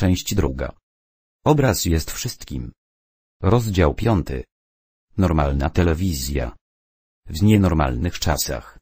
Część druga. Obraz jest wszystkim. Rozdział piąty. Normalna telewizja. W nienormalnych czasach.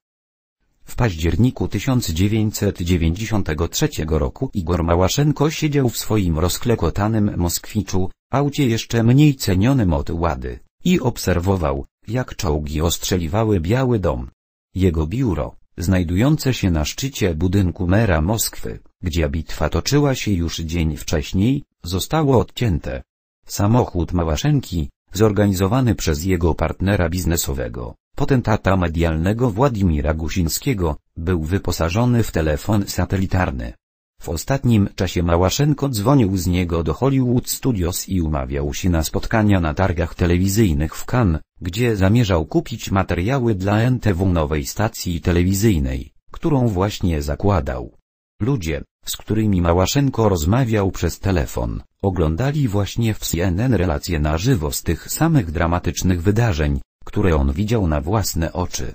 W październiku 1993 roku Igor Małaszenko siedział w swoim rozklekotanym Moskwiczu, aucie jeszcze mniej cenionym od Łady, i obserwował, jak czołgi ostrzeliwały Biały Dom. Jego biuro, znajdujące się na szczycie budynku mera Moskwy, gdzie bitwa toczyła się już dzień wcześniej, zostało odcięte. Samochód Małaszenki, zorganizowany przez jego partnera biznesowego, potentata medialnego Władimira Gusińskiego, był wyposażony w telefon satelitarny. W ostatnim czasie Małaszenko dzwonił z niego do Hollywood Studios i umawiał się na spotkania na targach telewizyjnych w Cannes, gdzie zamierzał kupić materiały dla NTW nowej stacji telewizyjnej, którą właśnie zakładał. Ludzie, z którymi Małaszenko rozmawiał przez telefon, oglądali właśnie w CNN relacje na żywo z tych samych dramatycznych wydarzeń, które on widział na własne oczy.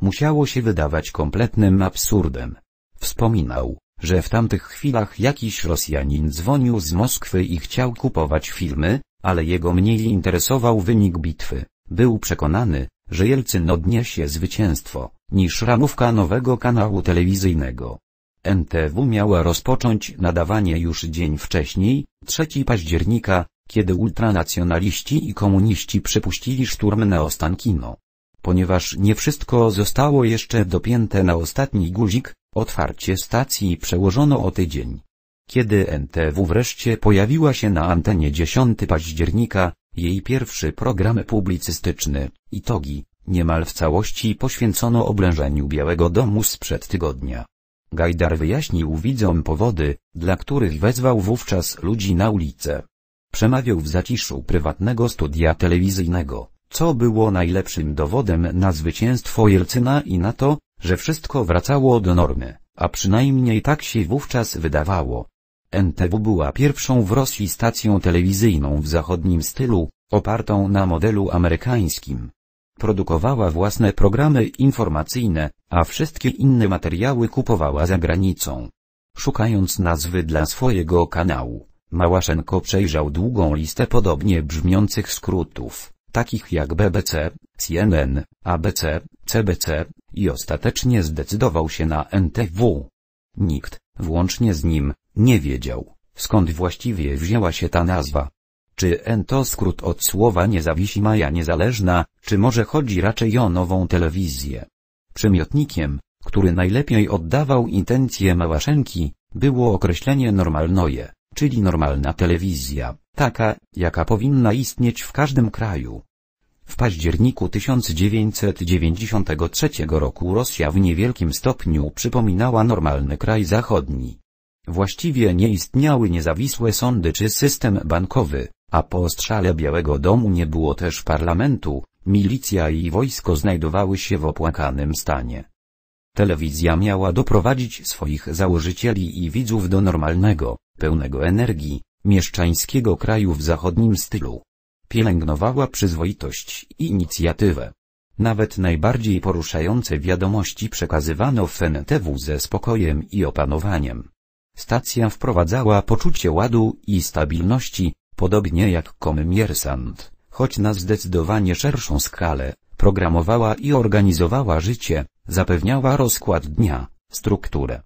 Musiało się wydawać kompletnym absurdem. Wspominał, że w tamtych chwilach jakiś Rosjanin dzwonił z Moskwy i chciał kupować filmy, ale jego mniej interesował wynik bitwy. Był przekonany, że Jelcyn odniesie zwycięstwo, niż ramówka nowego kanału telewizyjnego. NTW miała rozpocząć nadawanie już dzień wcześniej, 3 października, kiedy ultranacjonaliści i komuniści przypuścili szturm na Ostankino. Ponieważ nie wszystko zostało jeszcze dopięte na ostatni guzik, otwarcie stacji przełożono o tydzień. Kiedy NTW wreszcie pojawiła się na antenie 10 października, jej pierwszy program publicystyczny, Itogi, niemal w całości poświęcono oblężeniu Białego Domu sprzed tygodnia. Gajdar wyjaśnił widzom powody, dla których wezwał wówczas ludzi na ulicę. Przemawiał w zaciszu prywatnego studia telewizyjnego, co było najlepszym dowodem na zwycięstwo Jelcyna i na to, że wszystko wracało do normy, a przynajmniej tak się wówczas wydawało. NTW była pierwszą w Rosji stacją telewizyjną w zachodnim stylu, opartą na modelu amerykańskim. Produkowała własne programy informacyjne, a wszystkie inne materiały kupowała za granicą. Szukając nazwy dla swojego kanału, Małaszenko przejrzał długą listę podobnie brzmiących skrótów, takich jak BBC, CNN, ABC, CBC, i ostatecznie zdecydował się na NTW. Nikt, włącznie z nim, nie wiedział, skąd właściwie wzięła się ta nazwa. Czy N to skrót od słowa niezawisimaja, niezależna, czy może chodzi raczej o nową telewizję? Przymiotnikiem, który najlepiej oddawał intencje Małaszenki, było określenie normalnoje, czyli normalna telewizja, taka, jaka powinna istnieć w każdym kraju. W październiku 1993 roku Rosja w niewielkim stopniu przypominała normalny kraj zachodni. Właściwie nie istniały niezawisłe sądy czy system bankowy, a po ostrzale Białego Domu nie było też parlamentu, milicja i wojsko znajdowały się w opłakanym stanie. Telewizja miała doprowadzić swoich założycieli i widzów do normalnego, pełnego energii, mieszczańskiego kraju w zachodnim stylu. Pielęgnowała przyzwoitość i inicjatywę. Nawet najbardziej poruszające wiadomości przekazywano w NTW ze spokojem i opanowaniem. Stacja wprowadzała poczucie ładu i stabilności, podobnie jak komersant, choć na zdecydowanie szerszą skalę, programowała i organizowała życie, zapewniała rozkład dnia, strukturę.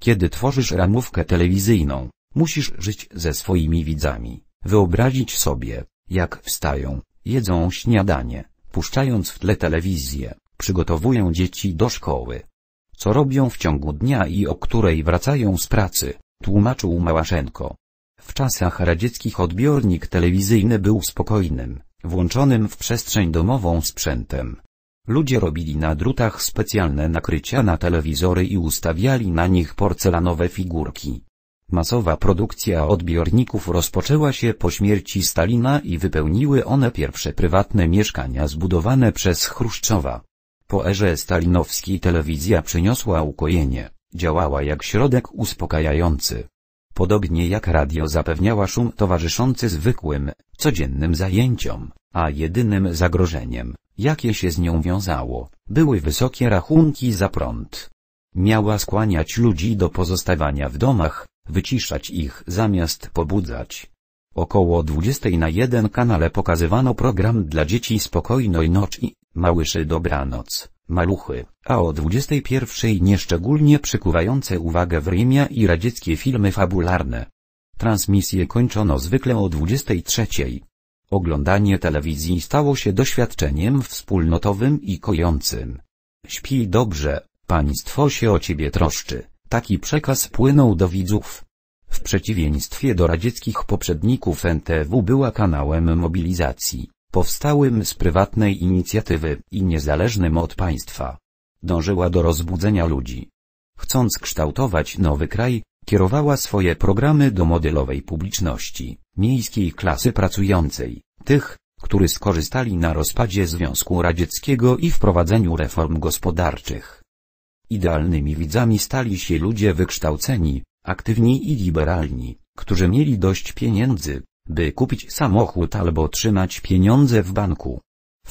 Kiedy tworzysz ramówkę telewizyjną, musisz żyć ze swoimi widzami, wyobrazić sobie, jak wstają, jedzą śniadanie, puszczając w tle telewizję, przygotowują dzieci do szkoły co robią w ciągu dnia i o której wracają z pracy, tłumaczył Małaszenko. W czasach radzieckich odbiornik telewizyjny był spokojnym, włączonym w przestrzeń domową sprzętem. Ludzie robili na drutach specjalne nakrycia na telewizory i ustawiali na nich porcelanowe figurki. Masowa produkcja odbiorników rozpoczęła się po śmierci Stalina i wypełniły one pierwsze prywatne mieszkania zbudowane przez Chruszczowa. Po erze stalinowskiej telewizja przyniosła ukojenie, działała jak środek uspokajający. Podobnie jak radio zapewniała szum towarzyszący zwykłym, codziennym zajęciom, a jedynym zagrożeniem, jakie się z nią wiązało, były wysokie rachunki za prąd. Miała skłaniać ludzi do pozostawania w domach, wyciszać ich zamiast pobudzać. Około 20 na jeden kanale pokazywano program dla dzieci Spokojnej Noc i Małyszy dobranoc, maluchy, a o 21 nieszczególnie przykuwające uwagę w Rimia i radzieckie filmy fabularne. Transmisję kończono zwykle o 23. Oglądanie telewizji stało się doświadczeniem wspólnotowym i kojącym. Śpij dobrze, państwo się o ciebie troszczy. Taki przekaz płynął do widzów. W przeciwieństwie do radzieckich poprzedników NTW była kanałem mobilizacji powstałym z prywatnej inicjatywy i niezależnym od państwa. Dążyła do rozbudzenia ludzi. Chcąc kształtować nowy kraj, kierowała swoje programy do modelowej publiczności, miejskiej klasy pracującej, tych, którzy skorzystali na rozpadzie Związku Radzieckiego i wprowadzeniu reform gospodarczych. Idealnymi widzami stali się ludzie wykształceni, aktywni i liberalni, którzy mieli dość pieniędzy, by kupić samochód albo trzymać pieniądze w banku.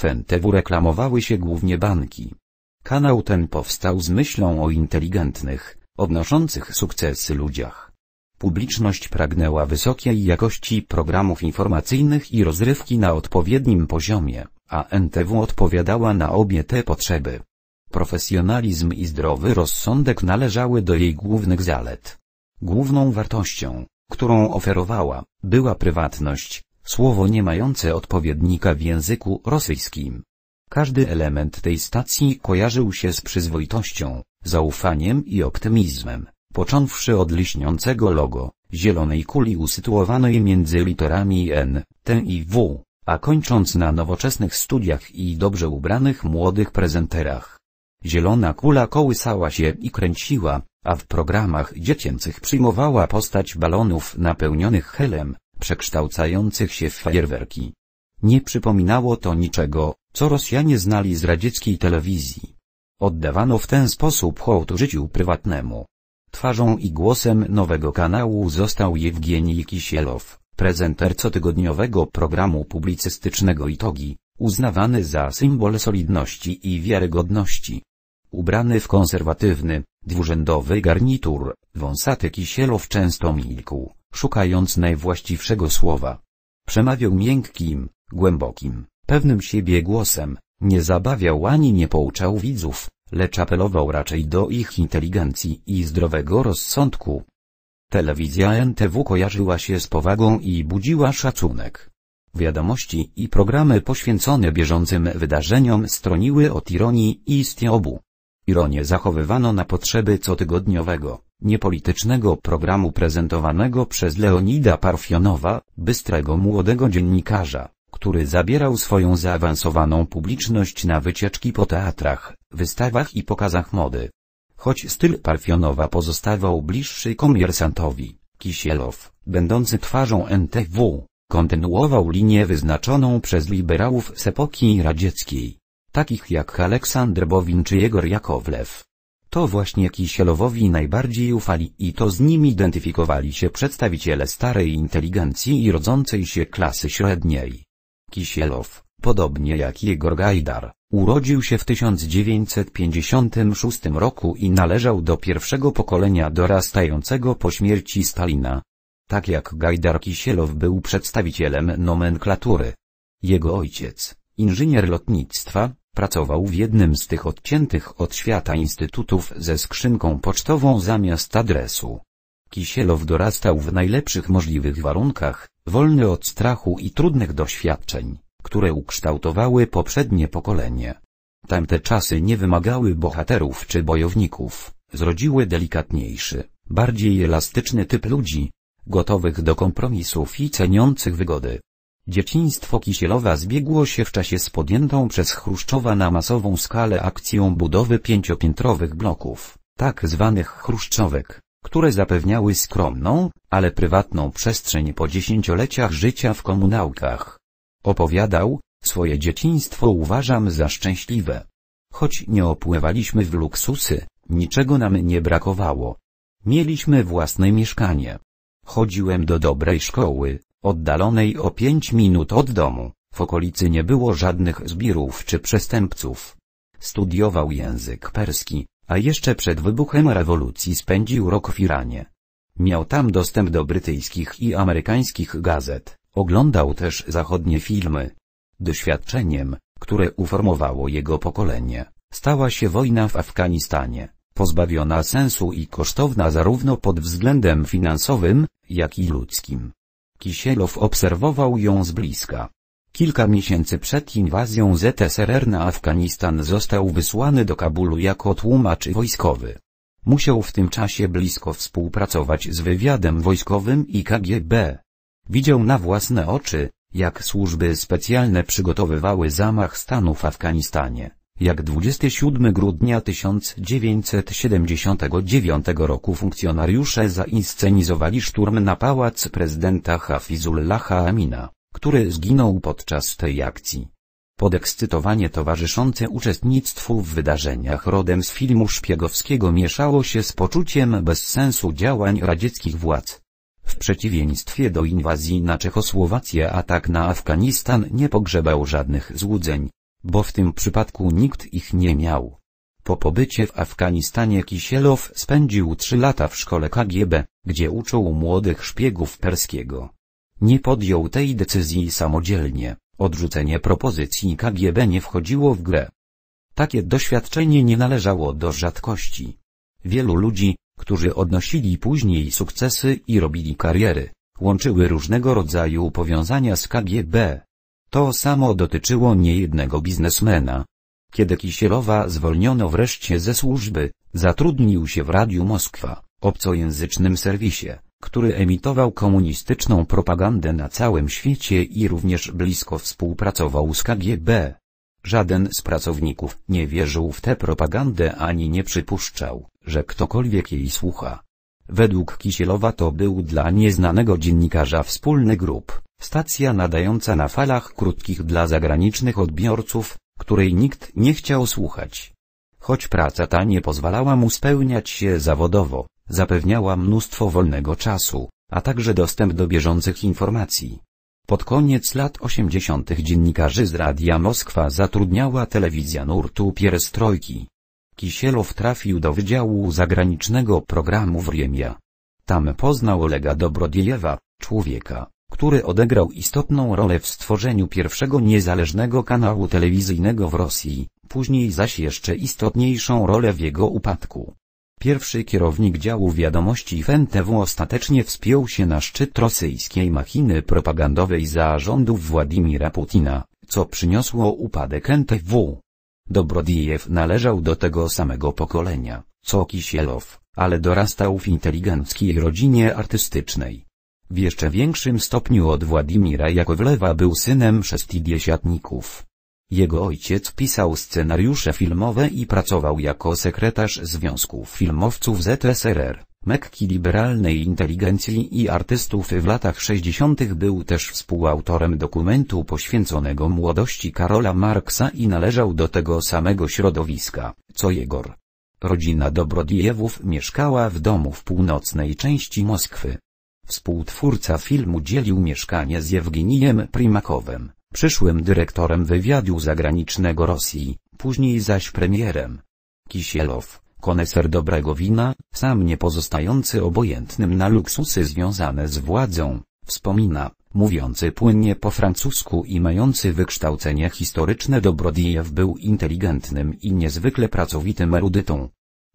NTW reklamowały się głównie banki. Kanał ten powstał z myślą o inteligentnych, odnoszących sukcesy ludziach. Publiczność pragnęła wysokiej jakości programów informacyjnych i rozrywki na odpowiednim poziomie, a NTW odpowiadała na obie te potrzeby. Profesjonalizm i zdrowy rozsądek należały do jej głównych zalet. Główną wartością, którą oferowała, była prywatność, słowo nie mające odpowiednika w języku rosyjskim. Każdy element tej stacji kojarzył się z przyzwoitością, zaufaniem i optymizmem, począwszy od liśniącego logo, zielonej kuli usytuowanej między literami N, T i W, a kończąc na nowoczesnych studiach i dobrze ubranych młodych prezenterach. Zielona kula kołysała się i kręciła, a w programach dziecięcych przyjmowała postać balonów napełnionych helem, przekształcających się w fajerwerki. Nie przypominało to niczego, co Rosjanie znali z radzieckiej telewizji. Oddawano w ten sposób hołd życiu prywatnemu. Twarzą i głosem nowego kanału został Jewgenij Kisielow, prezenter cotygodniowego programu publicystycznego Itogi, uznawany za symbol solidności i wiarygodności. Ubrany w konserwatywny, dwurzędowy garnitur, wąsaty Kisielow często milkł, szukając najwłaściwszego słowa. Przemawiał miękkim, głębokim, pewnym siebie głosem, nie zabawiał ani nie pouczał widzów, lecz apelował raczej do ich inteligencji i zdrowego rozsądku. Telewizja NTW kojarzyła się z powagą i budziła szacunek. Wiadomości i programy poświęcone bieżącym wydarzeniom stroniły od ironii i stiobu. Ironię zachowywano na potrzeby cotygodniowego, niepolitycznego programu prezentowanego przez Leonida Parfionowa, bystrego młodego dziennikarza, który zabierał swoją zaawansowaną publiczność na wycieczki po teatrach, wystawach i pokazach mody. Choć styl Parfionowa pozostawał bliższy komersantowi, Kisielow, będący twarzą NTW, kontynuował linię wyznaczoną przez liberałów z epoki radzieckiej takich jak Aleksandr Bowin czy Jegor Jakowlew. To właśnie Kisielowowi najbardziej ufali i to z nim identyfikowali się przedstawiciele starej inteligencji i rodzącej się klasy średniej. Kisielow, podobnie jak Jegor Gajdar, urodził się w 1956 roku i należał do pierwszego pokolenia dorastającego po śmierci Stalina. Tak jak Gajdar Kisielow był przedstawicielem nomenklatury. Jego ojciec, inżynier lotnictwa, Pracował w jednym z tych odciętych od świata instytutów ze skrzynką pocztową zamiast adresu. Kisielow dorastał w najlepszych możliwych warunkach, wolny od strachu i trudnych doświadczeń, które ukształtowały poprzednie pokolenie. Tamte czasy nie wymagały bohaterów czy bojowników, zrodziły delikatniejszy, bardziej elastyczny typ ludzi, gotowych do kompromisów i ceniących wygody. Dzieciństwo Kisielowa zbiegło się w czasie z podjętą przez Chruszczowa na masową skalę akcją budowy pięciopiętrowych bloków, tak zwanych chruszczowek, które zapewniały skromną, ale prywatną przestrzeń po dziesięcioleciach życia w komunałkach. Opowiadał, swoje dzieciństwo uważam za szczęśliwe. Choć nie opływaliśmy w luksusy, niczego nam nie brakowało. Mieliśmy własne mieszkanie. Chodziłem do dobrej szkoły, oddalonej o pięć minut od domu, w okolicy nie było żadnych zbirów czy przestępców. Studiował język perski, a jeszcze przed wybuchem rewolucji spędził rok w Iranie. Miał tam dostęp do brytyjskich i amerykańskich gazet, oglądał też zachodnie filmy. Doświadczeniem, które uformowało jego pokolenie, stała się wojna w Afganistanie, pozbawiona sensu i kosztowna zarówno pod względem finansowym, jak i ludzkim. Kisielow obserwował ją z bliska. Kilka miesięcy przed inwazją ZSRR na Afganistan został wysłany do Kabulu jako tłumacz wojskowy. Musiał w tym czasie blisko współpracować z wywiadem wojskowym i KGB. Widział na własne oczy, jak służby specjalne przygotowywały zamach stanu w Afganistanie jak 27 grudnia 1979 roku funkcjonariusze zainscenizowali szturm na pałac prezydenta Hafizullaha Amina, który zginął podczas tej akcji. Podekscytowanie towarzyszące uczestnictwu w wydarzeniach rodem z filmu szpiegowskiego mieszało się z poczuciem bezsensu działań radzieckich władz. W przeciwieństwie do inwazji na Czechosłowację atak na Afganistan nie pogrzebał żadnych złudzeń bo w tym przypadku nikt ich nie miał. Po pobycie w Afganistanie Kisielow spędził trzy lata w szkole KGB, gdzie uczył młodych szpiegów perskiego. Nie podjął tej decyzji samodzielnie, odrzucenie propozycji KGB nie wchodziło w grę. Takie doświadczenie nie należało do rzadkości. Wielu ludzi, którzy odnosili później sukcesy i robili kariery, łączyły różnego rodzaju powiązania z KGB. To samo dotyczyło niejednego biznesmena. Kiedy Kisielowa zwolniono wreszcie ze służby, zatrudnił się w Radiu Moskwa, obcojęzycznym serwisie, który emitował komunistyczną propagandę na całym świecie i również blisko współpracował z KGB. Żaden z pracowników nie wierzył w tę propagandę ani nie przypuszczał, że ktokolwiek jej słucha. Według Kisielowa to był dla nieznanego dziennikarza wspólny grup, Stacja nadająca na falach krótkich dla zagranicznych odbiorców, której nikt nie chciał słuchać. Choć praca ta nie pozwalała mu spełniać się zawodowo, zapewniała mnóstwo wolnego czasu, a także dostęp do bieżących informacji. Pod koniec lat 80. dziennikarzy z Radia Moskwa zatrudniała telewizja nurtu Pierestrojki. Kisielow trafił do Wydziału Zagranicznego Programu w Riemia. Tam poznał Olega Dobrodiejewa, człowieka, który odegrał istotną rolę w stworzeniu pierwszego niezależnego kanału telewizyjnego w Rosji, później zaś jeszcze istotniejszą rolę w jego upadku. Pierwszy kierownik działu wiadomości FNTW ostatecznie wspiął się na szczyt rosyjskiej machiny propagandowej za rządów Władimira Putina, co przyniosło upadek NTW. Dobrodiejew należał do tego samego pokolenia, co Kisielow, ale dorastał w inteligenckiej rodzinie artystycznej w jeszcze większym stopniu od Władimira Jakowlewa był synem szestigdziesiątników. Jego ojciec pisał scenariusze filmowe i pracował jako sekretarz Związku Filmowców ZSRR. Mekki liberalnej inteligencji i artystów w latach 60. był też współautorem dokumentu poświęconego młodości Karola Marksa i należał do tego samego środowiska, co Jegor. Rodzina Dobrodiejewów mieszkała w domu w północnej części Moskwy. Współtwórca filmu dzielił mieszkanie z Jewginijem Primakowem, przyszłym dyrektorem wywiadu zagranicznego Rosji, później zaś premierem. Kisielow, koneser dobrego wina, sam nie pozostający obojętnym na luksusy związane z władzą, wspomina, mówiący płynnie po francusku i mający wykształcenie historyczne Dobrodijew był inteligentnym i niezwykle pracowitym erudytą.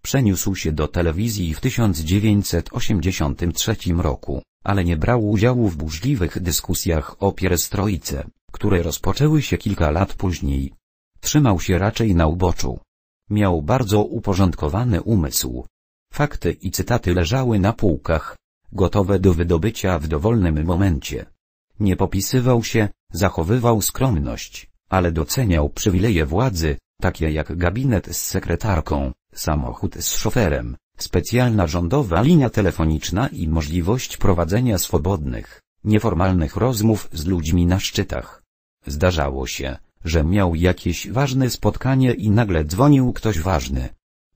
Przeniósł się do telewizji w 1983 roku, ale nie brał udziału w burzliwych dyskusjach o pierestrojce, które rozpoczęły się kilka lat później. Trzymał się raczej na uboczu. Miał bardzo uporządkowany umysł. Fakty i cytaty leżały na półkach, gotowe do wydobycia w dowolnym momencie. Nie popisywał się, zachowywał skromność, ale doceniał przywileje władzy, takie jak gabinet z sekretarką, samochód z szoferem, specjalna rządowa linia telefoniczna i możliwość prowadzenia swobodnych, nieformalnych rozmów z ludźmi na szczytach. Zdarzało się, że miał jakieś ważne spotkanie i nagle dzwonił ktoś ważny.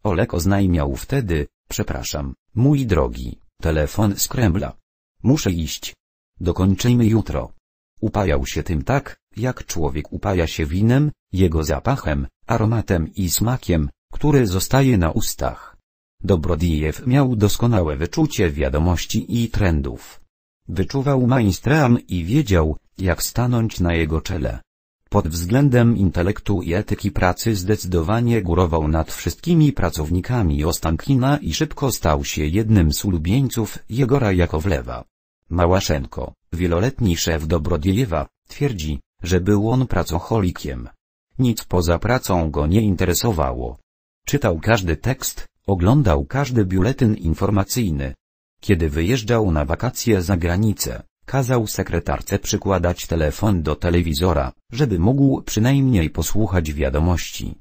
Olek oznajmiał wtedy, przepraszam, mój drogi, telefon z Kremla. Muszę iść. Dokończymy jutro. Upajał się tym tak, jak człowiek upaja się winem, jego zapachem, aromatem i smakiem, które zostaje na ustach. Dobrodijew miał doskonałe wyczucie wiadomości i trendów. Wyczuwał mainstream i wiedział, jak stanąć na jego czele. Pod względem intelektu i etyki pracy zdecydowanie górował nad wszystkimi pracownikami Ostankina i szybko stał się jednym z ulubieńców Jegora Jakowlewa. Małaszenko, wieloletni szef Dobrodiejewa, twierdzi, że był on pracocholikiem. Nic poza pracą go nie interesowało. Czytał każdy tekst, oglądał każdy biuletyn informacyjny. Kiedy wyjeżdżał na wakacje za granicę, kazał sekretarce przykładać telefon do telewizora, żeby mógł przynajmniej posłuchać wiadomości.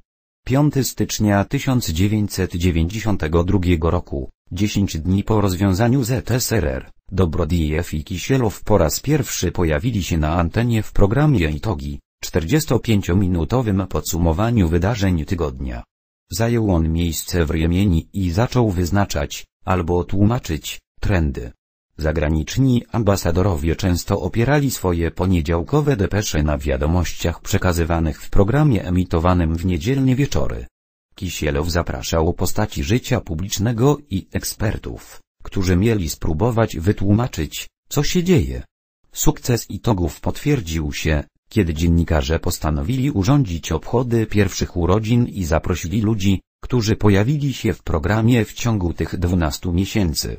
5 stycznia 1992 roku, 10 dni po rozwiązaniu ZSRR, Dobrodiejew i Kisielow po raz pierwszy pojawili się na antenie w programie Itogi, 45-minutowym podsumowaniu wydarzeń tygodnia. Zajął on miejsce w Riemieni i zaczął wyznaczać, albo tłumaczyć, trendy. Zagraniczni ambasadorowie często opierali swoje poniedziałkowe depesze na wiadomościach przekazywanych w programie emitowanym w niedzielnie wieczory. Kisielow zapraszał postaci życia publicznego i ekspertów, którzy mieli spróbować wytłumaczyć, co się dzieje. Sukces i togów potwierdził się, kiedy dziennikarze postanowili urządzić obchody pierwszych urodzin i zaprosili ludzi, którzy pojawili się w programie w ciągu tych 12 miesięcy.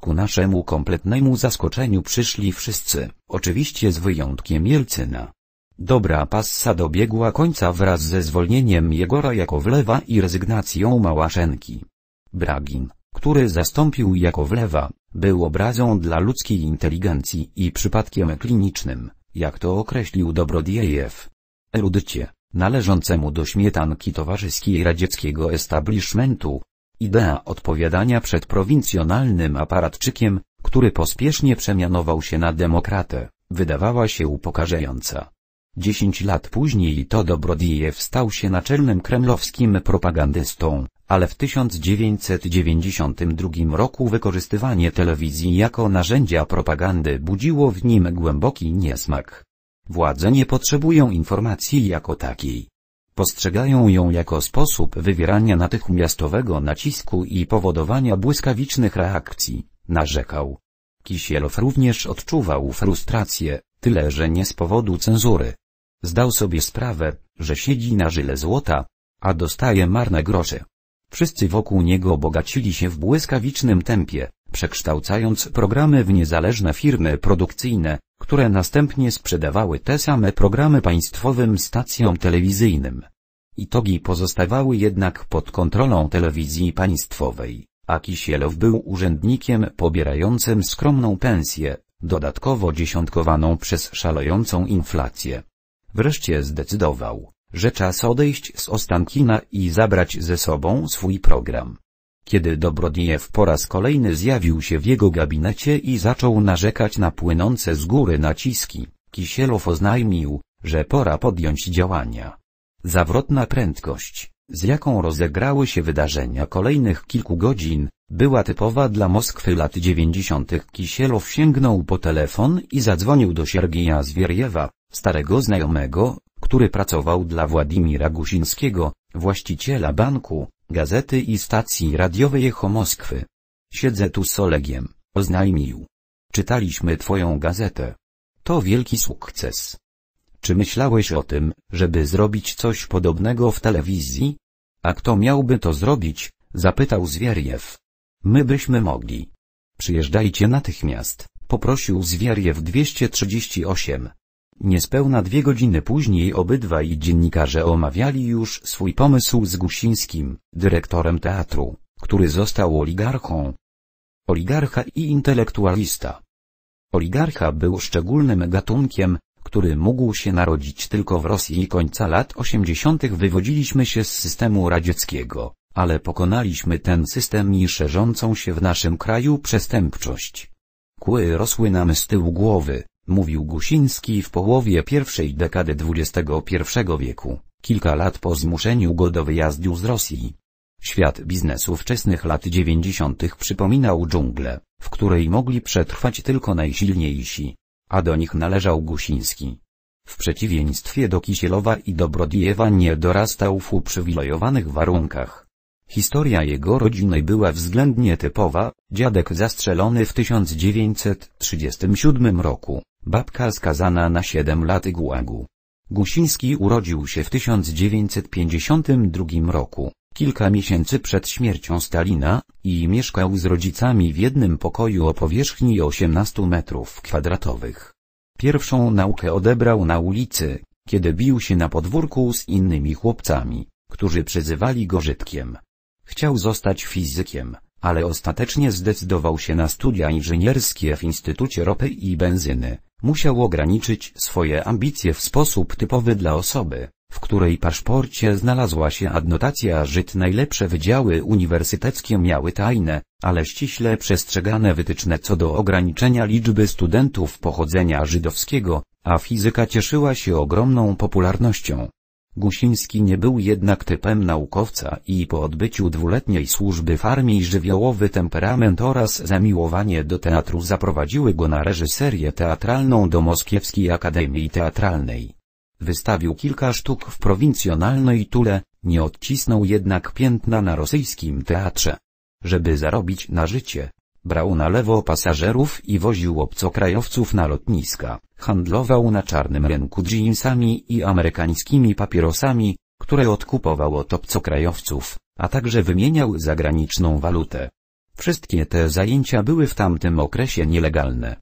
Ku naszemu kompletnemu zaskoczeniu przyszli wszyscy, oczywiście z wyjątkiem Jelcyna. Dobra passa dobiegła końca wraz ze zwolnieniem Jegora Jakowlewa i rezygnacją Małaszenki. Bragin, który zastąpił Jakowlewa, był obrazą dla ludzkiej inteligencji i przypadkiem klinicznym jak to określił Dobrodiejew. Erudycie, należącemu do śmietanki towarzyskiej radzieckiego establishmentu, idea odpowiadania przed prowincjonalnym aparatczykiem, który pospiesznie przemianował się na demokratę, wydawała się upokarzająca. Dziesięć lat później to Dobrodiejew stał się naczelnym kremlowskim propagandystą, ale w 1992 roku wykorzystywanie telewizji jako narzędzia propagandy budziło w nim głęboki niesmak. Władze nie potrzebują informacji jako takiej. Postrzegają ją jako sposób wywierania natychmiastowego nacisku i powodowania błyskawicznych reakcji, narzekał. Kisielow również odczuwał frustrację, tyle że nie z powodu cenzury. Zdał sobie sprawę, że siedzi na żyle złota, a dostaje marne grosze. Wszyscy wokół niego bogacili się w błyskawicznym tempie, przekształcając programy w niezależne firmy produkcyjne, które następnie sprzedawały te same programy państwowym stacjom telewizyjnym. togi pozostawały jednak pod kontrolą telewizji państwowej, a Kisielow był urzędnikiem pobierającym skromną pensję, dodatkowo dziesiątkowaną przez szalejącą inflację. Wreszcie zdecydował, że czas odejść z Ostankina i zabrać ze sobą swój program. Kiedy Dobrodniejew po raz kolejny zjawił się w jego gabinecie i zaczął narzekać na płynące z góry naciski, Kisielow oznajmił, że pora podjąć działania. Zawrotna prędkość, z jaką rozegrały się wydarzenia kolejnych kilku godzin, była typowa dla Moskwy lat 90. Kisielow sięgnął po telefon i zadzwonił do Siergija Zwieriewa, starego znajomego, który pracował dla Władimira Guzińskiego, właściciela banku, gazety i stacji radiowej Echo Moskwy. Siedzę tu z Olegiem, oznajmił. Czytaliśmy twoją gazetę. To wielki sukces. Czy myślałeś o tym, żeby zrobić coś podobnego w telewizji? A kto miałby to zrobić? zapytał Zwieriew. My byśmy mogli. Przyjeżdżajcie natychmiast, poprosił Zwieriew 238. Niespełna dwie godziny później obydwaj dziennikarze omawiali już swój pomysł z Gusińskim, dyrektorem teatru, który został oligarchą. Oligarcha i intelektualista. Oligarcha był szczególnym gatunkiem, który mógł się narodzić tylko w Rosji końca lat 80. Wywodziliśmy się z systemu radzieckiego, ale pokonaliśmy ten system i szerzącą się w naszym kraju przestępczość. Kły rosły nam z tyłu głowy mówił Gusiński w połowie pierwszej dekady XXI wieku, kilka lat po zmuszeniu go do wyjazdu z Rosji. Świat biznesu wczesnych lat 90. przypominał dżunglę, w której mogli przetrwać tylko najsilniejsi, a do nich należał Gusiński. W przeciwieństwie do Kisielowa i Dobrodiewa nie dorastał w uprzywilejowanych warunkach. Historia jego rodziny była względnie typowa, dziadek zastrzelony w 1937 roku, Babka skazana na 7 lat gułagu. Gusiński urodził się w 1952 roku, kilka miesięcy przed śmiercią Stalina, i mieszkał z rodzicami w jednym pokoju o powierzchni 18 metrów kwadratowych. Pierwszą naukę odebrał na ulicy, kiedy bił się na podwórku z innymi chłopcami, którzy przyzywali go Żydkiem. Chciał zostać fizykiem, ale ostatecznie zdecydował się na studia inżynierskie w Instytucie Ropy i Benzyny, musiał ograniczyć swoje ambicje w sposób typowy dla osoby, w której paszporcie znalazła się adnotacja Żyd. Najlepsze wydziały uniwersyteckie miały tajne, ale ściśle przestrzegane wytyczne co do ograniczenia liczby studentów pochodzenia żydowskiego, a fizyka cieszyła się ogromną popularnością. Gusiński nie był jednak typem naukowca i po odbyciu dwuletniej służby w armii żywiołowy temperament oraz zamiłowanie do teatru zaprowadziły go na reżyserię teatralną do Moskiewskiej Akademii Teatralnej. Wystawił kilka sztuk w prowincjonalnej Tule, nie odcisnął jednak piętna na rosyjskim teatrze. Żeby zarobić na życie, Brał na lewo pasażerów i woził obcokrajowców na lotniska. Handlował na czarnym rynku jeansami i amerykańskimi papierosami, które odkupował od obcokrajowców, a także wymieniał zagraniczną walutę. Wszystkie te zajęcia były w tamtym okresie nielegalne.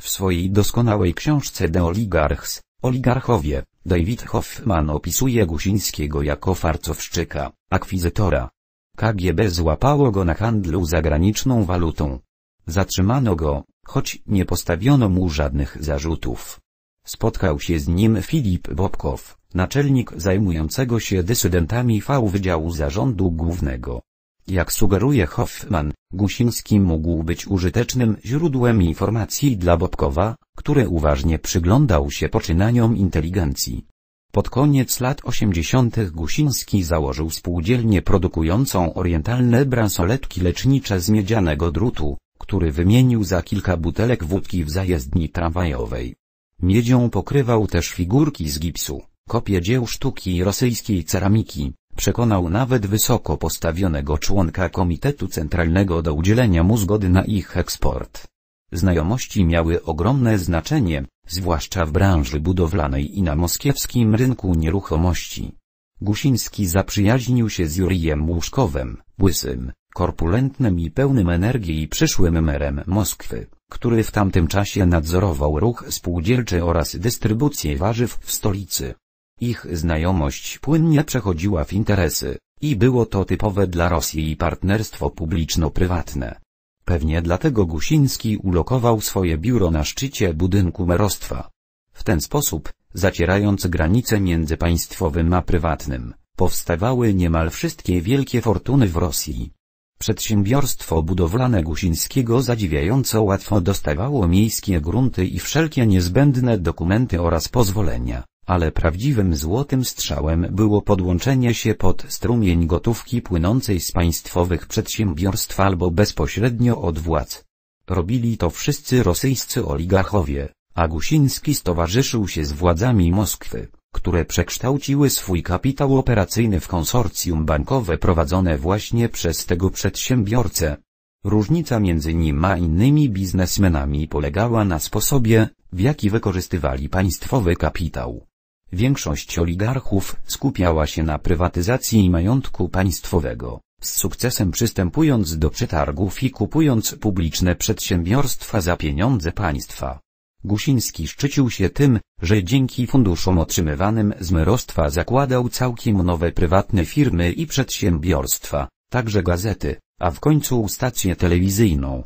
W swojej doskonałej książce The Oligarchs, Oligarchowie, David Hoffman opisuje Gusińskiego jako farcowszczyka, akwizytora, KGB złapało go na handlu zagraniczną walutą. Zatrzymano go, choć nie postawiono mu żadnych zarzutów. Spotkał się z nim Filip Bobkow, naczelnik zajmującego się dysydentami V Wydziału Zarządu Głównego. Jak sugeruje Hoffman, Gusiński mógł być użytecznym źródłem informacji dla Bobkowa, który uważnie przyglądał się poczynaniom inteligencji. Pod koniec lat 80. Gusiński założył spółdzielnię produkującą orientalne bransoletki lecznicze z miedzianego drutu, który wymienił za kilka butelek wódki w zajezdni tramwajowej. Miedzią pokrywał też figurki z gipsu, kopie dzieł sztuki i rosyjskiej ceramiki, przekonał nawet wysoko postawionego członka Komitetu Centralnego do udzielenia mu zgody na ich eksport. Znajomości miały ogromne znaczenie, zwłaszcza w branży budowlanej i na moskiewskim rynku nieruchomości. Gusiński zaprzyjaźnił się z Jurijem Łuszkowem, łysym, korpulentnym i pełnym energii i przyszłym merem Moskwy, który w tamtym czasie nadzorował ruch spółdzielczy oraz dystrybucję warzyw w stolicy. Ich znajomość płynnie przechodziła w interesy, i było to typowe dla Rosji partnerstwo publiczno-prywatne. Pewnie dlatego Gusiński ulokował swoje biuro na szczycie budynku merostwa. W ten sposób, zacierając granice między państwowym a prywatnym, powstawały niemal wszystkie wielkie fortuny w Rosji. Przedsiębiorstwo budowlane Gusińskiego zadziwiająco łatwo dostawało miejskie grunty i wszelkie niezbędne dokumenty oraz pozwolenia ale prawdziwym złotym strzałem było podłączenie się pod strumień gotówki płynącej z państwowych przedsiębiorstw albo bezpośrednio od władz. Robili to wszyscy rosyjscy oligarchowie, a Gusiński stowarzyszył się z władzami Moskwy, które przekształciły swój kapitał operacyjny w konsorcjum bankowe prowadzone właśnie przez tego przedsiębiorcę. Różnica między nim a innymi biznesmenami polegała na sposobie, w jaki wykorzystywali państwowy kapitał. Większość oligarchów skupiała się na prywatyzacji majątku państwowego, z sukcesem przystępując do przetargów i kupując publiczne przedsiębiorstwa za pieniądze państwa. Gusiński szczycił się tym, że dzięki funduszom otrzymywanym z myrostwa zakładał całkiem nowe prywatne firmy i przedsiębiorstwa, także gazety, a w końcu stację telewizyjną.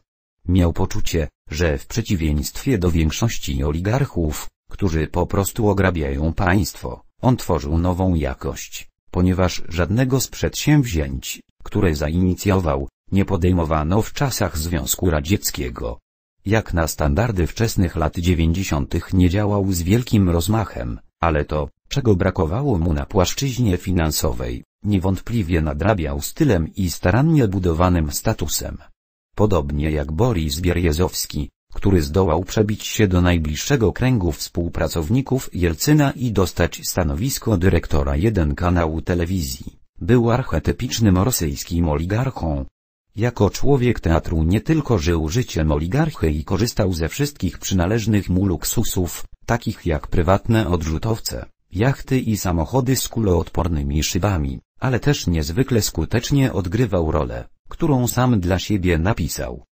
Miał poczucie, że w przeciwieństwie do większości oligarchów, którzy po prostu ograbiają państwo. On tworzył nową jakość, ponieważ żadnego z przedsięwzięć, które zainicjował, nie podejmowano w czasach Związku Radzieckiego. Jak na standardy wczesnych lat 90. nie działał z wielkim rozmachem, ale to, czego brakowało mu na płaszczyźnie finansowej, niewątpliwie nadrabiał stylem i starannie budowanym statusem. Podobnie jak Boris Bierjezowski, który zdołał przebić się do najbliższego kręgu współpracowników Jelcyna i dostać stanowisko dyrektora jeden kanału telewizji, był archetypicznym rosyjskim oligarchą. Jako człowiek teatru nie tylko żył życiem oligarchy i korzystał ze wszystkich przynależnych mu luksusów, takich jak prywatne odrzutowce, jachty i samochody z kuloodpornymi szybami, ale też niezwykle skutecznie odgrywał rolę, którą sam dla siebie napisał.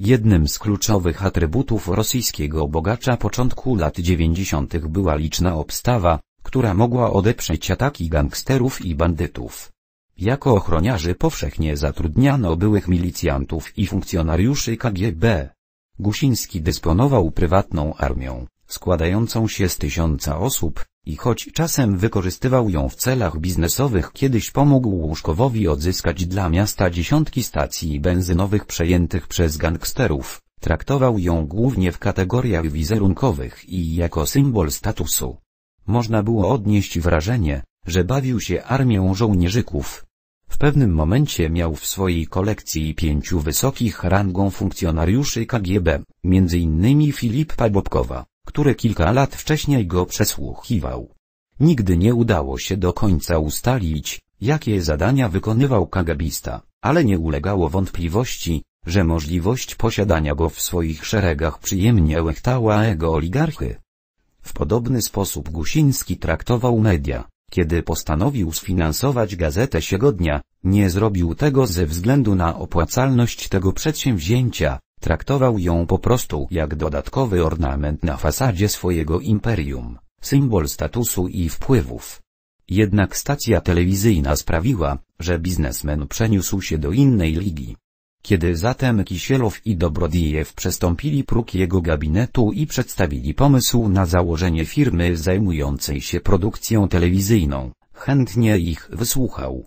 Jednym z kluczowych atrybutów rosyjskiego bogacza początku lat 90. była liczna obstawa, która mogła odeprzeć ataki gangsterów i bandytów. Jako ochroniarzy powszechnie zatrudniano byłych milicjantów i funkcjonariuszy KGB. Gusiński dysponował prywatną armią, składającą się z tysiąca osób, i choć czasem wykorzystywał ją w celach biznesowych kiedyś pomógł Łuszkowowi odzyskać dla miasta dziesiątki stacji benzynowych przejętych przez gangsterów, traktował ją głównie w kategoriach wizerunkowych i jako symbol statusu. Można było odnieść wrażenie, że bawił się armią żołnierzyków. W pewnym momencie miał w swojej kolekcji pięciu wysokich rangą funkcjonariuszy KGB, m.in. Filipa Bobkowa, który kilka lat wcześniej go przesłuchiwał. Nigdy nie udało się do końca ustalić, jakie zadania wykonywał kagabista, ale nie ulegało wątpliwości, że możliwość posiadania go w swoich szeregach przyjemnie łechtała jego oligarchy. W podobny sposób Gusiński traktował media. Kiedy postanowił sfinansować gazetę Siegodnia, nie zrobił tego ze względu na opłacalność tego przedsięwzięcia, Traktował ją po prostu jak dodatkowy ornament na fasadzie swojego imperium, symbol statusu i wpływów. Jednak stacja telewizyjna sprawiła, że biznesmen przeniósł się do innej ligi. Kiedy zatem Kisielow i Dobrodijew przestąpili próg jego gabinetu i przedstawili pomysł na założenie firmy zajmującej się produkcją telewizyjną, chętnie ich wysłuchał.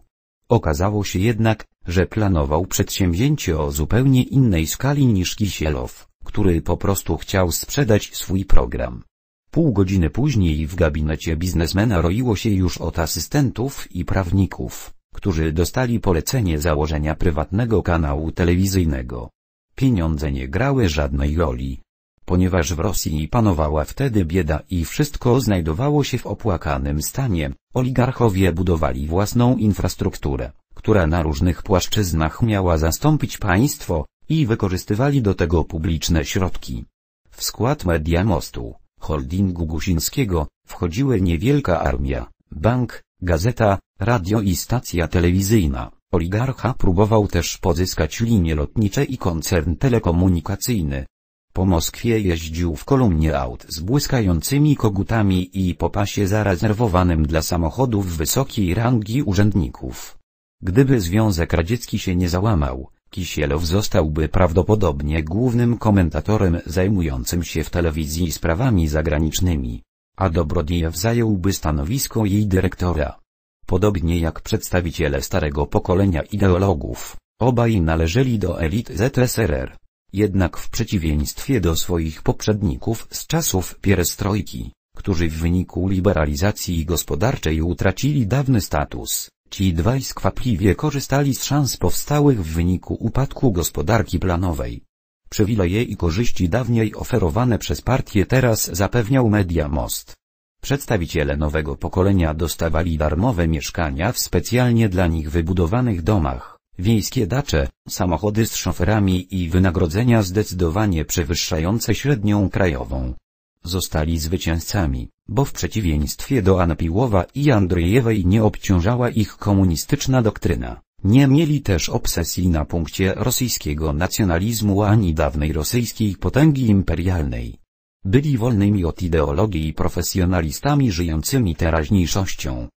Okazało się jednak, że planował przedsięwzięcie o zupełnie innej skali niż Kisielow, który po prostu chciał sprzedać swój program. Pół godziny później w gabinecie biznesmena roiło się już od asystentów i prawników, którzy dostali polecenie założenia prywatnego kanału telewizyjnego. Pieniądze nie grały żadnej roli, Ponieważ w Rosji panowała wtedy bieda i wszystko znajdowało się w opłakanym stanie, oligarchowie budowali własną infrastrukturę, która na różnych płaszczyznach miała zastąpić państwo, i wykorzystywali do tego publiczne środki. W skład Media Mostu, holdingu Gusińskiego, wchodziły niewielka armia, bank, gazeta, radio i stacja telewizyjna. Oligarcha próbował też pozyskać linie lotnicze i koncern telekomunikacyjny, po Moskwie jeździł w kolumnie aut z błyskającymi kogutami i po pasie zarezerwowanym dla samochodów wysokiej rangi urzędników. Gdyby Związek Radziecki się nie załamał, Kisielow zostałby prawdopodobnie głównym komentatorem zajmującym się w telewizji sprawami zagranicznymi, a Dobrodiejew zająłby stanowisko jej dyrektora. Podobnie jak przedstawiciele starego pokolenia ideologów, obaj należeli do elit ZSRR. Jednak w przeciwieństwie do swoich poprzedników z czasów pierestrojki, którzy w wyniku liberalizacji gospodarczej utracili dawny status, ci dwaj skwapliwie korzystali z szans powstałych w wyniku upadku gospodarki planowej. Przywileje i korzyści dawniej oferowane przez partię teraz zapewniał Media Most. Przedstawiciele nowego pokolenia dostawali darmowe mieszkania w specjalnie dla nich wybudowanych domach wiejskie dacze, samochody z szoferami i wynagrodzenia zdecydowanie przewyższające średnią krajową. Zostali zwycięzcami, bo w przeciwieństwie do Anapiłowa i Andrzejewej nie obciążała ich komunistyczna doktryna. Nie mieli też obsesji na punkcie rosyjskiego nacjonalizmu ani dawnej rosyjskiej potęgi imperialnej. Byli wolnymi od ideologii profesjonalistami żyjącymi teraźniejszością.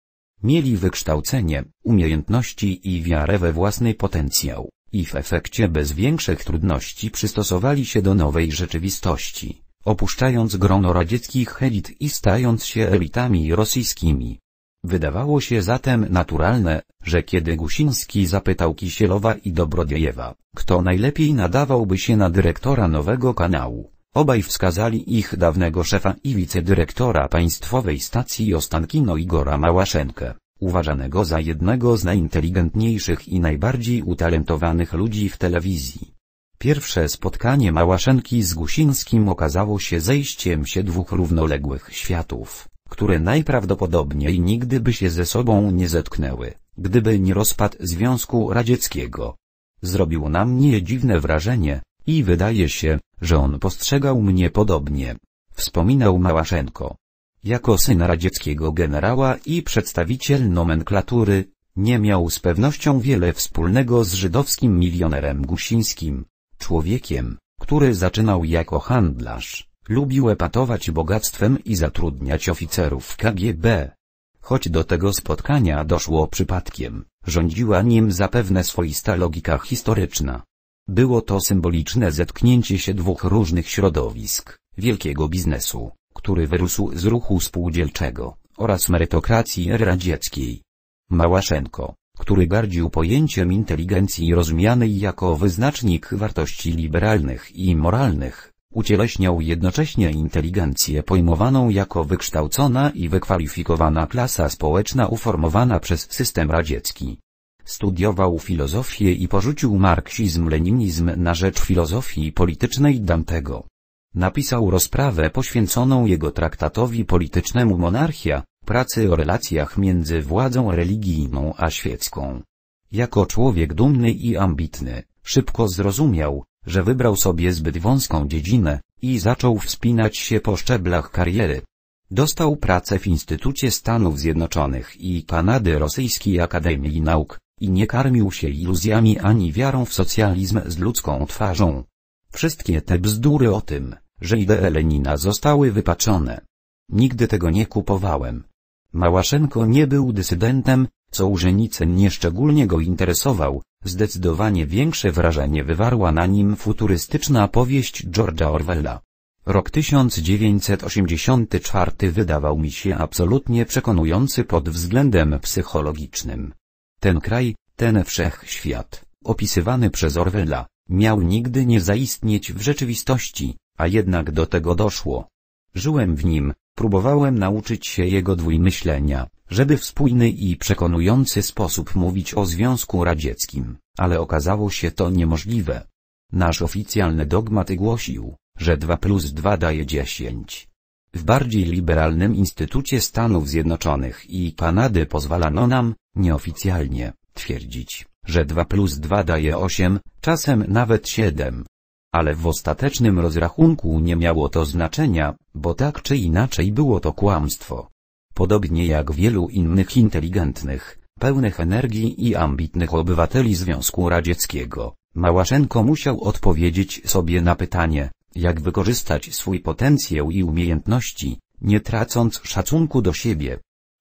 Mieli wykształcenie, umiejętności i wiarę we własny potencjał, i w efekcie bez większych trudności przystosowali się do nowej rzeczywistości, opuszczając grono radzieckich elit i stając się elitami rosyjskimi. Wydawało się zatem naturalne, że kiedy Gusiński zapytał Kisielowa i Dobrodiejewa, kto najlepiej nadawałby się na dyrektora nowego kanału, Obaj wskazali ich dawnego szefa i wicedyrektora państwowej stacji Ostankino Igora Małaszenkę, uważanego za jednego z najinteligentniejszych i najbardziej utalentowanych ludzi w telewizji. Pierwsze spotkanie Małaszenki z Gusińskim okazało się zejściem się dwóch równoległych światów, które najprawdopodobniej nigdy by się ze sobą nie zetknęły, gdyby nie rozpad Związku Radzieckiego. Zrobiło na mnie dziwne wrażenie, i wydaje się, że on postrzegał mnie podobnie. Wspominał Małaszenko. Jako syn radzieckiego generała i przedstawiciel nomenklatury, nie miał z pewnością wiele wspólnego z żydowskim milionerem Gusińskim. Człowiekiem, który zaczynał jako handlarz, lubił epatować bogactwem i zatrudniać oficerów KGB. Choć do tego spotkania doszło przypadkiem, rządziła nim zapewne swoista logika historyczna. Było to symboliczne zetknięcie się dwóch różnych środowisk, wielkiego biznesu, który wyrósł z ruchu spółdzielczego, oraz merytokracji radzieckiej. Małaszenko, który gardził pojęciem inteligencji rozumianej jako wyznacznik wartości liberalnych i moralnych, ucieleśniał jednocześnie inteligencję pojmowaną jako wykształcona i wykwalifikowana klasa społeczna uformowana przez system radziecki. Studiował filozofię i porzucił marksizm-leninizm na rzecz filozofii politycznej Dantego. Napisał rozprawę poświęconą jego traktatowi politycznemu Monarchia, pracy o relacjach między władzą religijną a świecką. Jako człowiek dumny i ambitny, szybko zrozumiał, że wybrał sobie zbyt wąską dziedzinę, i zaczął wspinać się po szczeblach kariery. Dostał pracę w Instytucie Stanów Zjednoczonych i Kanady Rosyjskiej Akademii Nauk, i nie karmił się iluzjami ani wiarą w socjalizm z ludzką twarzą. Wszystkie te bzdury o tym, że idee Lenina zostały wypaczone. Nigdy tego nie kupowałem. Małaszenko nie był dysydentem, co Urzenicen nieszczególnie go interesował, zdecydowanie większe wrażenie wywarła na nim futurystyczna powieść George'a Orwella. Rok 1984 wydawał mi się absolutnie przekonujący pod względem psychologicznym. Ten kraj, ten wszechświat, opisywany przez Orwella, miał nigdy nie zaistnieć w rzeczywistości, a jednak do tego doszło. Żyłem w nim, próbowałem nauczyć się jego dwójmyślenia, żeby w spójny i przekonujący sposób mówić o Związku Radzieckim, ale okazało się to niemożliwe. Nasz oficjalny dogmat głosił, że 2 plus 2 daje 10, w bardziej liberalnym Instytucie Stanów Zjednoczonych i Kanady pozwalano nam, nieoficjalnie, twierdzić, że 2 plus 2 daje 8, czasem nawet 7. Ale w ostatecznym rozrachunku nie miało to znaczenia, bo tak czy inaczej było to kłamstwo. Podobnie jak wielu innych inteligentnych, pełnych energii i ambitnych obywateli Związku Radzieckiego, Małaszenko musiał odpowiedzieć sobie na pytanie, jak wykorzystać swój potencjał i umiejętności, nie tracąc szacunku do siebie.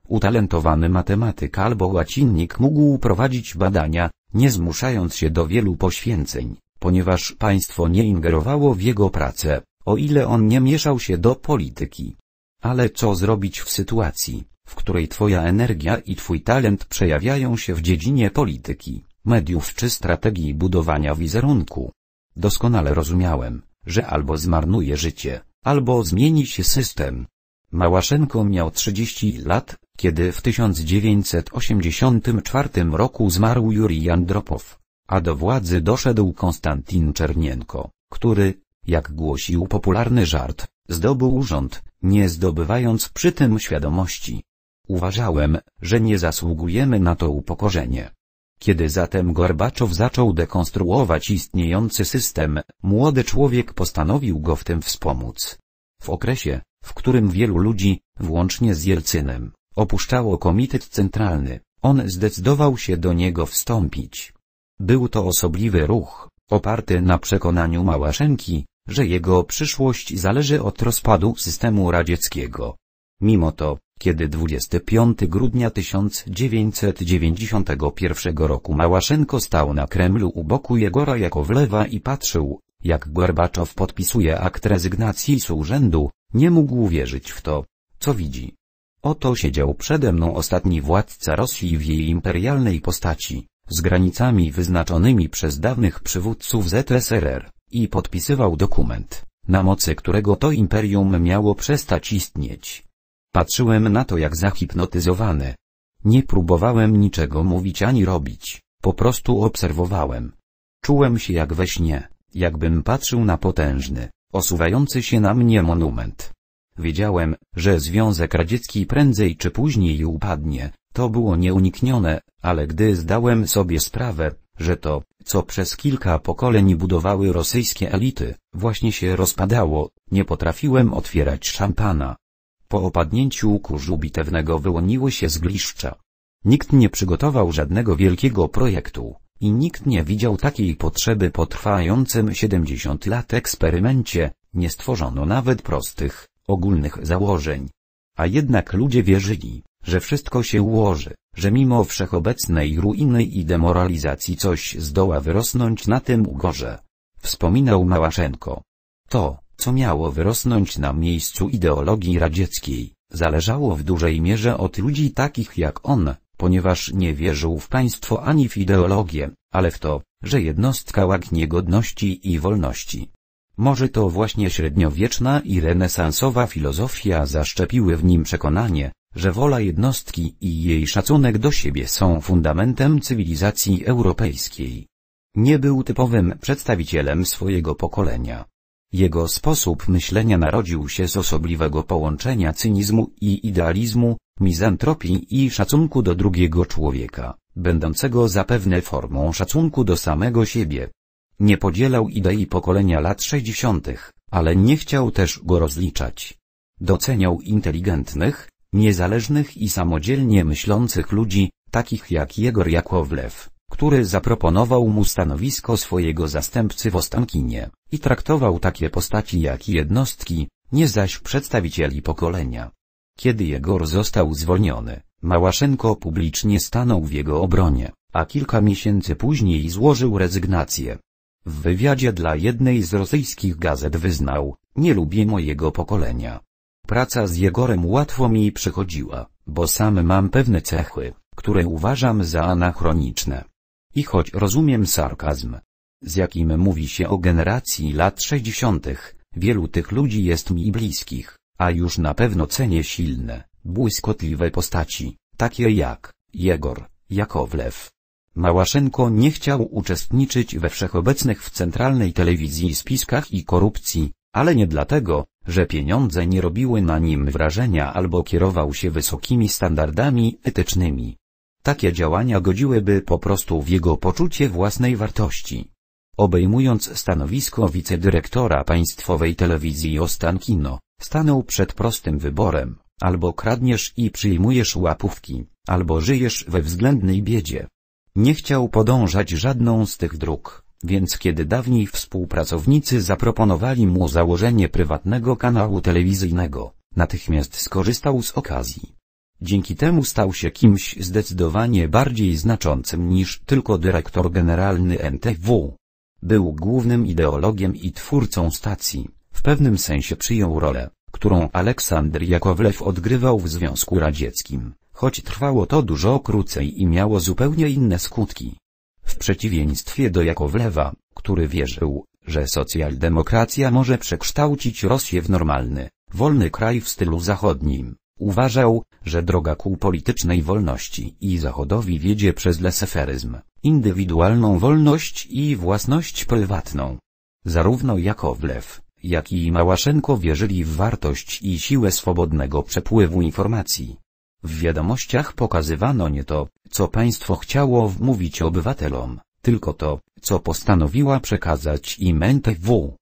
Utalentowany matematyk albo łacinnik mógł prowadzić badania, nie zmuszając się do wielu poświęceń, ponieważ państwo nie ingerowało w jego pracę, o ile on nie mieszał się do polityki. Ale co zrobić w sytuacji, w której twoja energia i twój talent przejawiają się w dziedzinie polityki, mediów czy strategii budowania wizerunku? Doskonale rozumiałem, że albo zmarnuje życie, albo zmieni się system. Małaszenko miał 30 lat, kiedy w 1984 roku zmarł Jurij Andropow, a do władzy doszedł Konstantin Czernienko, który, jak głosił popularny żart, zdobył urząd, nie zdobywając przy tym świadomości. Uważałem, że nie zasługujemy na to upokorzenie. Kiedy zatem Gorbaczow zaczął dekonstruować istniejący system, młody człowiek postanowił go w tym wspomóc. W okresie, w którym wielu ludzi, włącznie z Jelcynem, opuszczało Komitet Centralny, on zdecydował się do niego wstąpić. Był to osobliwy ruch, oparty na przekonaniu Małaszenki, że jego przyszłość zależy od rozpadu systemu radzieckiego Mimo to, kiedy 25 grudnia 1991 roku Małaszenko stał na Kremlu u boku Jegora Jakowlewa i patrzył, jak Gorbaczow podpisuje akt rezygnacji z urzędu, nie mógł wierzyć w to, co widzi. Oto siedział przede mną ostatni władca Rosji w jej imperialnej postaci, z granicami wyznaczonymi przez dawnych przywódców ZSRR, i podpisywał dokument, na mocy którego to imperium miało przestać istnieć. Patrzyłem na to jak zahipnotyzowany. Nie próbowałem niczego mówić ani robić, po prostu obserwowałem. Czułem się jak we śnie, jakbym patrzył na potężny, osuwający się na mnie monument. Wiedziałem, że Związek Radziecki prędzej czy później upadnie, to było nieuniknione, ale gdy zdałem sobie sprawę, że to, co przez kilka pokoleń budowały rosyjskie elity, właśnie się rozpadało, nie potrafiłem otwierać szampana. Po opadnięciu kurzu bitewnego wyłoniły się zgliszcza. Nikt nie przygotował żadnego wielkiego projektu i nikt nie widział takiej potrzeby po trwającym 70 lat eksperymencie, nie stworzono nawet prostych, ogólnych założeń. A jednak ludzie wierzyli, że wszystko się ułoży, że mimo wszechobecnej ruiny i demoralizacji coś zdoła wyrosnąć na tym ugorze. Wspominał Małaszenko. To, co miało wyrosnąć na miejscu ideologii radzieckiej, zależało w dużej mierze od ludzi takich jak on, ponieważ nie wierzył w państwo ani w ideologię, ale w to, że jednostka łagnie godności i wolności. Może to właśnie średniowieczna i renesansowa filozofia zaszczepiły w nim przekonanie, że wola jednostki i jej szacunek do siebie są fundamentem cywilizacji europejskiej. Nie był typowym przedstawicielem swojego pokolenia. Jego sposób myślenia narodził się z osobliwego połączenia cynizmu i idealizmu, mizantropii i szacunku do drugiego człowieka, będącego zapewne formą szacunku do samego siebie. Nie podzielał idei pokolenia lat 60., ale nie chciał też go rozliczać. Doceniał inteligentnych, niezależnych i samodzielnie myślących ludzi, takich jak Jegor Jakowlew który zaproponował mu stanowisko swojego zastępcy w Ostankinie i traktował takie postaci jak jednostki, nie zaś przedstawicieli pokolenia. Kiedy Jegor został zwolniony, Małaszenko publicznie stanął w jego obronie, a kilka miesięcy później złożył rezygnację. W wywiadzie dla jednej z rosyjskich gazet wyznał, nie lubię mojego pokolenia. Praca z Jegorem łatwo mi przychodziła, bo sam mam pewne cechy, które uważam za anachroniczne. I choć rozumiem sarkazm, z jakim mówi się o generacji lat 60., wielu tych ludzi jest mi bliskich, a już na pewno cenię silne, błyskotliwe postaci, takie jak Jegor, Jakowlew. Małaszenko nie chciał uczestniczyć we wszechobecnych w centralnej telewizji spiskach i korupcji, ale nie dlatego, że pieniądze nie robiły na nim wrażenia albo kierował się wysokimi standardami etycznymi. Takie działania godziłyby po prostu w jego poczucie własnej wartości. Obejmując stanowisko wicedyrektora państwowej telewizji Ostankino, stanął przed prostym wyborem, albo kradniesz i przyjmujesz łapówki, albo żyjesz we względnej biedzie. Nie chciał podążać żadną z tych dróg, więc kiedy dawni współpracownicy zaproponowali mu założenie prywatnego kanału telewizyjnego, natychmiast skorzystał z okazji. Dzięki temu stał się kimś zdecydowanie bardziej znaczącym niż tylko dyrektor generalny NTW. Był głównym ideologiem i twórcą stacji, w pewnym sensie przyjął rolę, którą Aleksander Jakowlew odgrywał w Związku Radzieckim, choć trwało to dużo krócej i miało zupełnie inne skutki. W przeciwieństwie do Jakowlewa, który wierzył, że socjaldemokracja może przekształcić Rosję w normalny, wolny kraj w stylu zachodnim, Uważał, że droga ku politycznej wolności i Zachodowi wiedzie przez leseferyzm, indywidualną wolność i własność prywatną. Zarówno Jakowlew, jak i Małaszenko wierzyli w wartość i siłę swobodnego przepływu informacji. W wiadomościach pokazywano nie to, co państwo chciało wmówić obywatelom, tylko to, co postanowiła przekazać im NTW.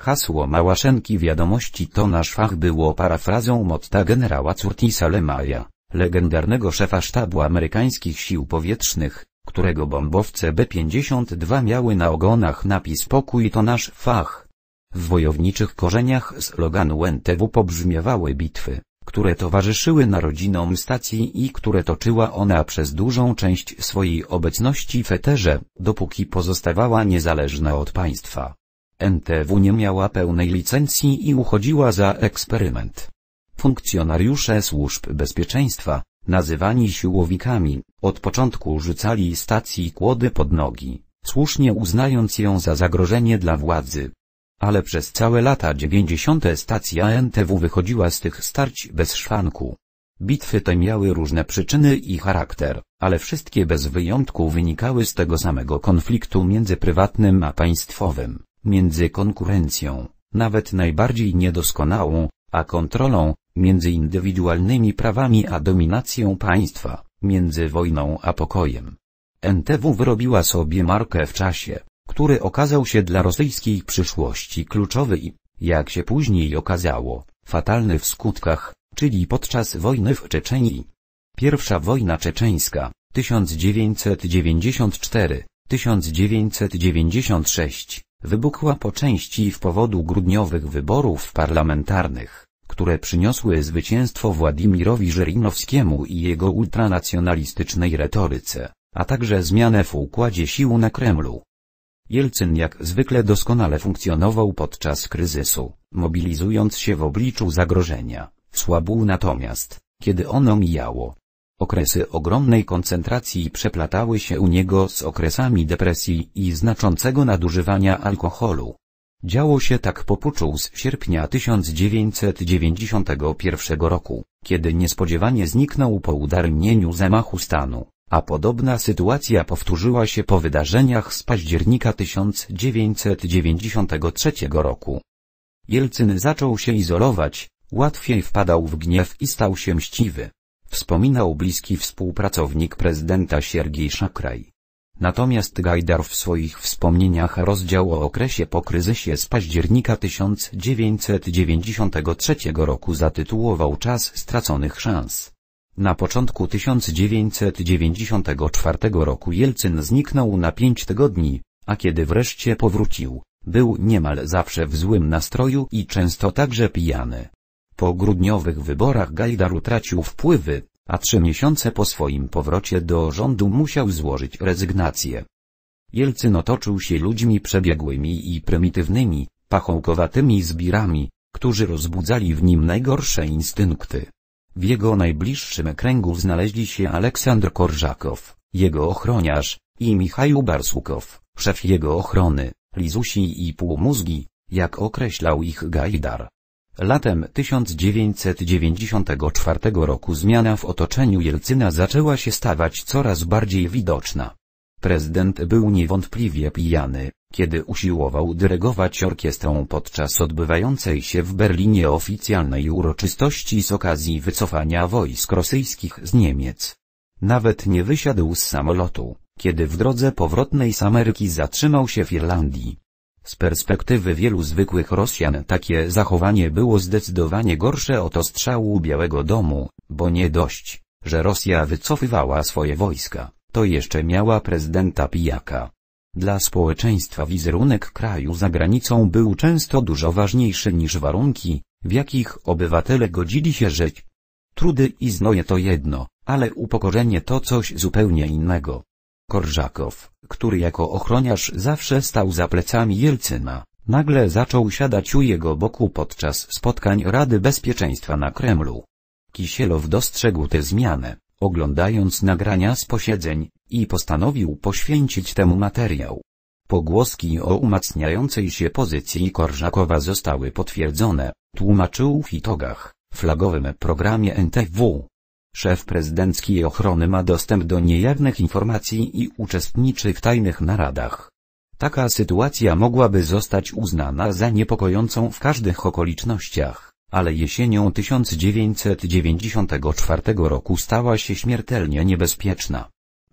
Hasło Małaszenki Wiadomości to nasz fach było parafrazą motta generała Curtisa Lemaja, legendarnego szefa sztabu amerykańskich sił powietrznych, którego bombowce B-52 miały na ogonach napis Pokój to nasz fach. W wojowniczych korzeniach sloganu NTW pobrzmiewały bitwy, które towarzyszyły narodzinom stacji i które toczyła ona przez dużą część swojej obecności w eterze, dopóki pozostawała niezależna od państwa. NTW nie miała pełnej licencji i uchodziła za eksperyment. Funkcjonariusze służb bezpieczeństwa, nazywani siłowikami, od początku rzucali stacji kłody pod nogi, słusznie uznając ją za zagrożenie dla władzy. Ale przez całe lata dziewięćdziesiąte stacja NTW wychodziła z tych starć bez szwanku. Bitwy te miały różne przyczyny i charakter, ale wszystkie bez wyjątku wynikały z tego samego konfliktu między prywatnym a państwowym między konkurencją, nawet najbardziej niedoskonałą, a kontrolą, między indywidualnymi prawami a dominacją państwa, między wojną a pokojem. NTW wyrobiła sobie markę w czasie, który okazał się dla rosyjskiej przyszłości kluczowy i, jak się później okazało, fatalny w skutkach, czyli podczas wojny w Czeczenii. Pierwsza wojna czeczeńska, 1994-1996 wybuchła po części w powodu grudniowych wyborów parlamentarnych, które przyniosły zwycięstwo Władimirowi Żerinowskiemu i jego ultranacjonalistycznej retoryce, a także zmianę w układzie sił na Kremlu. Jelcyn jak zwykle doskonale funkcjonował podczas kryzysu, mobilizując się w obliczu zagrożenia, słabł natomiast, kiedy ono mijało, Okresy ogromnej koncentracji przeplatały się u niego z okresami depresji i znaczącego nadużywania alkoholu. Działo się tak po puczu z sierpnia 1991 roku, kiedy niespodziewanie zniknął po udarnieniu zamachu stanu, a podobna sytuacja powtórzyła się po wydarzeniach z października 1993 roku. Jelcyn zaczął się izolować, łatwiej wpadał w gniew i stał się mściwy wspominał bliski współpracownik prezydenta Siergiej Szakraj. Natomiast Gajdar w swoich wspomnieniach rozdział o okresie po kryzysie z października 1993 roku zatytułował Czas straconych szans. Na początku 1994 roku Jelcyn zniknął na pięć tygodni, a kiedy wreszcie powrócił, był niemal zawsze w złym nastroju i często także pijany. Po grudniowych wyborach Gajdar utracił wpływy, a trzy miesiące po swoim powrocie do rządu musiał złożyć rezygnację. Jelcyn otoczył się ludźmi przebiegłymi i prymitywnymi, pachołkowatymi zbirami, którzy rozbudzali w nim najgorsze instynkty. W jego najbliższym kręgu znaleźli się Aleksandr Korżakow, jego ochroniarz, i Michał Barsukow, szef jego ochrony, Lizusi i Półmózgi, jak określał ich Gajdar. Latem 1994 roku zmiana w otoczeniu Jelcyna zaczęła się stawać coraz bardziej widoczna. Prezydent był niewątpliwie pijany, kiedy usiłował dyrygować orkiestrą podczas odbywającej się w Berlinie oficjalnej uroczystości z okazji wycofania wojsk rosyjskich z Niemiec. Nawet nie wysiadł z samolotu, kiedy w drodze powrotnej z Ameryki zatrzymał się w Irlandii. Z perspektywy wielu zwykłych Rosjan takie zachowanie było zdecydowanie gorsze od ostrzału Białego Domu, bo nie dość, że Rosja wycofywała swoje wojska, to jeszcze miała prezydenta pijaka. Dla społeczeństwa wizerunek kraju za granicą był często dużo ważniejszy niż warunki, w jakich obywatele godzili się żyć. Trudy i znoje to jedno, ale upokorzenie to coś zupełnie innego. Korżakow który jako ochroniarz zawsze stał za plecami Jelcyna, nagle zaczął siadać u jego boku podczas spotkań Rady Bezpieczeństwa na Kremlu. Kisielow dostrzegł tę zmianę, oglądając nagrania z posiedzeń, i postanowił poświęcić temu materiał. Pogłoski o umacniającej się pozycji Korżakowa zostały potwierdzone, tłumaczył w Hitogach, flagowym programie NTW. Szef prezydencki ochrony ma dostęp do niejawnych informacji i uczestniczy w tajnych naradach. Taka sytuacja mogłaby zostać uznana za niepokojącą w każdych okolicznościach, ale jesienią 1994 roku stała się śmiertelnie niebezpieczna.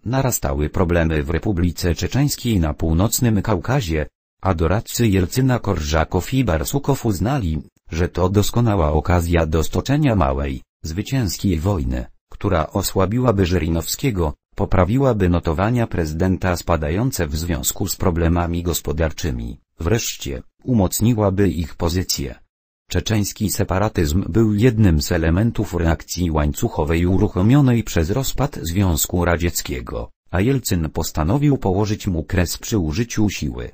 Narastały problemy w Republice Czeczeńskiej na północnym Kaukazie, a doradcy Jelcyna Korżakow i Barsukow uznali, że to doskonała okazja do stoczenia małej, zwycięskiej wojny która osłabiłaby Żyrinowskiego, poprawiłaby notowania prezydenta spadające w związku z problemami gospodarczymi, wreszcie, umocniłaby ich pozycję. Czeczeński separatyzm był jednym z elementów reakcji łańcuchowej uruchomionej przez rozpad Związku Radzieckiego, a Jelcyn postanowił położyć mu kres przy użyciu siły.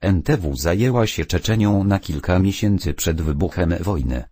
NTW zajęła się Czeczenią na kilka miesięcy przed wybuchem wojny.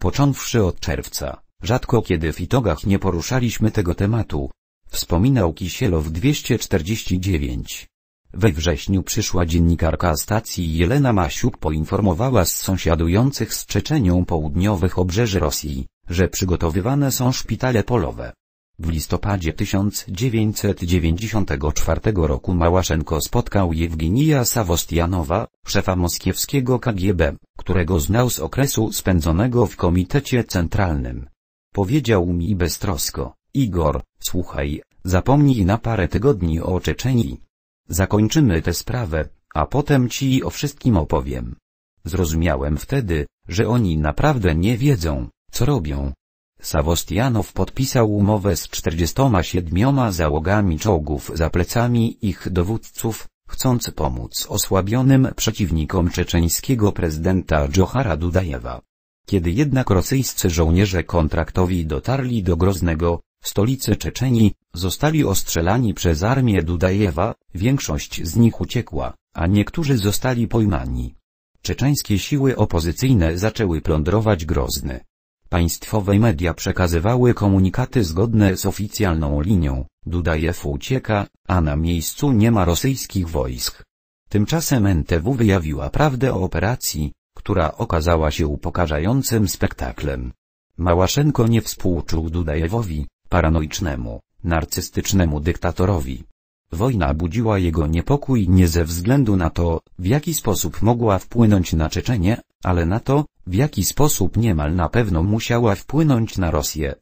Począwszy od czerwca Rzadko kiedy w itogach nie poruszaliśmy tego tematu, wspominał Kisielow 249. We wrześniu przyszła dziennikarka stacji Jelena Masiuk poinformowała z sąsiadujących z Czeczenią południowych obrzeży Rosji, że przygotowywane są szpitale polowe. W listopadzie 1994 roku Małaszenko spotkał Jewginija Sawostianowa, szefa moskiewskiego KGB, którego znał z okresu spędzonego w Komitecie Centralnym. Powiedział mi beztrosko, Igor, słuchaj, zapomnij na parę tygodni o Czeczenii. Zakończymy tę sprawę, a potem ci o wszystkim opowiem. Zrozumiałem wtedy, że oni naprawdę nie wiedzą, co robią. Sawostianow podpisał umowę z 47 załogami czołgów za plecami ich dowódców, chcąc pomóc osłabionym przeciwnikom czeczeńskiego prezydenta Johara Dudajewa. Kiedy jednak rosyjscy żołnierze kontraktowi dotarli do Groznego, stolicy Czeczeni, zostali ostrzelani przez armię Dudajewa, większość z nich uciekła, a niektórzy zostali pojmani. Czeczeńskie siły opozycyjne zaczęły plądrować Grozny. Państwowe media przekazywały komunikaty zgodne z oficjalną linią, Dudajew ucieka, a na miejscu nie ma rosyjskich wojsk. Tymczasem NTW wyjawiła prawdę o operacji, która okazała się upokarzającym spektaklem. Małaszenko nie współczuł Dudajewowi, paranoicznemu, narcystycznemu dyktatorowi. Wojna budziła jego niepokój nie ze względu na to, w jaki sposób mogła wpłynąć na Czeczenie, ale na to, w jaki sposób niemal na pewno musiała wpłynąć na Rosję.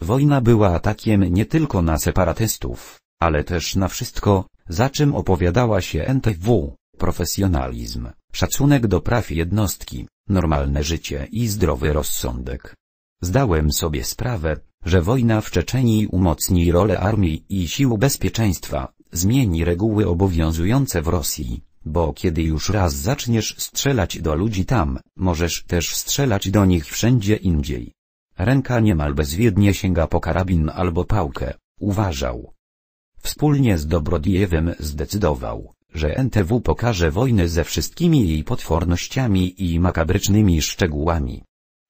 Wojna była atakiem nie tylko na separatystów, ale też na wszystko, za czym opowiadała się NTW, profesjonalizm, Szacunek do praw jednostki, normalne życie i zdrowy rozsądek. Zdałem sobie sprawę, że wojna w Czeczenii umocni rolę armii i sił bezpieczeństwa, zmieni reguły obowiązujące w Rosji, bo kiedy już raz zaczniesz strzelać do ludzi tam, możesz też strzelać do nich wszędzie indziej. Ręka niemal bezwiednie sięga po karabin albo pałkę, uważał. Wspólnie z Dobrodiewem zdecydował, że NTW pokaże wojnę ze wszystkimi jej potwornościami i makabrycznymi szczegółami.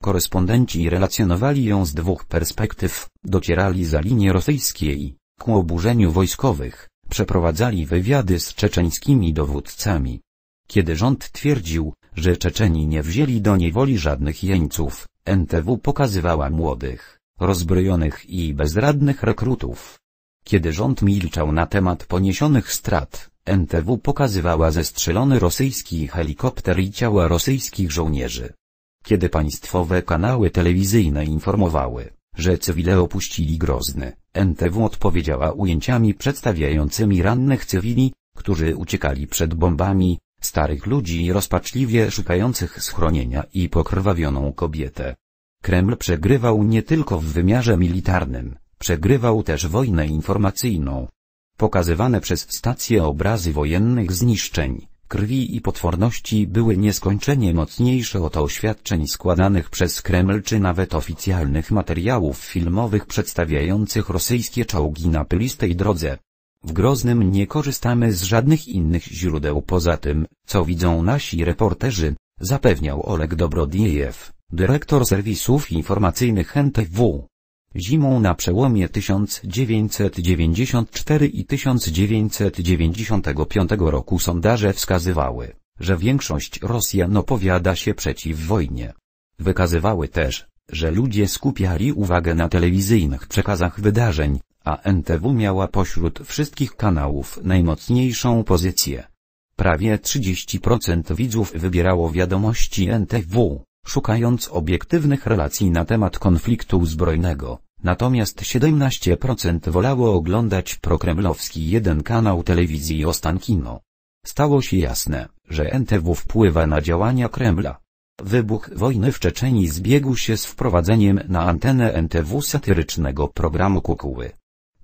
Korespondenci relacjonowali ją z dwóch perspektyw, docierali za linię rosyjskiej, ku oburzeniu wojskowych, przeprowadzali wywiady z czeczeńskimi dowódcami. Kiedy rząd twierdził, że Czeczeni nie wzięli do niewoli żadnych jeńców, NTW pokazywała młodych, rozbrojonych i bezradnych rekrutów. Kiedy rząd milczał na temat poniesionych strat, NTW pokazywała zestrzelony rosyjski helikopter i ciała rosyjskich żołnierzy. Kiedy państwowe kanały telewizyjne informowały, że cywile opuścili Grozny, NTW odpowiedziała ujęciami przedstawiającymi rannych cywili, którzy uciekali przed bombami, starych ludzi rozpaczliwie szukających schronienia i pokrwawioną kobietę. Kreml przegrywał nie tylko w wymiarze militarnym, przegrywał też wojnę informacyjną. Pokazywane przez stacje obrazy wojennych zniszczeń, krwi i potworności były nieskończenie mocniejsze od oświadczeń składanych przez Kreml czy nawet oficjalnych materiałów filmowych przedstawiających rosyjskie czołgi na pylistej drodze. W Groznym nie korzystamy z żadnych innych źródeł poza tym, co widzą nasi reporterzy, zapewniał Oleg Dobrodiejew, dyrektor serwisów informacyjnych NTW. Zimą na przełomie 1994 i 1995 roku sondaże wskazywały, że większość Rosjan opowiada się przeciw wojnie. Wykazywały też, że ludzie skupiali uwagę na telewizyjnych przekazach wydarzeń, a NTW miała pośród wszystkich kanałów najmocniejszą pozycję. Prawie 30% widzów wybierało wiadomości NTW, szukając obiektywnych relacji na temat konfliktu zbrojnego, natomiast 17% wolało oglądać prokremlowski jeden kanał telewizji Ostankino. Stało się jasne, że NTW wpływa na działania Kremla. Wybuch wojny w Czeczeni zbiegł się z wprowadzeniem na antenę NTW satyrycznego programu Kukuły.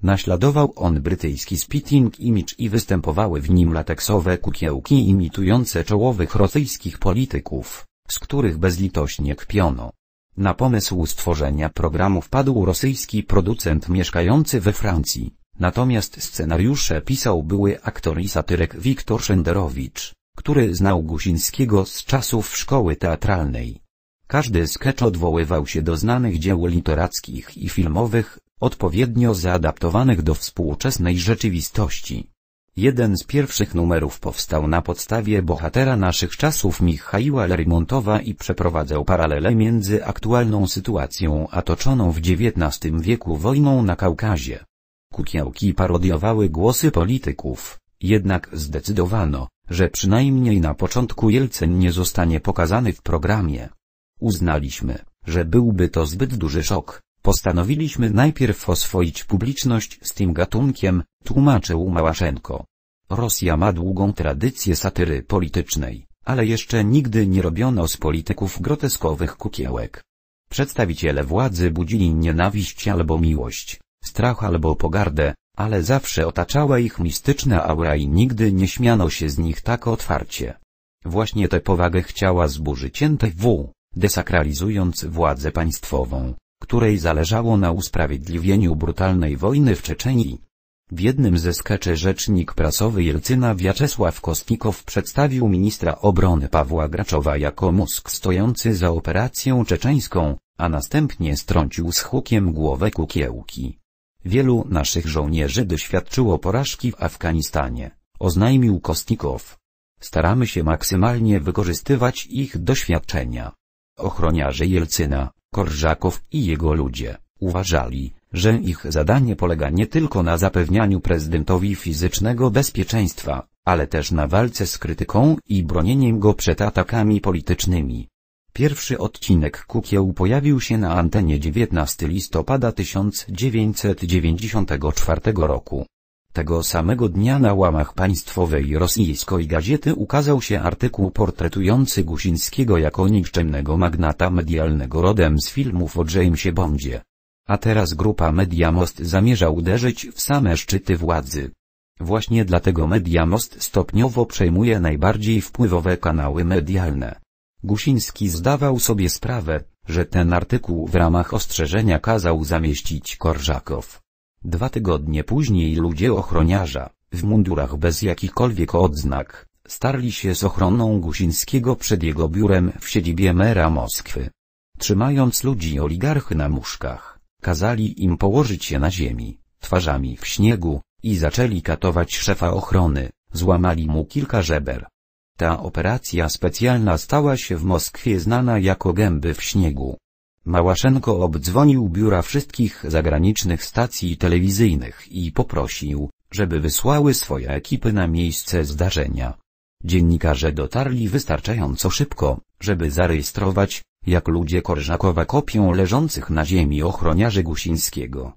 Naśladował on brytyjski spitting image i występowały w nim lateksowe kukiełki imitujące czołowych rosyjskich polityków z których bezlitośnie kpiono. Na pomysł stworzenia programu wpadł rosyjski producent mieszkający we Francji, natomiast scenariusze pisał były aktor i satyrek Wiktor Szenderowicz, który znał Gusińskiego z czasów szkoły teatralnej. Każdy sketch odwoływał się do znanych dzieł literackich i filmowych, odpowiednio zaadaptowanych do współczesnej rzeczywistości. Jeden z pierwszych numerów powstał na podstawie bohatera naszych czasów Michaiła Lermontowa i przeprowadzał paralele między aktualną sytuacją a toczoną w XIX wieku wojną na Kaukazie. Kukiałki parodiowały głosy polityków, jednak zdecydowano, że przynajmniej na początku Jelcen nie zostanie pokazany w programie. Uznaliśmy, że byłby to zbyt duży szok, postanowiliśmy najpierw oswoić publiczność z tym gatunkiem, tłumaczył Małaszenko. Rosja ma długą tradycję satyry politycznej, ale jeszcze nigdy nie robiono z polityków groteskowych kukiełek. Przedstawiciele władzy budzili nienawiść albo miłość, strach albo pogardę, ale zawsze otaczała ich mistyczna aura i nigdy nie śmiano się z nich tak otwarcie. Właśnie tę powagę chciała zburzyć NTW, desakralizując władzę państwową, której zależało na usprawiedliwieniu brutalnej wojny w Czeczeniu. W jednym ze skaczy rzecznik prasowy Jelcyna Wiaczesław Kostnikow przedstawił ministra obrony Pawła Graczowa jako mózg stojący za operacją czeczeńską, a następnie strącił z hukiem głowę kukiełki. Wielu naszych żołnierzy doświadczyło porażki w Afganistanie, oznajmił Kostnikow. Staramy się maksymalnie wykorzystywać ich doświadczenia. Ochroniarze Jelcyna, Korżakow i jego ludzie, uważali, że ich zadanie polega nie tylko na zapewnianiu prezydentowi fizycznego bezpieczeństwa, ale też na walce z krytyką i bronieniem go przed atakami politycznymi. Pierwszy odcinek Kukieł pojawił się na antenie 19 listopada 1994 roku. Tego samego dnia na łamach państwowej rosyjskiej gazety ukazał się artykuł portretujący Gusińskiego jako nikczemnego magnata medialnego rodem z filmów o Jamesie Bondzie. A teraz grupa Mediamost zamierza uderzyć w same szczyty władzy. Właśnie dlatego Mediamost stopniowo przejmuje najbardziej wpływowe kanały medialne. Gusiński zdawał sobie sprawę, że ten artykuł w ramach ostrzeżenia kazał zamieścić Korżakow. Dwa tygodnie później ludzie ochroniarza, w mundurach bez jakichkolwiek odznak, starli się z ochroną Gusińskiego przed jego biurem w siedzibie mera Moskwy. Trzymając ludzi oligarchy na muszkach Kazali im położyć się na ziemi, twarzami w śniegu, i zaczęli katować szefa ochrony, złamali mu kilka żeber. Ta operacja specjalna stała się w Moskwie znana jako gęby w śniegu. Małaszenko obdzwonił biura wszystkich zagranicznych stacji telewizyjnych i poprosił, żeby wysłały swoje ekipy na miejsce zdarzenia. Dziennikarze dotarli wystarczająco szybko, żeby zarejestrować, jak ludzie Korżakowa kopią leżących na ziemi ochroniarzy Gusińskiego.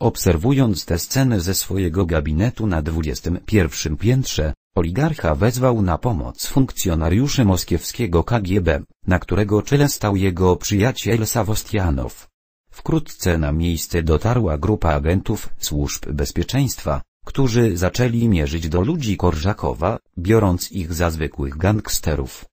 Obserwując tę scenę ze swojego gabinetu na 21 piętrze, oligarcha wezwał na pomoc funkcjonariuszy moskiewskiego KGB, na którego czele stał jego przyjaciel Sawostianow. Wkrótce na miejsce dotarła grupa agentów służb bezpieczeństwa, którzy zaczęli mierzyć do ludzi Korżakowa, biorąc ich za zwykłych gangsterów.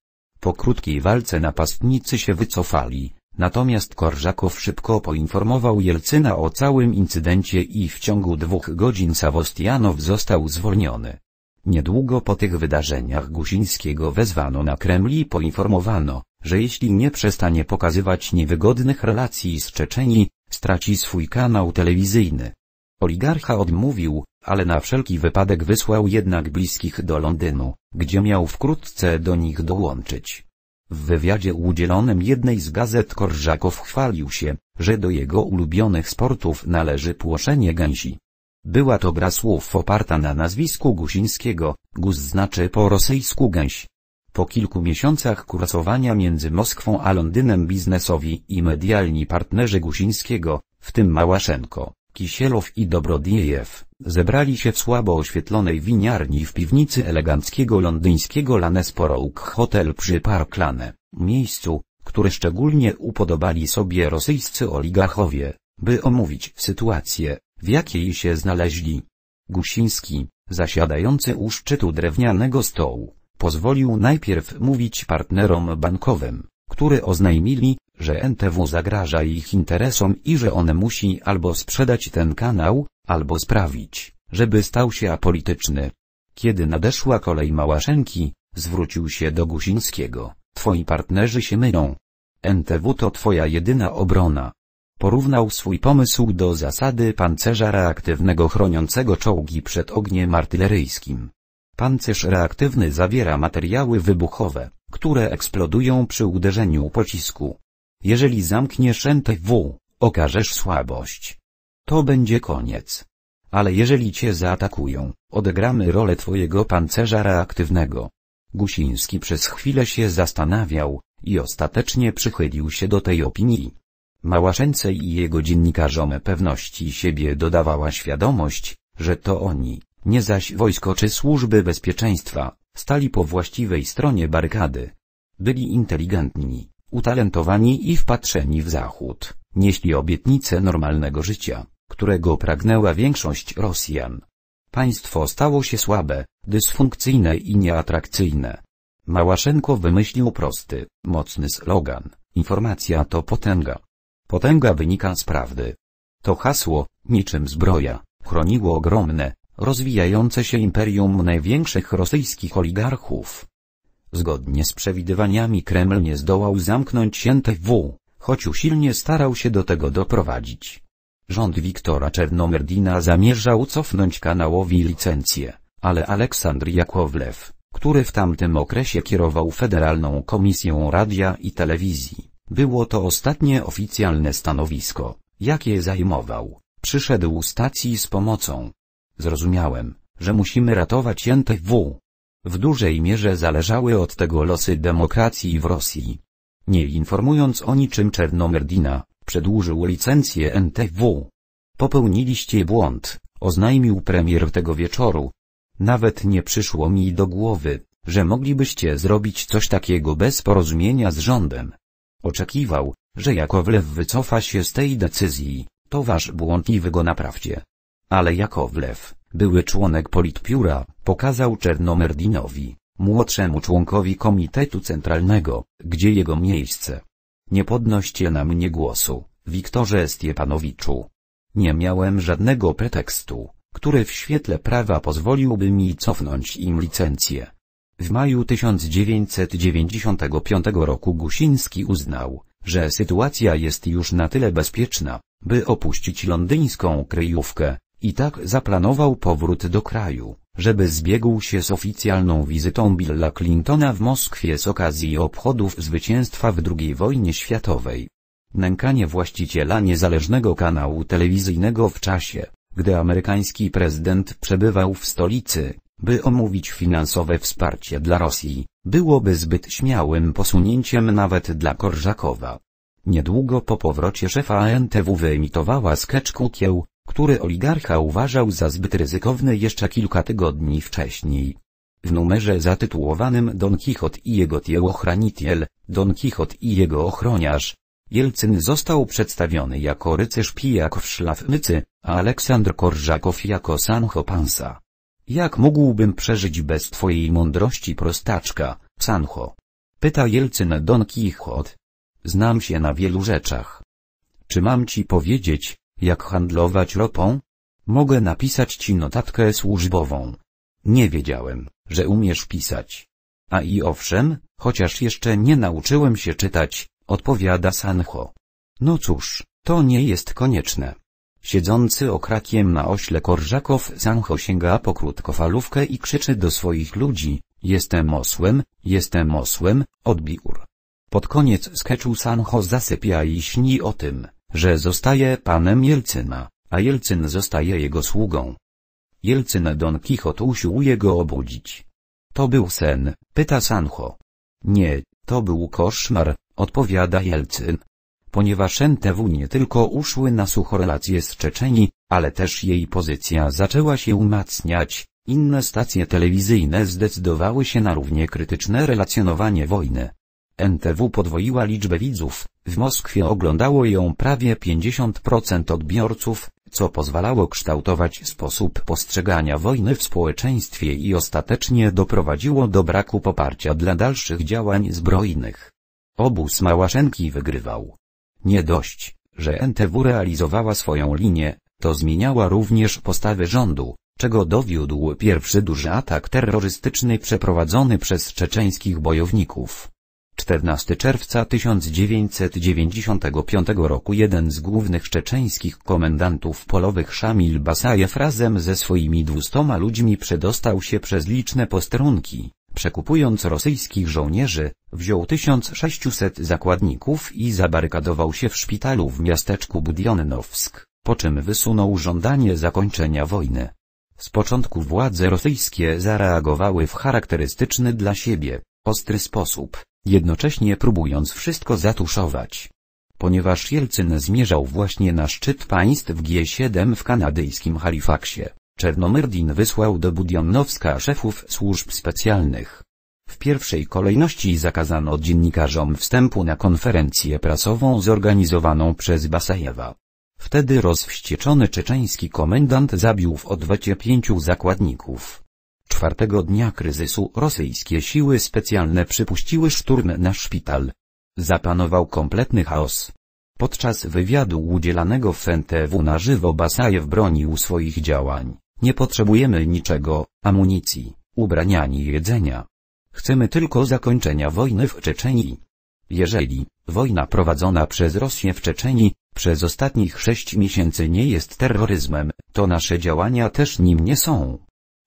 Po krótkiej walce napastnicy się wycofali, natomiast Korżakow szybko poinformował Jelcyna o całym incydencie i w ciągu dwóch godzin Sawostianow został zwolniony. Niedługo po tych wydarzeniach Gusińskiego wezwano na Kreml i poinformowano, że jeśli nie przestanie pokazywać niewygodnych relacji z Czeczeni, straci swój kanał telewizyjny. Oligarcha odmówił, ale na wszelki wypadek wysłał jednak bliskich do Londynu, gdzie miał wkrótce do nich dołączyć. W wywiadzie udzielonym jednej z gazet Korżakow chwalił się, że do jego ulubionych sportów należy płoszenie gęsi. Była to gra słów oparta na nazwisku Gusińskiego, gus znaczy po rosyjsku gęś. Po kilku miesiącach kursowania między Moskwą a Londynem biznesowi i medialni partnerzy Gusińskiego, w tym Małaszenko, Kisielow i Dobrodiejew, zebrali się w słabo oświetlonej winiarni w piwnicy eleganckiego londyńskiego Lanesporouk Hotel przy Park Lane, miejscu, które szczególnie upodobali sobie rosyjscy oligarchowie, by omówić sytuację, w jakiej się znaleźli. Gusiński, zasiadający u szczytu drewnianego stołu, pozwolił najpierw mówić partnerom bankowym, które oznajmili, że NTW zagraża ich interesom i że on musi albo sprzedać ten kanał, albo sprawić, żeby stał się apolityczny. Kiedy nadeszła kolej Małaszenki, zwrócił się do Guzińskiego, twoi partnerzy się mylą. NTW to twoja jedyna obrona. Porównał swój pomysł do zasady pancerza reaktywnego chroniącego czołgi przed ogniem artyleryjskim. Pancerz reaktywny zawiera materiały wybuchowe, które eksplodują przy uderzeniu pocisku. Jeżeli zamkniesz NTW, okażesz słabość. To będzie koniec. Ale jeżeli cię zaatakują, odegramy rolę twojego pancerza reaktywnego. Gusiński przez chwilę się zastanawiał, i ostatecznie przychylił się do tej opinii. Małaszence i jego dziennikarzom pewności siebie dodawała świadomość, że to oni, nie zaś wojsko czy służby bezpieczeństwa, stali po właściwej stronie barykady. Byli inteligentni, utalentowani i wpatrzeni w Zachód, nieśli obietnicę normalnego życia, którego pragnęła większość Rosjan. Państwo stało się słabe, dysfunkcyjne i nieatrakcyjne. Małaszenko wymyślił prosty, mocny slogan, informacja to potęga. Potęga wynika z prawdy. To hasło, niczym zbroja, chroniło ogromne, rozwijające się imperium największych rosyjskich oligarchów. Zgodnie z przewidywaniami Kreml nie zdołał zamknąć się choć usilnie starał się do tego doprowadzić. Rząd Wiktora Czernomerdina zamierzał cofnąć kanałowi licencję, ale Aleksandr Jakowlew, który w tamtym okresie kierował Federalną Komisją Radia i Telewizji, było to ostatnie oficjalne stanowisko, jakie zajmował, przyszedł stacji z pomocą. Zrozumiałem, że musimy ratować NTW, w dużej mierze zależały od tego losy demokracji w Rosji. Nie informując o niczym Czernomerdina, przedłużył licencję NTW. Popełniliście błąd, oznajmił premier tego wieczoru. Nawet nie przyszło mi do głowy, że moglibyście zrobić coś takiego bez porozumienia z rządem. Oczekiwał, że Jakowlew wycofa się z tej decyzji, to wasz błąd i wy go naprawcie. Ale Jakowlew, były członek politpióra, pokazał Czernomerdinowi, młodszemu członkowi Komitetu Centralnego, gdzie jego miejsce. Nie podnoście na mnie głosu, Wiktorze Stiepanowiczu. Nie miałem żadnego pretekstu, który w świetle prawa pozwoliłby mi cofnąć im licencję. W maju 1995 roku Gusiński uznał, że sytuacja jest już na tyle bezpieczna, by opuścić londyńską kryjówkę, i tak zaplanował powrót do kraju żeby zbiegł się z oficjalną wizytą Billa Clintona w Moskwie z okazji obchodów zwycięstwa w II wojnie światowej. Nękanie właściciela niezależnego kanału telewizyjnego w czasie, gdy amerykański prezydent przebywał w stolicy, by omówić finansowe wsparcie dla Rosji, byłoby zbyt śmiałym posunięciem nawet dla Korżakowa. Niedługo po powrocie szefa ANTW wyemitowała sketch Kukieł, który oligarcha uważał za zbyt ryzykowny jeszcze kilka tygodni wcześniej. W numerze zatytułowanym Don Quixote i jego tiełochranitiel, Don Quixote i jego ochroniarz, Jelcyn został przedstawiony jako rycerz pijak w szlafmycy, a Aleksandr Korżakow jako Sancho Panza. Jak mógłbym przeżyć bez twojej mądrości prostaczka, Sancho? Pyta Jelcyn Don Quixote. Znam się na wielu rzeczach. Czy mam ci powiedzieć, jak handlować ropą? Mogę napisać ci notatkę służbową. Nie wiedziałem, że umiesz pisać. A i owszem, chociaż jeszcze nie nauczyłem się czytać, odpowiada Sancho. No cóż, to nie jest konieczne. Siedzący okrakiem na ośle Korżakow Sancho sięga po krótkofalówkę i krzyczy do swoich ludzi, jestem osłem, jestem osłem, odbiór. Pod koniec skeczu Sancho zasypia i śni o tym, że zostaje panem Jelcyna, a Jelcyn zostaje jego sługą. Jelcyn Don Quixote usiłuje go obudzić. To był sen, pyta Sancho. Nie, to był koszmar, odpowiada Jelcyn. Ponieważ NTW nie tylko uszły na sucho relacje z Czeczeni, ale też jej pozycja zaczęła się umacniać, inne stacje telewizyjne zdecydowały się na równie krytyczne relacjonowanie wojny. NTW podwoiła liczbę widzów, w Moskwie oglądało ją prawie 50% odbiorców, co pozwalało kształtować sposób postrzegania wojny w społeczeństwie i ostatecznie doprowadziło do braku poparcia dla dalszych działań zbrojnych. Obóz Małaszenki wygrywał. Nie dość, że NTW realizowała swoją linię, to zmieniała również postawy rządu, czego dowiódł pierwszy duży atak terrorystyczny przeprowadzony przez czeczeńskich bojowników. 14 czerwca 1995 roku jeden z głównych szczeczeńskich komendantów polowych Szamil Basajew razem ze swoimi 200 ludźmi przedostał się przez liczne posterunki, przekupując rosyjskich żołnierzy, wziął 1600 zakładników i zabarykadował się w szpitalu w miasteczku Budionowsk, po czym wysunął żądanie zakończenia wojny. Z początku władze rosyjskie zareagowały w charakterystyczny dla siebie, ostry sposób jednocześnie próbując wszystko zatuszować. Ponieważ Jelcyn zmierzał właśnie na szczyt państw G7 w kanadyjskim Halifaxie, Czernomyrdin wysłał do Budionowska szefów służb specjalnych. W pierwszej kolejności zakazano dziennikarzom wstępu na konferencję prasową zorganizowaną przez Basajewa. Wtedy rozwścieczony czeczeński komendant zabił w odwecie pięciu zakładników. Czwartego dnia kryzysu rosyjskie siły specjalne przypuściły szturm na szpital. Zapanował kompletny chaos. Podczas wywiadu udzielanego w NTW na żywo Basajew bronił swoich działań. Nie potrzebujemy niczego, amunicji, ubrania ani jedzenia. Chcemy tylko zakończenia wojny w Czeczenii. Jeżeli wojna prowadzona przez Rosję w Czeczenii przez ostatnich sześć miesięcy nie jest terroryzmem, to nasze działania też nim nie są.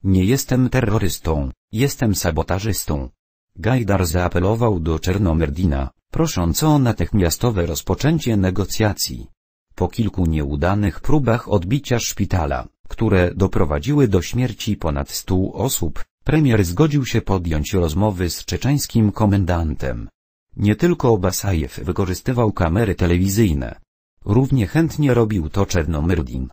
Nie jestem terrorystą, jestem sabotażystą. Gajdar zaapelował do Czernomerdina, prosząc o natychmiastowe rozpoczęcie negocjacji. Po kilku nieudanych próbach odbicia szpitala, które doprowadziły do śmierci ponad stu osób, premier zgodził się podjąć rozmowy z czeczeńskim komendantem. Nie tylko Basajew wykorzystywał kamery telewizyjne. Równie chętnie robił to Czernomyrdin.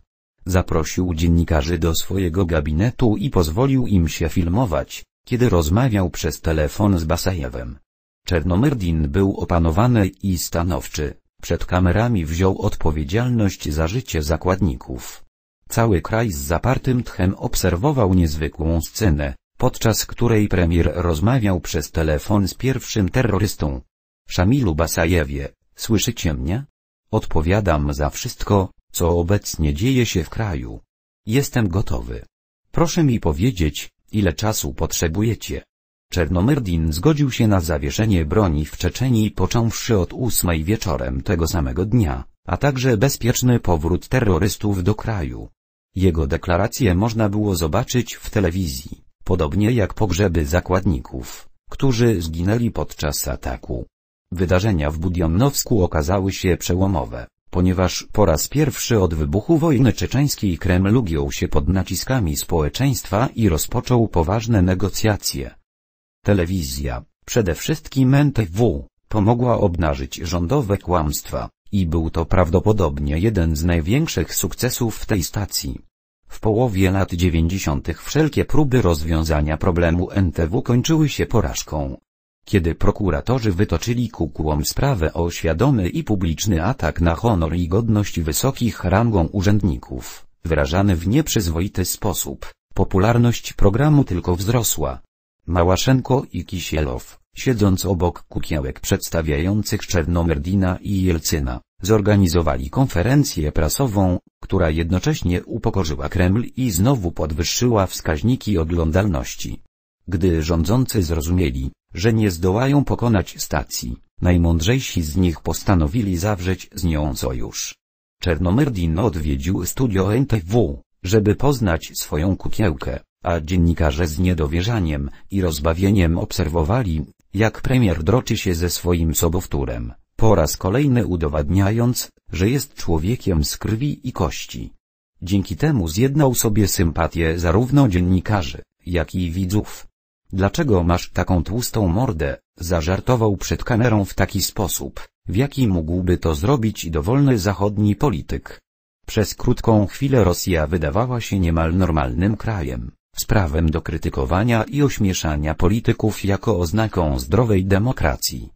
Zaprosił dziennikarzy do swojego gabinetu i pozwolił im się filmować, kiedy rozmawiał przez telefon z Basajewem. Czernomyrdin był opanowany i stanowczy, przed kamerami wziął odpowiedzialność za życie zakładników. Cały kraj z zapartym tchem obserwował niezwykłą scenę, podczas której premier rozmawiał przez telefon z pierwszym terrorystą. Szamilu Basajewie, słyszycie mnie? Odpowiadam za wszystko, co obecnie dzieje się w kraju. Jestem gotowy. Proszę mi powiedzieć, ile czasu potrzebujecie. Czernomyrdin zgodził się na zawieszenie broni w Czeczenii począwszy od ósmej wieczorem tego samego dnia, a także bezpieczny powrót terrorystów do kraju. Jego deklaracje można było zobaczyć w telewizji, podobnie jak pogrzeby zakładników, którzy zginęli podczas ataku. Wydarzenia w Budionowsku okazały się przełomowe ponieważ po raz pierwszy od wybuchu wojny czeczeńskiej Kreml ugiął się pod naciskami społeczeństwa i rozpoczął poważne negocjacje. Telewizja, przede wszystkim NTW, pomogła obnażyć rządowe kłamstwa, i był to prawdopodobnie jeden z największych sukcesów tej stacji. W połowie lat dziewięćdziesiątych wszelkie próby rozwiązania problemu NTW kończyły się porażką. Kiedy prokuratorzy wytoczyli kukłom sprawę o świadomy i publiczny atak na honor i godność wysokich rangą urzędników, wyrażany w nieprzyzwoity sposób, popularność programu tylko wzrosła. Małaszenko i Kisielow, siedząc obok kukiełek przedstawiających Czernomerdina i Jelcyna, zorganizowali konferencję prasową, która jednocześnie upokorzyła Kreml i znowu podwyższyła wskaźniki oglądalności. Gdy rządzący zrozumieli, że nie zdołają pokonać stacji, najmądrzejsi z nich postanowili zawrzeć z nią sojusz. Czernomyrdin odwiedził studio NTW, żeby poznać swoją kukiełkę, a dziennikarze z niedowierzaniem i rozbawieniem obserwowali, jak premier droczy się ze swoim sobowtórem, po raz kolejny udowadniając, że jest człowiekiem z krwi i kości. Dzięki temu zjednał sobie sympatię zarówno dziennikarzy, jak i widzów. Dlaczego masz taką tłustą mordę? Zażartował przed kamerą w taki sposób, w jaki mógłby to zrobić dowolny zachodni polityk. Przez krótką chwilę Rosja wydawała się niemal normalnym krajem, z prawem do krytykowania i ośmieszania polityków jako oznaką zdrowej demokracji.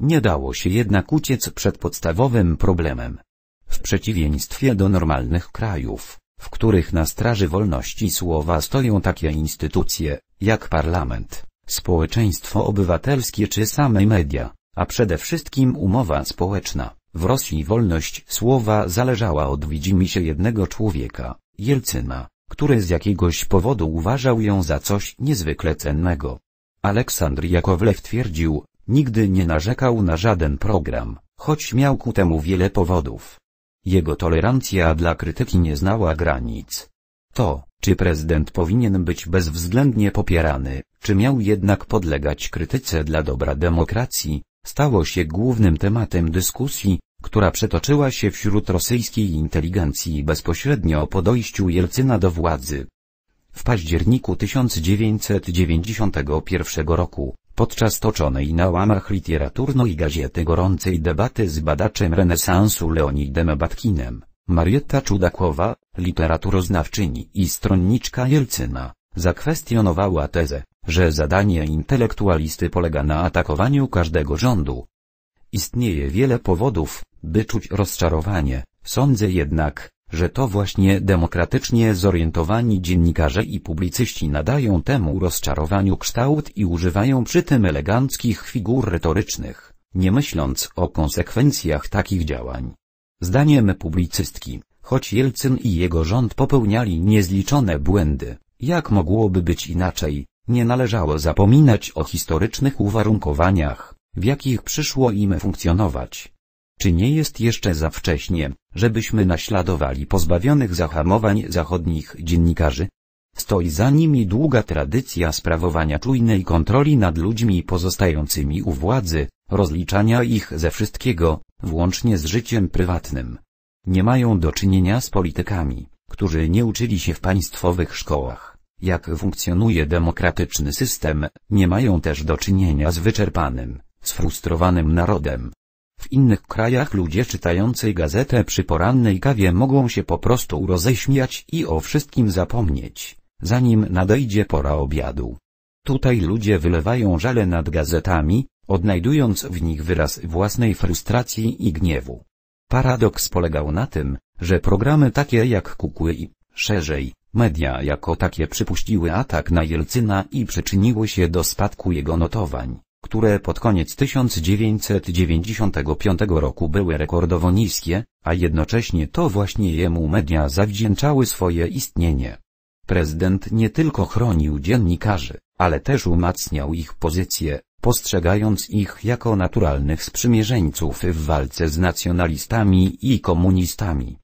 Nie dało się jednak uciec przed podstawowym problemem. W przeciwieństwie do normalnych krajów, w których na straży wolności słowa stoją takie instytucje, jak parlament, społeczeństwo obywatelskie czy same media, a przede wszystkim umowa społeczna. W Rosji wolność słowa zależała od widzimisię jednego człowieka, Jelcyna, który z jakiegoś powodu uważał ją za coś niezwykle cennego. Aleksandr Jakowlew twierdził, nigdy nie narzekał na żaden program, choć miał ku temu wiele powodów. Jego tolerancja dla krytyki nie znała granic. To, czy prezydent powinien być bezwzględnie popierany, czy miał jednak podlegać krytyce dla dobra demokracji, stało się głównym tematem dyskusji, która przetoczyła się wśród rosyjskiej inteligencji bezpośrednio po dojściu Jelcyna do władzy. W październiku 1991 roku, podczas toczonej na łamach literaturno i gazety gorącej debaty z badaczem renesansu Leonidem Batkinem, Marietta Czudakowa, literaturoznawczyni i stronniczka Jelcyna, zakwestionowała tezę, że zadanie intelektualisty polega na atakowaniu każdego rządu. Istnieje wiele powodów, by czuć rozczarowanie, sądzę jednak, że to właśnie demokratycznie zorientowani dziennikarze i publicyści nadają temu rozczarowaniu kształt i używają przy tym eleganckich figur retorycznych, nie myśląc o konsekwencjach takich działań. Zdaniem publicystki, choć Jelcyn i jego rząd popełniali niezliczone błędy, jak mogłoby być inaczej, nie należało zapominać o historycznych uwarunkowaniach, w jakich przyszło im funkcjonować. Czy nie jest jeszcze za wcześnie, żebyśmy naśladowali pozbawionych zahamowań zachodnich dziennikarzy? Stoi za nimi długa tradycja sprawowania czujnej kontroli nad ludźmi pozostającymi u władzy, rozliczania ich ze wszystkiego, włącznie z życiem prywatnym. Nie mają do czynienia z politykami, którzy nie uczyli się w państwowych szkołach, jak funkcjonuje demokratyczny system, nie mają też do czynienia z wyczerpanym, sfrustrowanym narodem. W innych krajach ludzie czytający gazetę przy porannej kawie mogą się po prostu roześmiać i o wszystkim zapomnieć zanim nadejdzie pora obiadu. Tutaj ludzie wylewają żale nad gazetami, odnajdując w nich wyraz własnej frustracji i gniewu. Paradoks polegał na tym, że programy takie jak Kukły i, szerzej, media jako takie przypuściły atak na Jelcyna i przyczyniły się do spadku jego notowań, które pod koniec 1995 roku były rekordowo niskie, a jednocześnie to właśnie jemu media zawdzięczały swoje istnienie. Prezydent nie tylko chronił dziennikarzy, ale też umacniał ich pozycje, postrzegając ich jako naturalnych sprzymierzeńców w walce z nacjonalistami i komunistami.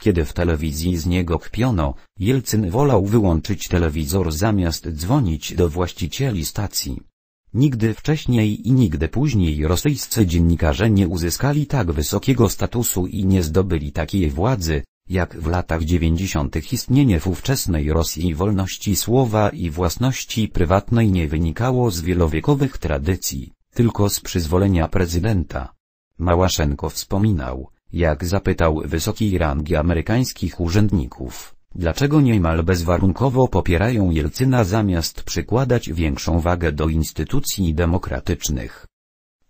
Kiedy w telewizji z niego kpiono, Jelcyn wolał wyłączyć telewizor zamiast dzwonić do właścicieli stacji. Nigdy wcześniej i nigdy później rosyjscy dziennikarze nie uzyskali tak wysokiego statusu i nie zdobyli takiej władzy, jak w latach dziewięćdziesiątych istnienie w ówczesnej Rosji wolności słowa i własności prywatnej nie wynikało z wielowiekowych tradycji, tylko z przyzwolenia prezydenta. Małaszenko wspominał, jak zapytał wysokiej rangi amerykańskich urzędników, dlaczego niemal bezwarunkowo popierają Jelcyna zamiast przykładać większą wagę do instytucji demokratycznych.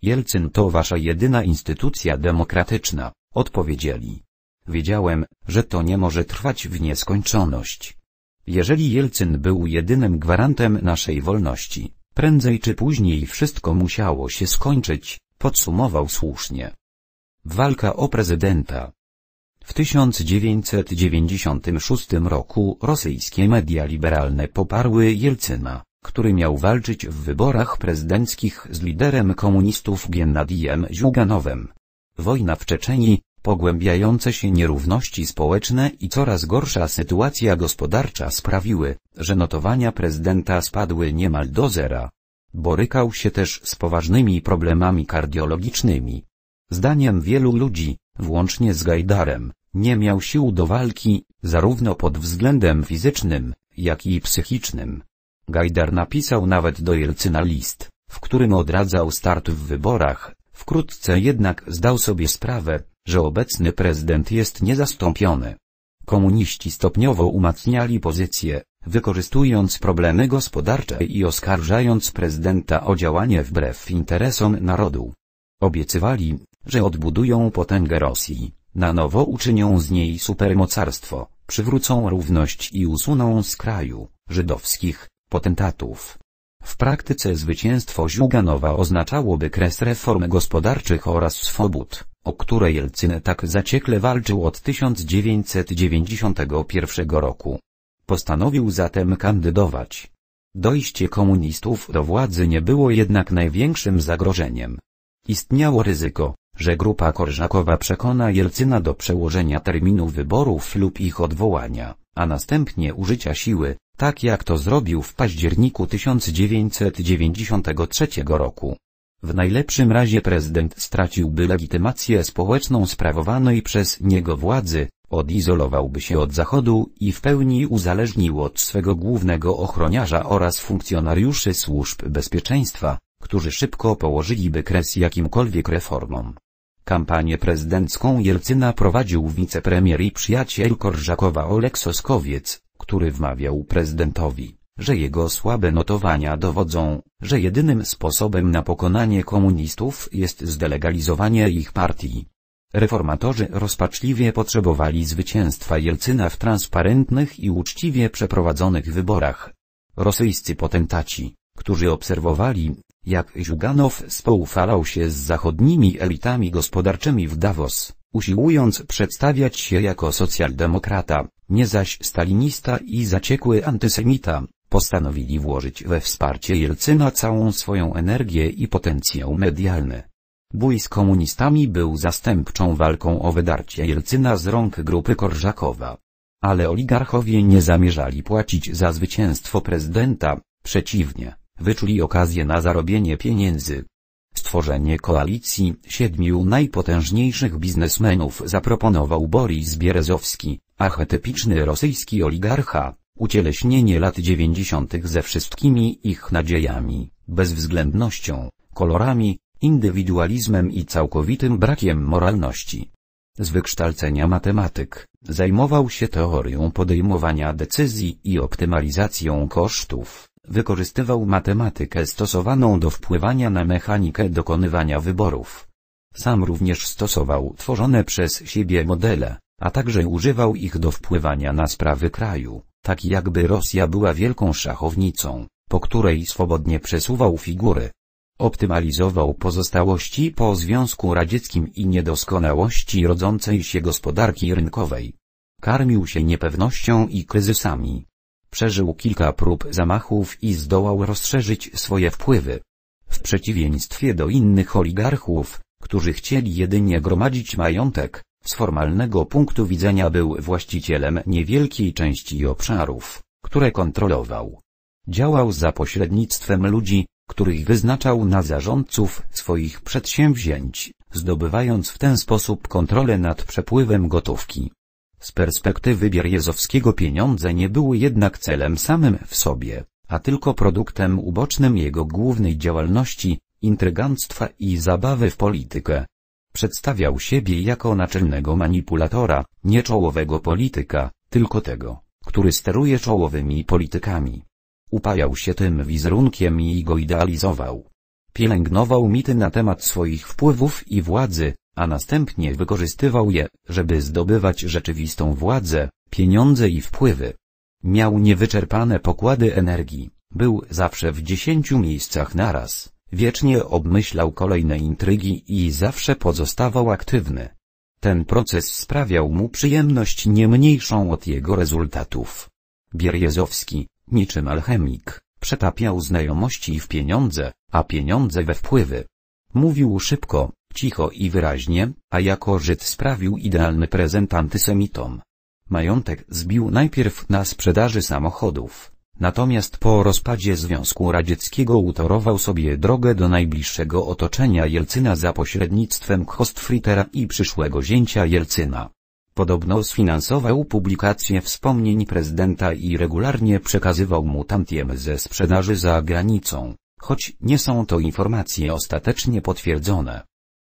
Jelcyn to wasza jedyna instytucja demokratyczna, odpowiedzieli. Wiedziałem, że to nie może trwać w nieskończoność. Jeżeli Jelcyn był jedynym gwarantem naszej wolności, prędzej czy później wszystko musiało się skończyć, podsumował słusznie. Walka o prezydenta. W 1996 roku rosyjskie media liberalne poparły Jelcyna, który miał walczyć w wyborach prezydenckich z liderem komunistów Gennadijem Ziuganowem. Wojna w Czeczeni, Pogłębiające się nierówności społeczne i coraz gorsza sytuacja gospodarcza sprawiły, że notowania prezydenta spadły niemal do zera. Borykał się też z poważnymi problemami kardiologicznymi. Zdaniem wielu ludzi, włącznie z Gajdarem, nie miał sił do walki, zarówno pod względem fizycznym, jak i psychicznym. Gajdar napisał nawet do Jelcyna list, w którym odradzał start w wyborach, wkrótce jednak zdał sobie sprawę, że obecny prezydent jest niezastąpiony. Komuniści stopniowo umacniali pozycję, wykorzystując problemy gospodarcze i oskarżając prezydenta o działanie wbrew interesom narodu. Obiecywali, że odbudują potęgę Rosji, na nowo uczynią z niej supermocarstwo, przywrócą równość i usuną z kraju żydowskich potentatów. W praktyce zwycięstwo Ziuganowa oznaczałoby kres reform gospodarczych oraz swobód o które Jelcyn tak zaciekle walczył od 1991 roku. Postanowił zatem kandydować. Dojście komunistów do władzy nie było jednak największym zagrożeniem. Istniało ryzyko, że grupa Korżakowa przekona Jelcyna do przełożenia terminu wyborów lub ich odwołania, a następnie użycia siły, tak jak to zrobił w październiku 1993 roku. W najlepszym razie prezydent straciłby legitymację społeczną sprawowanej przez niego władzy, odizolowałby się od Zachodu i w pełni uzależnił od swego głównego ochroniarza oraz funkcjonariuszy służb bezpieczeństwa, którzy szybko położyliby kres jakimkolwiek reformom. Kampanię prezydencką Jelcyna prowadził wicepremier i przyjaciel Korżakowa Oleksoskowiec, który wmawiał prezydentowi że jego słabe notowania dowodzą, że jedynym sposobem na pokonanie komunistów jest zdelegalizowanie ich partii. Reformatorzy rozpaczliwie potrzebowali zwycięstwa Jelcyna w transparentnych i uczciwie przeprowadzonych wyborach. Rosyjscy potentaci, którzy obserwowali, jak Ziuganow spoufalał się z zachodnimi elitami gospodarczymi w Davos, usiłując przedstawiać się jako socjaldemokrata, nie zaś stalinista i zaciekły antysemita, postanowili włożyć we wsparcie Jelcyna całą swoją energię i potencjał medialny. Bój z komunistami był zastępczą walką o wydarcie Jelcyna z rąk grupy Korżakowa. Ale oligarchowie nie zamierzali płacić za zwycięstwo prezydenta, przeciwnie, wyczuli okazję na zarobienie pieniędzy. Stworzenie koalicji siedmiu najpotężniejszych biznesmenów zaproponował Boris Bierezowski, archetypiczny rosyjski oligarcha, Ucieleśnienie lat dziewięćdziesiątych ze wszystkimi ich nadziejami, bezwzględnością, kolorami, indywidualizmem i całkowitym brakiem moralności. Z wykształcenia matematyk, zajmował się teorią podejmowania decyzji i optymalizacją kosztów, wykorzystywał matematykę stosowaną do wpływania na mechanikę dokonywania wyborów. Sam również stosował tworzone przez siebie modele, a także używał ich do wpływania na sprawy kraju tak jakby Rosja była wielką szachownicą, po której swobodnie przesuwał figury. Optymalizował pozostałości po Związku Radzieckim i niedoskonałości rodzącej się gospodarki rynkowej. Karmił się niepewnością i kryzysami. Przeżył kilka prób zamachów i zdołał rozszerzyć swoje wpływy. W przeciwieństwie do innych oligarchów, którzy chcieli jedynie gromadzić majątek, z formalnego punktu widzenia był właścicielem niewielkiej części obszarów, które kontrolował. Działał za pośrednictwem ludzi, których wyznaczał na zarządców swoich przedsięwzięć, zdobywając w ten sposób kontrolę nad przepływem gotówki. Z perspektywy Bierjezowskiego pieniądze nie były jednak celem samym w sobie, a tylko produktem ubocznym jego głównej działalności, intryganctwa i zabawy w politykę. Przedstawiał siebie jako naczelnego manipulatora, nie czołowego polityka, tylko tego, który steruje czołowymi politykami. Upajał się tym wizerunkiem i go idealizował. Pielęgnował mity na temat swoich wpływów i władzy, a następnie wykorzystywał je, żeby zdobywać rzeczywistą władzę, pieniądze i wpływy. Miał niewyczerpane pokłady energii, był zawsze w dziesięciu miejscach naraz. Wiecznie obmyślał kolejne intrygi i zawsze pozostawał aktywny. Ten proces sprawiał mu przyjemność nie mniejszą od jego rezultatów. Bierjezowski, niczym alchemik, przetapiał znajomości w pieniądze, a pieniądze we wpływy. Mówił szybko, cicho i wyraźnie, a jako Żyd sprawił idealny prezent antysemitom. Majątek zbił najpierw na sprzedaży samochodów, Natomiast po rozpadzie Związku Radzieckiego utorował sobie drogę do najbliższego otoczenia Jelcyna za pośrednictwem Hostfritera i przyszłego zięcia Jelcyna. Podobno sfinansował publikację wspomnień prezydenta i regularnie przekazywał mu tantiem ze sprzedaży za granicą, choć nie są to informacje ostatecznie potwierdzone.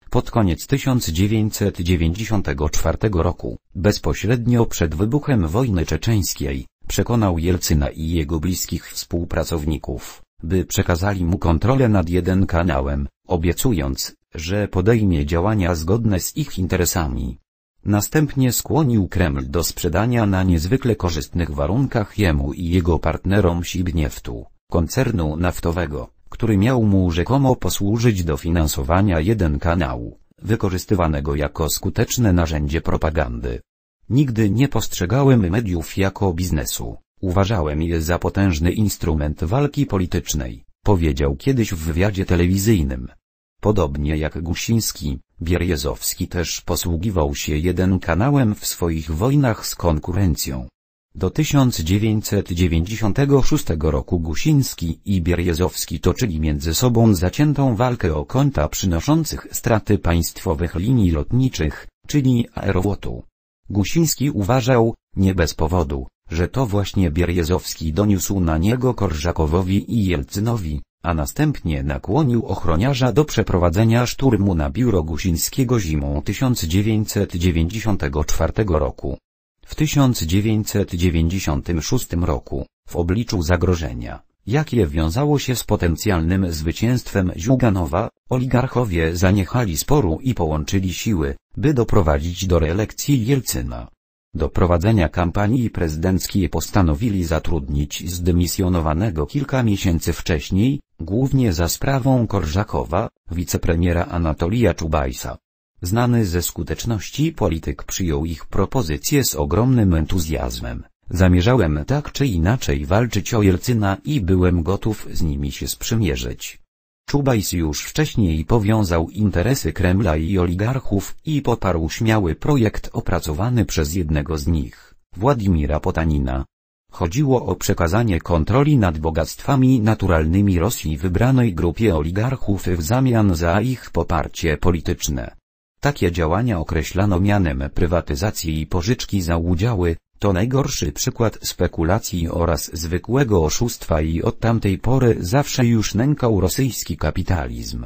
Pod koniec 1994 roku, bezpośrednio przed wybuchem wojny czeczeńskiej, przekonał Jelcyna i jego bliskich współpracowników, by przekazali mu kontrolę nad jeden kanałem, obiecując, że podejmie działania zgodne z ich interesami. Następnie skłonił Kreml do sprzedania na niezwykle korzystnych warunkach jemu i jego partnerom Sibniewtu, koncernu naftowego, który miał mu rzekomo posłużyć do finansowania jeden kanału, wykorzystywanego jako skuteczne narzędzie propagandy. Nigdy nie postrzegałem mediów jako biznesu, uważałem je za potężny instrument walki politycznej, powiedział kiedyś w wywiadzie telewizyjnym. Podobnie jak Gusiński, Bierjezowski też posługiwał się jeden kanałem w swoich wojnach z konkurencją. Do 1996 roku Gusiński i Bierjezowski toczyli między sobą zaciętą walkę o konta przynoszących straty państwowych linii lotniczych, czyli Aerowłotu. Gusiński uważał, nie bez powodu, że to właśnie Bierjezowski doniósł na niego Korżakowowi i Jelcynowi, a następnie nakłonił ochroniarza do przeprowadzenia szturmu na biuro Gusińskiego zimą 1994 roku. W 1996 roku, w obliczu zagrożenia, jakie wiązało się z potencjalnym zwycięstwem Ziuganowa, oligarchowie zaniechali sporu i połączyli siły, by doprowadzić do reelekcji Jelcyna. Do prowadzenia kampanii prezydenckiej postanowili zatrudnić zdymisjonowanego kilka miesięcy wcześniej, głównie za sprawą Korżakowa, wicepremiera Anatolija Czubajsa. Znany ze skuteczności polityk przyjął ich propozycje z ogromnym entuzjazmem. Zamierzałem tak czy inaczej walczyć o Jelcyna i byłem gotów z nimi się sprzymierzyć. Czubajs już wcześniej powiązał interesy Kremla i oligarchów i poparł śmiały projekt opracowany przez jednego z nich, Władimira Potanina. Chodziło o przekazanie kontroli nad bogactwami naturalnymi Rosji wybranej grupie oligarchów w zamian za ich poparcie polityczne. Takie działania określano mianem prywatyzacji i pożyczki za udziały, to najgorszy przykład spekulacji oraz zwykłego oszustwa i od tamtej pory zawsze już nękał rosyjski kapitalizm.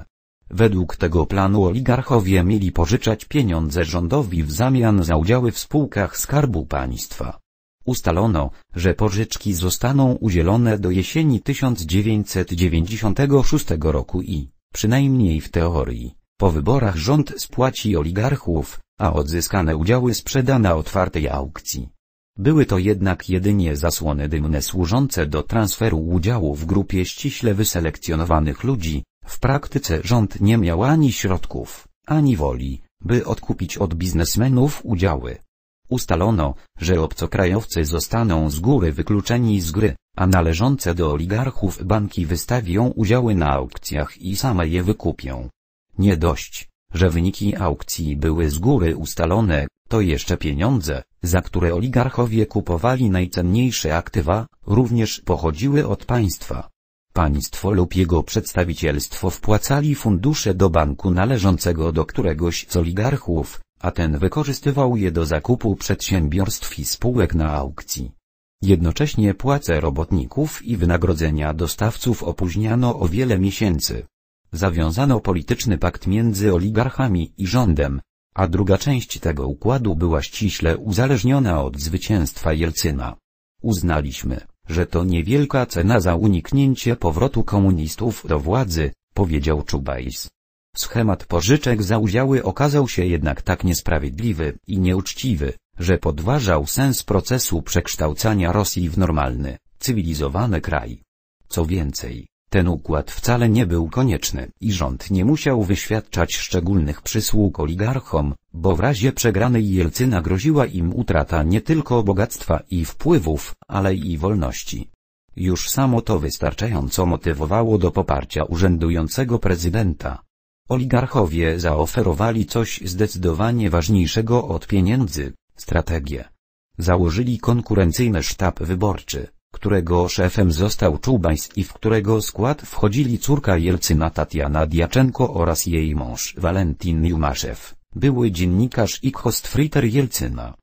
Według tego planu oligarchowie mieli pożyczać pieniądze rządowi w zamian za udziały w spółkach Skarbu Państwa. Ustalono, że pożyczki zostaną udzielone do jesieni 1996 roku i, przynajmniej w teorii, po wyborach rząd spłaci oligarchów, a odzyskane udziały sprzeda na otwartej aukcji. Były to jednak jedynie zasłony dymne służące do transferu udziału w grupie ściśle wyselekcjonowanych ludzi, w praktyce rząd nie miał ani środków, ani woli, by odkupić od biznesmenów udziały. Ustalono, że obcokrajowcy zostaną z góry wykluczeni z gry, a należące do oligarchów banki wystawią udziały na aukcjach i same je wykupią. Nie dość, że wyniki aukcji były z góry ustalone, to jeszcze pieniądze, za które oligarchowie kupowali najcenniejsze aktywa, również pochodziły od państwa. Państwo lub jego przedstawicielstwo wpłacali fundusze do banku należącego do któregoś z oligarchów, a ten wykorzystywał je do zakupu przedsiębiorstw i spółek na aukcji. Jednocześnie płace robotników i wynagrodzenia dostawców opóźniano o wiele miesięcy. Zawiązano polityczny pakt między oligarchami i rządem, a druga część tego układu była ściśle uzależniona od zwycięstwa Jelcyna. Uznaliśmy, że to niewielka cena za uniknięcie powrotu komunistów do władzy, powiedział Czubajs. Schemat pożyczek za udziały okazał się jednak tak niesprawiedliwy i nieuczciwy, że podważał sens procesu przekształcania Rosji w normalny, cywilizowany kraj. Co więcej, ten układ wcale nie był konieczny i rząd nie musiał wyświadczać szczególnych przysług oligarchom, bo w razie przegranej Jelcyna groziła im utrata nie tylko bogactwa i wpływów, ale i wolności. Już samo to wystarczająco motywowało do poparcia urzędującego prezydenta. Oligarchowie zaoferowali coś zdecydowanie ważniejszego od pieniędzy strategię. Założyli konkurencyjny sztab wyborczy którego szefem został Czubajs i w którego skład wchodzili córka Jelcyna Tatiana Diaczenko oraz jej mąż Walentin Jumaszew, były dziennikarz i hostfriter Jelcyna.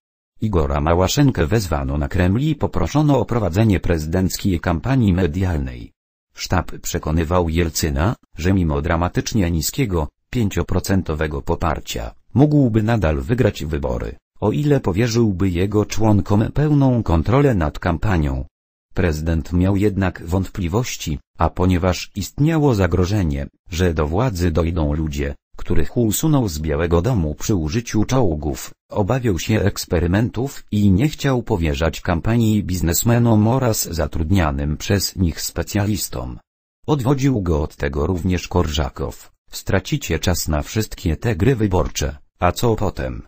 Igora Małaszenkę wezwano na Kremli i poproszono o prowadzenie prezydenckiej kampanii medialnej. Sztab przekonywał Jelcyna, że mimo dramatycznie niskiego, 5% poparcia, mógłby nadal wygrać wybory, o ile powierzyłby jego członkom pełną kontrolę nad kampanią. Prezydent miał jednak wątpliwości, a ponieważ istniało zagrożenie, że do władzy dojdą ludzie, których usunął z Białego Domu przy użyciu czołgów, obawiał się eksperymentów i nie chciał powierzać kampanii biznesmenom oraz zatrudnianym przez nich specjalistom. Odwodził go od tego również Korżakow. Stracicie czas na wszystkie te gry wyborcze, a co potem?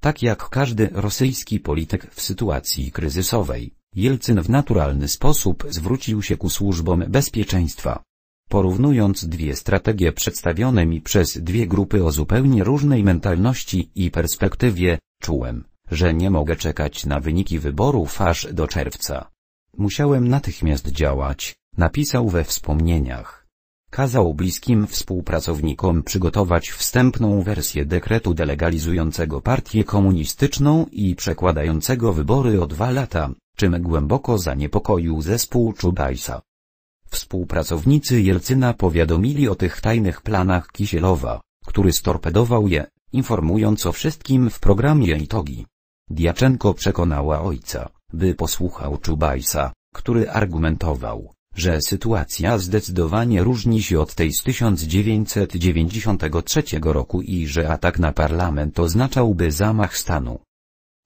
Tak jak każdy rosyjski polityk w sytuacji kryzysowej, Jelcyn w naturalny sposób zwrócił się ku służbom bezpieczeństwa. Porównując dwie strategie przedstawione mi przez dwie grupy o zupełnie różnej mentalności i perspektywie, czułem, że nie mogę czekać na wyniki wyborów aż do czerwca. Musiałem natychmiast działać, napisał we wspomnieniach. Kazał bliskim współpracownikom przygotować wstępną wersję dekretu delegalizującego partię komunistyczną i przekładającego wybory o dwa lata, czym głęboko zaniepokoił zespół Czubajsa. Współpracownicy Jelcyna powiadomili o tych tajnych planach Kisielowa, który storpedował je, informując o wszystkim w programie togi. Diaczenko przekonała ojca, by posłuchał Czubajsa, który argumentował, że sytuacja zdecydowanie różni się od tej z 1993 roku i że atak na parlament oznaczałby zamach stanu.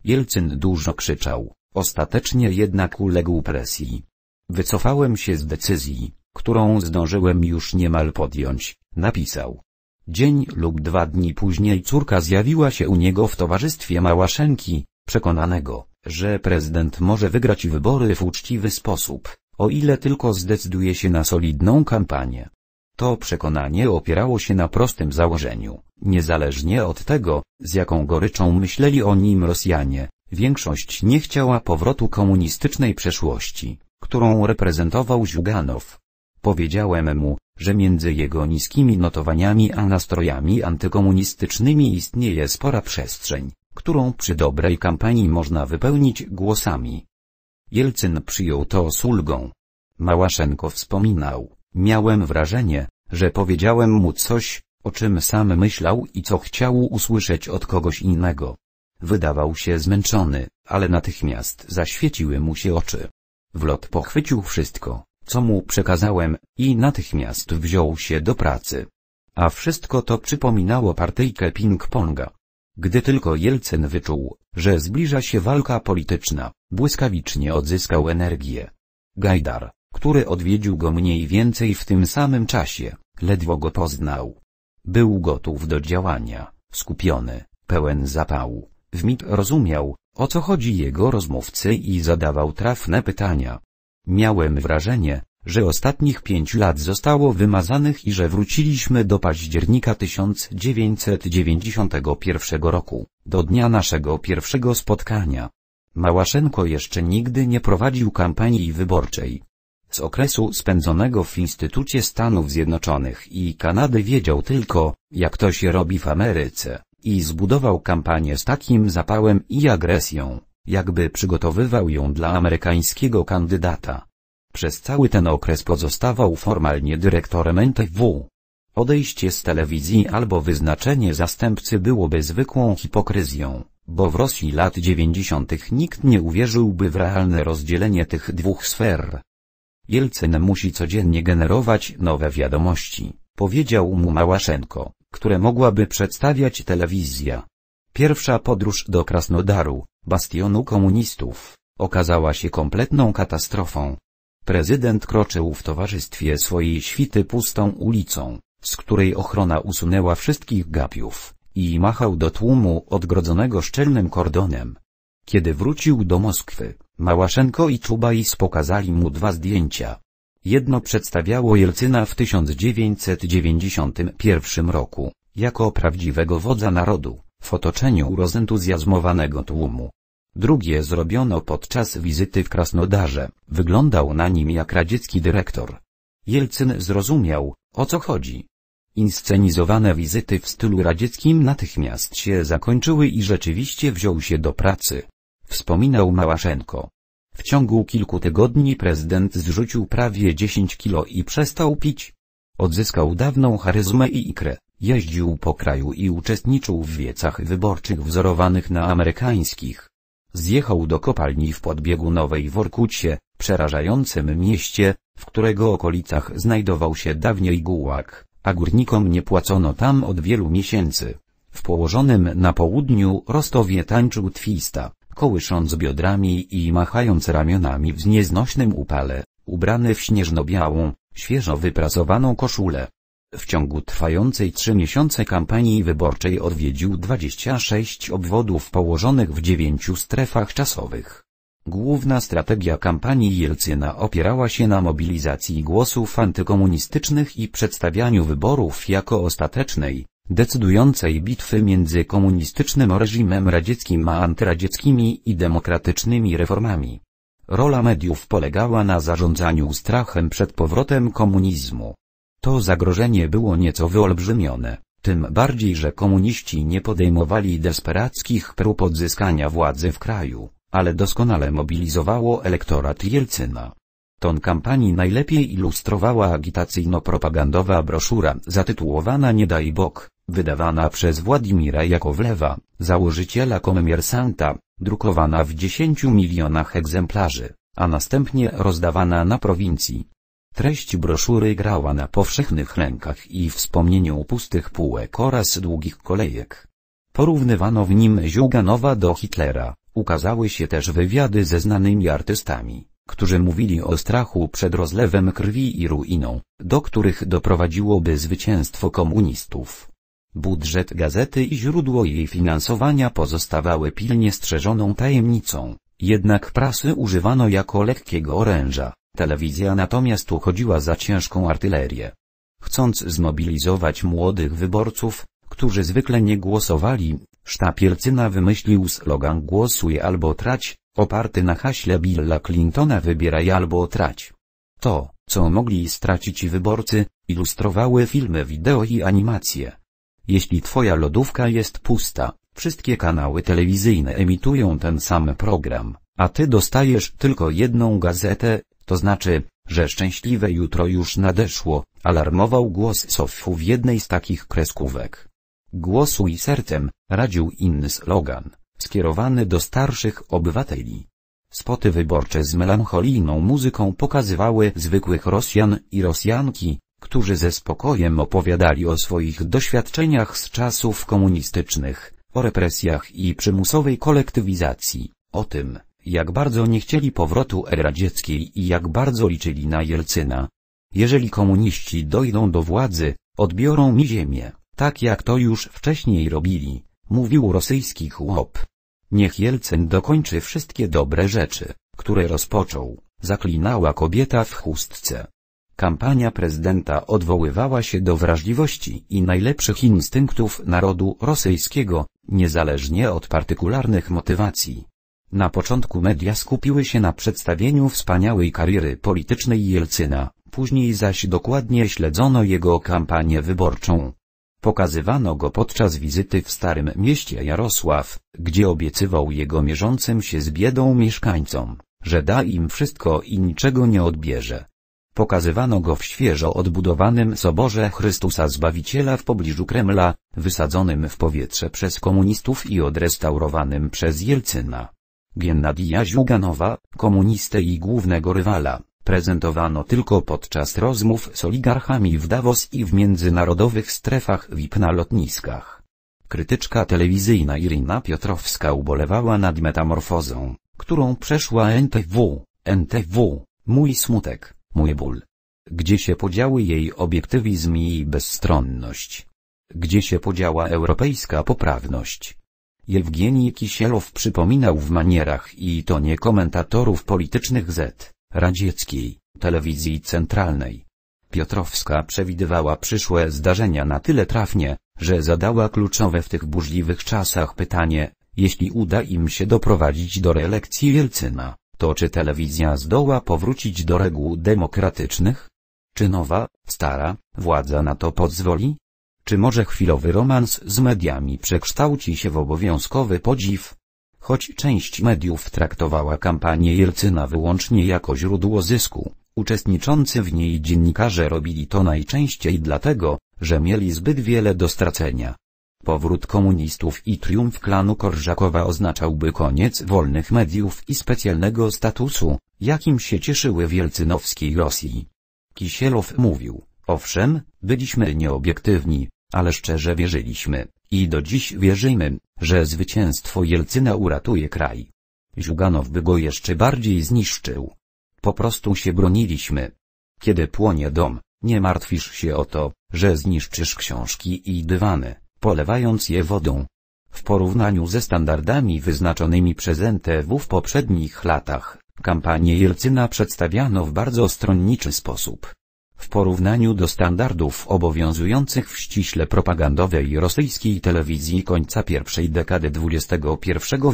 Jelcyn dużo krzyczał, Ostatecznie jednak uległ presji. Wycofałem się z decyzji, którą zdążyłem już niemal podjąć, napisał. Dzień lub dwa dni później córka zjawiła się u niego w towarzystwie Małaszenki, przekonanego, że prezydent może wygrać wybory w uczciwy sposób, o ile tylko zdecyduje się na solidną kampanię. To przekonanie opierało się na prostym założeniu, niezależnie od tego, z jaką goryczą myśleli o nim Rosjanie, Większość nie chciała powrotu komunistycznej przeszłości, którą reprezentował Ziuganow. Powiedziałem mu, że między jego niskimi notowaniami a nastrojami antykomunistycznymi istnieje spora przestrzeń, którą przy dobrej kampanii można wypełnić głosami. Jelcyn przyjął to z ulgą. Małaszenko wspominał, miałem wrażenie, że powiedziałem mu coś, o czym sam myślał i co chciał usłyszeć od kogoś innego. Wydawał się zmęczony, ale natychmiast zaświeciły mu się oczy. Wlot pochwycił wszystko, co mu przekazałem, i natychmiast wziął się do pracy. A wszystko to przypominało partyjkę ping-ponga. Gdy tylko Jelcen wyczuł, że zbliża się walka polityczna, błyskawicznie odzyskał energię. Gajdar, który odwiedził go mniej więcej w tym samym czasie, ledwo go poznał. Był gotów do działania, skupiony, pełen zapału. Wmit rozumiał, o co chodzi jego rozmówcy i zadawał trafne pytania. Miałem wrażenie, że ostatnich pięć lat zostało wymazanych i że wróciliśmy do października 1991 roku, do dnia naszego pierwszego spotkania. Małaszenko jeszcze nigdy nie prowadził kampanii wyborczej. Z okresu spędzonego w Instytucie Stanów Zjednoczonych i Kanady wiedział tylko, jak to się robi w Ameryce i zbudował kampanię z takim zapałem i agresją, jakby przygotowywał ją dla amerykańskiego kandydata. Przez cały ten okres pozostawał formalnie dyrektorem NTW. Odejście z telewizji albo wyznaczenie zastępcy byłoby zwykłą hipokryzją, bo w Rosji lat 90. nikt nie uwierzyłby w realne rozdzielenie tych dwóch sfer. Jelcyn musi codziennie generować nowe wiadomości, powiedział mu Małaszenko, które mogłaby przedstawiać telewizja. Pierwsza podróż do Krasnodaru, bastionu komunistów, okazała się kompletną katastrofą. Prezydent kroczył w towarzystwie swojej świty pustą ulicą, z której ochrona usunęła wszystkich gapiów, i machał do tłumu odgrodzonego szczelnym kordonem. Kiedy wrócił do Moskwy, Małaszenko i Czubajs pokazali mu dwa zdjęcia, Jedno przedstawiało Jelcyna w 1991 roku, jako prawdziwego wodza narodu, w otoczeniu rozentuzjazmowanego tłumu. Drugie zrobiono podczas wizyty w Krasnodarze, wyglądał na nim jak radziecki dyrektor. Jelcyn zrozumiał, o co chodzi. Inscenizowane wizyty w stylu radzieckim natychmiast się zakończyły i rzeczywiście wziął się do pracy. Wspominał Małaszenko. W ciągu kilku tygodni prezydent zrzucił prawie 10 kilo i przestał pić. Odzyskał dawną charyzmę i ikrę, jeździł po kraju i uczestniczył w wiecach wyborczych wzorowanych na amerykańskich. Zjechał do kopalni w podbiegunowej Orkucie, przerażającym mieście, w którego okolicach znajdował się dawniej gułak, a górnikom nie płacono tam od wielu miesięcy. W położonym na południu Rostowie tańczył twista, kołysząc biodrami i machając ramionami w nieznośnym upale, ubrany w śnieżno-białą, świeżo wyprasowaną koszulę. W ciągu trwającej trzy miesiące kampanii wyborczej odwiedził 26 obwodów położonych w dziewięciu strefach czasowych. Główna strategia kampanii Jelcyna opierała się na mobilizacji głosów antykomunistycznych i przedstawianiu wyborów jako ostatecznej, decydującej bitwy między komunistycznym reżimem radzieckim a antyradzieckimi i demokratycznymi reformami. Rola mediów polegała na zarządzaniu strachem przed powrotem komunizmu. To zagrożenie było nieco wyolbrzymione, tym bardziej że komuniści nie podejmowali desperackich prób odzyskania władzy w kraju, ale doskonale mobilizowało elektorat Jelcyna. Ton kampanii najlepiej ilustrowała agitacyjno-propagandowa broszura zatytułowana Nie daj bok wydawana przez Władimira Jakowlewa, założyciela komersanta, drukowana w 10 milionach egzemplarzy, a następnie rozdawana na prowincji. Treść broszury grała na powszechnych rękach i wspomnieniu pustych półek oraz długich kolejek. Porównywano w nim Ziuganowa do Hitlera, ukazały się też wywiady ze znanymi artystami, którzy mówili o strachu przed rozlewem krwi i ruiną, do których doprowadziłoby zwycięstwo komunistów. Budżet gazety i źródło jej finansowania pozostawały pilnie strzeżoną tajemnicą, jednak prasy używano jako lekkiego oręża, telewizja natomiast uchodziła za ciężką artylerię. Chcąc zmobilizować młodych wyborców, którzy zwykle nie głosowali, sztapiercyna wymyślił slogan Głosuj albo trać, oparty na haśle Billa Clintona Wybieraj albo trać. To, co mogli stracić wyborcy, ilustrowały filmy wideo i animacje. Jeśli twoja lodówka jest pusta, wszystkie kanały telewizyjne emitują ten sam program, a ty dostajesz tylko jedną gazetę, to znaczy, że szczęśliwe jutro już nadeszło, alarmował głos Sofu w jednej z takich kreskówek. Głosuj sercem, radził inny slogan, skierowany do starszych obywateli. Spoty wyborcze z melancholijną muzyką pokazywały zwykłych Rosjan i Rosjanki, którzy ze spokojem opowiadali o swoich doświadczeniach z czasów komunistycznych, o represjach i przymusowej kolektywizacji, o tym, jak bardzo nie chcieli powrotu er radzieckiej i jak bardzo liczyli na Jelcyna. Jeżeli komuniści dojdą do władzy, odbiorą mi ziemię, tak jak to już wcześniej robili, mówił rosyjski chłop. Niech Jelcyn dokończy wszystkie dobre rzeczy, które rozpoczął, zaklinała kobieta w chustce. Kampania prezydenta odwoływała się do wrażliwości i najlepszych instynktów narodu rosyjskiego, niezależnie od partykularnych motywacji. Na początku media skupiły się na przedstawieniu wspaniałej kariery politycznej Jelcyna, później zaś dokładnie śledzono jego kampanię wyborczą. Pokazywano go podczas wizyty w Starym Mieście Jarosław, gdzie obiecywał jego mierzącym się z biedą mieszkańcom, że da im wszystko i niczego nie odbierze. Pokazywano go w świeżo odbudowanym Soborze Chrystusa Zbawiciela w pobliżu Kremla, wysadzonym w powietrze przez komunistów i odrestaurowanym przez Jelcyna. Giennadija Ziuganowa, komunistę i głównego rywala, prezentowano tylko podczas rozmów z oligarchami w Davos i w międzynarodowych strefach VIP na lotniskach. Krytyczka telewizyjna Irina Piotrowska ubolewała nad metamorfozą, którą przeszła NTW, NTW, mój smutek. Mój ból. Gdzie się podziały jej obiektywizm i bezstronność? Gdzie się podziała europejska poprawność? Jewgeni Kisielow przypominał w manierach i tonie komentatorów politycznych Z, radzieckiej, telewizji centralnej. Piotrowska przewidywała przyszłe zdarzenia na tyle trafnie, że zadała kluczowe w tych burzliwych czasach pytanie, jeśli uda im się doprowadzić do reelekcji Jelcyna, to czy telewizja zdoła powrócić do reguł demokratycznych? Czy nowa, stara, władza na to pozwoli? Czy może chwilowy romans z mediami przekształci się w obowiązkowy podziw? Choć część mediów traktowała kampanię Jelcyna wyłącznie jako źródło zysku, uczestniczący w niej dziennikarze robili to najczęściej dlatego, że mieli zbyt wiele do stracenia. Powrót komunistów i triumf klanu Korżakowa oznaczałby koniec wolnych mediów i specjalnego statusu, jakim się cieszyły jelcynowskiej Rosji. Kisielow mówił, owszem, byliśmy nieobiektywni, ale szczerze wierzyliśmy, i do dziś wierzymy, że zwycięstwo Jelcyna uratuje kraj. Ziuganow by go jeszcze bardziej zniszczył. Po prostu się broniliśmy. Kiedy płonie dom, nie martwisz się o to, że zniszczysz książki i dywany polewając je wodą. W porównaniu ze standardami wyznaczonymi przez NTW w poprzednich latach, kampanię Jelcyna przedstawiano w bardzo stronniczy sposób. W porównaniu do standardów obowiązujących w ściśle propagandowej rosyjskiej telewizji końca pierwszej dekady XXI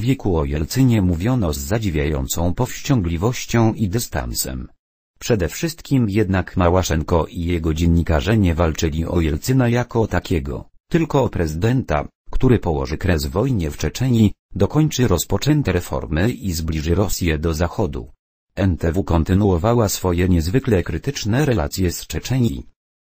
wieku o Jelcynie mówiono z zadziwiającą powściągliwością i dystansem. Przede wszystkim jednak Małaszenko i jego dziennikarze nie walczyli o Jelcyna jako takiego, tylko prezydenta, który położy kres wojnie w Czeczeni, dokończy rozpoczęte reformy i zbliży Rosję do Zachodu. NTW kontynuowała swoje niezwykle krytyczne relacje z Czeczeni.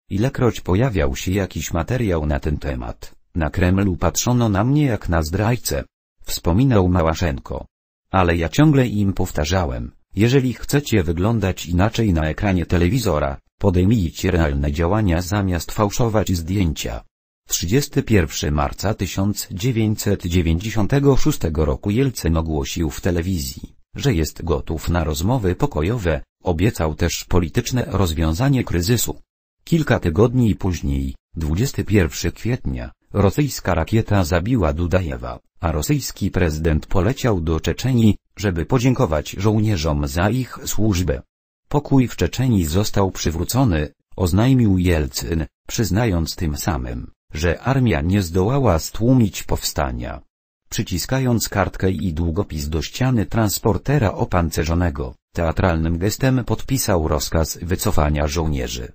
Ilekroć pojawiał się jakiś materiał na ten temat, na Kremlu patrzono na mnie jak na zdrajcę. Wspominał Małaszenko. Ale ja ciągle im powtarzałem, jeżeli chcecie wyglądać inaczej na ekranie telewizora, podejmijcie realne działania zamiast fałszować zdjęcia. 31 marca 1996 roku Jelcyn ogłosił w telewizji, że jest gotów na rozmowy pokojowe, obiecał też polityczne rozwiązanie kryzysu. Kilka tygodni później, 21 kwietnia, rosyjska rakieta zabiła Dudajewa, a rosyjski prezydent poleciał do Czeczenii, żeby podziękować żołnierzom za ich służbę. Pokój w Czeczenii został przywrócony, oznajmił Jelcyn, przyznając tym samym, że armia nie zdołała stłumić powstania. Przyciskając kartkę i długopis do ściany transportera opancerzonego, teatralnym gestem podpisał rozkaz wycofania żołnierzy.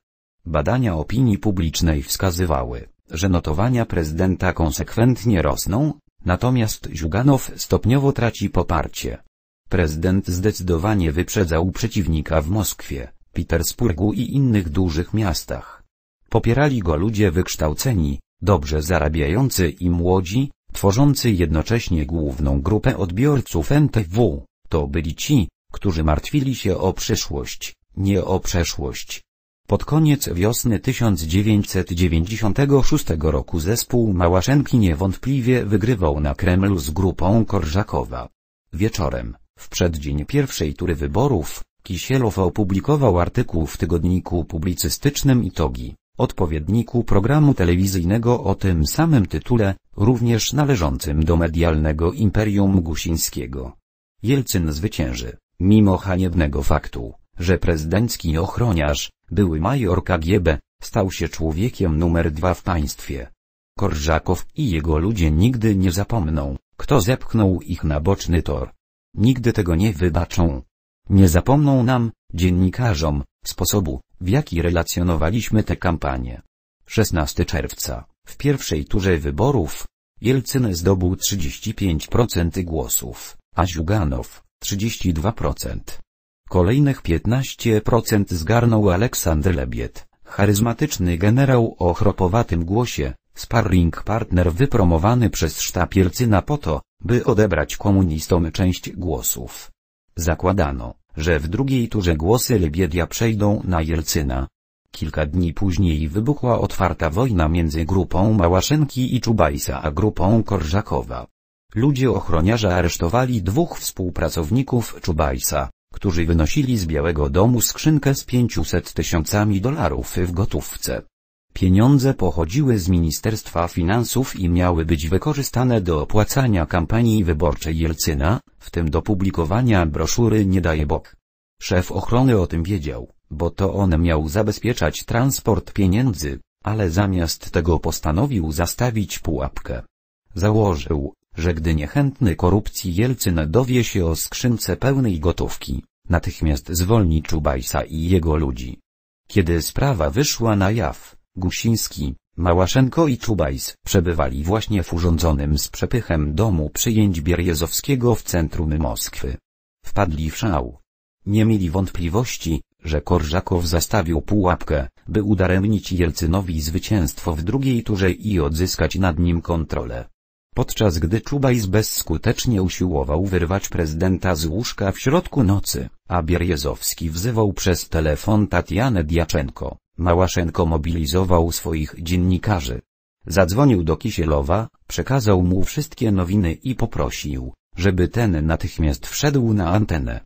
Badania opinii publicznej wskazywały, że notowania prezydenta konsekwentnie rosną, natomiast Ziuganow stopniowo traci poparcie. Prezydent zdecydowanie wyprzedzał przeciwnika w Moskwie, Petersburgu i innych dużych miastach. Popierali go ludzie wykształceni, dobrze zarabiający i młodzi, tworzący jednocześnie główną grupę odbiorców NTW, to byli ci, którzy martwili się o przyszłość, nie o przeszłość. Pod koniec wiosny 1996 roku zespół Małaszenki niewątpliwie wygrywał na Kremlu z grupą Korżakowa. Wieczorem, w przeddzień pierwszej tury wyborów, Kisielow opublikował artykuł w tygodniku publicystycznym Itogi odpowiedniku programu telewizyjnego o tym samym tytule, również należącym do medialnego imperium Gusińskiego. Jelcyn zwycięży, mimo haniebnego faktu, że prezydencki ochroniarz, były major KGB, stał się człowiekiem numer dwa w państwie. Korżakow i jego ludzie nigdy nie zapomną, kto zepchnął ich na boczny tor. Nigdy tego nie wybaczą. Nie zapomną nam, dziennikarzom, sposobu, w jaki relacjonowaliśmy tę kampanię. 16 czerwca, w pierwszej turze wyborów, Jelcyn zdobył 35% głosów, a Ziuganow 32%. Kolejnych 15% zgarnął Aleksandr Lebiet, charyzmatyczny generał o chropowatym głosie, sparring partner wypromowany przez sztab Jelcyna po to, by odebrać komunistom część głosów. Zakładano, że w drugiej turze głosy Lebiedia przejdą na Jelcyna. Kilka dni później wybuchła otwarta wojna między grupą Małaszenki i Czubajsa a grupą Korżakowa. Ludzie ochroniarza aresztowali dwóch współpracowników Czubajsa, którzy wynosili z Białego Domu skrzynkę z 500 tysiącami dolarów w gotówce. Pieniądze pochodziły z Ministerstwa Finansów i miały być wykorzystane do opłacania kampanii wyborczej Jelcyna, w tym do publikowania broszury Nie daje bok. Szef ochrony o tym wiedział, bo to on miał zabezpieczać transport pieniędzy, ale zamiast tego postanowił zastawić pułapkę. Założył, że gdy niechętny korupcji Jelcyn dowie się o skrzynce pełnej gotówki, natychmiast zwolni Czubajsa i jego ludzi. Kiedy sprawa wyszła na jaw, Gusiński, Małaszenko i Czubajs przebywali właśnie w urządzonym z przepychem domu przyjęć Bieriezowskiego w centrum Moskwy. Wpadli w szał. Nie mieli wątpliwości, że Korżakow zastawił pułapkę, by udaremnić Jelcynowi zwycięstwo w drugiej turze i odzyskać nad nim kontrolę. Podczas gdy Czubajs bezskutecznie usiłował wyrwać prezydenta z łóżka w środku nocy, a Bieriezowski wzywał przez telefon Tatianę Diaczenko, Małaszenko mobilizował swoich dziennikarzy. Zadzwonił do Kisielowa, przekazał mu wszystkie nowiny i poprosił, żeby ten natychmiast wszedł na antenę.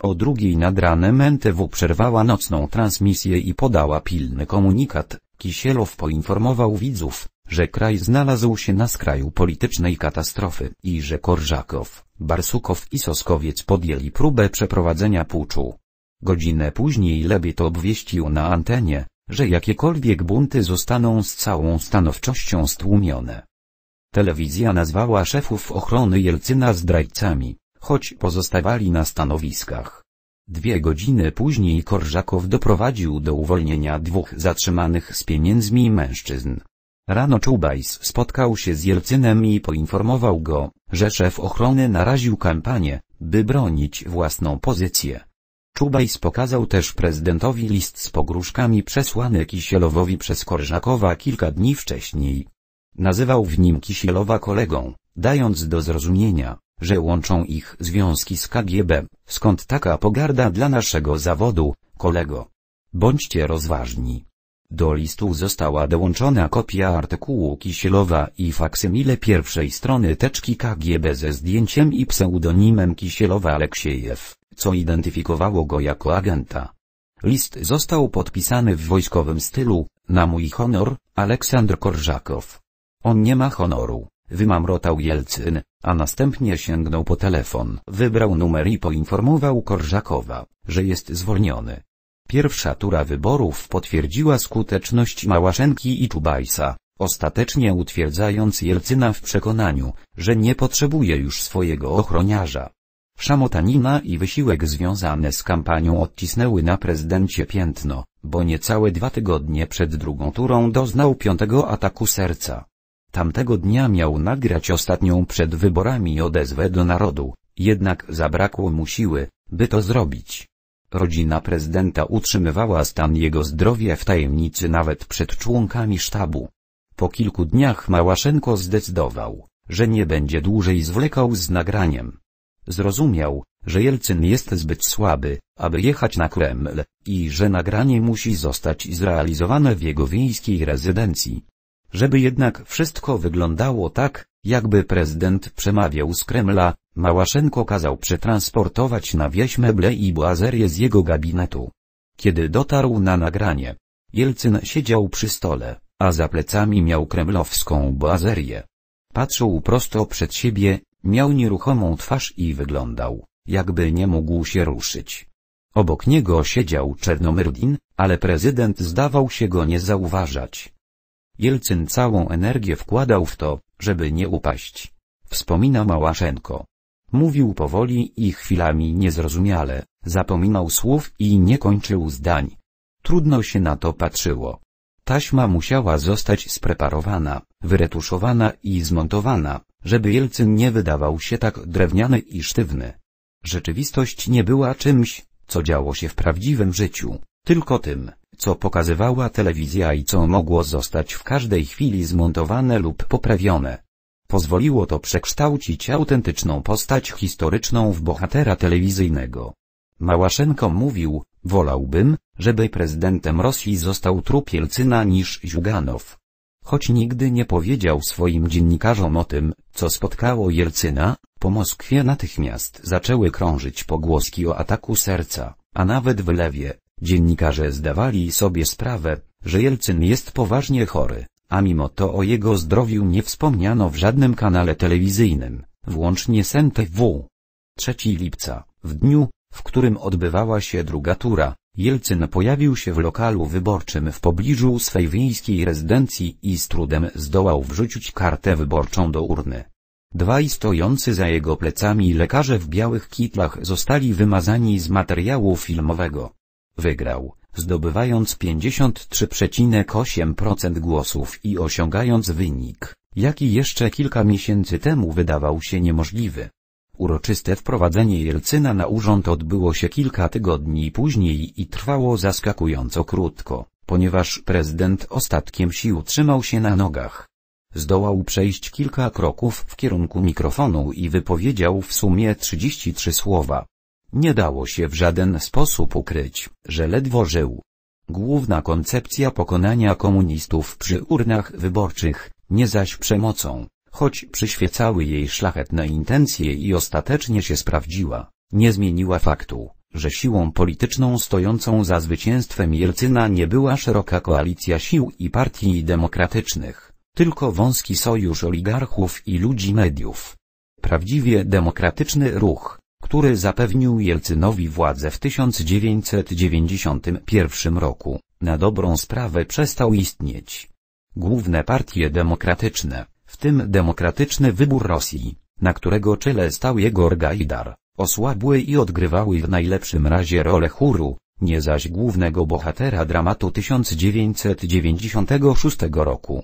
O drugiej nad ranem NTW przerwała nocną transmisję i podała pilny komunikat. Kisielow poinformował widzów, że kraj znalazł się na skraju politycznej katastrofy i że Korżakow, Barsukow i Soskowiec podjęli próbę przeprowadzenia puczu. Godzinę później to obwieścił na antenie, że jakiekolwiek bunty zostaną z całą stanowczością stłumione. Telewizja nazwała szefów ochrony Jelcyna zdrajcami, choć pozostawali na stanowiskach. Dwie godziny później Korżakow doprowadził do uwolnienia dwóch zatrzymanych z pieniędzmi mężczyzn. Rano Czubajs spotkał się z Jelcynem i poinformował go, że szef ochrony naraził kampanię, by bronić własną pozycję. Czubajs pokazał też prezydentowi list z pogróżkami przesłany Kisielowowi przez Korżakowa kilka dni wcześniej. Nazywał w nim Kisielowa kolegą, dając do zrozumienia, że łączą ich związki z KGB, skąd taka pogarda dla naszego zawodu, kolego. Bądźcie rozważni. Do listu została dołączona kopia artykułu Kisielowa i faksymile pierwszej strony teczki KGB ze zdjęciem i pseudonimem Kisielowa Aleksiejew co identyfikowało go jako agenta. List został podpisany w wojskowym stylu, na mój honor, Aleksandr Korżakow. On nie ma honoru, wymamrotał Jelcyn, a następnie sięgnął po telefon. Wybrał numer i poinformował Korżakowa, że jest zwolniony. Pierwsza tura wyborów potwierdziła skuteczność Małaszenki i Czubajsa, ostatecznie utwierdzając Jelcyna w przekonaniu, że nie potrzebuje już swojego ochroniarza. Szamotanina i wysiłek związane z kampanią odcisnęły na prezydencie piętno, bo niecałe dwa tygodnie przed drugą turą doznał piątego ataku serca. Tamtego dnia miał nagrać ostatnią przed wyborami odezwę do narodu, jednak zabrakło mu siły, by to zrobić. Rodzina prezydenta utrzymywała stan jego zdrowia w tajemnicy nawet przed członkami sztabu. Po kilku dniach Małaszenko zdecydował, że nie będzie dłużej zwlekał z nagraniem. Zrozumiał, że Jelcyn jest zbyt słaby, aby jechać na Kreml, i że nagranie musi zostać zrealizowane w jego wiejskiej rezydencji. Żeby jednak wszystko wyglądało tak, jakby prezydent przemawiał z Kremla, Małaszenko kazał przetransportować na wieś meble i błazerię z jego gabinetu. Kiedy dotarł na nagranie, Jelcyn siedział przy stole, a za plecami miał kremlowską błazerię. Patrzył prosto przed siebie Miał nieruchomą twarz i wyglądał, jakby nie mógł się ruszyć. Obok niego siedział Czernomyrdin, ale prezydent zdawał się go nie zauważać. Jelcyn całą energię wkładał w to, żeby nie upaść. Wspomina Małaszenko. Mówił powoli i chwilami niezrozumiale, zapominał słów i nie kończył zdań. Trudno się na to patrzyło. Taśma musiała zostać spreparowana, wyretuszowana i zmontowana, żeby Jelcyn nie wydawał się tak drewniany i sztywny. Rzeczywistość nie była czymś, co działo się w prawdziwym życiu, tylko tym, co pokazywała telewizja i co mogło zostać w każdej chwili zmontowane lub poprawione. Pozwoliło to przekształcić autentyczną postać historyczną w bohatera telewizyjnego. Małaszenko mówił, wolałbym, żeby prezydentem Rosji został trup Jelcyna niż Ziuganow. Choć nigdy nie powiedział swoim dziennikarzom o tym, co spotkało Jelcyna, po Moskwie natychmiast zaczęły krążyć pogłoski o ataku serca, a nawet w Lewie. Dziennikarze zdawali sobie sprawę, że Jelcyn jest poważnie chory, a mimo to o jego zdrowiu nie wspomniano w żadnym kanale telewizyjnym, włącznie SNTW. 3 lipca, w dniu, w którym odbywała się druga tura, Jelcyn pojawił się w lokalu wyborczym w pobliżu swej wiejskiej rezydencji i z trudem zdołał wrzucić kartę wyborczą do urny. Dwaj stojący za jego plecami lekarze w białych kitlach zostali wymazani z materiału filmowego. Wygrał, zdobywając 53,8% głosów i osiągając wynik, jaki jeszcze kilka miesięcy temu wydawał się niemożliwy. Uroczyste wprowadzenie Jelcyna na urząd odbyło się kilka tygodni później i trwało zaskakująco krótko, ponieważ prezydent ostatkiem sił trzymał się na nogach. Zdołał przejść kilka kroków w kierunku mikrofonu i wypowiedział w sumie 33 słowa. Nie dało się w żaden sposób ukryć, że ledwo żył. Główna koncepcja pokonania komunistów przy urnach wyborczych, nie zaś przemocą, choć przyświecały jej szlachetne intencje i ostatecznie się sprawdziła, nie zmieniła faktu, że siłą polityczną stojącą za zwycięstwem Jelcyna nie była szeroka koalicja sił i partii demokratycznych, tylko wąski sojusz oligarchów i ludzi mediów. Prawdziwie demokratyczny ruch, który zapewnił Jelcynowi władzę w 1991 roku, na dobrą sprawę przestał istnieć. Główne partie demokratyczne tym demokratyczny wybór Rosji, na którego czele stał Jegor Gajdar, osłabły i odgrywały w najlepszym razie rolę chóru, nie zaś głównego bohatera dramatu 1996 roku.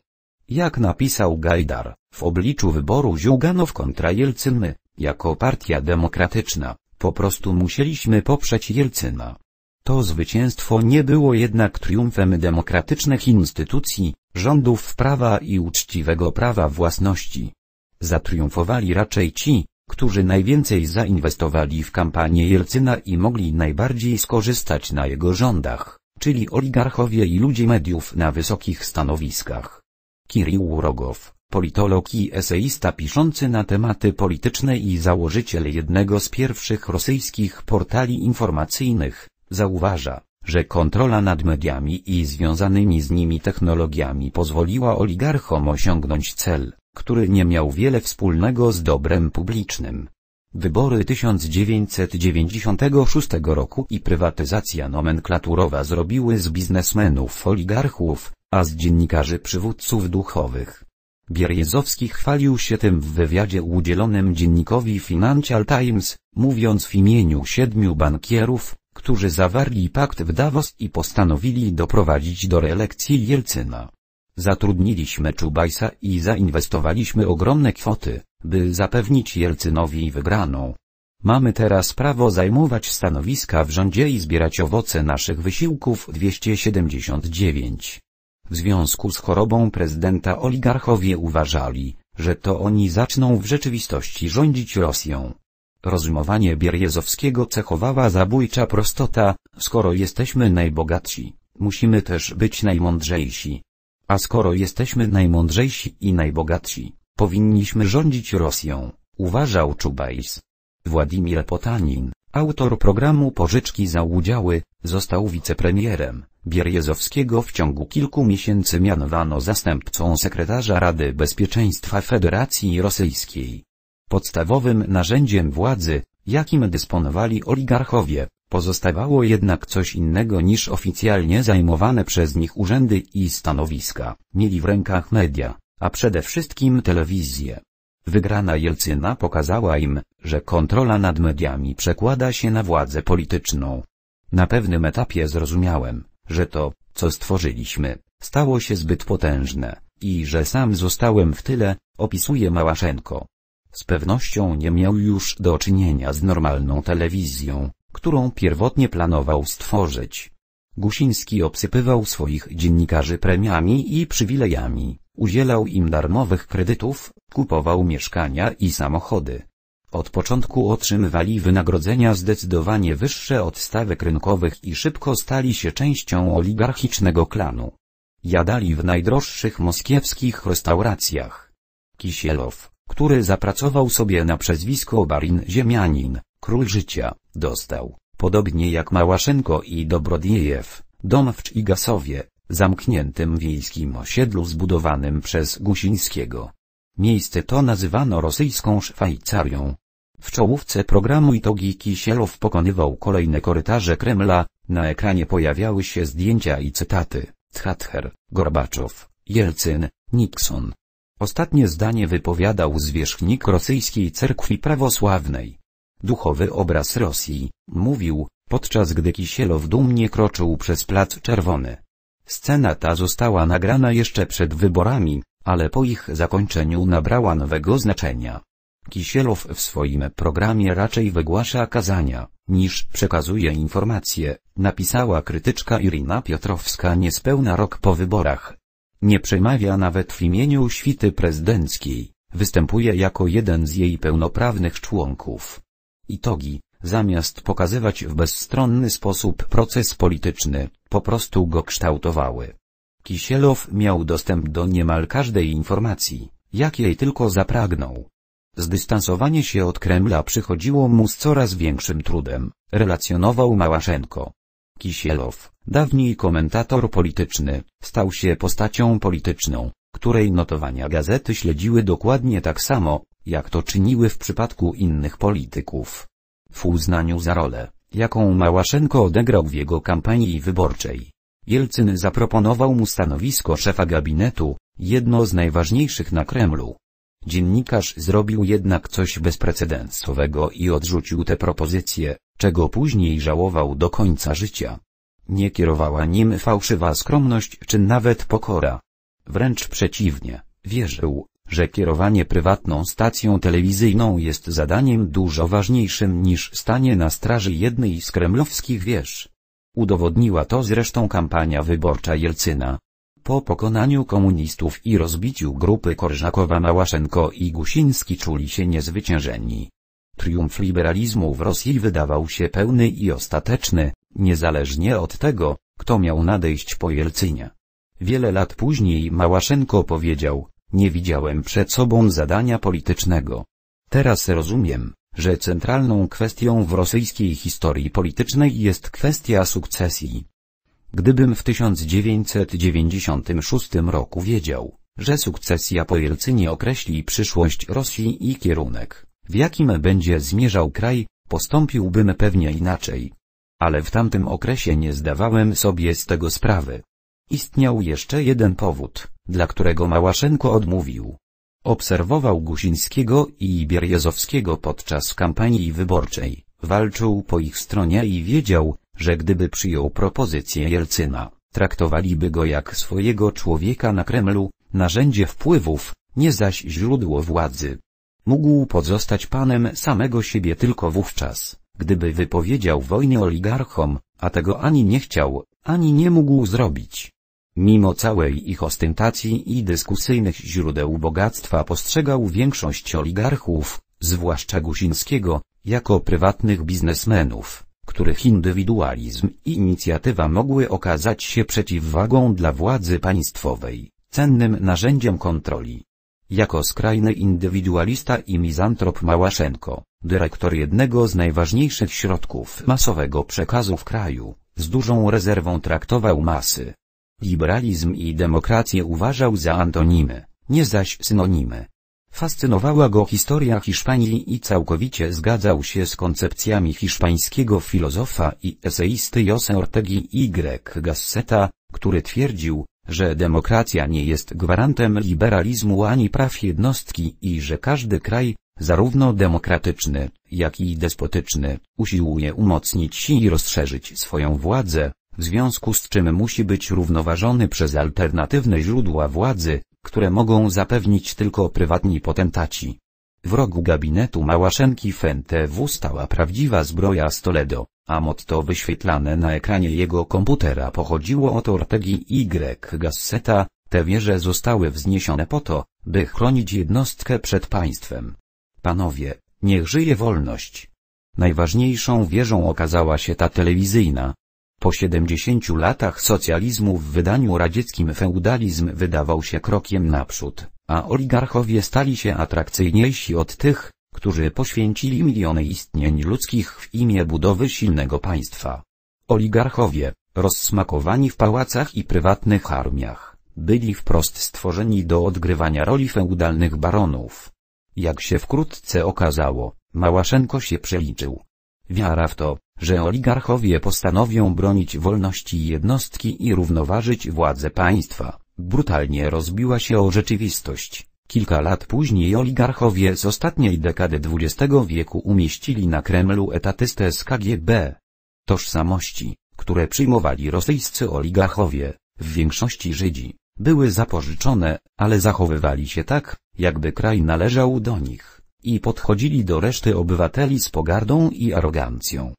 Jak napisał Gajdar, w obliczu wyboru Ziuganow kontra my, jako partia demokratyczna, po prostu musieliśmy poprzeć Jelcyna. To zwycięstwo nie było jednak triumfem demokratycznych instytucji, rządów prawa i uczciwego prawa własności. Zatriumfowali raczej ci, którzy najwięcej zainwestowali w kampanię Jelcyna i mogli najbardziej skorzystać na jego rządach, czyli oligarchowie i ludzie mediów na wysokich stanowiskach. Kirill Rogow, politolog i eseista piszący na tematy polityczne i założyciel jednego z pierwszych rosyjskich portali informacyjnych, zauważa, że kontrola nad mediami i związanymi z nimi technologiami pozwoliła oligarchom osiągnąć cel, który nie miał wiele wspólnego z dobrem publicznym. Wybory 1996 roku i prywatyzacja nomenklaturowa zrobiły z biznesmenów oligarchów, a z dziennikarzy przywódców duchowych. Bierjezowski chwalił się tym w wywiadzie udzielonym dziennikowi Financial Times, mówiąc w imieniu siedmiu bankierów, którzy zawarli pakt w Davos i postanowili doprowadzić do reelekcji Jelcyna. Zatrudniliśmy Czubajsa i zainwestowaliśmy ogromne kwoty, by zapewnić Jelcynowi wygraną. Mamy teraz prawo zajmować stanowiska w rządzie i zbierać owoce naszych wysiłków 279. W związku z chorobą prezydenta oligarchowie uważali, że to oni zaczną w rzeczywistości rządzić Rosją. Rozumowanie Bierjezowskiego cechowała zabójcza prostota, skoro jesteśmy najbogatsi, musimy też być najmądrzejsi. A skoro jesteśmy najmądrzejsi i najbogatsi, powinniśmy rządzić Rosją, uważał Czubajs. Władimir Potanin, autor programu Pożyczki za udziały, został wicepremierem. Bierjezowskiego w ciągu kilku miesięcy mianowano zastępcą sekretarza Rady Bezpieczeństwa Federacji Rosyjskiej. Podstawowym narzędziem władzy, jakim dysponowali oligarchowie, pozostawało jednak coś innego niż oficjalnie zajmowane przez nich urzędy i stanowiska. Mieli w rękach media, a przede wszystkim telewizję. Wygrana Jelcyna pokazała im, że kontrola nad mediami przekłada się na władzę polityczną. Na pewnym etapie zrozumiałem, że to, co stworzyliśmy, stało się zbyt potężne i że sam zostałem w tyle, opisuje Małaszenko. Z pewnością nie miał już do czynienia z normalną telewizją, którą pierwotnie planował stworzyć. Gusiński obsypywał swoich dziennikarzy premiami i przywilejami, udzielał im darmowych kredytów, kupował mieszkania i samochody. Od początku otrzymywali wynagrodzenia zdecydowanie wyższe od stawek rynkowych i szybko stali się częścią oligarchicznego klanu. Jadali w najdroższych moskiewskich restauracjach. Kisielow, który zapracował sobie na przezwisko Barin Ziemianin, król życia, dostał, podobnie jak Małaszenko i Dobrodiejew, dom w Czigasowie, zamkniętym wiejskim osiedlu zbudowanym przez Gusińskiego. Miejsce to nazywano rosyjską Szwajcarią. W czołówce programu Itogi Kisielow pokonywał kolejne korytarze Kremla, na ekranie pojawiały się zdjęcia i cytaty, Thatcher, Gorbaczow, Jelcyn, Nixon, Ostatnie zdanie wypowiadał zwierzchnik rosyjskiej cerkwi prawosławnej. Duchowy obraz Rosji, mówił, podczas gdy Kisielow dumnie kroczył przez Plac Czerwony. Scena ta została nagrana jeszcze przed wyborami, ale po ich zakończeniu nabrała nowego znaczenia. Kisielow w swoim programie raczej wygłasza kazania, niż przekazuje informacje, napisała krytyczka Irina Piotrowska niespełna rok po wyborach. Nie przemawia nawet w imieniu świty prezydenckiej, występuje jako jeden z jej pełnoprawnych członków. togi, zamiast pokazywać w bezstronny sposób proces polityczny, po prostu go kształtowały. Kisielow miał dostęp do niemal każdej informacji, jakiej tylko zapragnął. Zdystansowanie się od Kremla przychodziło mu z coraz większym trudem, relacjonował Małaszenko. Kisielow, dawniej komentator polityczny, stał się postacią polityczną, której notowania gazety śledziły dokładnie tak samo, jak to czyniły w przypadku innych polityków. W uznaniu za rolę, jaką Małaszenko odegrał w jego kampanii wyborczej, Jelcyn zaproponował mu stanowisko szefa gabinetu, jedno z najważniejszych na Kremlu. Dziennikarz zrobił jednak coś bezprecedensowego i odrzucił tę propozycję, czego później żałował do końca życia. Nie kierowała nim fałszywa skromność czy nawet pokora. Wręcz przeciwnie, wierzył, że kierowanie prywatną stacją telewizyjną jest zadaniem dużo ważniejszym niż stanie na straży jednej z kremlowskich wież. Udowodniła to zresztą kampania wyborcza Jelcyna. Po pokonaniu komunistów i rozbiciu grupy Korżakowa-Małaszenko i Gusiński czuli się niezwyciężeni. Triumf liberalizmu w Rosji wydawał się pełny i ostateczny, niezależnie od tego, kto miał nadejść po Jelcynie. Wiele lat później Małaszenko powiedział, nie widziałem przed sobą zadania politycznego. Teraz rozumiem, że centralną kwestią w rosyjskiej historii politycznej jest kwestia sukcesji. Gdybym w 1996 roku wiedział, że sukcesja po Jelcynie określi przyszłość Rosji i kierunek w jakim będzie zmierzał kraj, postąpiłbym pewnie inaczej. Ale w tamtym okresie nie zdawałem sobie z tego sprawy. Istniał jeszcze jeden powód, dla którego Małaszenko odmówił. Obserwował Guzińskiego i Bierjezowskiego podczas kampanii wyborczej, walczył po ich stronie i wiedział, że gdyby przyjął propozycję Jelcyna, traktowaliby go jak swojego człowieka na Kremlu, narzędzie wpływów, nie zaś źródło władzy. Mógł pozostać panem samego siebie tylko wówczas, gdyby wypowiedział wojnę oligarchom, a tego ani nie chciał, ani nie mógł zrobić. Mimo całej ich ostentacji i dyskusyjnych źródeł bogactwa postrzegał większość oligarchów, zwłaszcza Guzińskiego, jako prywatnych biznesmenów, których indywidualizm i inicjatywa mogły okazać się przeciwwagą dla władzy państwowej, cennym narzędziem kontroli. Jako skrajny indywidualista i mizantrop Małaszenko, dyrektor jednego z najważniejszych środków masowego przekazu w kraju, z dużą rezerwą traktował masy. Liberalizm i demokrację uważał za antonimy, nie zaś synonimy. Fascynowała go historia Hiszpanii i całkowicie zgadzał się z koncepcjami hiszpańskiego filozofa i eseisty Jose Ortegi y Gasseta, który twierdził, że demokracja nie jest gwarantem liberalizmu ani praw jednostki i że każdy kraj, zarówno demokratyczny, jak i despotyczny, usiłuje umocnić i rozszerzyć swoją władzę, w związku z czym musi być równoważony przez alternatywne źródła władzy, które mogą zapewnić tylko prywatni potentaci. W rogu gabinetu Małaszenki FNTW stała prawdziwa zbroja z Toledo a motto wyświetlane na ekranie jego komputera pochodziło od Ortegi Y. Gasseta, te wieże zostały wzniesione po to, by chronić jednostkę przed państwem. Panowie, niech żyje wolność. Najważniejszą wieżą okazała się ta telewizyjna. Po 70 latach socjalizmu w wydaniu radzieckim feudalizm wydawał się krokiem naprzód, a oligarchowie stali się atrakcyjniejsi od tych, którzy poświęcili miliony istnień ludzkich w imię budowy silnego państwa. Oligarchowie, rozsmakowani w pałacach i prywatnych armiach, byli wprost stworzeni do odgrywania roli feudalnych baronów. Jak się wkrótce okazało, Małaszenko się przeliczył. Wiara w to, że oligarchowie postanowią bronić wolności jednostki i równoważyć władzę państwa, brutalnie rozbiła się o rzeczywistość. Kilka lat później oligarchowie z ostatniej dekady XX wieku umieścili na Kremlu etatystę z KGB. Tożsamości, które przyjmowali rosyjscy oligarchowie, w większości Żydzi, były zapożyczone, ale zachowywali się tak, jakby kraj należał do nich, i podchodzili do reszty obywateli z pogardą i arogancją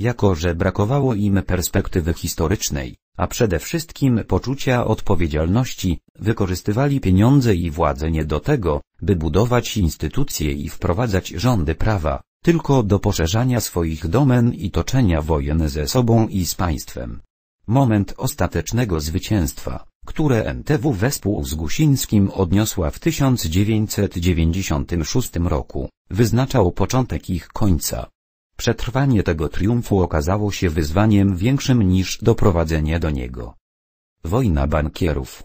jako że brakowało im perspektywy historycznej, a przede wszystkim poczucia odpowiedzialności, wykorzystywali pieniądze i władzę nie do tego, by budować instytucje i wprowadzać rządy prawa, tylko do poszerzania swoich domen i toczenia wojen ze sobą i z państwem. Moment ostatecznego zwycięstwa, które NTW wespół z Gusińskim odniosła w 1996 roku, wyznaczał początek ich końca. Przetrwanie tego triumfu okazało się wyzwaniem większym niż doprowadzenie do niego. Wojna bankierów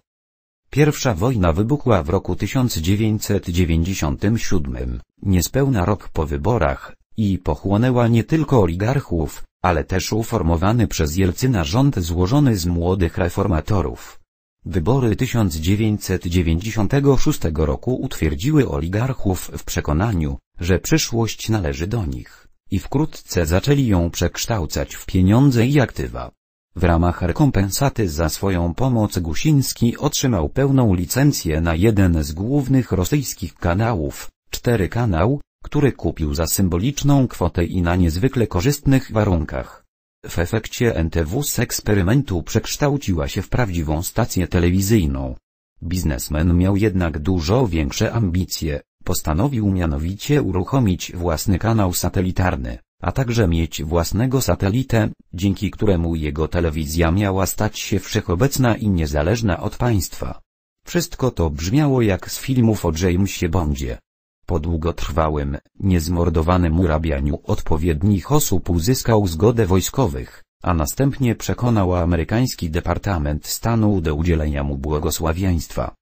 Pierwsza wojna wybuchła w roku 1997, niespełna rok po wyborach, i pochłonęła nie tylko oligarchów, ale też uformowany przez Jelcyna rząd złożony z młodych reformatorów. Wybory 1996 roku utwierdziły oligarchów w przekonaniu, że przyszłość należy do nich i wkrótce zaczęli ją przekształcać w pieniądze i aktywa. W ramach rekompensaty za swoją pomoc Gusiński otrzymał pełną licencję na jeden z głównych rosyjskich kanałów, 4 kanał, który kupił za symboliczną kwotę i na niezwykle korzystnych warunkach. W efekcie NTW z eksperymentu przekształciła się w prawdziwą stację telewizyjną. Biznesmen miał jednak dużo większe ambicje, Postanowił mianowicie uruchomić własny kanał satelitarny, a także mieć własnego satelitę, dzięki któremu jego telewizja miała stać się wszechobecna i niezależna od państwa. Wszystko to brzmiało jak z filmów o Jamesie Bondzie. Po długotrwałym, niezmordowanym urabianiu odpowiednich osób uzyskał zgodę wojskowych, a następnie przekonał amerykański Departament Stanu do udzielenia mu błogosławieństwa.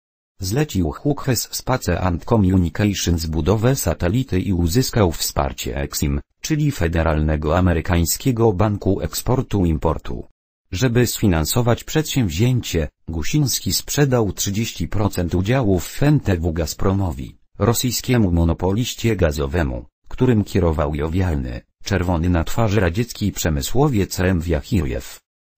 Zlecił Hughes Space and Communications budowę satelity i uzyskał wsparcie EXIM, czyli Federalnego Amerykańskiego Banku Eksportu-Importu. Żeby sfinansować przedsięwzięcie, Gusiński sprzedał 30% udziałów w Gazpromowi, rosyjskiemu monopoliście gazowemu, którym kierował jowialny, czerwony na twarzy radziecki przemysłowiec Rem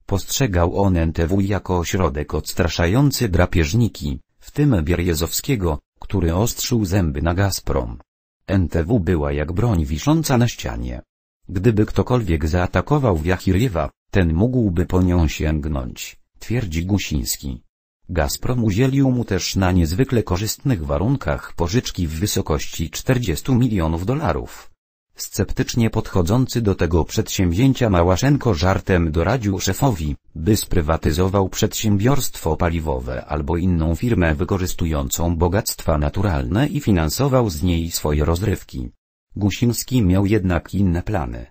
Postrzegał on NTW jako środek odstraszający drapieżniki, w tym Bierjezowskiego, który ostrzył zęby na Gazprom. NTW była jak broń wisząca na ścianie. Gdyby ktokolwiek zaatakował Wiachiriewa, ten mógłby po nią sięgnąć, twierdzi Gusiński. Gazprom udzielił mu też na niezwykle korzystnych warunkach pożyczki w wysokości 40 milionów dolarów. Sceptycznie podchodzący do tego przedsięwzięcia Małaszenko żartem doradził szefowi, by sprywatyzował przedsiębiorstwo paliwowe albo inną firmę wykorzystującą bogactwa naturalne i finansował z niej swoje rozrywki. Gusiński miał jednak inne plany.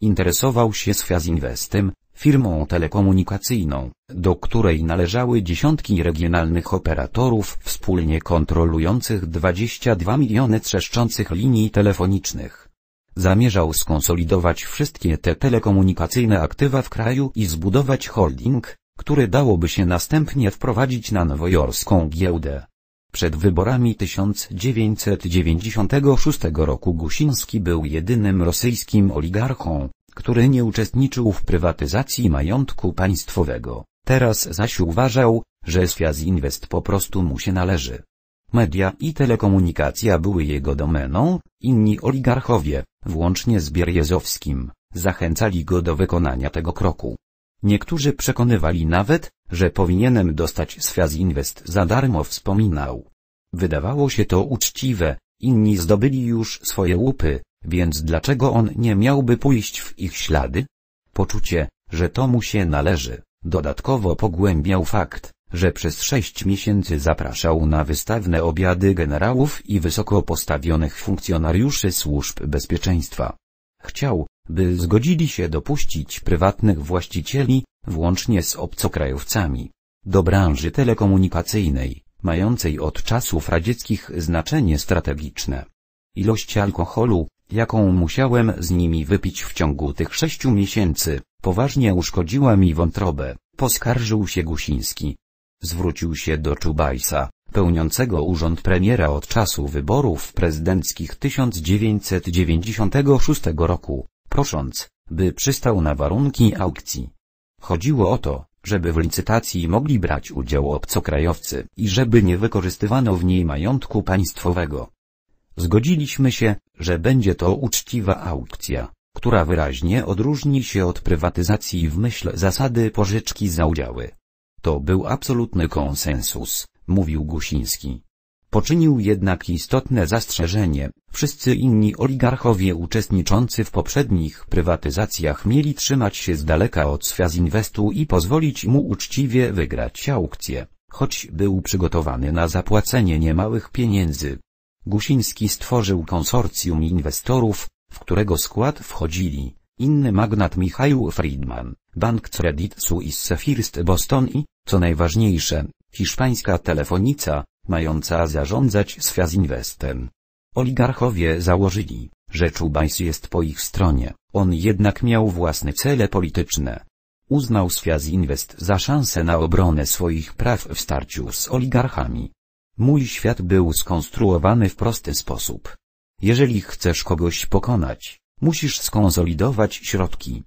Interesował się Swiazinwestem, firmą telekomunikacyjną, do której należały dziesiątki regionalnych operatorów wspólnie kontrolujących 22 miliony trzeszczących linii telefonicznych zamierzał skonsolidować wszystkie te telekomunikacyjne aktywa w kraju i zbudować holding, który dałoby się następnie wprowadzić na nowojorską giełdę. Przed wyborami 1996 roku Gusiński był jedynym rosyjskim oligarchą, który nie uczestniczył w prywatyzacji majątku państwowego, teraz zaś uważał, że Swiazinvest po prostu mu się należy. Media i telekomunikacja były jego domeną, inni oligarchowie, włącznie z Bierjezowskim, zachęcali go do wykonania tego kroku. Niektórzy przekonywali nawet, że powinienem dostać Swiazinwest za darmo wspominał. Wydawało się to uczciwe, inni zdobyli już swoje łupy, więc dlaczego on nie miałby pójść w ich ślady? Poczucie, że to mu się należy, dodatkowo pogłębiał fakt, że przez sześć miesięcy zapraszał na wystawne obiady generałów i wysoko postawionych funkcjonariuszy służb bezpieczeństwa. Chciał, by zgodzili się dopuścić prywatnych właścicieli, włącznie z obcokrajowcami, do branży telekomunikacyjnej, mającej od czasów radzieckich znaczenie strategiczne. Ilość alkoholu, jaką musiałem z nimi wypić w ciągu tych sześciu miesięcy, poważnie uszkodziła mi wątrobę, poskarżył się Gusiński. Zwrócił się do Czubajsa, pełniącego urząd premiera od czasu wyborów prezydenckich 1996 roku, prosząc, by przystał na warunki aukcji. Chodziło o to, żeby w licytacji mogli brać udział obcokrajowcy i żeby nie wykorzystywano w niej majątku państwowego. Zgodziliśmy się, że będzie to uczciwa aukcja, która wyraźnie odróżni się od prywatyzacji w myśl zasady pożyczki za udziały. To był absolutny konsensus, mówił Gusiński. Poczynił jednak istotne zastrzeżenie, wszyscy inni oligarchowie uczestniczący w poprzednich prywatyzacjach mieli trzymać się z daleka od inwestu i pozwolić mu uczciwie wygrać aukcję, choć był przygotowany na zapłacenie niemałych pieniędzy. Gusiński stworzył konsorcjum inwestorów, w którego skład wchodzili Inny magnat Michał Friedman, Bank Credit Suisse First Boston i, co najważniejsze, hiszpańska telefonica, mająca zarządzać Investem. Oligarchowie założyli, że Czubajs jest po ich stronie, on jednak miał własne cele polityczne. Uznał Invest za szansę na obronę swoich praw w starciu z oligarchami. Mój świat był skonstruowany w prosty sposób. Jeżeli chcesz kogoś pokonać, Musisz skonsolidować środki.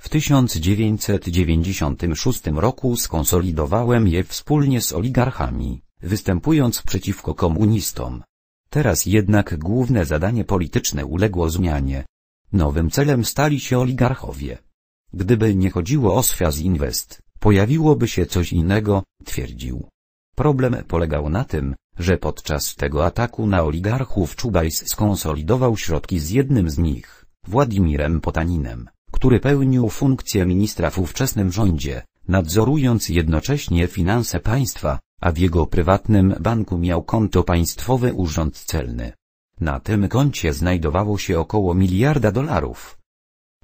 W 1996 roku skonsolidowałem je wspólnie z oligarchami, występując przeciwko komunistom. Teraz jednak główne zadanie polityczne uległo zmianie. Nowym celem stali się oligarchowie. Gdyby nie chodziło o Sfiaz Invest, pojawiłoby się coś innego, twierdził. Problem polegał na tym, że podczas tego ataku na oligarchów Czubajs skonsolidował środki z jednym z nich. Władimirem Potaninem, który pełnił funkcję ministra w ówczesnym rządzie, nadzorując jednocześnie finanse państwa, a w jego prywatnym banku miał konto Państwowy Urząd Celny. Na tym koncie znajdowało się około miliarda dolarów.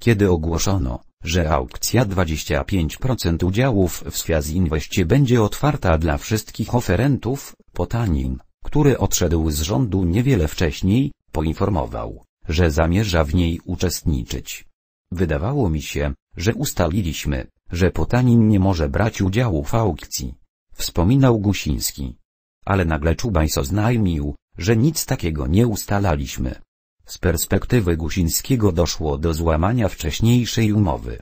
Kiedy ogłoszono, że aukcja 25% udziałów w Swiaz Inwestie będzie otwarta dla wszystkich oferentów, Potanin, który odszedł z rządu niewiele wcześniej, poinformował, że zamierza w niej uczestniczyć. Wydawało mi się, że ustaliliśmy, że Potanin nie może brać udziału w aukcji. Wspominał Gusiński. Ale nagle Czubajs oznajmił, że nic takiego nie ustalaliśmy. Z perspektywy Gusińskiego doszło do złamania wcześniejszej umowy.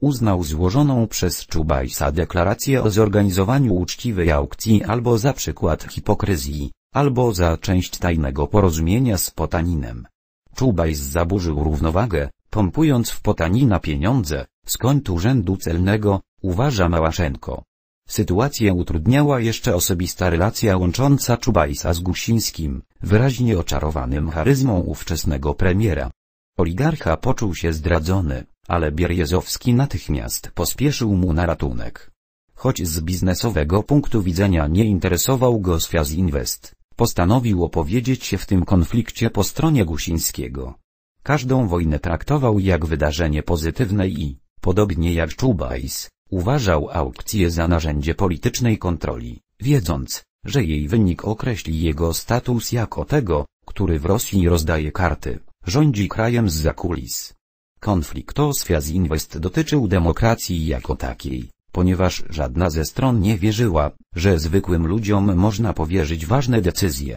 Uznał złożoną przez Czubajsa deklarację o zorganizowaniu uczciwej aukcji albo za przykład hipokryzji, albo za część tajnego porozumienia z Potaninem. Czubajs zaburzył równowagę, pompując w potanina pieniądze, skąd urzędu celnego, uważa Małaszenko. Sytuację utrudniała jeszcze osobista relacja łącząca Czubajsa z Gusińskim, wyraźnie oczarowanym charyzmą ówczesnego premiera. Oligarcha poczuł się zdradzony, ale Bierjezowski natychmiast pospieszył mu na ratunek. Choć z biznesowego punktu widzenia nie interesował go Swiaz Invest, Postanowił opowiedzieć się w tym konflikcie po stronie Gusińskiego. Każdą wojnę traktował jak wydarzenie pozytywne i, podobnie jak Czubajs, uważał aukcję za narzędzie politycznej kontroli, wiedząc, że jej wynik określi jego status jako tego, który w Rosji rozdaje karty, rządzi krajem z zakulis. Konflikt Oswia z Inwest dotyczył demokracji jako takiej, ponieważ żadna ze stron nie wierzyła, że zwykłym ludziom można powierzyć ważne decyzje.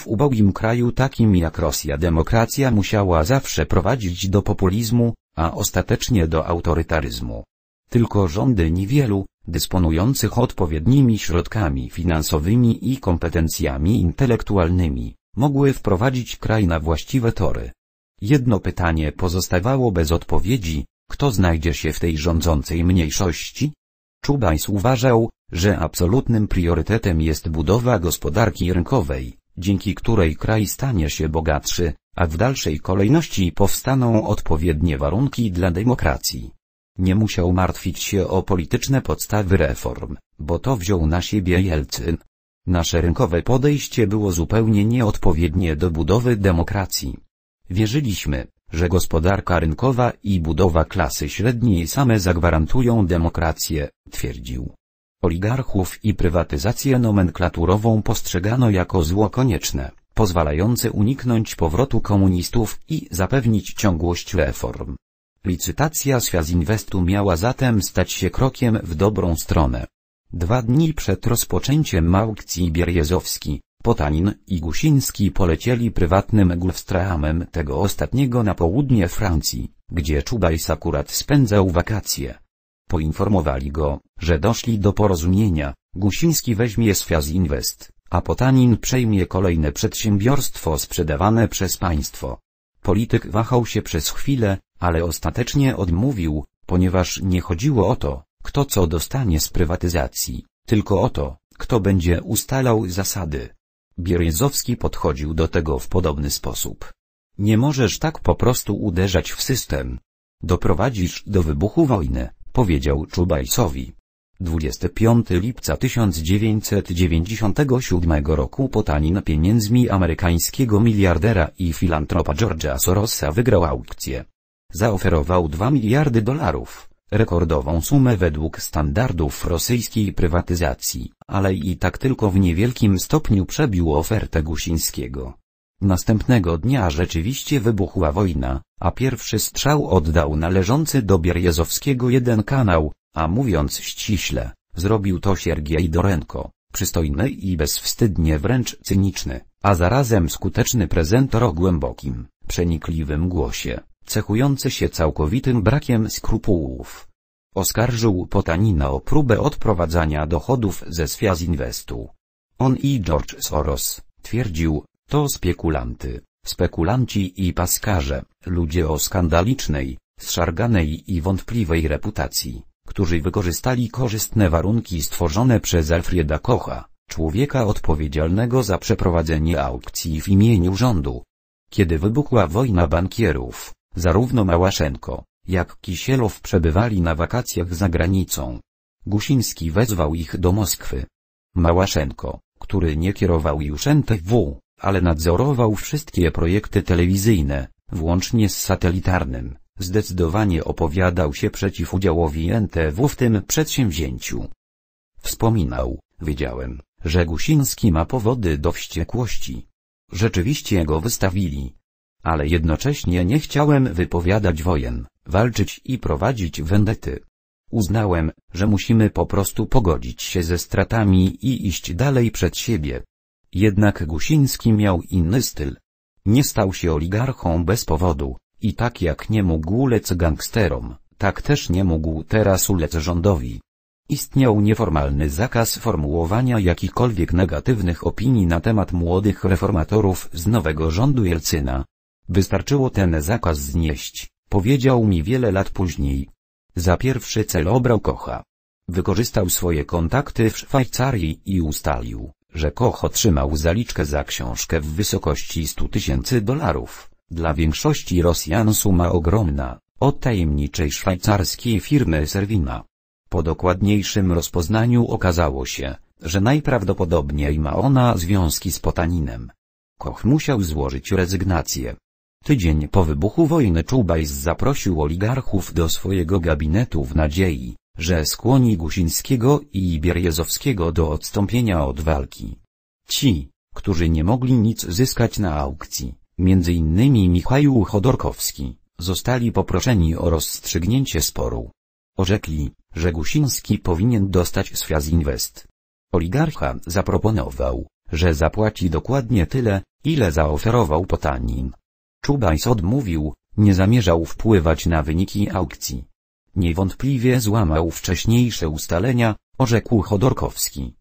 W ubogim kraju takim jak Rosja demokracja musiała zawsze prowadzić do populizmu, a ostatecznie do autorytaryzmu. Tylko rządy niewielu, dysponujących odpowiednimi środkami finansowymi i kompetencjami intelektualnymi, mogły wprowadzić kraj na właściwe tory. Jedno pytanie pozostawało bez odpowiedzi, kto znajdzie się w tej rządzącej mniejszości? Czubajs uważał, że absolutnym priorytetem jest budowa gospodarki rynkowej, dzięki której kraj stanie się bogatszy, a w dalszej kolejności powstaną odpowiednie warunki dla demokracji. Nie musiał martwić się o polityczne podstawy reform, bo to wziął na siebie Jelcyn. Nasze rynkowe podejście było zupełnie nieodpowiednie do budowy demokracji. Wierzyliśmy, że gospodarka rynkowa i budowa klasy średniej same zagwarantują demokrację, twierdził. Oligarchów i prywatyzację nomenklaturową postrzegano jako zło konieczne, pozwalające uniknąć powrotu komunistów i zapewnić ciągłość reform. Licytacja Świazinwestu miała zatem stać się krokiem w dobrą stronę. Dwa dni przed rozpoczęciem aukcji Bierjezowski, Potanin i Gusiński polecieli prywatnym Gulfstreamem tego ostatniego na południe Francji, gdzie Czubajs akurat spędzał wakacje. Poinformowali go, że doszli do porozumienia, Gusiński weźmie Sfiaz Invest, a Potanin przejmie kolejne przedsiębiorstwo sprzedawane przez państwo. Polityk wahał się przez chwilę, ale ostatecznie odmówił, ponieważ nie chodziło o to, kto co dostanie z prywatyzacji, tylko o to, kto będzie ustalał zasady. Bieryzowski podchodził do tego w podobny sposób. Nie możesz tak po prostu uderzać w system. Doprowadzisz do wybuchu wojny, powiedział Czubajsowi. 25 lipca 1997 roku na pieniędzmi amerykańskiego miliardera i filantropa George'a Sorosa wygrał aukcję. Zaoferował 2 miliardy dolarów rekordową sumę według standardów rosyjskiej prywatyzacji, ale i tak tylko w niewielkim stopniu przebił ofertę Gusińskiego. Następnego dnia rzeczywiście wybuchła wojna, a pierwszy strzał oddał należący do Bierjezowskiego jeden kanał, a mówiąc ściśle, zrobił to Siergiej Dorenko, przystojny i bezwstydnie wręcz cyniczny, a zarazem skuteczny prezentor o głębokim, przenikliwym głosie cechujący się całkowitym brakiem skrupułów. Oskarżył Potanina o próbę odprowadzania dochodów ze Inwestu. On i George Soros, twierdził, to spekulanty, spekulanci i paskarze, ludzie o skandalicznej, zszarganej i wątpliwej reputacji, którzy wykorzystali korzystne warunki stworzone przez Alfreda Kocha, człowieka odpowiedzialnego za przeprowadzenie aukcji w imieniu rządu. Kiedy wybuchła wojna bankierów, Zarówno Małaszenko, jak Kisielow przebywali na wakacjach za granicą. Gusiński wezwał ich do Moskwy. Małaszenko, który nie kierował już NTW, ale nadzorował wszystkie projekty telewizyjne, włącznie z satelitarnym, zdecydowanie opowiadał się przeciw udziałowi NTW w tym przedsięwzięciu. Wspominał, wiedziałem, że Gusiński ma powody do wściekłości. Rzeczywiście go wystawili, ale jednocześnie nie chciałem wypowiadać wojen, walczyć i prowadzić wendety. Uznałem, że musimy po prostu pogodzić się ze stratami i iść dalej przed siebie. Jednak Gusiński miał inny styl. Nie stał się oligarchą bez powodu, i tak jak nie mógł ulec gangsterom, tak też nie mógł teraz ulec rządowi. Istniał nieformalny zakaz formułowania jakichkolwiek negatywnych opinii na temat młodych reformatorów z nowego rządu Jelcyna, Wystarczyło ten zakaz znieść, powiedział mi wiele lat później. Za pierwszy cel obrał Kocha. Wykorzystał swoje kontakty w Szwajcarii i ustalił, że Koch otrzymał zaliczkę za książkę w wysokości 100 tysięcy dolarów. Dla większości Rosjan suma ogromna, od tajemniczej szwajcarskiej firmy Servina. Po dokładniejszym rozpoznaniu okazało się, że najprawdopodobniej ma ona związki z potaninem. Koch musiał złożyć rezygnację. Tydzień po wybuchu wojny Czubajs zaprosił oligarchów do swojego gabinetu w nadziei, że skłoni Gusińskiego i Bierjezowskiego do odstąpienia od walki. Ci, którzy nie mogli nic zyskać na aukcji, między innymi Michał Chodorkowski, zostali poproszeni o rozstrzygnięcie sporu. Orzekli, że Gusiński powinien dostać swia z inwest. Oligarcha zaproponował, że zapłaci dokładnie tyle, ile zaoferował Potanin. Czubajs odmówił, nie zamierzał wpływać na wyniki aukcji. Niewątpliwie złamał wcześniejsze ustalenia, orzekł Chodorkowski.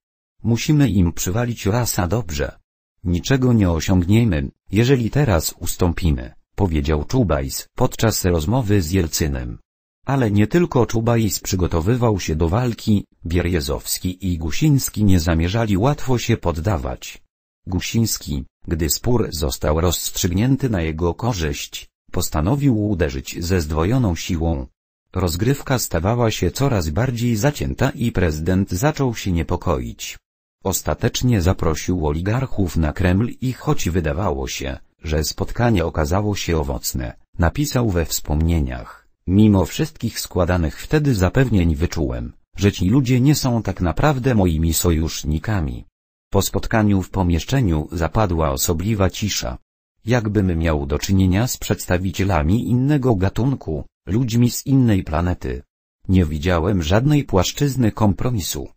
Musimy im przywalić rasa dobrze. Niczego nie osiągniemy, jeżeli teraz ustąpimy, powiedział Czubajs podczas rozmowy z Jelcynem. Ale nie tylko Czubajs przygotowywał się do walki, Bieriezowski i Gusiński nie zamierzali łatwo się poddawać. Gusiński, gdy spór został rozstrzygnięty na jego korzyść, postanowił uderzyć ze zdwojoną siłą. Rozgrywka stawała się coraz bardziej zacięta i prezydent zaczął się niepokoić. Ostatecznie zaprosił oligarchów na Kreml i choć wydawało się, że spotkanie okazało się owocne, napisał we wspomnieniach. Mimo wszystkich składanych wtedy zapewnień wyczułem, że ci ludzie nie są tak naprawdę moimi sojusznikami. Po spotkaniu w pomieszczeniu zapadła osobliwa cisza. Jakbym miał do czynienia z przedstawicielami innego gatunku, ludźmi z innej planety. Nie widziałem żadnej płaszczyzny kompromisu.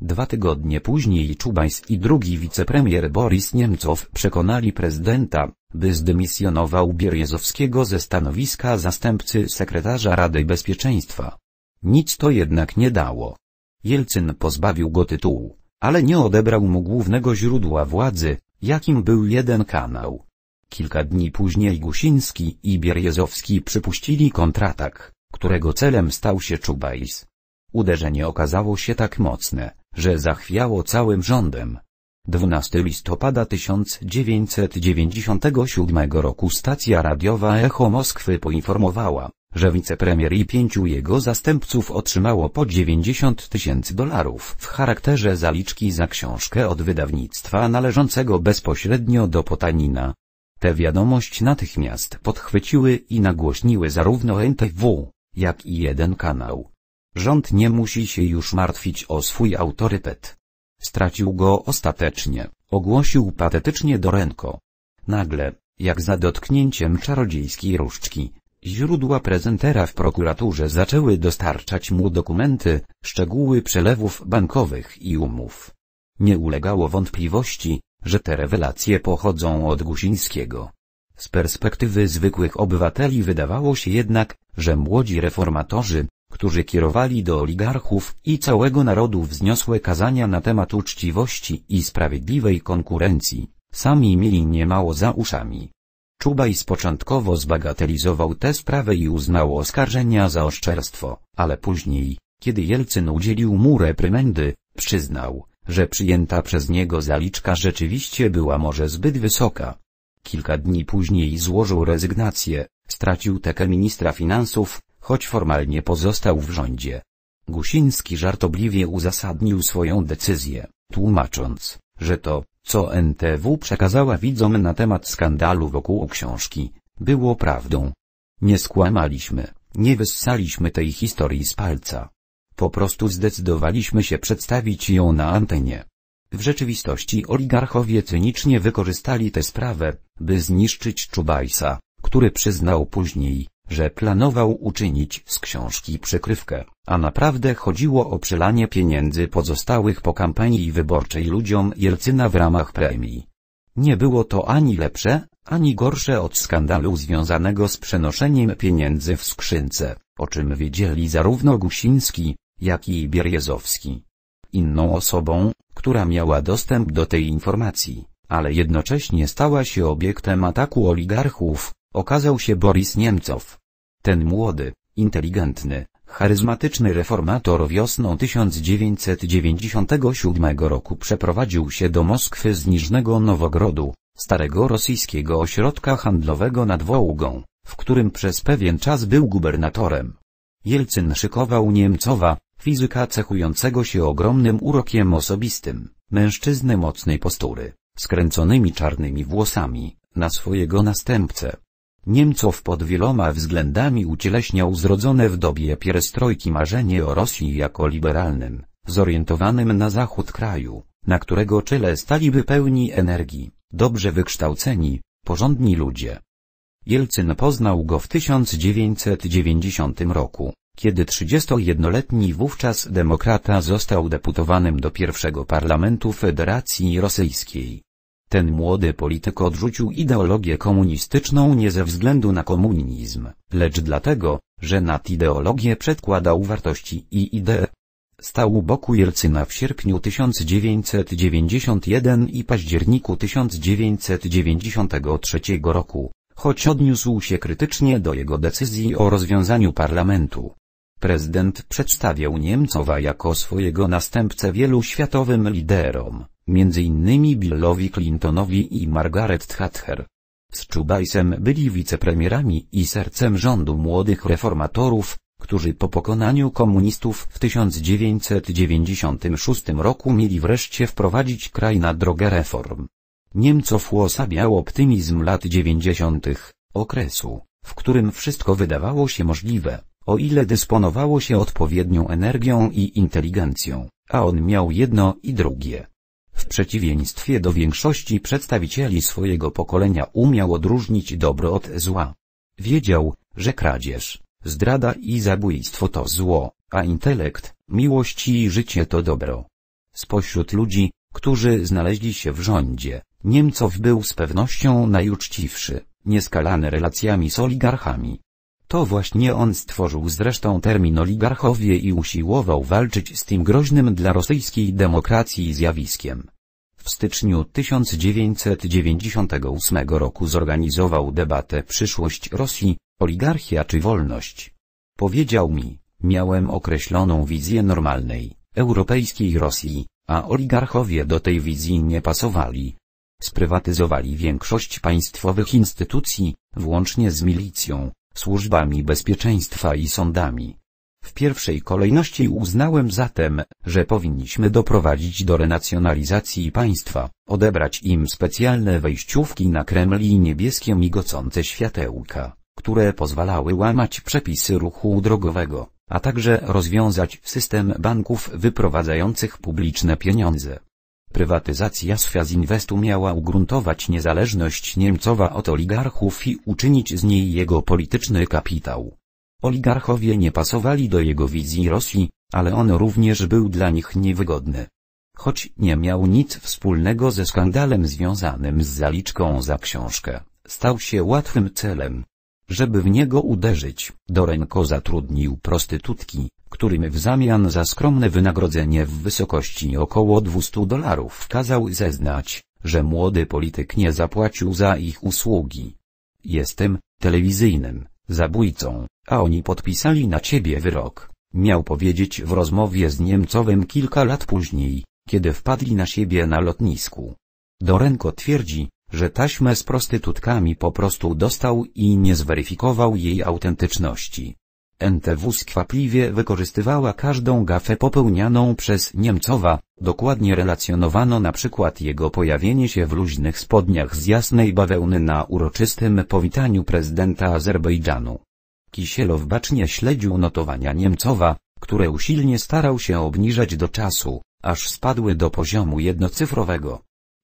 Dwa tygodnie później Czubańs i drugi wicepremier Boris Niemcow przekonali prezydenta, by zdymisjonował Bierjezowskiego ze stanowiska zastępcy sekretarza Rady Bezpieczeństwa. Nic to jednak nie dało. Jelcyn pozbawił go tytułu ale nie odebrał mu głównego źródła władzy, jakim był jeden kanał. Kilka dni później Gusiński i Bierjezowski przypuścili kontratak, którego celem stał się Czubajs. Uderzenie okazało się tak mocne, że zachwiało całym rządem. 12 listopada 1997 roku stacja radiowa Echo Moskwy poinformowała, że wicepremier i pięciu jego zastępców otrzymało po 90 tysięcy dolarów w charakterze zaliczki za książkę od wydawnictwa należącego bezpośrednio do Potanina. Tę wiadomość natychmiast podchwyciły i nagłośniły zarówno NTW, jak i jeden kanał. Rząd nie musi się już martwić o swój autorytet. Stracił go ostatecznie, ogłosił patetycznie Dorenko. Nagle, jak za dotknięciem czarodziejskiej różdżki, Źródła prezentera w prokuraturze zaczęły dostarczać mu dokumenty, szczegóły przelewów bankowych i umów. Nie ulegało wątpliwości, że te rewelacje pochodzą od Gusińskiego. Z perspektywy zwykłych obywateli wydawało się jednak, że młodzi reformatorzy, którzy kierowali do oligarchów i całego narodu wzniosłe kazania na temat uczciwości i sprawiedliwej konkurencji, sami mieli niemało za uszami. Czubajs początkowo zbagatelizował tę sprawę i uznał oskarżenia za oszczerstwo, ale później, kiedy Jelcyn udzielił mu reprymendy, przyznał, że przyjęta przez niego zaliczka rzeczywiście była może zbyt wysoka. Kilka dni później złożył rezygnację, stracił tekę ministra finansów, choć formalnie pozostał w rządzie. Gusiński żartobliwie uzasadnił swoją decyzję, tłumacząc, że to, co NTW przekazała widzom na temat skandalu wokół książki, było prawdą. Nie skłamaliśmy, nie wyssaliśmy tej historii z palca. Po prostu zdecydowaliśmy się przedstawić ją na antenie. W rzeczywistości oligarchowie cynicznie wykorzystali tę sprawę, by zniszczyć Czubajsa, który przyznał później, że planował uczynić z książki przykrywkę, a naprawdę chodziło o przelanie pieniędzy pozostałych po kampanii wyborczej ludziom Jelcyna w ramach premii. Nie było to ani lepsze, ani gorsze od skandalu związanego z przenoszeniem pieniędzy w skrzynce, o czym wiedzieli zarówno Gusiński, jak i Bierjezowski. Inną osobą, która miała dostęp do tej informacji, ale jednocześnie stała się obiektem ataku oligarchów, okazał się Boris Niemcow. Ten młody, inteligentny, charyzmatyczny reformator wiosną 1997 roku przeprowadził się do Moskwy z Niżnego Nowogrodu, starego rosyjskiego ośrodka handlowego nad Wołgą, w którym przez pewien czas był gubernatorem. Jelcyn szykował Niemcowa, fizyka cechującego się ogromnym urokiem osobistym, mężczyznę mocnej postury, skręconymi czarnymi włosami, na swojego następcę. Niemców pod wieloma względami ucieleśniał zrodzone w dobie pierestrojki marzenie o Rosji jako liberalnym, zorientowanym na zachód kraju, na którego czele staliby pełni energii, dobrze wykształceni, porządni ludzie. Jelcyn poznał go w 1990 roku, kiedy 31-letni wówczas demokrata został deputowanym do pierwszego parlamentu Federacji Rosyjskiej. Ten młody polityk odrzucił ideologię komunistyczną nie ze względu na komunizm, lecz dlatego, że nad ideologię przedkładał wartości i idee. Stał u boku Jelcyna w sierpniu 1991 i październiku 1993 roku, choć odniósł się krytycznie do jego decyzji o rozwiązaniu parlamentu. Prezydent przedstawiał Niemcowa jako swojego następcę wielu światowym liderom między innymi Billowi Clintonowi i Margaret Thatcher. Z Chubajsem byli wicepremierami i sercem rządu młodych reformatorów, którzy po pokonaniu komunistów w 1996 roku mieli wreszcie wprowadzić kraj na drogę reform. Niemców uosabiał optymizm lat 90., okresu, w którym wszystko wydawało się możliwe, o ile dysponowało się odpowiednią energią i inteligencją, a on miał jedno i drugie. W przeciwieństwie do większości przedstawicieli swojego pokolenia umiał odróżnić dobro od zła. Wiedział, że kradzież, zdrada i zabójstwo to zło, a intelekt, miłość i życie to dobro. Spośród ludzi, którzy znaleźli się w rządzie, Niemcow był z pewnością najuczciwszy, nieskalany relacjami z oligarchami, to właśnie on stworzył zresztą termin oligarchowie i usiłował walczyć z tym groźnym dla rosyjskiej demokracji zjawiskiem. W styczniu 1998 roku zorganizował debatę Przyszłość Rosji, oligarchia czy wolność. Powiedział mi, miałem określoną wizję normalnej, europejskiej Rosji, a oligarchowie do tej wizji nie pasowali. Sprywatyzowali większość państwowych instytucji, włącznie z milicją, służbami bezpieczeństwa i sądami. W pierwszej kolejności uznałem zatem, że powinniśmy doprowadzić do renacjonalizacji państwa, odebrać im specjalne wejściówki na Kreml i niebieskie migocące światełka, które pozwalały łamać przepisy ruchu drogowego, a także rozwiązać system banków wyprowadzających publiczne pieniądze. Prywatyzacja inwestu miała ugruntować niezależność Niemcowa od oligarchów i uczynić z niej jego polityczny kapitał. Oligarchowie nie pasowali do jego wizji Rosji, ale on również był dla nich niewygodny. Choć nie miał nic wspólnego ze skandalem związanym z zaliczką za książkę, stał się łatwym celem. Żeby w niego uderzyć, Dorenko zatrudnił prostytutki, którym w zamian za skromne wynagrodzenie w wysokości około 200 dolarów kazał zeznać, że młody polityk nie zapłacił za ich usługi. Jestem telewizyjnym zabójcą, a oni podpisali na ciebie wyrok, miał powiedzieć w rozmowie z Niemcowym kilka lat później, kiedy wpadli na siebie na lotnisku. Dorenko twierdzi, że taśmę z prostytutkami po prostu dostał i nie zweryfikował jej autentyczności. NTW skwapliwie wykorzystywała każdą gafę popełnianą przez Niemcowa, dokładnie relacjonowano na przykład jego pojawienie się w luźnych spodniach z jasnej bawełny na uroczystym powitaniu prezydenta Azerbejdżanu. Kisielow bacznie śledził notowania Niemcowa, które usilnie starał się obniżać do czasu, aż spadły do poziomu jednocyfrowego.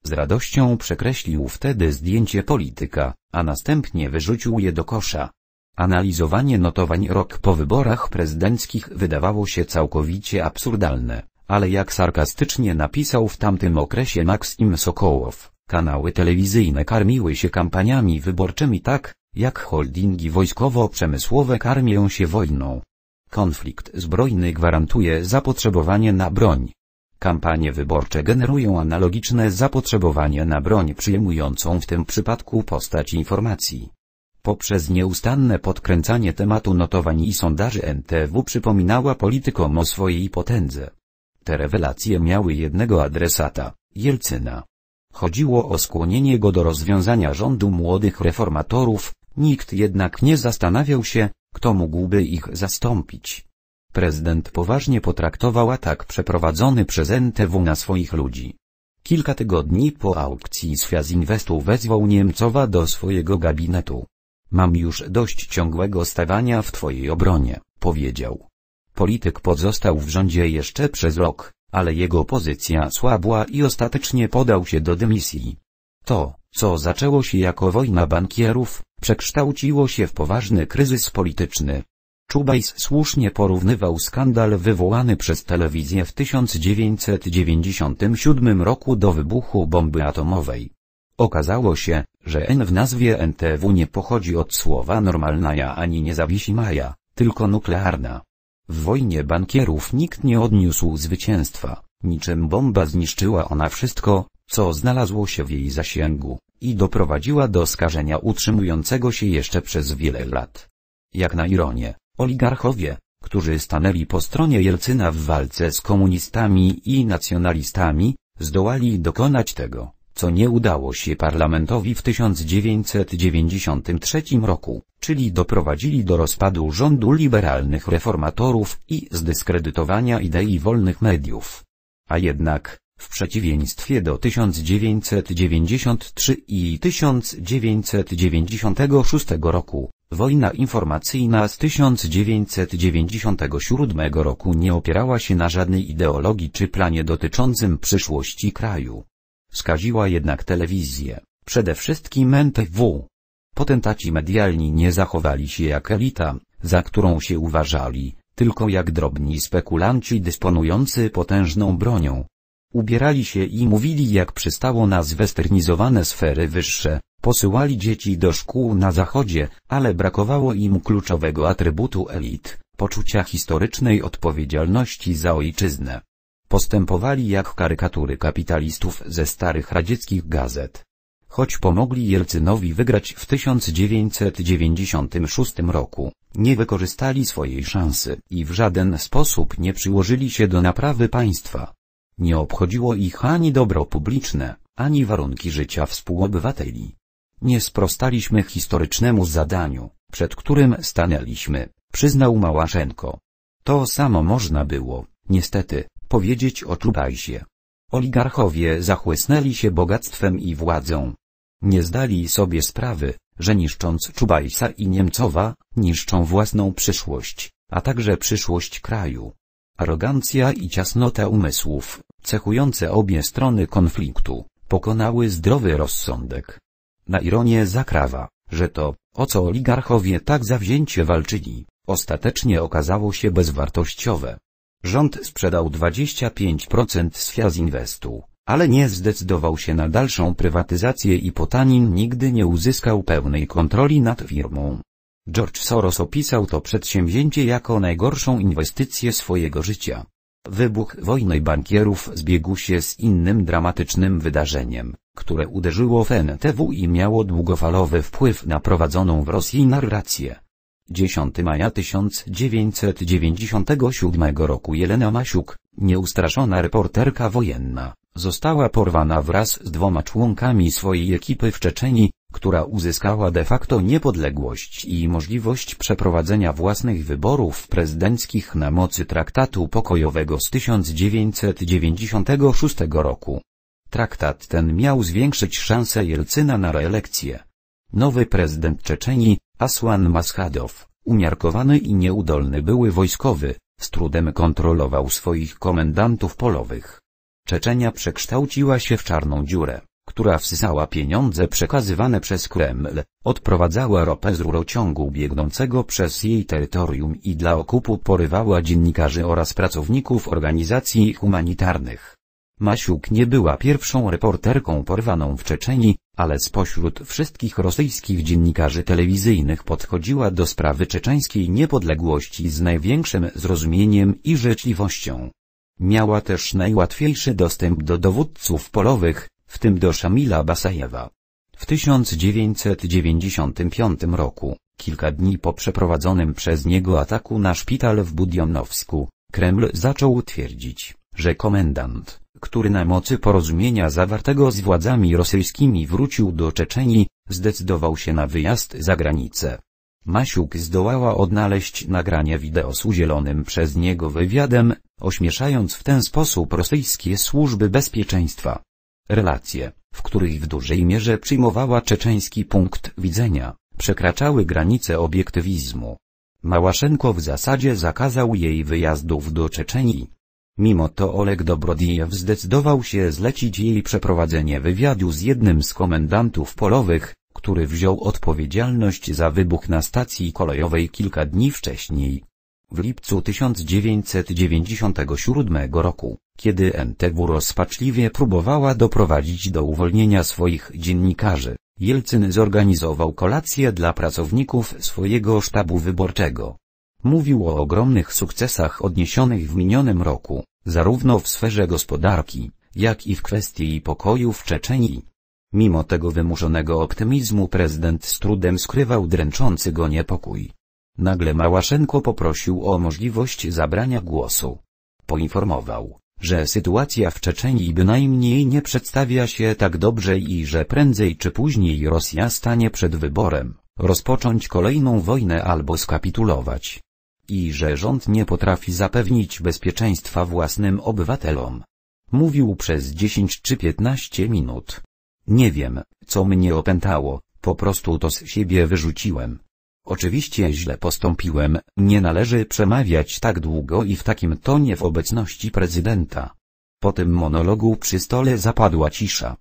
Z radością przekreślił wtedy zdjęcie polityka, a następnie wyrzucił je do kosza. Analizowanie notowań rok po wyborach prezydenckich wydawało się całkowicie absurdalne, ale jak sarkastycznie napisał w tamtym okresie Maksim Sokołow, kanały telewizyjne karmiły się kampaniami wyborczymi tak, jak holdingi wojskowo-przemysłowe karmią się wojną. Konflikt zbrojny gwarantuje zapotrzebowanie na broń, Kampanie wyborcze generują analogiczne zapotrzebowanie na broń przyjmującą w tym przypadku postać informacji. Poprzez nieustanne podkręcanie tematu notowań i sondaży NTW przypominała politykom o swojej potędze. Te rewelacje miały jednego adresata, Jelcyna. Chodziło o skłonienie go do rozwiązania rządu młodych reformatorów, nikt jednak nie zastanawiał się, kto mógłby ich zastąpić prezydent poważnie potraktował atak przeprowadzony przez NTW na swoich ludzi. Kilka tygodni po aukcji Swiazinvestu wezwał Niemcowa do swojego gabinetu. Mam już dość ciągłego stawania w twojej obronie, powiedział. Polityk pozostał w rządzie jeszcze przez rok, ale jego pozycja słabła i ostatecznie podał się do dymisji. To, co zaczęło się jako wojna bankierów, przekształciło się w poważny kryzys polityczny, Czubajs słusznie porównywał skandal wywołany przez telewizję w 1997 roku do wybuchu bomby atomowej. Okazało się, że N w nazwie NTW nie pochodzi od słowa normalnaja ani niezawisima tylko nuklearna. W wojnie bankierów nikt nie odniósł zwycięstwa, niczym bomba zniszczyła ona wszystko, co znalazło się w jej zasięgu, i doprowadziła do skażenia utrzymującego się jeszcze przez wiele lat. Jak na ironię, Oligarchowie, którzy stanęli po stronie Jelcyna w walce z komunistami i nacjonalistami, zdołali dokonać tego, co nie udało się parlamentowi w 1993 roku, czyli doprowadzili do rozpadu rządu liberalnych reformatorów i zdyskredytowania idei wolnych mediów. A jednak, w przeciwieństwie do 1993 i 1996 roku, Wojna informacyjna z 1997 roku nie opierała się na żadnej ideologii czy planie dotyczącym przyszłości kraju. Skaziła jednak telewizję, przede wszystkim NTW. Potentaci medialni nie zachowali się jak elita, za którą się uważali, tylko jak drobni spekulanci dysponujący potężną bronią. Ubierali się i mówili jak przystało na zwesternizowane sfery wyższe, Posyłali dzieci do szkół na zachodzie, ale brakowało im kluczowego atrybutu elit, poczucia historycznej odpowiedzialności za ojczyznę. Postępowali jak karykatury kapitalistów ze starych radzieckich gazet. Choć pomogli Jelcynowi wygrać w 1996 roku, nie wykorzystali swojej szansy i w żaden sposób nie przyłożyli się do naprawy państwa. Nie obchodziło ich ani dobro publiczne, ani warunki życia współobywateli. Nie sprostaliśmy historycznemu zadaniu, przed którym stanęliśmy, przyznał Małaszenko. To samo można było, niestety, powiedzieć o Czubajsie. Oligarchowie zachłysnęli się bogactwem i władzą. Nie zdali sobie sprawy, że niszcząc Czubajsa i Niemcowa, niszczą własną przyszłość, a także przyszłość kraju. Arogancja i ciasnota umysłów, cechujące obie strony konfliktu, pokonały zdrowy rozsądek. Na ironię zakrawa, że to, o co oligarchowie tak zawzięcie walczyli, ostatecznie okazało się bezwartościowe. Rząd sprzedał 25% z Inwestu, ale nie zdecydował się na dalszą prywatyzację i Potanin nigdy nie uzyskał pełnej kontroli nad firmą. George Soros opisał to przedsięwzięcie jako najgorszą inwestycję swojego życia. Wybuch wojny bankierów zbiegł się z innym dramatycznym wydarzeniem, które uderzyło w NTW i miało długofalowy wpływ na prowadzoną w Rosji narrację. 10 maja 1997 roku Jelena Masiuk, nieustraszona reporterka wojenna, Została porwana wraz z dwoma członkami swojej ekipy w Czeczeni, która uzyskała de facto niepodległość i możliwość przeprowadzenia własnych wyborów prezydenckich na mocy traktatu pokojowego z 1996 roku. Traktat ten miał zwiększyć szanse Jelcyna na reelekcję. Nowy prezydent Czeczeni, Asłan Maschadow, umiarkowany i nieudolny były wojskowy, z trudem kontrolował swoich komendantów polowych. Czeczenia przekształciła się w czarną dziurę, która wsysała pieniądze przekazywane przez Kreml, odprowadzała ropę z rurociągu biegnącego przez jej terytorium i dla okupu porywała dziennikarzy oraz pracowników organizacji humanitarnych. Masiuk nie była pierwszą reporterką porwaną w Czeczeni, ale spośród wszystkich rosyjskich dziennikarzy telewizyjnych podchodziła do sprawy czeczeńskiej niepodległości z największym zrozumieniem i życzliwością. Miała też najłatwiejszy dostęp do dowódców polowych, w tym do Szamila Basajewa. W 1995 roku, kilka dni po przeprowadzonym przez niego ataku na szpital w Budionowsku, Kreml zaczął twierdzić, że komendant, który na mocy porozumienia zawartego z władzami rosyjskimi wrócił do Czeczenii, zdecydował się na wyjazd za granicę. Masiuk zdołała odnaleźć nagranie wideo z udzielonym przez niego wywiadem, ośmieszając w ten sposób rosyjskie służby bezpieczeństwa. Relacje, w których w dużej mierze przyjmowała czeczeński punkt widzenia, przekraczały granice obiektywizmu. Małaszenko w zasadzie zakazał jej wyjazdów do Czeczenii. Mimo to Oleg Dobrodiejew zdecydował się zlecić jej przeprowadzenie wywiadu z jednym z komendantów polowych, który wziął odpowiedzialność za wybuch na stacji kolejowej kilka dni wcześniej. W lipcu 1997 roku, kiedy NTW rozpaczliwie próbowała doprowadzić do uwolnienia swoich dziennikarzy, Jelcyn zorganizował kolację dla pracowników swojego sztabu wyborczego. Mówił o ogromnych sukcesach odniesionych w minionym roku, zarówno w sferze gospodarki, jak i w kwestii pokoju w Czeczenii. Mimo tego wymuszonego optymizmu prezydent z trudem skrywał dręczący go niepokój. Nagle Małaszenko poprosił o możliwość zabrania głosu. Poinformował, że sytuacja w Czeczenii bynajmniej nie przedstawia się tak dobrze i że prędzej czy później Rosja stanie przed wyborem, rozpocząć kolejną wojnę albo skapitulować. I że rząd nie potrafi zapewnić bezpieczeństwa własnym obywatelom. Mówił przez 10 czy 15 minut. Nie wiem, co mnie opętało, po prostu to z siebie wyrzuciłem. Oczywiście źle postąpiłem, nie należy przemawiać tak długo i w takim tonie w obecności prezydenta. Po tym monologu przy stole zapadła cisza.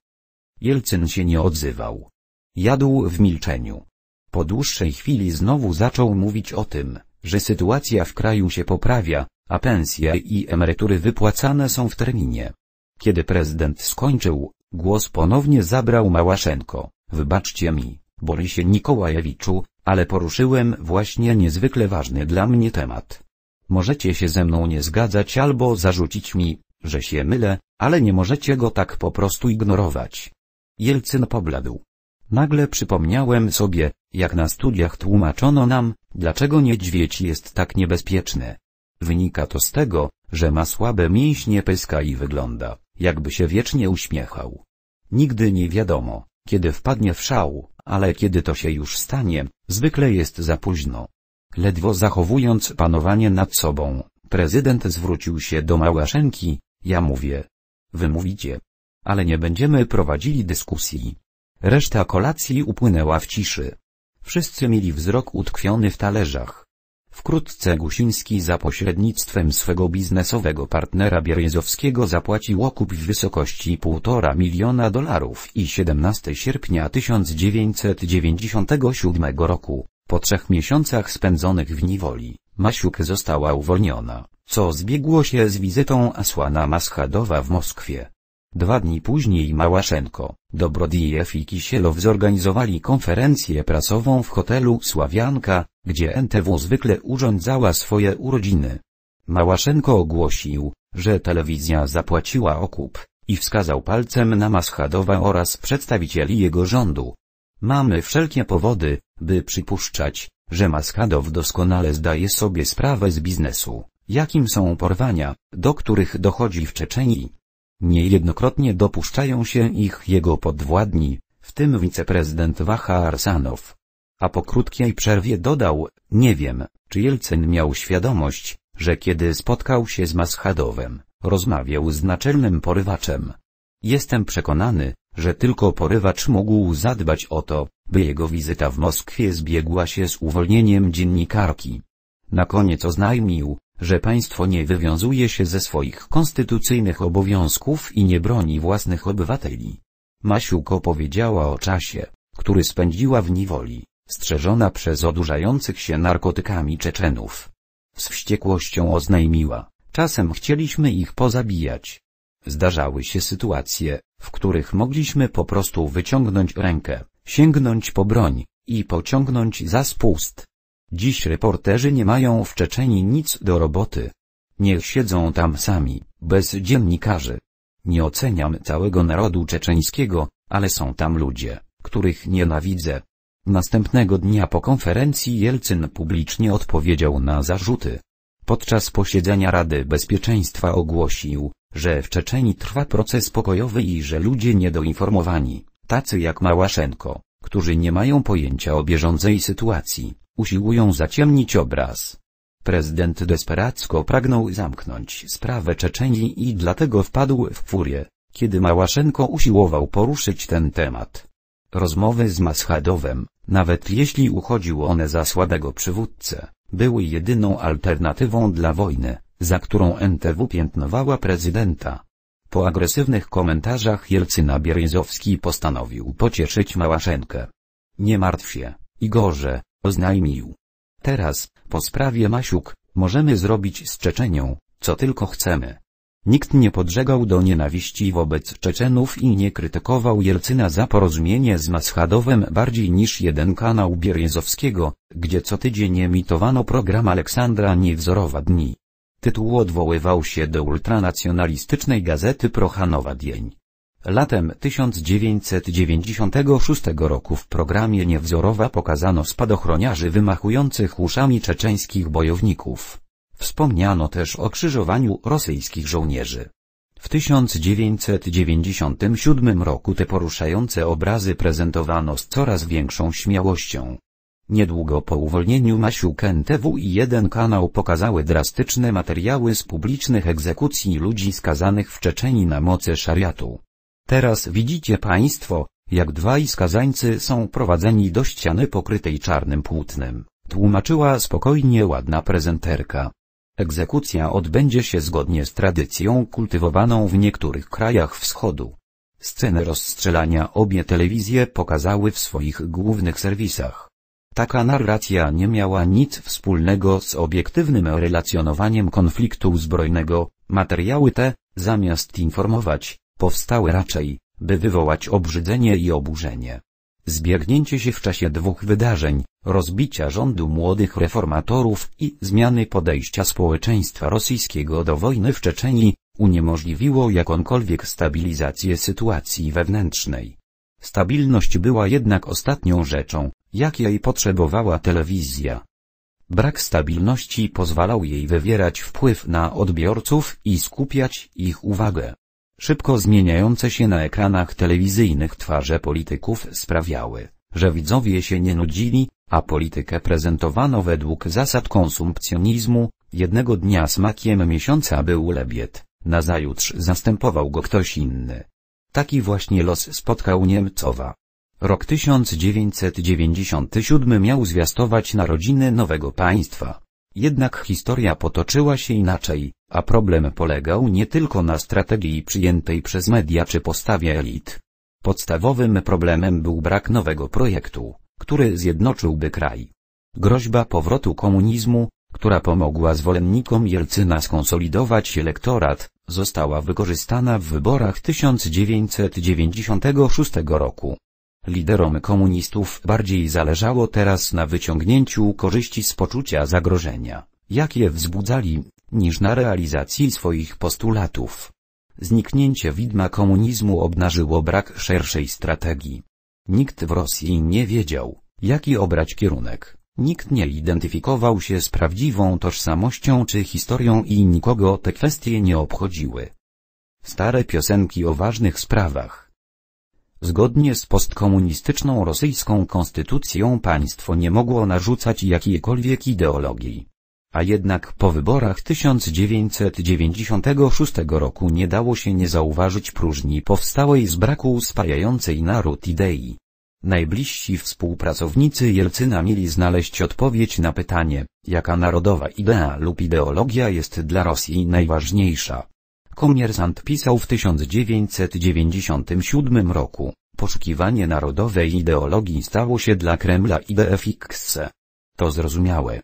Jelcyn się nie odzywał. Jadł w milczeniu. Po dłuższej chwili znowu zaczął mówić o tym, że sytuacja w kraju się poprawia, a pensje i emerytury wypłacane są w terminie. Kiedy prezydent skończył, głos ponownie zabrał Małaszenko. Wybaczcie mi, Borysie Nikołajewiczu, ale poruszyłem właśnie niezwykle ważny dla mnie temat. Możecie się ze mną nie zgadzać albo zarzucić mi, że się mylę, ale nie możecie go tak po prostu ignorować. Jelcyn pobladł. Nagle przypomniałem sobie, jak na studiach tłumaczono nam, dlaczego niedźwiedź jest tak niebezpieczny. Wynika to z tego, że ma słabe mięśnie pyska i wygląda, jakby się wiecznie uśmiechał. Nigdy nie wiadomo, kiedy wpadnie w szał, ale kiedy to się już stanie, zwykle jest za późno. Ledwo zachowując panowanie nad sobą, prezydent zwrócił się do Małaszenki, ja mówię. Wy mówicie. Ale nie będziemy prowadzili dyskusji. Reszta kolacji upłynęła w ciszy. Wszyscy mieli wzrok utkwiony w talerzach. Wkrótce Gusiński za pośrednictwem swego biznesowego partnera Bierezowskiego zapłacił okup w wysokości 1,5 miliona dolarów i 17 sierpnia 1997 roku, po trzech miesiącach spędzonych w niewoli, Masiuk została uwolniona, co zbiegło się z wizytą Asłana Maschadowa w Moskwie. Dwa dni później Małaszenko, Dobrodijew i Kisielow zorganizowali konferencję prasową w hotelu Sławianka, gdzie NTW zwykle urządzała swoje urodziny. Małaszenko ogłosił, że telewizja zapłaciła okup, i wskazał palcem na Maschadowa oraz przedstawicieli jego rządu. Mamy wszelkie powody, by przypuszczać, że Maschadow doskonale zdaje sobie sprawę z biznesu, jakim są porwania, do których dochodzi w Czeczeni. Niejednokrotnie dopuszczają się ich jego podwładni, w tym wiceprezydent Vacha Arsanow. A po krótkiej przerwie dodał, nie wiem, czy Jelcyn miał świadomość, że kiedy spotkał się z Maschadowem, rozmawiał z naczelnym porywaczem. Jestem przekonany, że tylko porywacz mógł zadbać o to, by jego wizyta w Moskwie zbiegła się z uwolnieniem dziennikarki. Na koniec oznajmił, że państwo nie wywiązuje się ze swoich konstytucyjnych obowiązków i nie broni własnych obywateli. Masiuko powiedziała o czasie, który spędziła w niewoli, strzeżona przez odurzających się narkotykami Czeczenów. Z wściekłością oznajmiła, czasem chcieliśmy ich pozabijać. Zdarzały się sytuacje, w których mogliśmy po prostu wyciągnąć rękę, sięgnąć po broń i pociągnąć za spust. Dziś reporterzy nie mają w Czeczeni nic do roboty. Niech siedzą tam sami, bez dziennikarzy. Nie oceniam całego narodu czeczeńskiego, ale są tam ludzie, których nienawidzę, Następnego dnia po konferencji Jelcyn publicznie odpowiedział na zarzuty. Podczas posiedzenia Rady Bezpieczeństwa ogłosił, że w Czeczeni trwa proces pokojowy i że ludzie niedoinformowani, tacy jak Małaszenko, którzy nie mają pojęcia o bieżącej sytuacji, usiłują zaciemnić obraz. Prezydent desperacko pragnął zamknąć sprawę Czeczeni i dlatego wpadł w furię, kiedy Małaszenko usiłował poruszyć ten temat. Rozmowy z Maschadowem, nawet jeśli uchodził one za słabego przywódcę, były jedyną alternatywą dla wojny, za którą NTW piętnowała prezydenta. Po agresywnych komentarzach Jelcyna Bieryzowski postanowił pocieszyć Małaszenkę. Nie martw się, Igorze, oznajmił. Teraz, po sprawie Masiuk, możemy zrobić z Czeczenią, co tylko chcemy. Nikt nie podżegał do nienawiści wobec Czeczenów i nie krytykował Jelcyna za porozumienie z Maschadowem bardziej niż jeden kanał Bierezowskiego, gdzie co tydzień emitowano program Aleksandra Niewzorowa Dni. Tytuł odwoływał się do ultranacjonalistycznej gazety Prochanowa Dzień. Latem 1996 roku w programie Niewzorowa pokazano spadochroniarzy wymachujących uszami czeczeńskich bojowników. Wspomniano też o krzyżowaniu rosyjskich żołnierzy. W 1997 roku te poruszające obrazy prezentowano z coraz większą śmiałością. Niedługo po uwolnieniu Masiuken TV i jeden kanał pokazały drastyczne materiały z publicznych egzekucji ludzi skazanych w Czeczeni na mocy szariatu. Teraz widzicie Państwo, jak dwaj skazańcy są prowadzeni do ściany pokrytej czarnym płótnem, tłumaczyła spokojnie ładna prezenterka. Egzekucja odbędzie się zgodnie z tradycją kultywowaną w niektórych krajach wschodu. Sceny rozstrzelania obie telewizje pokazały w swoich głównych serwisach. Taka narracja nie miała nic wspólnego z obiektywnym relacjonowaniem konfliktu zbrojnego, materiały te, zamiast informować, powstały raczej, by wywołać obrzydzenie i oburzenie zbiegnięcie się w czasie dwóch wydarzeń, rozbicia rządu młodych reformatorów i zmiany podejścia społeczeństwa rosyjskiego do wojny w Czeczeniu, uniemożliwiło jakąkolwiek stabilizację sytuacji wewnętrznej. Stabilność była jednak ostatnią rzeczą, jakiej potrzebowała telewizja. Brak stabilności pozwalał jej wywierać wpływ na odbiorców i skupiać ich uwagę. Szybko zmieniające się na ekranach telewizyjnych twarze polityków sprawiały, że widzowie się nie nudzili, a politykę prezentowano według zasad konsumpcjonizmu, jednego dnia smakiem miesiąca był lebiet, nazajutrz zastępował go ktoś inny. Taki właśnie los spotkał Niemcowa. Rok 1997 miał zwiastować narodziny nowego państwa. Jednak historia potoczyła się inaczej, a problem polegał nie tylko na strategii przyjętej przez media czy postawie elit. Podstawowym problemem był brak nowego projektu, który zjednoczyłby kraj. Groźba powrotu komunizmu, która pomogła zwolennikom Jelcyna skonsolidować elektorat, została wykorzystana w wyborach 1996 roku. Liderom komunistów bardziej zależało teraz na wyciągnięciu korzyści z poczucia zagrożenia, jakie wzbudzali, niż na realizacji swoich postulatów. Zniknięcie widma komunizmu obnażyło brak szerszej strategii. Nikt w Rosji nie wiedział, jaki obrać kierunek. Nikt nie identyfikował się z prawdziwą tożsamością czy historią i nikogo te kwestie nie obchodziły. Stare piosenki o ważnych sprawach Zgodnie z postkomunistyczną rosyjską konstytucją państwo nie mogło narzucać jakiejkolwiek ideologii. A jednak po wyborach 1996 roku nie dało się nie zauważyć próżni powstałej z braku spajającej naród idei. Najbliżsi współpracownicy Jelcyna mieli znaleźć odpowiedź na pytanie, jaka narodowa idea lub ideologia jest dla Rosji najważniejsza. Komersant pisał w 1997 roku, poszukiwanie narodowej ideologii stało się dla Kremla IDFX. To zrozumiałe.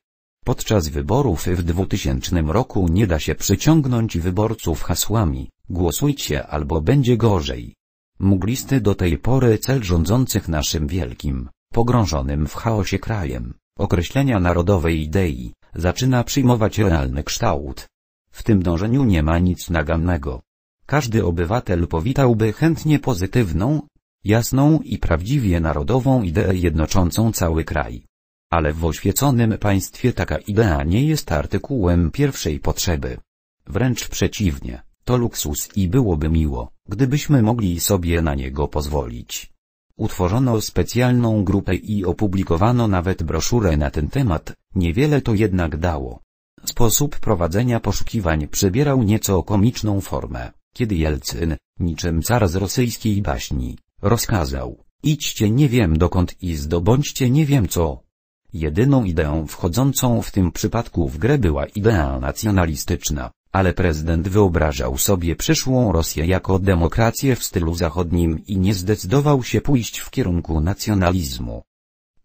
Podczas wyborów w 2000 roku nie da się przyciągnąć wyborców hasłami, głosujcie albo będzie gorzej. Mglisty do tej pory cel rządzących naszym wielkim, pogrążonym w chaosie krajem, określenia narodowej idei, zaczyna przyjmować realny kształt. W tym dążeniu nie ma nic nagannego. Każdy obywatel powitałby chętnie pozytywną, jasną i prawdziwie narodową ideę jednoczącą cały kraj. Ale w oświeconym państwie taka idea nie jest artykułem pierwszej potrzeby. Wręcz przeciwnie, to luksus i byłoby miło, gdybyśmy mogli sobie na niego pozwolić. Utworzono specjalną grupę i opublikowano nawet broszurę na ten temat, niewiele to jednak dało. Sposób prowadzenia poszukiwań przybierał nieco komiczną formę, kiedy Jelcyn, niczym car z rosyjskiej baśni, rozkazał, idźcie nie wiem dokąd i zdobądźcie nie wiem co. Jedyną ideą wchodzącą w tym przypadku w grę była idea nacjonalistyczna, ale prezydent wyobrażał sobie przyszłą Rosję jako demokrację w stylu zachodnim i nie zdecydował się pójść w kierunku nacjonalizmu.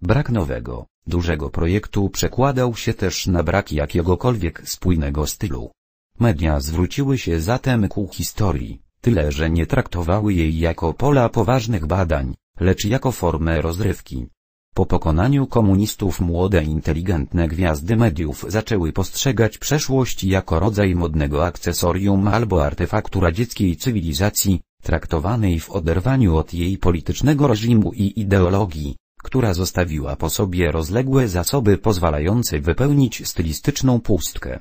Brak nowego, dużego projektu przekładał się też na brak jakiegokolwiek spójnego stylu. Media zwróciły się zatem ku historii, tyle że nie traktowały jej jako pola poważnych badań, lecz jako formę rozrywki. Po pokonaniu komunistów młode inteligentne gwiazdy mediów zaczęły postrzegać przeszłość jako rodzaj modnego akcesorium albo artefaktu radzieckiej cywilizacji, traktowanej w oderwaniu od jej politycznego reżimu i ideologii która zostawiła po sobie rozległe zasoby pozwalające wypełnić stylistyczną pustkę.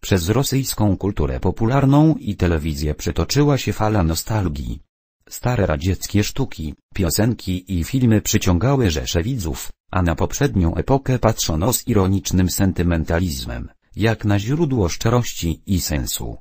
Przez rosyjską kulturę popularną i telewizję przytoczyła się fala nostalgii. Stare radzieckie sztuki, piosenki i filmy przyciągały rzesze widzów, a na poprzednią epokę patrzono z ironicznym sentymentalizmem, jak na źródło szczerości i sensu.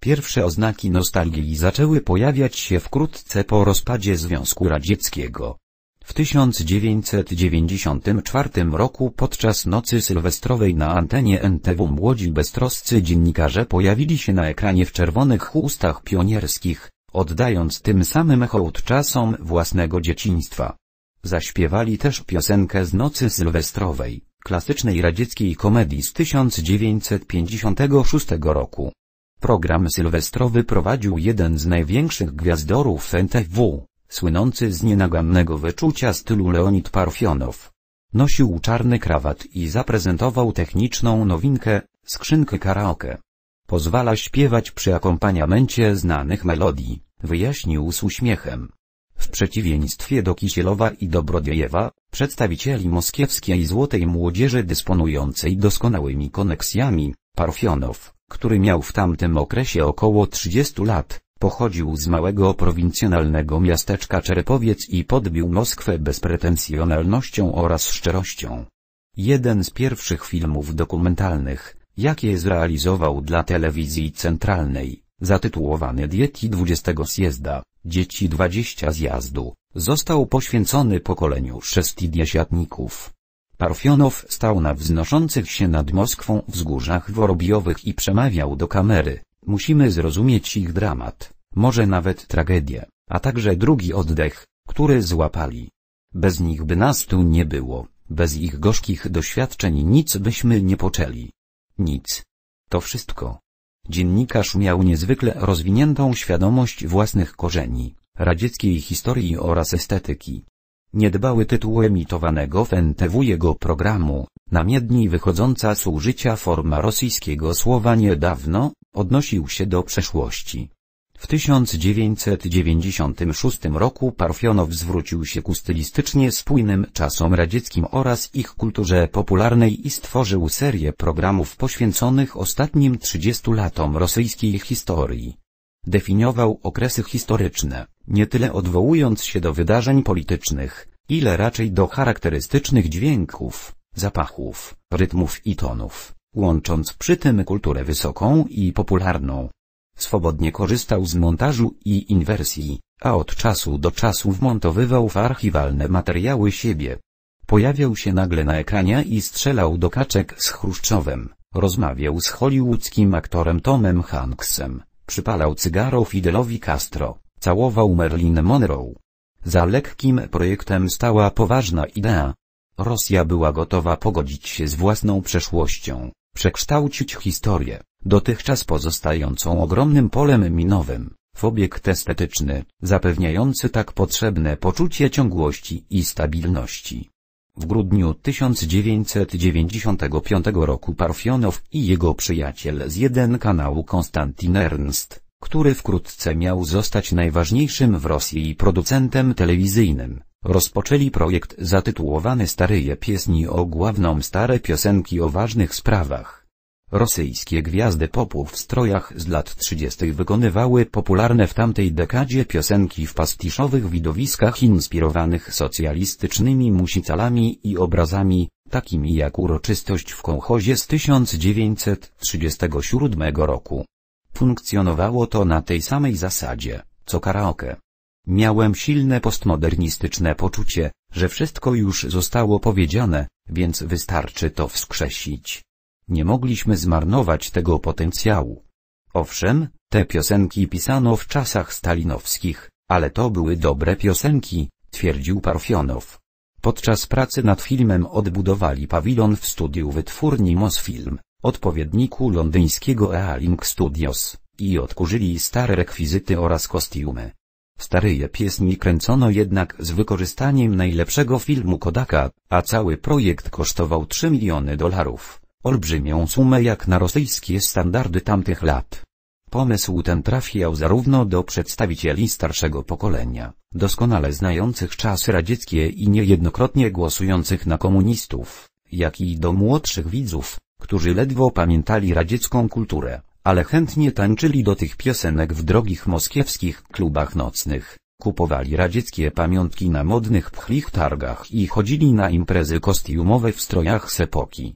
Pierwsze oznaki nostalgii zaczęły pojawiać się wkrótce po rozpadzie Związku Radzieckiego. W 1994 roku podczas nocy sylwestrowej na antenie NTW młodzi beztroscy dziennikarze pojawili się na ekranie w czerwonych ustach pionierskich, oddając tym samym hołd czasom własnego dzieciństwa. Zaśpiewali też piosenkę z nocy sylwestrowej, klasycznej radzieckiej komedii z 1956 roku. Program sylwestrowy prowadził jeden z największych gwiazdorów NTW, słynący z nienagannego wyczucia stylu Leonid Parfionow. Nosił czarny krawat i zaprezentował techniczną nowinkę, skrzynkę karaoke. Pozwala śpiewać przy akompaniamencie znanych melodii, wyjaśnił z uśmiechem. W przeciwieństwie do Kisielowa i Dobrodziejewa, przedstawicieli moskiewskiej złotej młodzieży dysponującej doskonałymi koneksjami, Parfionow, który miał w tamtym okresie około 30 lat, Pochodził z małego prowincjonalnego miasteczka Czerepowiec i podbił Moskwę bezpretensjonalnością oraz szczerością. Jeden z pierwszych filmów dokumentalnych, jakie zrealizował dla telewizji centralnej, zatytułowany Dieti 20 zjazda, Dzieci 20 zjazdu, został poświęcony pokoleniu szestidiesiatników. Parfionow stał na wznoszących się nad Moskwą wzgórzach worobiowych i przemawiał do kamery, musimy zrozumieć ich dramat może nawet tragedię, a także drugi oddech, który złapali. Bez nich by nas tu nie było, bez ich gorzkich doświadczeń nic byśmy nie poczęli. Nic. To wszystko. Dziennikarz miał niezwykle rozwiniętą świadomość własnych korzeni, radzieckiej historii oraz estetyki. Niedbały tytuł emitowanego w NTW jego programu, namiedni wychodząca z użycia forma rosyjskiego słowa niedawno, odnosił się do przeszłości. W 1996 roku Parfionow zwrócił się ku stylistycznie spójnym czasom radzieckim oraz ich kulturze popularnej i stworzył serię programów poświęconych ostatnim 30 latom rosyjskiej historii. Definiował okresy historyczne, nie tyle odwołując się do wydarzeń politycznych, ile raczej do charakterystycznych dźwięków, zapachów, rytmów i tonów, łącząc przy tym kulturę wysoką i popularną, Swobodnie korzystał z montażu i inwersji, a od czasu do czasu wmontowywał w archiwalne materiały siebie. Pojawiał się nagle na ekranie i strzelał do kaczek z Chruszczowem, rozmawiał z hollywoodzkim aktorem Tomem Hanksem, przypalał cygaro Fidelowi Castro, całował Merlin Monroe. Za lekkim projektem stała poważna idea. Rosja była gotowa pogodzić się z własną przeszłością, przekształcić historię dotychczas pozostającą ogromnym polem minowym, w obiekt estetyczny, zapewniający tak potrzebne poczucie ciągłości i stabilności. W grudniu 1995 roku Parfionow i jego przyjaciel z jeden kanału Konstantin Ernst, który wkrótce miał zostać najważniejszym w Rosji producentem telewizyjnym, rozpoczęli projekt zatytułowany Staryje Piesni o główną stare piosenki o ważnych sprawach. Rosyjskie gwiazdy popu w strojach z lat 30. wykonywały popularne w tamtej dekadzie piosenki w pastiszowych widowiskach inspirowanych socjalistycznymi musicalami i obrazami, takimi jak uroczystość w kołchozie z 1937 roku. Funkcjonowało to na tej samej zasadzie, co karaoke. Miałem silne postmodernistyczne poczucie, że wszystko już zostało powiedziane, więc wystarczy to wskrzesić. Nie mogliśmy zmarnować tego potencjału. Owszem, te piosenki pisano w czasach stalinowskich, ale to były dobre piosenki, twierdził Parfionow. Podczas pracy nad filmem odbudowali pawilon w studiu wytwórni Mosfilm, odpowiedniku londyńskiego Ealing Studios, i odkurzyli stare rekwizyty oraz kostiumy. Staryje pieśni kręcono jednak z wykorzystaniem najlepszego filmu Kodaka, a cały projekt kosztował 3 miliony dolarów olbrzymią sumę jak na rosyjskie standardy tamtych lat. Pomysł ten trafiał zarówno do przedstawicieli starszego pokolenia, doskonale znających czasy radzieckie i niejednokrotnie głosujących na komunistów, jak i do młodszych widzów, którzy ledwo pamiętali radziecką kulturę, ale chętnie tańczyli do tych piosenek w drogich moskiewskich klubach nocnych, kupowali radzieckie pamiątki na modnych pchlich targach i chodzili na imprezy kostiumowe w strojach z epoki.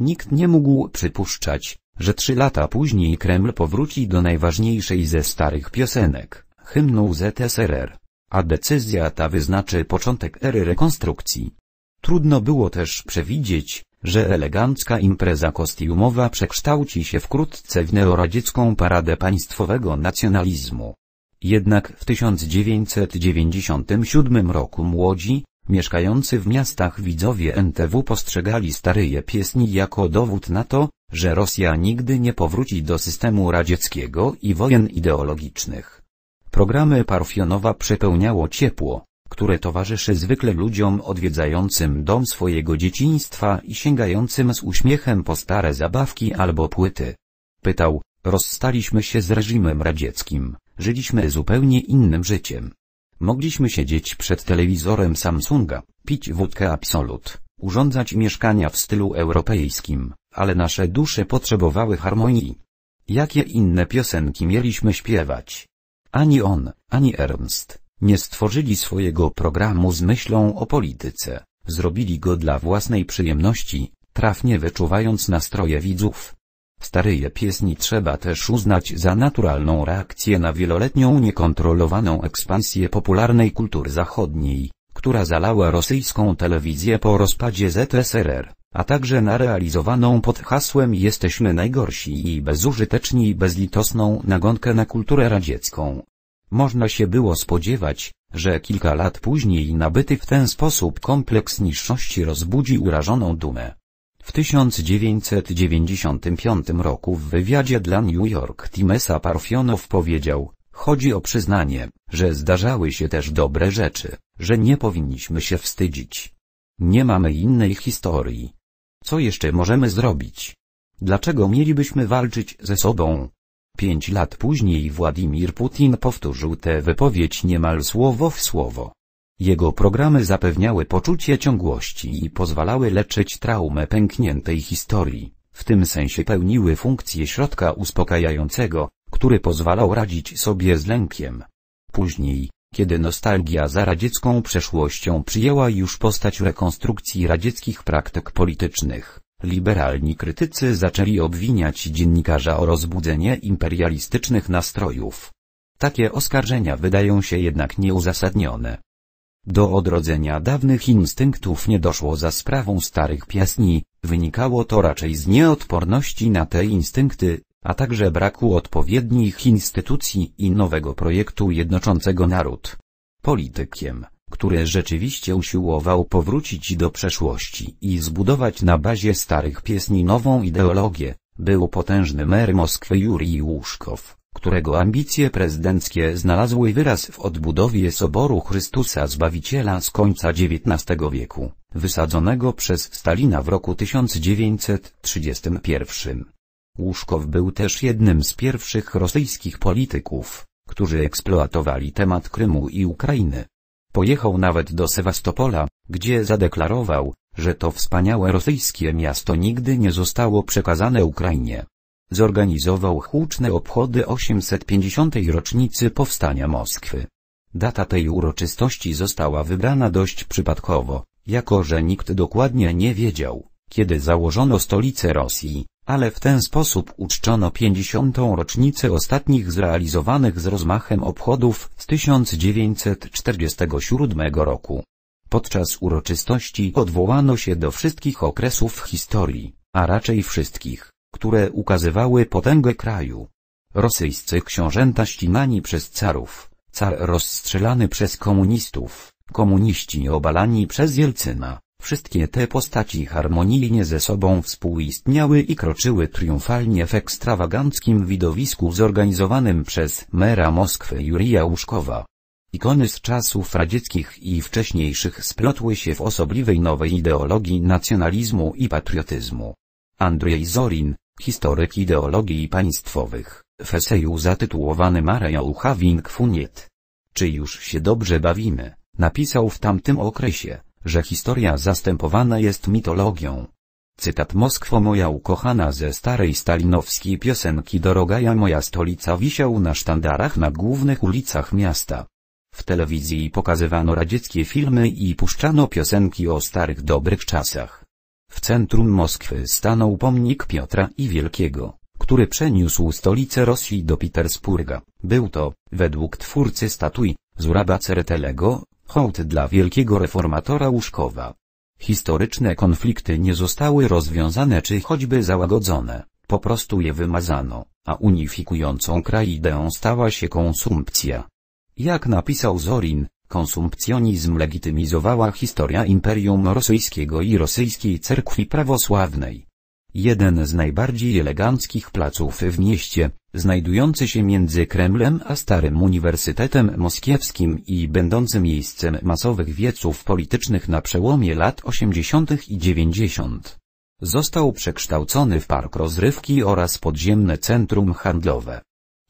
Nikt nie mógł przypuszczać, że trzy lata później Kreml powróci do najważniejszej ze starych piosenek, hymnu ZSRR, a decyzja ta wyznaczy początek ery rekonstrukcji. Trudno było też przewidzieć, że elegancka impreza kostiumowa przekształci się wkrótce w neoradziecką paradę państwowego nacjonalizmu. Jednak w 1997 roku młodzi, Mieszkający w miastach widzowie NTW postrzegali staryje piesni jako dowód na to, że Rosja nigdy nie powróci do systemu radzieckiego i wojen ideologicznych. Programy Parfionowa przepełniało ciepło, które towarzyszy zwykle ludziom odwiedzającym dom swojego dzieciństwa i sięgającym z uśmiechem po stare zabawki albo płyty. Pytał, rozstaliśmy się z reżimem radzieckim, żyliśmy zupełnie innym życiem. Mogliśmy siedzieć przed telewizorem Samsunga, pić wódkę Absolut, urządzać mieszkania w stylu europejskim, ale nasze dusze potrzebowały harmonii. Jakie inne piosenki mieliśmy śpiewać? Ani on, ani Ernst, nie stworzyli swojego programu z myślą o polityce, zrobili go dla własnej przyjemności, trafnie wyczuwając nastroje widzów. Staryje pieśni trzeba też uznać za naturalną reakcję na wieloletnią niekontrolowaną ekspansję popularnej kultury zachodniej, która zalała rosyjską telewizję po rozpadzie ZSRR, a także na realizowaną pod hasłem Jesteśmy najgorsi i bezużyteczni bezlitosną nagonkę na kulturę radziecką. Można się było spodziewać, że kilka lat później nabyty w ten sposób kompleks niższości rozbudzi urażoną dumę. W 1995 roku w wywiadzie dla New York Timesa Parfionow powiedział, chodzi o przyznanie, że zdarzały się też dobre rzeczy, że nie powinniśmy się wstydzić. Nie mamy innej historii. Co jeszcze możemy zrobić? Dlaczego mielibyśmy walczyć ze sobą? Pięć lat później Władimir Putin powtórzył tę wypowiedź niemal słowo w słowo. Jego programy zapewniały poczucie ciągłości i pozwalały leczyć traumę pękniętej historii, w tym sensie pełniły funkcję środka uspokajającego, który pozwalał radzić sobie z lękiem. Później, kiedy nostalgia za radziecką przeszłością przyjęła już postać rekonstrukcji radzieckich praktyk politycznych, liberalni krytycy zaczęli obwiniać dziennikarza o rozbudzenie imperialistycznych nastrojów. Takie oskarżenia wydają się jednak nieuzasadnione. Do odrodzenia dawnych instynktów nie doszło za sprawą starych piasni, wynikało to raczej z nieodporności na te instynkty, a także braku odpowiednich instytucji i nowego projektu jednoczącego naród. Politykiem, który rzeczywiście usiłował powrócić do przeszłości i zbudować na bazie starych piesni nową ideologię, był potężny mer Moskwy Jurij Łuszkow którego ambicje prezydenckie znalazły wyraz w odbudowie Soboru Chrystusa Zbawiciela z końca XIX wieku, wysadzonego przez Stalina w roku 1931. Łuszkow był też jednym z pierwszych rosyjskich polityków, którzy eksploatowali temat Krymu i Ukrainy. Pojechał nawet do Sewastopola, gdzie zadeklarował, że to wspaniałe rosyjskie miasto nigdy nie zostało przekazane Ukrainie zorganizował huczne obchody 850. rocznicy powstania Moskwy. Data tej uroczystości została wybrana dość przypadkowo, jako że nikt dokładnie nie wiedział, kiedy założono stolicę Rosji, ale w ten sposób uczczono 50. rocznicę ostatnich zrealizowanych z rozmachem obchodów z 1947 roku. Podczas uroczystości odwołano się do wszystkich okresów historii, a raczej wszystkich które ukazywały potęgę kraju. Rosyjscy książęta ścinani przez carów, car rozstrzelany przez komunistów, komuniści obalani przez Jelcyna. Wszystkie te postaci harmonijnie ze sobą współistniały i kroczyły triumfalnie w ekstrawaganckim widowisku zorganizowanym przez mera Moskwy Jurija Łuszkowa. Ikony z czasów radzieckich i wcześniejszych splotły się w osobliwej nowej ideologii nacjonalizmu i patriotyzmu, Andrzej Zorin, historyk ideologii państwowych, w eseju zatytułowany Maria Having Funiet. Czy już się dobrze bawimy, napisał w tamtym okresie, że historia zastępowana jest mitologią. Cytat Moskwo moja ukochana ze starej stalinowskiej piosenki Dorogaja moja stolica wisiał na sztandarach na głównych ulicach miasta. W telewizji pokazywano radzieckie filmy i puszczano piosenki o starych dobrych czasach. W centrum Moskwy stanął pomnik Piotra i Wielkiego, który przeniósł stolicę Rosji do Petersburga. Był to, według twórcy statui, Zuraba Ceretelego, hołd dla wielkiego reformatora Łuszkowa. Historyczne konflikty nie zostały rozwiązane czy choćby załagodzone, po prostu je wymazano, a unifikującą kraj ideą stała się konsumpcja. Jak napisał Zorin, Konsumpcjonizm legitymizowała historia Imperium Rosyjskiego i rosyjskiej cerkwi prawosławnej. Jeden z najbardziej eleganckich placów w mieście, znajdujący się między Kremlem a Starym Uniwersytetem Moskiewskim i będący miejscem masowych wieców politycznych na przełomie lat 80. i 90. Został przekształcony w park rozrywki oraz podziemne centrum handlowe.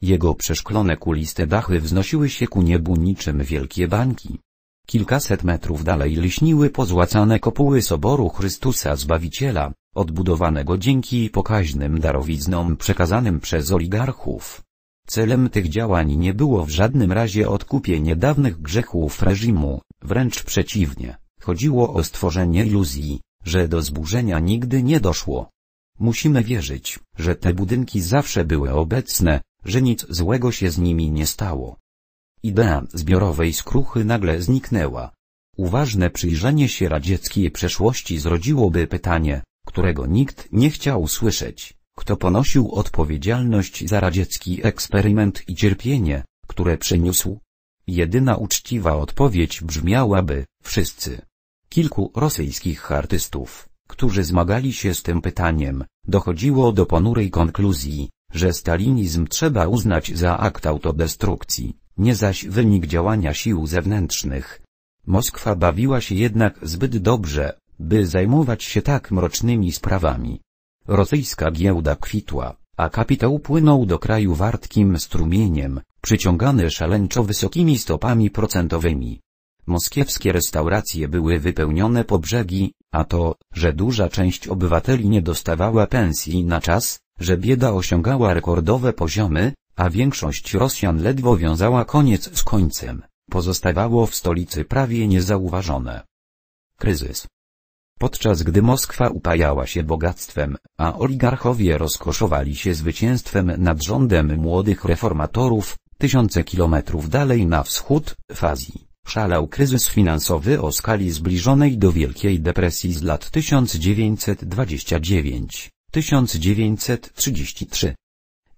Jego przeszklone kuliste dachy wznosiły się ku niebu niczym wielkie bańki. Kilkaset metrów dalej lśniły pozłacane kopuły Soboru Chrystusa Zbawiciela, odbudowanego dzięki pokaźnym darowiznom przekazanym przez oligarchów. Celem tych działań nie było w żadnym razie odkupienie dawnych grzechów reżimu, wręcz przeciwnie, chodziło o stworzenie iluzji, że do zburzenia nigdy nie doszło. Musimy wierzyć, że te budynki zawsze były obecne, że nic złego się z nimi nie stało. Idea zbiorowej skruchy nagle zniknęła. Uważne przyjrzenie się radzieckiej przeszłości zrodziłoby pytanie, którego nikt nie chciał słyszeć, kto ponosił odpowiedzialność za radziecki eksperyment i cierpienie, które przyniósł. Jedyna uczciwa odpowiedź brzmiałaby, wszyscy. Kilku rosyjskich artystów, którzy zmagali się z tym pytaniem, dochodziło do ponurej konkluzji, że stalinizm trzeba uznać za akt autodestrukcji, nie zaś wynik działania sił zewnętrznych. Moskwa bawiła się jednak zbyt dobrze, by zajmować się tak mrocznymi sprawami. Rosyjska giełda kwitła, a kapitał płynął do kraju wartkim strumieniem, przyciągany szaleńczo wysokimi stopami procentowymi. Moskiewskie restauracje były wypełnione po brzegi, a to, że duża część obywateli nie dostawała pensji na czas, że bieda osiągała rekordowe poziomy, a większość Rosjan ledwo wiązała koniec z końcem, pozostawało w stolicy prawie niezauważone. Kryzys. Podczas gdy Moskwa upajała się bogactwem, a oligarchowie rozkoszowali się zwycięstwem nad rządem młodych reformatorów, tysiące kilometrów dalej na wschód, w Azji, szalał kryzys finansowy o skali zbliżonej do Wielkiej Depresji z lat 1929. 1933.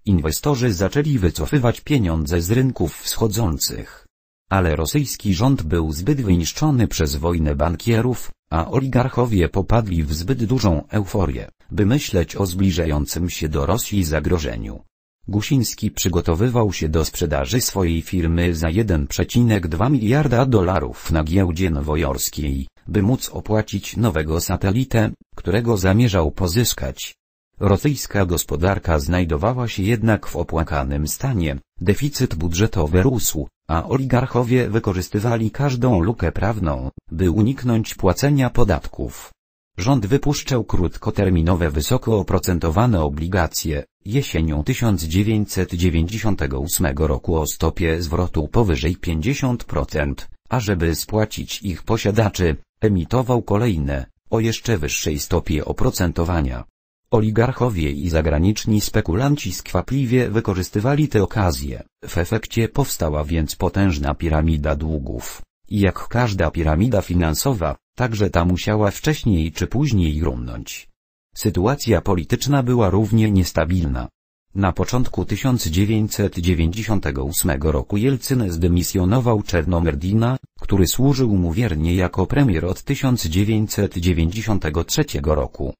Inwestorzy zaczęli wycofywać pieniądze z rynków wschodzących. Ale rosyjski rząd był zbyt wyniszczony przez wojnę bankierów, a oligarchowie popadli w zbyt dużą euforię, by myśleć o zbliżającym się do Rosji zagrożeniu. Gusiński przygotowywał się do sprzedaży swojej firmy za 1,2 miliarda dolarów na giełdzie nowojorskiej, by móc opłacić nowego satelitę, którego zamierzał pozyskać. Rosyjska gospodarka znajdowała się jednak w opłakanym stanie, deficyt budżetowy rósł, a oligarchowie wykorzystywali każdą lukę prawną, by uniknąć płacenia podatków. Rząd wypuszczał krótkoterminowe wysoko oprocentowane obligacje, jesienią 1998 roku o stopie zwrotu powyżej 50%, a żeby spłacić ich posiadaczy, emitował kolejne, o jeszcze wyższej stopie oprocentowania. Oligarchowie i zagraniczni spekulanci skwapliwie wykorzystywali te okazje, w efekcie powstała więc potężna piramida długów. Jak każda piramida finansowa, także ta musiała wcześniej czy później runąć. Sytuacja polityczna była równie niestabilna. Na początku 1998 roku Jelcyn zdymisjonował Czernomerdina, który służył mu wiernie jako premier od 1993 roku.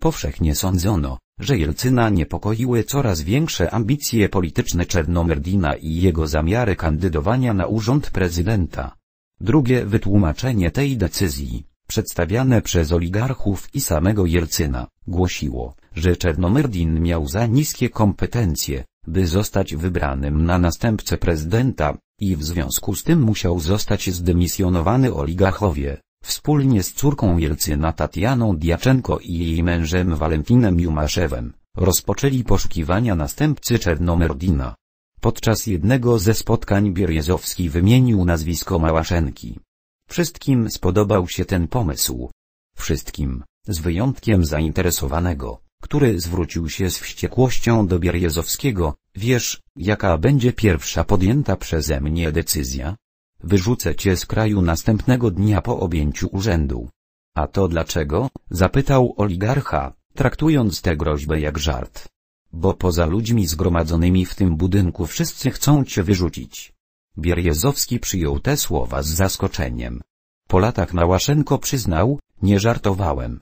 Powszechnie sądzono, że Jelcyna niepokoiły coraz większe ambicje polityczne Czernomerdina i jego zamiary kandydowania na urząd prezydenta. Drugie wytłumaczenie tej decyzji, przedstawiane przez oligarchów i samego Jelcyna, głosiło, że Czernomyrdin miał za niskie kompetencje, by zostać wybranym na następcę prezydenta, i w związku z tym musiał zostać zdymisjonowany oligarchowie, Wspólnie z córką Jelcyna Tatianą Diaczenko i jej mężem Walentinem Jumaszewem, rozpoczęli poszukiwania następcy Czernomerdina. Podczas jednego ze spotkań Bierjezowski wymienił nazwisko Małaszenki. Wszystkim spodobał się ten pomysł. Wszystkim, z wyjątkiem zainteresowanego, który zwrócił się z wściekłością do Bierjezowskiego, wiesz, jaka będzie pierwsza podjęta przeze mnie decyzja? wyrzucę cię z kraju następnego dnia po objęciu urzędu. A to dlaczego? zapytał oligarcha, traktując tę groźbę jak żart. Bo poza ludźmi zgromadzonymi w tym budynku wszyscy chcą cię wyrzucić. Bierjezowski przyjął te słowa z zaskoczeniem. Po latach Nałaszenko przyznał, nie żartowałem.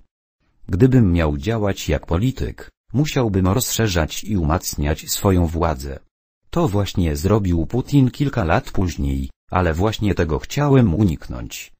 Gdybym miał działać jak polityk, musiałbym rozszerzać i umacniać swoją władzę. To właśnie zrobił Putin kilka lat później, ale właśnie tego chciałem uniknąć.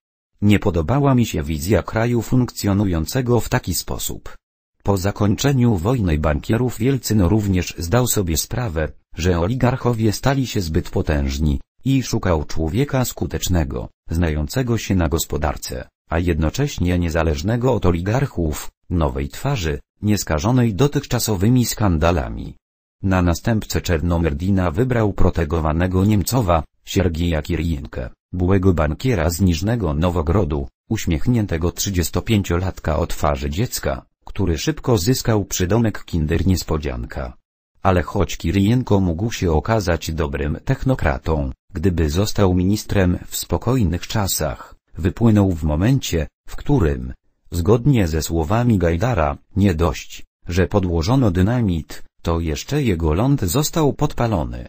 Nie podobała mi się wizja kraju funkcjonującego w taki sposób. Po zakończeniu wojny bankierów Jelcyn również zdał sobie sprawę, że oligarchowie stali się zbyt potężni i szukał człowieka skutecznego, znającego się na gospodarce, a jednocześnie niezależnego od oligarchów, nowej twarzy, nieskażonej dotychczasowymi skandalami. Na następcę Czernomerdina wybrał protegowanego Niemcowa, Siergija Kirienkę, byłego bankiera z Niżnego Nowogrodu, uśmiechniętego 35-latka o twarzy dziecka, który szybko zyskał przydomek Kinder Niespodzianka. Ale choć Kirienko mógł się okazać dobrym technokratą, gdyby został ministrem w spokojnych czasach, wypłynął w momencie, w którym, zgodnie ze słowami Gajdara, nie dość, że podłożono dynamit, to jeszcze jego ląd został podpalony.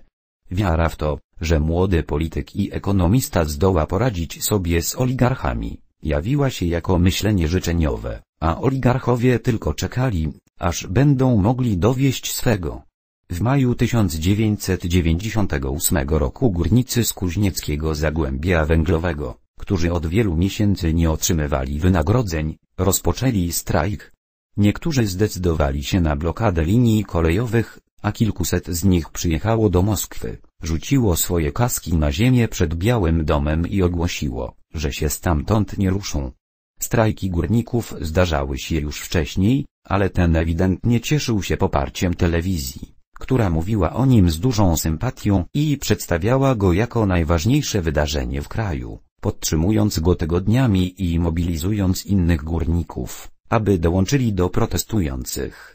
Wiara w to, że młody polityk i ekonomista zdoła poradzić sobie z oligarchami, jawiła się jako myślenie życzeniowe, a oligarchowie tylko czekali, aż będą mogli dowieść swego. W maju 1998 roku górnicy z Kuźnieckiego Zagłębia Węglowego, którzy od wielu miesięcy nie otrzymywali wynagrodzeń, rozpoczęli strajk. Niektórzy zdecydowali się na blokadę linii kolejowych, a kilkuset z nich przyjechało do Moskwy, rzuciło swoje kaski na ziemię przed Białym Domem i ogłosiło, że się stamtąd nie ruszą. Strajki górników zdarzały się już wcześniej, ale ten ewidentnie cieszył się poparciem telewizji, która mówiła o nim z dużą sympatią i przedstawiała go jako najważniejsze wydarzenie w kraju, podtrzymując go tygodniami i mobilizując innych górników, aby dołączyli do protestujących.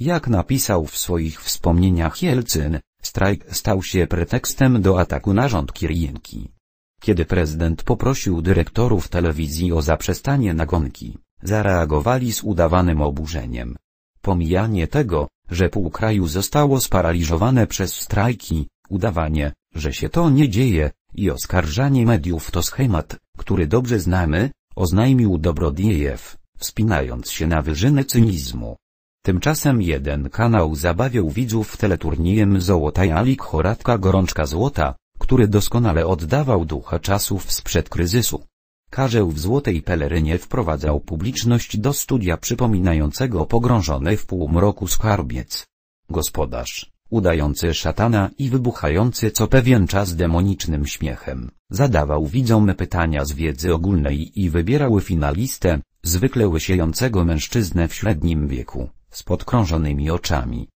Jak napisał w swoich wspomnieniach Jelcyn, strajk stał się pretekstem do ataku na rząd Kirienki. Kiedy prezydent poprosił dyrektorów telewizji o zaprzestanie nagonki, zareagowali z udawanym oburzeniem. Pomijanie tego, że pół kraju zostało sparaliżowane przez strajki, udawanie, że się to nie dzieje, i oskarżanie mediów to schemat, który dobrze znamy, oznajmił Dobrodiejew, wspinając się na wyżynę cynizmu. Tymczasem jeden kanał zabawiał widzów teleturniejem Złota Jalik Choratka Gorączka Złota, który doskonale oddawał ducha czasów sprzed kryzysu. Karzeł w złotej pelerynie wprowadzał publiczność do studia przypominającego pogrążony w półmroku skarbiec. Gospodarz, udający szatana i wybuchający co pewien czas demonicznym śmiechem, zadawał widzom pytania z wiedzy ogólnej i wybierał finalistę, zwykle łysiejącego mężczyznę w średnim wieku z podkrążonymi oczami.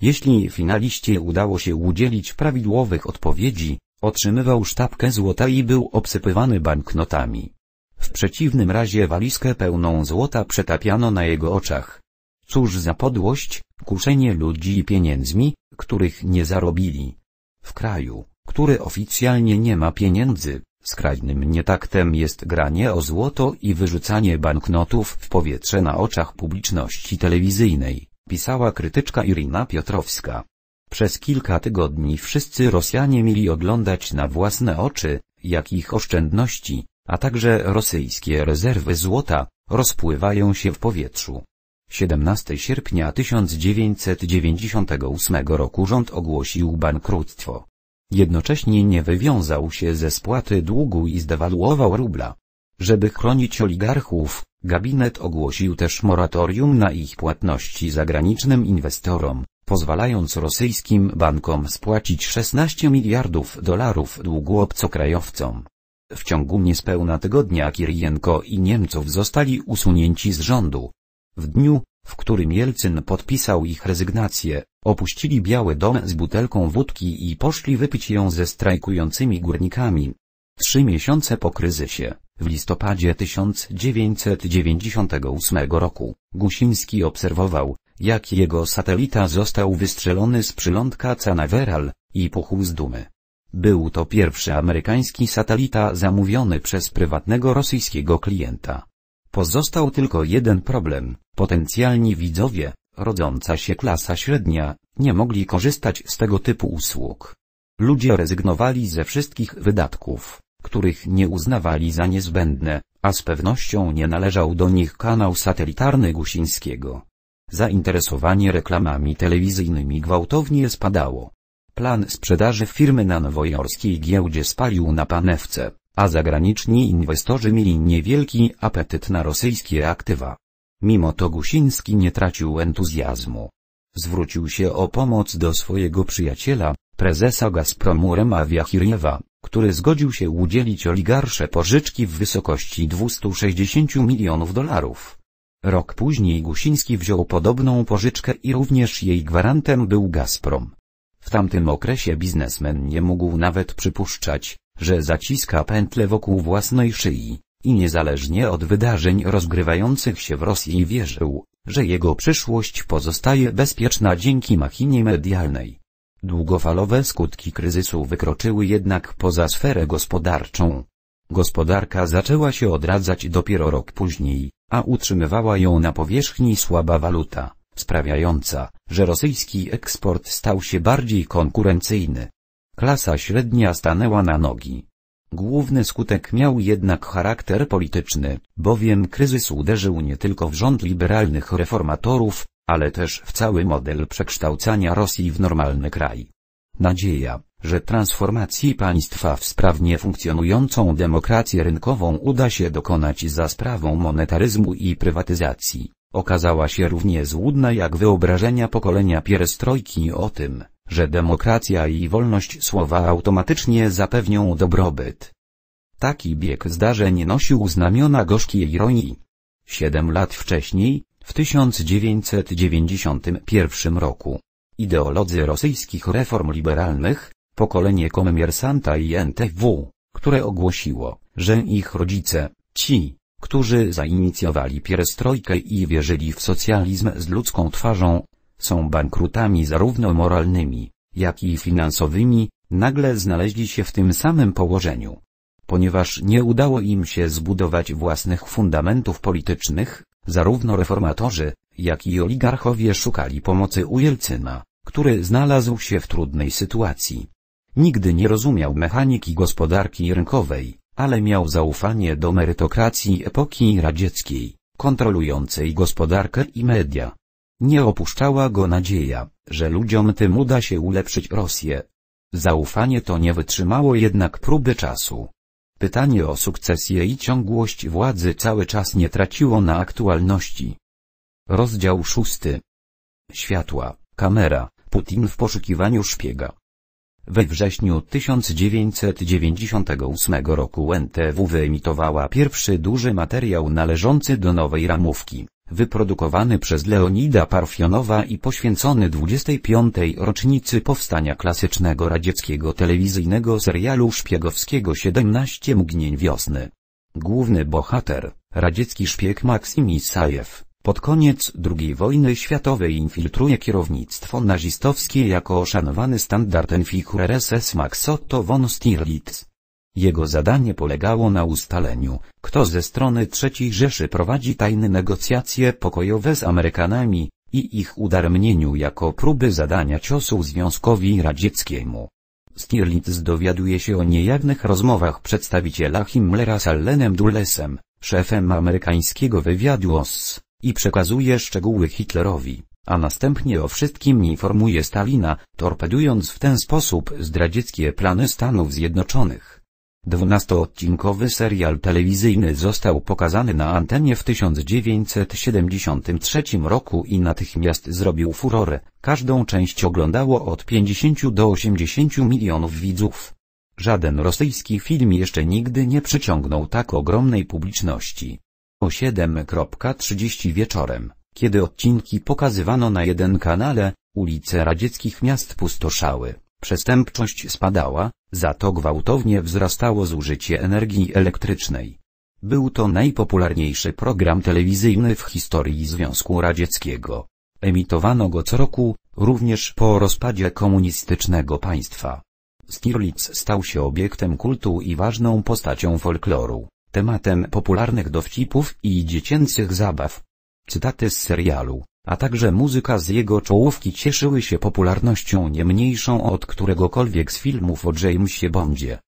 Jeśli finaliście udało się udzielić prawidłowych odpowiedzi, otrzymywał sztabkę złota i był obsypywany banknotami. W przeciwnym razie walizkę pełną złota przetapiano na jego oczach. Cóż za podłość, kuszenie ludzi pieniędzmi, których nie zarobili. W kraju, który oficjalnie nie ma pieniędzy, Skrajnym nietaktem jest granie o złoto i wyrzucanie banknotów w powietrze na oczach publiczności telewizyjnej, pisała krytyczka Irina Piotrowska. Przez kilka tygodni wszyscy Rosjanie mieli oglądać na własne oczy, jak ich oszczędności, a także rosyjskie rezerwy złota, rozpływają się w powietrzu. 17 sierpnia 1998 roku rząd ogłosił bankructwo. Jednocześnie nie wywiązał się ze spłaty długu i zdewaluował rubla. Żeby chronić oligarchów, gabinet ogłosił też moratorium na ich płatności zagranicznym inwestorom, pozwalając rosyjskim bankom spłacić 16 miliardów dolarów długu obcokrajowcom. W ciągu niespełna tygodnia Kirienko i Niemców zostali usunięci z rządu. W dniu, w którym Jelcyn podpisał ich rezygnację, opuścili Biały Dom z butelką wódki i poszli wypić ją ze strajkującymi górnikami. Trzy miesiące po kryzysie, w listopadzie 1998 roku, Gusiński obserwował, jak jego satelita został wystrzelony z przylądka Canaveral, i puchł z dumy. Był to pierwszy amerykański satelita zamówiony przez prywatnego rosyjskiego klienta. Pozostał tylko jeden problem, potencjalni widzowie, rodząca się klasa średnia, nie mogli korzystać z tego typu usług. Ludzie rezygnowali ze wszystkich wydatków, których nie uznawali za niezbędne, a z pewnością nie należał do nich kanał satelitarny Gusińskiego. Zainteresowanie reklamami telewizyjnymi gwałtownie spadało. Plan sprzedaży firmy na nowojorskiej giełdzie spalił na panewce a zagraniczni inwestorzy mieli niewielki apetyt na rosyjskie aktywa. Mimo to Gusiński nie tracił entuzjazmu. Zwrócił się o pomoc do swojego przyjaciela, prezesa Gazpromu Rema Wiachiriewa, który zgodził się udzielić oligarsze pożyczki w wysokości 260 milionów dolarów. Rok później Gusiński wziął podobną pożyczkę i również jej gwarantem był Gazprom. W tamtym okresie biznesmen nie mógł nawet przypuszczać, że zaciska pętle wokół własnej szyi, i niezależnie od wydarzeń rozgrywających się w Rosji wierzył, że jego przyszłość pozostaje bezpieczna dzięki machinie medialnej. Długofalowe skutki kryzysu wykroczyły jednak poza sferę gospodarczą. Gospodarka zaczęła się odradzać dopiero rok później, a utrzymywała ją na powierzchni słaba waluta, sprawiająca, że rosyjski eksport stał się bardziej konkurencyjny. Klasa średnia stanęła na nogi. Główny skutek miał jednak charakter polityczny, bowiem kryzys uderzył nie tylko w rząd liberalnych reformatorów, ale też w cały model przekształcania Rosji w normalny kraj. Nadzieja, że transformacji państwa w sprawnie funkcjonującą demokrację rynkową uda się dokonać za sprawą monetaryzmu i prywatyzacji, okazała się równie złudna jak wyobrażenia pokolenia pierestrojki o tym, że demokracja i wolność słowa automatycznie zapewnią dobrobyt. Taki bieg zdarzeń nosił znamiona gorzkiej ironii. Siedem lat wcześniej, w 1991 roku, ideolodzy rosyjskich reform liberalnych, pokolenie komersanta i NTW, które ogłosiło, że ich rodzice, ci, którzy zainicjowali pierestrojkę i wierzyli w socjalizm z ludzką twarzą, są bankrutami zarówno moralnymi, jak i finansowymi, nagle znaleźli się w tym samym położeniu. Ponieważ nie udało im się zbudować własnych fundamentów politycznych, zarówno reformatorzy, jak i oligarchowie szukali pomocy u Jelcyna, który znalazł się w trudnej sytuacji. Nigdy nie rozumiał mechaniki gospodarki rynkowej, ale miał zaufanie do merytokracji epoki radzieckiej, kontrolującej gospodarkę i media. Nie opuszczała go nadzieja, że ludziom tym uda się ulepszyć Rosję. Zaufanie to nie wytrzymało jednak próby czasu. Pytanie o sukcesję i ciągłość władzy cały czas nie traciło na aktualności. Rozdział szósty. Światła, kamera, Putin w poszukiwaniu szpiega. We wrześniu 1998 roku NTW wyemitowała pierwszy duży materiał należący do nowej ramówki, wyprodukowany przez Leonida Parfionowa i poświęcony 25. rocznicy powstania klasycznego radzieckiego telewizyjnego serialu szpiegowskiego 17 mgnień wiosny. Główny bohater, radziecki szpieg Maksim Isajew, pod koniec II wojny światowej infiltruje kierownictwo nazistowskie jako oszanowany standartenfigur SS Max Otto von Stirlitz. Jego zadanie polegało na ustaleniu, kto ze strony III Rzeszy prowadzi tajne negocjacje pokojowe z Amerykanami, i ich udarmnieniu jako próby zadania ciosu Związkowi Radzieckiemu. Stirlitz dowiaduje się o niejawnych rozmowach przedstawiciela Himmlera z Allenem Dulesem, szefem amerykańskiego wywiadu OSS, i przekazuje szczegóły Hitlerowi, a następnie o wszystkim informuje Stalina, torpedując w ten sposób zdradzieckie plany Stanów Zjednoczonych. Dwunastoodcinkowy serial telewizyjny został pokazany na antenie w 1973 roku i natychmiast zrobił furorę. Każdą część oglądało od 50 do 80 milionów widzów. Żaden rosyjski film jeszcze nigdy nie przyciągnął tak ogromnej publiczności. O 7.30 wieczorem, kiedy odcinki pokazywano na jeden kanale, ulice radzieckich miast pustoszały, przestępczość spadała, za to gwałtownie wzrastało zużycie energii elektrycznej. Był to najpopularniejszy program telewizyjny w historii Związku Radzieckiego. Emitowano go co roku, również po rozpadzie komunistycznego państwa. Stirlitz stał się obiektem kultu i ważną postacią folkloru, tematem popularnych dowcipów i dziecięcych zabaw. Cytaty z serialu a także muzyka z jego czołówki cieszyły się popularnością nie mniejszą od któregokolwiek z filmów o Jamesie Bondzie.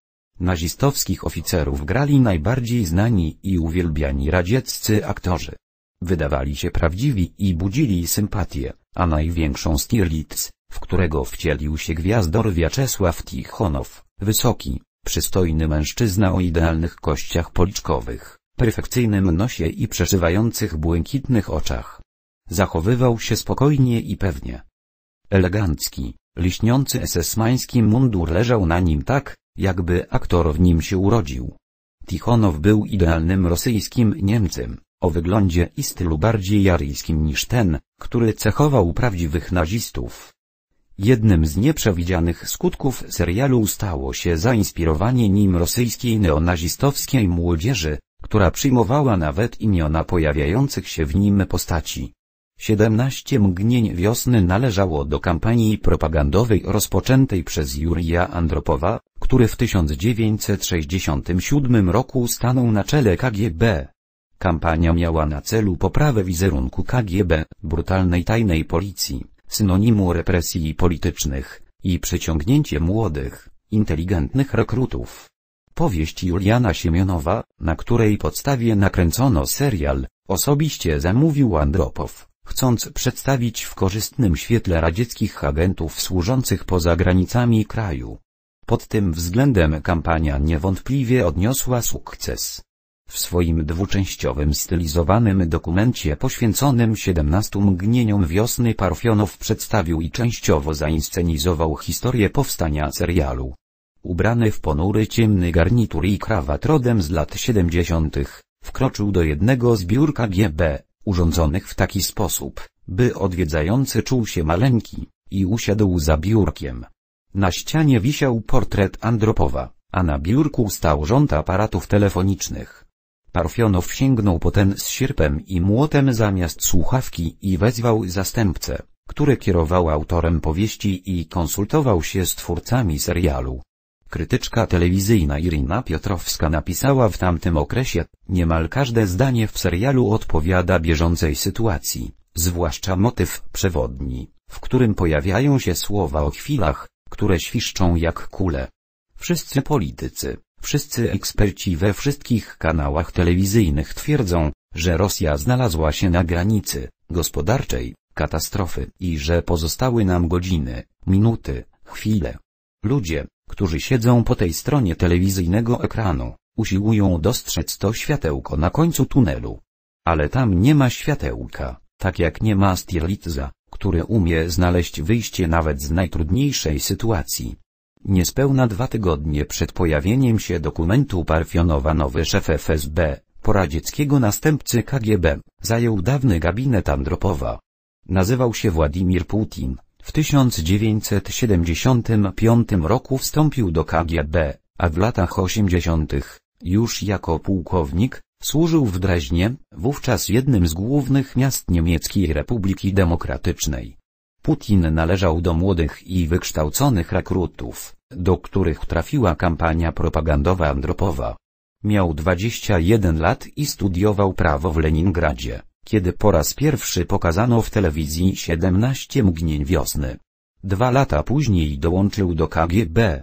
Nazistowskich oficerów grali najbardziej znani i uwielbiani radzieccy aktorzy. Wydawali się prawdziwi i budzili sympatię, a największą Stirlitz, w którego wcielił się gwiazdor Wiaczesław Tichonow, wysoki, przystojny mężczyzna o idealnych kościach policzkowych, perfekcyjnym nosie i przeszywających błękitnych oczach Zachowywał się spokojnie i pewnie. Elegancki, liśniący esesmański mundur leżał na nim tak, jakby aktor w nim się urodził. Tichonow był idealnym rosyjskim Niemcem, o wyglądzie i stylu bardziej jaryjskim niż ten, który cechował prawdziwych nazistów. Jednym z nieprzewidzianych skutków serialu stało się zainspirowanie nim rosyjskiej neonazistowskiej młodzieży, która przyjmowała nawet imiona pojawiających się w nim postaci. 17 mgnień wiosny należało do kampanii propagandowej rozpoczętej przez Jurija Andropowa, który w 1967 roku stanął na czele KGB. Kampania miała na celu poprawę wizerunku KGB, brutalnej tajnej policji, synonimu represji politycznych, i przyciągnięcie młodych, inteligentnych rekrutów. Powieść Juliana Siemionowa, na której podstawie nakręcono serial, osobiście zamówił Andropow chcąc przedstawić w korzystnym świetle radzieckich agentów służących poza granicami kraju. Pod tym względem kampania niewątpliwie odniosła sukces. W swoim dwuczęściowym stylizowanym dokumencie poświęconym 17 mgnieniom wiosny Parfionow przedstawił i częściowo zainscenizował historię powstania serialu. Ubrany w ponury ciemny garnitur i krawat rodem z lat 70., wkroczył do jednego z biur KGB, urządzonych w taki sposób, by odwiedzający czuł się maleńki, i usiadł za biurkiem. Na ścianie wisiał portret Andropowa, a na biurku stał rząd aparatów telefonicznych. Parfionow sięgnął po ten z sierpem i młotem zamiast słuchawki i wezwał zastępcę, który kierował autorem powieści i konsultował się z twórcami serialu. Krytyczka telewizyjna Irina Piotrowska napisała w tamtym okresie, niemal każde zdanie w serialu odpowiada bieżącej sytuacji, zwłaszcza motyw przewodni, w którym pojawiają się słowa o chwilach, które świszczą jak kule. Wszyscy politycy, wszyscy eksperci we wszystkich kanałach telewizyjnych twierdzą, że Rosja znalazła się na granicy gospodarczej katastrofy i że pozostały nam godziny, minuty, chwile. Ludzie, którzy siedzą po tej stronie telewizyjnego ekranu, usiłują dostrzec to światełko na końcu tunelu. Ale tam nie ma światełka, tak jak nie ma Stirlitza, który umie znaleźć wyjście nawet z najtrudniejszej sytuacji. Niespełna dwa tygodnie przed pojawieniem się dokumentu Parfionowa nowy szef FSB, poradzieckiego następcy KGB, zajął dawny gabinet Andropowa. Nazywał się Władimir Putin, w 1975 roku wstąpił do KGB, a w latach 80., już jako pułkownik, służył w Dreźnie, wówczas jednym z głównych miast Niemieckiej Republiki Demokratycznej. Putin należał do młodych i wykształconych rekrutów, do których trafiła kampania propagandowa Andropowa. Miał 21 lat i studiował prawo w Leningradzie kiedy po raz pierwszy pokazano w telewizji 17 mgnień wiosny. Dwa lata później dołączył do KGB.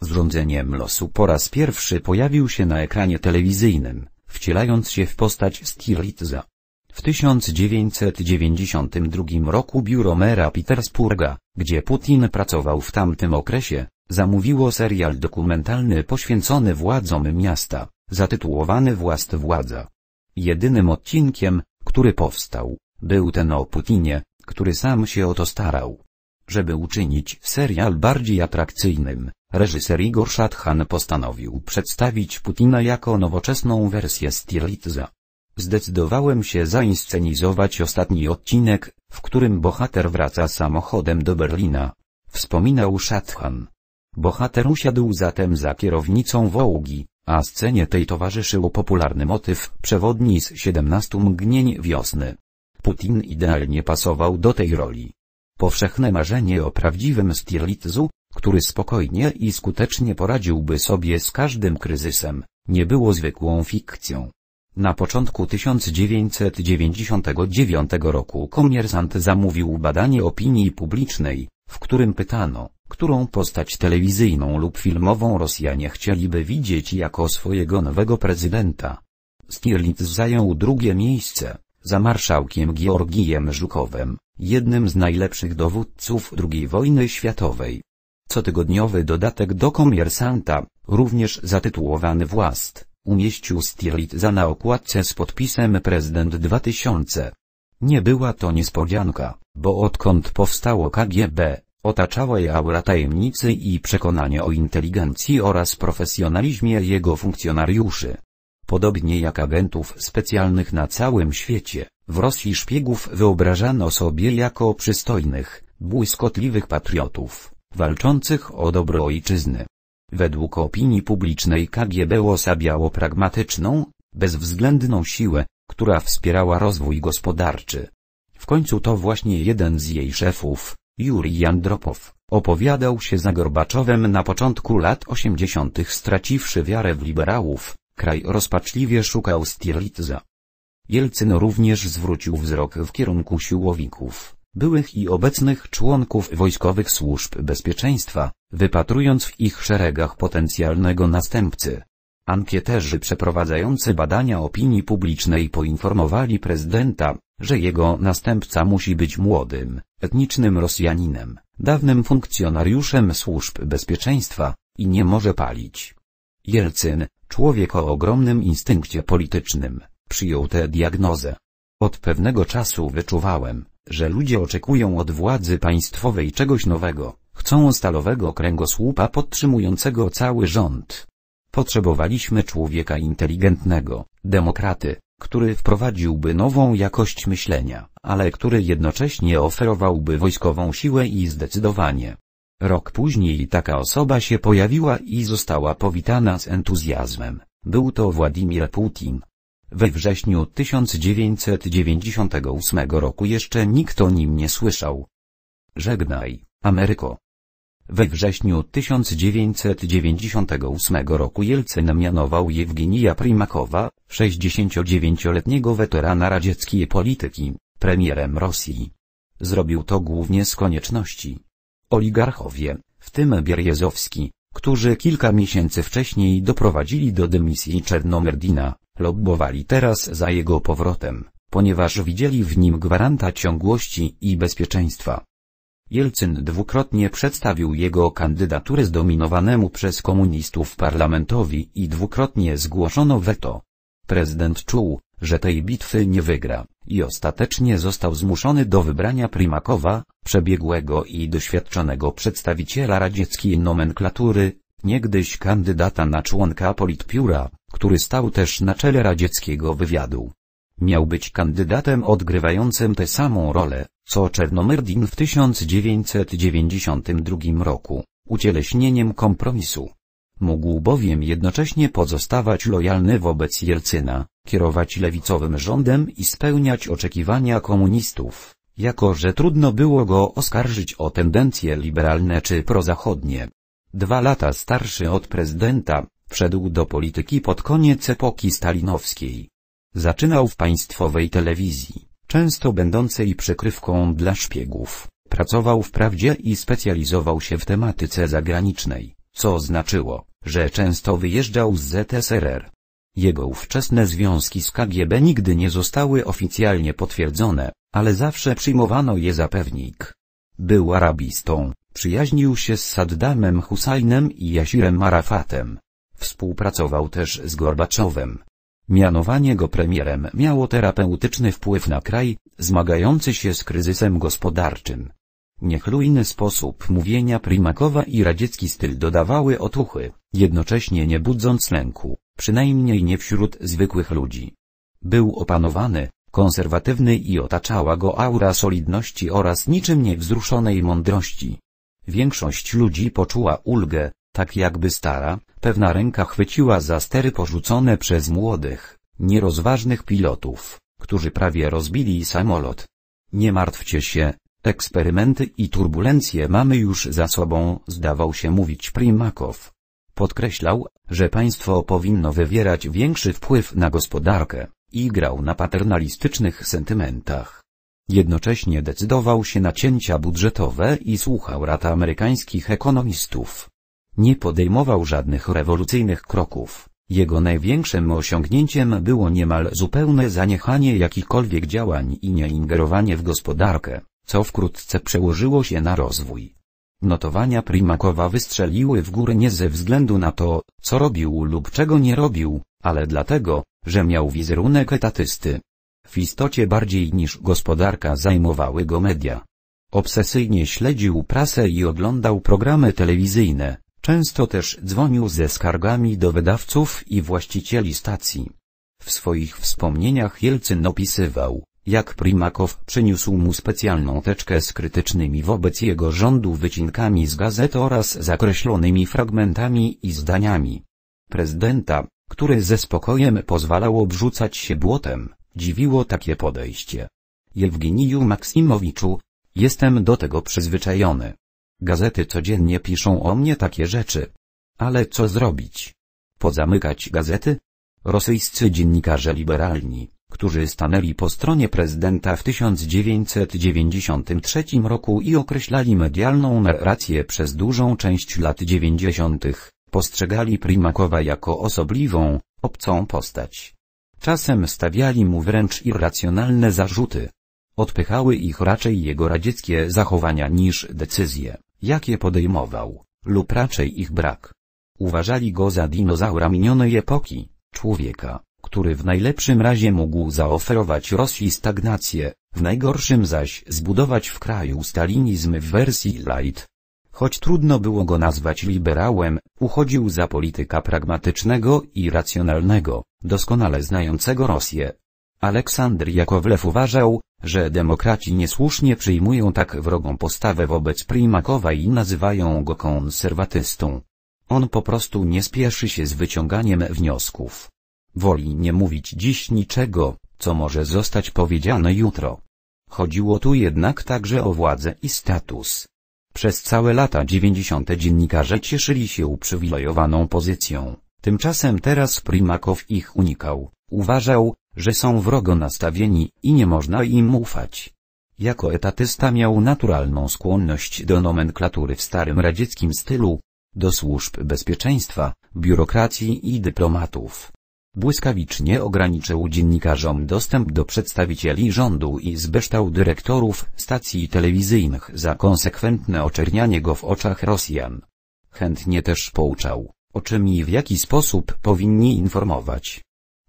Z rządzeniem losu po raz pierwszy pojawił się na ekranie telewizyjnym, wcielając się w postać Stirlitza. W 1992 roku biuro mera Petersburga, gdzie Putin pracował w tamtym okresie, zamówiło serial dokumentalny poświęcony władzom miasta, zatytułowany Włast Władza. Jedynym odcinkiem, który powstał, był ten o Putinie, który sam się o to starał. Żeby uczynić serial bardziej atrakcyjnym, reżyser Igor Szathan postanowił przedstawić Putina jako nowoczesną wersję Stirlitza. Zdecydowałem się zainscenizować ostatni odcinek, w którym bohater wraca samochodem do Berlina. Wspominał Szathan. Bohater usiadł zatem za kierownicą Wołgi, a scenie tej towarzyszył popularny motyw przewodni z 17 mgnień wiosny. Putin idealnie pasował do tej roli. Powszechne marzenie o prawdziwym Stirlitzu, który spokojnie i skutecznie poradziłby sobie z każdym kryzysem, nie było zwykłą fikcją. Na początku 1999 roku komersant zamówił badanie opinii publicznej, w którym pytano, którą postać telewizyjną lub filmową Rosjanie chcieliby widzieć jako swojego nowego prezydenta. Stirlitz zajął drugie miejsce, za marszałkiem Georgijem Żukowem, jednym z najlepszych dowódców II wojny światowej. Cotygodniowy dodatek do Komiersanta, również zatytułowany Włast, umieścił Stirlitza na okładce z podpisem Prezydent 2000. Nie była to niespodzianka, bo odkąd powstało KGB, Otaczała je aura tajemnicy i przekonanie o inteligencji oraz profesjonalizmie jego funkcjonariuszy. Podobnie jak agentów specjalnych na całym świecie, w Rosji szpiegów wyobrażano sobie jako przystojnych, błyskotliwych patriotów, walczących o dobro ojczyzny. Według opinii publicznej KGB osabiało pragmatyczną, bezwzględną siłę, która wspierała rozwój gospodarczy. W końcu to właśnie jeden z jej szefów, Juri Andropow, opowiadał się za Gorbaczowem na początku lat 80. straciwszy wiarę w liberałów, kraj rozpaczliwie szukał Stirlitza. Jelcyn również zwrócił wzrok w kierunku siłowików, byłych i obecnych członków wojskowych służb bezpieczeństwa, wypatrując w ich szeregach potencjalnego następcy. Ankieterzy przeprowadzający badania opinii publicznej poinformowali prezydenta, że jego następca musi być młodym, etnicznym Rosjaninem, dawnym funkcjonariuszem służb bezpieczeństwa, i nie może palić. Jelcyn, człowiek o ogromnym instynkcie politycznym, przyjął tę diagnozę. Od pewnego czasu wyczuwałem, że ludzie oczekują od władzy państwowej czegoś nowego, chcą stalowego kręgosłupa podtrzymującego cały rząd. Potrzebowaliśmy człowieka inteligentnego, demokraty, który wprowadziłby nową jakość myślenia, ale który jednocześnie oferowałby wojskową siłę i zdecydowanie. Rok później taka osoba się pojawiła i została powitana z entuzjazmem. Był to Władimir Putin. We wrześniu 1998 roku jeszcze nikt o nim nie słyszał. Żegnaj, Ameryko. We wrześniu 1998 roku Jelcyn mianował Jewginija Primakowa, 69-letniego weterana radzieckiej polityki, premierem Rosji. Zrobił to głównie z konieczności. Oligarchowie, w tym Bierjezowski, którzy kilka miesięcy wcześniej doprowadzili do dymisji Czernomerdina, lobbowali teraz za jego powrotem, ponieważ widzieli w nim gwaranta ciągłości i bezpieczeństwa. Jelcyn dwukrotnie przedstawił jego kandydaturę zdominowanemu przez komunistów parlamentowi i dwukrotnie zgłoszono weto. Prezydent czuł, że tej bitwy nie wygra, i ostatecznie został zmuszony do wybrania Primakowa, przebiegłego i doświadczonego przedstawiciela radzieckiej nomenklatury, niegdyś kandydata na członka politpióra, który stał też na czele radzieckiego wywiadu. Miał być kandydatem odgrywającym tę samą rolę, co Czernomyrdin w 1992 roku, ucieleśnieniem kompromisu. Mógł bowiem jednocześnie pozostawać lojalny wobec Jelcyna, kierować lewicowym rządem i spełniać oczekiwania komunistów, jako że trudno było go oskarżyć o tendencje liberalne czy prozachodnie. Dwa lata starszy od prezydenta, wszedł do polityki pod koniec epoki stalinowskiej. Zaczynał w państwowej telewizji często będącej przykrywką dla szpiegów. Pracował wprawdzie i specjalizował się w tematyce zagranicznej, co znaczyło, że często wyjeżdżał z ZSRR. Jego ówczesne związki z KGB nigdy nie zostały oficjalnie potwierdzone, ale zawsze przyjmowano je za pewnik. Był arabistą, przyjaźnił się z Saddamem Husajnem i Jasirem Arafatem. Współpracował też z Gorbaczowem, Mianowanie go premierem miało terapeutyczny wpływ na kraj, zmagający się z kryzysem gospodarczym. Niechlujny sposób mówienia Primakowa i radziecki styl dodawały otuchy, jednocześnie nie budząc lęku, przynajmniej nie wśród zwykłych ludzi. Był opanowany, konserwatywny i otaczała go aura solidności oraz niczym niewzruszonej mądrości. Większość ludzi poczuła ulgę, tak jakby stara, pewna ręka chwyciła za stery porzucone przez młodych, nierozważnych pilotów, którzy prawie rozbili samolot. Nie martwcie się, eksperymenty i turbulencje mamy już za sobą, zdawał się mówić Primakow. Podkreślał, że państwo powinno wywierać większy wpływ na gospodarkę, i grał na paternalistycznych sentymentach. Jednocześnie decydował się na cięcia budżetowe i słuchał rad amerykańskich ekonomistów. Nie podejmował żadnych rewolucyjnych kroków. Jego największym osiągnięciem było niemal zupełne zaniechanie jakichkolwiek działań i nieingerowanie w gospodarkę, co wkrótce przełożyło się na rozwój. Notowania Primakowa wystrzeliły w górę nie ze względu na to, co robił lub czego nie robił, ale dlatego, że miał wizerunek etatysty. W istocie bardziej niż gospodarka zajmowały go media. Obsesyjnie śledził prasę i oglądał programy telewizyjne, Często też dzwonił ze skargami do wydawców i właścicieli stacji. W swoich wspomnieniach Jelcyn opisywał, jak Primakow przyniósł mu specjalną teczkę z krytycznymi wobec jego rządu wycinkami z gazet oraz zakreślonymi fragmentami i zdaniami. Prezydenta, który ze spokojem pozwalał obrzucać się błotem, dziwiło takie podejście. Jewginiu Maksimowiczu, jestem do tego przyzwyczajony. Gazety codziennie piszą o mnie takie rzeczy. Ale co zrobić? Pozamykać gazety? Rosyjscy dziennikarze liberalni, którzy stanęli po stronie prezydenta w 1993 roku i określali medialną narrację przez dużą część lat 90., postrzegali Primakowa jako osobliwą, obcą postać. Czasem stawiali mu wręcz irracjonalne zarzuty. Odpychały ich raczej jego radzieckie zachowania niż decyzje, jakie podejmował, lub raczej ich brak. Uważali go za dinozaura minionej epoki, człowieka, który w najlepszym razie mógł zaoferować Rosji stagnację, w najgorszym zaś zbudować w kraju stalinizm w wersji light. Choć trudno było go nazwać liberałem, uchodził za polityka pragmatycznego i racjonalnego, doskonale znającego Rosję, Aleksander Jakowlew uważał, że demokraci niesłusznie przyjmują tak wrogą postawę wobec Primakowa i nazywają go konserwatystą. On po prostu nie spieszy się z wyciąganiem wniosków. Woli nie mówić dziś niczego, co może zostać powiedziane jutro. Chodziło tu jednak także o władzę i status. Przez całe lata dziewięćdziesiąte dziennikarze cieszyli się uprzywilejowaną pozycją, tymczasem teraz Primakow ich unikał, uważał, że są wrogo nastawieni i nie można im ufać. Jako etatysta miał naturalną skłonność do nomenklatury w starym radzieckim stylu, do służb bezpieczeństwa, biurokracji i dyplomatów. Błyskawicznie ograniczył dziennikarzom dostęp do przedstawicieli rządu i zbeształ dyrektorów stacji telewizyjnych za konsekwentne oczernianie go w oczach Rosjan. Chętnie też pouczał, o czym i w jaki sposób powinni informować.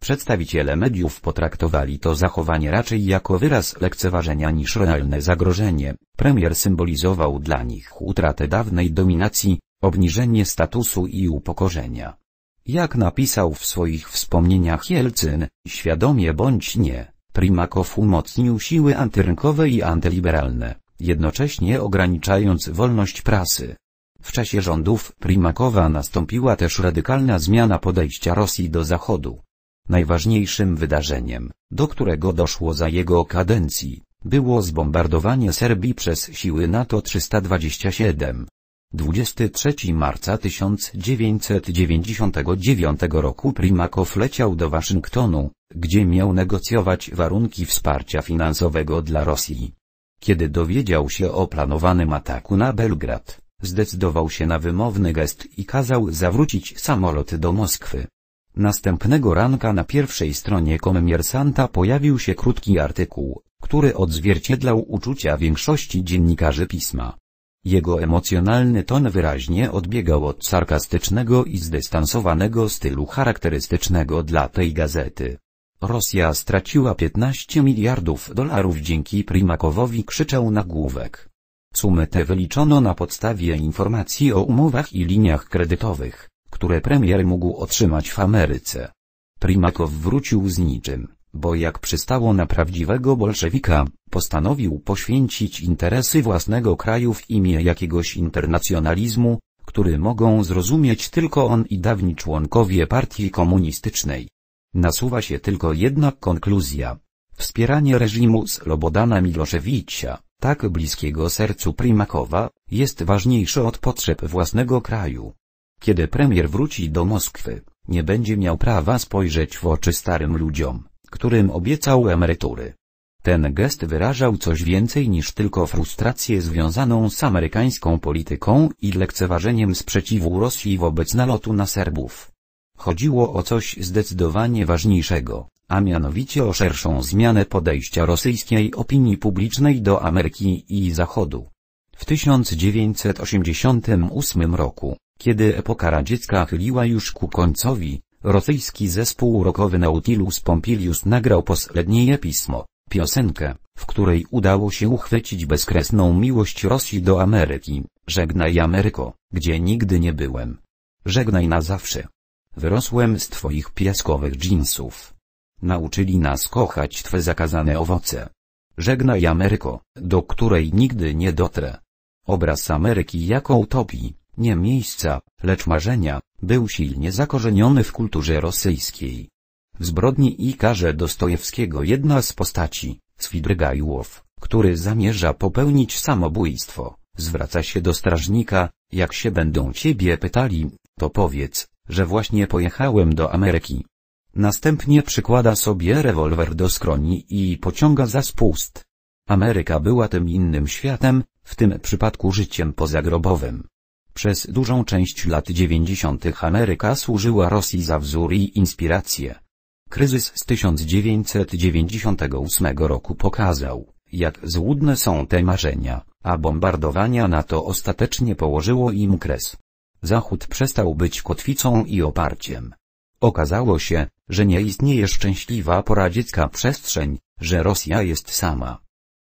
Przedstawiciele mediów potraktowali to zachowanie raczej jako wyraz lekceważenia niż realne zagrożenie. Premier symbolizował dla nich utratę dawnej dominacji, obniżenie statusu i upokorzenia. Jak napisał w swoich wspomnieniach Jelcyn, świadomie bądź nie, Primakow umocnił siły antyrynkowe i antyliberalne, jednocześnie ograniczając wolność prasy. W czasie rządów Primakowa nastąpiła też radykalna zmiana podejścia Rosji do Zachodu. Najważniejszym wydarzeniem, do którego doszło za jego kadencji, było zbombardowanie Serbii przez siły NATO 327. 23 marca 1999 roku Primakow leciał do Waszyngtonu, gdzie miał negocjować warunki wsparcia finansowego dla Rosji. Kiedy dowiedział się o planowanym ataku na Belgrad, zdecydował się na wymowny gest i kazał zawrócić samolot do Moskwy. Następnego ranka na pierwszej stronie komersanta pojawił się krótki artykuł, który odzwierciedlał uczucia większości dziennikarzy pisma. Jego emocjonalny ton wyraźnie odbiegał od sarkastycznego i zdystansowanego stylu charakterystycznego dla tej gazety. Rosja straciła 15 miliardów dolarów dzięki Primakowowi krzyczał nagłówek. Sumy tę wyliczono na podstawie informacji o umowach i liniach kredytowych które premier mógł otrzymać w Ameryce. Primakow wrócił z niczym, bo jak przystało na prawdziwego bolszewika, postanowił poświęcić interesy własnego kraju w imię jakiegoś internacjonalizmu, który mogą zrozumieć tylko on i dawni członkowie partii komunistycznej. Nasuwa się tylko jedna konkluzja. Wspieranie reżimu Slobodana Miloszewicza, tak bliskiego sercu Primakowa, jest ważniejsze od potrzeb własnego kraju. Kiedy premier wróci do Moskwy, nie będzie miał prawa spojrzeć w oczy starym ludziom, którym obiecał emerytury. Ten gest wyrażał coś więcej niż tylko frustrację związaną z amerykańską polityką i lekceważeniem sprzeciwu Rosji wobec nalotu na Serbów. Chodziło o coś zdecydowanie ważniejszego, a mianowicie o szerszą zmianę podejścia rosyjskiej opinii publicznej do Ameryki i Zachodu. W 1988 roku, kiedy epoka radziecka chyliła już ku końcowi, rosyjski zespół rockowy Nautilus Pompilius nagrał pośrednie pismo, piosenkę, w której udało się uchwycić bezkresną miłość Rosji do Ameryki. Żegnaj Ameryko, gdzie nigdy nie byłem. Żegnaj na zawsze. Wyrosłem z twoich piaskowych dżinsów. Nauczyli nas kochać twe zakazane owoce. Żegnaj Ameryko, do której nigdy nie dotrę. Obraz Ameryki jako utopii, nie miejsca, lecz marzenia, był silnie zakorzeniony w kulturze rosyjskiej. W zbrodni i karze Dostojewskiego jedna z postaci, Swidrygajłow, który zamierza popełnić samobójstwo, zwraca się do strażnika, jak się będą ciebie pytali, to powiedz, że właśnie pojechałem do Ameryki. Następnie przykłada sobie rewolwer do skroni i pociąga za spust. Ameryka była tym innym światem, w tym przypadku życiem pozagrobowym. Przez dużą część lat 90. Ameryka służyła Rosji za wzór i inspirację. Kryzys z 1998 roku pokazał, jak złudne są te marzenia, a bombardowania NATO ostatecznie położyło im kres. Zachód przestał być kotwicą i oparciem. Okazało się, że nie istnieje szczęśliwa poradziecka przestrzeń, że Rosja jest sama.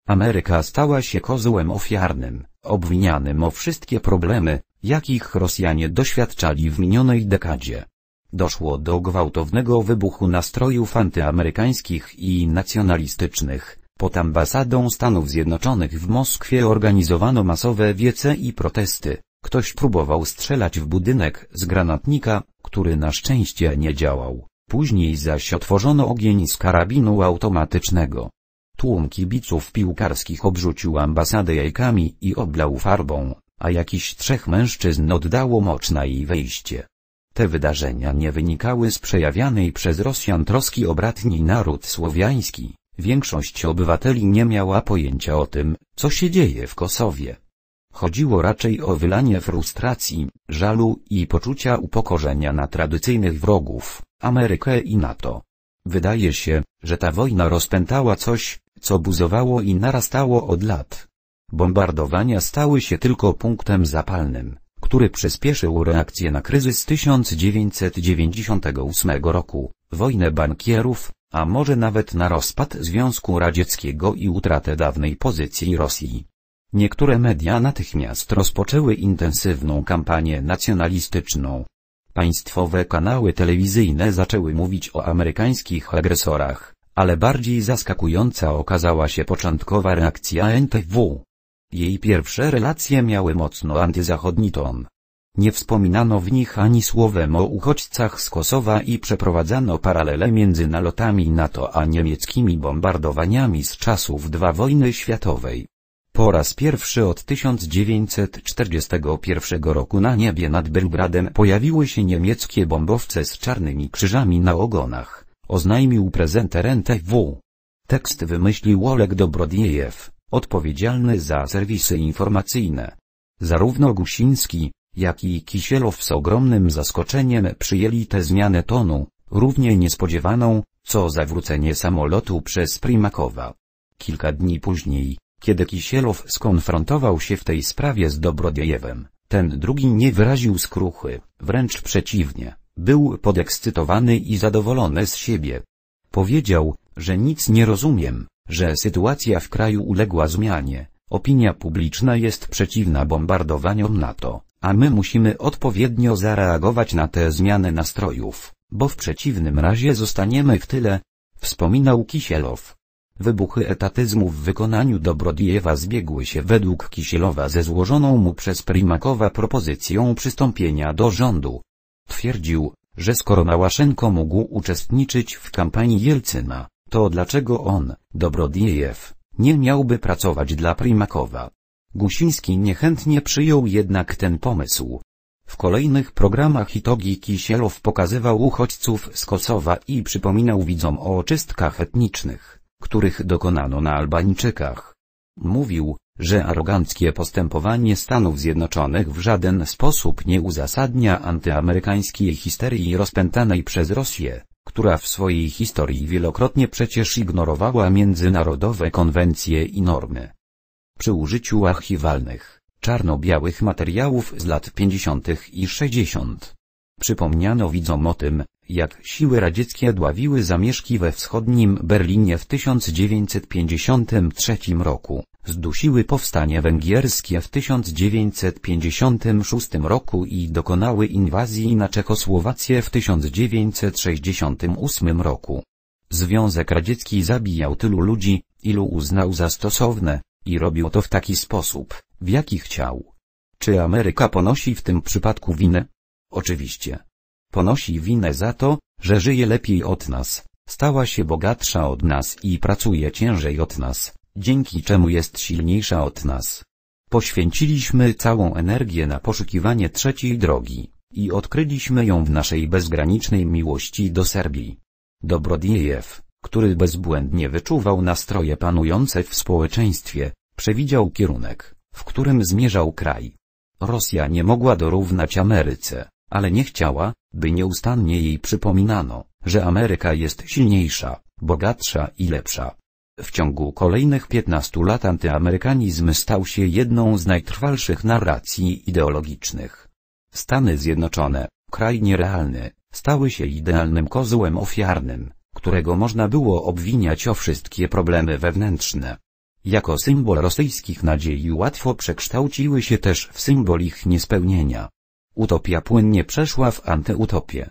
Ameryka stała się kozłem ofiarnym, obwinianym o wszystkie problemy, jakich Rosjanie doświadczali w minionej dekadzie. Doszło do gwałtownego wybuchu nastrojów antyamerykańskich i nacjonalistycznych. Pod ambasadą Stanów Zjednoczonych w Moskwie organizowano masowe wiece i protesty. Ktoś próbował strzelać w budynek z granatnika, który na szczęście nie działał. Później zaś otworzono ogień z karabinu automatycznego. Tłum kibiców piłkarskich obrzucił ambasadę jajkami i oblał farbą a jakiś trzech mężczyzn oddało mocz na jej wejście. Te wydarzenia nie wynikały z przejawianej przez Rosjan troski o bratni naród słowiański. Większość obywateli nie miała pojęcia o tym, co się dzieje w Kosowie. Chodziło raczej o wylanie frustracji, żalu i poczucia upokorzenia na tradycyjnych wrogów, Amerykę i NATO. Wydaje się, że ta wojna rozpętała coś, co buzowało i narastało od lat. Bombardowania stały się tylko punktem zapalnym, który przyspieszył reakcję na kryzys 1998 roku, wojnę bankierów, a może nawet na rozpad Związku Radzieckiego i utratę dawnej pozycji Rosji. Niektóre media natychmiast rozpoczęły intensywną kampanię nacjonalistyczną. Państwowe kanały telewizyjne zaczęły mówić o amerykańskich agresorach, ale bardziej zaskakująca okazała się początkowa reakcja NTW. Jej pierwsze relacje miały mocno antyzachodni ton. Nie wspominano w nich ani słowem o uchodźcach z Kosowa i przeprowadzano paralele między nalotami NATO a niemieckimi bombardowaniami z czasów II wojny światowej. Po raz pierwszy od 1941 roku na niebie nad Belgradem pojawiły się niemieckie bombowce z czarnymi krzyżami na ogonach, oznajmił prezenter NTW. Tekst wymyślił Oleg Dobrodiejew odpowiedzialny za serwisy informacyjne. Zarówno Gusiński, jak i Kisielow z ogromnym zaskoczeniem przyjęli tę zmianę tonu, równie niespodziewaną, co zawrócenie samolotu przez Primakowa. Kilka dni później, kiedy Kisielow skonfrontował się w tej sprawie z Dobrodiejewem, ten drugi nie wyraził skruchy, wręcz przeciwnie, był podekscytowany i zadowolony z siebie. Powiedział, że nic nie rozumiem, że sytuacja w kraju uległa zmianie, opinia publiczna jest przeciwna bombardowaniom NATO, a my musimy odpowiednio zareagować na te zmiany nastrojów, bo w przeciwnym razie zostaniemy w tyle, wspominał Kisielow. Wybuchy etatyzmu w wykonaniu Dobrodiewa zbiegły się według Kisielowa ze złożoną mu przez Primakowa propozycją przystąpienia do rządu. Twierdził, że skoro Małaszenko mógł uczestniczyć w kampanii Jelcyna, to dlaczego on, Dobrodiejew, nie miałby pracować dla Primakowa? Gusiński niechętnie przyjął jednak ten pomysł. W kolejnych programach Hitogi Kisielow pokazywał uchodźców z Kosowa i przypominał widzom o czystkach etnicznych, których dokonano na Albańczykach. Mówił, że aroganckie postępowanie Stanów Zjednoczonych w żaden sposób nie uzasadnia antyamerykańskiej histerii rozpętanej przez Rosję która w swojej historii wielokrotnie przecież ignorowała międzynarodowe konwencje i normy. Przy użyciu archiwalnych, czarno-białych materiałów z lat 50. i 60. Przypomniano widzom o tym, jak siły radzieckie dławiły zamieszki we wschodnim Berlinie w 1953 roku, zdusiły powstanie węgierskie w 1956 roku i dokonały inwazji na Czechosłowację w 1968 roku. Związek Radziecki zabijał tylu ludzi, ilu uznał za stosowne, i robił to w taki sposób, w jaki chciał. Czy Ameryka ponosi w tym przypadku winę? Oczywiście. Ponosi winę za to, że żyje lepiej od nas, stała się bogatsza od nas i pracuje ciężej od nas, dzięki czemu jest silniejsza od nas. Poświęciliśmy całą energię na poszukiwanie trzeciej drogi i odkryliśmy ją w naszej bezgranicznej miłości do Serbii. Dobrodiejew, który bezbłędnie wyczuwał nastroje panujące w społeczeństwie, przewidział kierunek, w którym zmierzał kraj. Rosja nie mogła dorównać Ameryce, ale nie chciała, by nieustannie jej przypominano, że Ameryka jest silniejsza, bogatsza i lepsza. W ciągu kolejnych 15 lat antyamerykanizm stał się jedną z najtrwalszych narracji ideologicznych. Stany Zjednoczone, kraj nierealny, stały się idealnym kozłem ofiarnym, którego można było obwiniać o wszystkie problemy wewnętrzne. Jako symbol rosyjskich nadziei łatwo przekształciły się też w symbol ich niespełnienia. Utopia płynnie przeszła w antyutopię.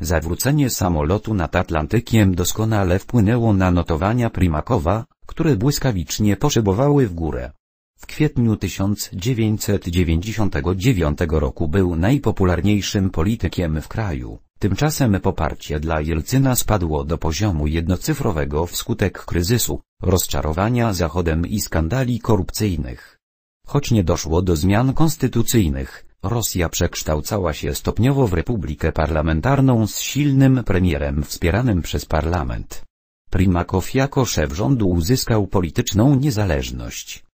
Zawrócenie samolotu nad Atlantykiem doskonale wpłynęło na notowania Primakowa, które błyskawicznie poszybowały w górę. W kwietniu 1999 roku był najpopularniejszym politykiem w kraju. Tymczasem poparcie dla Jelcyna spadło do poziomu jednocyfrowego wskutek kryzysu, rozczarowania Zachodem i skandali korupcyjnych. Choć nie doszło do zmian konstytucyjnych, Rosja przekształcała się stopniowo w republikę parlamentarną z silnym premierem wspieranym przez parlament. Primakow jako szef rządu uzyskał polityczną niezależność.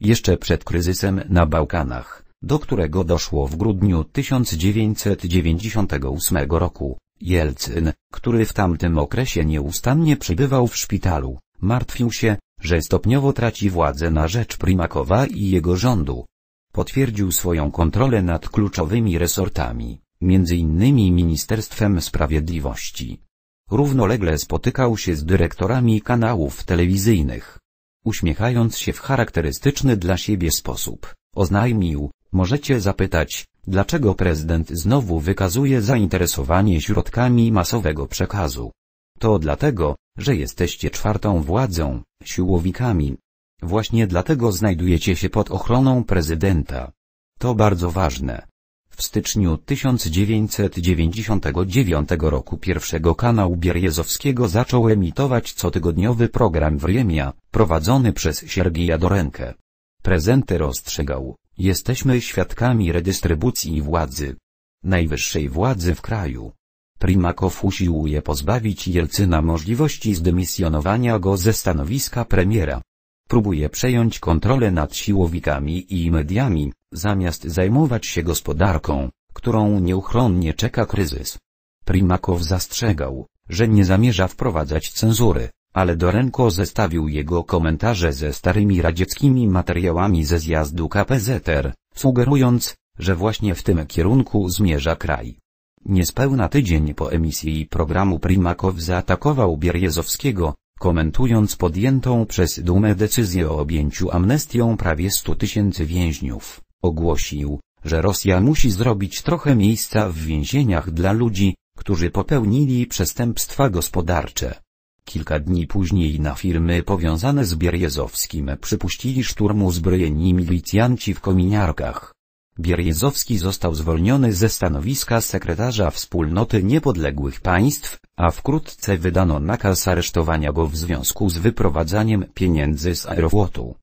Jeszcze przed kryzysem na Bałkanach, do którego doszło w grudniu 1998 roku, Jelcyn, który w tamtym okresie nieustannie przybywał w szpitalu, martwił się, że stopniowo traci władzę na rzecz Primakowa i jego rządu, Potwierdził swoją kontrolę nad kluczowymi resortami, m.in. Ministerstwem Sprawiedliwości. Równolegle spotykał się z dyrektorami kanałów telewizyjnych. Uśmiechając się w charakterystyczny dla siebie sposób, oznajmił, możecie zapytać, dlaczego prezydent znowu wykazuje zainteresowanie środkami masowego przekazu. To dlatego, że jesteście czwartą władzą, siłowikami, Właśnie dlatego znajdujecie się pod ochroną prezydenta. To bardzo ważne. W styczniu 1999 roku pierwszego kanał Bierjezowskiego zaczął emitować cotygodniowy program Wriemia, prowadzony przez Siergija Dorenkę. Prezenter ostrzegał, jesteśmy świadkami redystrybucji władzy. Najwyższej władzy w kraju. Primakow usiłuje pozbawić Jelcyna możliwości zdymisjonowania go ze stanowiska premiera próbuje przejąć kontrolę nad siłowikami i mediami, zamiast zajmować się gospodarką, którą nieuchronnie czeka kryzys. Primakow zastrzegał, że nie zamierza wprowadzać cenzury, ale Dorenko zestawił jego komentarze ze starymi radzieckimi materiałami ze zjazdu KPZR, sugerując, że właśnie w tym kierunku zmierza kraj. Niespełna tydzień po emisji programu Primakow zaatakował Bierjezowskiego, komentując podjętą przez Dumę decyzję o objęciu amnestią prawie 100 tysięcy więźniów, ogłosił, że Rosja musi zrobić trochę miejsca w więzieniach dla ludzi, którzy popełnili przestępstwa gospodarcze. Kilka dni później na firmy powiązane z Bierjezowskim przypuścili szturmu zbrojeni milicjanci w kominiarkach. Bierjezowski został zwolniony ze stanowiska sekretarza Wspólnoty Niepodległych Państw, a wkrótce wydano nakaz aresztowania go w związku z wyprowadzaniem pieniędzy z Aeroflotu.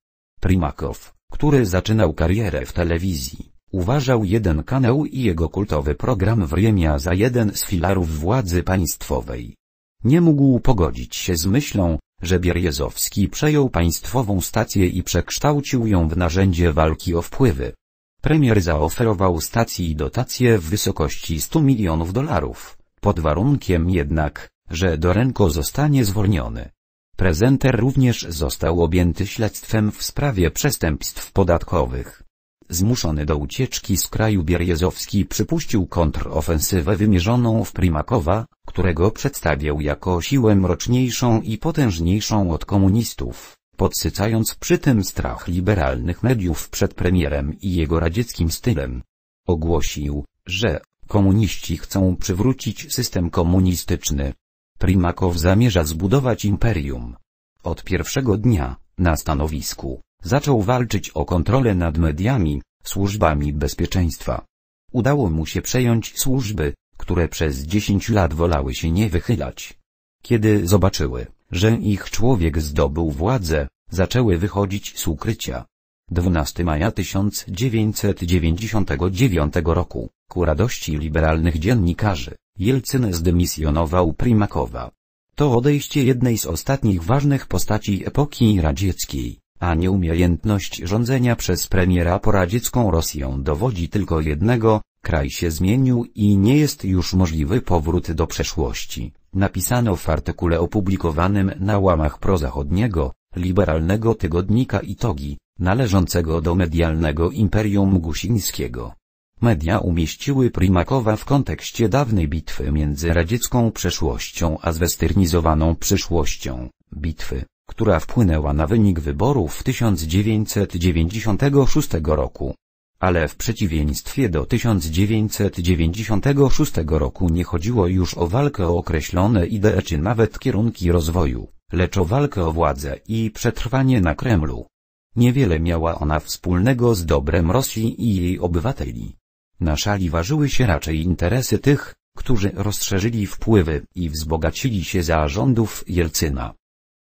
Primakow, który zaczynał karierę w telewizji, uważał jeden kanał i jego kultowy program Wremia za jeden z filarów władzy państwowej. Nie mógł pogodzić się z myślą, że Bierjezowski przejął państwową stację i przekształcił ją w narzędzie walki o wpływy. Premier zaoferował stacji dotację w wysokości 100 milionów dolarów, pod warunkiem jednak, że Dorenko zostanie zwolniony. Prezenter również został objęty śledztwem w sprawie przestępstw podatkowych. Zmuszony do ucieczki z kraju Bierjezowski przypuścił kontrofensywę wymierzoną w Primakowa, którego przedstawiał jako siłę mroczniejszą i potężniejszą od komunistów podsycając przy tym strach liberalnych mediów przed premierem i jego radzieckim stylem. Ogłosił, że komuniści chcą przywrócić system komunistyczny. Primakow zamierza zbudować imperium. Od pierwszego dnia, na stanowisku, zaczął walczyć o kontrolę nad mediami, służbami bezpieczeństwa. Udało mu się przejąć służby, które przez 10 lat wolały się nie wychylać. Kiedy zobaczyły, że ich człowiek zdobył władzę, zaczęły wychodzić z ukrycia. 12 maja 1999 roku, ku radości liberalnych dziennikarzy, Jelcyn zdymisjonował Primakowa. To odejście jednej z ostatnich ważnych postaci epoki radzieckiej, a nieumiejętność rządzenia przez premiera poradziecką Rosją dowodzi tylko jednego, Kraj się zmienił i nie jest już możliwy powrót do przeszłości, napisano w artykule opublikowanym na łamach prozachodniego, liberalnego tygodnika Itogi, należącego do medialnego imperium gusińskiego. Media umieściły Primakowa w kontekście dawnej bitwy między radziecką przeszłością a zwestyrnizowaną przyszłością, bitwy, która wpłynęła na wynik wyborów 1996 roku ale w przeciwieństwie do 1996 roku nie chodziło już o walkę o określone idee czy nawet kierunki rozwoju, lecz o walkę o władzę i przetrwanie na Kremlu. Niewiele miała ona wspólnego z dobrem Rosji i jej obywateli. Na szali ważyły się raczej interesy tych, którzy rozszerzyli wpływy i wzbogacili się za rządów Jelcyna.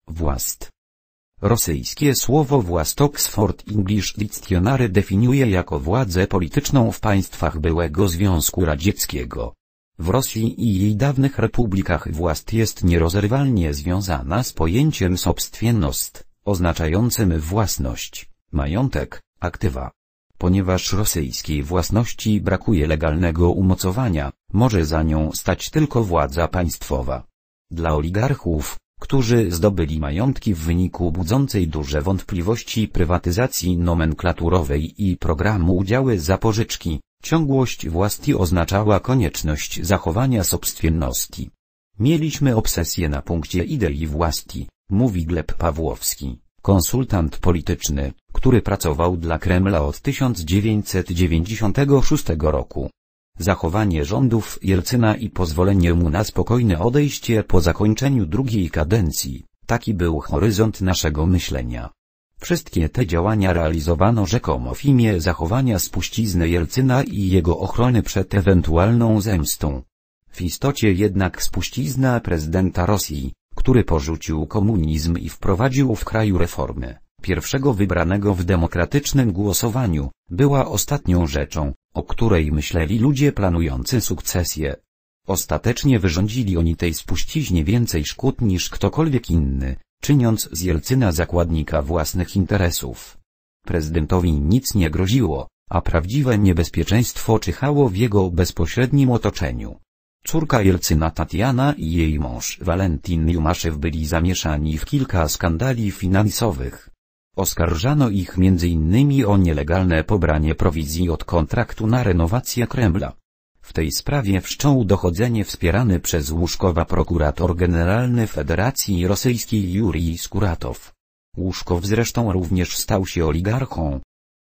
Włast Rosyjskie słowo włastok z English Dictionary definiuje jako władzę polityczną w państwach byłego Związku Radzieckiego. W Rosji i jej dawnych republikach włast jest nierozerwalnie związana z pojęciem sobstwiennost, oznaczającym własność, majątek, aktywa. Ponieważ rosyjskiej własności brakuje legalnego umocowania, może za nią stać tylko władza państwowa. Dla oligarchów, którzy zdobyli majątki w wyniku budzącej duże wątpliwości prywatyzacji nomenklaturowej i programu udziały za pożyczki, ciągłość własności oznaczała konieczność zachowania sobstwienności. Mieliśmy obsesję na punkcie idei własności, mówi Gleb Pawłowski, konsultant polityczny, który pracował dla Kremla od 1996 roku zachowanie rządów Jelcyna i pozwolenie mu na spokojne odejście po zakończeniu drugiej kadencji, taki był horyzont naszego myślenia. Wszystkie te działania realizowano rzekomo w imię zachowania spuścizny Jelcyna i jego ochrony przed ewentualną zemstą. W istocie jednak spuścizna prezydenta Rosji, który porzucił komunizm i wprowadził w kraju reformy, pierwszego wybranego w demokratycznym głosowaniu, była ostatnią rzeczą, o której myśleli ludzie planujący sukcesję. Ostatecznie wyrządzili oni tej spuściźnie więcej szkód niż ktokolwiek inny, czyniąc z Jelcyna zakładnika własnych interesów. Prezydentowi nic nie groziło, a prawdziwe niebezpieczeństwo czyhało w jego bezpośrednim otoczeniu. Córka Jelcyna Tatiana i jej mąż Walentin Jumaszew byli zamieszani w kilka skandali finansowych. Oskarżano ich m.in. o nielegalne pobranie prowizji od kontraktu na renowację Kremla. W tej sprawie wszczął dochodzenie wspierany przez Łuszkowa prokurator generalny Federacji Rosyjskiej Jurij Skuratow. Łuszkow zresztą również stał się oligarchą.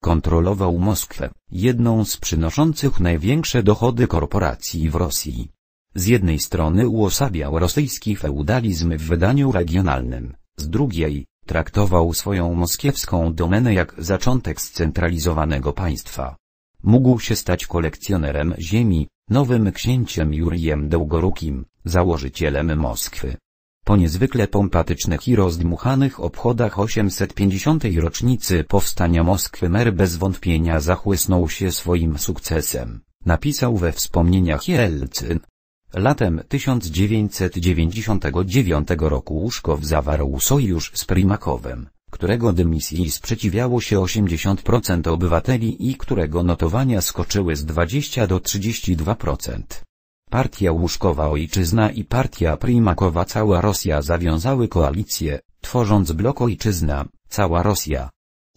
Kontrolował Moskwę, jedną z przynoszących największe dochody korporacji w Rosji. Z jednej strony uosabiał rosyjski feudalizm w wydaniu regionalnym, z drugiej, Traktował swoją moskiewską domenę jak zaczątek scentralizowanego państwa. Mógł się stać kolekcjonerem ziemi, nowym księciem Jurijem Dełgorukim, założycielem Moskwy. Po niezwykle pompatycznych i rozdmuchanych obchodach 850. rocznicy powstania Moskwy mer bez wątpienia zachłysnął się swoim sukcesem, napisał we wspomnieniach Jelcyn. Latem 1999 roku Łuszkow zawarł sojusz z Primakowem, którego dymisji sprzeciwiało się 80% obywateli i którego notowania skoczyły z 20 do 32%. Partia Łuszkowa Ojczyzna i Partia Primakowa Cała Rosja zawiązały koalicję, tworząc blok Ojczyzna, Cała Rosja.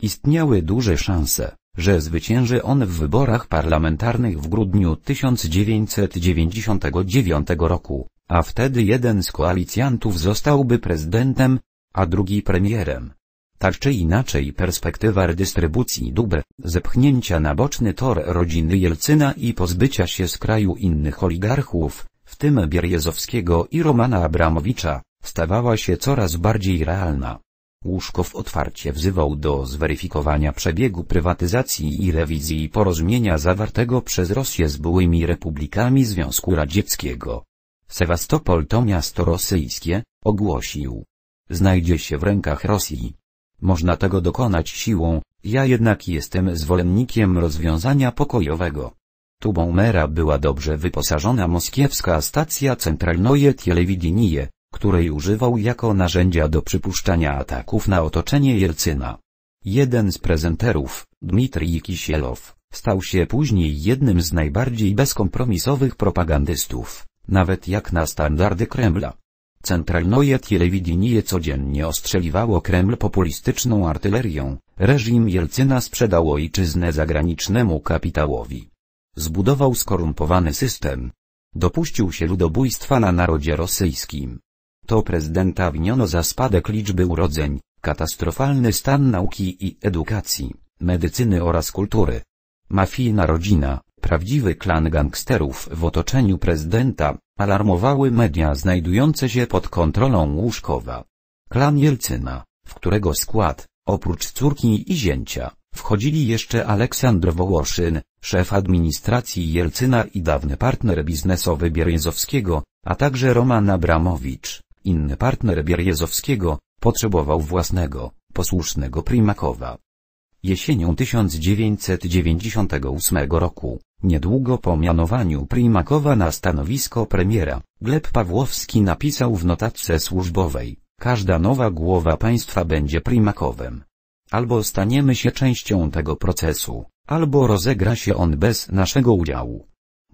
Istniały duże szanse, że zwycięży on w wyborach parlamentarnych w grudniu 1999 roku, a wtedy jeden z koalicjantów zostałby prezydentem, a drugi premierem. Tak czy inaczej perspektywa redystrybucji dóbr, zepchnięcia na boczny tor rodziny Jelcyna i pozbycia się z kraju innych oligarchów, w tym Bierjezowskiego i Romana Abramowicza, stawała się coraz bardziej realna. Łuszkow otwarcie wzywał do zweryfikowania przebiegu prywatyzacji i rewizji porozumienia zawartego przez Rosję z byłymi republikami Związku Radzieckiego. Sewastopol to miasto rosyjskie, ogłosił. Znajdzie się w rękach Rosji. Można tego dokonać siłą, ja jednak jestem zwolennikiem rozwiązania pokojowego. Tubą mera była dobrze wyposażona moskiewska stacja centralnoje telewidynie, której używał jako narzędzia do przypuszczania ataków na otoczenie Jelcyna. Jeden z prezenterów, Dmitrij Kisielow, stał się później jednym z najbardziej bezkompromisowych propagandystów, nawet jak na standardy Kremla. Centralnoje Telewidinie codziennie ostrzeliwało Kreml populistyczną artylerią, reżim Jelcyna sprzedał ojczyznę zagranicznemu kapitałowi. Zbudował skorumpowany system. Dopuścił się ludobójstwa na narodzie rosyjskim to prezydenta winiono za spadek liczby urodzeń, katastrofalny stan nauki i edukacji, medycyny oraz kultury. Mafijna rodzina, prawdziwy klan gangsterów w otoczeniu prezydenta, alarmowały media znajdujące się pod kontrolą Łóżkowa. Klan Jelcyna, w którego skład, oprócz córki i zięcia, wchodzili jeszcze Aleksandr Wołoszyn, szef administracji Jelcyna i dawny partner biznesowy Bierezowskiego, a także Roman Abramowicz, Inny partner Bierjezowskiego potrzebował własnego, posłusznego Primakowa. Jesienią 1998 roku, niedługo po mianowaniu Primakowa na stanowisko premiera, Gleb Pawłowski napisał w notatce służbowej, każda nowa głowa państwa będzie Primakowem. Albo staniemy się częścią tego procesu, albo rozegra się on bez naszego udziału.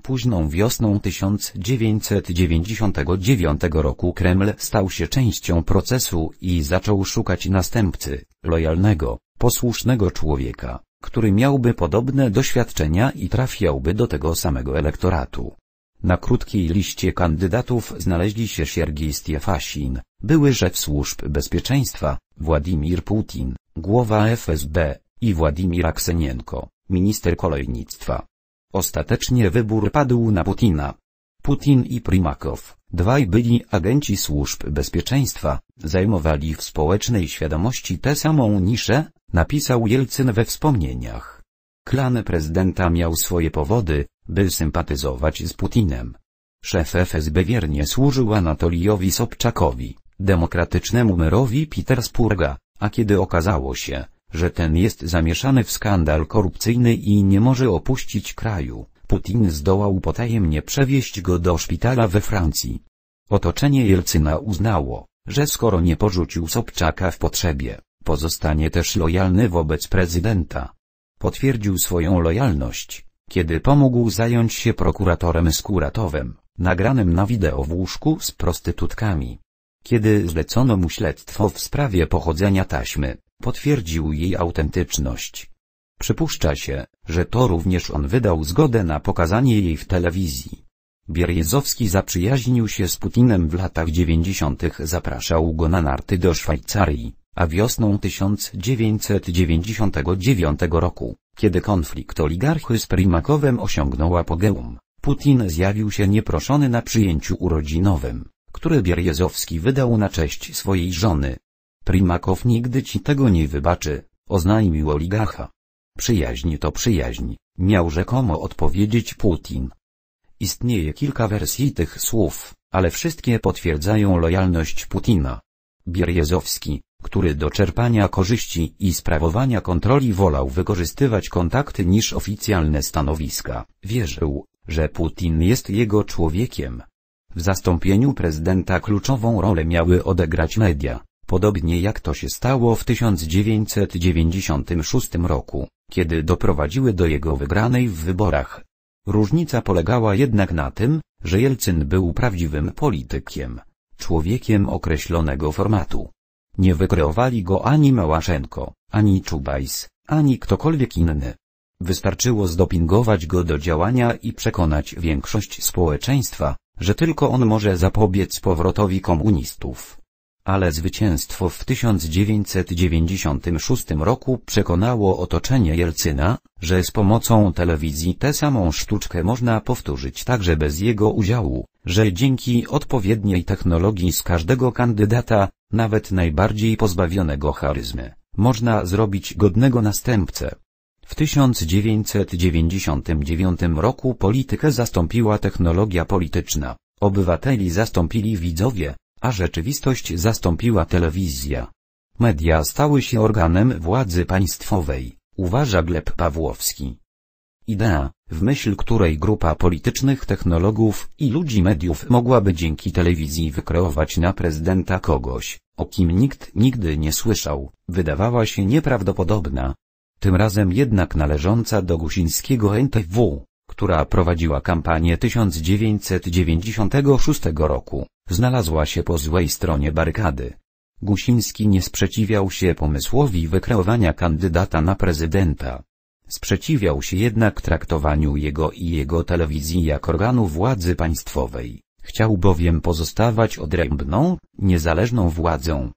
Późną wiosną 1999 roku Kreml stał się częścią procesu i zaczął szukać następcy, lojalnego, posłusznego człowieka, który miałby podobne doświadczenia i trafiałby do tego samego elektoratu. Na krótkiej liście kandydatów znaleźli się Siergiej Stiefasin, były szef służb bezpieczeństwa, Władimir Putin, głowa FSB i Władimir Aksenienko, minister kolejnictwa. Ostatecznie wybór padł na Putina. Putin i Primakow, dwaj byli agenci służb bezpieczeństwa, zajmowali w społecznej świadomości tę samą niszę, napisał Jelcyn we wspomnieniach. Klan prezydenta miał swoje powody, by sympatyzować z Putinem. Szef FSB wiernie służył Anatolijowi Sobczakowi, demokratycznemu merowi Petersburga, a kiedy okazało się, że ten jest zamieszany w skandal korupcyjny i nie może opuścić kraju. Putin zdołał potajemnie przewieźć go do szpitala we Francji. Otoczenie Jelcyna uznało, że skoro nie porzucił Sobczaka w potrzebie, pozostanie też lojalny wobec prezydenta. Potwierdził swoją lojalność, kiedy pomógł zająć się prokuratorem Skuratowem, nagranym na wideo w łóżku z prostytutkami. Kiedy zlecono mu śledztwo w sprawie pochodzenia taśmy, Potwierdził jej autentyczność. Przypuszcza się, że to również on wydał zgodę na pokazanie jej w telewizji. Bierjezowski zaprzyjaźnił się z Putinem w latach 90. zapraszał go na narty do Szwajcarii, a wiosną 1999 roku, kiedy konflikt oligarchy z Primakowem osiągnął apogeum, Putin zjawił się nieproszony na przyjęciu urodzinowym, które Bierjezowski wydał na cześć swojej żony, Primakow nigdy ci tego nie wybaczy, oznajmił oligarcha. Przyjaźń to przyjaźń, miał rzekomo odpowiedzieć Putin. Istnieje kilka wersji tych słów, ale wszystkie potwierdzają lojalność Putina. Bierjezowski, który do czerpania korzyści i sprawowania kontroli wolał wykorzystywać kontakty niż oficjalne stanowiska, wierzył, że Putin jest jego człowiekiem. W zastąpieniu prezydenta kluczową rolę miały odegrać media. Podobnie jak to się stało w 1996 roku, kiedy doprowadziły do jego wygranej w wyborach. Różnica polegała jednak na tym, że Jelcyn był prawdziwym politykiem, człowiekiem określonego formatu. Nie wykreowali go ani Małaszenko, ani Czubajs, ani ktokolwiek inny. Wystarczyło zdopingować go do działania i przekonać większość społeczeństwa, że tylko on może zapobiec powrotowi komunistów ale zwycięstwo w 1996 roku przekonało otoczenie Jelcyna, że z pomocą telewizji tę samą sztuczkę można powtórzyć także bez jego udziału, że dzięki odpowiedniej technologii z każdego kandydata, nawet najbardziej pozbawionego charyzmy, można zrobić godnego następcę. W 1999 roku politykę zastąpiła technologia polityczna, obywateli zastąpili widzowie, a rzeczywistość zastąpiła telewizja. Media stały się organem władzy państwowej, uważa Gleb Pawłowski. Idea, w myśl której grupa politycznych technologów i ludzi mediów mogłaby dzięki telewizji wykreować na prezydenta kogoś, o kim nikt nigdy nie słyszał, wydawała się nieprawdopodobna. Tym razem jednak należąca do Guzińskiego NTW która prowadziła kampanię 1996 roku, znalazła się po złej stronie barykady. Gusiński nie sprzeciwiał się pomysłowi wykreowania kandydata na prezydenta. Sprzeciwiał się jednak traktowaniu jego i jego telewizji jak organu władzy państwowej, chciał bowiem pozostawać odrębną, niezależną władzą.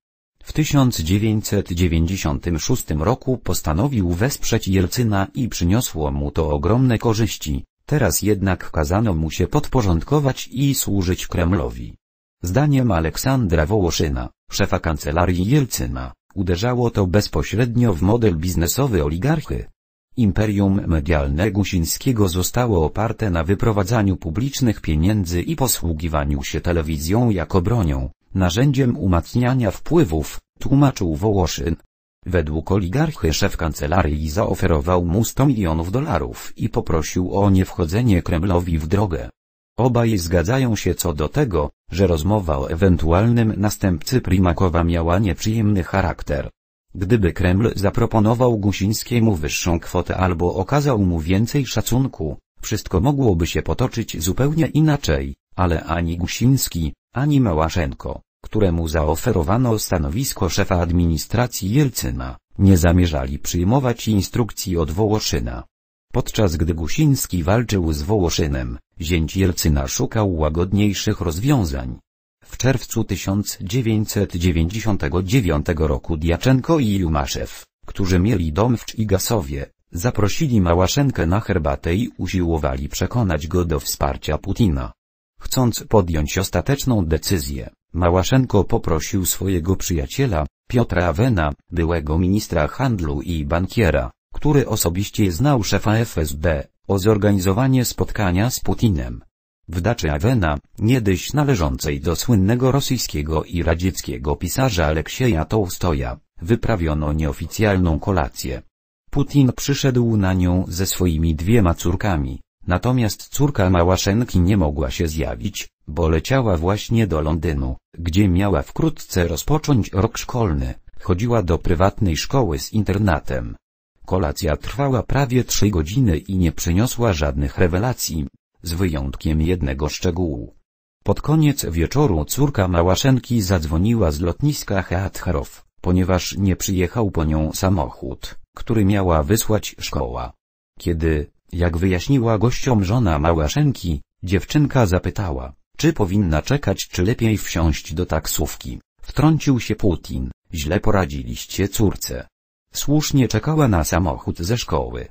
W 1996 roku postanowił wesprzeć Jelcyna i przyniosło mu to ogromne korzyści, teraz jednak kazano mu się podporządkować i służyć Kremlowi. Zdaniem Aleksandra Wołoszyna, szefa kancelarii Jelcyna, uderzało to bezpośrednio w model biznesowy oligarchy. Imperium medialne Gusińskiego zostało oparte na wyprowadzaniu publicznych pieniędzy i posługiwaniu się telewizją jako bronią, narzędziem umacniania wpływów, tłumaczył Wołoszyn. Według oligarchy szef kancelarii zaoferował mu 100 milionów dolarów i poprosił o niewchodzenie Kremlowi w drogę. Obaj zgadzają się co do tego, że rozmowa o ewentualnym następcy Primakowa miała nieprzyjemny charakter. Gdyby Kreml zaproponował Gusińskiemu wyższą kwotę albo okazał mu więcej szacunku, wszystko mogłoby się potoczyć zupełnie inaczej, ale ani Gusiński, ani Małaszenko, któremu zaoferowano stanowisko szefa administracji Jelcyna, nie zamierzali przyjmować instrukcji od Wołoszyna. Podczas gdy Gusiński walczył z Wołoszynem, zięć Jelcyna szukał łagodniejszych rozwiązań. W czerwcu 1999 roku Diaczenko i Jumaszew, którzy mieli dom w Czigasowie, zaprosili Małaszenkę na herbatę i usiłowali przekonać go do wsparcia Putina. Chcąc podjąć ostateczną decyzję, Małaszenko poprosił swojego przyjaciela, Piotra Avena, byłego ministra handlu i bankiera, który osobiście znał szefa FSB, o zorganizowanie spotkania z Putinem. W daczy Awena, niegdyś należącej do słynnego rosyjskiego i radzieckiego pisarza Aleksieja Tołstoja, wyprawiono nieoficjalną kolację. Putin przyszedł na nią ze swoimi dwiema córkami, Natomiast córka Małaszenki nie mogła się zjawić, bo leciała właśnie do Londynu, gdzie miała wkrótce rozpocząć rok szkolny, chodziła do prywatnej szkoły z internatem. Kolacja trwała prawie trzy godziny i nie przyniosła żadnych rewelacji, z wyjątkiem jednego szczegółu. Pod koniec wieczoru córka Małaszenki zadzwoniła z lotniska Heatcharow, ponieważ nie przyjechał po nią samochód, który miała wysłać szkoła. Kiedy jak wyjaśniła gościom żona Małaszenki, dziewczynka zapytała, czy powinna czekać czy lepiej wsiąść do taksówki. Wtrącił się Putin, źle poradziliście córce. Słusznie czekała na samochód ze szkoły.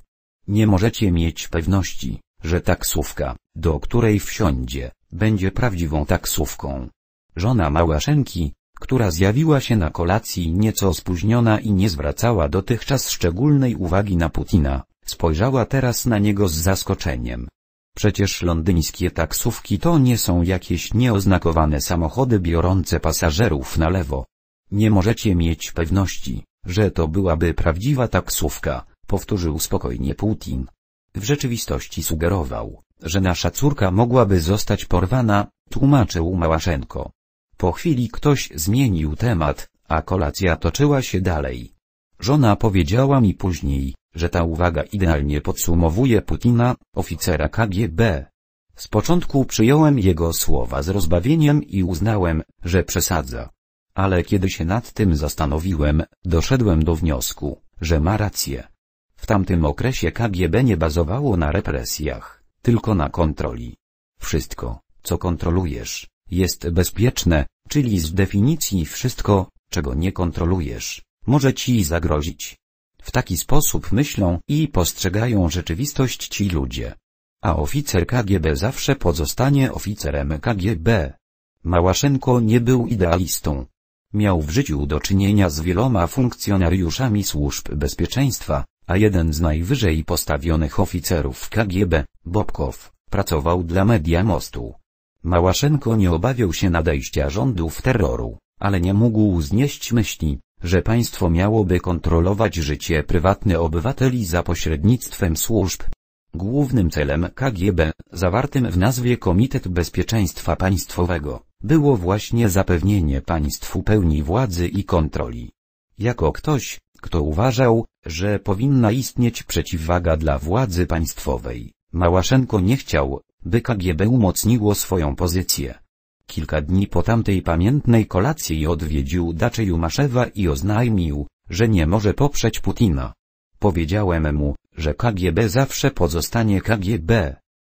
Nie możecie mieć pewności, że taksówka, do której wsiądzie, będzie prawdziwą taksówką. Żona Małaszenki, która zjawiła się na kolacji nieco spóźniona i nie zwracała dotychczas szczególnej uwagi na Putina, Spojrzała teraz na niego z zaskoczeniem. Przecież londyńskie taksówki to nie są jakieś nieoznakowane samochody biorące pasażerów na lewo. Nie możecie mieć pewności, że to byłaby prawdziwa taksówka, powtórzył spokojnie Putin. W rzeczywistości sugerował, że nasza córka mogłaby zostać porwana, tłumaczył Małaszenko. Po chwili ktoś zmienił temat, a kolacja toczyła się dalej. Żona powiedziała mi później, że ta uwaga idealnie podsumowuje Putina, oficera KGB. Z początku przyjąłem jego słowa z rozbawieniem i uznałem, że przesadza. Ale kiedy się nad tym zastanowiłem, doszedłem do wniosku, że ma rację. W tamtym okresie KGB nie bazowało na represjach, tylko na kontroli. Wszystko, co kontrolujesz, jest bezpieczne, czyli z definicji wszystko, czego nie kontrolujesz, może ci zagrozić. W taki sposób myślą i postrzegają rzeczywistość ci ludzie. A oficer KGB zawsze pozostanie oficerem KGB. Małaszenko nie był idealistą. Miał w życiu do czynienia z wieloma funkcjonariuszami służb bezpieczeństwa, a jeden z najwyżej postawionych oficerów KGB, Bobkow, pracował dla Media Mostu. Małaszenko nie obawiał się nadejścia rządów terroru, ale nie mógł znieść myśli, że państwo miałoby kontrolować życie prywatne obywateli za pośrednictwem służb. Głównym celem KGB, zawartym w nazwie Komitet Bezpieczeństwa Państwowego, było właśnie zapewnienie państwu pełni władzy i kontroli. Jako ktoś, kto uważał, że powinna istnieć przeciwwaga dla władzy państwowej, Małaszenko nie chciał, by KGB umocniło swoją pozycję. Kilka dni po tamtej pamiętnej kolacji odwiedził Dacze Jumaszewa i oznajmił, że nie może poprzeć Putina. Powiedziałem mu, że KGB zawsze pozostanie KGB.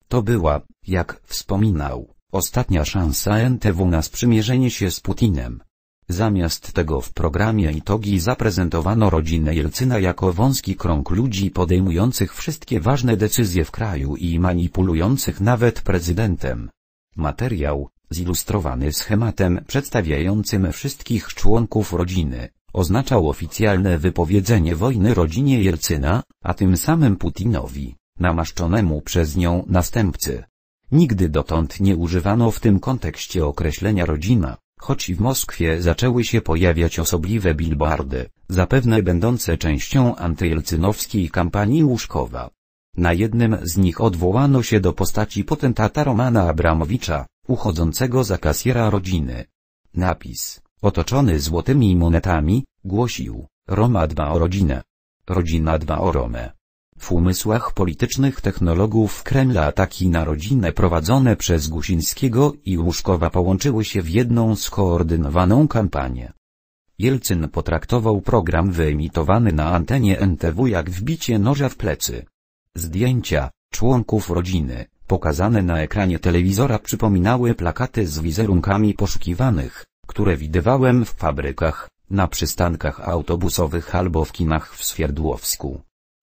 To była, jak wspominał, ostatnia szansa NTW na sprzymierzenie się z Putinem. Zamiast tego w programie Itogi zaprezentowano rodzinę Jelcyna jako wąski krąg ludzi podejmujących wszystkie ważne decyzje w kraju i manipulujących nawet prezydentem. Materiał, zilustrowany schematem przedstawiającym wszystkich członków rodziny, oznaczał oficjalne wypowiedzenie wojny rodzinie Jelcyna, a tym samym Putinowi, namaszczonemu przez nią następcy. Nigdy dotąd nie używano w tym kontekście określenia rodzina, choć w Moskwie zaczęły się pojawiać osobliwe billboardy, zapewne będące częścią antyjelcynowskiej kampanii łóżkowa. Na jednym z nich odwołano się do postaci potentata Romana Abramowicza, uchodzącego za kasjera rodziny. Napis, otoczony złotymi monetami, głosił, Roma dba o rodzinę. Rodzina dba o Romę. W umysłach politycznych technologów Kremla ataki na rodzinę prowadzone przez Gusińskiego i Łuszkowa połączyły się w jedną skoordynowaną kampanię. Jelcyn potraktował program wyemitowany na antenie NTW jak wbicie noża w plecy. Zdjęcia członków rodziny, pokazane na ekranie telewizora przypominały plakaty z wizerunkami poszukiwanych, które widywałem w fabrykach, na przystankach autobusowych albo w kinach w Swierdłowsku.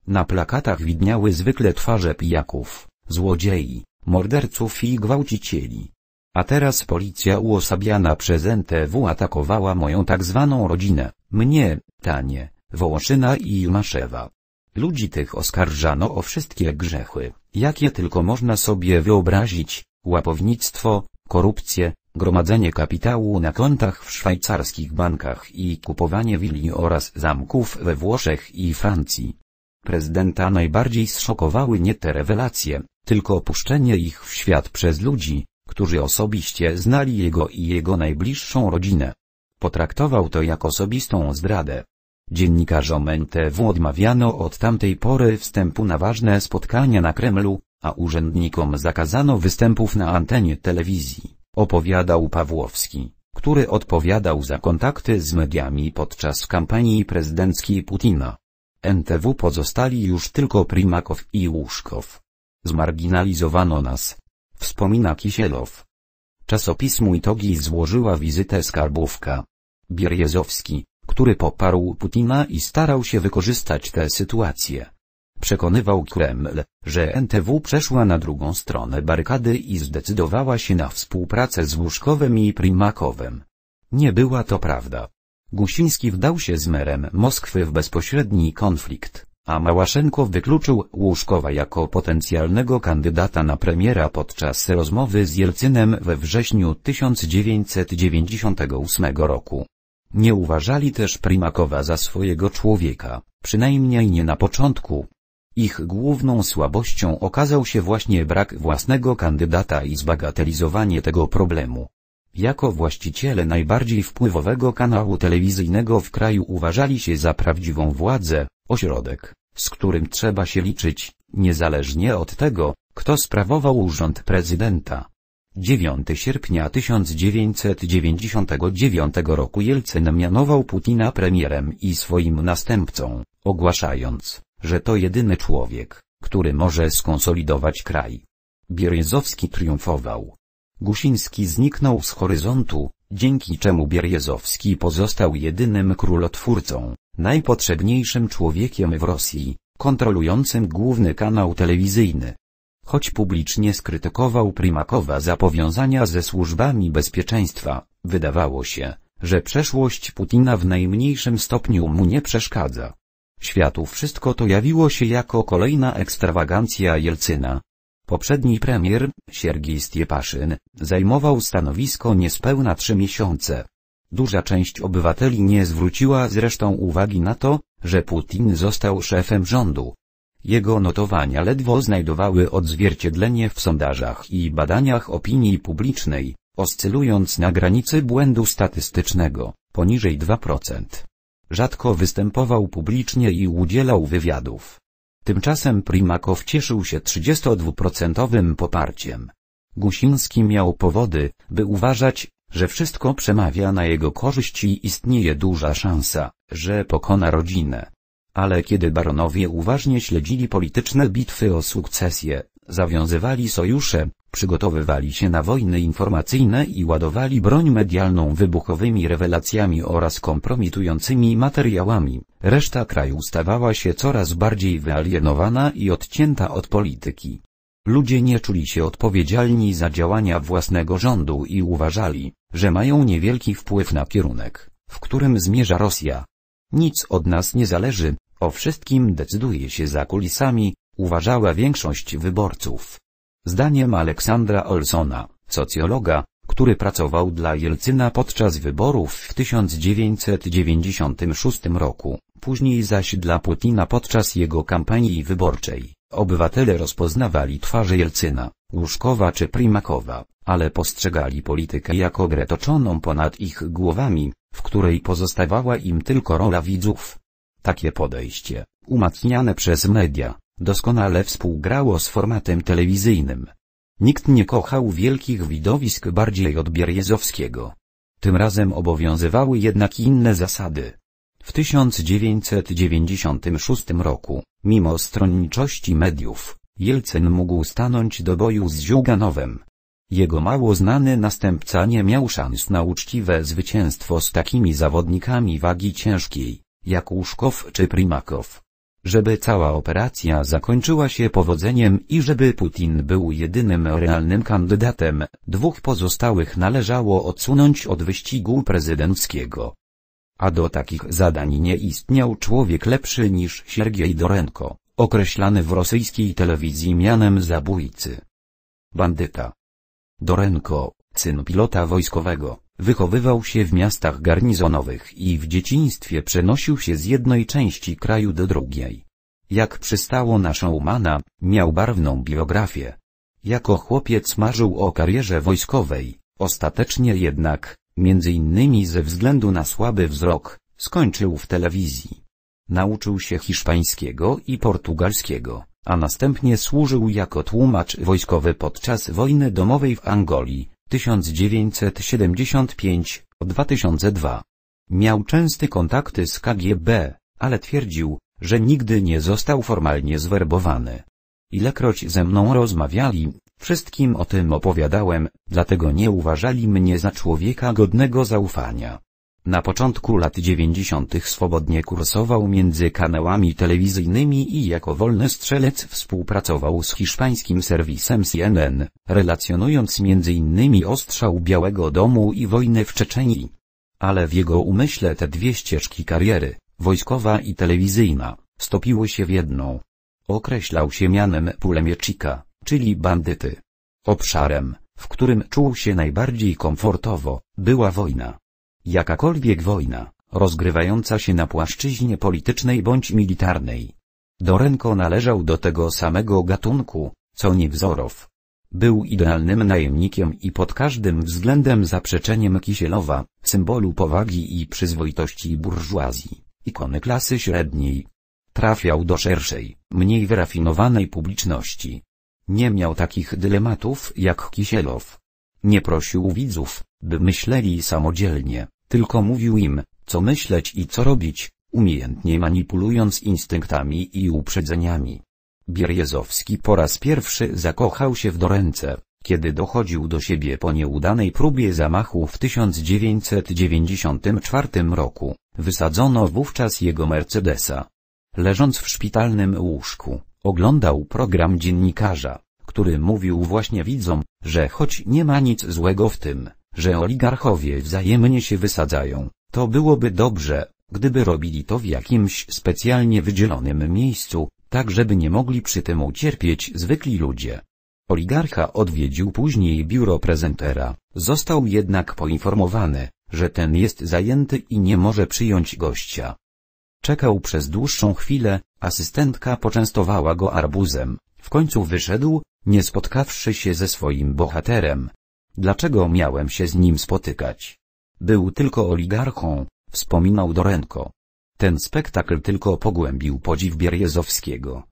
Na plakatach widniały zwykle twarze pijaków, złodziei, morderców i gwałcicieli. A teraz policja uosabiana przez NTW atakowała moją tak zwaną rodzinę, mnie, Tanie, Wołoszyna i Maszewa. Ludzi tych oskarżano o wszystkie grzechy, jakie tylko można sobie wyobrazić, łapownictwo, korupcję, gromadzenie kapitału na kontach w szwajcarskich bankach i kupowanie willi oraz zamków we Włoszech i Francji. Prezydenta najbardziej zszokowały nie te rewelacje, tylko opuszczenie ich w świat przez ludzi, którzy osobiście znali jego i jego najbliższą rodzinę. Potraktował to jak osobistą zdradę, Dziennikarzom NTW odmawiano od tamtej pory wstępu na ważne spotkania na Kremlu, a urzędnikom zakazano występów na antenie telewizji, opowiadał Pawłowski, który odpowiadał za kontakty z mediami podczas kampanii prezydenckiej Putina. NTW pozostali już tylko Primakow i Łuszkow. Zmarginalizowano nas. Wspomina Kisielow. Czasopismu Itogi złożyła wizytę skarbówka. Bierjezowski, który poparł Putina i starał się wykorzystać tę sytuację. Przekonywał Kreml, że NTW przeszła na drugą stronę barykady i zdecydowała się na współpracę z Łuszkowem i Primakowem. Nie była to prawda. Gusiński wdał się z merem Moskwy w bezpośredni konflikt, a Małaszenko wykluczył Łuszkowa jako potencjalnego kandydata na premiera podczas rozmowy z Jelcynem we wrześniu 1998 roku. Nie uważali też Primakowa za swojego człowieka, przynajmniej nie na początku. Ich główną słabością okazał się właśnie brak własnego kandydata i zbagatelizowanie tego problemu. Jako właściciele najbardziej wpływowego kanału telewizyjnego w kraju uważali się za prawdziwą władzę, ośrodek, z którym trzeba się liczyć, niezależnie od tego, kto sprawował urząd prezydenta. 9 sierpnia 1999 roku Jelcyn mianował Putina premierem i swoim następcą, ogłaszając, że to jedyny człowiek, który może skonsolidować kraj. Bierezowski triumfował. Gusiński zniknął z horyzontu, dzięki czemu Bierezowski pozostał jedynym królotwórcą, najpotrzebniejszym człowiekiem w Rosji, kontrolującym główny kanał telewizyjny. Choć publicznie skrytykował Primakowa za powiązania ze służbami bezpieczeństwa, wydawało się, że przeszłość Putina w najmniejszym stopniu mu nie przeszkadza. Światu wszystko to jawiło się jako kolejna ekstrawagancja Jelcyna. Poprzedni premier, Siergiej Stiepaszyn, zajmował stanowisko niespełna trzy miesiące. Duża część obywateli nie zwróciła zresztą uwagi na to, że Putin został szefem rządu. Jego notowania ledwo znajdowały odzwierciedlenie w sondażach i badaniach opinii publicznej, oscylując na granicy błędu statystycznego, poniżej 2%. Rzadko występował publicznie i udzielał wywiadów. Tymczasem Primakow cieszył się 32% poparciem. Gusiński miał powody, by uważać, że wszystko przemawia na jego korzyść i istnieje duża szansa, że pokona rodzinę. Ale kiedy baronowie uważnie śledzili polityczne bitwy o sukcesję, zawiązywali sojusze, przygotowywali się na wojny informacyjne i ładowali broń medialną wybuchowymi rewelacjami oraz kompromitującymi materiałami, reszta kraju stawała się coraz bardziej wyalienowana i odcięta od polityki. Ludzie nie czuli się odpowiedzialni za działania własnego rządu i uważali, że mają niewielki wpływ na kierunek, w którym zmierza Rosja. Nic od nas nie zależy, o wszystkim decyduje się za kulisami, uważała większość wyborców. Zdaniem Aleksandra Olsona, socjologa, który pracował dla Jelcyna podczas wyborów w 1996 roku, później zaś dla Putina podczas jego kampanii wyborczej, obywatele rozpoznawali twarze Jelcyna, Łuszkowa czy Primakowa, ale postrzegali politykę jako gretoczoną ponad ich głowami, w której pozostawała im tylko rola widzów. Takie podejście, umacniane przez media, doskonale współgrało z formatem telewizyjnym. Nikt nie kochał wielkich widowisk bardziej od Bierjezowskiego. Tym razem obowiązywały jednak inne zasady. W 1996 roku, mimo stronniczości mediów, Jelcyn mógł stanąć do boju z Ziuganowem. Jego mało znany następca nie miał szans na uczciwe zwycięstwo z takimi zawodnikami wagi ciężkiej jak Łuszkow czy Primakow. Żeby cała operacja zakończyła się powodzeniem i żeby Putin był jedynym realnym kandydatem, dwóch pozostałych należało odsunąć od wyścigu prezydenckiego. A do takich zadań nie istniał człowiek lepszy niż Siergiej Dorenko, określany w rosyjskiej telewizji mianem zabójcy. Bandyta. Dorenko, syn pilota wojskowego, Wychowywał się w miastach garnizonowych i w dzieciństwie przenosił się z jednej części kraju do drugiej. Jak przystało na Showmana, miał barwną biografię. Jako chłopiec marzył o karierze wojskowej, ostatecznie jednak, między innymi ze względu na słaby wzrok, skończył w telewizji. Nauczył się hiszpańskiego i portugalskiego, a następnie służył jako tłumacz wojskowy podczas wojny domowej w Angolii, 1975-2002. Miał częste kontakty z KGB, ale twierdził, że nigdy nie został formalnie zwerbowany. Ilekroć ze mną rozmawiali, wszystkim o tym opowiadałem, dlatego nie uważali mnie za człowieka godnego zaufania. Na początku lat 90. swobodnie kursował między kanałami telewizyjnymi i jako wolny strzelec współpracował z hiszpańskim serwisem CNN, relacjonując m.in. ostrzał Białego Domu i wojny w Czeczenii. Ale w jego umyśle te dwie ścieżki kariery, wojskowa i telewizyjna, stopiły się w jedną. Określał się mianem Pulemieczika, czyli bandyty. Obszarem, w którym czuł się najbardziej komfortowo, była wojna. Jakakolwiek wojna, rozgrywająca się na płaszczyźnie politycznej bądź militarnej. Dorenko należał do tego samego gatunku, co Niewzorow. Był idealnym najemnikiem i pod każdym względem zaprzeczeniem Kisielowa, symbolu powagi i przyzwoitości burżuazji, ikony klasy średniej. Trafiał do szerszej, mniej wyrafinowanej publiczności. Nie miał takich dylematów jak Kisielow. Nie prosił widzów, by myśleli samodzielnie, tylko mówił im, co myśleć i co robić, umiejętnie manipulując instynktami i uprzedzeniami. Bierjezowski po raz pierwszy zakochał się w Dorence, kiedy dochodził do siebie po nieudanej próbie zamachu w 1994 roku. Wysadzono wówczas jego Mercedesa. Leżąc w szpitalnym łóżku, oglądał program dziennikarza, który mówił właśnie widzom, że choć nie ma nic złego w tym, że oligarchowie wzajemnie się wysadzają, to byłoby dobrze, gdyby robili to w jakimś specjalnie wydzielonym miejscu, tak żeby nie mogli przy tym ucierpieć zwykli ludzie. Oligarcha odwiedził później biuro prezentera, został jednak poinformowany, że ten jest zajęty i nie może przyjąć gościa. Czekał przez dłuższą chwilę, asystentka poczęstowała go arbuzem, w końcu wyszedł, nie spotkawszy się ze swoim bohaterem, Dlaczego miałem się z nim spotykać? Był tylko oligarchą, wspominał Dorenko. Ten spektakl tylko pogłębił podziw Bierjezowskiego.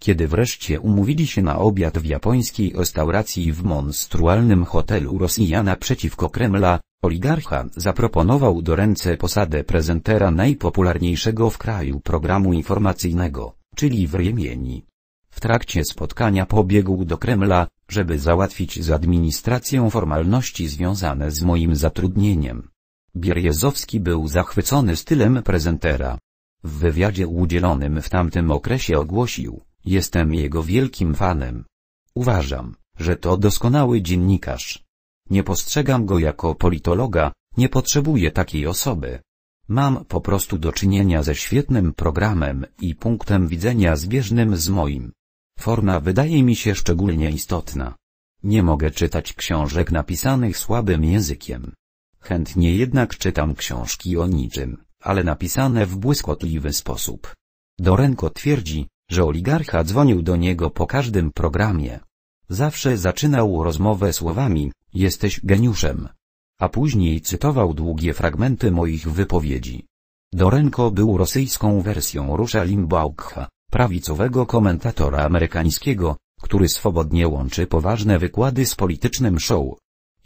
Kiedy wreszcie umówili się na obiad w japońskiej restauracji w monstrualnym hotelu Rosjana przeciwko Kremla, oligarcha zaproponował do ręce posadę prezentera najpopularniejszego w kraju programu informacyjnego, czyli w Riemieni. W trakcie spotkania pobiegł do Kremla, żeby załatwić z administracją formalności związane z moim zatrudnieniem. Bierjezowski był zachwycony stylem prezentera. W wywiadzie udzielonym w tamtym okresie ogłosił, jestem jego wielkim fanem. Uważam, że to doskonały dziennikarz. Nie postrzegam go jako politologa, nie potrzebuję takiej osoby. Mam po prostu do czynienia ze świetnym programem i punktem widzenia zbieżnym z moim. Forma wydaje mi się szczególnie istotna. Nie mogę czytać książek napisanych słabym językiem. Chętnie jednak czytam książki o niczym, ale napisane w błyskotliwy sposób. Dorenko twierdzi, że oligarcha dzwonił do niego po każdym programie. Zawsze zaczynał rozmowę słowami, jesteś geniuszem. A później cytował długie fragmenty moich wypowiedzi. Dorenko był rosyjską wersją Rusza Limbaugha, prawicowego komentatora amerykańskiego, który swobodnie łączy poważne wykłady z politycznym show.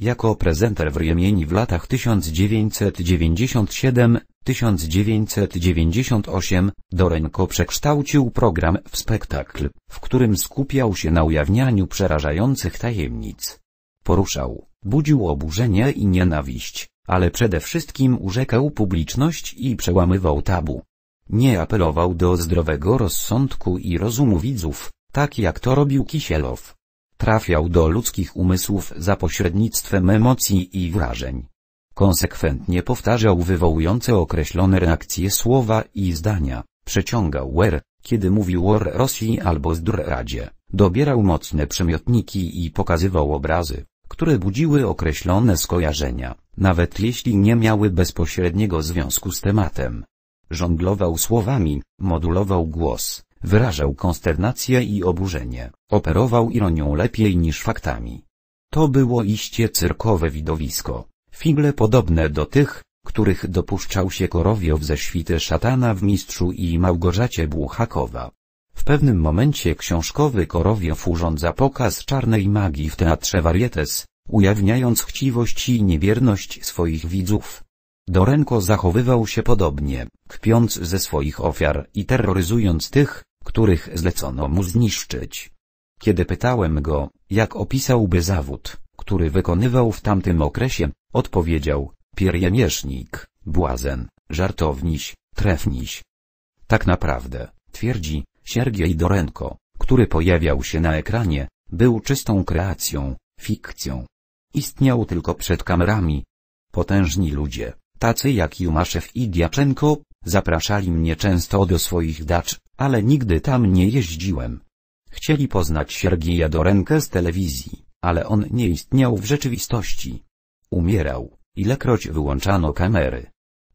Jako prezenter w Riemieni w latach 1997-1998 Dorenko przekształcił program w spektakl, w którym skupiał się na ujawnianiu przerażających tajemnic. Poruszał, budził oburzenie i nienawiść, ale przede wszystkim urzekał publiczność i przełamywał tabu. Nie apelował do zdrowego rozsądku i rozumu widzów, tak jak to robił Kisielow. Trafiał do ludzkich umysłów za pośrednictwem emocji i wrażeń. Konsekwentnie powtarzał wywołujące określone reakcje słowa i zdania, przeciągał "wer", kiedy mówił o Rosji albo zdradzie, dobierał mocne przymiotniki i pokazywał obrazy, które budziły określone skojarzenia, nawet jeśli nie miały bezpośredniego związku z tematem. Żonglował słowami, modulował głos, wyrażał konsternację i oburzenie, operował ironią lepiej niż faktami. To było iście cyrkowe widowisko, figle podobne do tych, których dopuszczał się Korowiow ze świty szatana w Mistrzu i Małgorzacie Błuchakowa. W pewnym momencie książkowy Korowiow urządza pokaz czarnej magii w teatrze Varietes, ujawniając chciwość i niewierność swoich widzów. Dorenko zachowywał się podobnie, kpiąc ze swoich ofiar i terroryzując tych, których zlecono mu zniszczyć. Kiedy pytałem go, jak opisałby zawód, który wykonywał w tamtym okresie, odpowiedział, pierjemiesznik, błazen, żartowniś, trefniś. Tak naprawdę, twierdzi, Siergiej Dorenko, który pojawiał się na ekranie, był czystą kreacją, fikcją. Istniał tylko przed kamerami. Potężni ludzie, tacy jak Jumaszew i Diaczenko, zapraszali mnie często do swoich dacz, ale nigdy tam nie jeździłem. Chcieli poznać Siergieja Dorenkę z telewizji, ale on nie istniał w rzeczywistości. Umierał, ilekroć wyłączano kamery.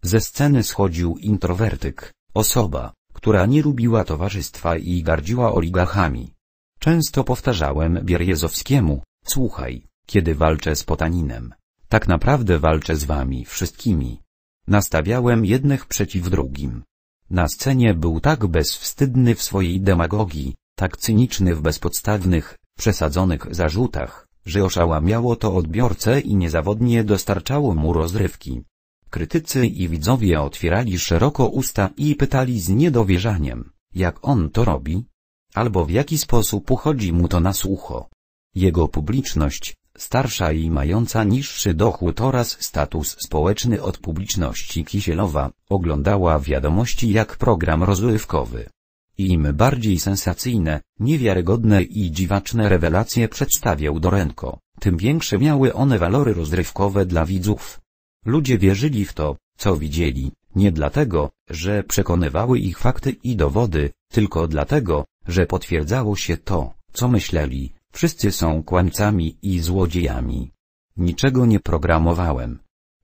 Ze sceny schodził introwertyk, osoba, która nie lubiła towarzystwa i gardziła oligarchami. Często powtarzałem Bierjezowskiemu, słuchaj, kiedy walczę z potaninem tak naprawdę walczę z wami wszystkimi. Nastawiałem jednych przeciw drugim. Na scenie był tak bezwstydny w swojej demagogii, tak cyniczny w bezpodstawnych, przesadzonych zarzutach, że oszałamiało to odbiorcę i niezawodnie dostarczało mu rozrywki. Krytycy i widzowie otwierali szeroko usta i pytali z niedowierzaniem, jak on to robi? Albo w jaki sposób uchodzi mu to na słucho? Jego publiczność, starsza i mająca niższy dochód oraz status społeczny od publiczności Kisielowa, oglądała wiadomości jak program rozrywkowy. Im bardziej sensacyjne, niewiarygodne i dziwaczne rewelacje przedstawiał Dorenko, tym większe miały one walory rozrywkowe dla widzów. Ludzie wierzyli w to, co widzieli, nie dlatego, że przekonywały ich fakty i dowody, tylko dlatego, że potwierdzało się to, co myśleli, Wszyscy są kłamcami i złodziejami. Niczego nie programowałem.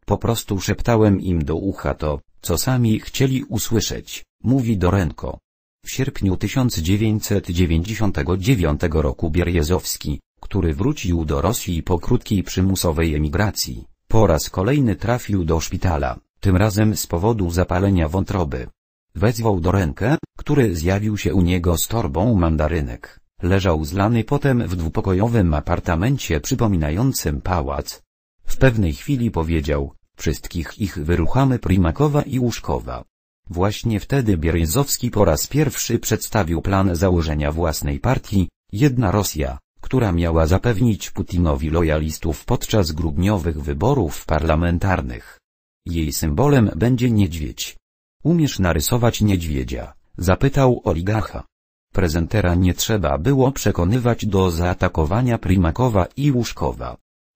Po prostu szeptałem im do ucha to, co sami chcieli usłyszeć, mówi Dorenko. W sierpniu 1999 roku Bierjezowski, który wrócił do Rosji po krótkiej przymusowej emigracji, po raz kolejny trafił do szpitala, tym razem z powodu zapalenia wątroby. Wezwał Dorenkę, który zjawił się u niego z torbą mandarynek. Leżał zlany potem w dwupokojowym apartamencie przypominającym pałac. W pewnej chwili powiedział, wszystkich ich wyruchamy Primakowa i Łóżkowa. Właśnie wtedy Bieryzowski po raz pierwszy przedstawił plan założenia własnej partii, jedna Rosja, która miała zapewnić Putinowi lojalistów podczas grudniowych wyborów parlamentarnych. Jej symbolem będzie niedźwiedź. Umiesz narysować niedźwiedzia? Zapytał oligarcha prezentera nie trzeba było przekonywać do zaatakowania Primakowa i Łuszkowa.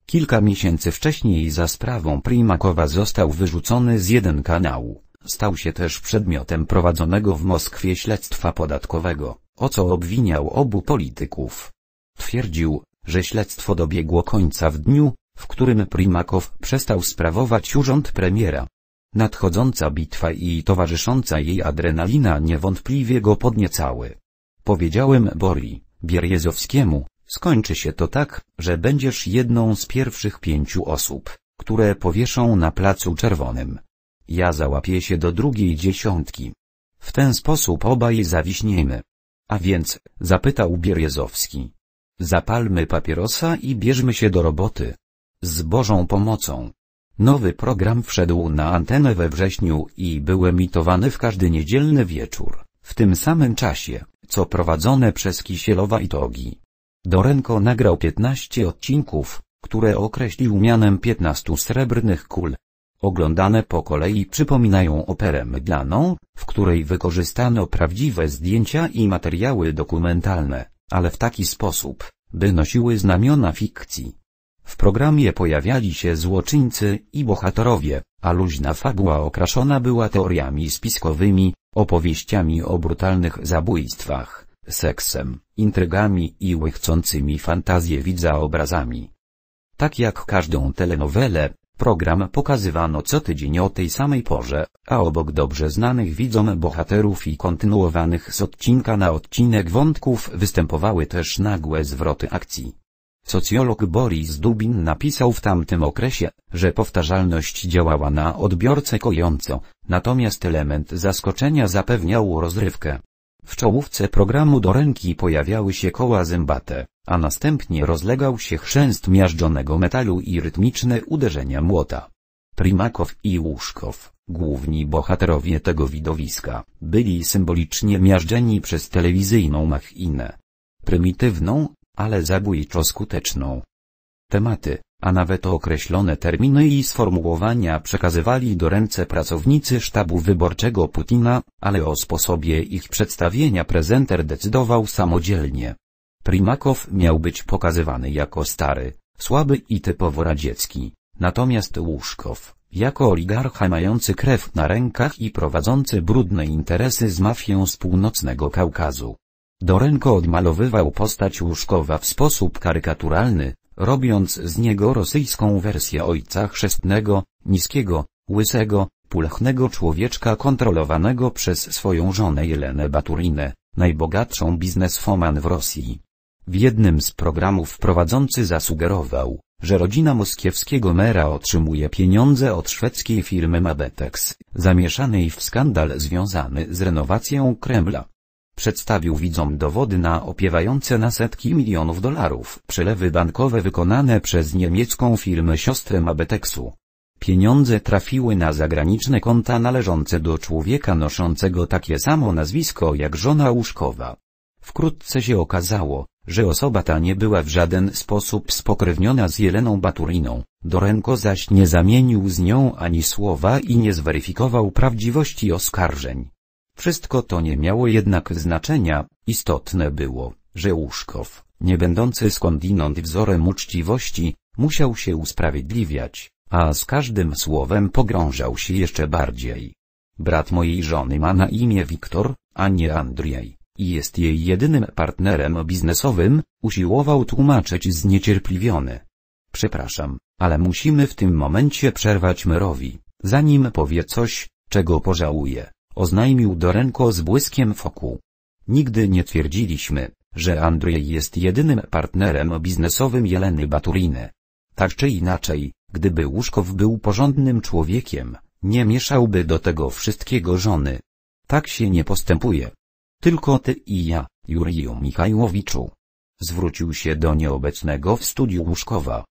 Kilka miesięcy wcześniej za sprawą Primakowa został wyrzucony z jeden kanału, stał się też przedmiotem prowadzonego w Moskwie śledztwa podatkowego, o co obwiniał obu polityków. Twierdził, że śledztwo dobiegło końca w dniu, w którym Primakow przestał sprawować urząd premiera. Nadchodząca bitwa i towarzysząca jej adrenalina niewątpliwie go podniecały. Powiedziałem Bori, Bierjezowskiemu, skończy się to tak, że będziesz jedną z pierwszych pięciu osób, które powieszą na Placu Czerwonym. Ja załapię się do drugiej dziesiątki. W ten sposób obaj zawiśniemy. A więc, zapytał Bierjezowski. Zapalmy papierosa i bierzmy się do roboty. Z Bożą pomocą. Nowy program wszedł na antenę we wrześniu i był emitowany w każdy niedzielny wieczór, w tym samym czasie co prowadzone przez Kisielowa i Togi. Dorenko nagrał 15 odcinków, które określił mianem 15 srebrnych kul. Oglądane po kolei przypominają operę mydlaną, w której wykorzystano prawdziwe zdjęcia i materiały dokumentalne, ale w taki sposób, by nosiły znamiona fikcji. W programie pojawiali się złoczyńcy i bohaterowie, a luźna fabuła okraszona była teoriami spiskowymi, opowieściami o brutalnych zabójstwach, seksem, intrygami i łychcącymi fantazję widza obrazami. Tak jak każdą telenowelę, program pokazywano co tydzień o tej samej porze, a obok dobrze znanych widzom bohaterów i kontynuowanych z odcinka na odcinek wątków występowały też nagłe zwroty akcji. Socjolog Boris Dubin napisał w tamtym okresie, że powtarzalność działała na odbiorcę kojąco, natomiast element zaskoczenia zapewniał rozrywkę. W czołówce programu do ręki pojawiały się koła zębate, a następnie rozlegał się chrzęst miażdżonego metalu i rytmiczne uderzenia młota. Primakow i Łuszkow, główni bohaterowie tego widowiska, byli symbolicznie miażdżeni przez telewizyjną machinę. Prymitywną, ale zabójczo skuteczną. Tematy, a nawet określone terminy i sformułowania przekazywali do ręce pracownicy sztabu wyborczego Putina, ale o sposobie ich przedstawienia prezenter decydował samodzielnie. Primakow miał być pokazywany jako stary, słaby i typowo radziecki, natomiast Łuszkow, jako oligarcha mający krew na rękach i prowadzący brudne interesy z mafią z północnego Kaukazu, Dorenko odmalowywał postać łóżkowa w sposób karykaturalny, robiąc z niego rosyjską wersję ojca chrzestnego, niskiego, łysego, pulchnego człowieczka kontrolowanego przez swoją żonę Jelenę Baturinę, najbogatszą biznesfoman w Rosji. W jednym z programów prowadzący zasugerował, że rodzina moskiewskiego mera otrzymuje pieniądze od szwedzkiej firmy Mabetex, zamieszanej w skandal związany z renowacją Kremla. Przedstawił widzom dowody na opiewające na setki milionów dolarów przelewy bankowe wykonane przez niemiecką firmę siostrę Abetexu. Pieniądze trafiły na zagraniczne konta należące do człowieka noszącego takie samo nazwisko jak żona łóżkowa. Wkrótce się okazało, że osoba ta nie była w żaden sposób spokrewniona z Jeleną Baturiną, Dorenko zaś nie zamienił z nią ani słowa i nie zweryfikował prawdziwości oskarżeń. Wszystko to nie miało jednak znaczenia, istotne było, że Łuszkow, nie będący skądinąd wzorem uczciwości, musiał się usprawiedliwiać, a z każdym słowem pogrążał się jeszcze bardziej. Brat mojej żony ma na imię Wiktor, a nie Andrzej, i jest jej jedynym partnerem biznesowym, usiłował tłumaczyć zniecierpliwiony. Przepraszam, ale musimy w tym momencie przerwać Merowi, zanim powie coś, czego pożałuje oznajmił Dorenko z błyskiem foku. Nigdy nie twierdziliśmy, że Andrzej jest jedynym partnerem biznesowym Jeleny Baturiny. Tak czy inaczej, gdyby Łuszkow był porządnym człowiekiem, nie mieszałby do tego wszystkiego żony. Tak się nie postępuje. Tylko ty i ja, Juriju Michajłowiczu. Zwrócił się do nieobecnego w studiu Łuszkowa.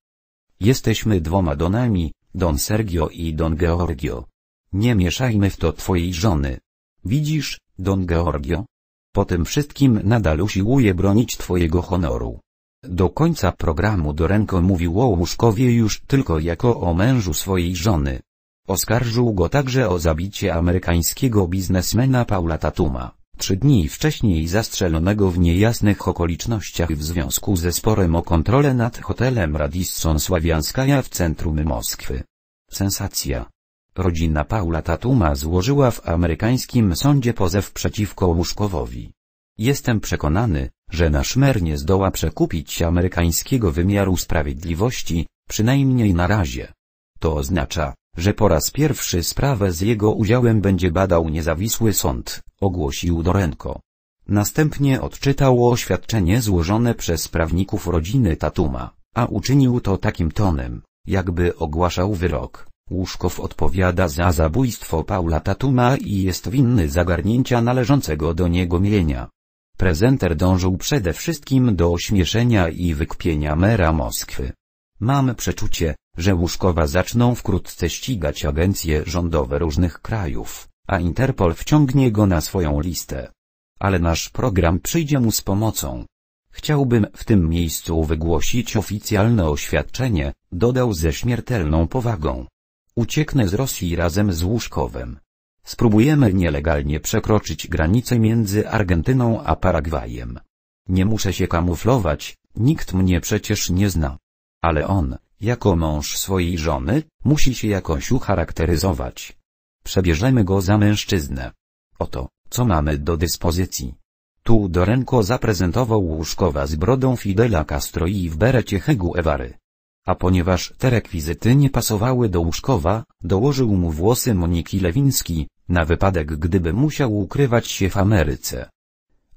Jesteśmy dwoma Donami, Don Sergio i Don Georgio. Nie mieszajmy w to twojej żony. Widzisz, Don Georgio? Po tym wszystkim nadal usiłuje bronić twojego honoru. Do końca programu Dorenko mówił o łóżkowie już tylko jako o mężu swojej żony. Oskarżył go także o zabicie amerykańskiego biznesmena Paula Tatuma, trzy dni wcześniej zastrzelonego w niejasnych okolicznościach w związku ze sporem o kontrolę nad hotelem Radisson Sławianskaja w centrum Moskwy. Sensacja. Rodzina Paula Tatuma złożyła w amerykańskim sądzie pozew przeciwko Łuszkowowi. Jestem przekonany, że nasz mer nie zdoła przekupić amerykańskiego wymiaru sprawiedliwości, przynajmniej na razie. To oznacza, że po raz pierwszy sprawę z jego udziałem będzie badał niezawisły sąd, ogłosił Dorenko. Następnie odczytał oświadczenie złożone przez prawników rodziny Tatuma, a uczynił to takim tonem, jakby ogłaszał wyrok. Łuszkow odpowiada za zabójstwo Paula Tatuma i jest winny zagarnięcia należącego do niego mienia. Prezenter dążył przede wszystkim do ośmieszenia i wykpienia mera Moskwy. Mam przeczucie, że Łuszkowa zaczną wkrótce ścigać agencje rządowe różnych krajów, a Interpol wciągnie go na swoją listę. Ale nasz program przyjdzie mu z pomocą. Chciałbym w tym miejscu wygłosić oficjalne oświadczenie, dodał ze śmiertelną powagą. Ucieknę z Rosji razem z Łóżkowem. Spróbujemy nielegalnie przekroczyć granicę między Argentyną a Paragwajem. Nie muszę się kamuflować, nikt mnie przecież nie zna. Ale on, jako mąż swojej żony, musi się jakoś ucharakteryzować. Przebierzemy go za mężczyznę. Oto, co mamy do dyspozycji. Tu Dorenko zaprezentował Łóżkowa z brodą Fidela Castro i w berecie Hegu Ewary a ponieważ te rekwizyty nie pasowały do Łóżkowa, dołożył mu włosy Moniki Lewiński, na wypadek gdyby musiał ukrywać się w Ameryce.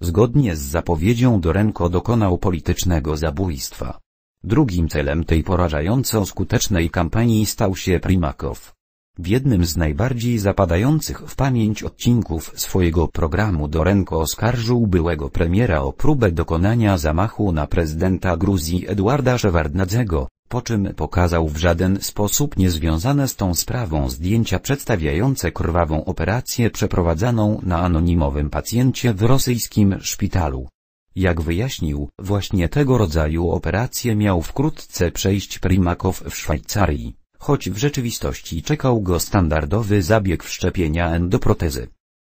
Zgodnie z zapowiedzią Dorenko dokonał politycznego zabójstwa. Drugim celem tej porażająco skutecznej kampanii stał się Primakow. W jednym z najbardziej zapadających w pamięć odcinków swojego programu Dorenko oskarżył byłego premiera o próbę dokonania zamachu na prezydenta Gruzji Edwarda Szewardnadzego, po czym pokazał w żaden sposób niezwiązane z tą sprawą zdjęcia przedstawiające krwawą operację przeprowadzaną na anonimowym pacjencie w rosyjskim szpitalu. Jak wyjaśnił, właśnie tego rodzaju operację miał wkrótce przejść Primakow w Szwajcarii, choć w rzeczywistości czekał go standardowy zabieg wszczepienia endoprotezy.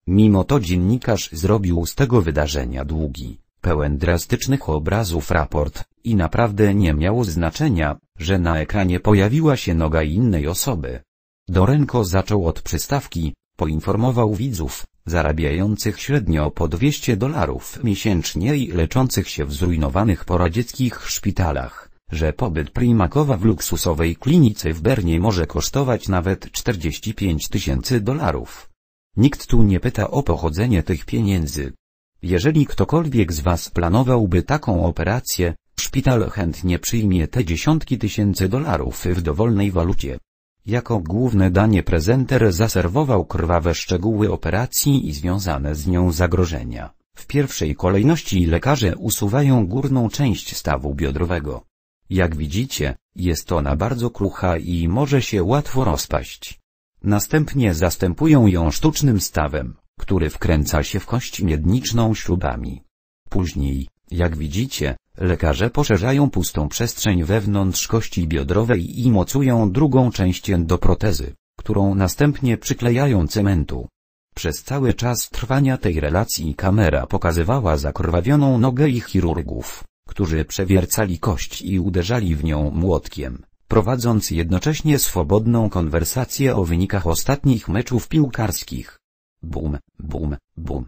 Mimo to dziennikarz zrobił z tego wydarzenia długi, pełen drastycznych obrazów raport, i naprawdę nie miało znaczenia, że na ekranie pojawiła się noga innej osoby. Dorenko zaczął od przystawki, poinformował widzów, zarabiających średnio po 200 dolarów miesięcznie i leczących się w zrujnowanych poradzieckich szpitalach, że pobyt Primakowa w luksusowej klinice w Bernie może kosztować nawet 45 tysięcy dolarów. Nikt tu nie pyta o pochodzenie tych pieniędzy. Jeżeli ktokolwiek z Was planowałby taką operację, szpital chętnie przyjmie te dziesiątki tysięcy dolarów w dowolnej walucie. Jako główne danie prezenter zaserwował krwawe szczegóły operacji i związane z nią zagrożenia. W pierwszej kolejności lekarze usuwają górną część stawu biodrowego. Jak widzicie, jest ona bardzo krucha i może się łatwo rozpaść. Następnie zastępują ją sztucznym stawem który wkręca się w kość miedniczną śrubami. Później, jak widzicie, lekarze poszerzają pustą przestrzeń wewnątrz kości biodrowej i mocują drugą część do protezy, którą następnie przyklejają cementu. Przez cały czas trwania tej relacji kamera pokazywała zakrwawioną nogę i chirurgów, którzy przewiercali kość i uderzali w nią młotkiem, prowadząc jednocześnie swobodną konwersację o wynikach ostatnich meczów piłkarskich. Bum, bum, bum.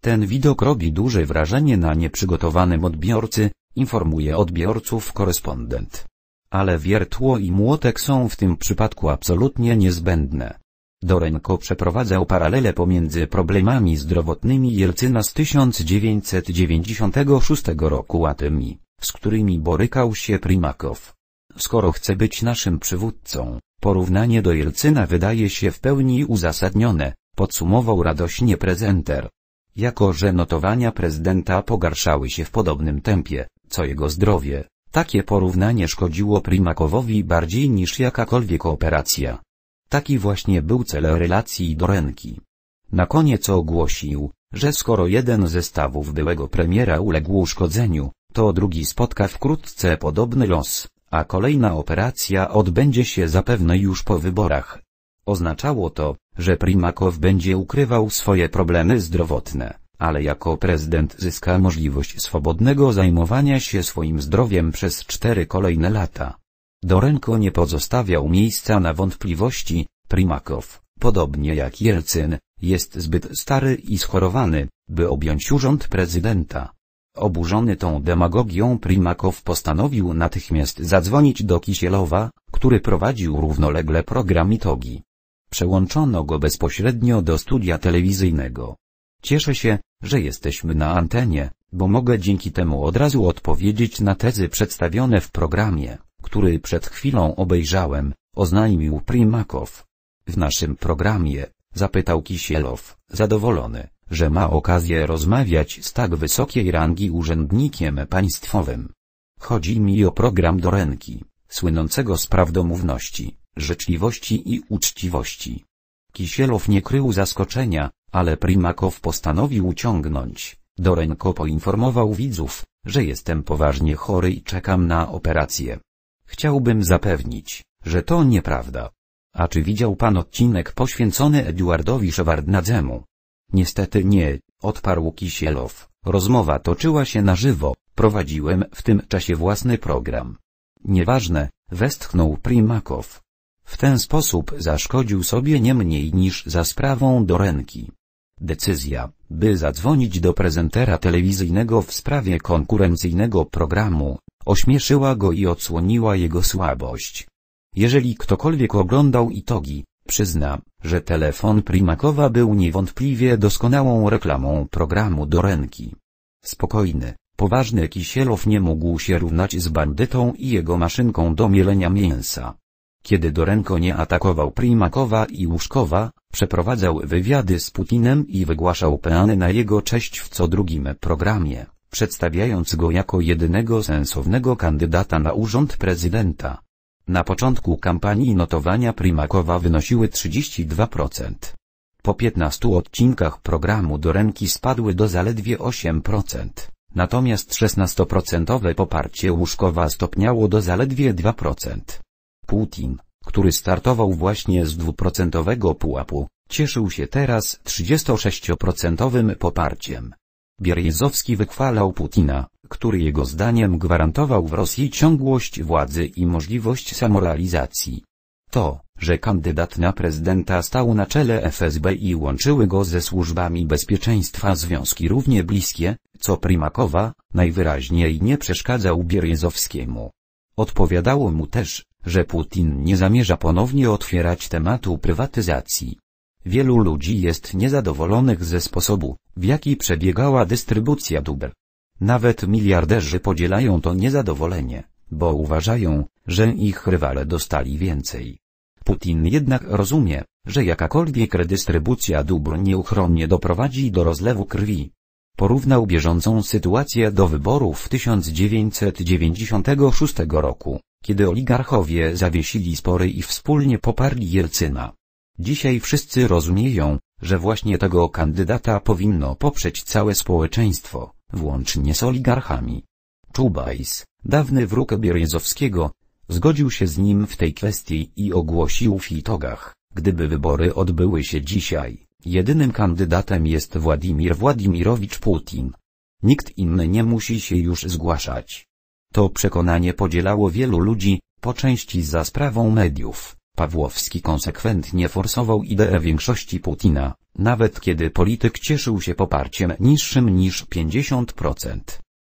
Ten widok robi duże wrażenie na nieprzygotowanym odbiorcy, informuje odbiorców korespondent. Ale wiertło i młotek są w tym przypadku absolutnie niezbędne. Dorenko przeprowadzał paralele pomiędzy problemami zdrowotnymi Jelcyna z 1996 roku a tymi, z którymi borykał się Primakow. Skoro chce być naszym przywódcą, porównanie do Jelcyna wydaje się w pełni uzasadnione, Podsumował radośnie prezenter. Jako że notowania prezydenta pogarszały się w podobnym tempie, co jego zdrowie, takie porównanie szkodziło Primakowowi bardziej niż jakakolwiek operacja. Taki właśnie był cel relacji do ręki. Na koniec ogłosił, że skoro jeden ze stawów byłego premiera uległ uszkodzeniu, to drugi spotka wkrótce podobny los, a kolejna operacja odbędzie się zapewne już po wyborach. Oznaczało to, że Primakow będzie ukrywał swoje problemy zdrowotne, ale jako prezydent zyska możliwość swobodnego zajmowania się swoim zdrowiem przez cztery kolejne lata. Dorenko nie pozostawiał miejsca na wątpliwości, Primakow, podobnie jak Jelcyn, jest zbyt stary i schorowany, by objąć urząd prezydenta. Oburzony tą demagogią Primakow postanowił natychmiast zadzwonić do Kisielowa, który prowadził równolegle program Itogi. Przełączono go bezpośrednio do studia telewizyjnego. Cieszę się, że jesteśmy na antenie, bo mogę dzięki temu od razu odpowiedzieć na tezy przedstawione w programie, który przed chwilą obejrzałem, oznajmił Primakow. W naszym programie, zapytał Kisielow, zadowolony, że ma okazję rozmawiać z tak wysokiej rangi urzędnikiem państwowym. Chodzi mi o program ręki, słynącego z prawdomówności, życzliwości i uczciwości. Kisielow nie krył zaskoczenia, ale Primakow postanowił uciągnąć. Dorenko poinformował widzów, że jestem poważnie chory i czekam na operację. Chciałbym zapewnić, że to nieprawda. A czy widział pan odcinek poświęcony Eduardowi Szewardnadzemu? Niestety nie, odparł Kisielow. Rozmowa toczyła się na żywo, prowadziłem w tym czasie własny program. Nieważne, westchnął Primakow. W ten sposób zaszkodził sobie nie mniej niż za sprawą ręki. Decyzja, by zadzwonić do prezentera telewizyjnego w sprawie konkurencyjnego programu, ośmieszyła go i odsłoniła jego słabość. Jeżeli ktokolwiek oglądał Itogi, przyzna, że telefon Primakowa był niewątpliwie doskonałą reklamą programu ręki. Spokojny, poważny Kisielow nie mógł się równać z bandytą i jego maszynką do mielenia mięsa. Kiedy Dorenko nie atakował Primakowa i Łuszkowa, przeprowadzał wywiady z Putinem i wygłaszał peany na jego cześć w co drugim programie, przedstawiając go jako jedynego sensownego kandydata na urząd prezydenta. Na początku kampanii notowania Primakowa wynosiły 32%. Po 15 odcinkach programu Dorenki spadły do zaledwie 8%, natomiast 16% poparcie Łuszkowa stopniało do zaledwie 2%. Putin, który startował właśnie z dwuprocentowego pułapu, cieszył się teraz 36% poparciem. Bierjezowski wychwalał Putina, który jego zdaniem gwarantował w Rosji ciągłość władzy i możliwość samorealizacji. To, że kandydat na prezydenta stał na czele FSB i łączyły go ze służbami bezpieczeństwa związki równie bliskie, co Primakowa, najwyraźniej nie przeszkadzał Bierjezowskiemu. Odpowiadało mu też, że Putin nie zamierza ponownie otwierać tematu prywatyzacji. Wielu ludzi jest niezadowolonych ze sposobu, w jaki przebiegała dystrybucja dóbr. Nawet miliarderzy podzielają to niezadowolenie, bo uważają, że ich rywale dostali więcej. Putin jednak rozumie, że jakakolwiek redystrybucja dóbr nieuchronnie doprowadzi do rozlewu krwi. Porównał bieżącą sytuację do wyborów 1996 roku kiedy oligarchowie zawiesili spory i wspólnie poparli Jelcyna. Dzisiaj wszyscy rozumieją, że właśnie tego kandydata powinno poprzeć całe społeczeństwo, włącznie z oligarchami. Czubajs, dawny wróg Bierezowskiego, zgodził się z nim w tej kwestii i ogłosił w fitogach, gdyby wybory odbyły się dzisiaj, jedynym kandydatem jest Władimir Władimirowicz Putin. Nikt inny nie musi się już zgłaszać. To przekonanie podzielało wielu ludzi, po części za sprawą mediów. Pawłowski konsekwentnie forsował ideę większości Putina, nawet kiedy polityk cieszył się poparciem niższym niż 50%.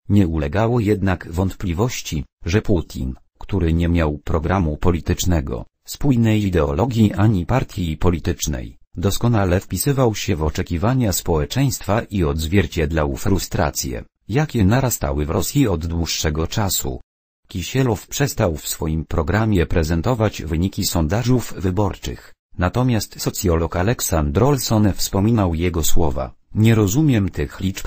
Nie ulegało jednak wątpliwości, że Putin, który nie miał programu politycznego, spójnej ideologii ani partii politycznej, doskonale wpisywał się w oczekiwania społeczeństwa i odzwierciedlał frustrację, jakie narastały w Rosji od dłuższego czasu. Kisielow przestał w swoim programie prezentować wyniki sondażów wyborczych, natomiast socjolog Aleksandr Olson wspominał jego słowa, nie rozumiem tych liczb.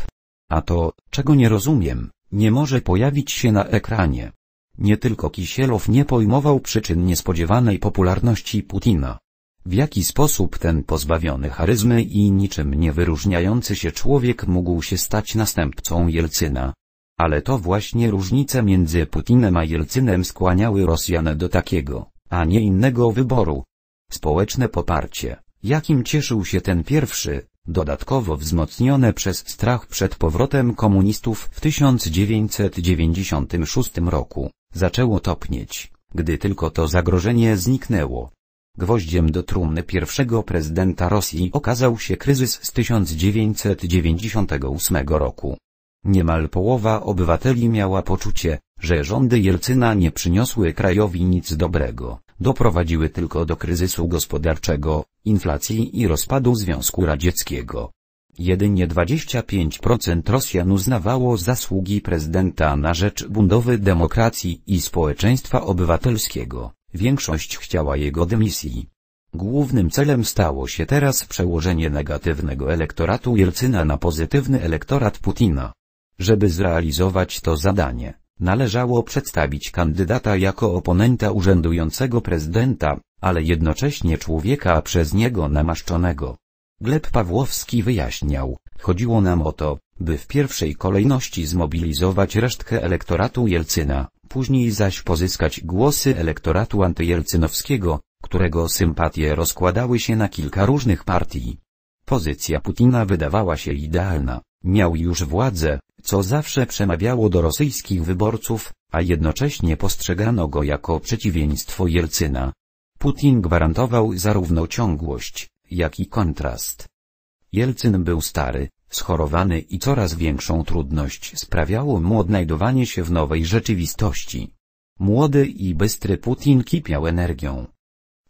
A to, czego nie rozumiem, nie może pojawić się na ekranie. Nie tylko Kisielow nie pojmował przyczyn niespodziewanej popularności Putina, w jaki sposób ten pozbawiony charyzmy i niczym nie wyróżniający się człowiek mógł się stać następcą Jelcyna? Ale to właśnie różnice między Putinem a Jelcynem skłaniały Rosjan do takiego, a nie innego wyboru. Społeczne poparcie, jakim cieszył się ten pierwszy, dodatkowo wzmocnione przez strach przed powrotem komunistów w 1996 roku, zaczęło topnieć, gdy tylko to zagrożenie zniknęło. Gwoździem do trumny pierwszego prezydenta Rosji okazał się kryzys z 1998 roku. Niemal połowa obywateli miała poczucie, że rządy Jelcyna nie przyniosły krajowi nic dobrego, doprowadziły tylko do kryzysu gospodarczego, inflacji i rozpadu Związku Radzieckiego. Jedynie 25% Rosjan uznawało zasługi prezydenta na rzecz budowy demokracji i społeczeństwa obywatelskiego. Większość chciała jego dymisji. Głównym celem stało się teraz przełożenie negatywnego elektoratu Jelcyna na pozytywny elektorat Putina. Żeby zrealizować to zadanie, należało przedstawić kandydata jako oponenta urzędującego prezydenta, ale jednocześnie człowieka przez niego namaszczonego. Gleb Pawłowski wyjaśniał, chodziło nam o to, by w pierwszej kolejności zmobilizować resztkę elektoratu Jelcyna, później zaś pozyskać głosy elektoratu antyjelcynowskiego, którego sympatie rozkładały się na kilka różnych partii. Pozycja Putina wydawała się idealna, miał już władzę, co zawsze przemawiało do rosyjskich wyborców, a jednocześnie postrzegano go jako przeciwieństwo Jelcyna. Putin gwarantował zarówno ciągłość, jak i kontrast. Jelcyn był stary, schorowany i coraz większą trudność sprawiało mu odnajdowanie się w nowej rzeczywistości. Młody i bystry Putin kipiał energią.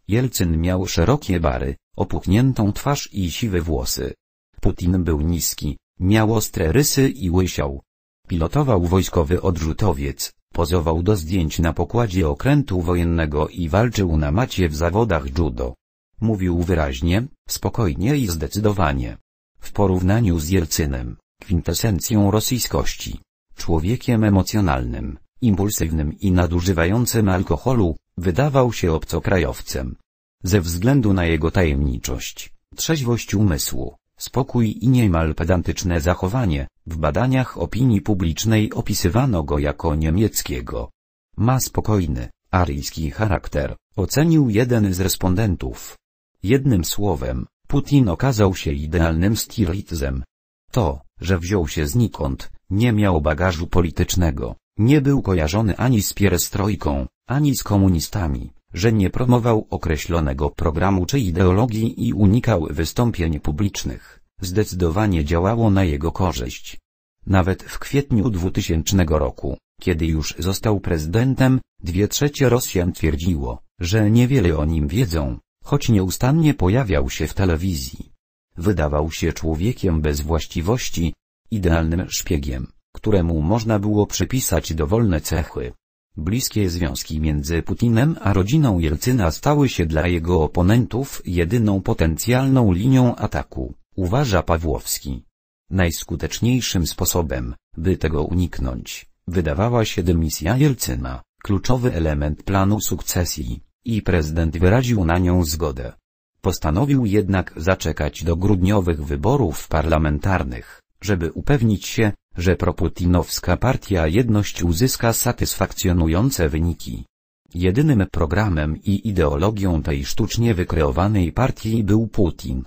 Jelcyn miał szerokie bary, opuchniętą twarz i siwe włosy. Putin był niski, miał ostre rysy i łysiał. Pilotował wojskowy odrzutowiec, pozował do zdjęć na pokładzie okrętu wojennego i walczył na macie w zawodach judo. Mówił wyraźnie, spokojnie i zdecydowanie w porównaniu z Jelcynem, kwintesencją rosyjskości, człowiekiem emocjonalnym, impulsywnym i nadużywającym alkoholu, wydawał się obcokrajowcem. Ze względu na jego tajemniczość, trzeźwość umysłu, spokój i niemal pedantyczne zachowanie, w badaniach opinii publicznej opisywano go jako niemieckiego. Ma spokojny, aryjski charakter, ocenił jeden z respondentów. Jednym słowem, Putin okazał się idealnym stylizmem. To, że wziął się znikąd, nie miał bagażu politycznego, nie był kojarzony ani z pierestrojką, ani z komunistami, że nie promował określonego programu czy ideologii i unikał wystąpień publicznych, zdecydowanie działało na jego korzyść. Nawet w kwietniu 2000 roku, kiedy już został prezydentem, dwie trzecie Rosjan twierdziło, że niewiele o nim wiedzą, Choć nieustannie pojawiał się w telewizji, wydawał się człowiekiem bez właściwości, idealnym szpiegiem, któremu można było przypisać dowolne cechy. Bliskie związki między Putinem a rodziną Jelcyna stały się dla jego oponentów jedyną potencjalną linią ataku, uważa Pawłowski. Najskuteczniejszym sposobem, by tego uniknąć, wydawała się dymisja Jelcyna, kluczowy element planu sukcesji i prezydent wyraził na nią zgodę. Postanowił jednak zaczekać do grudniowych wyborów parlamentarnych, żeby upewnić się, że proputinowska partia jedność uzyska satysfakcjonujące wyniki. Jedynym programem i ideologią tej sztucznie wykreowanej partii był Putin.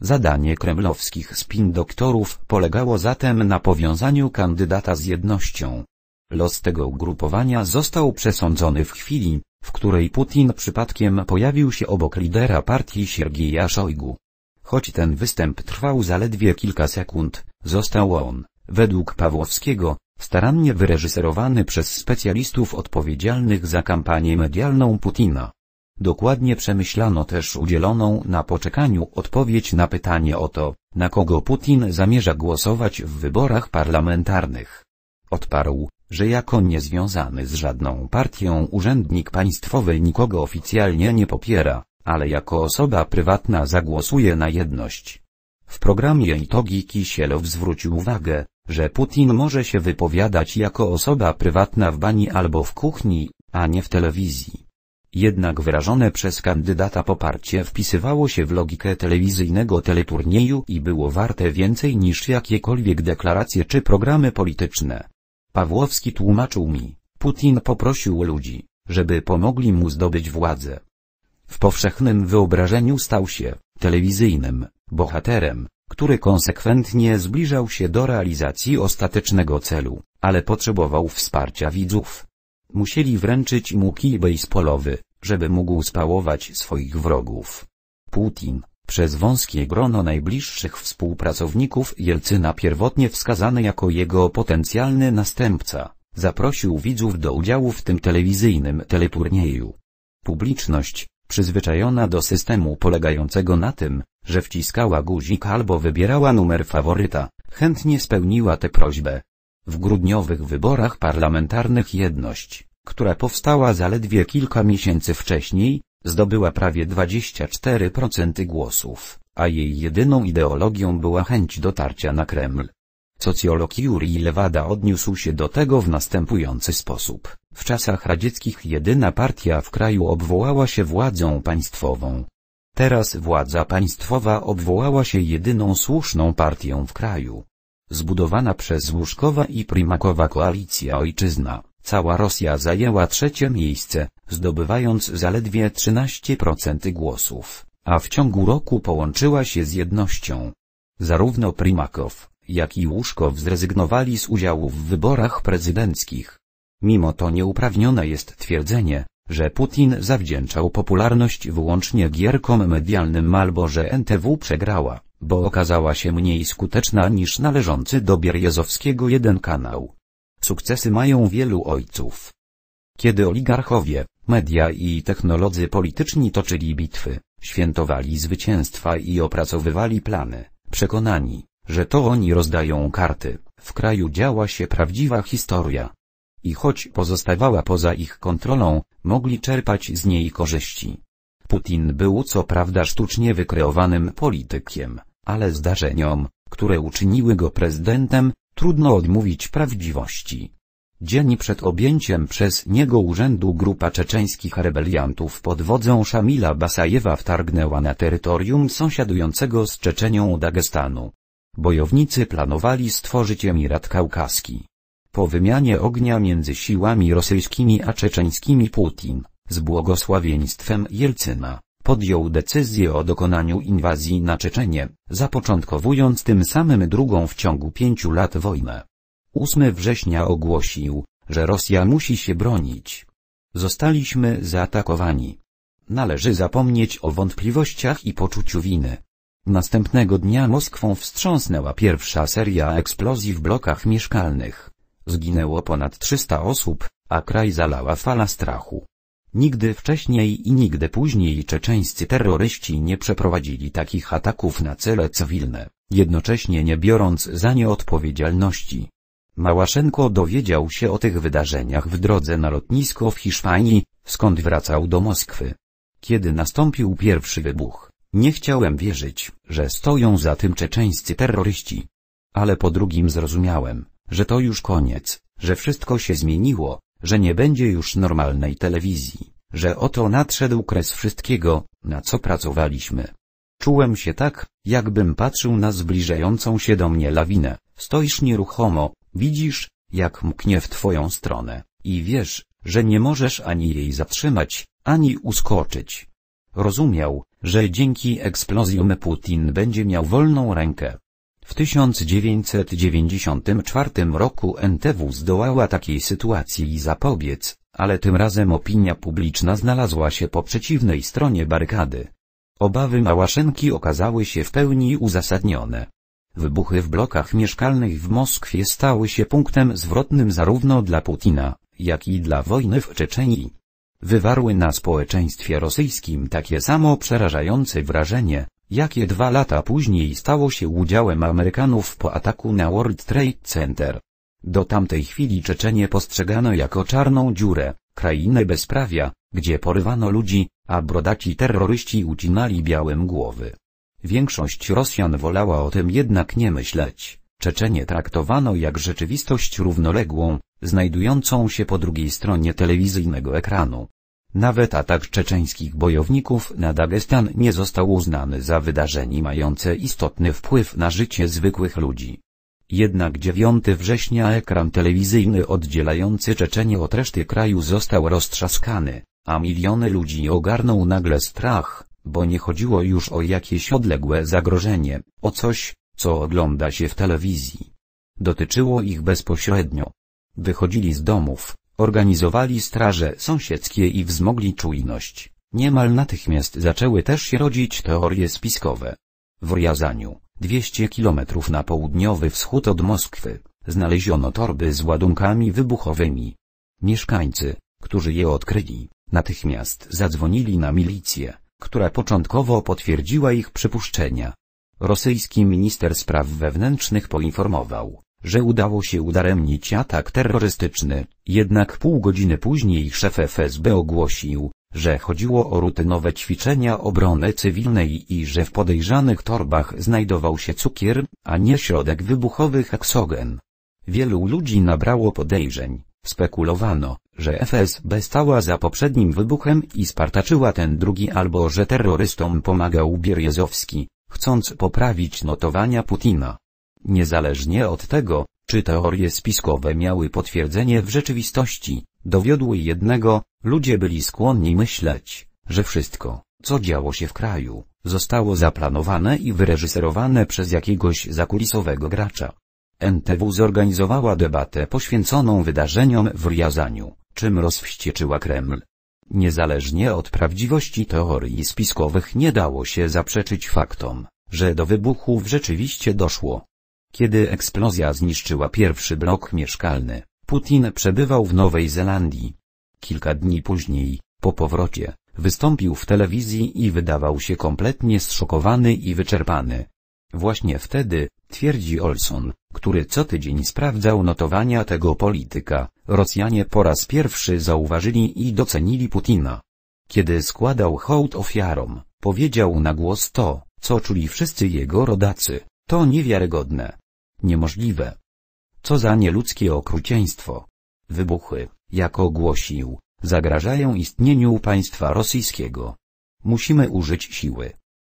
Zadanie kremlowskich spin-doktorów polegało zatem na powiązaniu kandydata z jednością. Los tego ugrupowania został przesądzony w chwili, w której Putin przypadkiem pojawił się obok lidera partii Siergija Szojgu. Choć ten występ trwał zaledwie kilka sekund, został on, według Pawłowskiego, starannie wyreżyserowany przez specjalistów odpowiedzialnych za kampanię medialną Putina. Dokładnie przemyślano też udzieloną na poczekaniu odpowiedź na pytanie o to, na kogo Putin zamierza głosować w wyborach parlamentarnych. Odparł, że jako niezwiązany z żadną partią urzędnik państwowy nikogo oficjalnie nie popiera, ale jako osoba prywatna zagłosuje na jedność. W programie Itogi Kisielow zwrócił uwagę, że Putin może się wypowiadać jako osoba prywatna w bani albo w kuchni, a nie w telewizji. Jednak wyrażone przez kandydata poparcie wpisywało się w logikę telewizyjnego teleturnieju i było warte więcej niż jakiekolwiek deklaracje czy programy polityczne. Pawłowski tłumaczył mi, Putin poprosił ludzi, żeby pomogli mu zdobyć władzę. W powszechnym wyobrażeniu stał się telewizyjnym bohaterem, który konsekwentnie zbliżał się do realizacji ostatecznego celu, ale potrzebował wsparcia widzów. Musieli wręczyć mu kij baseballowy, żeby mógł spałować swoich wrogów. Putin, przez wąskie grono najbliższych współpracowników Jelcyna pierwotnie wskazany jako jego potencjalny następca, zaprosił widzów do udziału w tym telewizyjnym teleturnieju. Publiczność, przyzwyczajona do systemu polegającego na tym, że wciskała guzik albo wybierała numer faworyta, chętnie spełniła tę prośbę. W grudniowych wyborach parlamentarnych Jedność, która powstała zaledwie kilka miesięcy wcześniej, Zdobyła prawie 24% głosów, a jej jedyną ideologią była chęć dotarcia na Kreml. Socjolog Jurij Lewada odniósł się do tego w następujący sposób. W czasach radzieckich jedyna partia w kraju obwołała się władzą państwową. Teraz władza państwowa obwołała się jedyną słuszną partią w kraju. Zbudowana przez Łuszkowa i Primakowa koalicja Ojczyzna, cała Rosja zajęła trzecie miejsce, zdobywając zaledwie 13% głosów, a w ciągu roku połączyła się z jednością. Zarówno Primakow, jak i Łuszkow zrezygnowali z udziału w wyborach prezydenckich. Mimo to nieuprawnione jest twierdzenie, że Putin zawdzięczał popularność wyłącznie gierkom medialnym albo że NTW przegrała, bo okazała się mniej skuteczna niż należący do Bierjezowskiego jeden kanał. Sukcesy mają wielu ojców. Kiedy oligarchowie, Media i technolodzy polityczni toczyli bitwy, świętowali zwycięstwa i opracowywali plany, przekonani, że to oni rozdają karty. W kraju działa się prawdziwa historia. I choć pozostawała poza ich kontrolą, mogli czerpać z niej korzyści. Putin był co prawda sztucznie wykreowanym politykiem, ale zdarzeniom, które uczyniły go prezydentem, trudno odmówić prawdziwości. Dzień przed objęciem przez niego urzędu grupa czeczeńskich rebeliantów pod wodzą Szamila Basajewa wtargnęła na terytorium sąsiadującego z Czeczenią Dagestanu. Bojownicy planowali stworzyć Emirat Kaukaski. Po wymianie ognia między siłami rosyjskimi a czeczeńskimi Putin, z błogosławieństwem Jelcyna, podjął decyzję o dokonaniu inwazji na Czeczenie, zapoczątkowując tym samym drugą w ciągu pięciu lat wojnę. 8 września ogłosił, że Rosja musi się bronić. Zostaliśmy zaatakowani. Należy zapomnieć o wątpliwościach i poczuciu winy. Następnego dnia Moskwą wstrząsnęła pierwsza seria eksplozji w blokach mieszkalnych. Zginęło ponad 300 osób, a kraj zalała fala strachu. Nigdy wcześniej i nigdy później czeczeńscy terroryści nie przeprowadzili takich ataków na cele cywilne, jednocześnie nie biorąc za nie odpowiedzialności. Małaszenko dowiedział się o tych wydarzeniach w drodze na lotnisko w Hiszpanii, skąd wracał do Moskwy. Kiedy nastąpił pierwszy wybuch, nie chciałem wierzyć, że stoją za tym czeczeńscy terroryści. Ale po drugim zrozumiałem, że to już koniec, że wszystko się zmieniło, że nie będzie już normalnej telewizji, że oto nadszedł kres wszystkiego, na co pracowaliśmy. Czułem się tak, jakbym patrzył na zbliżającą się do mnie lawinę, stoisz nieruchomo, Widzisz, jak mknie w twoją stronę, i wiesz, że nie możesz ani jej zatrzymać, ani uskoczyć. Rozumiał, że dzięki eksplozjom Putin będzie miał wolną rękę. W 1994 roku NTW zdołała takiej sytuacji zapobiec, ale tym razem opinia publiczna znalazła się po przeciwnej stronie barykady. Obawy Małaszenki okazały się w pełni uzasadnione. Wybuchy w blokach mieszkalnych w Moskwie stały się punktem zwrotnym zarówno dla Putina, jak i dla wojny w Czeczenii. Wywarły na społeczeństwie rosyjskim takie samo przerażające wrażenie, jakie dwa lata później stało się udziałem Amerykanów po ataku na World Trade Center. Do tamtej chwili Czeczenie postrzegano jako czarną dziurę, krainę bezprawia, gdzie porywano ludzi, a brodaci terroryści ucinali białym głowy. Większość Rosjan wolała o tym jednak nie myśleć. Czeczenie traktowano jak rzeczywistość równoległą, znajdującą się po drugiej stronie telewizyjnego ekranu. Nawet atak czeczeńskich bojowników na Dagestan nie został uznany za wydarzenie mające istotny wpływ na życie zwykłych ludzi. Jednak 9 września ekran telewizyjny oddzielający Czeczenie od reszty kraju został roztrzaskany, a miliony ludzi ogarnął nagle strach, bo nie chodziło już o jakieś odległe zagrożenie, o coś, co ogląda się w telewizji. Dotyczyło ich bezpośrednio. Wychodzili z domów, organizowali straże sąsiedzkie i wzmogli czujność. Niemal natychmiast zaczęły też się rodzić teorie spiskowe. W Ryazaniu, 200 km na południowy wschód od Moskwy, znaleziono torby z ładunkami wybuchowymi. Mieszkańcy, którzy je odkryli, natychmiast zadzwonili na milicję, która początkowo potwierdziła ich przypuszczenia. Rosyjski minister spraw wewnętrznych poinformował, że udało się udaremnić atak terrorystyczny, jednak pół godziny później szef FSB ogłosił, że chodziło o rutynowe ćwiczenia obrony cywilnej i że w podejrzanych torbach znajdował się cukier, a nie środek wybuchowy heksogen. Wielu ludzi nabrało podejrzeń, spekulowano, że FSB stała za poprzednim wybuchem i spartaczyła ten drugi albo że terrorystom pomagał Bierjezowski, chcąc poprawić notowania Putina. Niezależnie od tego, czy teorie spiskowe miały potwierdzenie w rzeczywistości, dowiodły jednego, ludzie byli skłonni myśleć, że wszystko, co działo się w kraju, zostało zaplanowane i wyreżyserowane przez jakiegoś zakulisowego gracza. NTW zorganizowała debatę poświęconą wydarzeniom w Riazaniu czym rozwścieczyła Kreml. Niezależnie od prawdziwości teorii spiskowych nie dało się zaprzeczyć faktom, że do wybuchów rzeczywiście doszło. Kiedy eksplozja zniszczyła pierwszy blok mieszkalny, Putin przebywał w Nowej Zelandii. Kilka dni później, po powrocie, wystąpił w telewizji i wydawał się kompletnie zszokowany i wyczerpany. Właśnie wtedy, twierdzi Olson, który co tydzień sprawdzał notowania tego polityka, Rosjanie po raz pierwszy zauważyli i docenili Putina. Kiedy składał hołd ofiarom, powiedział na głos to, co czuli wszyscy jego rodacy, to niewiarygodne. Niemożliwe. Co za nieludzkie okrucieństwo. Wybuchy, jak ogłosił, zagrażają istnieniu państwa rosyjskiego. Musimy użyć siły.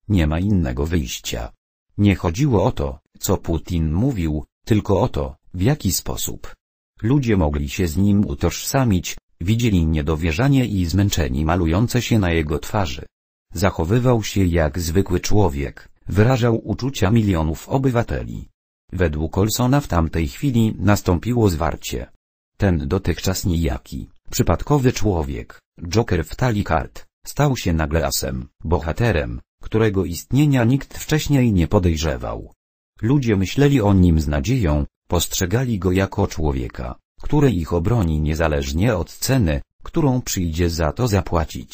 Nie ma innego wyjścia. Nie chodziło o to, co Putin mówił, tylko o to, w jaki sposób. Ludzie mogli się z nim utożsamić, widzieli niedowierzanie i zmęczenie malujące się na jego twarzy. Zachowywał się jak zwykły człowiek, wyrażał uczucia milionów obywateli. Według Olsona w tamtej chwili nastąpiło zwarcie. Ten dotychczas nijaki, przypadkowy człowiek, joker w talii kart, stał się nagle asem, bohaterem, którego istnienia nikt wcześniej nie podejrzewał. Ludzie myśleli o nim z nadzieją, postrzegali go jako człowieka, który ich obroni niezależnie od ceny, którą przyjdzie za to zapłacić.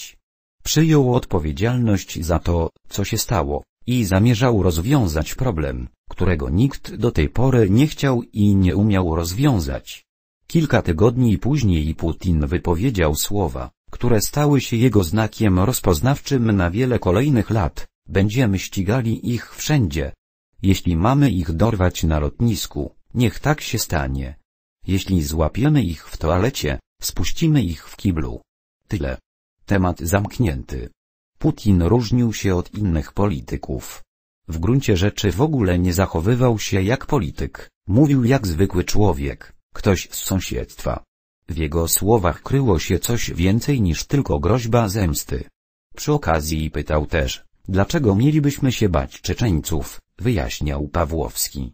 Przyjął odpowiedzialność za to, co się stało, i zamierzał rozwiązać problem, którego nikt do tej pory nie chciał i nie umiał rozwiązać. Kilka tygodni później Putin wypowiedział słowa, które stały się jego znakiem rozpoznawczym na wiele kolejnych lat, będziemy ścigali ich wszędzie. Jeśli mamy ich dorwać na lotnisku, niech tak się stanie. Jeśli złapiemy ich w toalecie, spuścimy ich w kiblu. Tyle. Temat zamknięty. Putin różnił się od innych polityków. W gruncie rzeczy w ogóle nie zachowywał się jak polityk, mówił jak zwykły człowiek, ktoś z sąsiedztwa. W jego słowach kryło się coś więcej niż tylko groźba zemsty. Przy okazji pytał też, dlaczego mielibyśmy się bać Czeczeńców, wyjaśniał Pawłowski.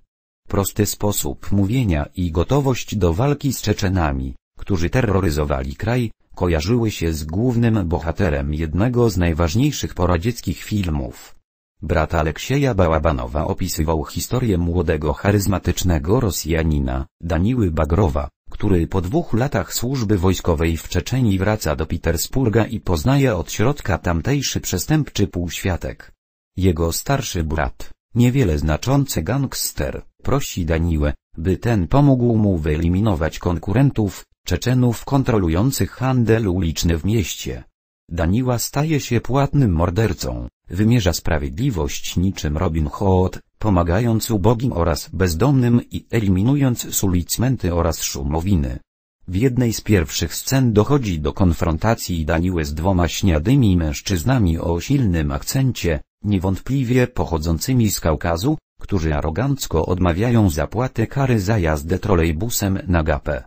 Prosty sposób mówienia i gotowość do walki z Czeczenami, którzy terroryzowali kraj, kojarzyły się z głównym bohaterem jednego z najważniejszych poradzieckich filmów. Brat Aleksieja Bałabanowa opisywał historię młodego charyzmatycznego Rosjanina, Daniły Bagrowa, który po dwóch latach służby wojskowej w Czeczeni wraca do Petersburga i poznaje od środka tamtejszy przestępczy półświatek. Jego starszy brat, niewiele znaczący gangster, prosi Daniłę, by ten pomógł mu wyeliminować konkurentów, Czeczenów kontrolujących handel uliczny w mieście. Daniła staje się płatnym mordercą, wymierza sprawiedliwość niczym Robin Hood, pomagając ubogim oraz bezdomnym i eliminując z ulic męty oraz szumowiny. W jednej z pierwszych scen dochodzi do konfrontacji Daniły z dwoma śniadymi mężczyznami o silnym akcencie, niewątpliwie pochodzącymi z Kaukazu, którzy arogancko odmawiają zapłaty kary za jazdę trolejbusem na gapę.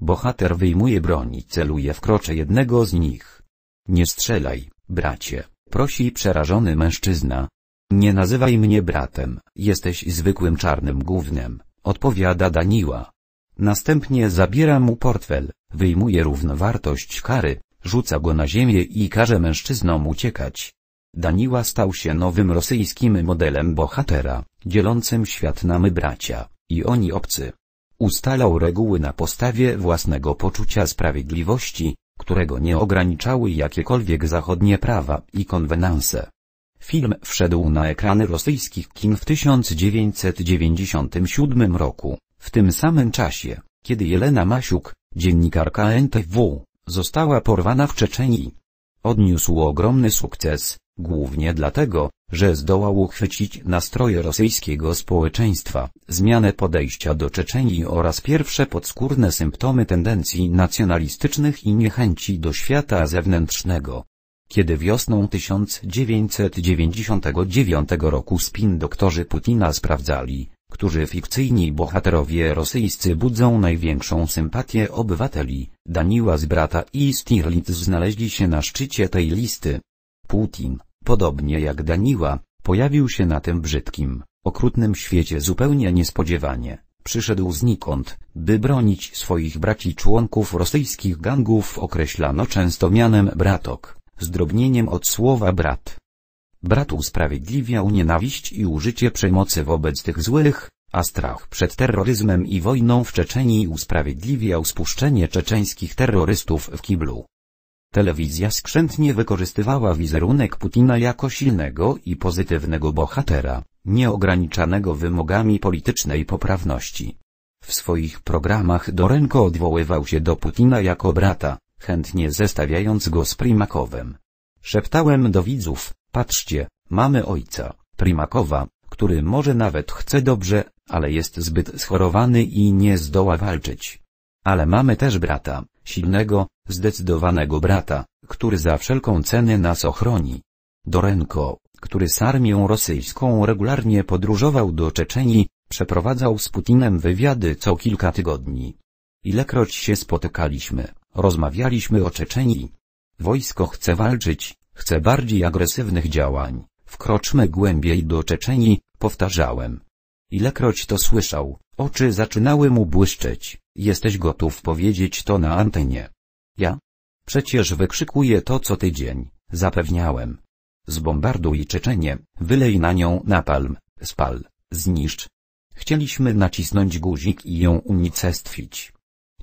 Bohater wyjmuje broń i celuje w krocze jednego z nich. Nie strzelaj, bracie, prosi przerażony mężczyzna, nie nazywaj mnie bratem, jesteś zwykłym czarnym gównem, odpowiada Daniła. Następnie zabiera mu portfel, wyjmuje równowartość kary, rzuca go na ziemię i każe mężczyznom uciekać. Daniła stał się nowym rosyjskim modelem bohatera, dzielącym świat na my bracia, i oni obcy. Ustalał reguły na podstawie własnego poczucia sprawiedliwości, którego nie ograniczały jakiekolwiek zachodnie prawa i konwenanse. Film wszedł na ekrany rosyjskich kin w 1997 roku, w tym samym czasie, kiedy Jelena Masiuk, dziennikarka NTW, została porwana w Czeczenii. Odniósł ogromny sukces, głównie dlatego, że zdołał uchwycić nastroje rosyjskiego społeczeństwa, zmianę podejścia do Czeczenii oraz pierwsze podskórne symptomy tendencji nacjonalistycznych i niechęci do świata zewnętrznego kiedy wiosną 1999 roku spin doktorzy Putina sprawdzali, którzy fikcyjni bohaterowie rosyjscy budzą największą sympatię obywateli, Daniła z brata i Stirlitz znaleźli się na szczycie tej listy. Putin, podobnie jak Daniła, pojawił się na tym brzydkim, okrutnym świecie zupełnie niespodziewanie. Przyszedł znikąd, by bronić swoich braci członków rosyjskich gangów określano często mianem bratok. Zdrobnieniem od słowa brat. Brat usprawiedliwiał nienawiść i użycie przemocy wobec tych złych, a strach przed terroryzmem i wojną w Czeczenii usprawiedliwiał spuszczenie czeczeńskich terrorystów w kiblu. Telewizja skrzętnie wykorzystywała wizerunek Putina jako silnego i pozytywnego bohatera, nieograniczanego wymogami politycznej poprawności. W swoich programach Dorenko odwoływał się do Putina jako brata, chętnie zestawiając go z Primakowem. Szeptałem do widzów, patrzcie, mamy ojca, Primakowa, który może nawet chce dobrze, ale jest zbyt schorowany i nie zdoła walczyć. Ale mamy też brata, silnego, zdecydowanego brata, który za wszelką cenę nas ochroni. Dorenko, który z armią rosyjską regularnie podróżował do Czeczenii, przeprowadzał z Putinem wywiady co kilka tygodni. Ilekroć się spotykaliśmy, Rozmawialiśmy o Czeczenii. Wojsko chce walczyć, chce bardziej agresywnych działań, wkroczmy głębiej do Czeczenii, powtarzałem. Ilekroć to słyszał, oczy zaczynały mu błyszczeć, jesteś gotów powiedzieć to na antenie. Ja? Przecież wykrzykuję to co tydzień, zapewniałem. Zbombarduj Czeczenię, wylej na nią napalm, spal, zniszcz. Chcieliśmy nacisnąć guzik i ją unicestwić.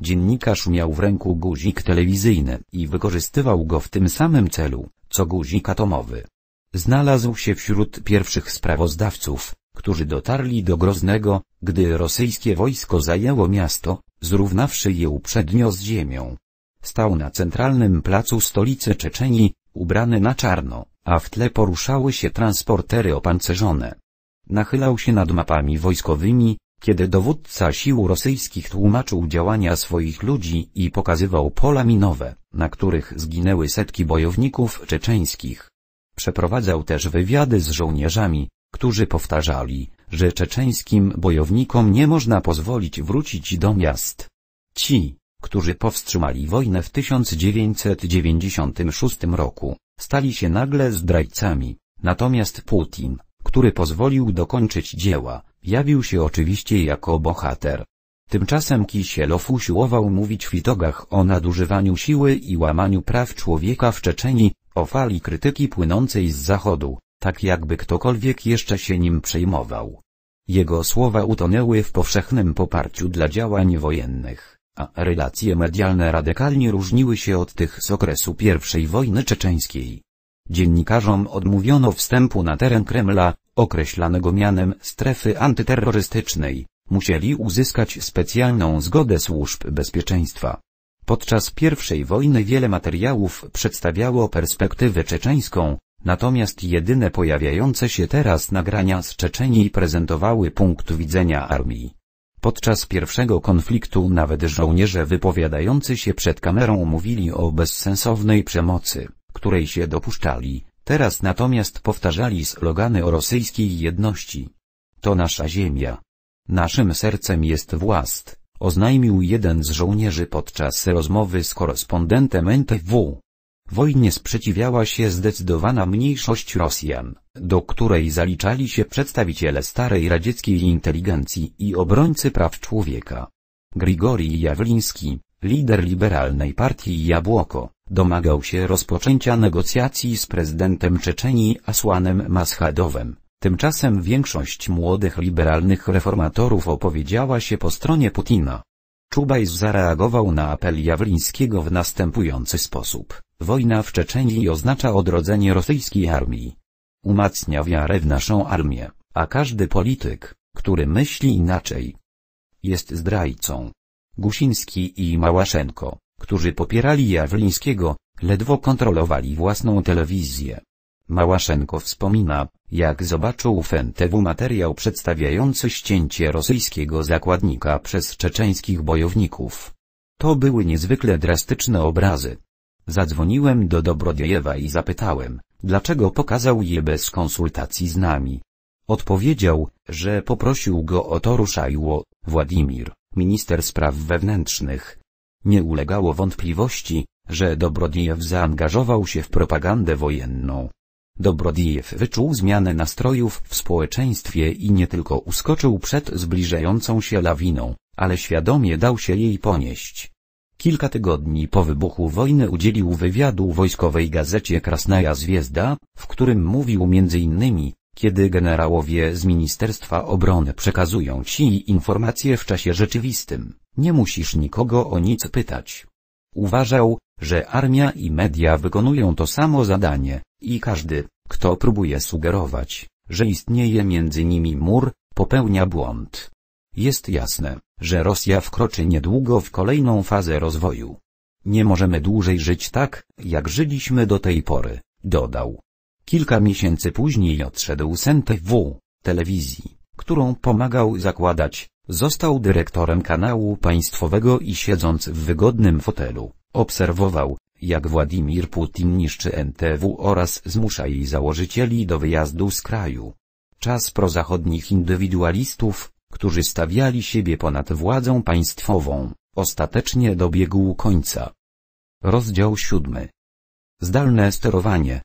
Dziennikarz miał w ręku guzik telewizyjny i wykorzystywał go w tym samym celu, co guzik atomowy. Znalazł się wśród pierwszych sprawozdawców, którzy dotarli do Groznego, gdy rosyjskie wojsko zajęło miasto, zrównawszy je uprzednio z ziemią. Stał na centralnym placu stolicy Czeczenii, ubrany na czarno, a w tle poruszały się transportery opancerzone. Nachylał się nad mapami wojskowymi, kiedy dowódca sił rosyjskich tłumaczył działania swoich ludzi i pokazywał pola minowe, na których zginęły setki bojowników czeczeńskich. Przeprowadzał też wywiady z żołnierzami, którzy powtarzali, że czeczeńskim bojownikom nie można pozwolić wrócić do miast. Ci, którzy powstrzymali wojnę w 1996 roku, stali się nagle zdrajcami, natomiast Putin, który pozwolił dokończyć dzieła, Jawił się oczywiście jako bohater. Tymczasem Kisielow usiłował mówić w itogach o nadużywaniu siły i łamaniu praw człowieka w Czeczeni, o fali krytyki płynącej z Zachodu, tak jakby ktokolwiek jeszcze się nim przejmował. Jego słowa utonęły w powszechnym poparciu dla działań wojennych, a relacje medialne radykalnie różniły się od tych z okresu I wojny czeczeńskiej. Dziennikarzom odmówiono wstępu na teren Kremla, określanego mianem strefy antyterrorystycznej, musieli uzyskać specjalną zgodę służb bezpieczeństwa. Podczas I wojny wiele materiałów przedstawiało perspektywę czeczeńską, natomiast jedyne pojawiające się teraz nagrania z Czeczenii prezentowały punkt widzenia armii. Podczas pierwszego konfliktu nawet żołnierze wypowiadający się przed kamerą mówili o bezsensownej przemocy której się dopuszczali, teraz natomiast powtarzali slogany o rosyjskiej jedności. To nasza ziemia. Naszym sercem jest włast, oznajmił jeden z żołnierzy podczas rozmowy z korespondentem NTW. Wojnie sprzeciwiała się zdecydowana mniejszość Rosjan, do której zaliczali się przedstawiciele starej radzieckiej inteligencji i obrońcy praw człowieka. Grigori Jawliński, lider liberalnej partii Jabłoko, domagał się rozpoczęcia negocjacji z prezydentem Czeczenii Asłanem Maschadowem. Tymczasem większość młodych liberalnych reformatorów opowiedziała się po stronie Putina. Czubajs zareagował na apel Jawlińskiego w następujący sposób. Wojna w Czeczenii oznacza odrodzenie rosyjskiej armii. Umacnia wiarę w naszą armię, a każdy polityk, który myśli inaczej, jest zdrajcą. Gusiński i Małaszenko, którzy popierali Jawlińskiego, ledwo kontrolowali własną telewizję. Małaszenko wspomina, jak zobaczył w NTW materiał przedstawiający ścięcie rosyjskiego zakładnika przez czeczeńskich bojowników. To były niezwykle drastyczne obrazy. Zadzwoniłem do Dobrodiejewa i zapytałem, dlaczego pokazał je bez konsultacji z nami. Odpowiedział, że poprosił go o to Ruszajło, Władimir, minister spraw wewnętrznych. Nie ulegało wątpliwości, że Dobrodiejew zaangażował się w propagandę wojenną. Dobrodiejew wyczuł zmianę nastrojów w społeczeństwie i nie tylko uskoczył przed zbliżającą się lawiną, ale świadomie dał się jej ponieść. Kilka tygodni po wybuchu wojny udzielił wywiadu wojskowej gazecie Krasnaja Zwiezda, w którym mówił m.in kiedy generałowie z Ministerstwa Obrony przekazują ci informacje w czasie rzeczywistym, nie musisz nikogo o nic pytać. Uważał, że armia i media wykonują to samo zadanie, i każdy, kto próbuje sugerować, że istnieje między nimi mur, popełnia błąd. Jest jasne, że Rosja wkroczy niedługo w kolejną fazę rozwoju. Nie możemy dłużej żyć tak, jak żyliśmy do tej pory, dodał. Kilka miesięcy później odszedł z NTW, telewizji, którą pomagał zakładać, został dyrektorem kanału państwowego i siedząc w wygodnym fotelu, obserwował, jak Władimir Putin niszczy NTW oraz zmusza jej założycieli do wyjazdu z kraju. Czas prozachodnich indywidualistów, którzy stawiali siebie ponad władzą państwową, ostatecznie dobiegł końca. Rozdział 7. Zdalne sterowanie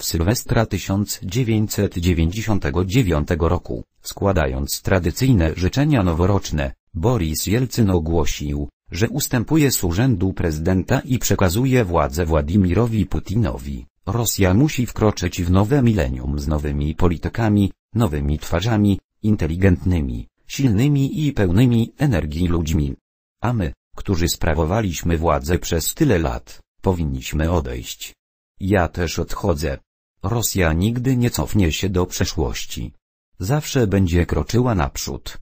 w Sylwestra 1999 roku, składając tradycyjne życzenia noworoczne, Boris Jelcyn ogłosił, że ustępuje z urzędu prezydenta i przekazuje władzę Władimirowi Putinowi. Rosja musi wkroczyć w nowe milenium z nowymi politykami, nowymi twarzami, inteligentnymi, silnymi i pełnymi energii ludźmi. A my, którzy sprawowaliśmy władzę przez tyle lat, powinniśmy odejść. Ja też odchodzę. Rosja nigdy nie cofnie się do przeszłości. Zawsze będzie kroczyła naprzód.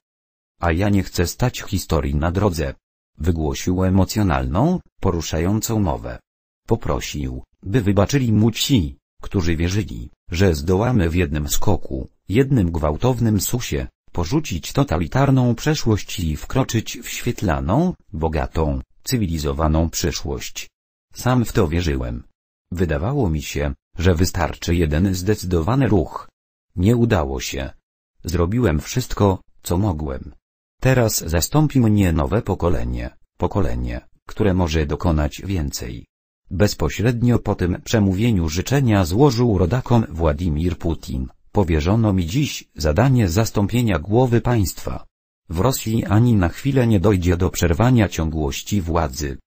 A ja nie chcę stać historii na drodze. Wygłosił emocjonalną, poruszającą mowę. Poprosił, by wybaczyli mu ci, którzy wierzyli, że zdołamy w jednym skoku, jednym gwałtownym susie, porzucić totalitarną przeszłość i wkroczyć w świetlaną, bogatą, cywilizowaną przyszłość. Sam w to wierzyłem. Wydawało mi się, że wystarczy jeden zdecydowany ruch. Nie udało się. Zrobiłem wszystko, co mogłem. Teraz zastąpi mnie nowe pokolenie, pokolenie, które może dokonać więcej. Bezpośrednio po tym przemówieniu życzenia złożył rodakom Władimir Putin. Powierzono mi dziś zadanie zastąpienia głowy państwa. W Rosji ani na chwilę nie dojdzie do przerwania ciągłości władzy.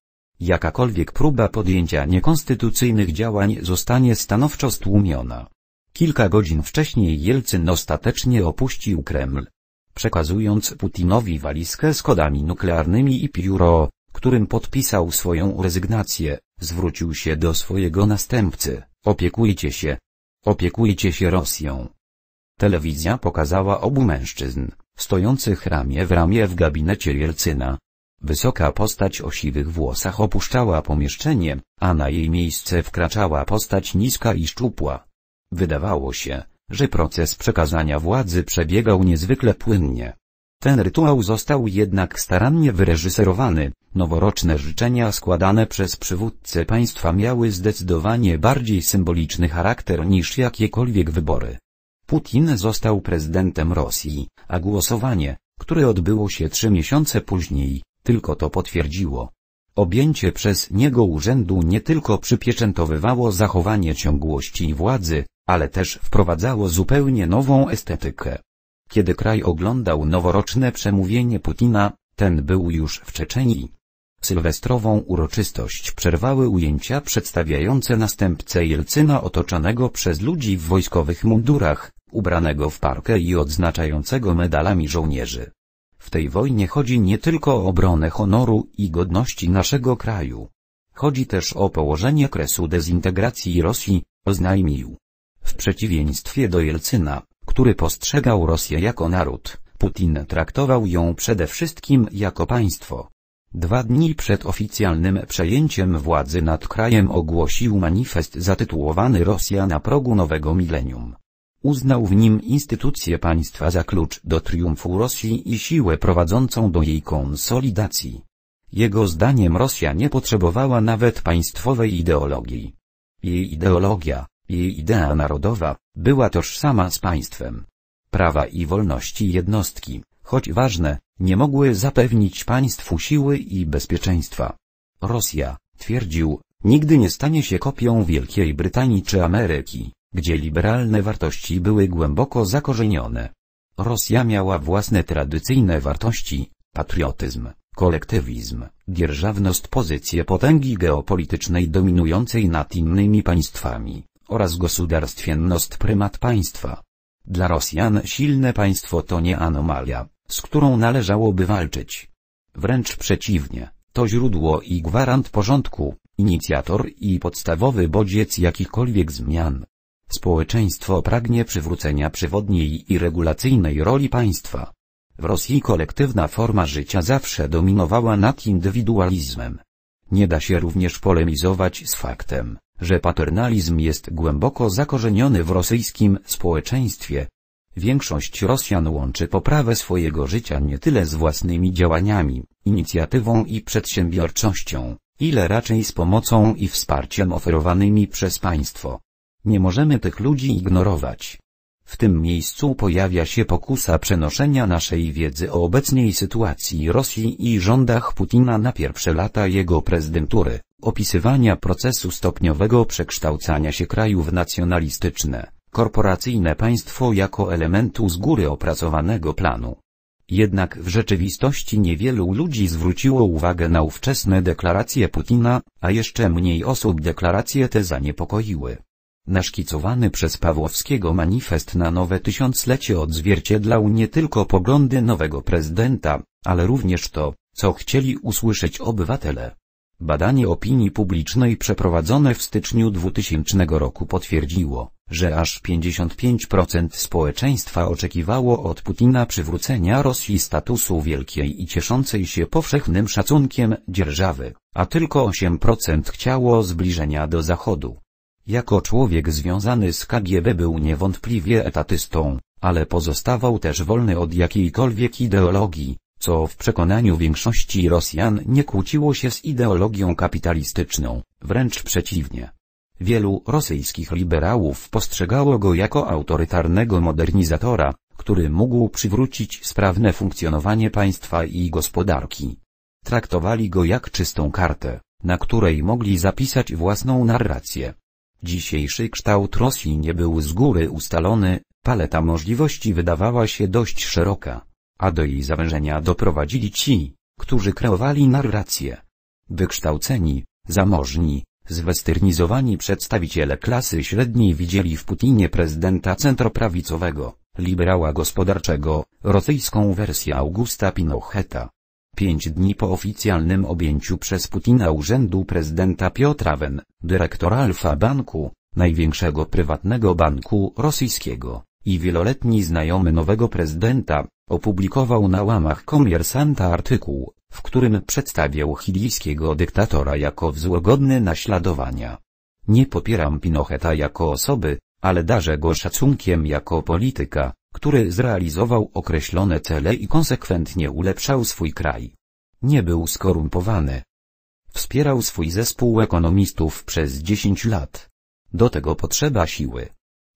Jakakolwiek próba podjęcia niekonstytucyjnych działań zostanie stanowczo stłumiona. Kilka godzin wcześniej Jelcyn ostatecznie opuścił Kreml, przekazując Putinowi walizkę z kodami nuklearnymi i pióro, którym podpisał swoją rezygnację, zwrócił się do swojego następcy, opiekujcie się. Opiekujcie się Rosją. Telewizja pokazała obu mężczyzn, stojących ramię w ramię w gabinecie Jelcyna, Wysoka postać o siwych włosach opuszczała pomieszczenie, a na jej miejsce wkraczała postać niska i szczupła. Wydawało się, że proces przekazania władzy przebiegał niezwykle płynnie. Ten rytuał został jednak starannie wyreżyserowany, noworoczne życzenia składane przez przywódcę państwa miały zdecydowanie bardziej symboliczny charakter niż jakiekolwiek wybory. Putin został prezydentem Rosji, a głosowanie, które odbyło się trzy miesiące później, tylko to potwierdziło. Objęcie przez niego urzędu nie tylko przypieczętowywało zachowanie ciągłości władzy, ale też wprowadzało zupełnie nową estetykę. Kiedy kraj oglądał noworoczne przemówienie Putina, ten był już w Czeczenii. Sylwestrową uroczystość przerwały ujęcia przedstawiające następcę Jelcyna otoczonego przez ludzi w wojskowych mundurach, ubranego w parkę i odznaczającego medalami żołnierzy. W tej wojnie chodzi nie tylko o obronę honoru i godności naszego kraju. Chodzi też o położenie kresu dezintegracji Rosji, oznajmił. W przeciwieństwie do Jelcyna, który postrzegał Rosję jako naród, Putin traktował ją przede wszystkim jako państwo. Dwa dni przed oficjalnym przejęciem władzy nad krajem ogłosił manifest zatytułowany Rosja na progu nowego milenium. Uznał w nim instytucje państwa za klucz do triumfu Rosji i siłę prowadzącą do jej konsolidacji. Jego zdaniem Rosja nie potrzebowała nawet państwowej ideologii. Jej ideologia, jej idea narodowa, była tożsama z państwem. Prawa i wolności jednostki, choć ważne, nie mogły zapewnić państwu siły i bezpieczeństwa. Rosja, twierdził, nigdy nie stanie się kopią Wielkiej Brytanii czy Ameryki gdzie liberalne wartości były głęboko zakorzenione. Rosja miała własne tradycyjne wartości, patriotyzm, kolektywizm, dzierżawność pozycję potęgi geopolitycznej dominującej nad innymi państwami, oraz gospodarstwienność prymat państwa. Dla Rosjan silne państwo to nie anomalia, z którą należałoby walczyć. Wręcz przeciwnie, to źródło i gwarant porządku, inicjator i podstawowy bodziec jakichkolwiek zmian. Społeczeństwo pragnie przywrócenia przewodniej i regulacyjnej roli państwa. W Rosji kolektywna forma życia zawsze dominowała nad indywidualizmem. Nie da się również polemizować z faktem, że paternalizm jest głęboko zakorzeniony w rosyjskim społeczeństwie. Większość Rosjan łączy poprawę swojego życia nie tyle z własnymi działaniami, inicjatywą i przedsiębiorczością, ile raczej z pomocą i wsparciem oferowanymi przez państwo. Nie możemy tych ludzi ignorować. W tym miejscu pojawia się pokusa przenoszenia naszej wiedzy o obecnej sytuacji Rosji i rządach Putina na pierwsze lata jego prezydentury, opisywania procesu stopniowego przekształcania się kraju w nacjonalistyczne, korporacyjne państwo jako elementu z góry opracowanego planu. Jednak w rzeczywistości niewielu ludzi zwróciło uwagę na ówczesne deklaracje Putina, a jeszcze mniej osób deklaracje te zaniepokoiły. Naszkicowany przez Pawłowskiego manifest na nowe tysiąclecie odzwierciedlał nie tylko poglądy nowego prezydenta, ale również to, co chcieli usłyszeć obywatele. Badanie opinii publicznej przeprowadzone w styczniu 2000 roku potwierdziło, że aż 55% społeczeństwa oczekiwało od Putina przywrócenia Rosji statusu wielkiej i cieszącej się powszechnym szacunkiem dzierżawy, a tylko 8% chciało zbliżenia do Zachodu. Jako człowiek związany z KGB był niewątpliwie etatystą, ale pozostawał też wolny od jakiejkolwiek ideologii, co w przekonaniu większości Rosjan nie kłóciło się z ideologią kapitalistyczną, wręcz przeciwnie. Wielu rosyjskich liberałów postrzegało go jako autorytarnego modernizatora, który mógł przywrócić sprawne funkcjonowanie państwa i gospodarki. Traktowali go jak czystą kartę, na której mogli zapisać własną narrację. Dzisiejszy kształt Rosji nie był z góry ustalony, paleta możliwości wydawała się dość szeroka, a do jej zawężenia doprowadzili ci, którzy kreowali narrację. Wykształceni, zamożni, zwesternizowani przedstawiciele klasy średniej widzieli w Putinie prezydenta centroprawicowego, liberała gospodarczego, rosyjską wersję Augusta Pinocheta. Pięć dni po oficjalnym objęciu przez Putina urzędu prezydenta Piotra Wen, dyrektor Alfa Banku, największego prywatnego banku rosyjskiego, i wieloletni znajomy nowego prezydenta, opublikował na łamach komersanta artykuł, w którym przedstawiał chilijskiego dyktatora jako wzłogodny naśladowania. Nie popieram Pinocheta jako osoby, ale darzę go szacunkiem jako polityka, który zrealizował określone cele i konsekwentnie ulepszał swój kraj. Nie był skorumpowany. Wspierał swój zespół ekonomistów przez 10 lat. Do tego potrzeba siły.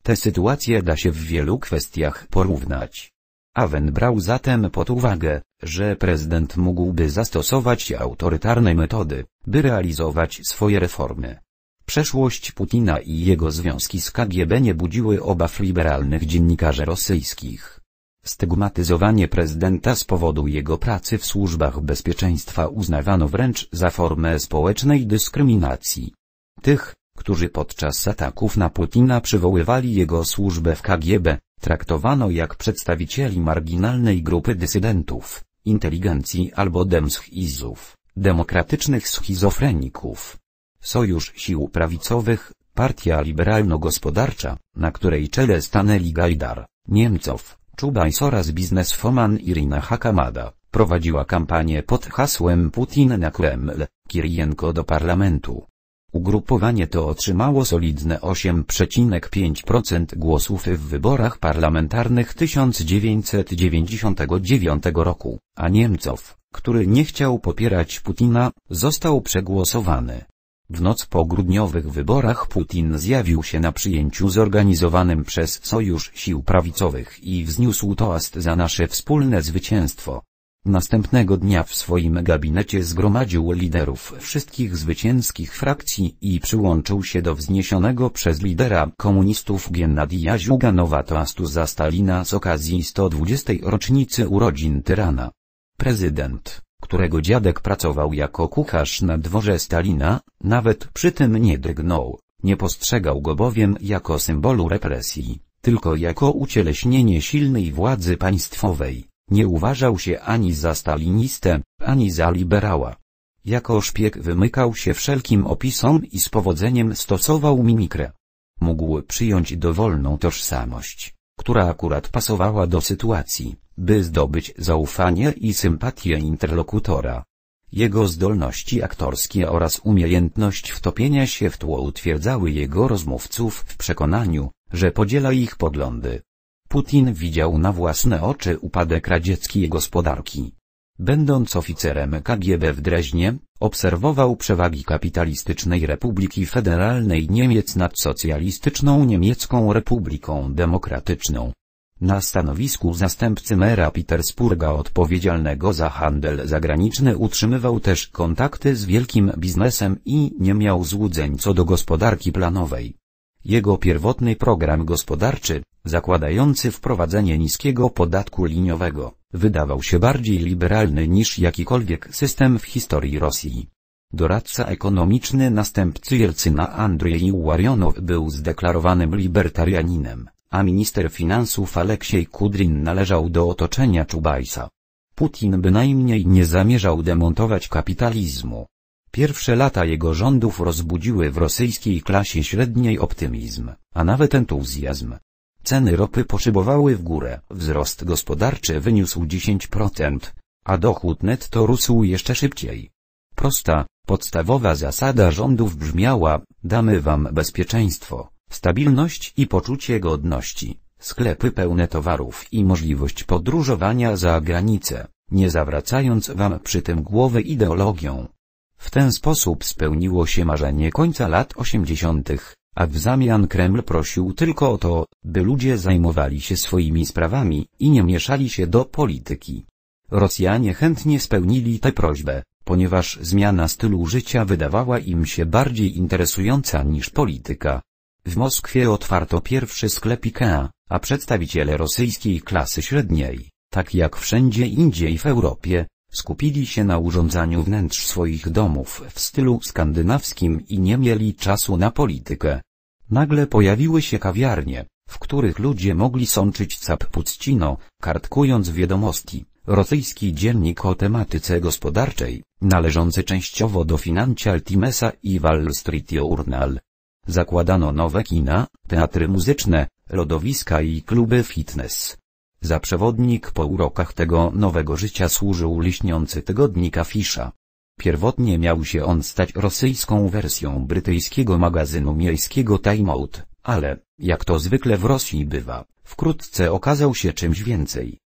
Te sytuacje da się w wielu kwestiach porównać. Awen brał zatem pod uwagę, że prezydent mógłby zastosować autorytarne metody, by realizować swoje reformy. Przeszłość Putina i jego związki z KGB nie budziły obaw liberalnych dziennikarzy rosyjskich. Stygmatyzowanie prezydenta z powodu jego pracy w służbach bezpieczeństwa uznawano wręcz za formę społecznej dyskryminacji. Tych, którzy podczas ataków na Putina przywoływali jego służbę w KGB, traktowano jak przedstawicieli marginalnej grupy dysydentów, inteligencji albo demschizów, demokratycznych schizofreników. Sojusz Sił Prawicowych, Partia Liberalno-Gospodarcza, na której czele stanęli Gajdar, Niemcow, Czubajs oraz bizneswoman Irina Hakamada, prowadziła kampanię pod hasłem Putin na Kreml, Kirienko do parlamentu. Ugrupowanie to otrzymało solidne 8,5% głosów w wyborach parlamentarnych 1999 roku, a Niemcow, który nie chciał popierać Putina, został przegłosowany. W noc po grudniowych wyborach Putin zjawił się na przyjęciu zorganizowanym przez Sojusz Sił Prawicowych i wzniósł toast za nasze wspólne zwycięstwo. Następnego dnia w swoim gabinecie zgromadził liderów wszystkich zwycięskich frakcji i przyłączył się do wzniesionego przez lidera komunistów Gennadija Ziuganowa toastu za Stalina z okazji 120. rocznicy urodzin tyrana. Prezydent którego dziadek pracował jako kucharz na dworze Stalina, nawet przy tym nie drgnął, nie postrzegał go bowiem jako symbolu represji, tylko jako ucieleśnienie silnej władzy państwowej, nie uważał się ani za stalinistę, ani za liberała. Jako szpieg wymykał się wszelkim opisom i z powodzeniem stosował mimikrę. Mógł przyjąć dowolną tożsamość, która akurat pasowała do sytuacji by zdobyć zaufanie i sympatię interlokutora. Jego zdolności aktorskie oraz umiejętność wtopienia się w tło utwierdzały jego rozmówców w przekonaniu, że podziela ich poglądy. Putin widział na własne oczy upadek radzieckiej gospodarki. Będąc oficerem KGB w Dreźnie, obserwował przewagi kapitalistycznej Republiki Federalnej Niemiec nad socjalistyczną Niemiecką Republiką Demokratyczną. Na stanowisku zastępcy mera Petersburga odpowiedzialnego za handel zagraniczny utrzymywał też kontakty z wielkim biznesem i nie miał złudzeń co do gospodarki planowej. Jego pierwotny program gospodarczy, zakładający wprowadzenie niskiego podatku liniowego, wydawał się bardziej liberalny niż jakikolwiek system w historii Rosji. Doradca ekonomiczny następcy Jelcyna Andrzej Łarionow był zdeklarowanym libertarianinem a minister finansów Aleksiej Kudrin należał do otoczenia Czubajsa. Putin bynajmniej nie zamierzał demontować kapitalizmu. Pierwsze lata jego rządów rozbudziły w rosyjskiej klasie średniej optymizm, a nawet entuzjazm. Ceny ropy poszybowały w górę, wzrost gospodarczy wyniósł 10%, a dochód netto rósł jeszcze szybciej. Prosta, podstawowa zasada rządów brzmiała, damy wam bezpieczeństwo stabilność i poczucie godności, sklepy pełne towarów i możliwość podróżowania za granicę, nie zawracając wam przy tym głowy ideologią. W ten sposób spełniło się marzenie końca lat osiemdziesiątych, a w zamian Kreml prosił tylko o to, by ludzie zajmowali się swoimi sprawami i nie mieszali się do polityki. Rosjanie chętnie spełnili tę prośbę, ponieważ zmiana stylu życia wydawała im się bardziej interesująca niż polityka, w Moskwie otwarto pierwszy sklep IKEA, a przedstawiciele rosyjskiej klasy średniej, tak jak wszędzie indziej w Europie, skupili się na urządzaniu wnętrz swoich domów w stylu skandynawskim i nie mieli czasu na politykę. Nagle pojawiły się kawiarnie, w których ludzie mogli sączyć cappuccino, kartkując wiadomości. Rosyjski dziennik o tematyce gospodarczej, należący częściowo do Financial Timesa i Wall Street Journal, Zakładano nowe kina, teatry muzyczne, lodowiska i kluby fitness. Za przewodnik po urokach tego nowego życia służył liśniący tygodnik Afisza. Pierwotnie miał się on stać rosyjską wersją brytyjskiego magazynu miejskiego Time Out, ale, jak to zwykle w Rosji bywa, wkrótce okazał się czymś więcej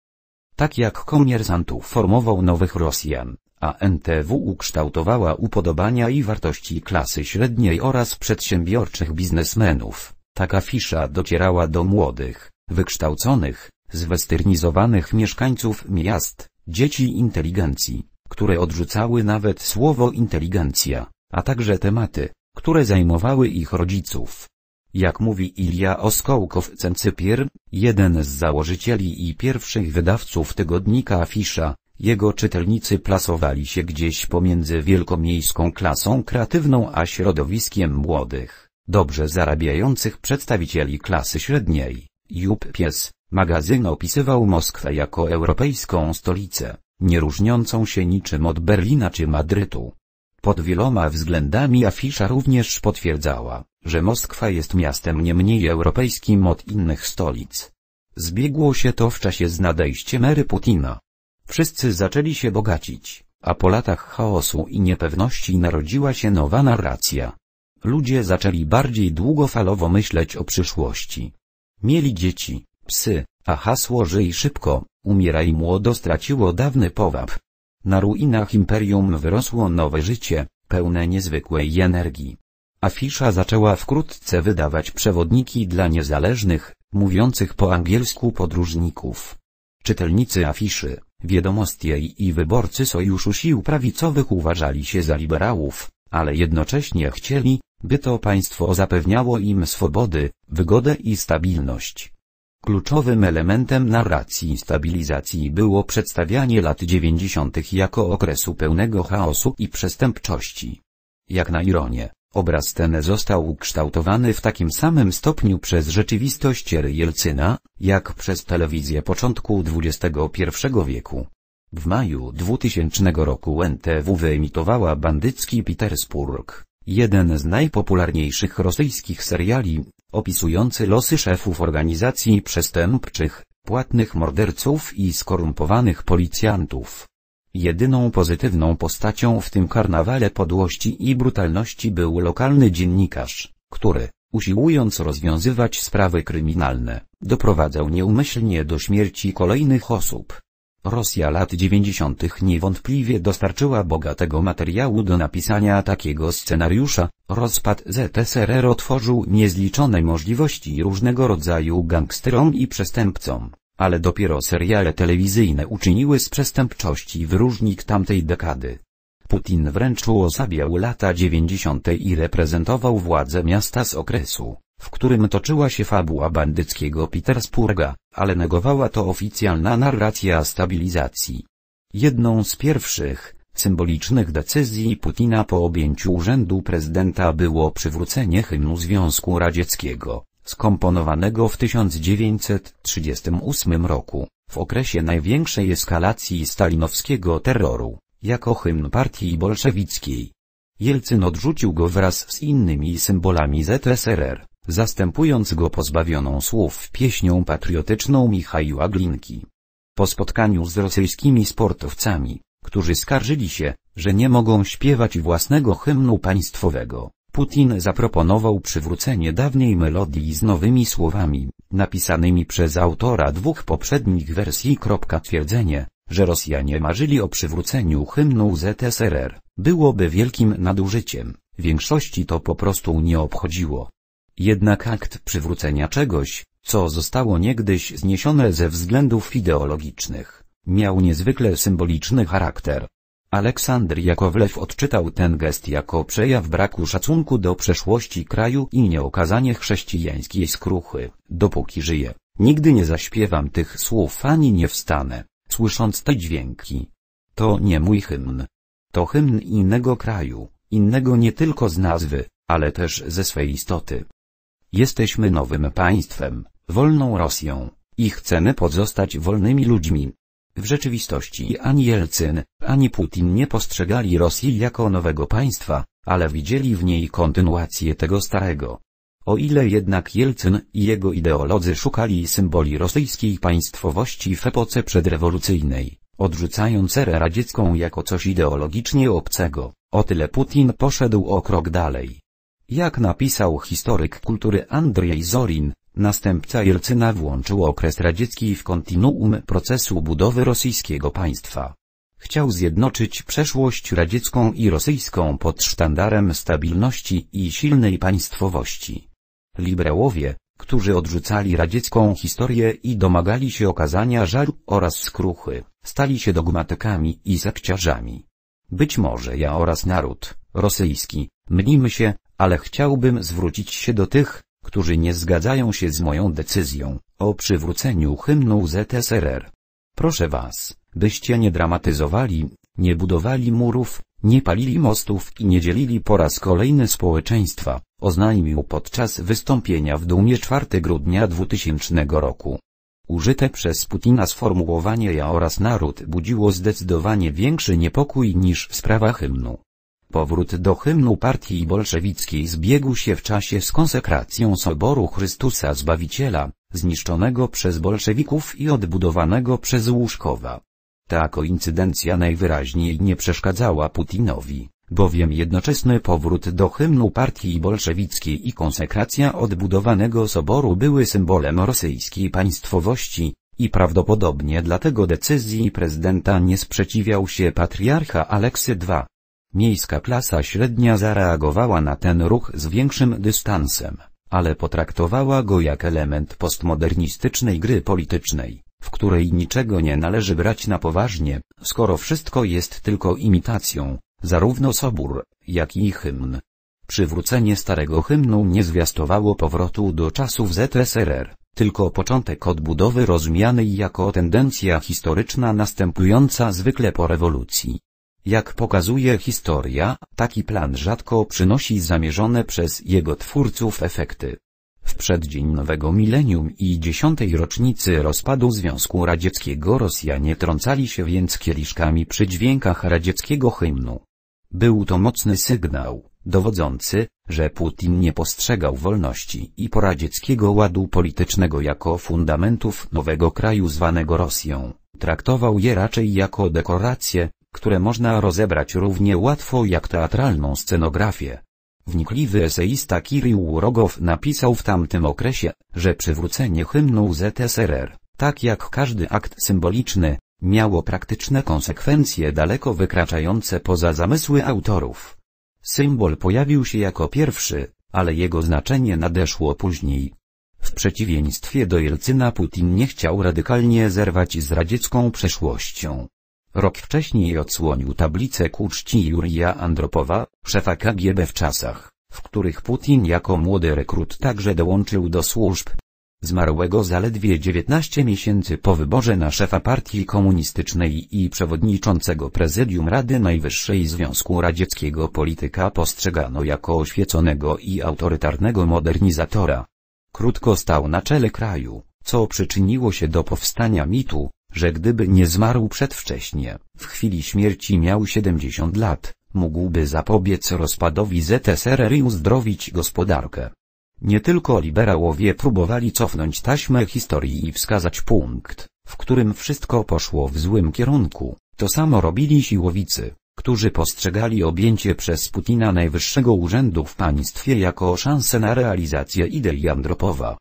tak jak komersantów formował nowych Rosjan, a NTW ukształtowała upodobania i wartości klasy średniej oraz przedsiębiorczych biznesmenów. Taka fisza docierała do młodych, wykształconych, zwesternizowanych mieszkańców miast, dzieci inteligencji, które odrzucały nawet słowo inteligencja, a także tematy, które zajmowały ich rodziców. Jak mówi Ilia Oskołkow-Cencypier, jeden z założycieli i pierwszych wydawców tygodnika Fisza, jego czytelnicy plasowali się gdzieś pomiędzy wielkomiejską klasą kreatywną a środowiskiem młodych, dobrze zarabiających przedstawicieli klasy średniej. Jup Pies, magazyn opisywał Moskwę jako europejską stolicę, nieróżniącą się niczym od Berlina czy Madrytu. Pod wieloma względami afisza również potwierdzała, że Moskwa jest miastem nie mniej europejskim od innych stolic. Zbiegło się to w czasie z nadejściem Putina. Wszyscy zaczęli się bogacić, a po latach chaosu i niepewności narodziła się nowa narracja. Ludzie zaczęli bardziej długofalowo myśleć o przyszłości. Mieli dzieci, psy, a hasło żyj szybko, umieraj młodo straciło dawny powab. Na ruinach imperium wyrosło nowe życie, pełne niezwykłej energii. Afisza zaczęła wkrótce wydawać przewodniki dla niezależnych, mówiących po angielsku podróżników. Czytelnicy afiszy, wiadomostie i wyborcy Sojuszu Sił Prawicowych uważali się za liberałów, ale jednocześnie chcieli, by to państwo zapewniało im swobody, wygodę i stabilność. Kluczowym elementem narracji stabilizacji było przedstawianie lat 90. jako okresu pełnego chaosu i przestępczości. Jak na ironię, Obraz ten został ukształtowany w takim samym stopniu przez rzeczywistość Jelcyna, jak przez telewizję początku XXI wieku. W maju 2000 roku NTW wyemitowała Bandycki Petersburg, jeden z najpopularniejszych rosyjskich seriali, opisujący losy szefów organizacji przestępczych, płatnych morderców i skorumpowanych policjantów. Jedyną pozytywną postacią w tym karnawale podłości i brutalności był lokalny dziennikarz, który, usiłując rozwiązywać sprawy kryminalne, doprowadzał nieumyślnie do śmierci kolejnych osób. Rosja lat 90. niewątpliwie dostarczyła bogatego materiału do napisania takiego scenariusza, rozpad ZSRR otworzył niezliczone możliwości różnego rodzaju gangsterom i przestępcom ale dopiero seriale telewizyjne uczyniły z przestępczości wyróżnik tamtej dekady. Putin wręcz uosabiał lata 90. i reprezentował władze miasta z okresu, w którym toczyła się fabuła bandyckiego Petersburga, ale negowała to oficjalna narracja stabilizacji. Jedną z pierwszych, symbolicznych decyzji Putina po objęciu urzędu prezydenta było przywrócenie hymnu Związku Radzieckiego skomponowanego w 1938 roku, w okresie największej eskalacji stalinowskiego terroru, jako hymn partii bolszewickiej. Jelcyn odrzucił go wraz z innymi symbolami ZSRR, zastępując go pozbawioną słów pieśnią patriotyczną Michała Glinki. Po spotkaniu z rosyjskimi sportowcami, którzy skarżyli się, że nie mogą śpiewać własnego hymnu państwowego, Putin zaproponował przywrócenie dawnej melodii z nowymi słowami, napisanymi przez autora dwóch poprzednich wersji. Twierdzenie, że Rosjanie marzyli o przywróceniu hymnu ZSRR, byłoby wielkim nadużyciem, większości to po prostu nie obchodziło. Jednak akt przywrócenia czegoś, co zostało niegdyś zniesione ze względów ideologicznych, miał niezwykle symboliczny charakter. Aleksander Jakowlew odczytał ten gest jako przejaw braku szacunku do przeszłości kraju i nieokazanie chrześcijańskiej skruchy. Dopóki żyje, nigdy nie zaśpiewam tych słów ani nie wstanę, słysząc te dźwięki. To nie mój hymn. To hymn innego kraju, innego nie tylko z nazwy, ale też ze swej istoty. Jesteśmy nowym państwem, wolną Rosją, i chcemy pozostać wolnymi ludźmi. W rzeczywistości ani Jelcyn, ani Putin nie postrzegali Rosji jako nowego państwa, ale widzieli w niej kontynuację tego starego. O ile jednak Jelcyn i jego ideolodzy szukali symboli rosyjskiej państwowości w epoce przedrewolucyjnej, odrzucając erę radziecką jako coś ideologicznie obcego, o tyle Putin poszedł o krok dalej. Jak napisał historyk kultury Andrzej Zorin, Następca Jelcyna włączył okres radziecki w kontinuum procesu budowy rosyjskiego państwa. Chciał zjednoczyć przeszłość radziecką i rosyjską pod sztandarem stabilności i silnej państwowości. Liberałowie, którzy odrzucali radziecką historię i domagali się okazania żaru oraz skruchy, stali się dogmatykami i zakciarzami. Być może ja oraz naród, rosyjski, mylimy się, ale chciałbym zwrócić się do tych, którzy nie zgadzają się z moją decyzją o przywróceniu hymnu ZSRR. Proszę was, byście nie dramatyzowali, nie budowali murów, nie palili mostów i nie dzielili po raz kolejny społeczeństwa, oznajmił podczas wystąpienia w Dumie 4 grudnia 2000 roku. Użyte przez Putina sformułowanie ja oraz naród budziło zdecydowanie większy niepokój niż sprawa hymnu. Powrót do hymnu partii bolszewickiej zbiegł się w czasie z konsekracją Soboru Chrystusa Zbawiciela, zniszczonego przez bolszewików i odbudowanego przez Łuszkowa. Ta koincydencja najwyraźniej nie przeszkadzała Putinowi, bowiem jednoczesny powrót do hymnu partii bolszewickiej i konsekracja odbudowanego soboru były symbolem rosyjskiej państwowości, i prawdopodobnie dlatego decyzji prezydenta nie sprzeciwiał się patriarcha Aleksy II. Miejska klasa średnia zareagowała na ten ruch z większym dystansem, ale potraktowała go jak element postmodernistycznej gry politycznej, w której niczego nie należy brać na poważnie, skoro wszystko jest tylko imitacją, zarówno sobór, jak i hymn. Przywrócenie starego hymnu nie zwiastowało powrotu do czasów ZSRR, tylko początek odbudowy rozumianej jako tendencja historyczna następująca zwykle po rewolucji. Jak pokazuje historia, taki plan rzadko przynosi zamierzone przez jego twórców efekty. W przeddzień nowego milenium i dziesiątej rocznicy rozpadu Związku Radzieckiego Rosjanie trącali się więc kieliszkami przy dźwiękach radzieckiego hymnu. Był to mocny sygnał, dowodzący, że Putin nie postrzegał wolności i poradzieckiego ładu politycznego jako fundamentów nowego kraju zwanego Rosją, traktował je raczej jako dekoracje, które można rozebrać równie łatwo jak teatralną scenografię. Wnikliwy eseista Kirill Urogow napisał w tamtym okresie, że przywrócenie hymnu ZSRR, tak jak każdy akt symboliczny, miało praktyczne konsekwencje daleko wykraczające poza zamysły autorów. Symbol pojawił się jako pierwszy, ale jego znaczenie nadeszło później. W przeciwieństwie do Jelcyna Putin nie chciał radykalnie zerwać z radziecką przeszłością. Rok wcześniej odsłonił tablicę ku czci Jurija Andropowa, szefa KGB w czasach, w których Putin jako młody rekrut także dołączył do służb. Zmarłego zaledwie 19 miesięcy po wyborze na szefa partii komunistycznej i przewodniczącego prezydium Rady Najwyższej Związku Radzieckiego polityka postrzegano jako oświeconego i autorytarnego modernizatora. Krótko stał na czele kraju, co przyczyniło się do powstania mitu, że gdyby nie zmarł przedwcześnie, w chwili śmierci miał 70 lat, mógłby zapobiec rozpadowi ZSRR i uzdrowić gospodarkę. Nie tylko liberałowie próbowali cofnąć taśmę historii i wskazać punkt, w którym wszystko poszło w złym kierunku, to samo robili siłowicy, którzy postrzegali objęcie przez Putina najwyższego urzędu w państwie jako szansę na realizację idei Andropowa.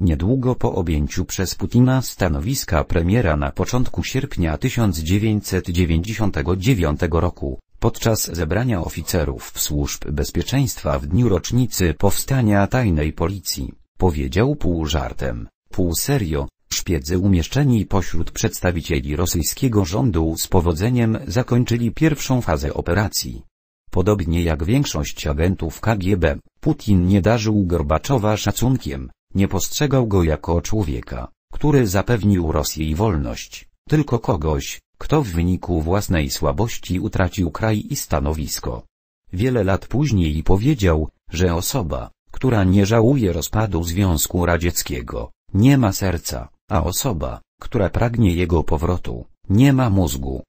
Niedługo po objęciu przez Putina stanowiska premiera na początku sierpnia 1999 roku, podczas zebrania oficerów służb bezpieczeństwa w dniu rocznicy powstania tajnej policji, powiedział pół żartem, pół serio, szpiedzy umieszczeni pośród przedstawicieli rosyjskiego rządu z powodzeniem zakończyli pierwszą fazę operacji. Podobnie jak większość agentów KGB, Putin nie darzył Gorbaczowa szacunkiem, nie postrzegał go jako człowieka, który zapewnił Rosji wolność, tylko kogoś, kto w wyniku własnej słabości utracił kraj i stanowisko. Wiele lat później powiedział, że osoba, która nie żałuje rozpadu Związku Radzieckiego, nie ma serca, a osoba, która pragnie jego powrotu, nie ma mózgu.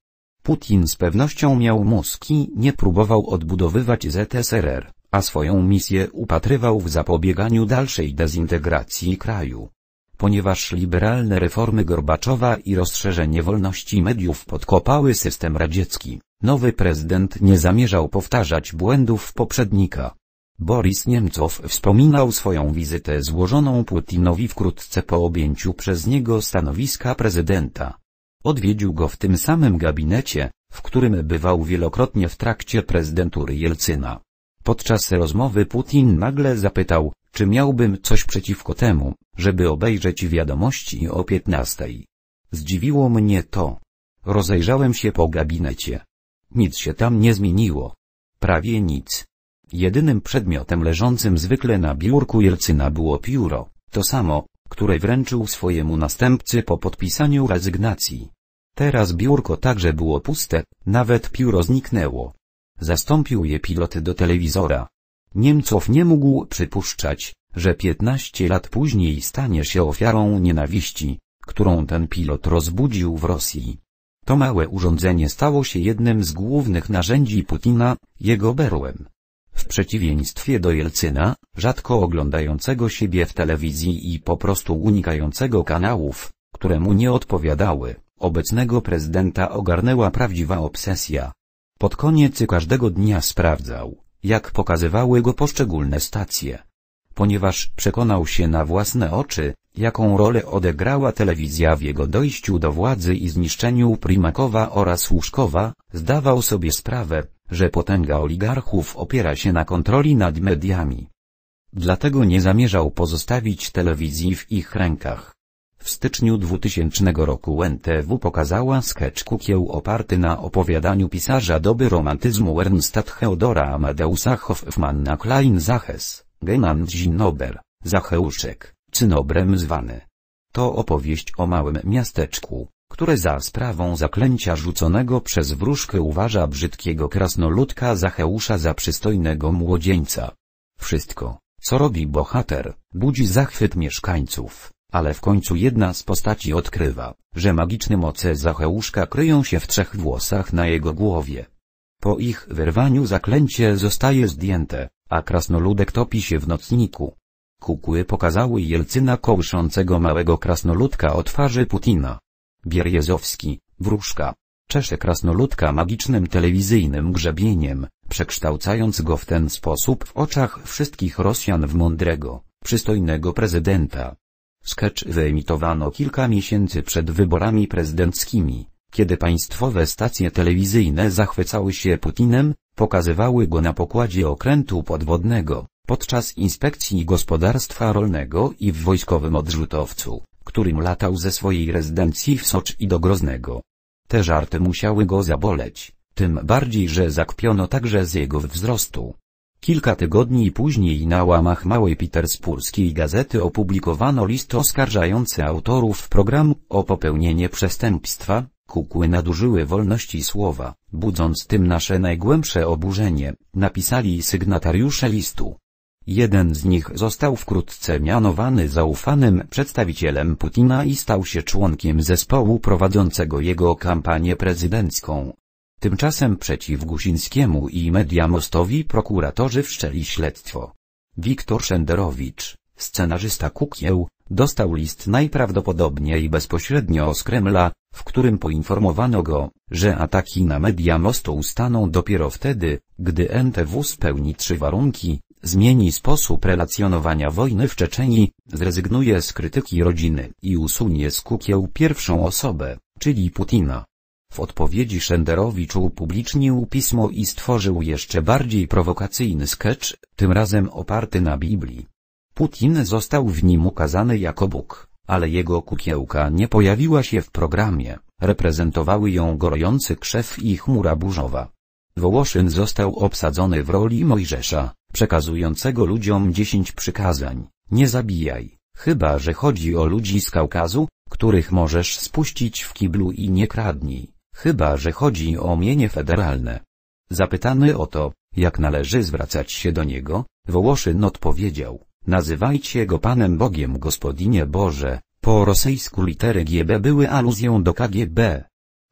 Putin z pewnością miał mózg i nie próbował odbudowywać ZSRR a swoją misję upatrywał w zapobieganiu dalszej dezintegracji kraju. Ponieważ liberalne reformy Gorbaczowa i rozszerzenie wolności mediów podkopały system radziecki, nowy prezydent nie zamierzał powtarzać błędów poprzednika. Boris Niemcow wspominał swoją wizytę złożoną Putinowi wkrótce po objęciu przez niego stanowiska prezydenta. Odwiedził go w tym samym gabinecie, w którym bywał wielokrotnie w trakcie prezydentury Jelcyna. Podczas rozmowy Putin nagle zapytał, czy miałbym coś przeciwko temu, żeby obejrzeć wiadomości o 15. Zdziwiło mnie to. Rozejrzałem się po gabinecie. Nic się tam nie zmieniło. Prawie nic. Jedynym przedmiotem leżącym zwykle na biurku Jelcyna było pióro, to samo, które wręczył swojemu następcy po podpisaniu rezygnacji. Teraz biurko także było puste, nawet pióro zniknęło zastąpił je pilot do telewizora. Niemcow nie mógł przypuszczać, że 15 lat później stanie się ofiarą nienawiści, którą ten pilot rozbudził w Rosji. To małe urządzenie stało się jednym z głównych narzędzi Putina, jego berłem. W przeciwieństwie do Jelcyna, rzadko oglądającego siebie w telewizji i po prostu unikającego kanałów, które mu nie odpowiadały, obecnego prezydenta ogarnęła prawdziwa obsesja. Pod koniec każdego dnia sprawdzał, jak pokazywały go poszczególne stacje. Ponieważ przekonał się na własne oczy, jaką rolę odegrała telewizja w jego dojściu do władzy i zniszczeniu Primakowa oraz Łuszkowa, zdawał sobie sprawę, że potęga oligarchów opiera się na kontroli nad mediami. Dlatego nie zamierzał pozostawić telewizji w ich rękach. W styczniu 2000 roku NTW pokazała sketch kukieł oparty na opowiadaniu pisarza doby romantyzmu Ernsta Theodora Amadeusa Hoffmanna Klein Zaches, Genand Zinnober, Zacheuszek, cynobrem zwany. To opowieść o małym miasteczku, które za sprawą zaklęcia rzuconego przez wróżkę uważa brzydkiego krasnoludka Zacheusza za przystojnego młodzieńca. Wszystko, co robi bohater, budzi zachwyt mieszkańców ale w końcu jedna z postaci odkrywa, że magiczne moce Zacheuszka kryją się w trzech włosach na jego głowie. Po ich wyrwaniu zaklęcie zostaje zdjęte, a krasnoludek topi się w nocniku. Kukły pokazały Jelcyna kołyszącego małego krasnoludka o twarzy Putina. Bierjezowski, wróżka, czesze krasnoludka magicznym telewizyjnym grzebieniem, przekształcając go w ten sposób w oczach wszystkich Rosjan w mądrego, przystojnego prezydenta. Sketch wyemitowano kilka miesięcy przed wyborami prezydenckimi, kiedy państwowe stacje telewizyjne zachwycały się Putinem, pokazywały go na pokładzie okrętu podwodnego, podczas inspekcji gospodarstwa rolnego i w wojskowym odrzutowcu, którym latał ze swojej rezydencji w Socz i do Groznego. Te żarty musiały go zaboleć, tym bardziej że zakpiono także z jego wzrostu. Kilka tygodni później na łamach małej Peterspurskiej gazety opublikowano list oskarżający autorów programu o popełnienie przestępstwa, kukły nadużyły wolności słowa, budząc tym nasze najgłębsze oburzenie, napisali sygnatariusze listu. Jeden z nich został wkrótce mianowany zaufanym przedstawicielem Putina i stał się członkiem zespołu prowadzącego jego kampanię prezydencką. Tymczasem przeciw Guzińskiemu i Mediamostowi prokuratorzy wszczeli śledztwo. Wiktor Szenderowicz, scenarzysta Kukieł, dostał list najprawdopodobniej bezpośrednio z Kremla, w którym poinformowano go, że ataki na media mostu ustaną dopiero wtedy, gdy NTW spełni trzy warunki, zmieni sposób relacjonowania wojny w Czeczeni, zrezygnuje z krytyki rodziny i usunie z kukieł pierwszą osobę, czyli Putina. W odpowiedzi Szenderowicz upublicznił pismo i stworzył jeszcze bardziej prowokacyjny sketch, tym razem oparty na Biblii. Putin został w nim ukazany jako Bóg, ale jego kukiełka nie pojawiła się w programie, reprezentowały ją gorący krzew i chmura burzowa. Wołoszyn został obsadzony w roli Mojżesza, przekazującego ludziom dziesięć przykazań, nie zabijaj, chyba że chodzi o ludzi z Kaukazu, których możesz spuścić w kiblu i nie kradnij. Chyba, że chodzi o mienie federalne. Zapytany o to, jak należy zwracać się do niego, Wołoszyn odpowiedział, nazywajcie go Panem Bogiem Gospodinie Boże, po rosyjsku litery GB były aluzją do KGB.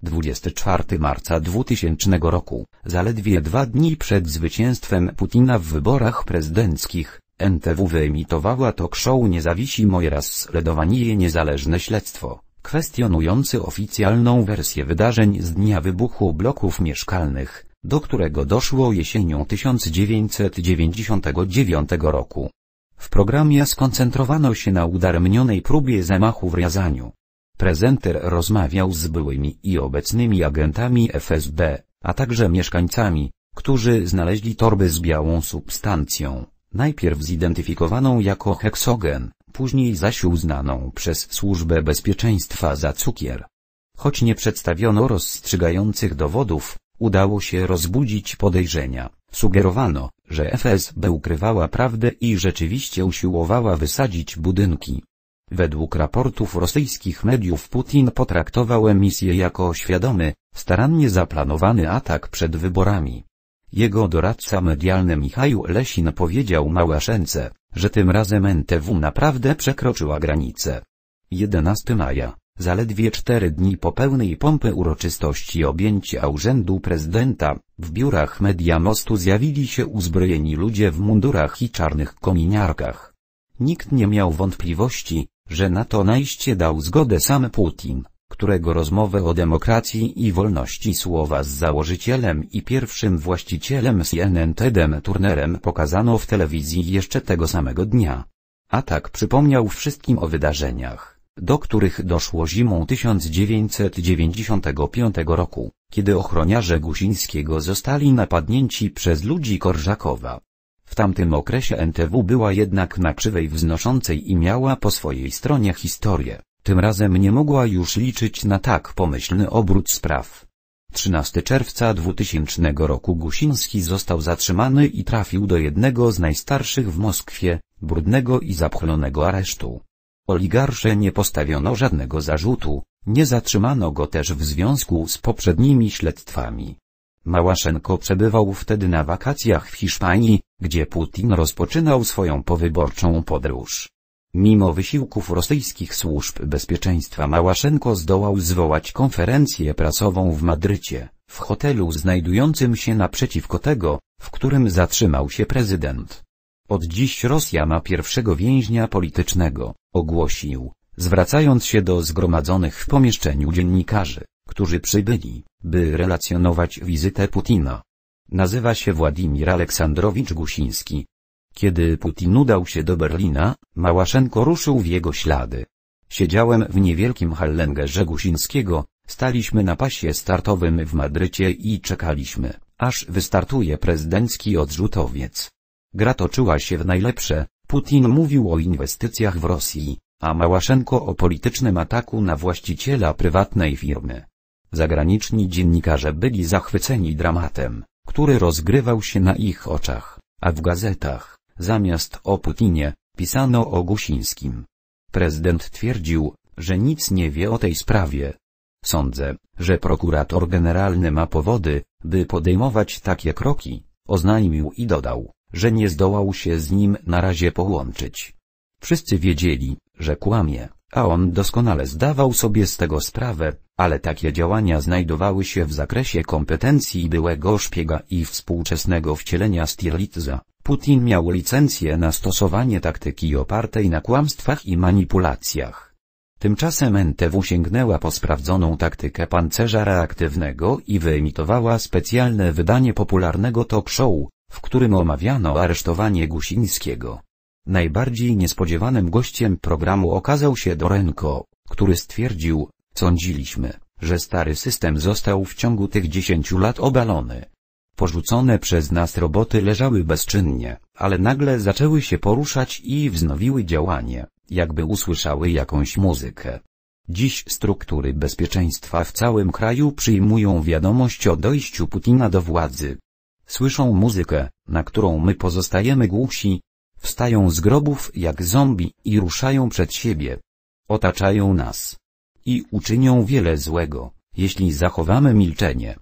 24 marca 2000 roku, zaledwie dwa dni przed zwycięstwem Putina w wyborach prezydenckich, NTW wyemitowała to show Niezawisi moje raz sledowanie niezależne śledztwo kwestionujący oficjalną wersję wydarzeń z dnia wybuchu bloków mieszkalnych, do którego doszło jesienią 1999 roku. W programie skoncentrowano się na udaremnionej próbie zamachu w Riazaniu. Prezenter rozmawiał z byłymi i obecnymi agentami FSB, a także mieszkańcami, którzy znaleźli torby z białą substancją, Najpierw zidentyfikowaną jako heksogen, później zaś uznaną przez Służbę Bezpieczeństwa za cukier. Choć nie przedstawiono rozstrzygających dowodów, udało się rozbudzić podejrzenia. Sugerowano, że FSB ukrywała prawdę i rzeczywiście usiłowała wysadzić budynki. Według raportów rosyjskich mediów Putin potraktował emisję jako świadomy, starannie zaplanowany atak przed wyborami. Jego doradca medialny Michał Lesin powiedział Małaszence, że tym razem NTW naprawdę przekroczyła granicę. 11 maja, zaledwie cztery dni po pełnej pompy uroczystości objęcia urzędu prezydenta, w biurach Media Mostu zjawili się uzbrojeni ludzie w mundurach i czarnych kominiarkach. Nikt nie miał wątpliwości, że na to najście dał zgodę sam Putin którego rozmowę o demokracji i wolności słowa z założycielem i pierwszym właścicielem CNN Tedem Turnerem pokazano w telewizji jeszcze tego samego dnia. Atak przypomniał wszystkim o wydarzeniach, do których doszło zimą 1995 roku, kiedy ochroniarze Gusińskiego zostali napadnięci przez ludzi Korżakowa. W tamtym okresie NTW była jednak na krzywej wznoszącej i miała po swojej stronie historię. Tym razem nie mogła już liczyć na tak pomyślny obrót spraw. 13 czerwca 2000 roku Gusiński został zatrzymany i trafił do jednego z najstarszych w Moskwie, brudnego i zapchlonego aresztu. Oligarsze nie postawiono żadnego zarzutu, nie zatrzymano go też w związku z poprzednimi śledztwami. Małaszenko przebywał wtedy na wakacjach w Hiszpanii, gdzie Putin rozpoczynał swoją powyborczą podróż. Mimo wysiłków rosyjskich służb bezpieczeństwa Małaszenko zdołał zwołać konferencję prasową w Madrycie, w hotelu znajdującym się naprzeciwko tego, w którym zatrzymał się prezydent. Od dziś Rosja ma pierwszego więźnia politycznego, ogłosił, zwracając się do zgromadzonych w pomieszczeniu dziennikarzy, którzy przybyli, by relacjonować wizytę Putina. Nazywa się Władimir Aleksandrowicz Gusiński, kiedy Putin udał się do Berlina, Małaszenko ruszył w jego ślady. Siedziałem w niewielkim Hallenge Gusińskiego, staliśmy na pasie startowym w Madrycie i czekaliśmy, aż wystartuje prezydencki odrzutowiec. Gra toczyła się w najlepsze, Putin mówił o inwestycjach w Rosji, a Małaszenko o politycznym ataku na właściciela prywatnej firmy. Zagraniczni dziennikarze byli zachwyceni dramatem, który rozgrywał się na ich oczach, a w gazetach, Zamiast o Putinie, pisano o Gusińskim. Prezydent twierdził, że nic nie wie o tej sprawie. Sądzę, że prokurator generalny ma powody, by podejmować takie kroki, oznajmił i dodał, że nie zdołał się z nim na razie połączyć. Wszyscy wiedzieli, że kłamie, a on doskonale zdawał sobie z tego sprawę, ale takie działania znajdowały się w zakresie kompetencji byłego szpiega i współczesnego wcielenia Stirlitza. Putin miał licencję na stosowanie taktyki opartej na kłamstwach i manipulacjach. Tymczasem NTW sięgnęła po sprawdzoną taktykę pancerza reaktywnego i wyemitowała specjalne wydanie popularnego talk show, w którym omawiano aresztowanie Gusińskiego. Najbardziej niespodziewanym gościem programu okazał się Dorenko, który stwierdził, sądziliśmy, że stary system został w ciągu tych dziesięciu lat obalony porzucone przez nas roboty leżały bezczynnie, ale nagle zaczęły się poruszać i wznowiły działanie, jakby usłyszały jakąś muzykę. Dziś struktury bezpieczeństwa w całym kraju przyjmują wiadomość o dojściu Putina do władzy. Słyszą muzykę, na którą my pozostajemy głusi. Wstają z grobów jak zombie i ruszają przed siebie. Otaczają nas. I uczynią wiele złego, jeśli zachowamy milczenie.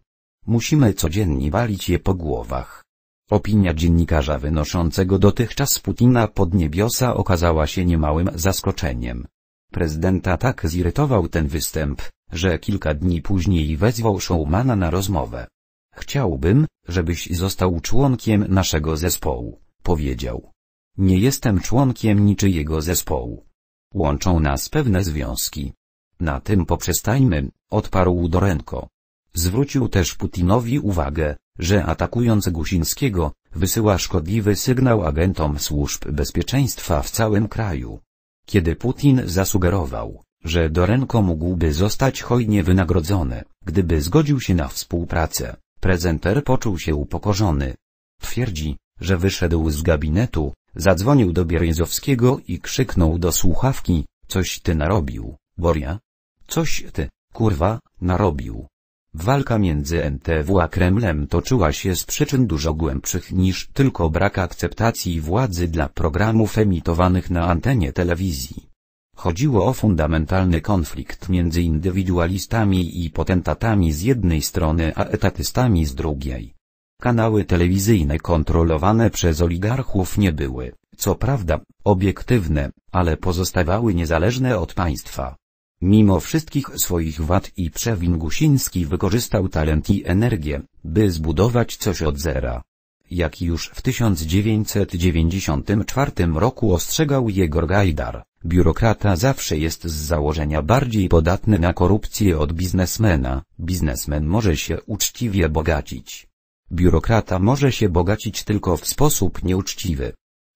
Musimy codziennie walić je po głowach. Opinia dziennikarza wynoszącego dotychczas Putina pod niebiosa okazała się niemałym zaskoczeniem. Prezydenta tak zirytował ten występ, że kilka dni później wezwał Showmana na rozmowę. Chciałbym, żebyś został członkiem naszego zespołu, powiedział. Nie jestem członkiem niczyjego zespołu. Łączą nas pewne związki. Na tym poprzestańmy, odparł Dorenko. Zwrócił też Putinowi uwagę, że atakując Gusińskiego, wysyła szkodliwy sygnał agentom służb bezpieczeństwa w całym kraju. Kiedy Putin zasugerował, że Dorenko mógłby zostać hojnie wynagrodzony, gdyby zgodził się na współpracę, prezenter poczuł się upokorzony. Twierdzi, że wyszedł z gabinetu, zadzwonił do Bierezowskiego i krzyknął do słuchawki, coś ty narobił, Boria? Coś ty, kurwa, narobił. Walka między NTW a Kremlem toczyła się z przyczyn dużo głębszych niż tylko brak akceptacji władzy dla programów emitowanych na antenie telewizji. Chodziło o fundamentalny konflikt między indywidualistami i potentatami z jednej strony a etatystami z drugiej. Kanały telewizyjne kontrolowane przez oligarchów nie były, co prawda, obiektywne, ale pozostawały niezależne od państwa. Mimo wszystkich swoich wad i przewin Gusiński wykorzystał talent i energię, by zbudować coś od zera. Jak już w 1994 roku ostrzegał Jegor Gajdar, biurokrata zawsze jest z założenia bardziej podatny na korupcję od biznesmena, biznesmen może się uczciwie bogacić. Biurokrata może się bogacić tylko w sposób nieuczciwy.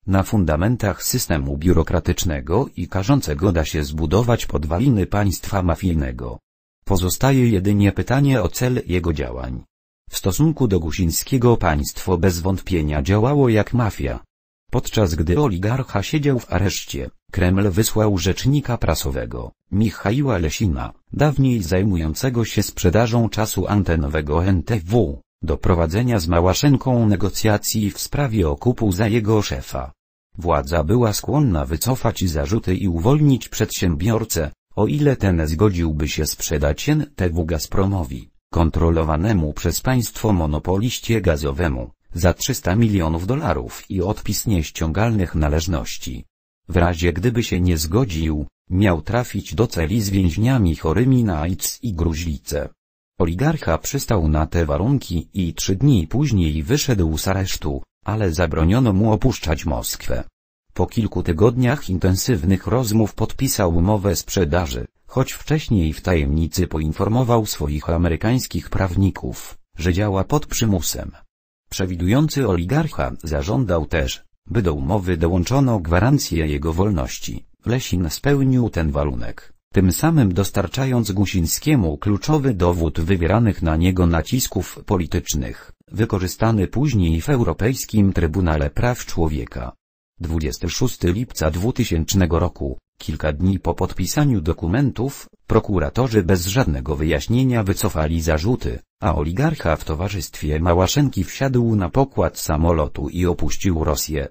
Na fundamentach systemu biurokratycznego i karzącego da się zbudować podwaliny państwa mafijnego. Pozostaje jedynie pytanie o cel jego działań. W stosunku do Gusińskiego państwo bez wątpienia działało jak mafia. Podczas gdy oligarcha siedział w areszcie, Kreml wysłał rzecznika prasowego, Michaiła Lesina, dawniej zajmującego się sprzedażą czasu antenowego NTW do prowadzenia z Małaszenką negocjacji w sprawie okupu za jego szefa. Władza była skłonna wycofać zarzuty i uwolnić przedsiębiorcę, o ile ten zgodziłby się sprzedać NTW Gazpromowi, kontrolowanemu przez państwo monopoliście gazowemu, za 300 milionów dolarów i odpis nieściągalnych należności. W razie gdyby się nie zgodził, miał trafić do celi z więźniami chorymi na AIDS i gruźlicę. Oligarcha przystał na te warunki i trzy dni później wyszedł z aresztu, ale zabroniono mu opuszczać Moskwę. Po kilku tygodniach intensywnych rozmów podpisał umowę sprzedaży, choć wcześniej w tajemnicy poinformował swoich amerykańskich prawników, że działa pod przymusem. Przewidujący oligarcha zażądał też, by do umowy dołączono gwarancję jego wolności. Lesin spełnił ten warunek tym samym dostarczając Gusińskiemu kluczowy dowód wywieranych na niego nacisków politycznych, wykorzystany później w Europejskim Trybunale Praw Człowieka. 26 lipca 2000 roku, kilka dni po podpisaniu dokumentów, prokuratorzy bez żadnego wyjaśnienia wycofali zarzuty, a oligarcha w towarzystwie Małaszenki wsiadł na pokład samolotu i opuścił Rosję.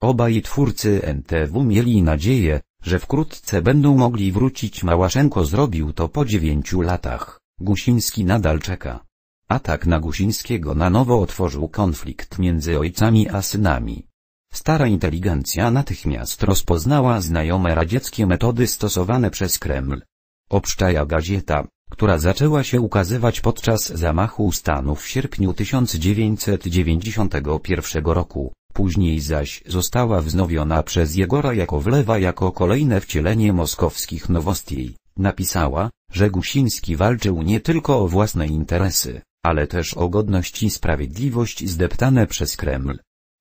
Obaj twórcy NTW mieli nadzieję, że wkrótce będą mogli wrócić Małaszenko zrobił to po dziewięciu latach, Gusiński nadal czeka. Atak na Gusińskiego na nowo otworzył konflikt między ojcami a synami. Stara inteligencja natychmiast rozpoznała znajome radzieckie metody stosowane przez Kreml. Obszczaja gazeta, która zaczęła się ukazywać podczas zamachu stanu w sierpniu 1991 roku, później zaś została wznowiona przez Jegora wlewa jako kolejne wcielenie moskowskich nowości. Napisała, że Gusiński walczył nie tylko o własne interesy, ale też o godność i sprawiedliwość zdeptane przez Kreml.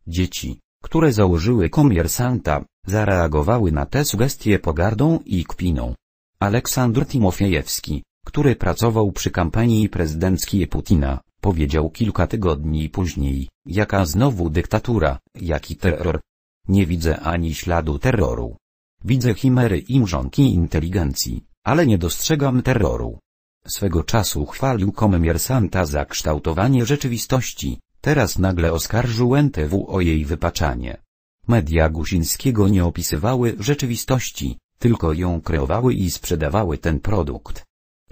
Dzieci, które założyły komiersanta, zareagowały na te sugestie pogardą i kpiną. Aleksandr Timofiejewski, który pracował przy kampanii prezydenckiej Putina, powiedział kilka tygodni później, jaka znowu dyktatura, jaki terror. Nie widzę ani śladu terroru. Widzę chimery i mrzonki inteligencji, ale nie dostrzegam terroru. Swego czasu chwalił komemersanta za kształtowanie rzeczywistości, teraz nagle oskarżył NTW o jej wypaczanie. Media Guzińskiego nie opisywały rzeczywistości, tylko ją kreowały i sprzedawały ten produkt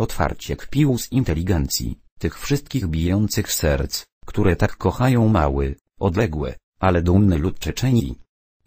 otwarcie kpił z inteligencji, tych wszystkich bijących serc, które tak kochają mały, odległy, ale dumny lud Czeczeni.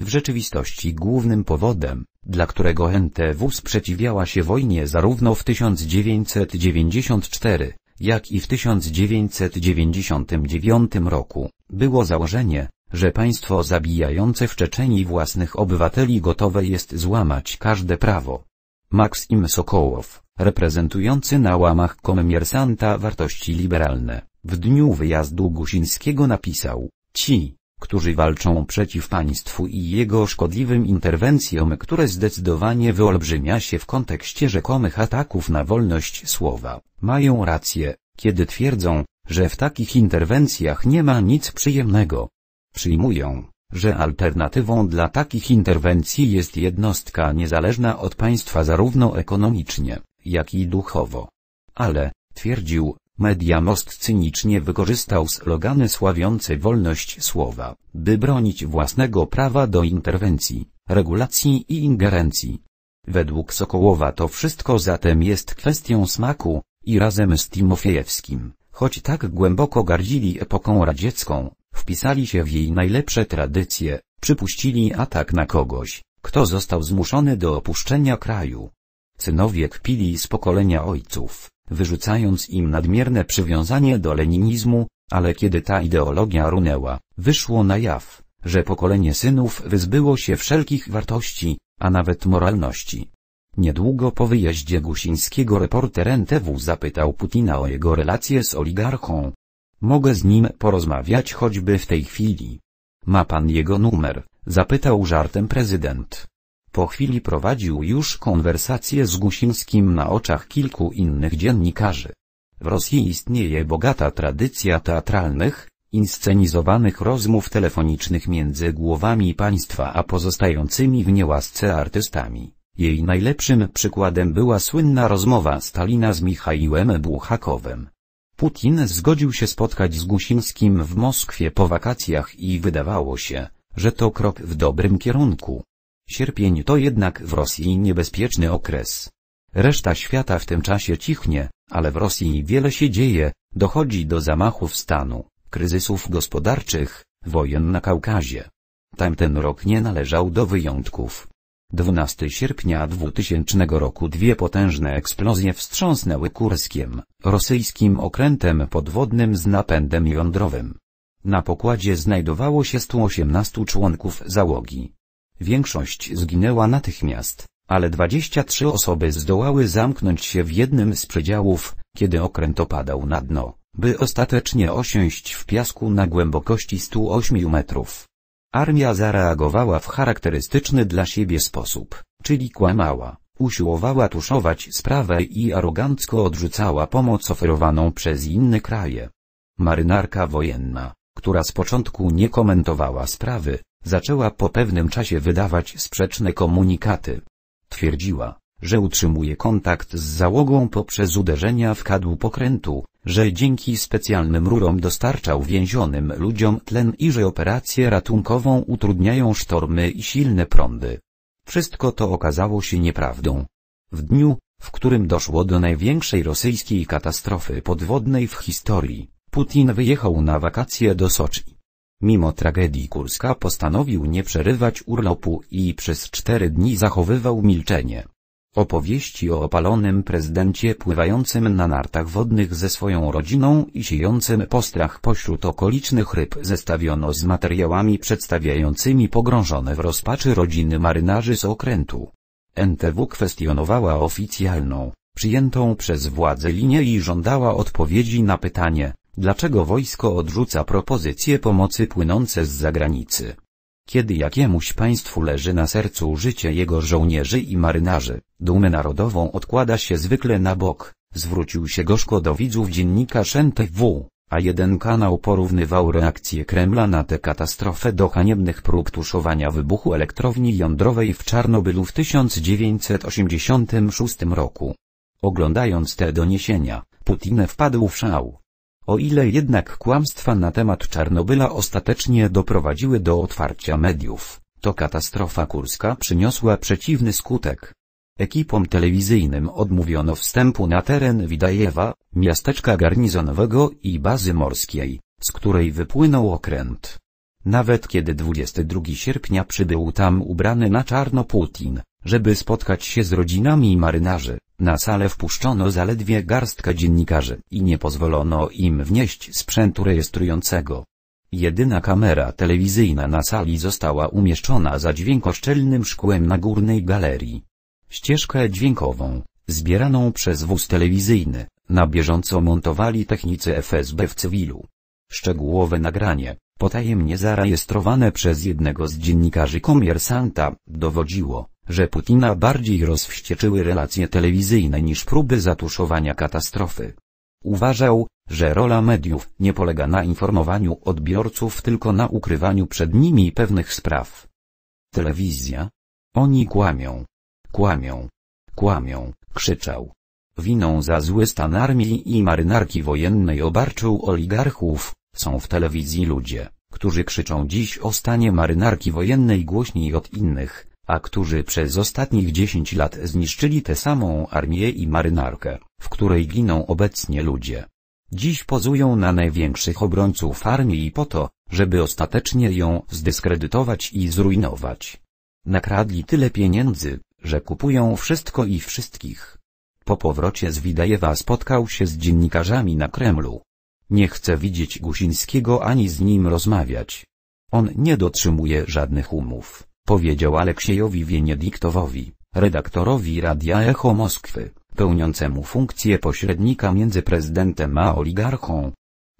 W rzeczywistości głównym powodem, dla którego NTW sprzeciwiała się wojnie zarówno w 1994, jak i w 1999 roku, było założenie, że państwo zabijające w Czeczeni własnych obywateli gotowe jest złamać każde prawo. Maksim Sokołow reprezentujący na łamach komersanta wartości liberalne, w dniu wyjazdu Gusińskiego napisał, ci, którzy walczą przeciw państwu i jego szkodliwym interwencjom, które zdecydowanie wyolbrzymia się w kontekście rzekomych ataków na wolność słowa, mają rację, kiedy twierdzą, że w takich interwencjach nie ma nic przyjemnego. Przyjmują, że alternatywą dla takich interwencji jest jednostka niezależna od państwa zarówno ekonomicznie, jak i duchowo. Ale, twierdził, Media Most cynicznie wykorzystał slogany sławiące wolność słowa, by bronić własnego prawa do interwencji, regulacji i ingerencji. Według Sokołowa to wszystko zatem jest kwestią smaku, i razem z Timofiejewskim, choć tak głęboko gardzili epoką radziecką, wpisali się w jej najlepsze tradycje, przypuścili atak na kogoś, kto został zmuszony do opuszczenia kraju, Synowie kpili z pokolenia ojców, wyrzucając im nadmierne przywiązanie do leninizmu, ale kiedy ta ideologia runęła, wyszło na jaw, że pokolenie synów wyzbyło się wszelkich wartości, a nawet moralności. Niedługo po wyjeździe Gusińskiego reporter NTW zapytał Putina o jego relacje z oligarchą. Mogę z nim porozmawiać choćby w tej chwili. Ma pan jego numer, zapytał żartem prezydent. Po chwili prowadził już konwersacje z Gusińskim na oczach kilku innych dziennikarzy. W Rosji istnieje bogata tradycja teatralnych, inscenizowanych rozmów telefonicznych między głowami państwa a pozostającymi w niełasce artystami. Jej najlepszym przykładem była słynna rozmowa Stalina z Michałem Bułhakowem. Putin zgodził się spotkać z Gusińskim w Moskwie po wakacjach i wydawało się, że to krok w dobrym kierunku. Sierpień to jednak w Rosji niebezpieczny okres. Reszta świata w tym czasie cichnie, ale w Rosji wiele się dzieje, dochodzi do zamachów stanu, kryzysów gospodarczych, wojen na Kaukazie. Tamten rok nie należał do wyjątków. 12 sierpnia 2000 roku dwie potężne eksplozje wstrząsnęły Kurskiem, rosyjskim okrętem podwodnym z napędem jądrowym. Na pokładzie znajdowało się 118 członków załogi. Większość zginęła natychmiast, ale 23 osoby zdołały zamknąć się w jednym z przedziałów, kiedy okręt opadał na dno, by ostatecznie osiąść w piasku na głębokości 108 metrów. Armia zareagowała w charakterystyczny dla siebie sposób, czyli kłamała, usiłowała tuszować sprawę i arogancko odrzucała pomoc oferowaną przez inne kraje. Marynarka wojenna, która z początku nie komentowała sprawy, Zaczęła po pewnym czasie wydawać sprzeczne komunikaty. Twierdziła, że utrzymuje kontakt z załogą poprzez uderzenia w kadłub pokrętu, że dzięki specjalnym rurom dostarczał więzionym ludziom tlen i że operację ratunkową utrudniają sztormy i silne prądy. Wszystko to okazało się nieprawdą. W dniu, w którym doszło do największej rosyjskiej katastrofy podwodnej w historii, Putin wyjechał na wakacje do Soczi. Mimo tragedii Kurska postanowił nie przerywać urlopu i przez cztery dni zachowywał milczenie. Opowieści o opalonym prezydencie pływającym na nartach wodnych ze swoją rodziną i siejącym postrach pośród okolicznych ryb zestawiono z materiałami przedstawiającymi pogrążone w rozpaczy rodziny marynarzy z okrętu. NTW kwestionowała oficjalną, przyjętą przez władze linię i żądała odpowiedzi na pytanie, Dlaczego wojsko odrzuca propozycje pomocy płynące z zagranicy? Kiedy jakiemuś państwu leży na sercu życie jego żołnierzy i marynarzy, dumę narodową odkłada się zwykle na bok, zwrócił się gorzko do widzów dziennika NTW, a jeden kanał porównywał reakcję Kremla na tę katastrofę do haniebnych prób tuszowania wybuchu elektrowni jądrowej w Czarnobylu w 1986 roku. Oglądając te doniesienia, Putin wpadł w szał. O ile jednak kłamstwa na temat Czarnobyla ostatecznie doprowadziły do otwarcia mediów, to katastrofa kurska przyniosła przeciwny skutek. Ekipom telewizyjnym odmówiono wstępu na teren Widajewa, miasteczka garnizonowego i bazy morskiej, z której wypłynął okręt. Nawet kiedy 22 sierpnia przybył tam ubrany na czarno Putin, żeby spotkać się z rodzinami marynarzy, na salę wpuszczono zaledwie garstkę dziennikarzy i nie pozwolono im wnieść sprzętu rejestrującego. Jedyna kamera telewizyjna na sali została umieszczona za dźwiękoszczelnym szkłem na górnej galerii. Ścieżkę dźwiękową, zbieraną przez wóz telewizyjny, na bieżąco montowali technicy FSB w cywilu. Szczegółowe nagranie, potajemnie zarejestrowane przez jednego z dziennikarzy komersanta, dowodziło, że Putina bardziej rozwścieczyły relacje telewizyjne niż próby zatuszowania katastrofy. Uważał, że rola mediów nie polega na informowaniu odbiorców tylko na ukrywaniu przed nimi pewnych spraw. Telewizja? Oni kłamią. Kłamią. Kłamią, krzyczał. Winą za zły stan armii i marynarki wojennej obarczył oligarchów, są w telewizji ludzie, którzy krzyczą dziś o stanie marynarki wojennej głośniej od innych, a którzy przez ostatnich 10 lat zniszczyli tę samą armię i marynarkę, w której giną obecnie ludzie. Dziś pozują na największych obrońców armii po to, żeby ostatecznie ją zdyskredytować i zrujnować. Nakradli tyle pieniędzy, że kupują wszystko i wszystkich. Po powrocie z Widajewa spotkał się z dziennikarzami na Kremlu. Nie chce widzieć Gusińskiego ani z nim rozmawiać. On nie dotrzymuje żadnych umów powiedział Aleksiejowi Wieniediktowowi, redaktorowi Radia Echo Moskwy, pełniącemu funkcję pośrednika między prezydentem a oligarchą.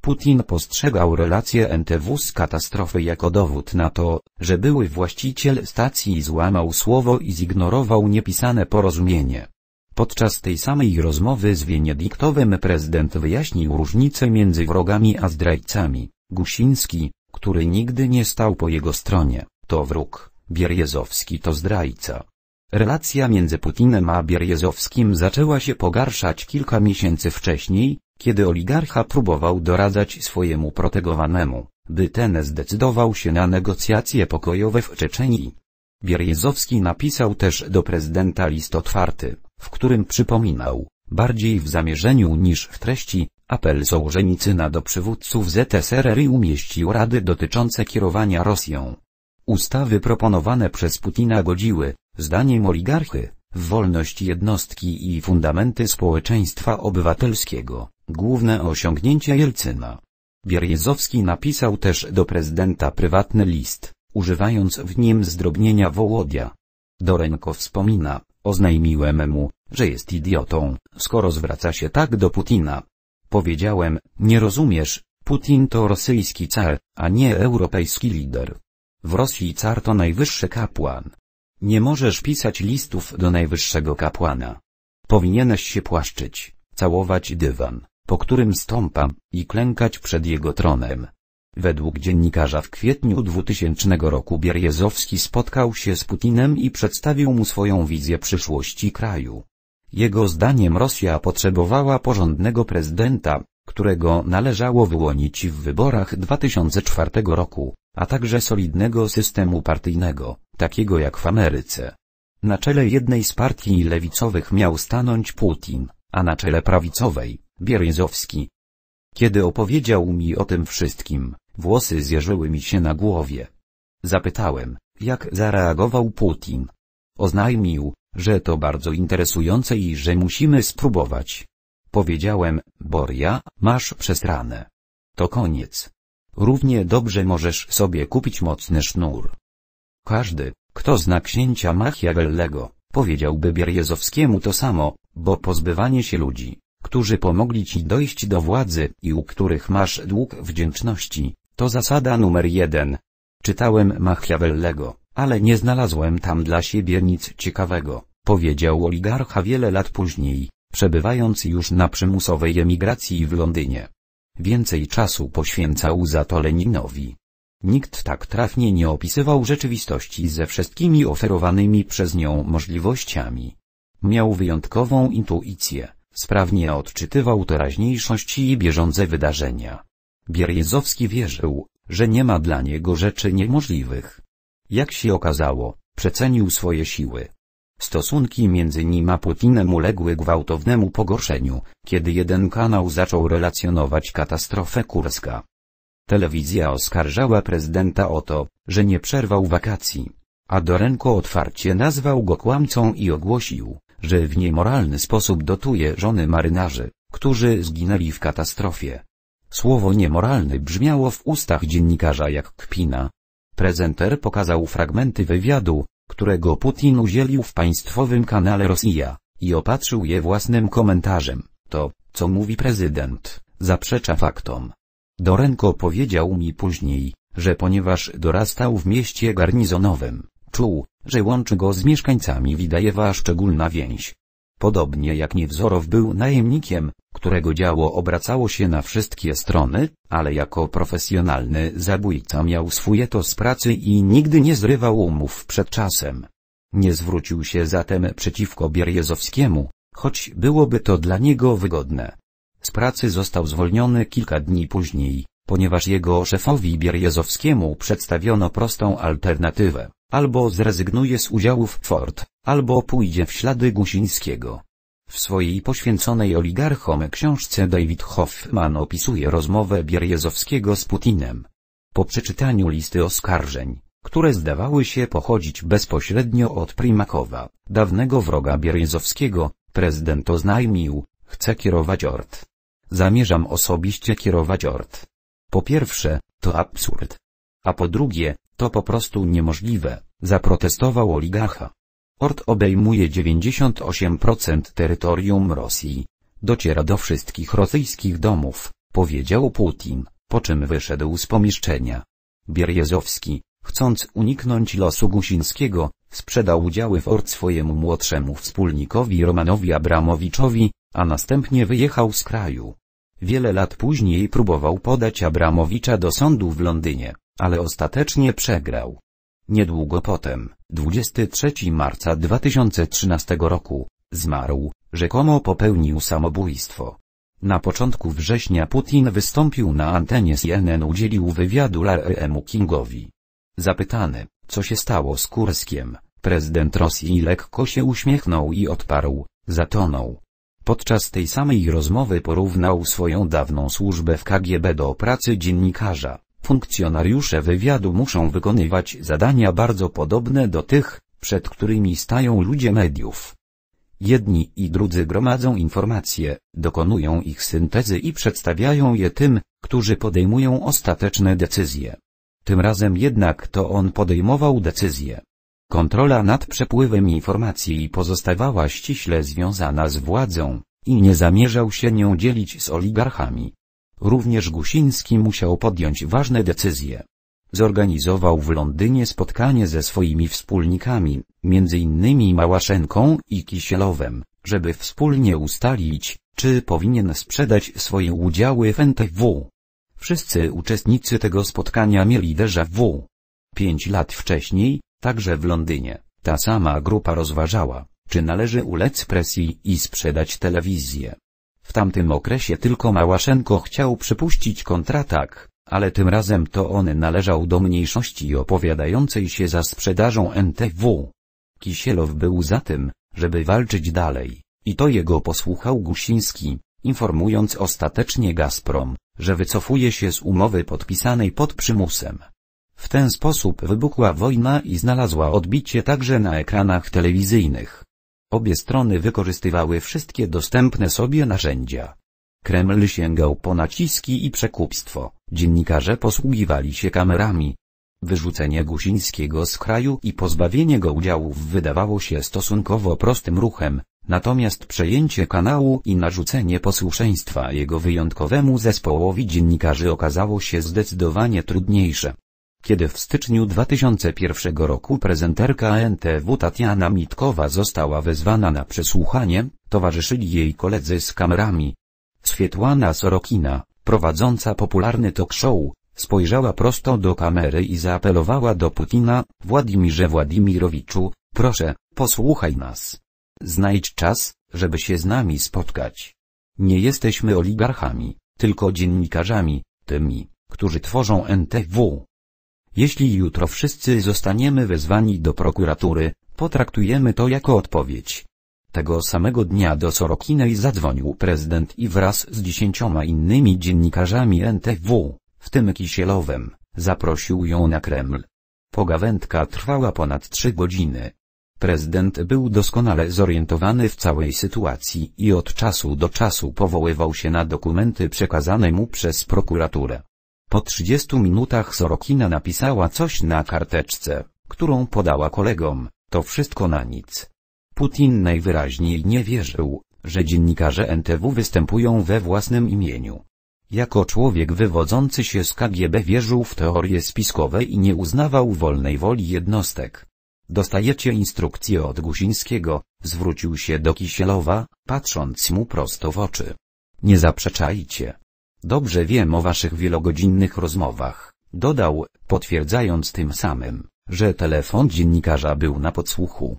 Putin postrzegał relację NTW z katastrofy jako dowód na to, że były właściciel stacji złamał słowo i zignorował niepisane porozumienie. Podczas tej samej rozmowy z Wieniediktowem prezydent wyjaśnił różnicę między wrogami a zdrajcami. Gusiński, który nigdy nie stał po jego stronie, to wróg. Bierjezowski to zdrajca. Relacja między Putinem a Bierjezowskim zaczęła się pogarszać kilka miesięcy wcześniej, kiedy oligarcha próbował doradzać swojemu protegowanemu, by ten zdecydował się na negocjacje pokojowe w Czeczenii. Bierjezowski napisał też do prezydenta list otwarty, w którym przypominał, bardziej w zamierzeniu niż w treści, apel Sołżenicyna do przywódców ZSRR i umieścił rady dotyczące kierowania Rosją. Ustawy proponowane przez Putina godziły, zdaniem oligarchy, w wolność jednostki i fundamenty społeczeństwa obywatelskiego, główne osiągnięcia Jelcyna. Bierjezowski napisał też do prezydenta prywatny list, używając w nim zdrobnienia Wołodia. Dorenko wspomina, oznajmiłem mu, że jest idiotą, skoro zwraca się tak do Putina. Powiedziałem, nie rozumiesz, Putin to rosyjski car, a nie europejski lider. W Rosji car to najwyższy kapłan. Nie możesz pisać listów do najwyższego kapłana. Powinieneś się płaszczyć, całować dywan, po którym stąpam, i klękać przed jego tronem. Według dziennikarza w kwietniu 2000 roku Bierjezowski spotkał się z Putinem i przedstawił mu swoją wizję przyszłości kraju. Jego zdaniem Rosja potrzebowała porządnego prezydenta, którego należało wyłonić w wyborach 2004 roku a także solidnego systemu partyjnego, takiego jak w Ameryce. Na czele jednej z partii lewicowych miał stanąć Putin, a na czele prawicowej, Bieryzowski. Kiedy opowiedział mi o tym wszystkim, włosy zjeżyły mi się na głowie. Zapytałem, jak zareagował Putin. Oznajmił, że to bardzo interesujące i że musimy spróbować. Powiedziałem, Boria, masz przesrane. To koniec. Równie dobrze możesz sobie kupić mocny sznur. Każdy, kto zna księcia Machiavellego, powiedziałby Bierjezowskiemu to samo, bo pozbywanie się ludzi, którzy pomogli ci dojść do władzy i u których masz dług wdzięczności, to zasada numer jeden. Czytałem Machiavellego, ale nie znalazłem tam dla siebie nic ciekawego, powiedział oligarcha wiele lat później, przebywając już na przymusowej emigracji w Londynie. Więcej czasu poświęcał za to Leninowi. Nikt tak trafnie nie opisywał rzeczywistości ze wszystkimi oferowanymi przez nią możliwościami. Miał wyjątkową intuicję, sprawnie odczytywał teraźniejszość i bieżące wydarzenia. Bierjezowski wierzył, że nie ma dla niego rzeczy niemożliwych. Jak się okazało, przecenił swoje siły. Stosunki między nim a Putinem uległy gwałtownemu pogorszeniu, kiedy jeden kanał zaczął relacjonować katastrofę kurska. Telewizja oskarżała prezydenta o to, że nie przerwał wakacji. a Dorenko otwarcie nazwał go kłamcą i ogłosił, że w niemoralny sposób dotuje żony marynarzy, którzy zginęli w katastrofie. Słowo niemoralny brzmiało w ustach dziennikarza jak kpina. Prezenter pokazał fragmenty wywiadu, którego Putin udzielił w państwowym kanale Rosja, i opatrzył je własnym komentarzem, to, co mówi prezydent, zaprzecza faktom. Dorenko powiedział mi później, że ponieważ dorastał w mieście garnizonowym, czuł, że łączy go z mieszkańcami Widajewa szczególna więź, Podobnie jak Niewzorow był najemnikiem, którego działo obracało się na wszystkie strony, ale jako profesjonalny zabójca miał swój etos pracy i nigdy nie zrywał umów przed czasem. Nie zwrócił się zatem przeciwko Bierjezowskiemu, choć byłoby to dla niego wygodne. Z pracy został zwolniony kilka dni później, ponieważ jego szefowi Bierjezowskiemu przedstawiono prostą alternatywę, albo zrezygnuje z udziału w Ford, albo pójdzie w ślady Gusińskiego. W swojej poświęconej oligarchom książce David Hoffman opisuje rozmowę Bierjezowskiego z Putinem. Po przeczytaniu listy oskarżeń, które zdawały się pochodzić bezpośrednio od Primakowa, dawnego wroga Bierjezowskiego, prezydent oznajmił, chce kierować ort. Zamierzam osobiście kierować ort. Po pierwsze, to absurd. A po drugie, to po prostu niemożliwe, zaprotestował oligarcha. Ort obejmuje 98% terytorium Rosji. Dociera do wszystkich rosyjskich domów, powiedział Putin, po czym wyszedł z pomieszczenia. Bierjezowski, chcąc uniknąć losu Gusińskiego, sprzedał udziały w Ort swojemu młodszemu wspólnikowi Romanowi Abramowiczowi, a następnie wyjechał z kraju. Wiele lat później próbował podać Abramowicza do sądu w Londynie, ale ostatecznie przegrał. Niedługo potem, 23 marca 2013 roku, zmarł, rzekomo popełnił samobójstwo. Na początku września Putin wystąpił na antenie CNN udzielił wywiadu Laremu Kingowi. Zapytany, co się stało z Kurskiem, prezydent Rosji lekko się uśmiechnął i odparł, zatonął. Podczas tej samej rozmowy porównał swoją dawną służbę w KGB do pracy dziennikarza. Funkcjonariusze wywiadu muszą wykonywać zadania bardzo podobne do tych, przed którymi stają ludzie mediów. Jedni i drudzy gromadzą informacje, dokonują ich syntezy i przedstawiają je tym, którzy podejmują ostateczne decyzje. Tym razem jednak to on podejmował decyzję. Kontrola nad przepływem informacji pozostawała ściśle związana z władzą, i nie zamierzał się nią dzielić z oligarchami. Również Gusiński musiał podjąć ważne decyzje. Zorganizował w Londynie spotkanie ze swoimi wspólnikami, m.in. Małaszenką i Kisielowem, żeby wspólnie ustalić, czy powinien sprzedać swoje udziały w NTW. Wszyscy uczestnicy tego spotkania mieli déjà vu. Pięć lat wcześniej, także w Londynie, ta sama grupa rozważała, czy należy ulec presji i sprzedać telewizję. W tamtym okresie tylko Małaszenko chciał przypuścić kontratak, ale tym razem to on należał do mniejszości opowiadającej się za sprzedażą NTW. Kisielow był za tym, żeby walczyć dalej, i to jego posłuchał Gusiński, informując ostatecznie Gazprom, że wycofuje się z umowy podpisanej pod przymusem. W ten sposób wybuchła wojna i znalazła odbicie także na ekranach telewizyjnych. Obie strony wykorzystywały wszystkie dostępne sobie narzędzia. Kreml sięgał po naciski i przekupstwo, dziennikarze posługiwali się kamerami. Wyrzucenie Gusińskiego z kraju i pozbawienie go udziałów wydawało się stosunkowo prostym ruchem, natomiast przejęcie kanału i narzucenie posłuszeństwa jego wyjątkowemu zespołowi dziennikarzy okazało się zdecydowanie trudniejsze kiedy w styczniu 2001 roku prezenterka NTW Tatiana Mitkowa została wezwana na przesłuchanie, towarzyszyli jej koledzy z kamerami. Swietłana Sorokina, prowadząca popularny talk show, spojrzała prosto do kamery i zaapelowała do Putina, Władimirze Władimirowiczu, proszę, posłuchaj nas. Znajdź czas, żeby się z nami spotkać. Nie jesteśmy oligarchami, tylko dziennikarzami, tymi, którzy tworzą NTW. Jeśli jutro wszyscy zostaniemy wezwani do prokuratury, potraktujemy to jako odpowiedź. Tego samego dnia do Sorokinej zadzwonił prezydent i wraz z dziesięcioma innymi dziennikarzami NTW, w tym Kisielowem, zaprosił ją na Kreml. Pogawędka trwała ponad trzy godziny. Prezydent był doskonale zorientowany w całej sytuacji i od czasu do czasu powoływał się na dokumenty przekazane mu przez prokuraturę. Po 30 minutach Sorokina napisała coś na karteczce, którą podała kolegom, to wszystko na nic. Putin najwyraźniej nie wierzył, że dziennikarze NTW występują we własnym imieniu. Jako człowiek wywodzący się z KGB wierzył w teorie spiskowe i nie uznawał wolnej woli jednostek. Dostajecie instrukcję od Guzińskiego, zwrócił się do Kisielowa, patrząc mu prosto w oczy. Nie zaprzeczajcie. Dobrze wiem o waszych wielogodzinnych rozmowach, dodał, potwierdzając tym samym, że telefon dziennikarza był na podsłuchu.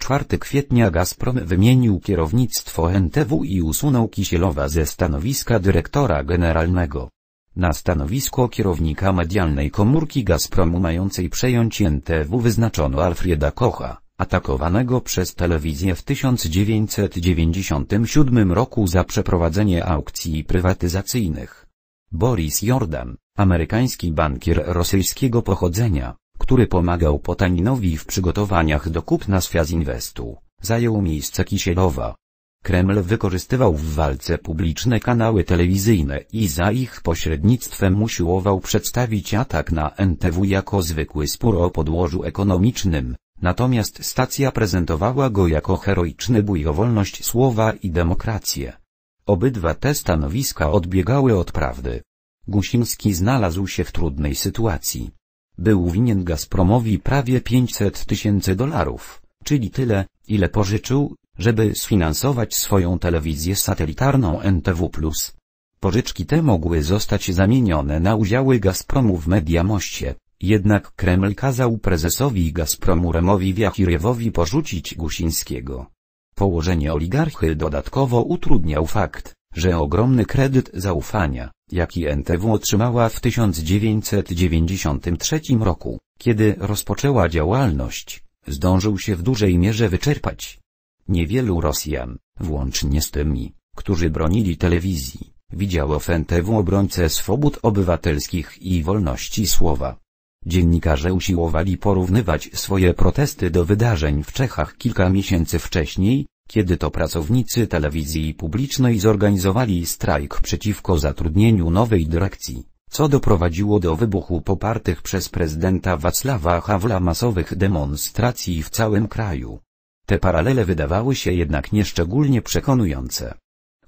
4 kwietnia Gazprom wymienił kierownictwo NTW i usunął Kisielowa ze stanowiska dyrektora generalnego. Na stanowisko kierownika medialnej komórki Gazpromu mającej przejąć NTW wyznaczono Alfreda Kocha atakowanego przez telewizję w 1997 roku za przeprowadzenie aukcji prywatyzacyjnych. Boris Jordan, amerykański bankier rosyjskiego pochodzenia, który pomagał Potaninowi w przygotowaniach do kupna inwestu, zajął miejsce Kisielowa. Kreml wykorzystywał w walce publiczne kanały telewizyjne i za ich pośrednictwem usiłował przedstawić atak na NTW jako zwykły spór o podłożu ekonomicznym, Natomiast stacja prezentowała go jako heroiczny bój o wolność słowa i demokrację. Obydwa te stanowiska odbiegały od prawdy. Gusiński znalazł się w trudnej sytuacji. Był winien Gazpromowi prawie 500 tysięcy dolarów, czyli tyle, ile pożyczył, żeby sfinansować swoją telewizję satelitarną NTW+. Pożyczki te mogły zostać zamienione na udziały Gazpromu w Mediamoście, jednak Kreml kazał prezesowi Gazpromu Remowi Wiachiriewowi porzucić Gusińskiego. Położenie oligarchy dodatkowo utrudniał fakt, że ogromny kredyt zaufania, jaki NTW otrzymała w 1993 roku, kiedy rozpoczęła działalność, zdążył się w dużej mierze wyczerpać. Niewielu Rosjan, włącznie z tymi, którzy bronili telewizji, widziało w NTW obrońcę swobód obywatelskich i wolności słowa. Dziennikarze usiłowali porównywać swoje protesty do wydarzeń w Czechach kilka miesięcy wcześniej, kiedy to pracownicy telewizji publicznej zorganizowali strajk przeciwko zatrudnieniu nowej dyrekcji, co doprowadziło do wybuchu popartych przez prezydenta Wacława Hawla masowych demonstracji w całym kraju. Te paralele wydawały się jednak nieszczególnie przekonujące.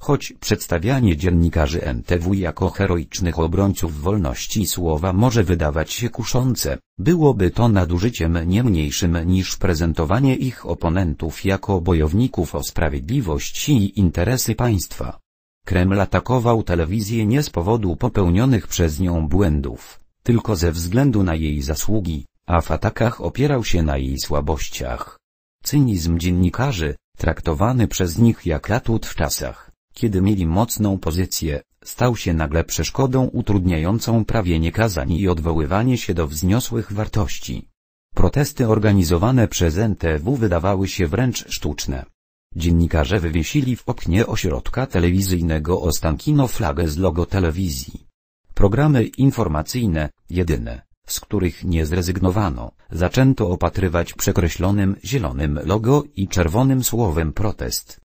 Choć przedstawianie dziennikarzy NTW jako heroicznych obrońców wolności słowa może wydawać się kuszące, byłoby to nadużyciem nie mniejszym niż prezentowanie ich oponentów jako bojowników o sprawiedliwość i interesy państwa. Kreml atakował telewizję nie z powodu popełnionych przez nią błędów, tylko ze względu na jej zasługi, a w atakach opierał się na jej słabościach. Cynizm dziennikarzy, traktowany przez nich jak latut w czasach kiedy mieli mocną pozycję, stał się nagle przeszkodą utrudniającą prawienie kazań i odwoływanie się do wzniosłych wartości. Protesty organizowane przez NTW wydawały się wręcz sztuczne. Dziennikarze wywiesili w oknie ośrodka telewizyjnego Ostankino flagę z logo telewizji. Programy informacyjne, jedyne, z których nie zrezygnowano, zaczęto opatrywać przekreślonym zielonym logo i czerwonym słowem protest.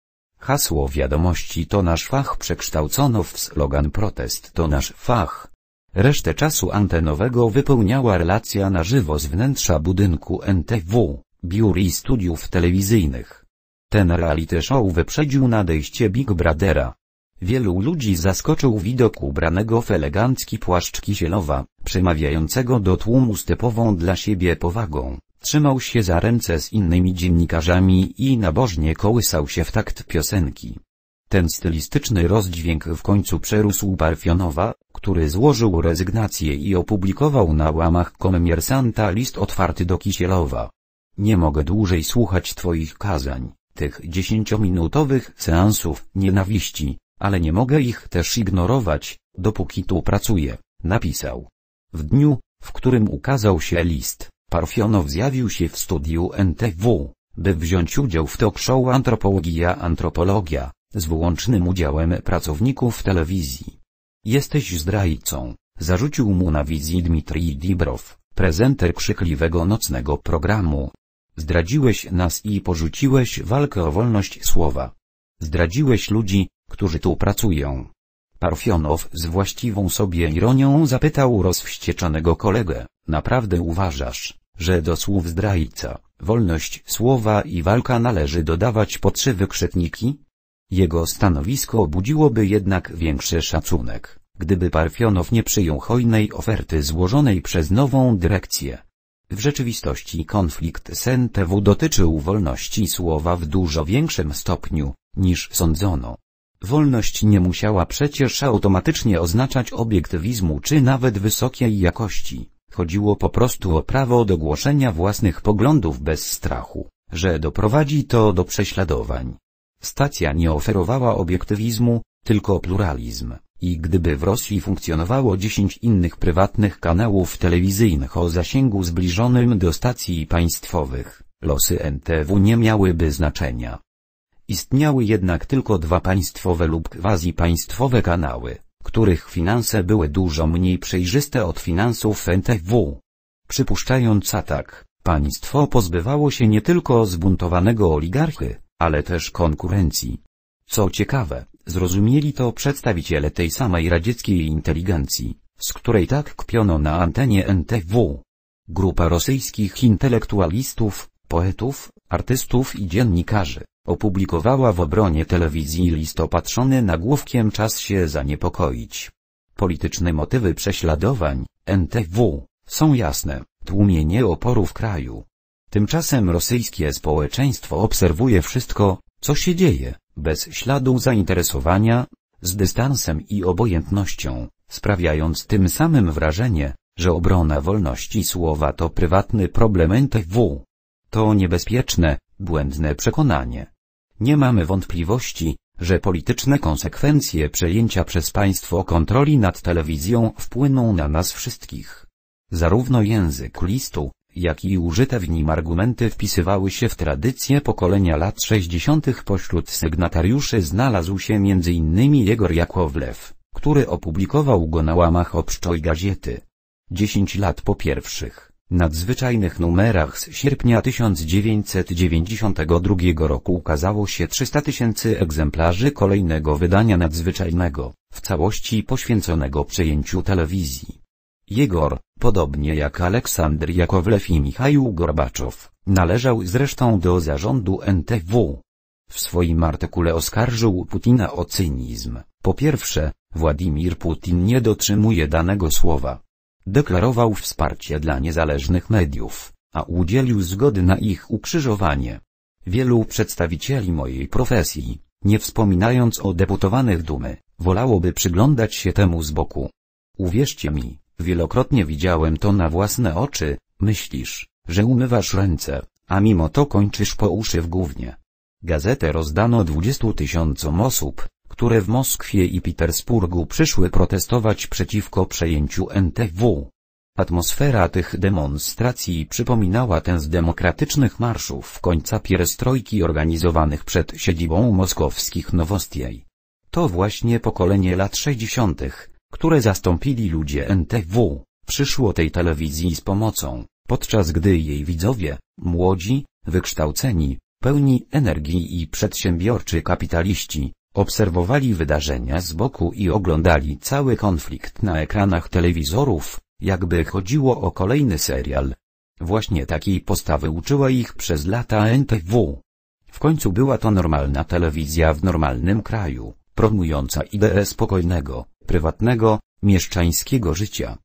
Hasło wiadomości to nasz fach przekształcono w slogan protest to nasz fach. Resztę czasu antenowego wypełniała relacja na żywo z wnętrza budynku NTW, biur i studiów telewizyjnych. Ten reality show wyprzedził nadejście Big Brothera. Wielu ludzi zaskoczył widok ubranego w elegancki płaszcz kisielowa, przemawiającego do tłumu z typową dla siebie powagą trzymał się za ręce z innymi dziennikarzami i nabożnie kołysał się w takt piosenki. Ten stylistyczny rozdźwięk w końcu przerósł Parfionowa, który złożył rezygnację i opublikował na łamach komemiersanta list otwarty do Kisielowa. Nie mogę dłużej słuchać twoich kazań, tych dziesięciominutowych seansów nienawiści, ale nie mogę ich też ignorować, dopóki tu pracuję, napisał. W dniu, w którym ukazał się list, Parfionow zjawił się w studiu NTW, by wziąć udział w talk show Antropologia Antropologia, z wyłącznym udziałem pracowników telewizji. Jesteś zdrajcą, zarzucił mu na wizji Dmitrij Dibrow, prezenter krzykliwego nocnego programu. Zdradziłeś nas i porzuciłeś walkę o wolność słowa. Zdradziłeś ludzi, którzy tu pracują. Parfionow z właściwą sobie ironią zapytał rozwścieczonego kolegę. Naprawdę uważasz, że do słów zdrajca, wolność słowa i walka należy dodawać po trzy wykrzetniki? Jego stanowisko budziłoby jednak większy szacunek, gdyby Parfionow nie przyjął hojnej oferty złożonej przez nową dyrekcję. W rzeczywistości konflikt SNTW dotyczył wolności słowa w dużo większym stopniu, niż sądzono. Wolność nie musiała przecież automatycznie oznaczać obiektywizmu czy nawet wysokiej jakości. Chodziło po prostu o prawo do głoszenia własnych poglądów bez strachu, że doprowadzi to do prześladowań. Stacja nie oferowała obiektywizmu, tylko pluralizm. I gdyby w Rosji funkcjonowało dziesięć innych prywatnych kanałów telewizyjnych o zasięgu zbliżonym do stacji państwowych, losy NTW nie miałyby znaczenia. Istniały jednak tylko dwa państwowe lub quasi-państwowe kanały, których finanse były dużo mniej przejrzyste od finansów NTW. Przypuszczając atak, państwo pozbywało się nie tylko zbuntowanego oligarchy, ale też konkurencji. Co ciekawe, zrozumieli to przedstawiciele tej samej radzieckiej inteligencji, z której tak kpiono na antenie NTW. Grupa rosyjskich intelektualistów, poetów, artystów i dziennikarzy, Opublikowała w obronie telewizji list opatrzony nagłówkiem Czas się zaniepokoić. Polityczne motywy prześladowań, NTW, są jasne, tłumienie oporu w kraju. Tymczasem rosyjskie społeczeństwo obserwuje wszystko, co się dzieje, bez śladu zainteresowania, z dystansem i obojętnością, sprawiając tym samym wrażenie, że obrona wolności słowa to prywatny problem NTW. To niebezpieczne, błędne przekonanie. Nie mamy wątpliwości, że polityczne konsekwencje przejęcia przez państwo kontroli nad telewizją wpłyną na nas wszystkich. Zarówno język listu, jak i użyte w nim argumenty wpisywały się w tradycję pokolenia lat 60. Pośród sygnatariuszy znalazł się m.in. Jegor Jakowlew, który opublikował go na łamach obszczoj gazety. 10 lat po pierwszych nadzwyczajnych numerach z sierpnia 1992 roku ukazało się 300 tysięcy egzemplarzy kolejnego wydania nadzwyczajnego, w całości poświęconego przejęciu telewizji. Jegor, podobnie jak Aleksandr Jakowlew i Michał Gorbaczow, należał zresztą do zarządu NTW. W swoim artykule oskarżył Putina o cynizm. Po pierwsze, Władimir Putin nie dotrzymuje danego słowa. Deklarował wsparcie dla niezależnych mediów, a udzielił zgody na ich ukrzyżowanie. Wielu przedstawicieli mojej profesji, nie wspominając o deputowanych dumy, wolałoby przyglądać się temu z boku. Uwierzcie mi, wielokrotnie widziałem to na własne oczy, myślisz, że umywasz ręce, a mimo to kończysz po uszy w gównie. Gazetę rozdano 20 tysiącom osób, które w Moskwie i Petersburgu przyszły protestować przeciwko przejęciu NTW. Atmosfera tych demonstracji przypominała tę z demokratycznych marszów końca pierestrojki organizowanych przed siedzibą moskowskich nowostiej. To właśnie pokolenie lat 60., które zastąpili ludzie NTW, przyszło tej telewizji z pomocą, podczas gdy jej widzowie, młodzi, wykształceni, pełni energii i przedsiębiorczy kapitaliści, Obserwowali wydarzenia z boku i oglądali cały konflikt na ekranach telewizorów, jakby chodziło o kolejny serial. Właśnie takiej postawy uczyła ich przez lata NTW. W końcu była to normalna telewizja w normalnym kraju, promująca ideę spokojnego, prywatnego, mieszczańskiego życia.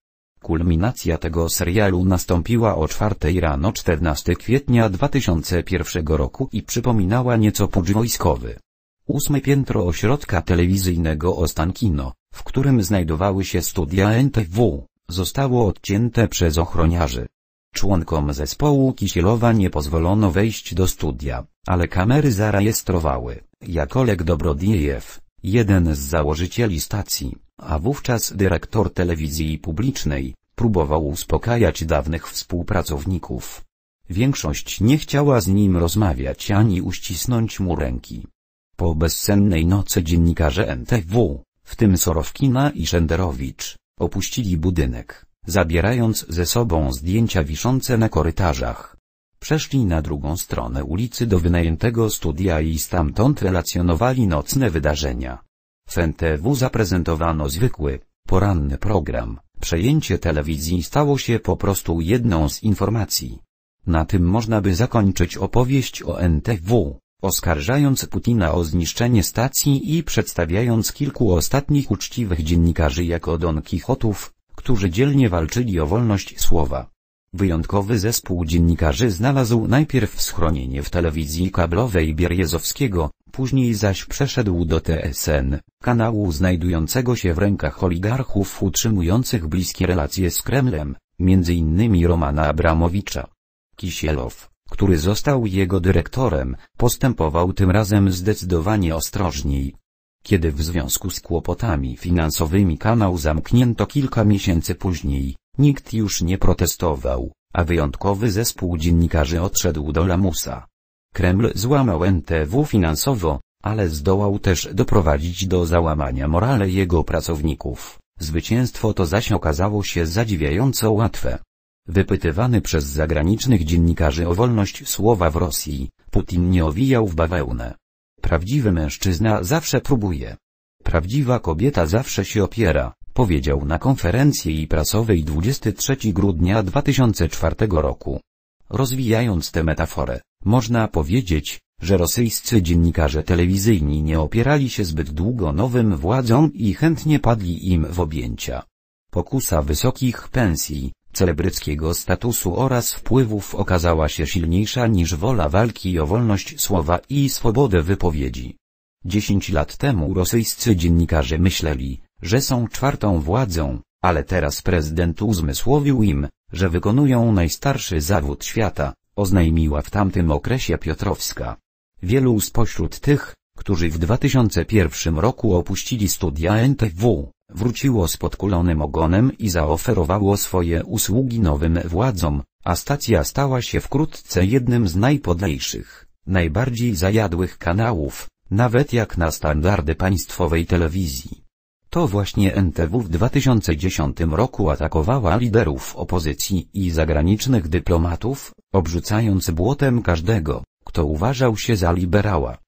Kulminacja tego serialu nastąpiła o 4 rano 14 kwietnia 2001 roku i przypominała nieco pucz wojskowy ósme piętro ośrodka telewizyjnego Ostankino, w którym znajdowały się studia NTW, zostało odcięte przez ochroniarzy. Członkom zespołu Kisielowa nie pozwolono wejść do studia, ale kamery zarejestrowały, jak Oleg Dobrodiejew, jeden z założycieli stacji, a wówczas dyrektor telewizji publicznej, próbował uspokajać dawnych współpracowników. Większość nie chciała z nim rozmawiać ani uścisnąć mu ręki. Po bezsennej nocy dziennikarze NTW, w tym Sorowkina i Szenderowicz, opuścili budynek, zabierając ze sobą zdjęcia wiszące na korytarzach. Przeszli na drugą stronę ulicy do wynajętego studia i stamtąd relacjonowali nocne wydarzenia. W NTW zaprezentowano zwykły, poranny program. Przejęcie telewizji stało się po prostu jedną z informacji. Na tym można by zakończyć opowieść o NTW oskarżając Putina o zniszczenie stacji i przedstawiając kilku ostatnich uczciwych dziennikarzy jako Don Kichotów, którzy dzielnie walczyli o wolność słowa. Wyjątkowy zespół dziennikarzy znalazł najpierw schronienie w telewizji kablowej Bierjezowskiego, później zaś przeszedł do TSN, kanału znajdującego się w rękach oligarchów utrzymujących bliskie relacje z Kremlem, m.in. Romana Abramowicza. Kisielow który został jego dyrektorem, postępował tym razem zdecydowanie ostrożniej. Kiedy w związku z kłopotami finansowymi kanał zamknięto kilka miesięcy później, nikt już nie protestował, a wyjątkowy zespół dziennikarzy odszedł do lamusa. Kreml złamał NTW finansowo, ale zdołał też doprowadzić do załamania morale jego pracowników. Zwycięstwo to zaś okazało się zadziwiająco łatwe. Wypytywany przez zagranicznych dziennikarzy o wolność słowa w Rosji, Putin nie owijał w bawełnę. Prawdziwy mężczyzna zawsze próbuje. Prawdziwa kobieta zawsze się opiera, powiedział na konferencji prasowej 23 grudnia 2004 roku. Rozwijając tę metaforę, można powiedzieć, że rosyjscy dziennikarze telewizyjni nie opierali się zbyt długo nowym władzom i chętnie padli im w objęcia. Pokusa wysokich pensji, celebryckiego statusu oraz wpływów okazała się silniejsza niż wola walki o wolność słowa i swobodę wypowiedzi. Dziesięć lat temu rosyjscy dziennikarze myśleli, że są czwartą władzą, ale teraz prezydent uzmysłowił im, że wykonują najstarszy zawód świata, oznajmiła w tamtym okresie Piotrowska. Wielu spośród tych, którzy w 2001 roku opuścili studia NTW, Wróciło z podkulonym ogonem i zaoferowało swoje usługi nowym władzom, a stacja stała się wkrótce jednym z najpodlejszych, najbardziej zajadłych kanałów, nawet jak na standardy państwowej telewizji. To właśnie NTW w 2010 roku atakowała liderów opozycji i zagranicznych dyplomatów, obrzucając błotem każdego, kto uważał się za liberała.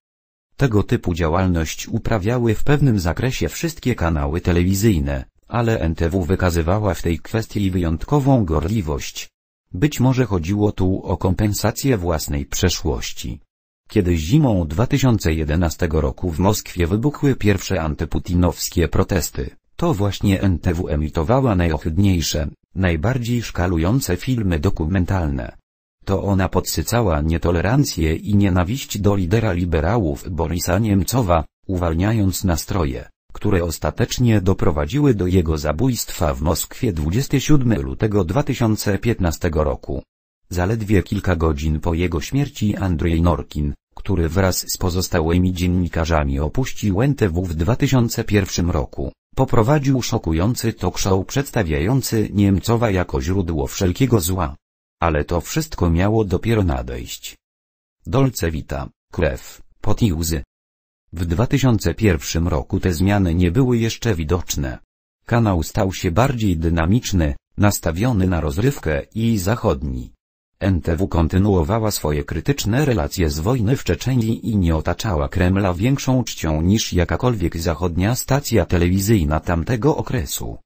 Tego typu działalność uprawiały w pewnym zakresie wszystkie kanały telewizyjne, ale NTW wykazywała w tej kwestii wyjątkową gorliwość. Być może chodziło tu o kompensację własnej przeszłości. Kiedy zimą 2011 roku w Moskwie wybuchły pierwsze antyputinowskie protesty, to właśnie NTW emitowała najohydniejsze, najbardziej szkalujące filmy dokumentalne. To ona podsycała nietolerancję i nienawiść do lidera liberałów Borysa Niemcowa, uwalniając nastroje, które ostatecznie doprowadziły do jego zabójstwa w Moskwie 27 lutego 2015 roku. Zaledwie kilka godzin po jego śmierci Andrzej Norkin, który wraz z pozostałymi dziennikarzami opuścił NTW w 2001 roku, poprowadził szokujący talk show przedstawiający Niemcowa jako źródło wszelkiego zła. Ale to wszystko miało dopiero nadejść. Dolce vita, krew, pot i łzy. W 2001 roku te zmiany nie były jeszcze widoczne. Kanał stał się bardziej dynamiczny, nastawiony na rozrywkę i zachodni. NTW kontynuowała swoje krytyczne relacje z wojny w Czeczenii i nie otaczała Kremla większą czcią niż jakakolwiek zachodnia stacja telewizyjna tamtego okresu.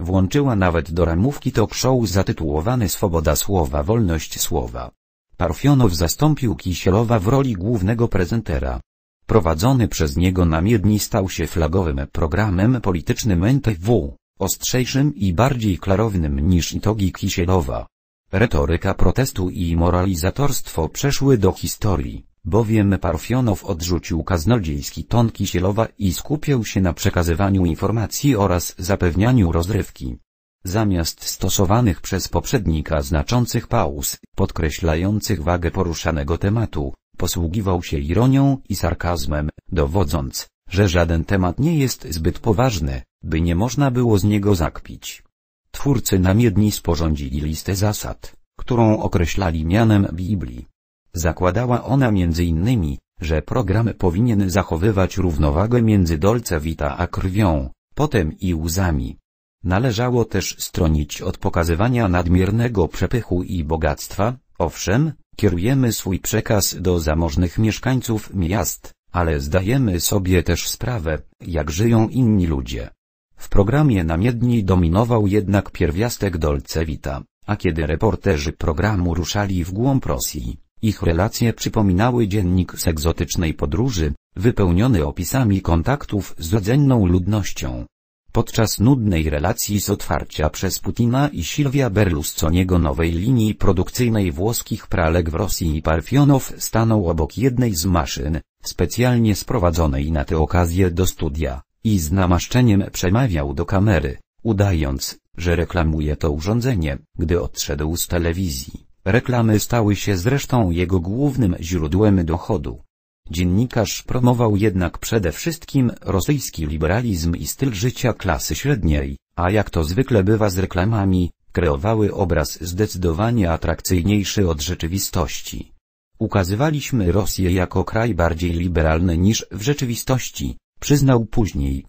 Włączyła nawet do ramówki talk show zatytułowany Swoboda słowa wolność słowa. Parfionow zastąpił Kisielowa w roli głównego prezentera. Prowadzony przez niego na miedni stał się flagowym programem politycznym NTW, ostrzejszym i bardziej klarownym niż itogi Kisielowa. Retoryka protestu i moralizatorstwo przeszły do historii bowiem Parfionow odrzucił kaznodziejski ton Kisielowa i skupiał się na przekazywaniu informacji oraz zapewnianiu rozrywki. Zamiast stosowanych przez poprzednika znaczących pauz, podkreślających wagę poruszanego tematu, posługiwał się ironią i sarkazmem, dowodząc, że żaden temat nie jest zbyt poważny, by nie można było z niego zakpić. Twórcy namiedni sporządzili listę zasad, którą określali mianem Biblii. Zakładała ona m.in., że program powinien zachowywać równowagę między dolce vita a krwią, potem i łzami. Należało też stronić od pokazywania nadmiernego przepychu i bogactwa, owszem, kierujemy swój przekaz do zamożnych mieszkańców miast, ale zdajemy sobie też sprawę, jak żyją inni ludzie. W programie namiedni dominował jednak pierwiastek Dolce Vita, a kiedy reporterzy programu ruszali w głąb Rosji, ich relacje przypominały dziennik z egzotycznej podróży, wypełniony opisami kontaktów z rdzenną ludnością. Podczas nudnej relacji z otwarcia przez Putina i Silvia Berlusconiego nowej linii produkcyjnej włoskich pralek w Rosji Parfionow stanął obok jednej z maszyn, specjalnie sprowadzonej na tę okazję do studia, i z namaszczeniem przemawiał do kamery, udając, że reklamuje to urządzenie, gdy odszedł z telewizji. Reklamy stały się zresztą jego głównym źródłem dochodu. Dziennikarz promował jednak przede wszystkim rosyjski liberalizm i styl życia klasy średniej, a jak to zwykle bywa z reklamami, kreowały obraz zdecydowanie atrakcyjniejszy od rzeczywistości. Ukazywaliśmy Rosję jako kraj bardziej liberalny niż w rzeczywistości, przyznał później.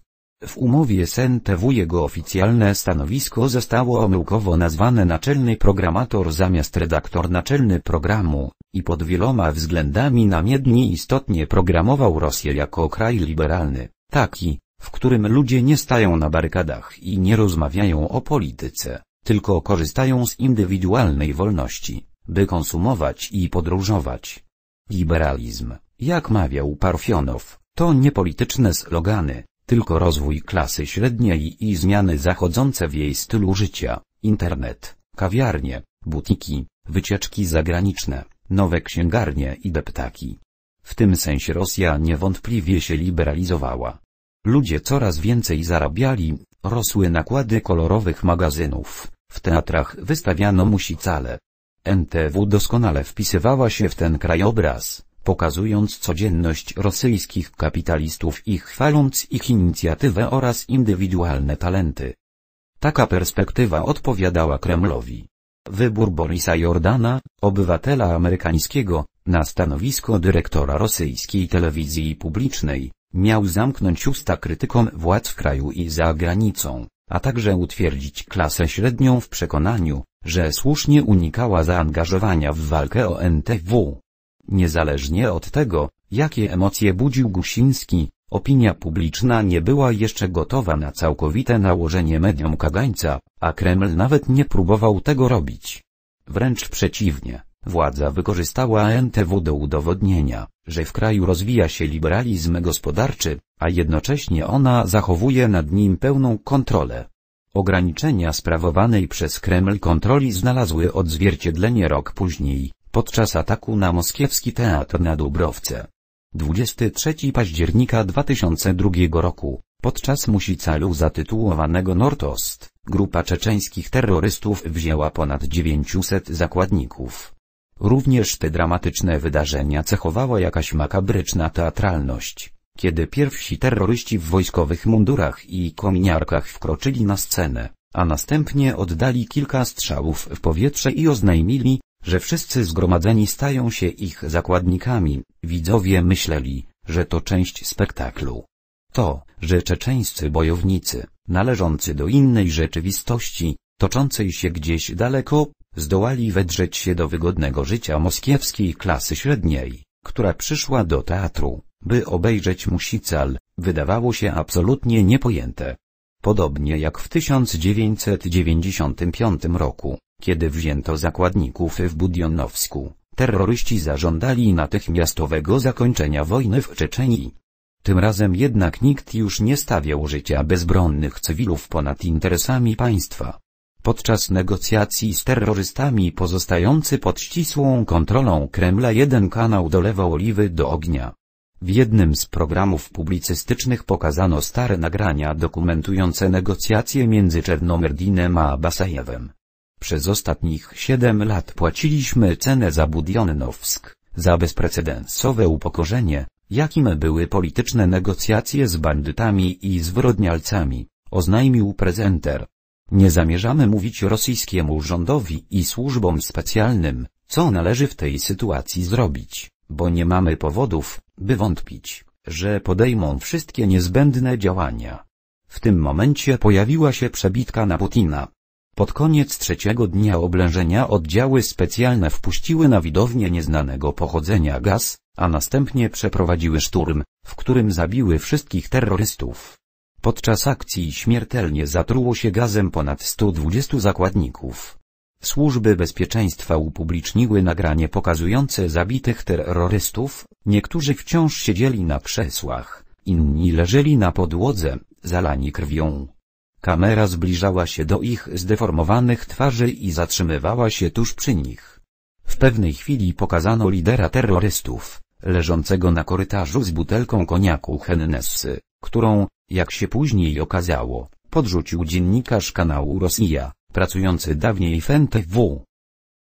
W umowie SNTW jego oficjalne stanowisko zostało omyłkowo nazwane naczelny programator zamiast redaktor naczelny programu, i pod wieloma względami namiętnie istotnie programował Rosję jako kraj liberalny, taki, w którym ludzie nie stają na barykadach i nie rozmawiają o polityce, tylko korzystają z indywidualnej wolności, by konsumować i podróżować. Liberalizm, jak mawiał Parfionow, to niepolityczne slogany, tylko rozwój klasy średniej i zmiany zachodzące w jej stylu życia, internet, kawiarnie, butiki, wycieczki zagraniczne, nowe księgarnie i deptaki. W tym sensie Rosja niewątpliwie się liberalizowała. Ludzie coraz więcej zarabiali, rosły nakłady kolorowych magazynów, w teatrach wystawiano musicale. NTW doskonale wpisywała się w ten krajobraz pokazując codzienność rosyjskich kapitalistów i chwaląc ich inicjatywę oraz indywidualne talenty. Taka perspektywa odpowiadała Kremlowi. Wybór Borisa Jordana, obywatela amerykańskiego, na stanowisko dyrektora rosyjskiej telewizji publicznej, miał zamknąć usta krytykom władz w kraju i za granicą, a także utwierdzić klasę średnią w przekonaniu, że słusznie unikała zaangażowania w walkę o NTW. Niezależnie od tego, jakie emocje budził Gusiński, opinia publiczna nie była jeszcze gotowa na całkowite nałożenie mediom kagańca, a Kreml nawet nie próbował tego robić. Wręcz przeciwnie, władza wykorzystała NTW do udowodnienia, że w kraju rozwija się liberalizm gospodarczy, a jednocześnie ona zachowuje nad nim pełną kontrolę. Ograniczenia sprawowanej przez Kreml kontroli znalazły odzwierciedlenie rok później, podczas ataku na moskiewski teatr na Dubrowce. 23 października 2002 roku, podczas musicalu zatytułowanego Nortost, grupa czeczeńskich terrorystów wzięła ponad 900 zakładników. Również te dramatyczne wydarzenia cechowała jakaś makabryczna teatralność, kiedy pierwsi terroryści w wojskowych mundurach i kominiarkach wkroczyli na scenę, a następnie oddali kilka strzałów w powietrze i oznajmili, że wszyscy zgromadzeni stają się ich zakładnikami, widzowie myśleli, że to część spektaklu. To, że czeczeńscy bojownicy, należący do innej rzeczywistości, toczącej się gdzieś daleko, zdołali wedrzeć się do wygodnego życia moskiewskiej klasy średniej, która przyszła do teatru, by obejrzeć musical, wydawało się absolutnie niepojęte. Podobnie jak w 1995 roku, kiedy wzięto zakładników w Budionowsku, terroryści zażądali natychmiastowego zakończenia wojny w Czeczenii. Tym razem jednak nikt już nie stawiał życia bezbronnych cywilów ponad interesami państwa. Podczas negocjacji z terrorystami pozostający pod ścisłą kontrolą Kremla jeden kanał dolewał oliwy do ognia. W jednym z programów publicystycznych pokazano stare nagrania dokumentujące negocjacje między Czernomerdinem a Basajewem. Przez ostatnich 7 lat płaciliśmy cenę za Budionowsk, za bezprecedensowe upokorzenie, jakim były polityczne negocjacje z bandytami i zwrodnialcami, oznajmił prezenter. Nie zamierzamy mówić rosyjskiemu rządowi i służbom specjalnym, co należy w tej sytuacji zrobić, bo nie mamy powodów, by wątpić, że podejmą wszystkie niezbędne działania. W tym momencie pojawiła się przebitka na Putina. Pod koniec trzeciego dnia oblężenia oddziały specjalne wpuściły na widownię nieznanego pochodzenia gaz, a następnie przeprowadziły szturm, w którym zabiły wszystkich terrorystów. Podczas akcji śmiertelnie zatruło się gazem ponad 120 zakładników. Służby bezpieczeństwa upubliczniły nagranie pokazujące zabitych terrorystów, niektórzy wciąż siedzieli na krzesłach, inni leżeli na podłodze, zalani krwią. Kamera zbliżała się do ich zdeformowanych twarzy i zatrzymywała się tuż przy nich. W pewnej chwili pokazano lidera terrorystów, leżącego na korytarzu z butelką koniaku Hennessy, którą, jak się później okazało, podrzucił dziennikarz kanału Rosja, pracujący dawniej w NTW.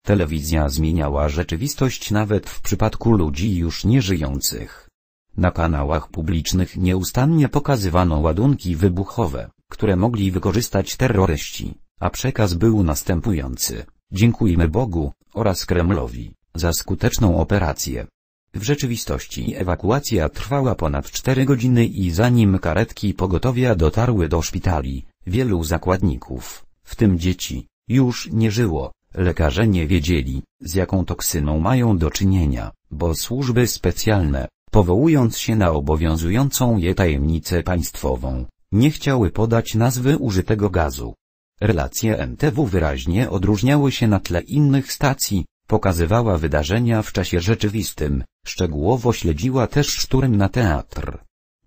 Telewizja zmieniała rzeczywistość nawet w przypadku ludzi już nieżyjących. Na kanałach publicznych nieustannie pokazywano ładunki wybuchowe, które mogli wykorzystać terroryści, a przekaz był następujący. Dziękujmy Bogu, oraz Kremlowi, za skuteczną operację. W rzeczywistości ewakuacja trwała ponad 4 godziny i zanim karetki pogotowia dotarły do szpitali, wielu zakładników, w tym dzieci, już nie żyło. Lekarze nie wiedzieli, z jaką toksyną mają do czynienia, bo służby specjalne, powołując się na obowiązującą je tajemnicę państwową, nie chciały podać nazwy użytego gazu. Relacje MTW wyraźnie odróżniały się na tle innych stacji, pokazywała wydarzenia w czasie rzeczywistym, szczegółowo śledziła też szturm na teatr.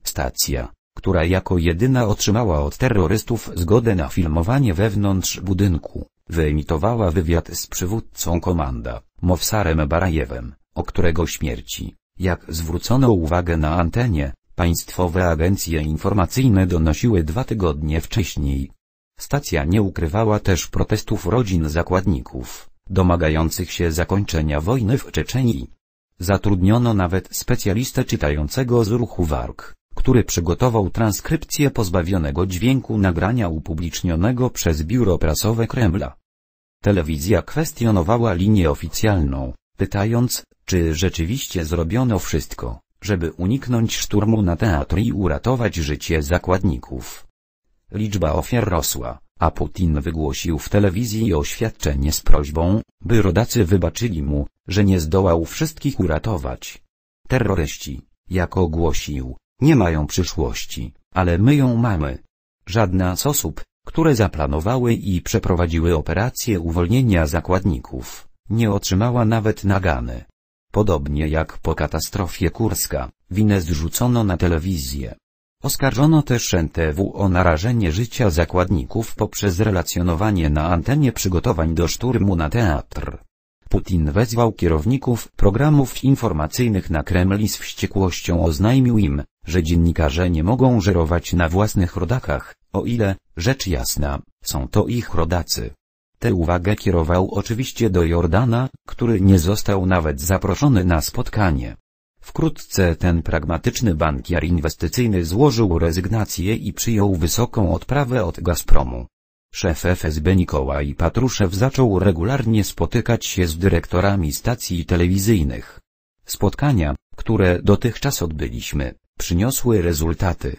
Stacja, która jako jedyna otrzymała od terrorystów zgodę na filmowanie wewnątrz budynku, wyemitowała wywiad z przywódcą komanda, Mowsarem Barajewem, o którego śmierci, jak zwrócono uwagę na antenie, Państwowe agencje informacyjne donosiły dwa tygodnie wcześniej. Stacja nie ukrywała też protestów rodzin zakładników, domagających się zakończenia wojny w Czeczenii. Zatrudniono nawet specjalistę czytającego z ruchu warg, który przygotował transkrypcję pozbawionego dźwięku nagrania upublicznionego przez biuro prasowe Kremla. Telewizja kwestionowała linię oficjalną, pytając, czy rzeczywiście zrobiono wszystko, żeby uniknąć szturmu na teatr i uratować życie zakładników. Liczba ofiar rosła, a Putin wygłosił w telewizji oświadczenie z prośbą, by rodacy wybaczyli mu, że nie zdołał wszystkich uratować. Terroryści, jak ogłosił, nie mają przyszłości, ale my ją mamy. Żadna z osób, które zaplanowały i przeprowadziły operację uwolnienia zakładników, nie otrzymała nawet nagany. Podobnie jak po katastrofie Kurska, winę zrzucono na telewizję. Oskarżono też NTW o narażenie życia zakładników poprzez relacjonowanie na antenie przygotowań do szturmu na teatr. Putin wezwał kierowników programów informacyjnych na Kreml i z wściekłością oznajmił im, że dziennikarze nie mogą żerować na własnych rodakach, o ile, rzecz jasna, są to ich rodacy. Tę uwagę kierował oczywiście do Jordana, który nie został nawet zaproszony na spotkanie. Wkrótce ten pragmatyczny bankier inwestycyjny złożył rezygnację i przyjął wysoką odprawę od Gazpromu. Szef FSB Nikołaj Patruszew zaczął regularnie spotykać się z dyrektorami stacji telewizyjnych. Spotkania, które dotychczas odbyliśmy, przyniosły rezultaty.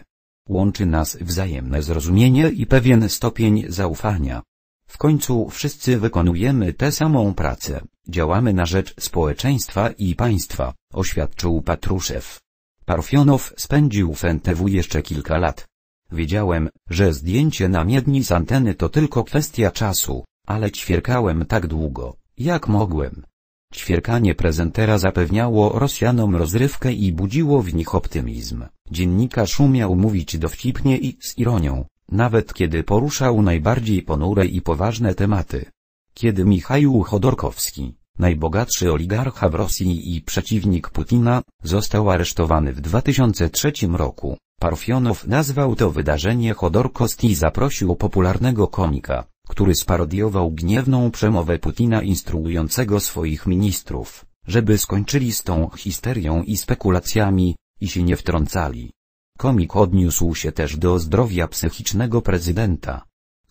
Łączy nas wzajemne zrozumienie i pewien stopień zaufania. W końcu wszyscy wykonujemy tę samą pracę, działamy na rzecz społeczeństwa i państwa, oświadczył Patruszew. Parfionow spędził w NTW jeszcze kilka lat. Wiedziałem, że zdjęcie namiedni z anteny to tylko kwestia czasu, ale ćwierkałem tak długo, jak mogłem. Ćwierkanie prezentera zapewniało Rosjanom rozrywkę i budziło w nich optymizm. Dziennikarz umiał mówić dowcipnie i z ironią, nawet kiedy poruszał najbardziej ponure i poważne tematy. Kiedy Michał Chodorkowski, najbogatszy oligarcha w Rosji i przeciwnik Putina, został aresztowany w 2003 roku. Parfionow nazwał to wydarzenie Chodorkost i zaprosił popularnego komika, który sparodiował gniewną przemowę Putina instruującego swoich ministrów, żeby skończyli z tą histerią i spekulacjami, i się nie wtrącali. Komik odniósł się też do zdrowia psychicznego prezydenta.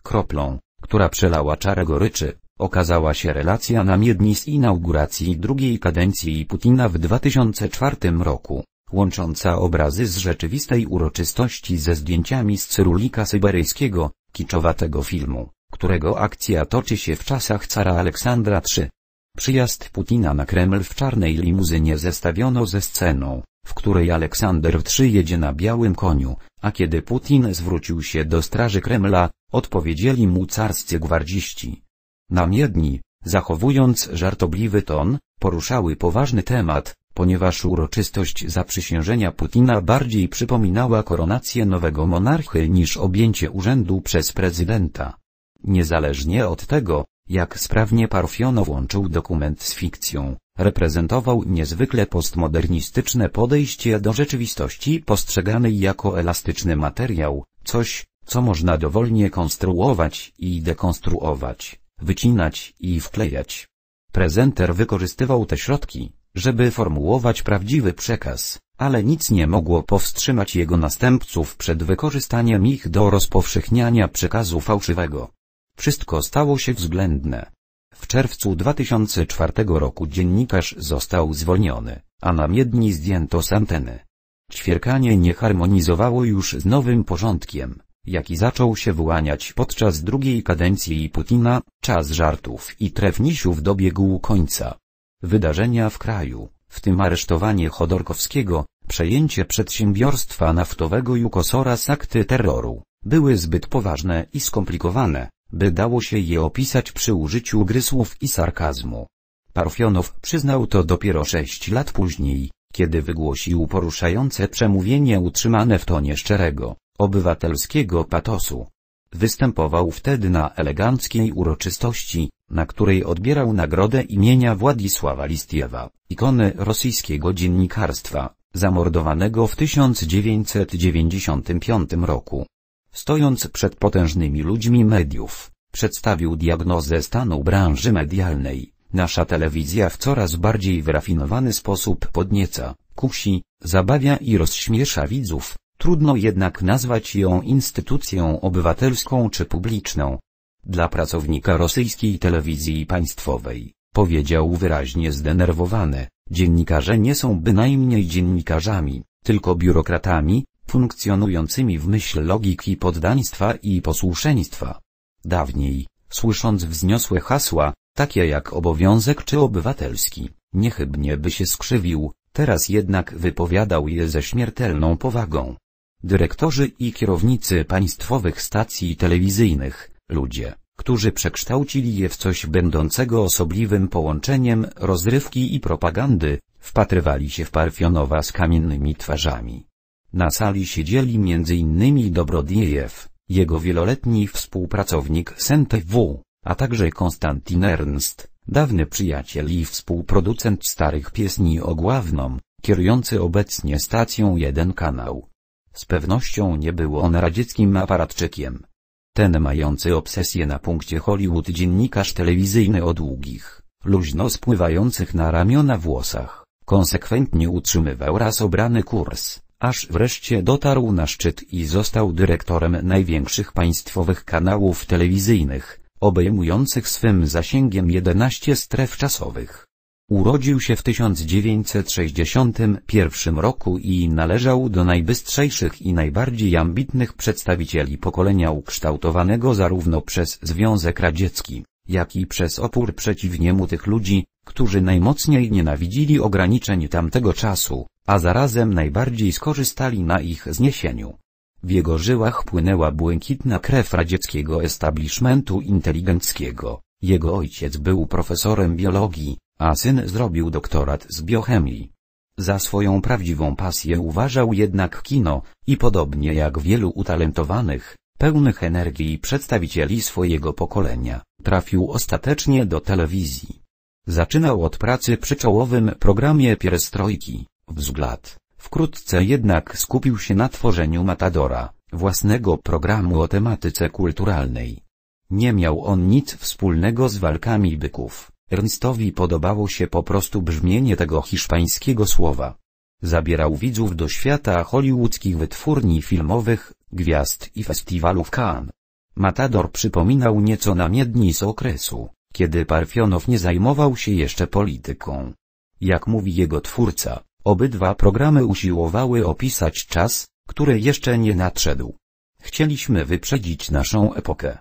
Kroplą, która przelała czarę goryczy, okazała się relacja na miedni z inauguracji drugiej kadencji Putina w 2004 roku, łącząca obrazy z rzeczywistej uroczystości ze zdjęciami z Cyrulika Syberyjskiego, kiczowatego filmu, którego akcja toczy się w czasach cara Aleksandra III. Przyjazd Putina na Kreml w czarnej limuzynie zestawiono ze sceną, w której Aleksander III jedzie na białym koniu, a kiedy Putin zwrócił się do straży Kremla, odpowiedzieli mu carscy gwardziści. Namiedni, zachowując żartobliwy ton, poruszały poważny temat, ponieważ uroczystość zaprzysiężenia Putina bardziej przypominała koronację nowego monarchy niż objęcie urzędu przez prezydenta. Niezależnie od tego, jak sprawnie Parfiono włączył dokument z fikcją, reprezentował niezwykle postmodernistyczne podejście do rzeczywistości postrzeganej jako elastyczny materiał, coś, co można dowolnie konstruować i dekonstruować, wycinać i wklejać. Prezenter wykorzystywał te środki, żeby formułować prawdziwy przekaz, ale nic nie mogło powstrzymać jego następców przed wykorzystaniem ich do rozpowszechniania przekazu fałszywego. Wszystko stało się względne. W czerwcu 2004 roku dziennikarz został zwolniony, a na miedni zdjęto z anteny. Ćwierkanie nie harmonizowało już z nowym porządkiem, jaki zaczął się wyłaniać podczas drugiej kadencji Putina, czas żartów i trefnisiów dobiegł końca. Wydarzenia w kraju, w tym aresztowanie Chodorkowskiego, przejęcie przedsiębiorstwa naftowego Jukosora z akty terroru, były zbyt poważne i skomplikowane, by dało się je opisać przy użyciu gry słów i sarkazmu. Parfionow przyznał to dopiero sześć lat później, kiedy wygłosił poruszające przemówienie utrzymane w tonie szczerego, obywatelskiego patosu. Występował wtedy na eleganckiej uroczystości, na której odbierał nagrodę imienia Władysława Listiewa, ikony rosyjskiego dziennikarstwa, zamordowanego w 1995 roku stojąc przed potężnymi ludźmi mediów, przedstawił diagnozę stanu branży medialnej. Nasza telewizja w coraz bardziej wyrafinowany sposób podnieca, kusi, zabawia i rozśmiesza widzów, trudno jednak nazwać ją instytucją obywatelską czy publiczną. Dla pracownika rosyjskiej telewizji państwowej, powiedział wyraźnie zdenerwowany, dziennikarze nie są bynajmniej dziennikarzami, tylko biurokratami, funkcjonującymi w myśl logiki poddaństwa i posłuszeństwa. Dawniej, słysząc wzniosłe hasła, takie jak obowiązek czy obywatelski, niechybnie by się skrzywił, teraz jednak wypowiadał je ze śmiertelną powagą. Dyrektorzy i kierownicy państwowych stacji telewizyjnych, ludzie, którzy przekształcili je w coś będącego osobliwym połączeniem rozrywki i propagandy, wpatrywali się w Parfionowa z kamiennymi twarzami. Na sali siedzieli m.in. Dobrodiejew, jego wieloletni współpracownik Sente W., a także Konstantin Ernst, dawny przyjaciel i współproducent starych piesni Ogławną, kierujący obecnie stacją jeden kanał. Z pewnością nie był on radzieckim aparatczykiem. Ten mający obsesję na punkcie Hollywood dziennikarz telewizyjny o długich, luźno spływających na ramiona włosach, konsekwentnie utrzymywał raz obrany kurs aż wreszcie dotarł na szczyt i został dyrektorem największych państwowych kanałów telewizyjnych, obejmujących swym zasięgiem 11 stref czasowych. Urodził się w 1961 roku i należał do najbystrzejszych i najbardziej ambitnych przedstawicieli pokolenia ukształtowanego zarówno przez Związek Radziecki, jak i przez opór przeciw niemu tych ludzi, którzy najmocniej nienawidzili ograniczeń tamtego czasu, a zarazem najbardziej skorzystali na ich zniesieniu. W jego żyłach płynęła błękitna krew radzieckiego establishmentu inteligenckiego. Jego ojciec był profesorem biologii, a syn zrobił doktorat z biochemii. Za swoją prawdziwą pasję uważał jednak kino, i podobnie jak wielu utalentowanych, pełnych energii przedstawicieli swojego pokolenia, trafił ostatecznie do telewizji. Zaczynał od pracy przy czołowym programie Pierestrojki, Wzglad. Wkrótce jednak skupił się na tworzeniu Matadora, własnego programu o tematyce kulturalnej. Nie miał on nic wspólnego z walkami byków. Ernstowi podobało się po prostu brzmienie tego hiszpańskiego słowa. Zabierał widzów do świata hollywoodzkich wytwórni filmowych, gwiazd i festiwalu w Cannes. Matador przypominał nieco na jedni z okresu, kiedy Parfionow nie zajmował się jeszcze polityką. Jak mówi jego twórca, obydwa programy usiłowały opisać czas, który jeszcze nie nadszedł. Chcieliśmy wyprzedzić naszą epokę.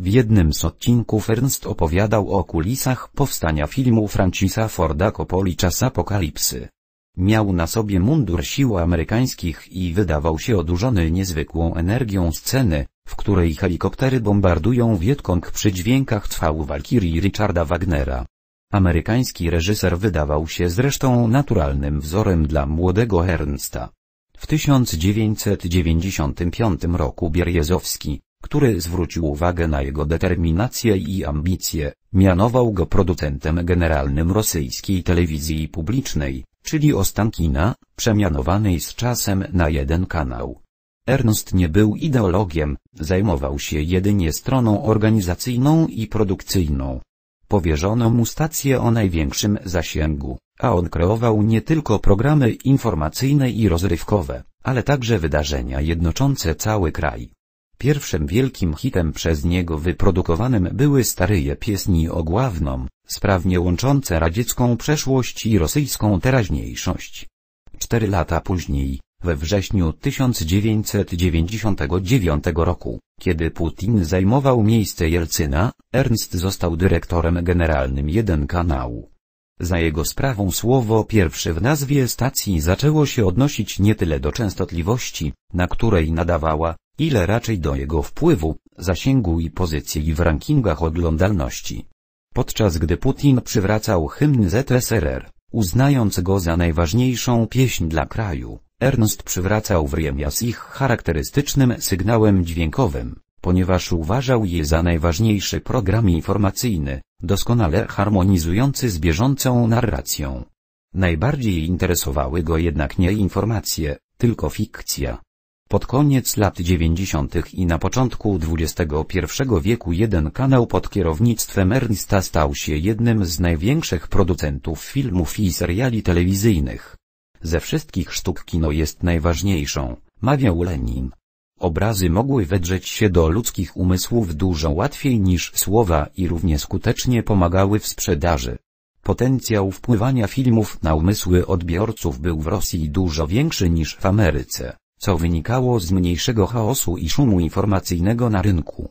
W jednym z odcinków Ernst opowiadał o kulisach powstania filmu Francisa Forda Coppoli Czas Apokalipsy. Miał na sobie mundur sił amerykańskich i wydawał się odurzony niezwykłą energią sceny, w której helikoptery bombardują Wietkong przy dźwiękach trwał Walkirii Richarda Wagnera. Amerykański reżyser wydawał się zresztą naturalnym wzorem dla młodego Ernsta. W 1995 roku Bierjezowski, który zwrócił uwagę na jego determinację i ambicje, mianował go producentem generalnym rosyjskiej telewizji publicznej, czyli Ostankina, przemianowanej z czasem na jeden kanał. Ernst nie był ideologiem, zajmował się jedynie stroną organizacyjną i produkcyjną. Powierzono mu stację o największym zasięgu, a on kreował nie tylko programy informacyjne i rozrywkowe, ale także wydarzenia jednoczące cały kraj. Pierwszym wielkim hitem przez niego wyprodukowanym były staryje Piesni o sprawnie łączące radziecką przeszłość i rosyjską teraźniejszość. Cztery lata później, we wrześniu 1999 roku, kiedy Putin zajmował miejsce Jelcyna, Ernst został dyrektorem generalnym jeden kanału. Za jego sprawą słowo pierwsze w nazwie stacji zaczęło się odnosić nie tyle do częstotliwości, na której nadawała, ile raczej do jego wpływu, zasięgu i pozycji w rankingach oglądalności podczas gdy Putin przywracał hymn ZSRR, uznając go za najważniejszą pieśń dla kraju. Ernst przywracał Wremia z ich charakterystycznym sygnałem dźwiękowym, ponieważ uważał je za najważniejszy program informacyjny, doskonale harmonizujący z bieżącą narracją. Najbardziej interesowały go jednak nie informacje, tylko fikcja. Pod koniec lat 90. i na początku XXI wieku jeden kanał pod kierownictwem Ernsta stał się jednym z największych producentów filmów i seriali telewizyjnych. Ze wszystkich sztuk kino jest najważniejszą, mawiał Lenin. Obrazy mogły wedrzeć się do ludzkich umysłów dużo łatwiej niż słowa i równie skutecznie pomagały w sprzedaży. Potencjał wpływania filmów na umysły odbiorców był w Rosji dużo większy niż w Ameryce co wynikało z mniejszego chaosu i szumu informacyjnego na rynku.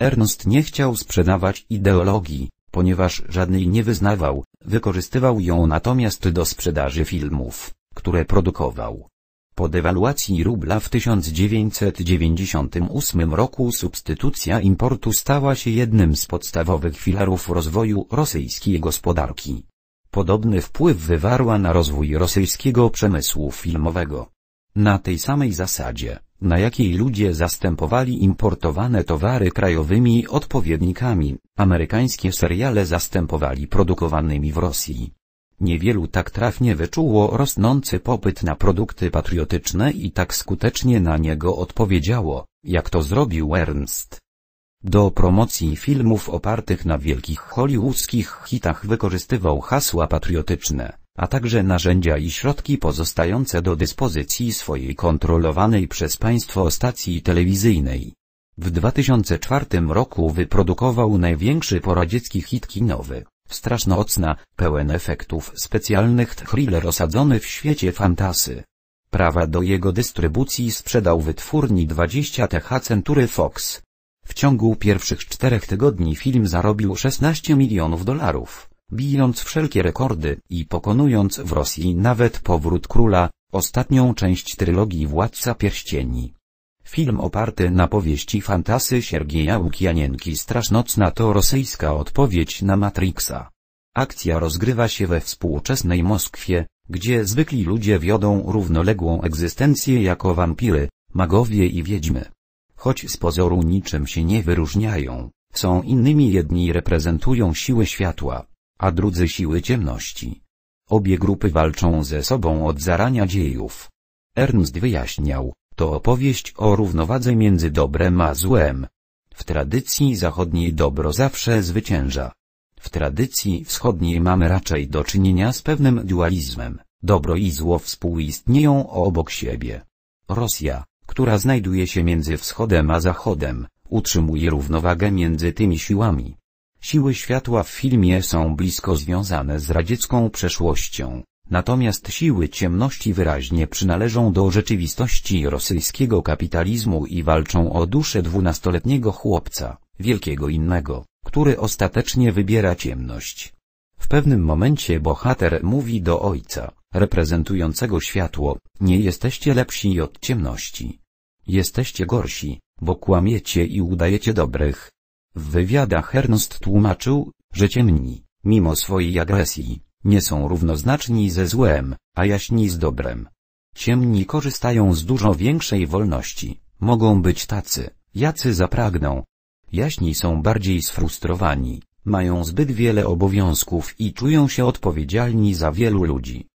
Ernst nie chciał sprzedawać ideologii, ponieważ żadnej nie wyznawał, wykorzystywał ją natomiast do sprzedaży filmów, które produkował. Po dewaluacji rubla w 1998 roku substytucja importu stała się jednym z podstawowych filarów rozwoju rosyjskiej gospodarki. Podobny wpływ wywarła na rozwój rosyjskiego przemysłu filmowego na tej samej zasadzie, na jakiej ludzie zastępowali importowane towary krajowymi odpowiednikami, amerykańskie seriale zastępowali produkowanymi w Rosji. Niewielu tak trafnie wyczuło rosnący popyt na produkty patriotyczne i tak skutecznie na niego odpowiedziało, jak to zrobił Ernst. Do promocji filmów opartych na wielkich hollywoodzkich hitach wykorzystywał hasła patriotyczne a także narzędzia i środki pozostające do dyspozycji swojej kontrolowanej przez państwo stacji telewizyjnej. W 2004 roku wyprodukował największy poradziecki hit kinowy, strasznoocna, pełen efektów specjalnych thriller osadzony w świecie fantasy. Prawa do jego dystrybucji sprzedał wytwórni 20 TH Century Fox. W ciągu pierwszych czterech tygodni film zarobił 16 milionów dolarów bijąc wszelkie rekordy i pokonując w Rosji nawet powrót króla, ostatnią część trylogii Władca Pierścieni. Film oparty na powieści fantasy Siergieja Łukianienki Strasznocna to rosyjska odpowiedź na Matrixa. Akcja rozgrywa się we współczesnej Moskwie, gdzie zwykli ludzie wiodą równoległą egzystencję jako wampiry, magowie i wiedźmy. Choć z pozoru niczym się nie wyróżniają, są innymi jedni reprezentują siły światła, a drudzy siły ciemności. Obie grupy walczą ze sobą od zarania dziejów. Ernst wyjaśniał, to opowieść o równowadze między dobrem a złem. W tradycji zachodniej dobro zawsze zwycięża. W tradycji wschodniej mamy raczej do czynienia z pewnym dualizmem, dobro i zło współistnieją obok siebie. Rosja, która znajduje się między wschodem a zachodem, utrzymuje równowagę między tymi siłami. Siły światła w filmie są blisko związane z radziecką przeszłością, natomiast siły ciemności wyraźnie przynależą do rzeczywistości rosyjskiego kapitalizmu i walczą o duszę dwunastoletniego chłopca, wielkiego innego, który ostatecznie wybiera ciemność. W pewnym momencie bohater mówi do ojca, reprezentującego światło, nie jesteście lepsi od ciemności. Jesteście gorsi, bo kłamiecie i udajecie dobrych, w wywiadach Ernst tłumaczył, że ciemni, mimo swojej agresji, nie są równoznaczni ze złem, a jaśni z dobrem. Ciemni korzystają z dużo większej wolności, mogą być tacy, jacy zapragną. Jaśni są bardziej sfrustrowani, mają zbyt wiele obowiązków i czują się odpowiedzialni za wielu ludzi.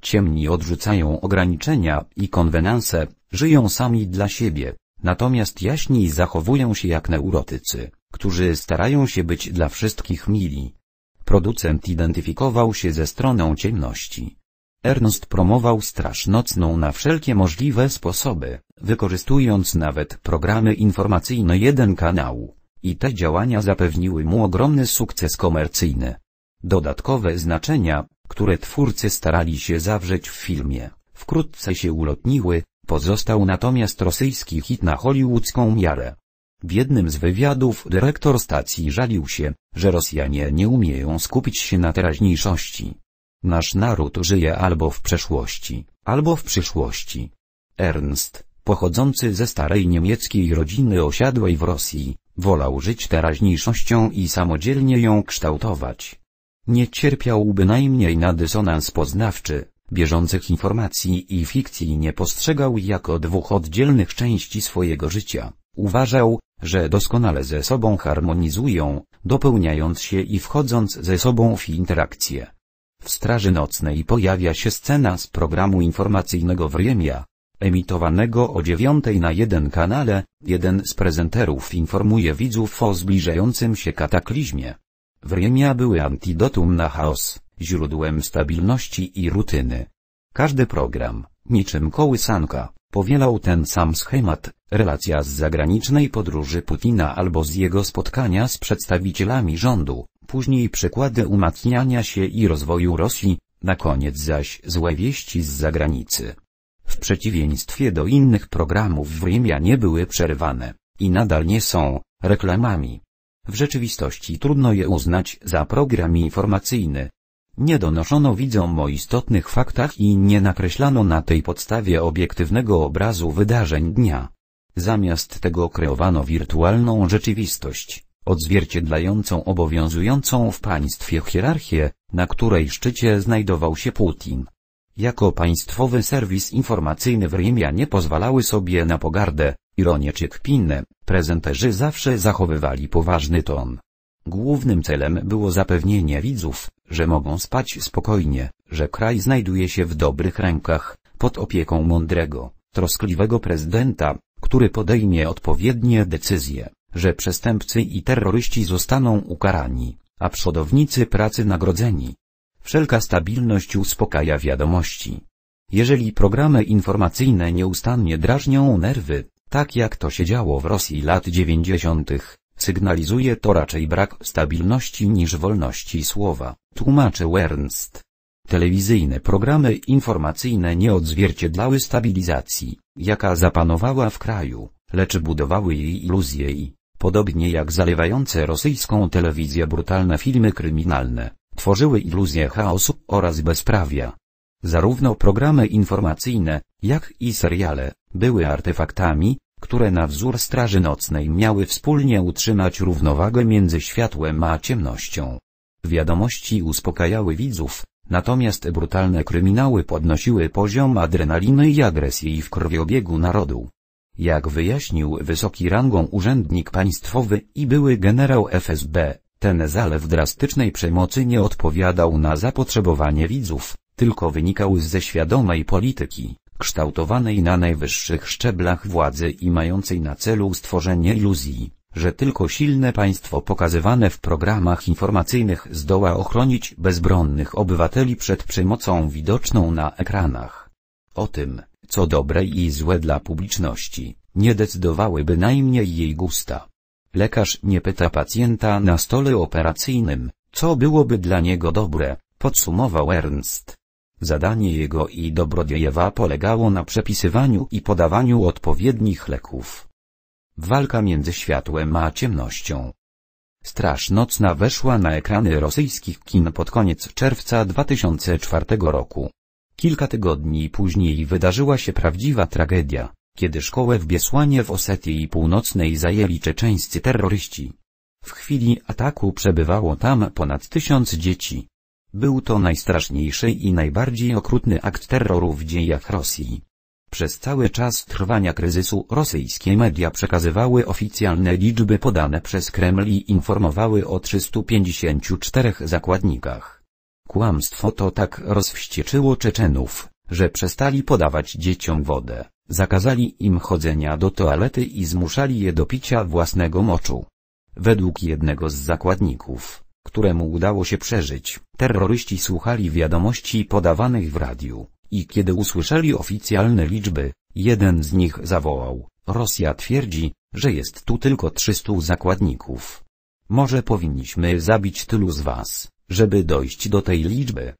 Ciemni odrzucają ograniczenia i konwenanse, żyją sami dla siebie, natomiast jaśni zachowują się jak neurotycy którzy starają się być dla wszystkich mili. Producent identyfikował się ze stroną ciemności. Ernst promował Straż Nocną na wszelkie możliwe sposoby, wykorzystując nawet programy informacyjne jeden kanał, i te działania zapewniły mu ogromny sukces komercyjny. Dodatkowe znaczenia, które twórcy starali się zawrzeć w filmie, wkrótce się ulotniły, pozostał natomiast rosyjski hit na hollywoodzką miarę. W jednym z wywiadów dyrektor stacji żalił się, że Rosjanie nie umieją skupić się na teraźniejszości. Nasz naród żyje albo w przeszłości, albo w przyszłości. Ernst, pochodzący ze starej niemieckiej rodziny osiadłej w Rosji, wolał żyć teraźniejszością i samodzielnie ją kształtować. Nie cierpiał bynajmniej na dysonans poznawczy, bieżących informacji i fikcji nie postrzegał jako dwóch oddzielnych części swojego życia. Uważał, że doskonale ze sobą harmonizują, dopełniając się i wchodząc ze sobą w interakcję. W Straży Nocnej pojawia się scena z programu informacyjnego Wriemia, emitowanego o dziewiątej na jeden kanale, jeden z prezenterów informuje widzów o zbliżającym się kataklizmie. Wriemia były antidotum na chaos, źródłem stabilności i rutyny. Każdy program, niczym kołysanka, Powielał ten sam schemat, relacja z zagranicznej podróży Putina albo z jego spotkania z przedstawicielami rządu, później przykłady umacniania się i rozwoju Rosji, na koniec zaś złe wieści z zagranicy. W przeciwieństwie do innych programów w Rimia nie były przerwane, i nadal nie są, reklamami. W rzeczywistości trudno je uznać za program informacyjny, nie donoszono widzom o istotnych faktach i nie nakreślano na tej podstawie obiektywnego obrazu wydarzeń dnia. Zamiast tego kreowano wirtualną rzeczywistość, odzwierciedlającą obowiązującą w państwie hierarchię, na której szczycie znajdował się Putin. Jako państwowy serwis informacyjny w Rimia nie pozwalały sobie na pogardę, ironię czy kpinę, prezenterzy zawsze zachowywali poważny ton. Głównym celem było zapewnienie widzów, że mogą spać spokojnie, że kraj znajduje się w dobrych rękach, pod opieką mądrego, troskliwego prezydenta, który podejmie odpowiednie decyzje, że przestępcy i terroryści zostaną ukarani, a przodownicy pracy nagrodzeni. Wszelka stabilność uspokaja wiadomości. Jeżeli programy informacyjne nieustannie drażnią nerwy, tak jak to się działo w Rosji lat dziewięćdziesiątych, sygnalizuje to raczej brak stabilności niż wolności słowa, tłumaczy Wernst. Telewizyjne programy informacyjne nie odzwierciedlały stabilizacji, jaka zapanowała w kraju, lecz budowały jej iluzje i, podobnie jak zalewające rosyjską telewizję brutalne filmy kryminalne, tworzyły iluzję chaosu oraz bezprawia. Zarówno programy informacyjne, jak i seriale, były artefaktami, które na wzór Straży Nocnej miały wspólnie utrzymać równowagę między światłem a ciemnością. Wiadomości uspokajały widzów, natomiast brutalne kryminały podnosiły poziom adrenaliny i agresji w krwiobiegu narodu. Jak wyjaśnił wysoki rangą urzędnik państwowy i były generał FSB, ten zalew drastycznej przemocy nie odpowiadał na zapotrzebowanie widzów, tylko wynikał ze świadomej polityki kształtowanej na najwyższych szczeblach władzy i mającej na celu stworzenie iluzji, że tylko silne państwo pokazywane w programach informacyjnych zdoła ochronić bezbronnych obywateli przed przemocą widoczną na ekranach. O tym, co dobre i złe dla publiczności, nie decydowały bynajmniej jej gusta. Lekarz nie pyta pacjenta na stole operacyjnym, co byłoby dla niego dobre, podsumował Ernst. Zadanie jego i Dobrodziejewa polegało na przepisywaniu i podawaniu odpowiednich leków. Walka między światłem a ciemnością. Straż Nocna weszła na ekrany rosyjskich kin pod koniec czerwca 2004 roku. Kilka tygodni później wydarzyła się prawdziwa tragedia, kiedy szkołę w Biesłanie w Osetii Północnej zajęli czeczeńscy terroryści. W chwili ataku przebywało tam ponad tysiąc dzieci. Był to najstraszniejszy i najbardziej okrutny akt terroru w dziejach Rosji. Przez cały czas trwania kryzysu rosyjskie media przekazywały oficjalne liczby podane przez Kreml i informowały o 354 zakładnikach. Kłamstwo to tak rozwścieczyło Czeczenów, że przestali podawać dzieciom wodę, zakazali im chodzenia do toalety i zmuszali je do picia własnego moczu. Według jednego z zakładników, któremu udało się przeżyć. Terroryści słuchali wiadomości podawanych w radiu i kiedy usłyszeli oficjalne liczby, jeden z nich zawołał, Rosja twierdzi, że jest tu tylko 300 zakładników. Może powinniśmy zabić tylu z was, żeby dojść do tej liczby.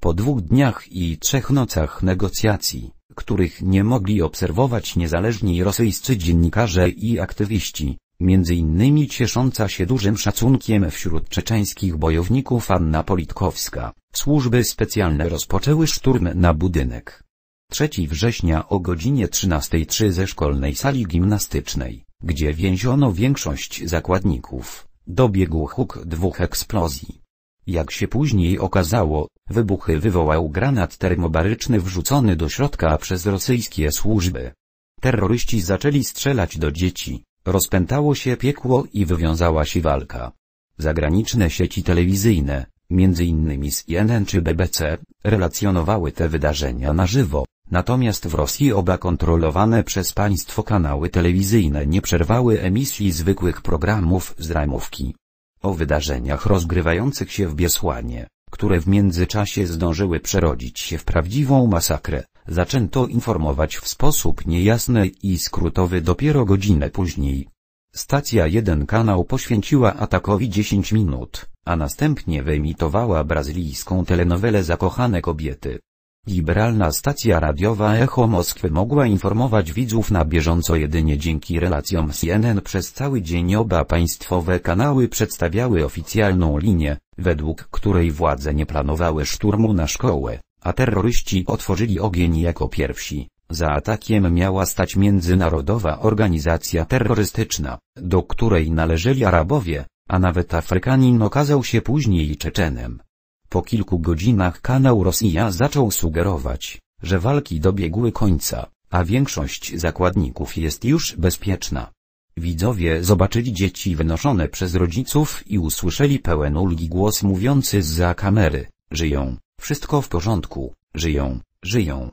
Po dwóch dniach i trzech nocach negocjacji, których nie mogli obserwować niezależni rosyjscy dziennikarze i aktywiści, między innymi ciesząca się dużym szacunkiem wśród czeczeńskich bojowników Anna Politkowska. Służby specjalne rozpoczęły szturm na budynek. 3 września o godzinie 13.03 ze szkolnej sali gimnastycznej, gdzie więziono większość zakładników, dobiegł huk dwóch eksplozji. Jak się później okazało, wybuchy wywołał granat termobaryczny wrzucony do środka przez rosyjskie służby. Terroryści zaczęli strzelać do dzieci, Rozpętało się piekło i wywiązała się walka. Zagraniczne sieci telewizyjne, m.in. CNN czy BBC, relacjonowały te wydarzenia na żywo, natomiast w Rosji oba kontrolowane przez państwo kanały telewizyjne nie przerwały emisji zwykłych programów z ramówki. O wydarzeniach rozgrywających się w Biesłanie, które w międzyczasie zdążyły przerodzić się w prawdziwą masakrę, Zaczęto informować w sposób niejasny i skrótowy dopiero godzinę później. Stacja 1 kanał poświęciła atakowi 10 minut, a następnie wyemitowała brazylijską telenowelę Zakochane kobiety. Liberalna stacja radiowa Echo Moskwy mogła informować widzów na bieżąco jedynie dzięki relacjom CNN przez cały dzień oba państwowe kanały przedstawiały oficjalną linię, według której władze nie planowały szturmu na szkołę a terroryści otworzyli ogień jako pierwsi. Za atakiem miała stać międzynarodowa organizacja terrorystyczna, do której należeli Arabowie, a nawet Afrykanin okazał się później Czeczenem. Po kilku godzinach kanał Rosja zaczął sugerować, że walki dobiegły końca, a większość zakładników jest już bezpieczna. Widzowie zobaczyli dzieci wynoszone przez rodziców i usłyszeli pełen ulgi głos mówiący zza kamery, żyją. Wszystko w porządku, żyją, żyją.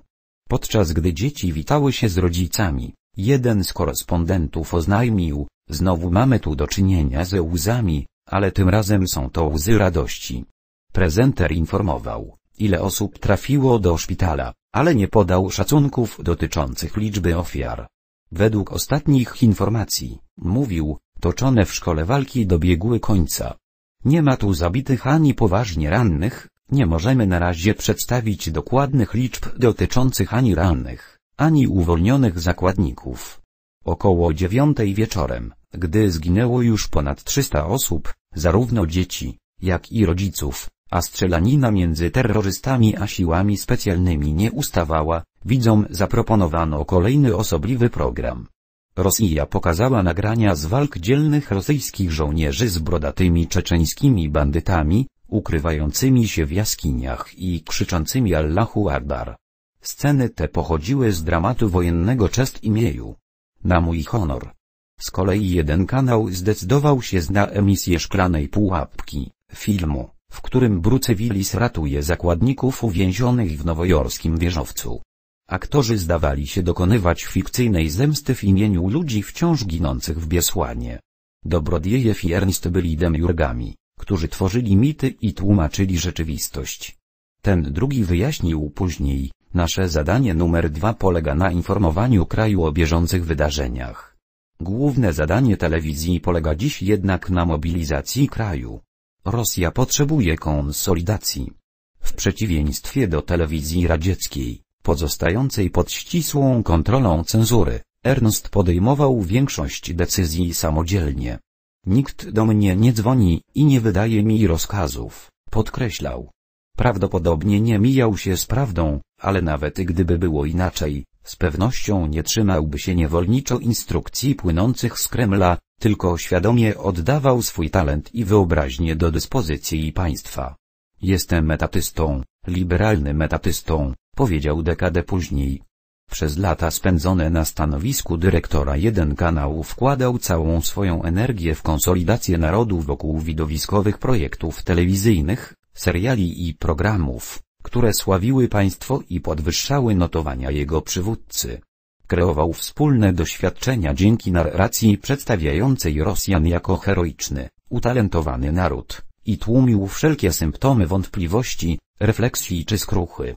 Podczas gdy dzieci witały się z rodzicami, jeden z korespondentów oznajmił, znowu mamy tu do czynienia ze łzami, ale tym razem są to łzy radości. Prezenter informował, ile osób trafiło do szpitala, ale nie podał szacunków dotyczących liczby ofiar. Według ostatnich informacji, mówił, toczone w szkole walki dobiegły końca. Nie ma tu zabitych ani poważnie rannych, nie możemy na razie przedstawić dokładnych liczb dotyczących ani rannych, ani uwolnionych zakładników. Około dziewiątej wieczorem, gdy zginęło już ponad 300 osób, zarówno dzieci, jak i rodziców, a strzelanina między terrorystami a siłami specjalnymi nie ustawała, widzom zaproponowano kolejny osobliwy program. Rosja pokazała nagrania z walk dzielnych rosyjskich żołnierzy z brodatymi czeczeńskimi bandytami, ukrywającymi się w jaskiniach i krzyczącymi Allahu Ardar. Sceny te pochodziły z dramatu wojennego Czest imieju. Na mój honor. Z kolei jeden kanał zdecydował się na emisję Szklanej Pułapki, filmu, w którym Bruce Willis ratuje zakładników uwięzionych w nowojorskim wieżowcu. Aktorzy zdawali się dokonywać fikcyjnej zemsty w imieniu ludzi wciąż ginących w Biesłanie. Dobrodiejew i Ernst byli demiurgami którzy tworzyli mity i tłumaczyli rzeczywistość. Ten drugi wyjaśnił później, nasze zadanie numer dwa polega na informowaniu kraju o bieżących wydarzeniach. Główne zadanie telewizji polega dziś jednak na mobilizacji kraju. Rosja potrzebuje konsolidacji. W przeciwieństwie do telewizji radzieckiej, pozostającej pod ścisłą kontrolą cenzury, Ernst podejmował większość decyzji samodzielnie. Nikt do mnie nie dzwoni i nie wydaje mi rozkazów, podkreślał. Prawdopodobnie nie mijał się z prawdą, ale nawet gdyby było inaczej, z pewnością nie trzymałby się niewolniczo instrukcji płynących z Kremla, tylko świadomie oddawał swój talent i wyobraźnię do dyspozycji państwa. Jestem metatystą, liberalnym metatystą, powiedział dekadę później, przez lata spędzone na stanowisku dyrektora jeden kanału wkładał całą swoją energię w konsolidację narodu wokół widowiskowych projektów telewizyjnych, seriali i programów, które sławiły państwo i podwyższały notowania jego przywódcy. Kreował wspólne doświadczenia dzięki narracji przedstawiającej Rosjan jako heroiczny, utalentowany naród, i tłumił wszelkie symptomy wątpliwości, refleksji czy skruchy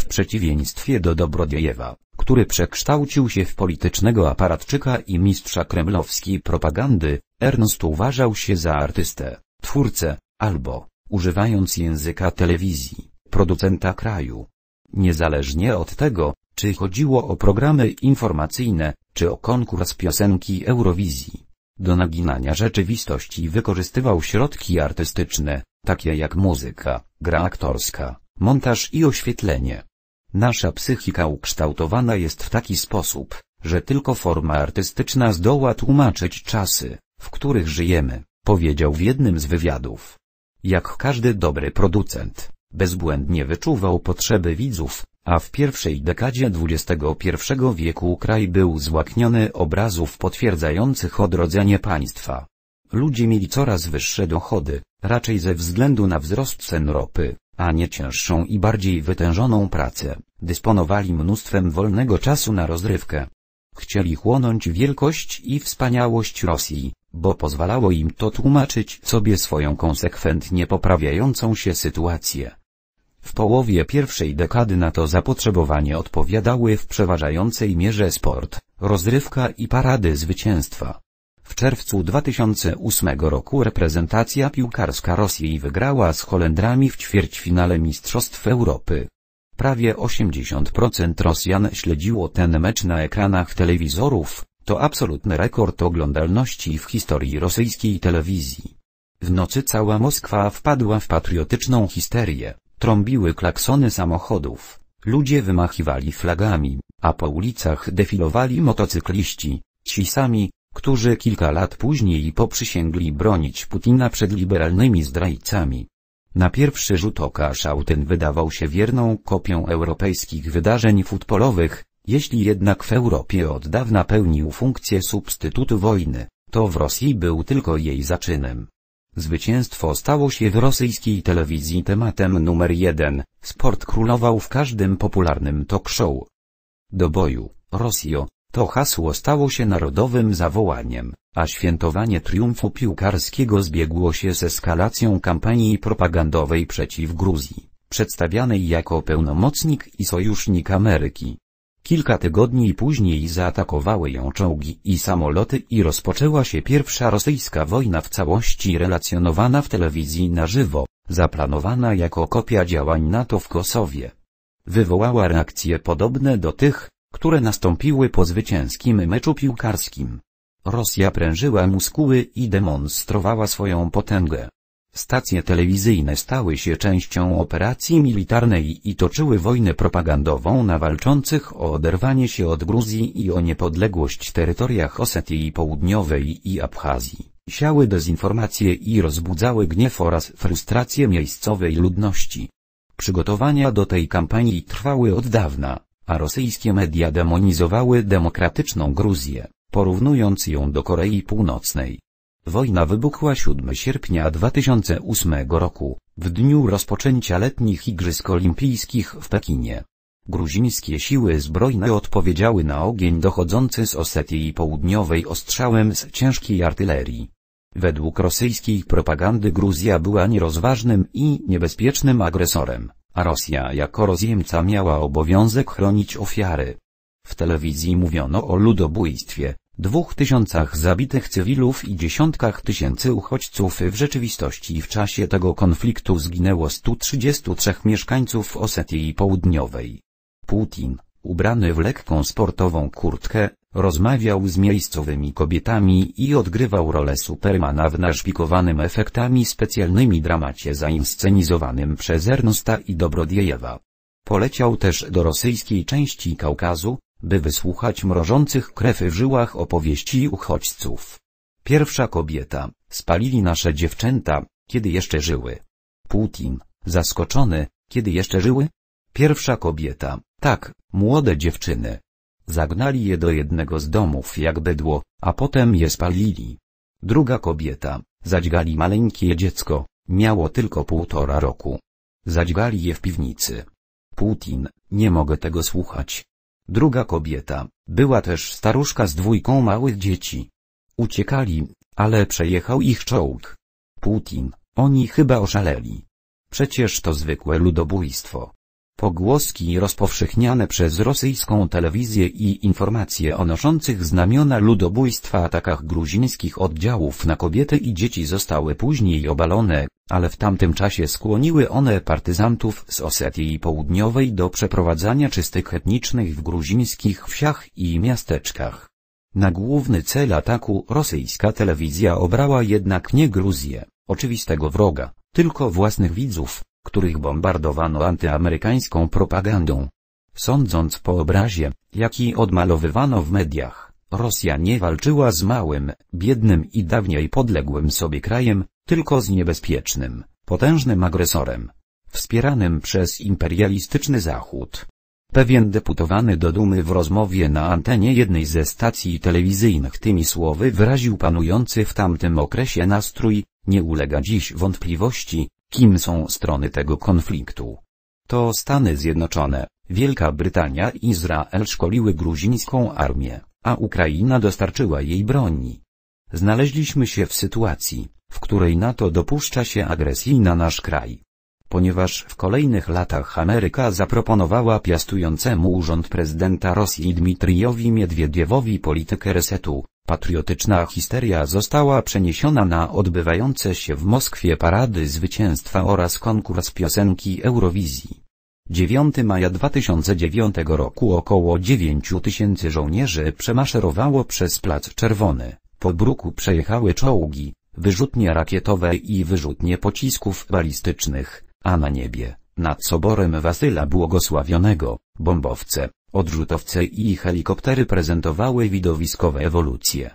w przeciwieństwie do Dobrodziejewa, który przekształcił się w politycznego aparatczyka i mistrza kremlowskiej propagandy, Ernst uważał się za artystę, twórcę, albo, używając języka telewizji, producenta kraju. Niezależnie od tego, czy chodziło o programy informacyjne, czy o konkurs piosenki Eurowizji. Do naginania rzeczywistości wykorzystywał środki artystyczne, takie jak muzyka, gra aktorska, montaż i oświetlenie. Nasza psychika ukształtowana jest w taki sposób, że tylko forma artystyczna zdoła tłumaczyć czasy, w których żyjemy, powiedział w jednym z wywiadów. Jak każdy dobry producent, bezbłędnie wyczuwał potrzeby widzów, a w pierwszej dekadzie XXI wieku kraj był złakniony obrazów potwierdzających odrodzenie państwa. Ludzie mieli coraz wyższe dochody, raczej ze względu na wzrost cen ropy, a nie cięższą i bardziej wytężoną pracę, dysponowali mnóstwem wolnego czasu na rozrywkę. Chcieli chłonąć wielkość i wspaniałość Rosji, bo pozwalało im to tłumaczyć sobie swoją konsekwentnie poprawiającą się sytuację. W połowie pierwszej dekady na to zapotrzebowanie odpowiadały w przeważającej mierze sport, rozrywka i parady zwycięstwa. W czerwcu 2008 roku reprezentacja piłkarska Rosji wygrała z Holendrami w ćwierćfinale Mistrzostw Europy. Prawie 80% Rosjan śledziło ten mecz na ekranach telewizorów, to absolutny rekord oglądalności w historii rosyjskiej telewizji. W nocy cała Moskwa wpadła w patriotyczną histerię, trąbiły klaksony samochodów, ludzie wymachiwali flagami, a po ulicach defilowali motocykliści, ci sami, którzy kilka lat później poprzysięgli bronić Putina przed liberalnymi zdrajcami. Na pierwszy rzut oka Szałtyn wydawał się wierną kopią europejskich wydarzeń futbolowych, jeśli jednak w Europie od dawna pełnił funkcję substytutu wojny, to w Rosji był tylko jej zaczynem. Zwycięstwo stało się w rosyjskiej telewizji tematem numer jeden, sport królował w każdym popularnym talk show. Do boju, Rosjo, to hasło stało się narodowym zawołaniem, a świętowanie triumfu piłkarskiego zbiegło się z eskalacją kampanii propagandowej przeciw Gruzji, przedstawianej jako pełnomocnik i sojusznik Ameryki. Kilka tygodni później zaatakowały ją czołgi i samoloty i rozpoczęła się pierwsza rosyjska wojna w całości relacjonowana w telewizji na żywo, zaplanowana jako kopia działań NATO w Kosowie. Wywołała reakcje podobne do tych, które nastąpiły po zwycięskim meczu piłkarskim. Rosja prężyła muskuły i demonstrowała swoją potęgę. Stacje telewizyjne stały się częścią operacji militarnej i toczyły wojnę propagandową na walczących o oderwanie się od Gruzji i o niepodległość terytoriach Osetii Południowej i Abchazji. Siały dezinformacje i rozbudzały gniew oraz frustrację miejscowej ludności. Przygotowania do tej kampanii trwały od dawna a rosyjskie media demonizowały demokratyczną Gruzję, porównując ją do Korei Północnej. Wojna wybuchła 7 sierpnia 2008 roku, w dniu rozpoczęcia letnich Igrzysk Olimpijskich w Pekinie. Gruzińskie siły zbrojne odpowiedziały na ogień dochodzący z Osetii Południowej ostrzałem z ciężkiej artylerii. Według rosyjskiej propagandy Gruzja była nierozważnym i niebezpiecznym agresorem a Rosja jako rozjemca miała obowiązek chronić ofiary. W telewizji mówiono o ludobójstwie, dwóch tysiącach zabitych cywilów i dziesiątkach tysięcy uchodźców w rzeczywistości w czasie tego konfliktu zginęło 133 mieszkańców Osetii Południowej. Putin, ubrany w lekką sportową kurtkę, Rozmawiał z miejscowymi kobietami i odgrywał rolę Supermana w naszpikowanym efektami specjalnymi dramacie zainscenizowanym przez Ernsta i Dobrodiejewa. Poleciał też do rosyjskiej części Kaukazu, by wysłuchać mrożących krew w żyłach opowieści uchodźców. Pierwsza kobieta, spalili nasze dziewczęta, kiedy jeszcze żyły. Putin, zaskoczony, kiedy jeszcze żyły? Pierwsza kobieta, tak, młode dziewczyny, Zagnali je do jednego z domów jak bydło, a potem je spalili. Druga kobieta, zadźgali maleńkie dziecko, miało tylko półtora roku. Zadźgali je w piwnicy. Putin, nie mogę tego słuchać. Druga kobieta, była też staruszka z dwójką małych dzieci. Uciekali, ale przejechał ich czołg. Putin, oni chyba oszaleli. Przecież to zwykłe ludobójstwo. Pogłoski rozpowszechniane przez rosyjską telewizję i informacje o noszących znamiona ludobójstwa atakach gruzińskich oddziałów na kobiety i dzieci zostały później obalone, ale w tamtym czasie skłoniły one partyzantów z Osetii Południowej do przeprowadzania czystek etnicznych w gruzińskich wsiach i miasteczkach. Na główny cel ataku rosyjska telewizja obrała jednak nie Gruzję, oczywistego wroga, tylko własnych widzów, których bombardowano antyamerykańską propagandą. Sądząc po obrazie, jaki odmalowywano w mediach, Rosja nie walczyła z małym, biednym i dawniej podległym sobie krajem, tylko z niebezpiecznym, potężnym agresorem, wspieranym przez imperialistyczny Zachód. Pewien deputowany do Dumy w rozmowie na antenie jednej ze stacji telewizyjnych tymi słowy wyraził panujący w tamtym okresie nastrój, nie ulega dziś wątpliwości, Kim są strony tego konfliktu? To Stany Zjednoczone, Wielka Brytania i Izrael szkoliły gruzińską armię, a Ukraina dostarczyła jej broni. Znaleźliśmy się w sytuacji, w której NATO dopuszcza się agresji na nasz kraj ponieważ w kolejnych latach Ameryka zaproponowała piastującemu urząd prezydenta Rosji Dmitrijowi Miedwiediewowi politykę resetu, patriotyczna histeria została przeniesiona na odbywające się w Moskwie parady zwycięstwa oraz konkurs piosenki Eurowizji. 9 maja 2009 roku około 9 tysięcy żołnierzy przemaszerowało przez Plac Czerwony, po bruku przejechały czołgi, wyrzutnie rakietowe i wyrzutnie pocisków balistycznych, a na niebie, nad soborem Wasyla Błogosławionego, bombowce, odrzutowce i helikoptery prezentowały widowiskowe ewolucje.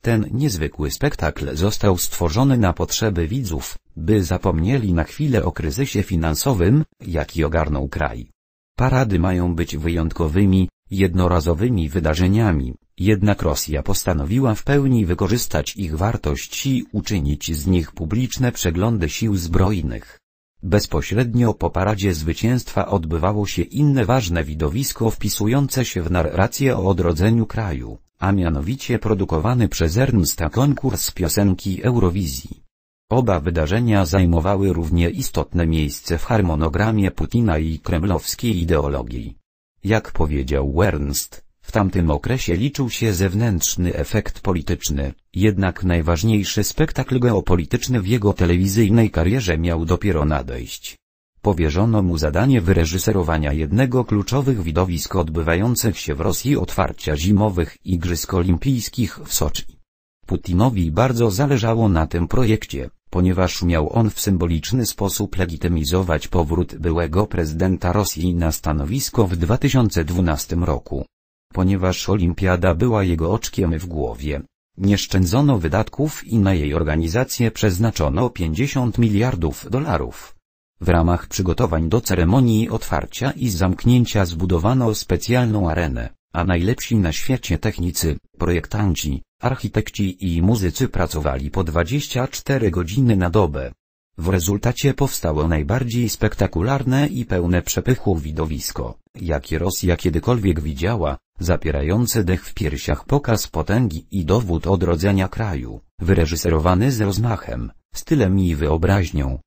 Ten niezwykły spektakl został stworzony na potrzeby widzów, by zapomnieli na chwilę o kryzysie finansowym, jaki ogarnął kraj. Parady mają być wyjątkowymi, jednorazowymi wydarzeniami, jednak Rosja postanowiła w pełni wykorzystać ich wartość i uczynić z nich publiczne przeglądy sił zbrojnych. Bezpośrednio po paradzie zwycięstwa odbywało się inne ważne widowisko wpisujące się w narrację o odrodzeniu kraju, a mianowicie produkowany przez Ernsta konkurs piosenki Eurowizji. Oba wydarzenia zajmowały równie istotne miejsce w harmonogramie Putina i kremlowskiej ideologii. Jak powiedział Ernst, w tamtym okresie liczył się zewnętrzny efekt polityczny, jednak najważniejszy spektakl geopolityczny w jego telewizyjnej karierze miał dopiero nadejść. Powierzono mu zadanie wyreżyserowania jednego kluczowych widowisk odbywających się w Rosji otwarcia zimowych Igrzysk Olimpijskich w Soczi. Putinowi bardzo zależało na tym projekcie, ponieważ miał on w symboliczny sposób legitymizować powrót byłego prezydenta Rosji na stanowisko w 2012 roku ponieważ olimpiada była jego oczkiem w głowie. Nie szczędzono wydatków i na jej organizację przeznaczono 50 miliardów dolarów. W ramach przygotowań do ceremonii otwarcia i zamknięcia zbudowano specjalną arenę, a najlepsi na świecie technicy, projektanci, architekci i muzycy pracowali po 24 godziny na dobę. W rezultacie powstało najbardziej spektakularne i pełne przepychu widowisko, jakie Rosja kiedykolwiek widziała, zapierający dech w piersiach pokaz potęgi i dowód odrodzenia kraju, wyreżyserowany z rozmachem, stylem i wyobraźnią.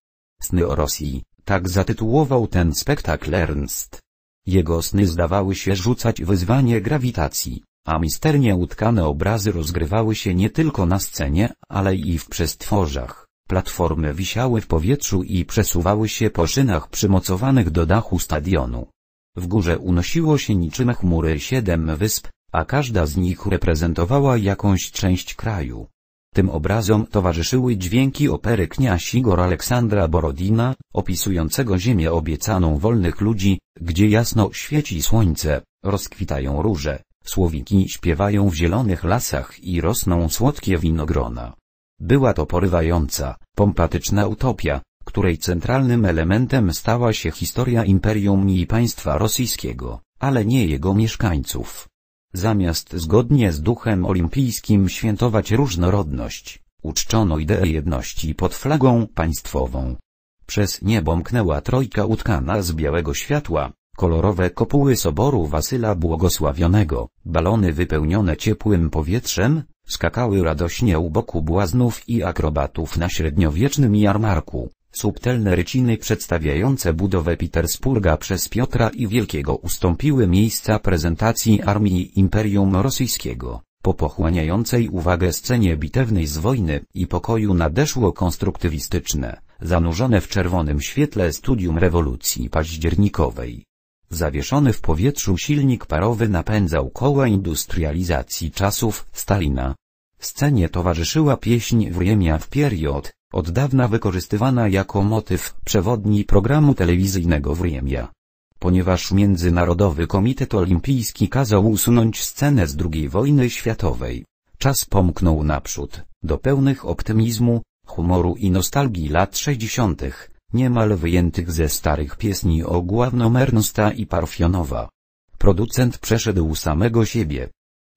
Sny o Rosji, tak zatytułował ten spektakl Ernst. Jego sny zdawały się rzucać wyzwanie grawitacji, a misternie utkane obrazy rozgrywały się nie tylko na scenie, ale i w przestworzach. Platformy wisiały w powietrzu i przesuwały się po szynach przymocowanych do dachu stadionu. W górze unosiło się niczym chmury siedem wysp, a każda z nich reprezentowała jakąś część kraju. Tym obrazom towarzyszyły dźwięki opery kniaz Igor Aleksandra Borodina, opisującego ziemię obiecaną wolnych ludzi, gdzie jasno świeci słońce, rozkwitają róże, słowiki śpiewają w zielonych lasach i rosną słodkie winogrona. Była to porywająca, pompatyczna utopia, której centralnym elementem stała się historia Imperium i państwa rosyjskiego, ale nie jego mieszkańców. Zamiast zgodnie z duchem olimpijskim świętować różnorodność, uczczono ideę jedności pod flagą państwową. Przez niebo mknęła trojka utkana z białego światła, kolorowe kopuły soboru Wasyla Błogosławionego, balony wypełnione ciepłym powietrzem, skakały radośnie u boku błaznów i akrobatów na średniowiecznym jarmarku. Subtelne ryciny przedstawiające budowę Petersburga przez Piotra i Wielkiego ustąpiły miejsca prezentacji armii Imperium Rosyjskiego. Po pochłaniającej uwagę scenie bitewnej z wojny i pokoju nadeszło konstruktywistyczne, zanurzone w czerwonym świetle studium rewolucji październikowej. Zawieszony w powietrzu silnik parowy napędzał koła industrializacji czasów Stalina. Scenie towarzyszyła pieśń Wremia w period, od dawna wykorzystywana jako motyw przewodni programu telewizyjnego w Riemia. Ponieważ Międzynarodowy Komitet Olimpijski kazał usunąć scenę z II wojny światowej, czas pomknął naprzód, do pełnych optymizmu, humoru i nostalgii lat 60., niemal wyjętych ze starych piesni o główno Ernsta i Parfionowa. Producent przeszedł samego siebie.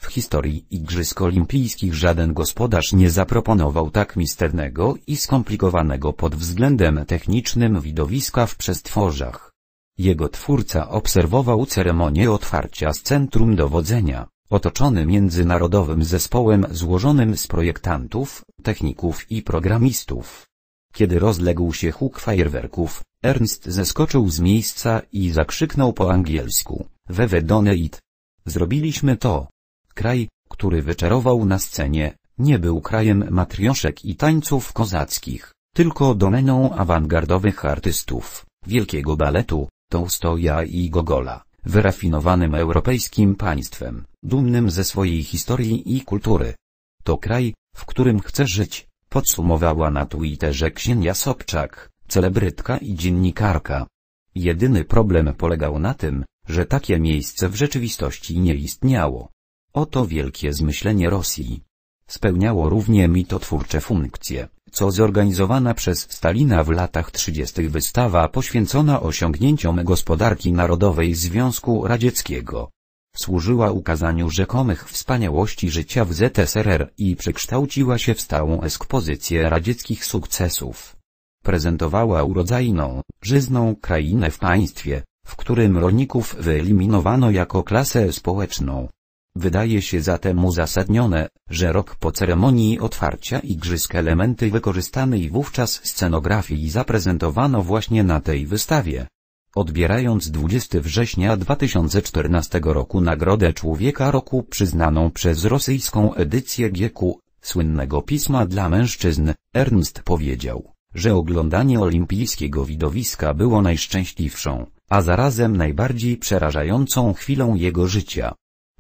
W historii Igrzysk Olimpijskich żaden gospodarz nie zaproponował tak misternego i skomplikowanego pod względem technicznym widowiska w przestworzach. Jego twórca obserwował ceremonię otwarcia z centrum dowodzenia, otoczony międzynarodowym zespołem złożonym z projektantów, techników i programistów. Kiedy rozległ się huk fajerwerków, Ernst zeskoczył z miejsca i zakrzyknął po angielsku, we done it! Zrobiliśmy to! Kraj, który wyczarował na scenie, nie był krajem matrioszek i tańców kozackich, tylko domeną awangardowych artystów, wielkiego baletu, Tołstoja i Gogola, wyrafinowanym europejskim państwem, dumnym ze swojej historii i kultury. To kraj, w którym chcę żyć, podsumowała na Twitterze Ksenia Sobczak, celebrytka i dziennikarka. Jedyny problem polegał na tym, że takie miejsce w rzeczywistości nie istniało. Oto wielkie zmyślenie Rosji. Spełniało równie mitotwórcze funkcje, co zorganizowana przez Stalina w latach 30. wystawa poświęcona osiągnięciom gospodarki narodowej Związku Radzieckiego. Służyła ukazaniu rzekomych wspaniałości życia w ZSRR i przekształciła się w stałą ekspozycję radzieckich sukcesów. Prezentowała urodzajną, żyzną krainę w państwie, w którym rolników wyeliminowano jako klasę społeczną, Wydaje się zatem uzasadnione, że rok po ceremonii otwarcia igrzysk elementy wykorzystanej wówczas scenografii zaprezentowano właśnie na tej wystawie. Odbierając 20 września 2014 roku Nagrodę Człowieka Roku przyznaną przez rosyjską edycję GQ, słynnego pisma dla mężczyzn, Ernst powiedział, że oglądanie olimpijskiego widowiska było najszczęśliwszą, a zarazem najbardziej przerażającą chwilą jego życia.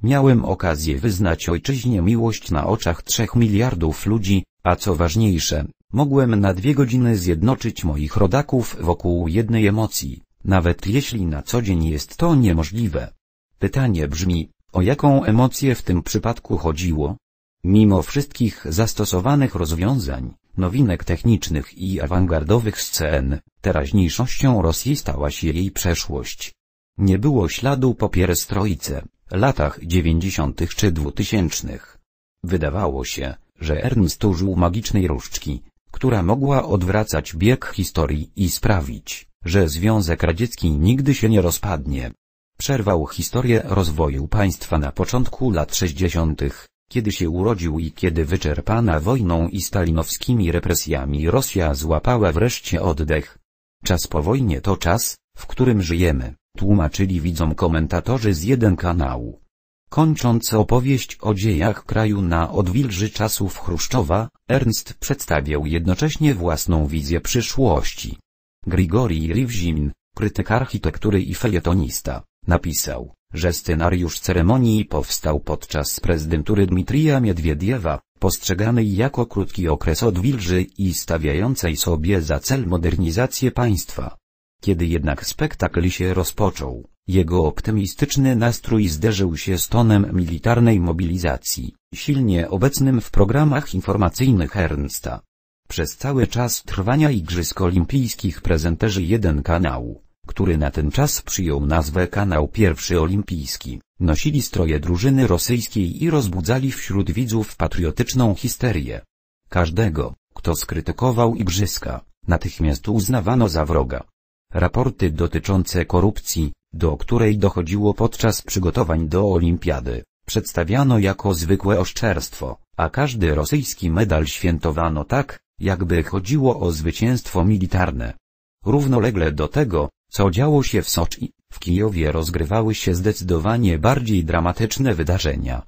Miałem okazję wyznać ojczyźnie miłość na oczach trzech miliardów ludzi, a co ważniejsze, mogłem na dwie godziny zjednoczyć moich rodaków wokół jednej emocji, nawet jeśli na co dzień jest to niemożliwe. Pytanie brzmi, o jaką emocję w tym przypadku chodziło? Mimo wszystkich zastosowanych rozwiązań, nowinek technicznych i awangardowych scen, teraźniejszością Rosji stała się jej przeszłość. Nie było śladu po pierestrojce, latach dziewięćdziesiątych czy dwutysięcznych. Wydawało się, że Ernst użył magicznej różdżki, która mogła odwracać bieg historii i sprawić, że Związek Radziecki nigdy się nie rozpadnie. Przerwał historię rozwoju państwa na początku lat 60., kiedy się urodził i kiedy wyczerpana wojną i stalinowskimi represjami Rosja złapała wreszcie oddech. Czas po wojnie to czas, w którym żyjemy tłumaczyli widzom komentatorzy z jeden kanału. Kończąc opowieść o dziejach kraju na odwilży czasów Chruszczowa, Ernst przedstawiał jednocześnie własną wizję przyszłości. Grigori Rivzin, krytyk architektury i felietonista, napisał, że scenariusz ceremonii powstał podczas prezydentury Dmitrija Miedwiediewa, postrzeganej jako krótki okres odwilży i stawiającej sobie za cel modernizację państwa. Kiedy jednak spektakl się rozpoczął, jego optymistyczny nastrój zderzył się z tonem militarnej mobilizacji, silnie obecnym w programach informacyjnych Ernsta. Przez cały czas trwania Igrzysk Olimpijskich prezenterzy jeden kanał, który na ten czas przyjął nazwę Kanał Pierwszy Olimpijski, nosili stroje drużyny rosyjskiej i rozbudzali wśród widzów patriotyczną histerię. Każdego, kto skrytykował Igrzyska, natychmiast uznawano za wroga raporty dotyczące korupcji, do której dochodziło podczas przygotowań do olimpiady, przedstawiano jako zwykłe oszczerstwo, a każdy rosyjski medal świętowano tak, jakby chodziło o zwycięstwo militarne. Równolegle do tego, co działo się w Soczi, w Kijowie rozgrywały się zdecydowanie bardziej dramatyczne wydarzenia.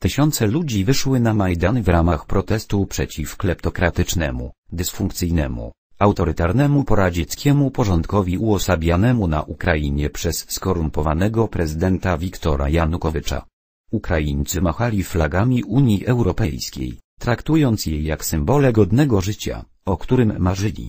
Tysiące ludzi wyszły na Majdan w ramach protestu przeciw kleptokratycznemu, dysfunkcyjnemu, autorytarnemu poradzieckiemu porządkowi uosabianemu na Ukrainie przez skorumpowanego prezydenta Wiktora Janukowycza. Ukraińcy machali flagami Unii Europejskiej, traktując je jak symbole godnego życia, o którym marzyli.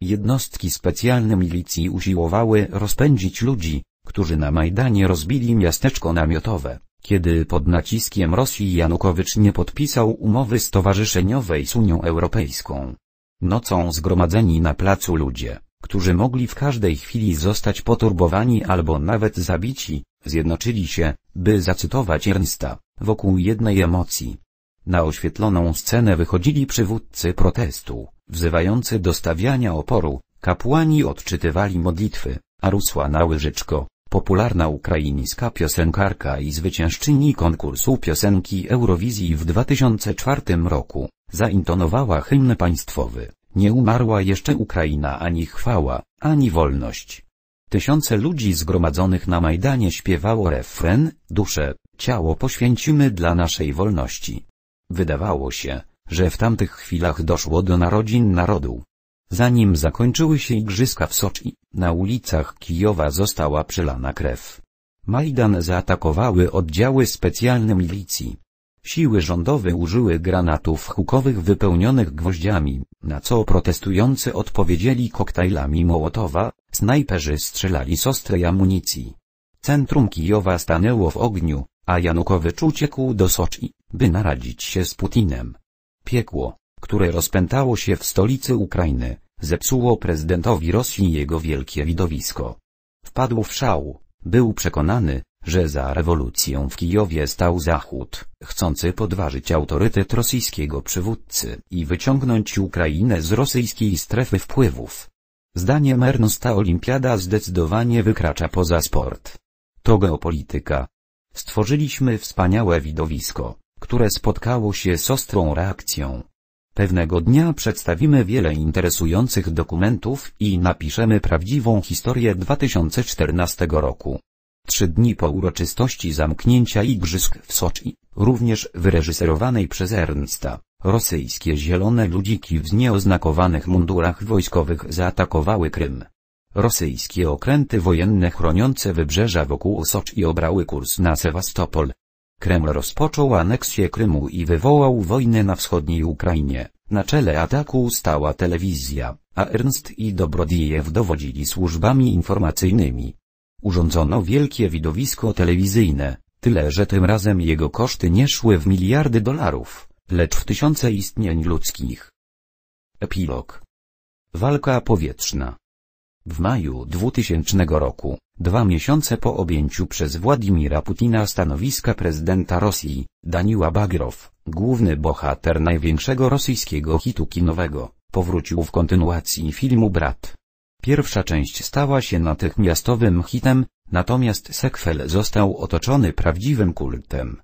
Jednostki specjalne milicji usiłowały rozpędzić ludzi, którzy na Majdanie rozbili miasteczko namiotowe, kiedy pod naciskiem Rosji Janukowycz nie podpisał umowy stowarzyszeniowej z Unią Europejską. Nocą zgromadzeni na placu ludzie, którzy mogli w każdej chwili zostać poturbowani albo nawet zabici, zjednoczyli się, by zacytować Ernsta, wokół jednej emocji. Na oświetloną scenę wychodzili przywódcy protestu, wzywający do stawiania oporu, kapłani odczytywali modlitwy, a na Łyżyczko, popularna ukraińska piosenkarka i zwyciężczyni konkursu piosenki Eurowizji w 2004 roku, zaintonowała hymn państwowy. Nie umarła jeszcze Ukraina ani chwała, ani wolność. Tysiące ludzi zgromadzonych na Majdanie śpiewało refren, duszę, ciało poświęcimy dla naszej wolności. Wydawało się, że w tamtych chwilach doszło do narodzin narodu, Zanim zakończyły się igrzyska w Soczi, na ulicach Kijowa została przelana krew. Majdan zaatakowały oddziały specjalne milicji. Siły rządowe użyły granatów hukowych wypełnionych gwoździami, na co protestujący odpowiedzieli koktajlami Mołotowa, snajperzy strzelali z ostrej amunicji. Centrum Kijowa stanęło w ogniu, a Janukowycz uciekł do Soczi, by naradzić się z Putinem. Piekło które rozpętało się w stolicy Ukrainy, zepsuło prezydentowi Rosji jego wielkie widowisko. Wpadł w szał, był przekonany, że za rewolucją w Kijowie stał Zachód, chcący podważyć autorytet rosyjskiego przywódcy i wyciągnąć Ukrainę z rosyjskiej strefy wpływów. Zdaniem Ernsta Olimpiada zdecydowanie wykracza poza sport. To geopolityka. Stworzyliśmy wspaniałe widowisko, które spotkało się z ostrą reakcją. Pewnego dnia przedstawimy wiele interesujących dokumentów i napiszemy prawdziwą historię 2014 roku. Trzy dni po uroczystości zamknięcia igrzysk w Soczi, również wyreżyserowanej przez Ernsta, rosyjskie zielone ludziki w nieoznakowanych mundurach wojskowych zaatakowały Krym. Rosyjskie okręty wojenne chroniące wybrzeża wokół Soczi obrały kurs na Sewastopol, Kreml rozpoczął aneksję Krymu i wywołał wojnę na wschodniej Ukrainie. Na czele ataku stała telewizja, a Ernst i Dobrodiejew dowodzili służbami informacyjnymi. Urządzono wielkie widowisko telewizyjne, tyle że tym razem jego koszty nie szły w miliardy dolarów, lecz w tysiące istnień ludzkich. Epilog Walka powietrzna W maju 2000 roku Dwa miesiące po objęciu przez Władimira Putina stanowiska prezydenta Rosji, Daniła Bagrow, główny bohater największego rosyjskiego hitu kinowego, powrócił w kontynuacji filmu Brat. Pierwsza część stała się natychmiastowym hitem, natomiast sekwel został otoczony prawdziwym kultem.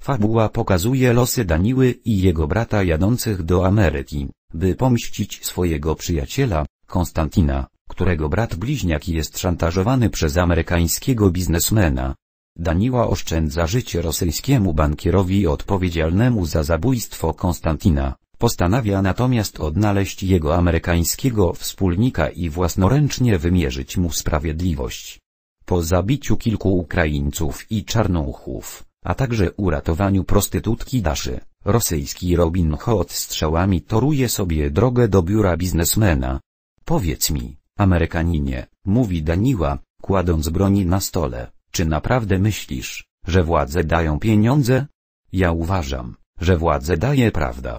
Fabuła pokazuje losy Daniły i jego brata jadących do Ameryki, by pomścić swojego przyjaciela, Konstantina, którego brat bliźniak jest szantażowany przez amerykańskiego biznesmena. Daniła oszczędza życie rosyjskiemu bankierowi odpowiedzialnemu za zabójstwo Konstantina, postanawia natomiast odnaleźć jego amerykańskiego wspólnika i własnoręcznie wymierzyć mu sprawiedliwość. Po zabiciu kilku Ukraińców i Czarnuchów, a także uratowaniu prostytutki Daszy, rosyjski Robin Hood strzałami toruje sobie drogę do biura biznesmena. Powiedz mi, Amerykaninie, mówi Daniła, kładąc broni na stole, czy naprawdę myślisz, że władze dają pieniądze? Ja uważam, że władze daje prawda.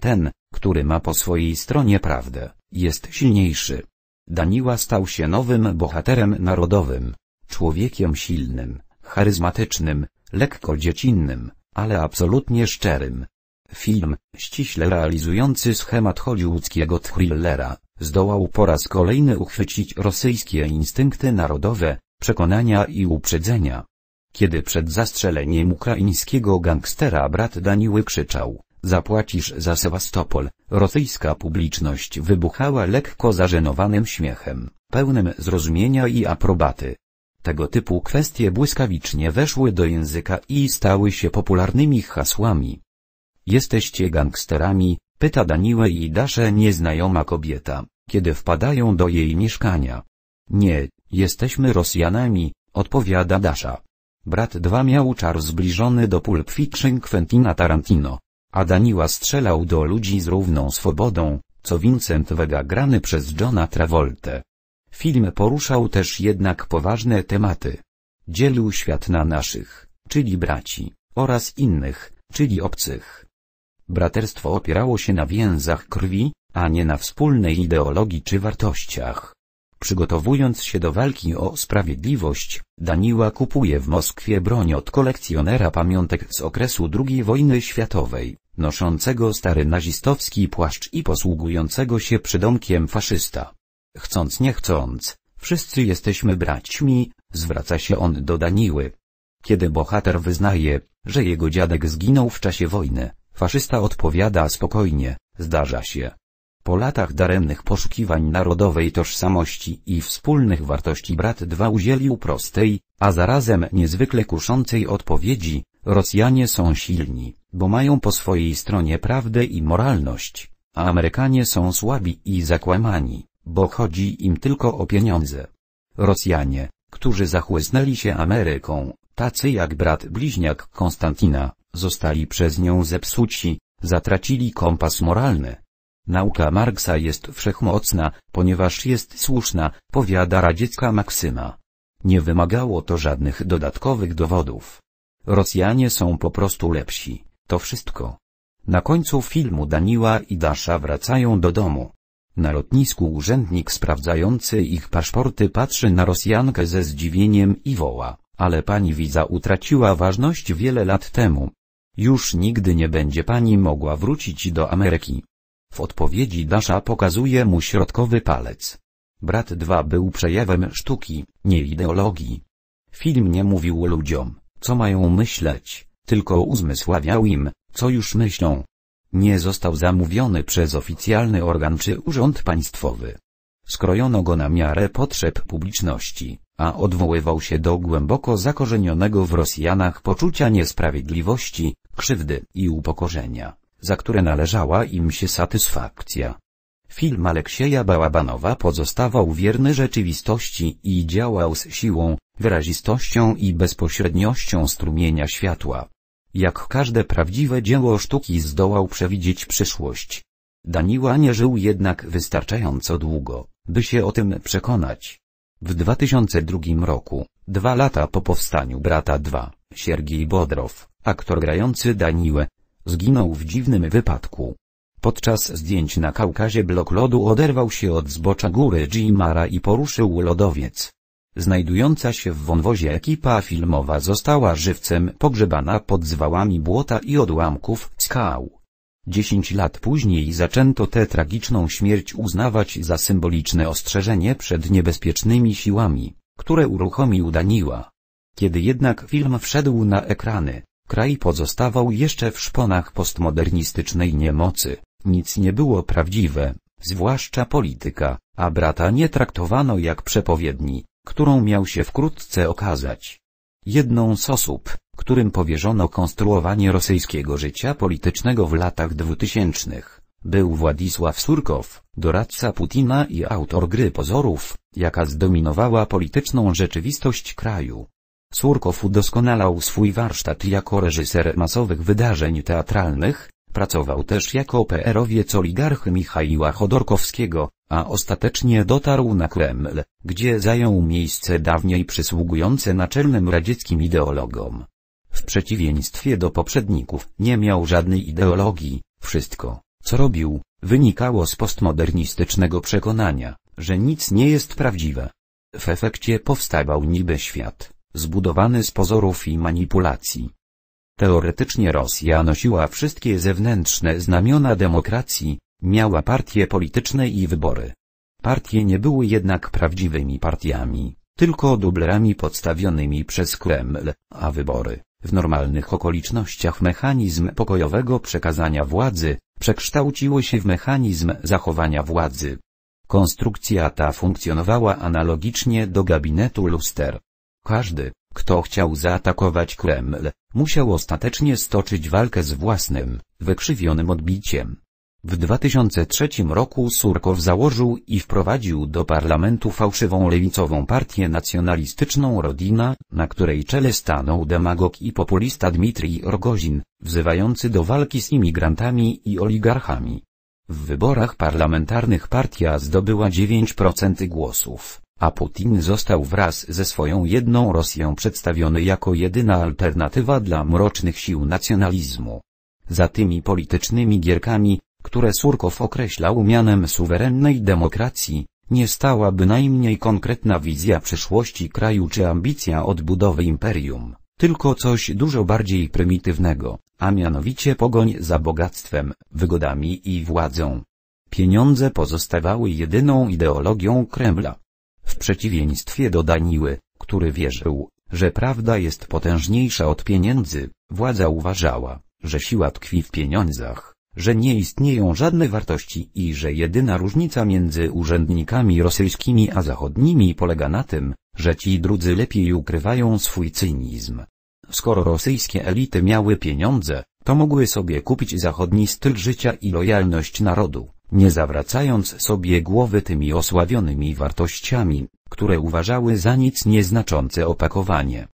Ten, który ma po swojej stronie prawdę, jest silniejszy. Daniła stał się nowym bohaterem narodowym, człowiekiem silnym, charyzmatycznym, lekko dziecinnym, ale absolutnie szczerym. Film, ściśle realizujący schemat hollywoodzkiego thrillera, zdołał po raz kolejny uchwycić rosyjskie instynkty narodowe, przekonania i uprzedzenia. Kiedy przed zastrzeleniem ukraińskiego gangstera brat Daniły krzyczał, zapłacisz za Sewastopol, rosyjska publiczność wybuchała lekko zażenowanym śmiechem, pełnym zrozumienia i aprobaty. Tego typu kwestie błyskawicznie weszły do języka i stały się popularnymi hasłami. Jesteście gangsterami, pyta Daniłę i Dasze nieznajoma kobieta kiedy wpadają do jej mieszkania. Nie, jesteśmy Rosjanami, odpowiada Dasha. Brat 2 miał czar zbliżony do Pulp Fiction Quentina Tarantino. A Daniła strzelał do ludzi z równą swobodą, co Vincent Vega grany przez Johna Travolta. Film poruszał też jednak poważne tematy. Dzielił świat na naszych, czyli braci, oraz innych, czyli obcych. Braterstwo opierało się na więzach krwi, a nie na wspólnej ideologii czy wartościach. Przygotowując się do walki o sprawiedliwość, Daniła kupuje w Moskwie broń od kolekcjonera pamiątek z okresu II wojny światowej, noszącego stary nazistowski płaszcz i posługującego się przydomkiem faszysta. Chcąc nie chcąc, wszyscy jesteśmy braćmi, zwraca się on do Daniły. Kiedy bohater wyznaje, że jego dziadek zginął w czasie wojny, faszysta odpowiada spokojnie, zdarza się. Po latach daremnych poszukiwań narodowej tożsamości i wspólnych wartości brat dwa udzielił prostej, a zarazem niezwykle kuszącej odpowiedzi, Rosjanie są silni, bo mają po swojej stronie prawdę i moralność, a Amerykanie są słabi i zakłamani, bo chodzi im tylko o pieniądze. Rosjanie, którzy zachłysnęli się Ameryką, tacy jak brat bliźniak Konstantina, zostali przez nią zepsuci, zatracili kompas moralny, Nauka Marksa jest wszechmocna, ponieważ jest słuszna, powiada radziecka maksyma. Nie wymagało to żadnych dodatkowych dowodów. Rosjanie są po prostu lepsi, to wszystko. Na końcu filmu Daniła i Dasza wracają do domu. Na lotnisku urzędnik sprawdzający ich paszporty patrzy na Rosjankę ze zdziwieniem i woła, ale pani wiza utraciła ważność wiele lat temu. Już nigdy nie będzie pani mogła wrócić do Ameryki. W odpowiedzi Dasha pokazuje mu środkowy palec. Brat 2 był przejawem sztuki, nie ideologii. Film nie mówił ludziom, co mają myśleć, tylko uzmysławiał im, co już myślą. Nie został zamówiony przez oficjalny organ czy urząd państwowy. Skrojono go na miarę potrzeb publiczności, a odwoływał się do głęboko zakorzenionego w Rosjanach poczucia niesprawiedliwości, krzywdy i upokorzenia za które należała im się satysfakcja. Film Aleksieja Bałabanowa pozostawał wierny rzeczywistości i działał z siłą, wyrazistością i bezpośredniością strumienia światła. Jak każde prawdziwe dzieło sztuki zdołał przewidzieć przyszłość. Daniła nie żył jednak wystarczająco długo, by się o tym przekonać. W 2002 roku, dwa lata po powstaniu Brata 2, Siergiej Bodrow, aktor grający Daniłę, Zginął w dziwnym wypadku. Podczas zdjęć na Kaukazie blok lodu oderwał się od zbocza góry Jimara i poruszył lodowiec. Znajdująca się w wąwozie ekipa filmowa została żywcem pogrzebana pod zwałami błota i odłamków skał. Dziesięć lat później zaczęto tę tragiczną śmierć uznawać za symboliczne ostrzeżenie przed niebezpiecznymi siłami, które uruchomił Daniła. Kiedy jednak film wszedł na ekrany, Kraj pozostawał jeszcze w szponach postmodernistycznej niemocy, nic nie było prawdziwe, zwłaszcza polityka, a brata nie traktowano jak przepowiedni, którą miał się wkrótce okazać. Jedną z osób, którym powierzono konstruowanie rosyjskiego życia politycznego w latach dwutysięcznych, był Władysław Surkow, doradca Putina i autor gry pozorów, jaka zdominowała polityczną rzeczywistość kraju. Surkow udoskonalał swój warsztat jako reżyser masowych wydarzeń teatralnych, pracował też jako PR-owiec oligarchy Michaiła Chodorkowskiego, a ostatecznie dotarł na Kreml, gdzie zajął miejsce dawniej przysługujące naczelnym radzieckim ideologom. W przeciwieństwie do poprzedników nie miał żadnej ideologii, wszystko, co robił, wynikało z postmodernistycznego przekonania, że nic nie jest prawdziwe. W efekcie powstawał niby świat, zbudowany z pozorów i manipulacji. Teoretycznie Rosja nosiła wszystkie zewnętrzne znamiona demokracji, miała partie polityczne i wybory. Partie nie były jednak prawdziwymi partiami, tylko dublerami podstawionymi przez Kreml, a wybory, w normalnych okolicznościach mechanizm pokojowego przekazania władzy, przekształciły się w mechanizm zachowania władzy. Konstrukcja ta funkcjonowała analogicznie do gabinetu luster. Każdy, kto chciał zaatakować Kreml, musiał ostatecznie stoczyć walkę z własnym, wykrzywionym odbiciem. W 2003 roku Surkow założył i wprowadził do parlamentu fałszywą lewicową partię nacjonalistyczną Rodina, na której czele stanął demagog i populista Dmitrij Rogozin, wzywający do walki z imigrantami i oligarchami. W wyborach parlamentarnych partia zdobyła 9% głosów a Putin został wraz ze swoją jedną Rosją przedstawiony jako jedyna alternatywa dla mrocznych sił nacjonalizmu. Za tymi politycznymi gierkami, które Surkow określał mianem suwerennej demokracji, nie stała bynajmniej konkretna wizja przyszłości kraju czy ambicja odbudowy imperium, tylko coś dużo bardziej prymitywnego, a mianowicie pogoń za bogactwem, wygodami i władzą. Pieniądze pozostawały jedyną ideologią Kremla w przeciwieństwie do Daniły, który wierzył, że prawda jest potężniejsza od pieniędzy, władza uważała, że siła tkwi w pieniądzach, że nie istnieją żadne wartości i że jedyna różnica między urzędnikami rosyjskimi a zachodnimi polega na tym, że ci drudzy lepiej ukrywają swój cynizm. Skoro rosyjskie elity miały pieniądze, to mogły sobie kupić zachodni styl życia i lojalność narodu nie zawracając sobie głowy tymi osławionymi wartościami, które uważały za nic nieznaczące opakowanie.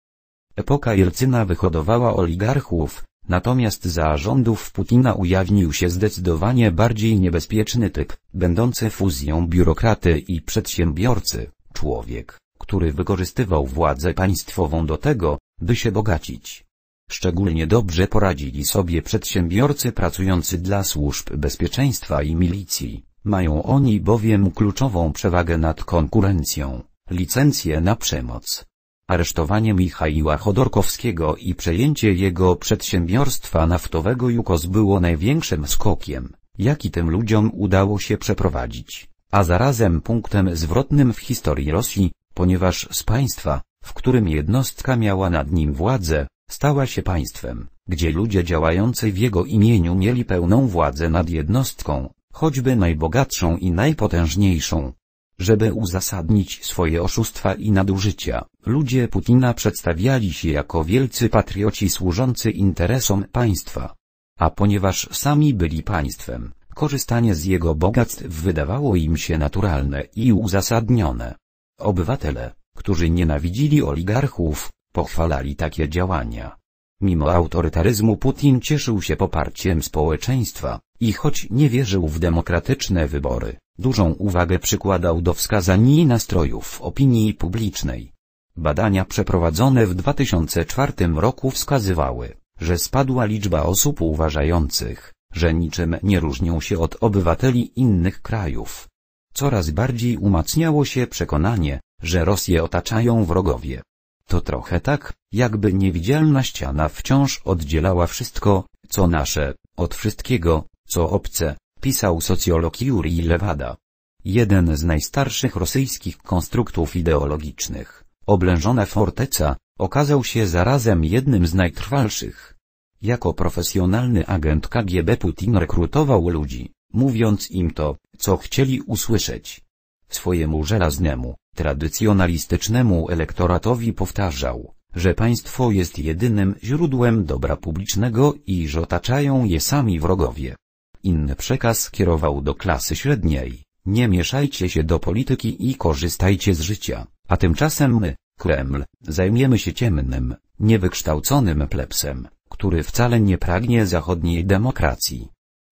Epoka Jelcyna wyhodowała oligarchów, natomiast za rządów Putina ujawnił się zdecydowanie bardziej niebezpieczny typ, będący fuzją biurokraty i przedsiębiorcy, człowiek, który wykorzystywał władzę państwową do tego, by się bogacić. Szczególnie dobrze poradzili sobie przedsiębiorcy pracujący dla służb bezpieczeństwa i milicji, mają oni bowiem kluczową przewagę nad konkurencją, licencję na przemoc. Aresztowanie Michaiła Chodorkowskiego i przejęcie jego przedsiębiorstwa naftowego Jukos było największym skokiem, jaki tym ludziom udało się przeprowadzić, a zarazem punktem zwrotnym w historii Rosji, ponieważ z państwa, w którym jednostka miała nad nim władzę, Stała się państwem, gdzie ludzie działający w jego imieniu mieli pełną władzę nad jednostką, choćby najbogatszą i najpotężniejszą. Żeby uzasadnić swoje oszustwa i nadużycia, ludzie Putina przedstawiali się jako wielcy patrioci służący interesom państwa. A ponieważ sami byli państwem, korzystanie z jego bogactw wydawało im się naturalne i uzasadnione. Obywatele, którzy nienawidzili oligarchów, pochwalali takie działania. Mimo autorytaryzmu Putin cieszył się poparciem społeczeństwa, i choć nie wierzył w demokratyczne wybory, dużą uwagę przykładał do wskazań i nastrojów opinii publicznej. Badania przeprowadzone w 2004 roku wskazywały, że spadła liczba osób uważających, że niczym nie różnią się od obywateli innych krajów. Coraz bardziej umacniało się przekonanie, że Rosję otaczają wrogowie, to trochę tak, jakby niewidzialna ściana wciąż oddzielała wszystko, co nasze, od wszystkiego, co obce, pisał socjolog Juri Lewada. Jeden z najstarszych rosyjskich konstruktów ideologicznych, oblężona forteca, okazał się zarazem jednym z najtrwalszych. Jako profesjonalny agent KGB Putin rekrutował ludzi, mówiąc im to, co chcieli usłyszeć. Swojemu żelaznemu, Tradycjonalistycznemu elektoratowi powtarzał, że państwo jest jedynym źródłem dobra publicznego i że otaczają je sami wrogowie. Inny przekaz kierował do klasy średniej, nie mieszajcie się do polityki i korzystajcie z życia, a tymczasem my, Kreml, zajmiemy się ciemnym, niewykształconym plebsem, który wcale nie pragnie zachodniej demokracji.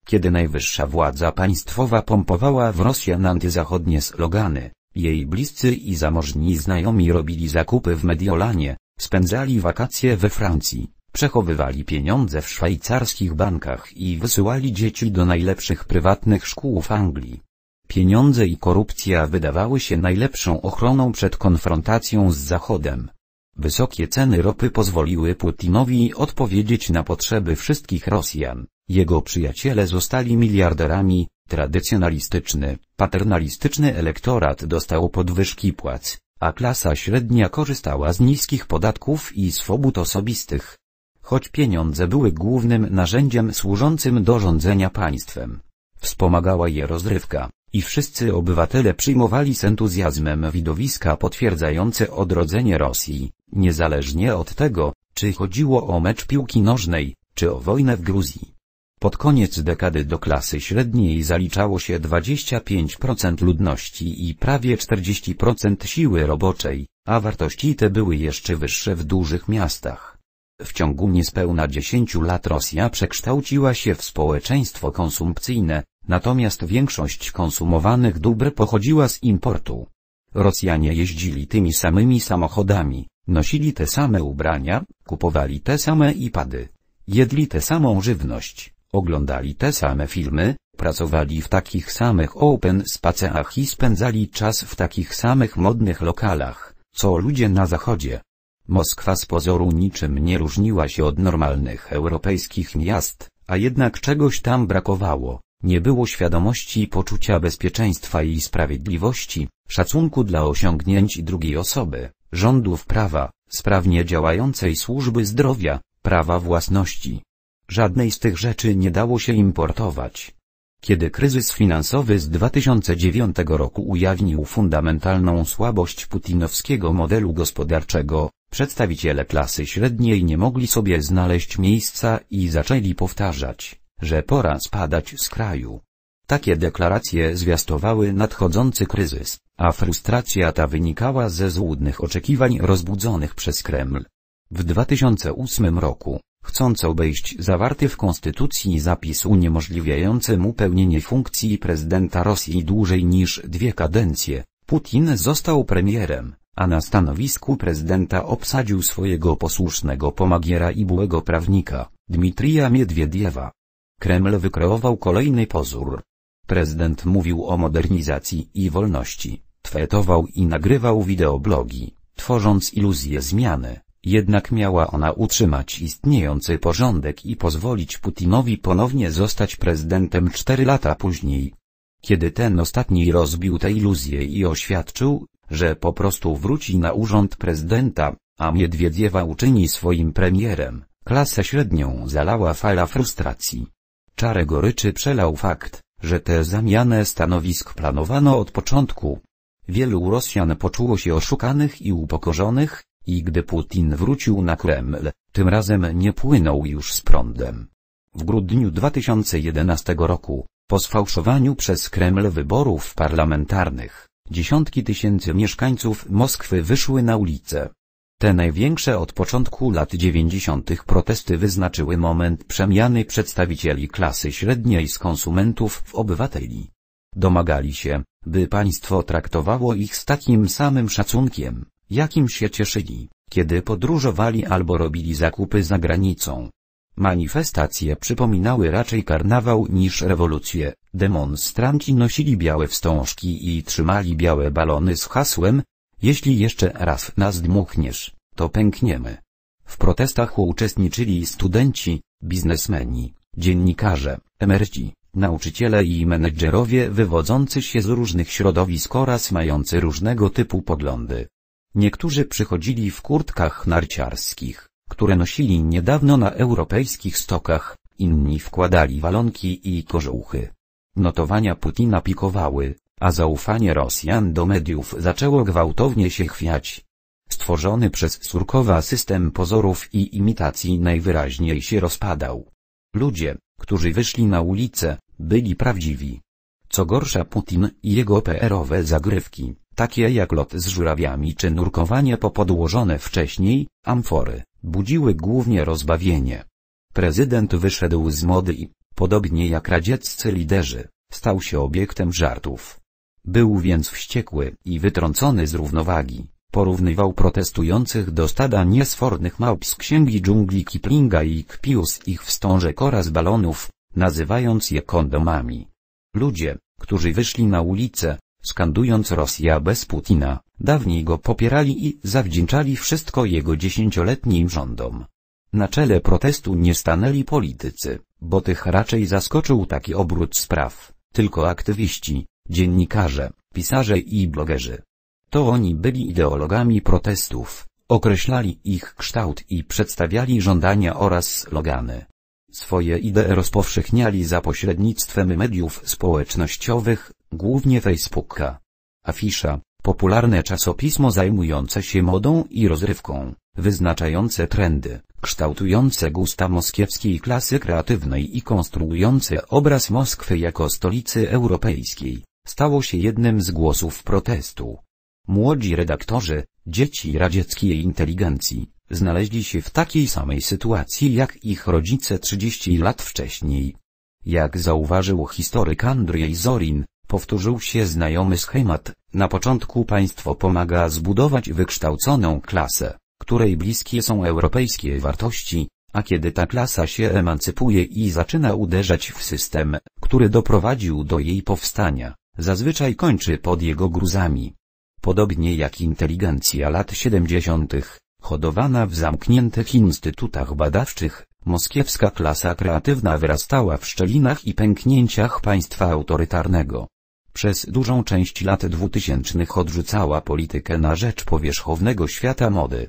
Kiedy najwyższa władza państwowa pompowała w Rosjan antyzachodnie slogany, jej bliscy i zamożni znajomi robili zakupy w Mediolanie, spędzali wakacje we Francji, przechowywali pieniądze w szwajcarskich bankach i wysyłali dzieci do najlepszych prywatnych szkół w Anglii. Pieniądze i korupcja wydawały się najlepszą ochroną przed konfrontacją z Zachodem. Wysokie ceny ropy pozwoliły Putinowi odpowiedzieć na potrzeby wszystkich Rosjan. Jego przyjaciele zostali miliarderami, Tradycjonalistyczny, paternalistyczny elektorat dostał podwyżki płac, a klasa średnia korzystała z niskich podatków i swobód osobistych. Choć pieniądze były głównym narzędziem służącym do rządzenia państwem, wspomagała je rozrywka, i wszyscy obywatele przyjmowali z entuzjazmem widowiska potwierdzające odrodzenie Rosji, niezależnie od tego, czy chodziło o mecz piłki nożnej, czy o wojnę w Gruzji. Pod koniec dekady do klasy średniej zaliczało się 25% ludności i prawie 40% siły roboczej, a wartości te były jeszcze wyższe w dużych miastach. W ciągu niespełna 10 lat Rosja przekształciła się w społeczeństwo konsumpcyjne, natomiast większość konsumowanych dóbr pochodziła z importu. Rosjanie jeździli tymi samymi samochodami, nosili te same ubrania, kupowali te same iPady, jedli tę samą żywność Oglądali te same filmy, pracowali w takich samych open spaceach i spędzali czas w takich samych modnych lokalach, co ludzie na zachodzie. Moskwa z pozoru niczym nie różniła się od normalnych europejskich miast, a jednak czegoś tam brakowało. Nie było świadomości i poczucia bezpieczeństwa i sprawiedliwości, szacunku dla osiągnięć drugiej osoby, rządów prawa, sprawnie działającej służby zdrowia, prawa własności. Żadnej z tych rzeczy nie dało się importować. Kiedy kryzys finansowy z 2009 roku ujawnił fundamentalną słabość putinowskiego modelu gospodarczego, przedstawiciele klasy średniej nie mogli sobie znaleźć miejsca i zaczęli powtarzać, że pora spadać z kraju. Takie deklaracje zwiastowały nadchodzący kryzys, a frustracja ta wynikała ze złudnych oczekiwań rozbudzonych przez Kreml. W 2008 roku, chcąc obejść zawarty w Konstytucji zapis uniemożliwiający mu pełnienie funkcji prezydenta Rosji dłużej niż dwie kadencje, Putin został premierem, a na stanowisku prezydenta obsadził swojego posłusznego pomagiera i byłego prawnika, Dmitrija Miedwiediewa. Kreml wykreował kolejny pozór. Prezydent mówił o modernizacji i wolności, twetował i nagrywał wideoblogi, tworząc iluzję zmiany. Jednak miała ona utrzymać istniejący porządek i pozwolić Putinowi ponownie zostać prezydentem cztery lata później. Kiedy ten ostatni rozbił te iluzje i oświadczył, że po prostu wróci na urząd prezydenta, a Miedwiediewa uczyni swoim premierem, klasę średnią zalała fala frustracji. Czarę goryczy przelał fakt, że tę zamianę stanowisk planowano od początku. Wielu Rosjan poczuło się oszukanych i upokorzonych, i gdy Putin wrócił na Kreml, tym razem nie płynął już z prądem. W grudniu 2011 roku, po sfałszowaniu przez Kreml wyborów parlamentarnych, dziesiątki tysięcy mieszkańców Moskwy wyszły na ulice. Te największe od początku lat 90. protesty wyznaczyły moment przemiany przedstawicieli klasy średniej z konsumentów w obywateli. Domagali się, by państwo traktowało ich z takim samym szacunkiem, jakim się cieszyli, kiedy podróżowali albo robili zakupy za granicą. Manifestacje przypominały raczej karnawał niż rewolucję, demonstranci nosili białe wstążki i trzymali białe balony z hasłem, jeśli jeszcze raz nas dmuchniesz, to pękniemy. W protestach uczestniczyli studenci, biznesmeni, dziennikarze, emeryci, nauczyciele i menedżerowie wywodzący się z różnych środowisk oraz mający różnego typu poglądy. Niektórzy przychodzili w kurtkach narciarskich, które nosili niedawno na europejskich stokach, inni wkładali walonki i kożuchy. Notowania Putina pikowały, a zaufanie Rosjan do mediów zaczęło gwałtownie się chwiać. Stworzony przez Surkowa system pozorów i imitacji najwyraźniej się rozpadał. Ludzie, którzy wyszli na ulicę, byli prawdziwi. Co gorsza Putin i jego PR-owe zagrywki takie jak lot z żurawiami czy nurkowanie po podłożone wcześniej, amfory, budziły głównie rozbawienie. Prezydent wyszedł z mody i, podobnie jak radzieccy liderzy, stał się obiektem żartów. Był więc wściekły i wytrącony z równowagi, porównywał protestujących do stada niesfornych małp z księgi dżungli Kiplinga i kpił z ich wstążek oraz balonów, nazywając je kondomami. Ludzie, którzy wyszli na ulicę, skandując Rosja bez Putina, dawniej go popierali i zawdzięczali wszystko jego dziesięcioletnim rządom. Na czele protestu nie stanęli politycy, bo tych raczej zaskoczył taki obrót spraw, tylko aktywiści, dziennikarze, pisarze i blogerzy. To oni byli ideologami protestów, określali ich kształt i przedstawiali żądania oraz slogany. Swoje idee rozpowszechniali za pośrednictwem mediów społecznościowych, głównie Facebooka. Afisza, popularne czasopismo zajmujące się modą i rozrywką, wyznaczające trendy, kształtujące gusta moskiewskiej klasy kreatywnej i konstruujące obraz Moskwy jako stolicy europejskiej, stało się jednym z głosów protestu. Młodzi redaktorzy, dzieci radzieckiej inteligencji, znaleźli się w takiej samej sytuacji jak ich rodzice 30 lat wcześniej. Jak zauważył historyk Andrzej Zorin, Powtórzył się znajomy schemat, na początku państwo pomaga zbudować wykształconą klasę, której bliskie są europejskie wartości, a kiedy ta klasa się emancypuje i zaczyna uderzać w system, który doprowadził do jej powstania, zazwyczaj kończy pod jego gruzami. Podobnie jak inteligencja lat 70., hodowana w zamkniętych instytutach badawczych, moskiewska klasa kreatywna wyrastała w szczelinach i pęknięciach państwa autorytarnego. Przez dużą część lat dwutysięcznych odrzucała politykę na rzecz powierzchownego świata mody.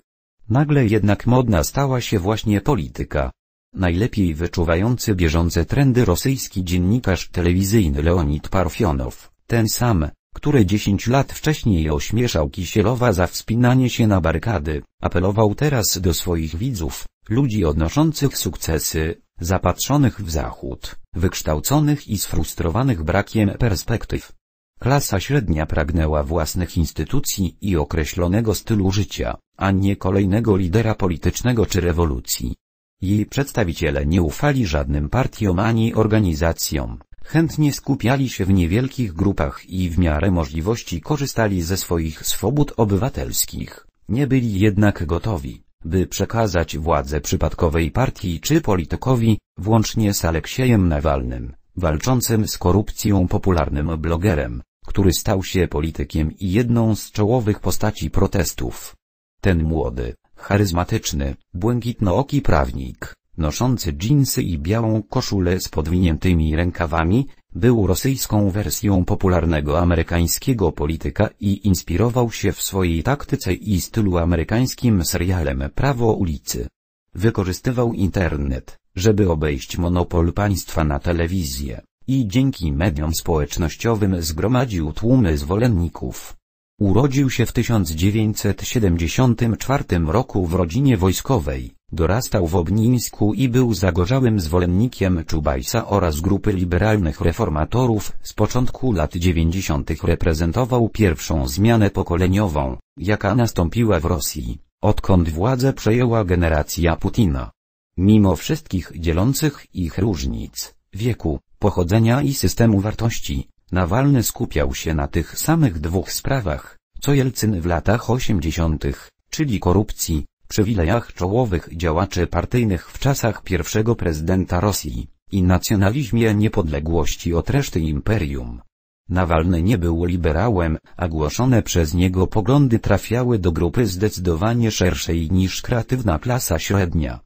Nagle jednak modna stała się właśnie polityka. Najlepiej wyczuwający bieżące trendy rosyjski dziennikarz telewizyjny Leonid Parfionow, ten sam, który 10 lat wcześniej ośmieszał Kisielowa za wspinanie się na barykady, apelował teraz do swoich widzów, ludzi odnoszących sukcesy, zapatrzonych w zachód, wykształconych i sfrustrowanych brakiem perspektyw. Klasa średnia pragnęła własnych instytucji i określonego stylu życia, a nie kolejnego lidera politycznego czy rewolucji. Jej przedstawiciele nie ufali żadnym partiom ani organizacjom, chętnie skupiali się w niewielkich grupach i w miarę możliwości korzystali ze swoich swobód obywatelskich, nie byli jednak gotowi by przekazać władzę przypadkowej partii czy politykowi, włącznie z Aleksiejem Nawalnym, walczącym z korupcją popularnym blogerem, który stał się politykiem i jedną z czołowych postaci protestów. Ten młody, charyzmatyczny, błękitnooki prawnik, noszący dżinsy i białą koszulę z podwiniętymi rękawami, był rosyjską wersją popularnego amerykańskiego polityka i inspirował się w swojej taktyce i stylu amerykańskim serialem Prawo ulicy. Wykorzystywał internet, żeby obejść monopol państwa na telewizję i dzięki mediom społecznościowym zgromadził tłumy zwolenników. Urodził się w 1974 roku w rodzinie wojskowej. Dorastał w Obnińsku i był zagorzałym zwolennikiem Czubajsa oraz grupy liberalnych reformatorów. Z początku lat 90. reprezentował pierwszą zmianę pokoleniową, jaka nastąpiła w Rosji, odkąd władzę przejęła generacja Putina. Mimo wszystkich dzielących ich różnic, wieku, pochodzenia i systemu wartości, Nawalny skupiał się na tych samych dwóch sprawach, co Jelcyn w latach 80., czyli korupcji, przywilejach czołowych działaczy partyjnych w czasach pierwszego prezydenta Rosji i nacjonalizmie niepodległości od reszty imperium. Nawalny nie był liberałem, a głoszone przez niego poglądy trafiały do grupy zdecydowanie szerszej niż kreatywna klasa średnia.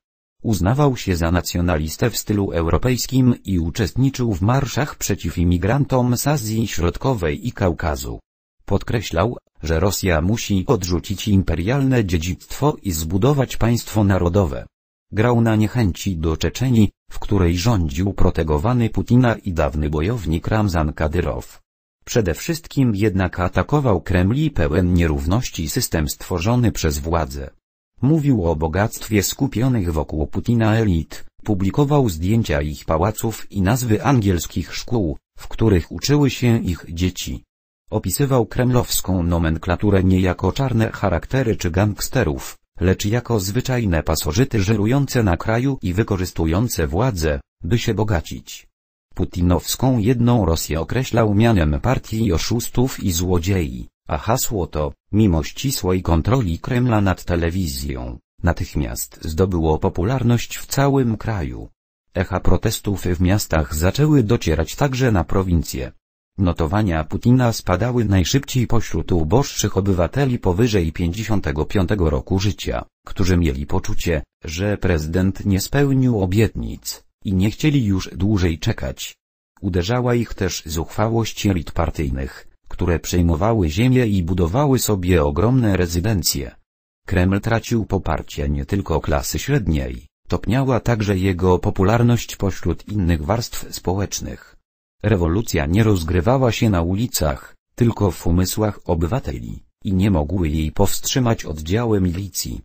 Uznawał się za nacjonalistę w stylu europejskim i uczestniczył w marszach przeciw imigrantom z Azji Środkowej i Kaukazu. Podkreślał, że Rosja musi odrzucić imperialne dziedzictwo i zbudować państwo narodowe. Grał na niechęci do Czeczenii, w której rządził protegowany Putina i dawny bojownik Ramzan Kadyrow. Przede wszystkim jednak atakował Kremli pełen nierówności system stworzony przez władzę. Mówił o bogactwie skupionych wokół Putina elit, publikował zdjęcia ich pałaców i nazwy angielskich szkół, w których uczyły się ich dzieci. Opisywał kremlowską nomenklaturę nie jako czarne charaktery czy gangsterów, lecz jako zwyczajne pasożyty żerujące na kraju i wykorzystujące władzę, by się bogacić. Putinowską jedną Rosję określał mianem partii oszustów i złodziei, a hasło to, mimo ścisłej kontroli Kremla nad telewizją, natychmiast zdobyło popularność w całym kraju. Echa protestów w miastach zaczęły docierać także na prowincję. Notowania Putina spadały najszybciej pośród uboższych obywateli powyżej 55 roku życia, którzy mieli poczucie, że prezydent nie spełnił obietnic i nie chcieli już dłużej czekać. Uderzała ich też zuchwałość elit partyjnych, które przejmowały ziemię i budowały sobie ogromne rezydencje. Kreml tracił poparcie nie tylko klasy średniej, topniała także jego popularność pośród innych warstw społecznych. Rewolucja nie rozgrywała się na ulicach, tylko w umysłach obywateli, i nie mogły jej powstrzymać oddziały milicji.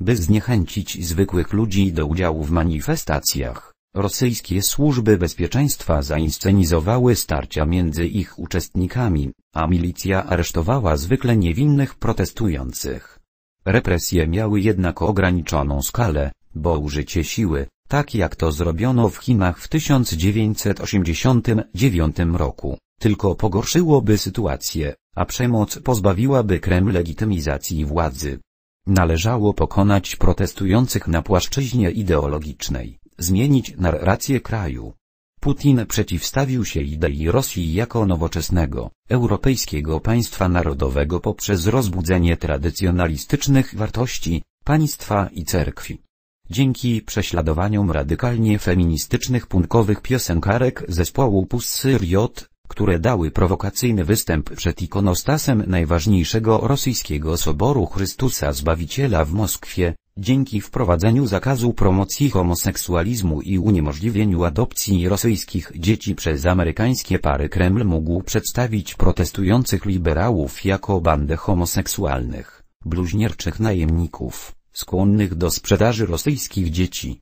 By zniechęcić zwykłych ludzi do udziału w manifestacjach, rosyjskie służby bezpieczeństwa zainscenizowały starcia między ich uczestnikami, a milicja aresztowała zwykle niewinnych protestujących. Represje miały jednak ograniczoną skalę, bo użycie siły, tak jak to zrobiono w Chinach w 1989 roku, tylko pogorszyłoby sytuację, a przemoc pozbawiłaby Kreml legitymizacji władzy. Należało pokonać protestujących na płaszczyźnie ideologicznej, zmienić narrację kraju. Putin przeciwstawił się idei Rosji jako nowoczesnego, europejskiego państwa narodowego poprzez rozbudzenie tradycjonalistycznych wartości, państwa i cerkwi. Dzięki prześladowaniom radykalnie feministycznych punkowych piosenkarek zespołu Pussy Riot, które dały prowokacyjny występ przed ikonostasem najważniejszego rosyjskiego soboru Chrystusa Zbawiciela w Moskwie, dzięki wprowadzeniu zakazu promocji homoseksualizmu i uniemożliwieniu adopcji rosyjskich dzieci przez amerykańskie pary Kreml mógł przedstawić protestujących liberałów jako bandę homoseksualnych, bluźnierczych najemników skłonnych do sprzedaży rosyjskich dzieci.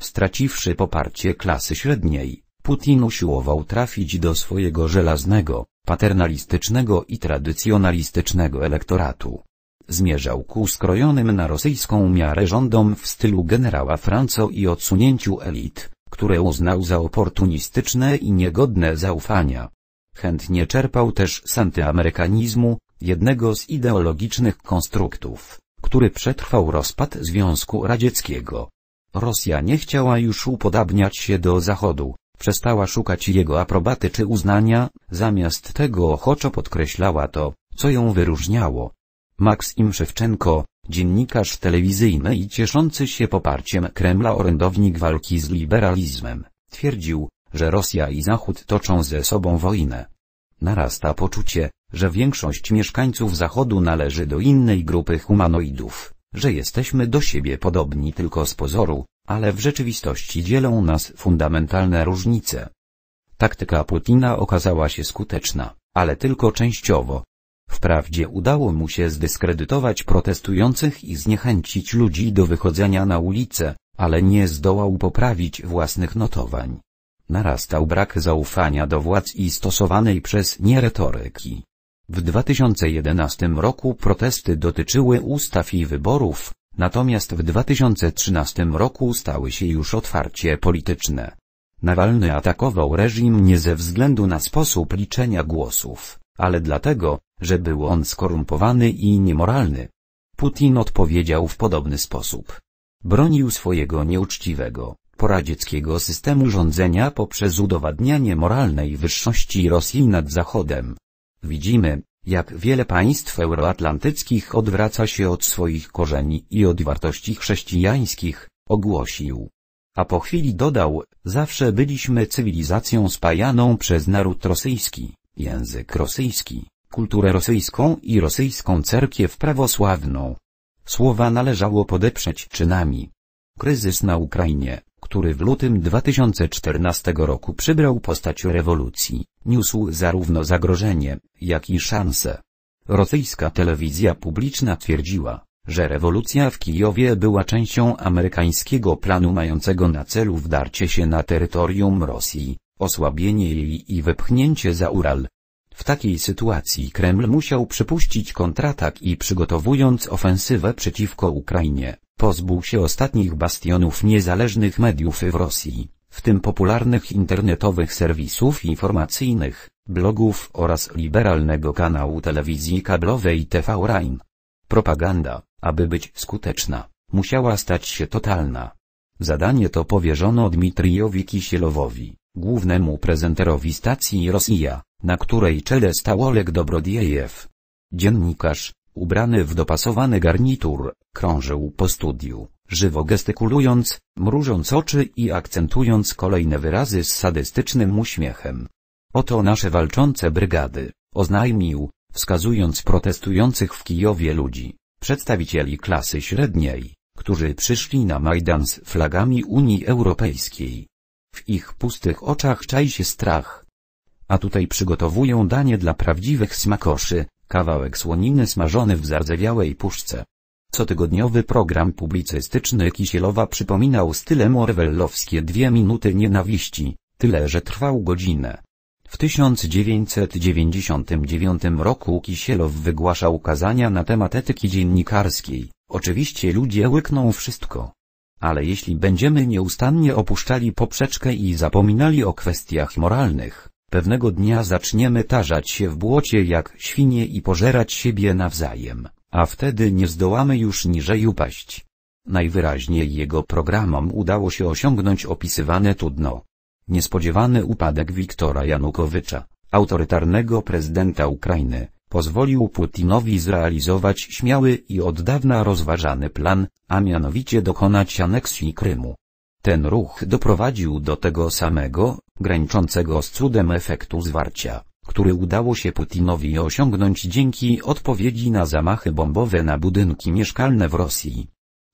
Straciwszy poparcie klasy średniej, Putin usiłował trafić do swojego żelaznego, paternalistycznego i tradycjonalistycznego elektoratu. Zmierzał ku skrojonym na rosyjską miarę rządom w stylu generała Franco i odsunięciu elit, które uznał za oportunistyczne i niegodne zaufania. Chętnie czerpał też z antyamerykanizmu, jednego z ideologicznych konstruktów, który przetrwał rozpad Związku Radzieckiego. Rosja nie chciała już upodabniać się do Zachodu, przestała szukać jego aprobaty czy uznania, zamiast tego ochoczo podkreślała to, co ją wyróżniało. Max Imszewczenko, dziennikarz telewizyjny i cieszący się poparciem Kremla orędownik walki z liberalizmem, twierdził, że Rosja i Zachód toczą ze sobą wojnę. Narasta poczucie, że większość mieszkańców Zachodu należy do innej grupy humanoidów, że jesteśmy do siebie podobni tylko z pozoru, ale w rzeczywistości dzielą nas fundamentalne różnice. Taktyka Putina okazała się skuteczna, ale tylko częściowo. Wprawdzie udało mu się zdyskredytować protestujących i zniechęcić ludzi do wychodzenia na ulicę, ale nie zdołał poprawić własnych notowań narastał brak zaufania do władz i stosowanej przez nie retoryki. W 2011 roku protesty dotyczyły ustaw i wyborów, natomiast w 2013 roku stały się już otwarcie polityczne. Nawalny atakował reżim nie ze względu na sposób liczenia głosów, ale dlatego, że był on skorumpowany i niemoralny. Putin odpowiedział w podobny sposób. Bronił swojego nieuczciwego, poradzieckiego systemu rządzenia poprzez udowadnianie moralnej wyższości Rosji nad Zachodem. Widzimy, jak wiele państw euroatlantyckich odwraca się od swoich korzeni i od wartości chrześcijańskich, ogłosił. A po chwili dodał, zawsze byliśmy cywilizacją spajaną przez naród rosyjski, język rosyjski, kulturę rosyjską i rosyjską cerkiew prawosławną. Słowa należało podeprzeć czynami. Kryzys na Ukrainie, który w lutym 2014 roku przybrał postać rewolucji, niósł zarówno zagrożenie, jak i szanse. Rosyjska telewizja publiczna twierdziła, że rewolucja w Kijowie była częścią amerykańskiego planu mającego na celu wdarcie się na terytorium Rosji, osłabienie jej i wepchnięcie za Ural. W takiej sytuacji Kreml musiał przypuścić kontratak i przygotowując ofensywę przeciwko Ukrainie, Pozbył się ostatnich bastionów niezależnych mediów w Rosji, w tym popularnych internetowych serwisów informacyjnych, blogów oraz liberalnego kanału telewizji kablowej TV Rain. Propaganda, aby być skuteczna, musiała stać się totalna. Zadanie to powierzono Dmitrijowi Kisielowowi, głównemu prezenterowi stacji Rosja, na której czele stał Oleg Dobrodiejew. Dziennikarz, ubrany w dopasowany garnitur, Krążył po studiu, żywo gestykulując, mrużąc oczy i akcentując kolejne wyrazy z sadystycznym uśmiechem. Oto nasze walczące brygady, oznajmił, wskazując protestujących w Kijowie ludzi, przedstawicieli klasy średniej, którzy przyszli na Majdan z flagami Unii Europejskiej. W ich pustych oczach czai się strach. A tutaj przygotowują danie dla prawdziwych smakoszy, kawałek słoniny smażony w zardzewiałej puszce, Cotygodniowy program publicystyczny Kisielowa przypominał stylem orwellowskie dwie minuty nienawiści, tyle że trwał godzinę. W 1999 roku Kisielow wygłaszał kazania na temat etyki dziennikarskiej, oczywiście ludzie łykną wszystko. Ale jeśli będziemy nieustannie opuszczali poprzeczkę i zapominali o kwestiach moralnych, pewnego dnia zaczniemy tarzać się w błocie jak świnie i pożerać siebie nawzajem a wtedy nie zdołamy już niżej upaść. Najwyraźniej jego programom udało się osiągnąć opisywane tu dno. Niespodziewany upadek Wiktora Janukowycza, autorytarnego prezydenta Ukrainy, pozwolił Putinowi zrealizować śmiały i od dawna rozważany plan, a mianowicie dokonać aneksji Krymu. Ten ruch doprowadził do tego samego, graniczącego z cudem efektu zwarcia który udało się Putinowi osiągnąć dzięki odpowiedzi na zamachy bombowe na budynki mieszkalne w Rosji.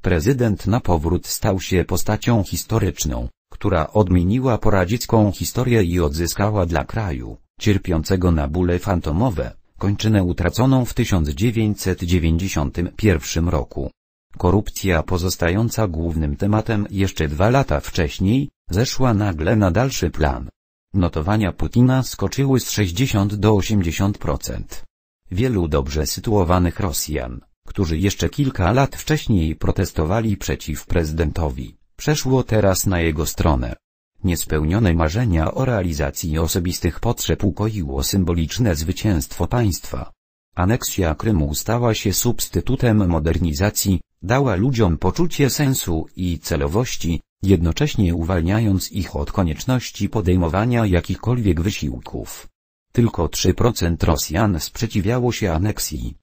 Prezydent na powrót stał się postacią historyczną, która odmieniła poradziecką historię i odzyskała dla kraju, cierpiącego na bóle fantomowe, kończynę utraconą w 1991 roku. Korupcja pozostająca głównym tematem jeszcze dwa lata wcześniej, zeszła nagle na dalszy plan. Notowania Putina skoczyły z 60 do 80%. Wielu dobrze sytuowanych Rosjan, którzy jeszcze kilka lat wcześniej protestowali przeciw prezydentowi, przeszło teraz na jego stronę. Niespełnione marzenia o realizacji osobistych potrzeb ukoiło symboliczne zwycięstwo państwa. Aneksja Krymu stała się substytutem modernizacji, dała ludziom poczucie sensu i celowości, jednocześnie uwalniając ich od konieczności podejmowania jakichkolwiek wysiłków. Tylko 3% Rosjan sprzeciwiało się aneksji.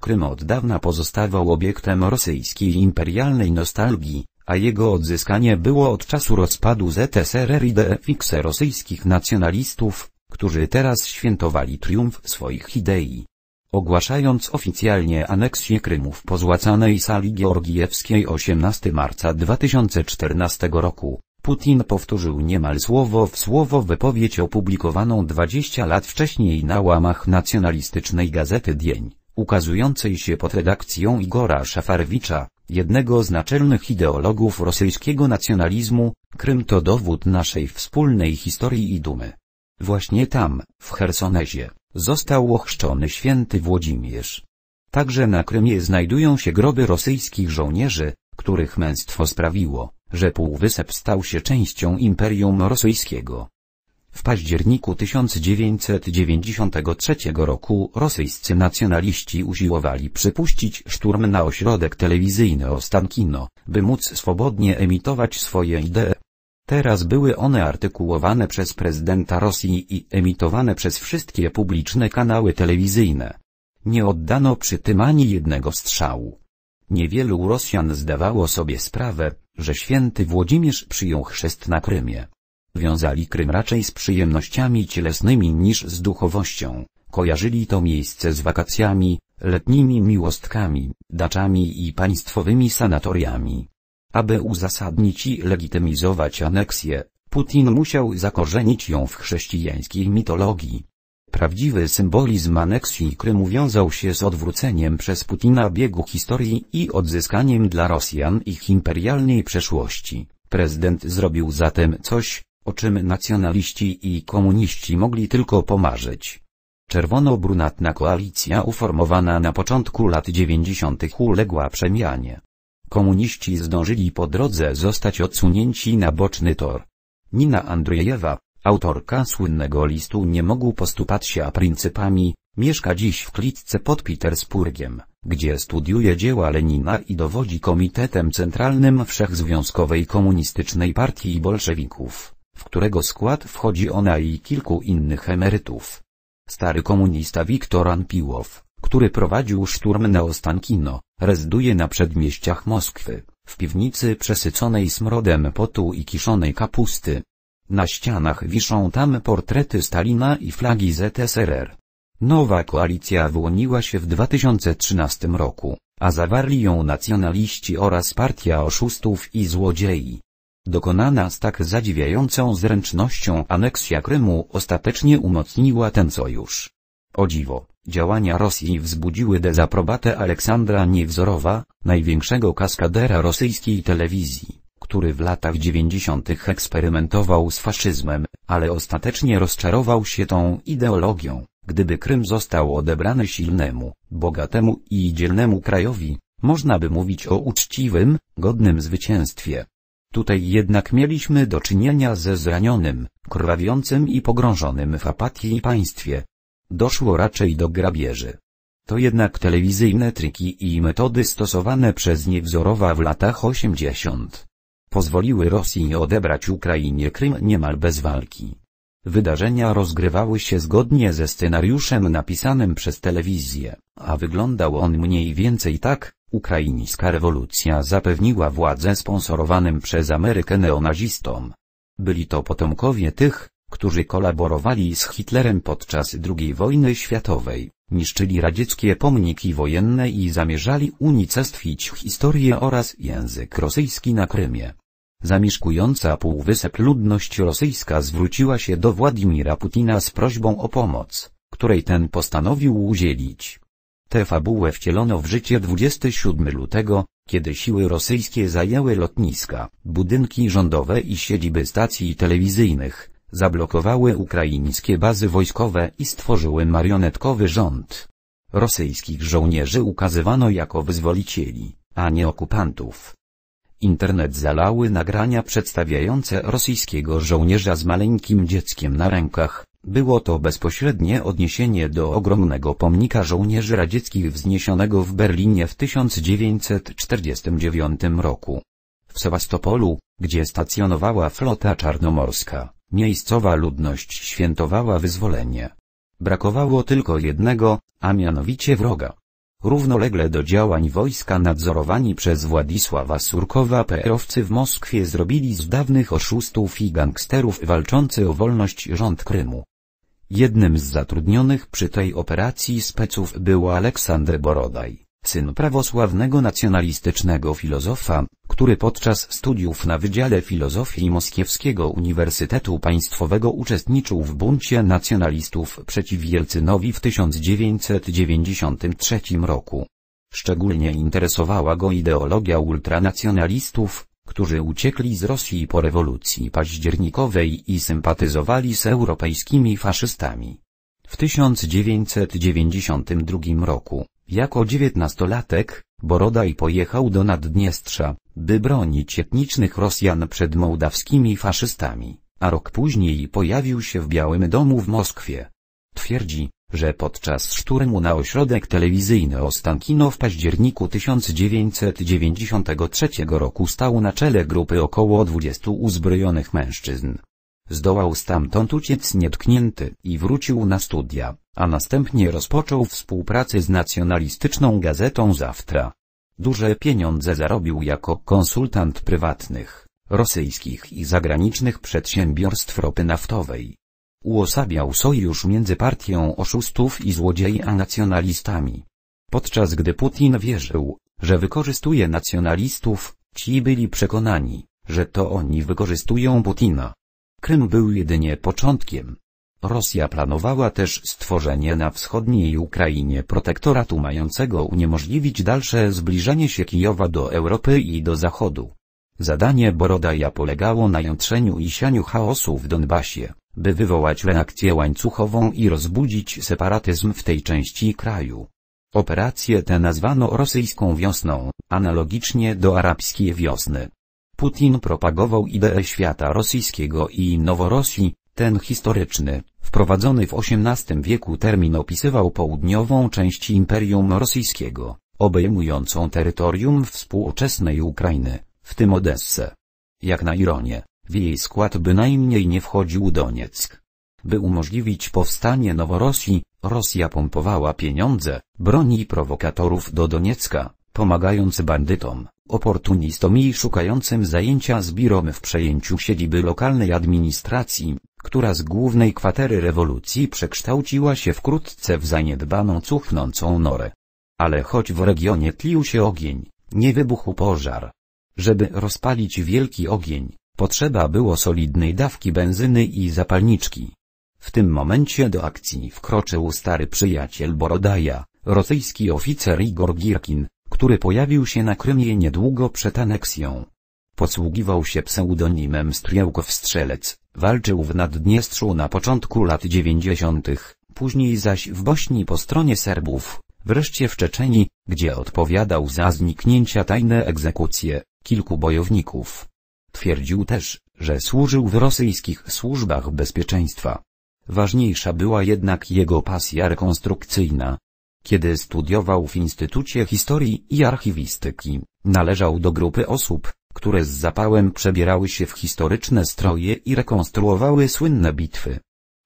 Krym od dawna pozostawał obiektem rosyjskiej imperialnej nostalgii, a jego odzyskanie było od czasu rozpadu ZSRR i DFX rosyjskich nacjonalistów, którzy teraz świętowali triumf swoich idei ogłaszając oficjalnie aneksję Krymu w pozłacanej sali georgiewskiej 18 marca 2014 roku, Putin powtórzył niemal słowo w słowo wypowiedź opublikowaną 20 lat wcześniej na łamach nacjonalistycznej gazety Dzień, ukazującej się pod redakcją Igora Szafarwicza, jednego z naczelnych ideologów rosyjskiego nacjonalizmu, Krym to dowód naszej wspólnej historii i dumy. Właśnie tam, w Hersonezie, został ochrzczony święty Włodzimierz. Także na Krymie znajdują się groby rosyjskich żołnierzy, których męstwo sprawiło, że Półwysep stał się częścią Imperium Rosyjskiego. W październiku 1993 roku rosyjscy nacjonaliści usiłowali przypuścić szturm na ośrodek telewizyjny Ostankino, by móc swobodnie emitować swoje idee. Teraz były one artykułowane przez prezydenta Rosji i emitowane przez wszystkie publiczne kanały telewizyjne. Nie oddano przy tym ani jednego strzału. Niewielu Rosjan zdawało sobie sprawę, że święty Włodzimierz przyjął chrzest na Krymie. Wiązali Krym raczej z przyjemnościami cielesnymi niż z duchowością, kojarzyli to miejsce z wakacjami, letnimi miłostkami, daczami i państwowymi sanatoriami. Aby uzasadnić i legitymizować aneksję, Putin musiał zakorzenić ją w chrześcijańskiej mitologii. Prawdziwy symbolizm aneksji Krymu wiązał się z odwróceniem przez Putina biegu historii i odzyskaniem dla Rosjan ich imperialnej przeszłości. Prezydent zrobił zatem coś, o czym nacjonaliści i komuniści mogli tylko pomarzyć. Czerwono-brunatna koalicja uformowana na początku lat 90. uległa przemianie. Komuniści zdążyli po drodze zostać odsunięci na boczny tor. Nina Andrzejewa, autorka słynnego listu Nie mógł postupać się pryncypami, mieszka dziś w klitce pod Petersburgiem, gdzie studiuje dzieła Lenina i dowodzi Komitetem Centralnym Wszechzwiązkowej Komunistycznej Partii Bolszewików, w którego skład wchodzi ona i kilku innych emerytów. Stary komunista Wiktor Anpiłow, który prowadził szturm na Ostankino, rezduje na przedmieściach Moskwy, w piwnicy przesyconej smrodem potu i kiszonej kapusty. Na ścianach wiszą tam portrety Stalina i flagi ZSRR. Nowa koalicja wyłoniła się w 2013 roku, a zawarli ją nacjonaliści oraz partia oszustów i złodziei. Dokonana z tak zadziwiającą zręcznością aneksja Krymu ostatecznie umocniła ten sojusz. O dziwo, Działania Rosji wzbudziły dezaprobatę Aleksandra Niewzorowa, największego kaskadera rosyjskiej telewizji, który w latach 90. eksperymentował z faszyzmem, ale ostatecznie rozczarował się tą ideologią. Gdyby Krym został odebrany silnemu, bogatemu i dzielnemu krajowi, można by mówić o uczciwym, godnym zwycięstwie. Tutaj jednak mieliśmy do czynienia ze zranionym, krwawiącym i pogrążonym w apatii państwie, Doszło raczej do grabieży. To jednak telewizyjne triki i metody stosowane przez nie wzorowa w latach 80. pozwoliły Rosji odebrać Ukrainie Krym niemal bez walki. Wydarzenia rozgrywały się zgodnie ze scenariuszem napisanym przez telewizję, a wyglądał on mniej więcej tak, ukraińska rewolucja zapewniła władzę sponsorowanym przez Amerykę neonazistom. Byli to potomkowie tych, którzy kolaborowali z Hitlerem podczas II wojny światowej, niszczyli radzieckie pomniki wojenne i zamierzali unicestwić historię oraz język rosyjski na Krymie. Zamieszkująca półwysep ludność rosyjska zwróciła się do Władimira Putina z prośbą o pomoc, której ten postanowił udzielić. Tę fabułę wcielono w życie 27 lutego, kiedy siły rosyjskie zajęły lotniska, budynki rządowe i siedziby stacji telewizyjnych, zablokowały ukraińskie bazy wojskowe i stworzyły marionetkowy rząd. Rosyjskich żołnierzy ukazywano jako wyzwolicieli, a nie okupantów. Internet zalały nagrania przedstawiające rosyjskiego żołnierza z maleńkim dzieckiem na rękach. Było to bezpośrednie odniesienie do ogromnego pomnika żołnierzy radzieckich wzniesionego w Berlinie w 1949 roku. W Sewastopolu, gdzie stacjonowała flota czarnomorska, Miejscowa ludność świętowała wyzwolenie. Brakowało tylko jednego, a mianowicie wroga. Równolegle do działań wojska nadzorowani przez Władysława Surkowa PR-owcy w Moskwie zrobili z dawnych oszustów i gangsterów walczący o wolność rząd Krymu. Jednym z zatrudnionych przy tej operacji speców był Aleksander Borodaj syn prawosławnego nacjonalistycznego filozofa, który podczas studiów na Wydziale Filozofii Moskiewskiego Uniwersytetu Państwowego uczestniczył w buncie nacjonalistów przeciw Jelcynowi w 1993 roku. Szczególnie interesowała go ideologia ultranacjonalistów, którzy uciekli z Rosji po rewolucji październikowej i sympatyzowali z europejskimi faszystami. W 1992 roku jako dziewiętnastolatek, Borodaj pojechał do Naddniestrza, by bronić etnicznych Rosjan przed mołdawskimi faszystami, a rok później pojawił się w Białym Domu w Moskwie. Twierdzi, że podczas szturmu na ośrodek telewizyjny Ostankino w październiku 1993 roku stał na czele grupy około 20 uzbrojonych mężczyzn. Zdołał stamtąd uciec nietknięty i wrócił na studia, a następnie rozpoczął współpracę z nacjonalistyczną gazetą Zawtra. Duże pieniądze zarobił jako konsultant prywatnych, rosyjskich i zagranicznych przedsiębiorstw ropy naftowej. Uosabiał sojusz między partią oszustów i złodziei a nacjonalistami. Podczas gdy Putin wierzył, że wykorzystuje nacjonalistów, ci byli przekonani, że to oni wykorzystują Putina. Krym był jedynie początkiem. Rosja planowała też stworzenie na wschodniej Ukrainie protektoratu mającego uniemożliwić dalsze zbliżanie się Kijowa do Europy i do Zachodu. Zadanie Borodaja polegało na jątrzeniu i sianiu chaosu w Donbasie, by wywołać reakcję łańcuchową i rozbudzić separatyzm w tej części kraju. Operację tę nazwano rosyjską wiosną, analogicznie do arabskiej wiosny. Putin propagował ideę świata rosyjskiego i Noworosji, ten historyczny, wprowadzony w XVIII wieku termin opisywał południową część Imperium Rosyjskiego, obejmującą terytorium współczesnej Ukrainy, w tym Odessę. Jak na ironię, w jej skład bynajmniej nie wchodził Donieck. By umożliwić powstanie Noworosji, Rosja pompowała pieniądze, broni prowokatorów do Doniecka, pomagając bandytom oportunistom i szukającym zajęcia z birom w przejęciu siedziby lokalnej administracji, która z głównej kwatery rewolucji przekształciła się wkrótce w zaniedbaną cuchnącą norę. Ale choć w regionie tlił się ogień, nie wybuchł pożar. Żeby rozpalić wielki ogień, potrzeba było solidnej dawki benzyny i zapalniczki. W tym momencie do akcji wkroczył stary przyjaciel Borodaja, rosyjski oficer Igor Girkin, który pojawił się na Krymie niedługo przed aneksją. Posługiwał się pseudonimem Strzałkow-Strzelec, walczył w Naddniestrzu na początku lat 90., później zaś w Bośni po stronie Serbów, wreszcie w Czeczeni, gdzie odpowiadał za zniknięcia tajne egzekucje kilku bojowników. Twierdził też, że służył w rosyjskich służbach bezpieczeństwa. Ważniejsza była jednak jego pasja rekonstrukcyjna, kiedy studiował w Instytucie Historii i Archiwistyki, należał do grupy osób, które z zapałem przebierały się w historyczne stroje i rekonstruowały słynne bitwy.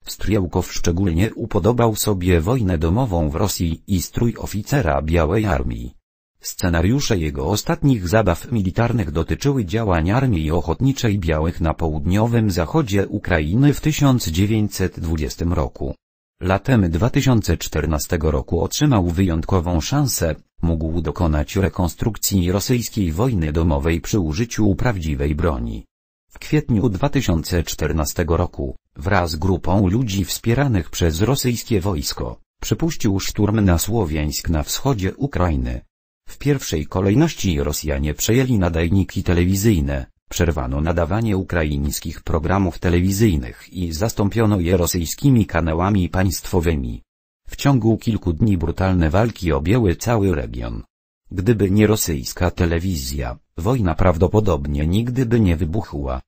Strzałkow szczególnie upodobał sobie wojnę domową w Rosji i strój oficera Białej Armii. Scenariusze jego ostatnich zabaw militarnych dotyczyły działań Armii Ochotniczej Białych na południowym zachodzie Ukrainy w 1920 roku. Latem 2014 roku otrzymał wyjątkową szansę, mógł dokonać rekonstrukcji rosyjskiej wojny domowej przy użyciu prawdziwej broni. W kwietniu 2014 roku, wraz z grupą ludzi wspieranych przez rosyjskie wojsko, przypuścił szturm na Słowiańsk na wschodzie Ukrainy. W pierwszej kolejności Rosjanie przejęli nadajniki telewizyjne, Przerwano nadawanie ukraińskich programów telewizyjnych i zastąpiono je rosyjskimi kanałami państwowymi. W ciągu kilku dni brutalne walki objęły cały region. Gdyby nie rosyjska telewizja, wojna prawdopodobnie nigdy by nie wybuchła.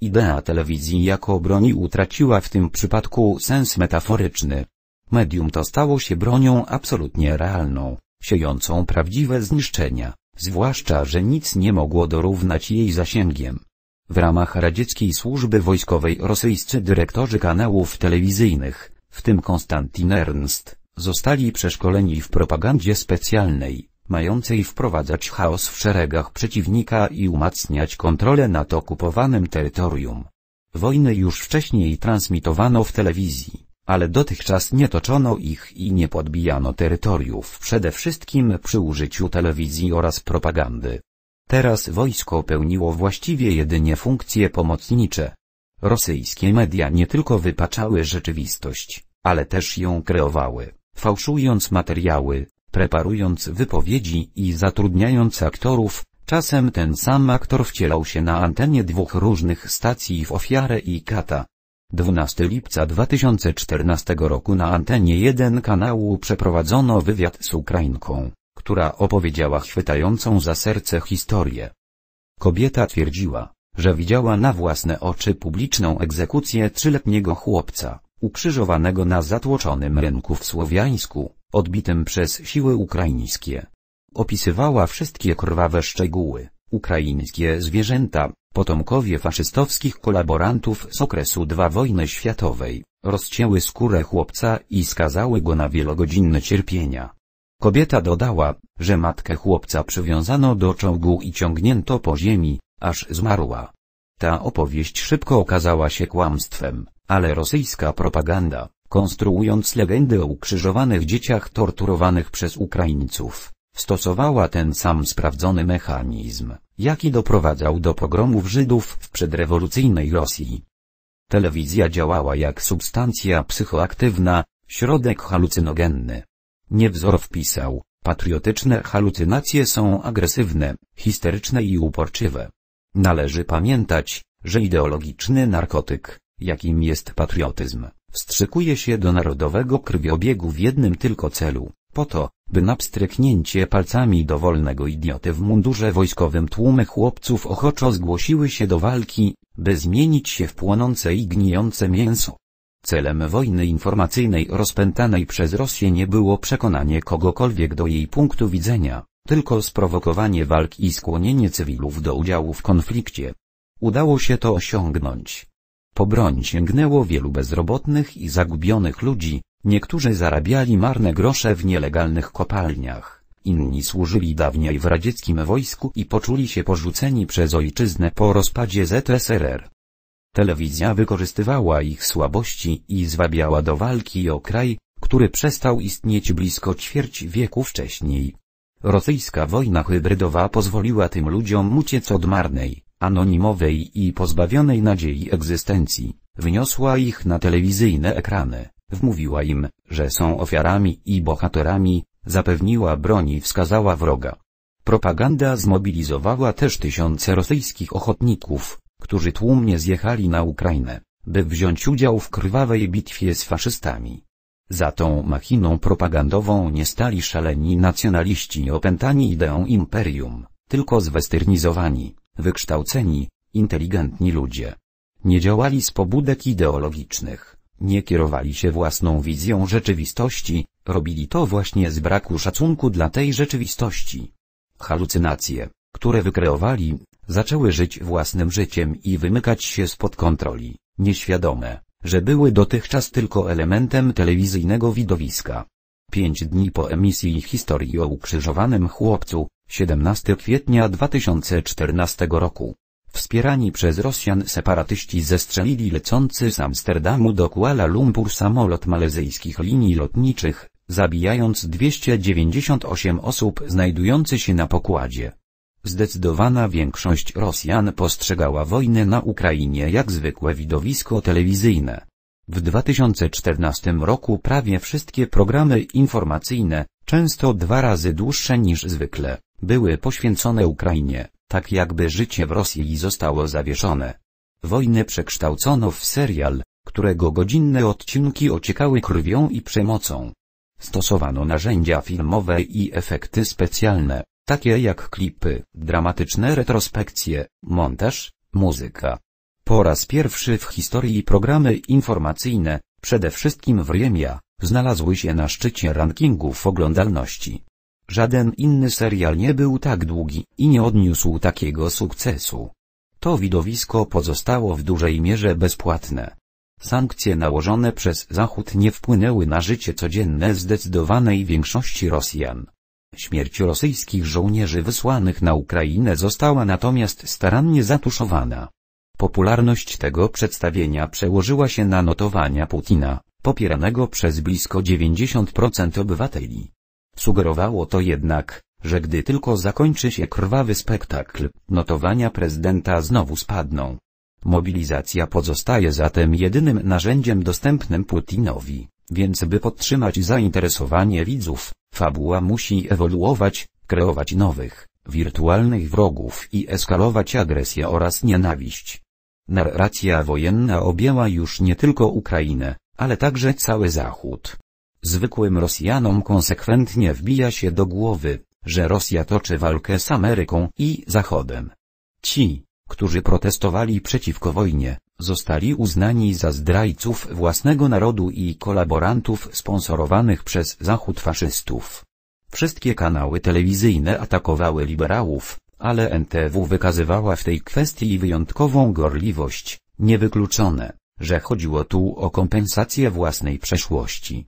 Idea telewizji jako broni utraciła w tym przypadku sens metaforyczny. Medium to stało się bronią absolutnie realną, siejącą prawdziwe zniszczenia zwłaszcza że nic nie mogło dorównać jej zasięgiem. W ramach radzieckiej służby wojskowej rosyjscy dyrektorzy kanałów telewizyjnych, w tym Konstantin Ernst, zostali przeszkoleni w propagandzie specjalnej, mającej wprowadzać chaos w szeregach przeciwnika i umacniać kontrolę nad okupowanym terytorium. Wojny już wcześniej transmitowano w telewizji ale dotychczas nie toczono ich i nie podbijano terytoriów przede wszystkim przy użyciu telewizji oraz propagandy. Teraz wojsko pełniło właściwie jedynie funkcje pomocnicze. Rosyjskie media nie tylko wypaczały rzeczywistość, ale też ją kreowały, fałszując materiały, preparując wypowiedzi i zatrudniając aktorów, czasem ten sam aktor wcielał się na antenie dwóch różnych stacji w ofiarę i kata. 12 lipca 2014 roku na antenie 1 kanału przeprowadzono wywiad z Ukrainką, która opowiedziała chwytającą za serce historię. Kobieta twierdziła, że widziała na własne oczy publiczną egzekucję trzyletniego chłopca, ukrzyżowanego na zatłoczonym rynku w Słowiańsku, odbitym przez siły ukraińskie. Opisywała wszystkie krwawe szczegóły, ukraińskie zwierzęta, Potomkowie faszystowskich kolaborantów z okresu II wojny światowej, rozcięły skórę chłopca i skazały go na wielogodzinne cierpienia. Kobieta dodała, że matkę chłopca przywiązano do czołgu i ciągnięto po ziemi, aż zmarła. Ta opowieść szybko okazała się kłamstwem, ale rosyjska propaganda, konstruując legendy o ukrzyżowanych dzieciach torturowanych przez Ukraińców, stosowała ten sam sprawdzony mechanizm, jaki doprowadzał do pogromów Żydów w przedrewolucyjnej Rosji. Telewizja działała jak substancja psychoaktywna, środek halucynogenny. Niewzor wpisał, patriotyczne halucynacje są agresywne, histeryczne i uporczywe. Należy pamiętać, że ideologiczny narkotyk, jakim jest patriotyzm, wstrzykuje się do narodowego krwiobiegu w jednym tylko celu, po to, by napstryknięcie palcami dowolnego idioty w mundurze wojskowym tłumy chłopców ochoczo zgłosiły się do walki, by zmienić się w płonące i gnijące mięso. Celem wojny informacyjnej rozpętanej przez Rosję nie było przekonanie kogokolwiek do jej punktu widzenia, tylko sprowokowanie walk i skłonienie cywilów do udziału w konflikcie. Udało się to osiągnąć. Po broń sięgnęło wielu bezrobotnych i zagubionych ludzi, Niektórzy zarabiali marne grosze w nielegalnych kopalniach, inni służyli dawniej w radzieckim wojsku i poczuli się porzuceni przez ojczyznę po rozpadzie ZSRR. Telewizja wykorzystywała ich słabości i zwabiała do walki o kraj, który przestał istnieć blisko ćwierć wieku wcześniej. Rosyjska wojna hybrydowa pozwoliła tym ludziom uciec od marnej, anonimowej i pozbawionej nadziei egzystencji, wyniosła ich na telewizyjne ekrany. Wmówiła im, że są ofiarami i bohaterami, zapewniła broni, i wskazała wroga. Propaganda zmobilizowała też tysiące rosyjskich ochotników, którzy tłumnie zjechali na Ukrainę, by wziąć udział w krwawej bitwie z faszystami. Za tą machiną propagandową nie stali szaleni nacjonaliści opętani ideą imperium, tylko zwesternizowani, wykształceni, inteligentni ludzie. Nie działali z pobudek ideologicznych nie kierowali się własną wizją rzeczywistości, robili to właśnie z braku szacunku dla tej rzeczywistości. Halucynacje, które wykreowali, zaczęły żyć własnym życiem i wymykać się spod kontroli, nieświadome, że były dotychczas tylko elementem telewizyjnego widowiska. Pięć dni po emisji historii o ukrzyżowanym chłopcu, 17 kwietnia 2014 roku. Wspierani przez Rosjan separatyści zestrzelili lecący z Amsterdamu do Kuala Lumpur samolot malezyjskich linii lotniczych, zabijając 298 osób znajdujących się na pokładzie. Zdecydowana większość Rosjan postrzegała wojnę na Ukrainie jak zwykłe widowisko telewizyjne. W 2014 roku prawie wszystkie programy informacyjne, często dwa razy dłuższe niż zwykle, były poświęcone Ukrainie, tak jakby życie w Rosji zostało zawieszone. Wojnę przekształcono w serial, którego godzinne odcinki ociekały krwią i przemocą. Stosowano narzędzia filmowe i efekty specjalne, takie jak klipy, dramatyczne retrospekcje, montaż, muzyka, po raz pierwszy w historii programy informacyjne, przede wszystkim Wriemia, znalazły się na szczycie rankingów oglądalności. Żaden inny serial nie był tak długi i nie odniósł takiego sukcesu. To widowisko pozostało w dużej mierze bezpłatne. Sankcje nałożone przez Zachód nie wpłynęły na życie codzienne zdecydowanej większości Rosjan. Śmierć rosyjskich żołnierzy wysłanych na Ukrainę została natomiast starannie zatuszowana. Popularność tego przedstawienia przełożyła się na notowania Putina, popieranego przez blisko 90% obywateli. Sugerowało to jednak, że gdy tylko zakończy się krwawy spektakl, notowania prezydenta znowu spadną. Mobilizacja pozostaje zatem jedynym narzędziem dostępnym Putinowi, więc by podtrzymać zainteresowanie widzów, fabuła musi ewoluować, kreować nowych, wirtualnych wrogów i eskalować agresję oraz nienawiść. Narracja wojenna objęła już nie tylko Ukrainę, ale także cały Zachód. Zwykłym Rosjanom konsekwentnie wbija się do głowy, że Rosja toczy walkę z Ameryką i Zachodem. Ci, którzy protestowali przeciwko wojnie, zostali uznani za zdrajców własnego narodu i kolaborantów sponsorowanych przez Zachód faszystów. Wszystkie kanały telewizyjne atakowały liberałów, ale NTW wykazywała w tej kwestii wyjątkową gorliwość, niewykluczone, że chodziło tu o kompensację własnej przeszłości.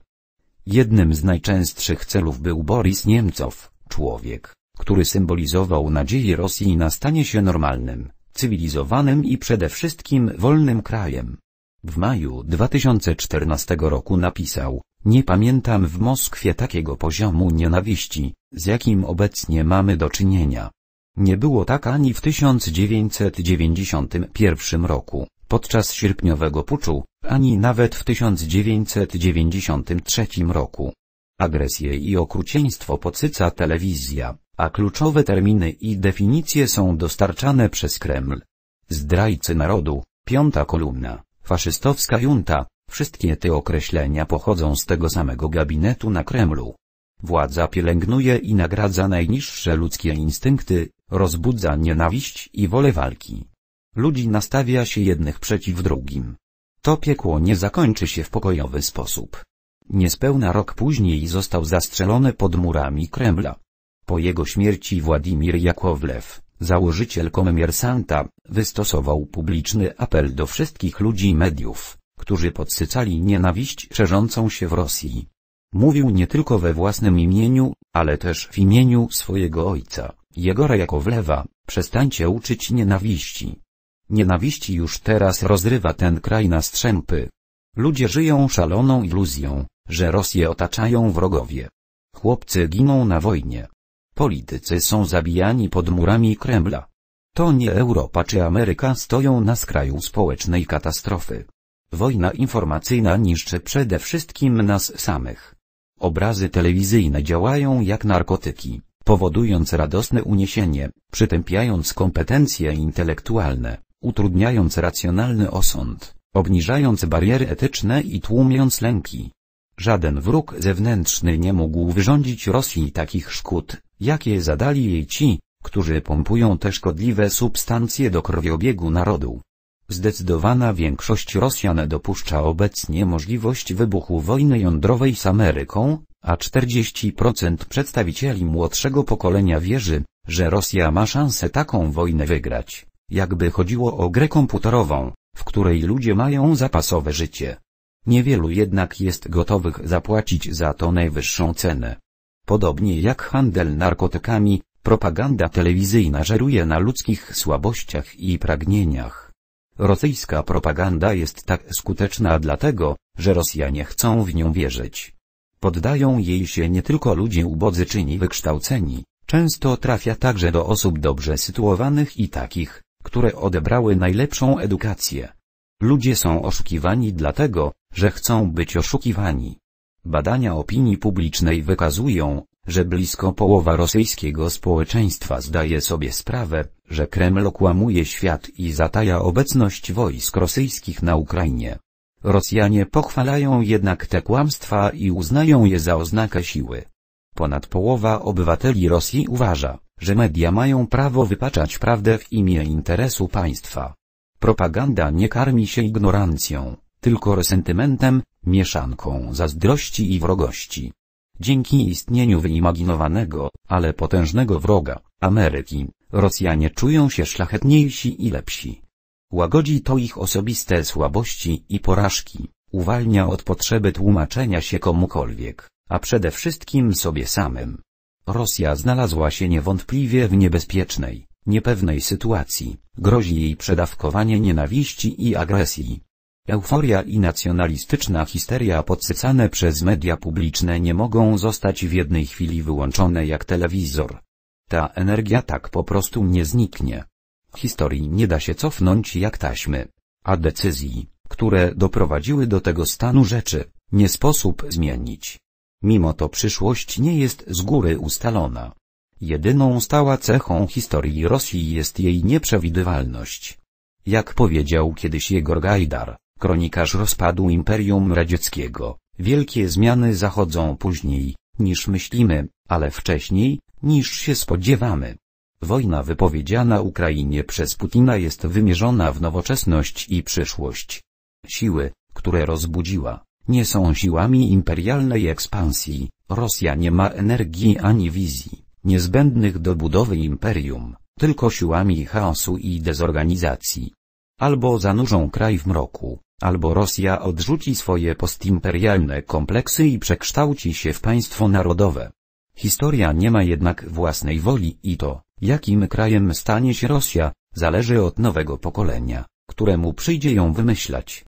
Jednym z najczęstszych celów był Boris Niemcow, człowiek, który symbolizował nadzieję Rosji na stanie się normalnym, cywilizowanym i przede wszystkim wolnym krajem. W maju 2014 roku napisał, nie pamiętam w Moskwie takiego poziomu nienawiści, z jakim obecnie mamy do czynienia. Nie było tak ani w 1991 roku, podczas sierpniowego puczu, ani nawet w 1993 roku. Agresję i okrucieństwo podsyca telewizja, a kluczowe terminy i definicje są dostarczane przez Kreml. Zdrajcy narodu, piąta kolumna, faszystowska junta, wszystkie te określenia pochodzą z tego samego gabinetu na Kremlu. Władza pielęgnuje i nagradza najniższe ludzkie instynkty, Rozbudza nienawiść i wolę walki. Ludzi nastawia się jednych przeciw drugim. To piekło nie zakończy się w pokojowy sposób. Niespełna rok później został zastrzelony pod murami Kremla. Po jego śmierci Władimir Jakowlew, założyciel komersanta, wystosował publiczny apel do wszystkich ludzi i mediów, którzy podsycali nienawiść szerzącą się w Rosji. Mówił nie tylko we własnym imieniu, ale też w imieniu swojego ojca. Jegora Jakowlewa, przestańcie uczyć nienawiści. Nienawiści już teraz rozrywa ten kraj na strzępy. Ludzie żyją szaloną iluzją, że Rosję otaczają wrogowie. Chłopcy giną na wojnie. Politycy są zabijani pod murami Kremla. To nie Europa czy Ameryka stoją na skraju społecznej katastrofy. Wojna informacyjna niszczy przede wszystkim nas samych. Obrazy telewizyjne działają jak narkotyki powodując radosne uniesienie, przytępiając kompetencje intelektualne, utrudniając racjonalny osąd, obniżając bariery etyczne i tłumiąc lęki. Żaden wróg zewnętrzny nie mógł wyrządzić Rosji takich szkód, jakie zadali jej ci, którzy pompują te szkodliwe substancje do krwiobiegu narodu. Zdecydowana większość Rosjan dopuszcza obecnie możliwość wybuchu wojny jądrowej z Ameryką, a 40% przedstawicieli młodszego pokolenia wierzy, że Rosja ma szansę taką wojnę wygrać, jakby chodziło o grę komputerową, w której ludzie mają zapasowe życie. Niewielu jednak jest gotowych zapłacić za to najwyższą cenę. Podobnie jak handel narkotykami, propaganda telewizyjna żeruje na ludzkich słabościach i pragnieniach. Rosyjska propaganda jest tak skuteczna dlatego, że Rosjanie chcą w nią wierzyć. Poddają jej się nie tylko ludzie ubodzy czy niewykształceni, często trafia także do osób dobrze sytuowanych i takich, które odebrały najlepszą edukację. Ludzie są oszukiwani dlatego, że chcą być oszukiwani. Badania opinii publicznej wykazują, że blisko połowa rosyjskiego społeczeństwa zdaje sobie sprawę, że Kreml okłamuje świat i zataja obecność wojsk rosyjskich na Ukrainie. Rosjanie pochwalają jednak te kłamstwa i uznają je za oznakę siły. Ponad połowa obywateli Rosji uważa, że media mają prawo wypaczać prawdę w imię interesu państwa. Propaganda nie karmi się ignorancją, tylko resentymentem, mieszanką zazdrości i wrogości. Dzięki istnieniu wyimaginowanego, ale potężnego wroga, Ameryki, Rosjanie czują się szlachetniejsi i lepsi. Łagodzi to ich osobiste słabości i porażki, uwalnia od potrzeby tłumaczenia się komukolwiek, a przede wszystkim sobie samym. Rosja znalazła się niewątpliwie w niebezpiecznej, niepewnej sytuacji, grozi jej przedawkowanie nienawiści i agresji. Euforia i nacjonalistyczna histeria podsycane przez media publiczne nie mogą zostać w jednej chwili wyłączone jak telewizor. Ta energia tak po prostu nie zniknie. Historii nie da się cofnąć jak taśmy. A decyzji, które doprowadziły do tego stanu rzeczy, nie sposób zmienić. Mimo to przyszłość nie jest z góry ustalona. Jedyną stała cechą historii Rosji jest jej nieprzewidywalność. Jak powiedział kiedyś Jegor Gajdar, Kronikarz rozpadu Imperium Radzieckiego. Wielkie zmiany zachodzą później, niż myślimy, ale wcześniej, niż się spodziewamy. Wojna wypowiedziana Ukrainie przez Putina jest wymierzona w nowoczesność i przyszłość. Siły, które rozbudziła, nie są siłami imperialnej ekspansji, Rosja nie ma energii ani wizji, niezbędnych do budowy imperium, tylko siłami chaosu i dezorganizacji. Albo zanurzą kraj w mroku, albo Rosja odrzuci swoje postimperialne kompleksy i przekształci się w państwo narodowe. Historia nie ma jednak własnej woli i to, jakim krajem stanie się Rosja, zależy od nowego pokolenia, któremu przyjdzie ją wymyślać.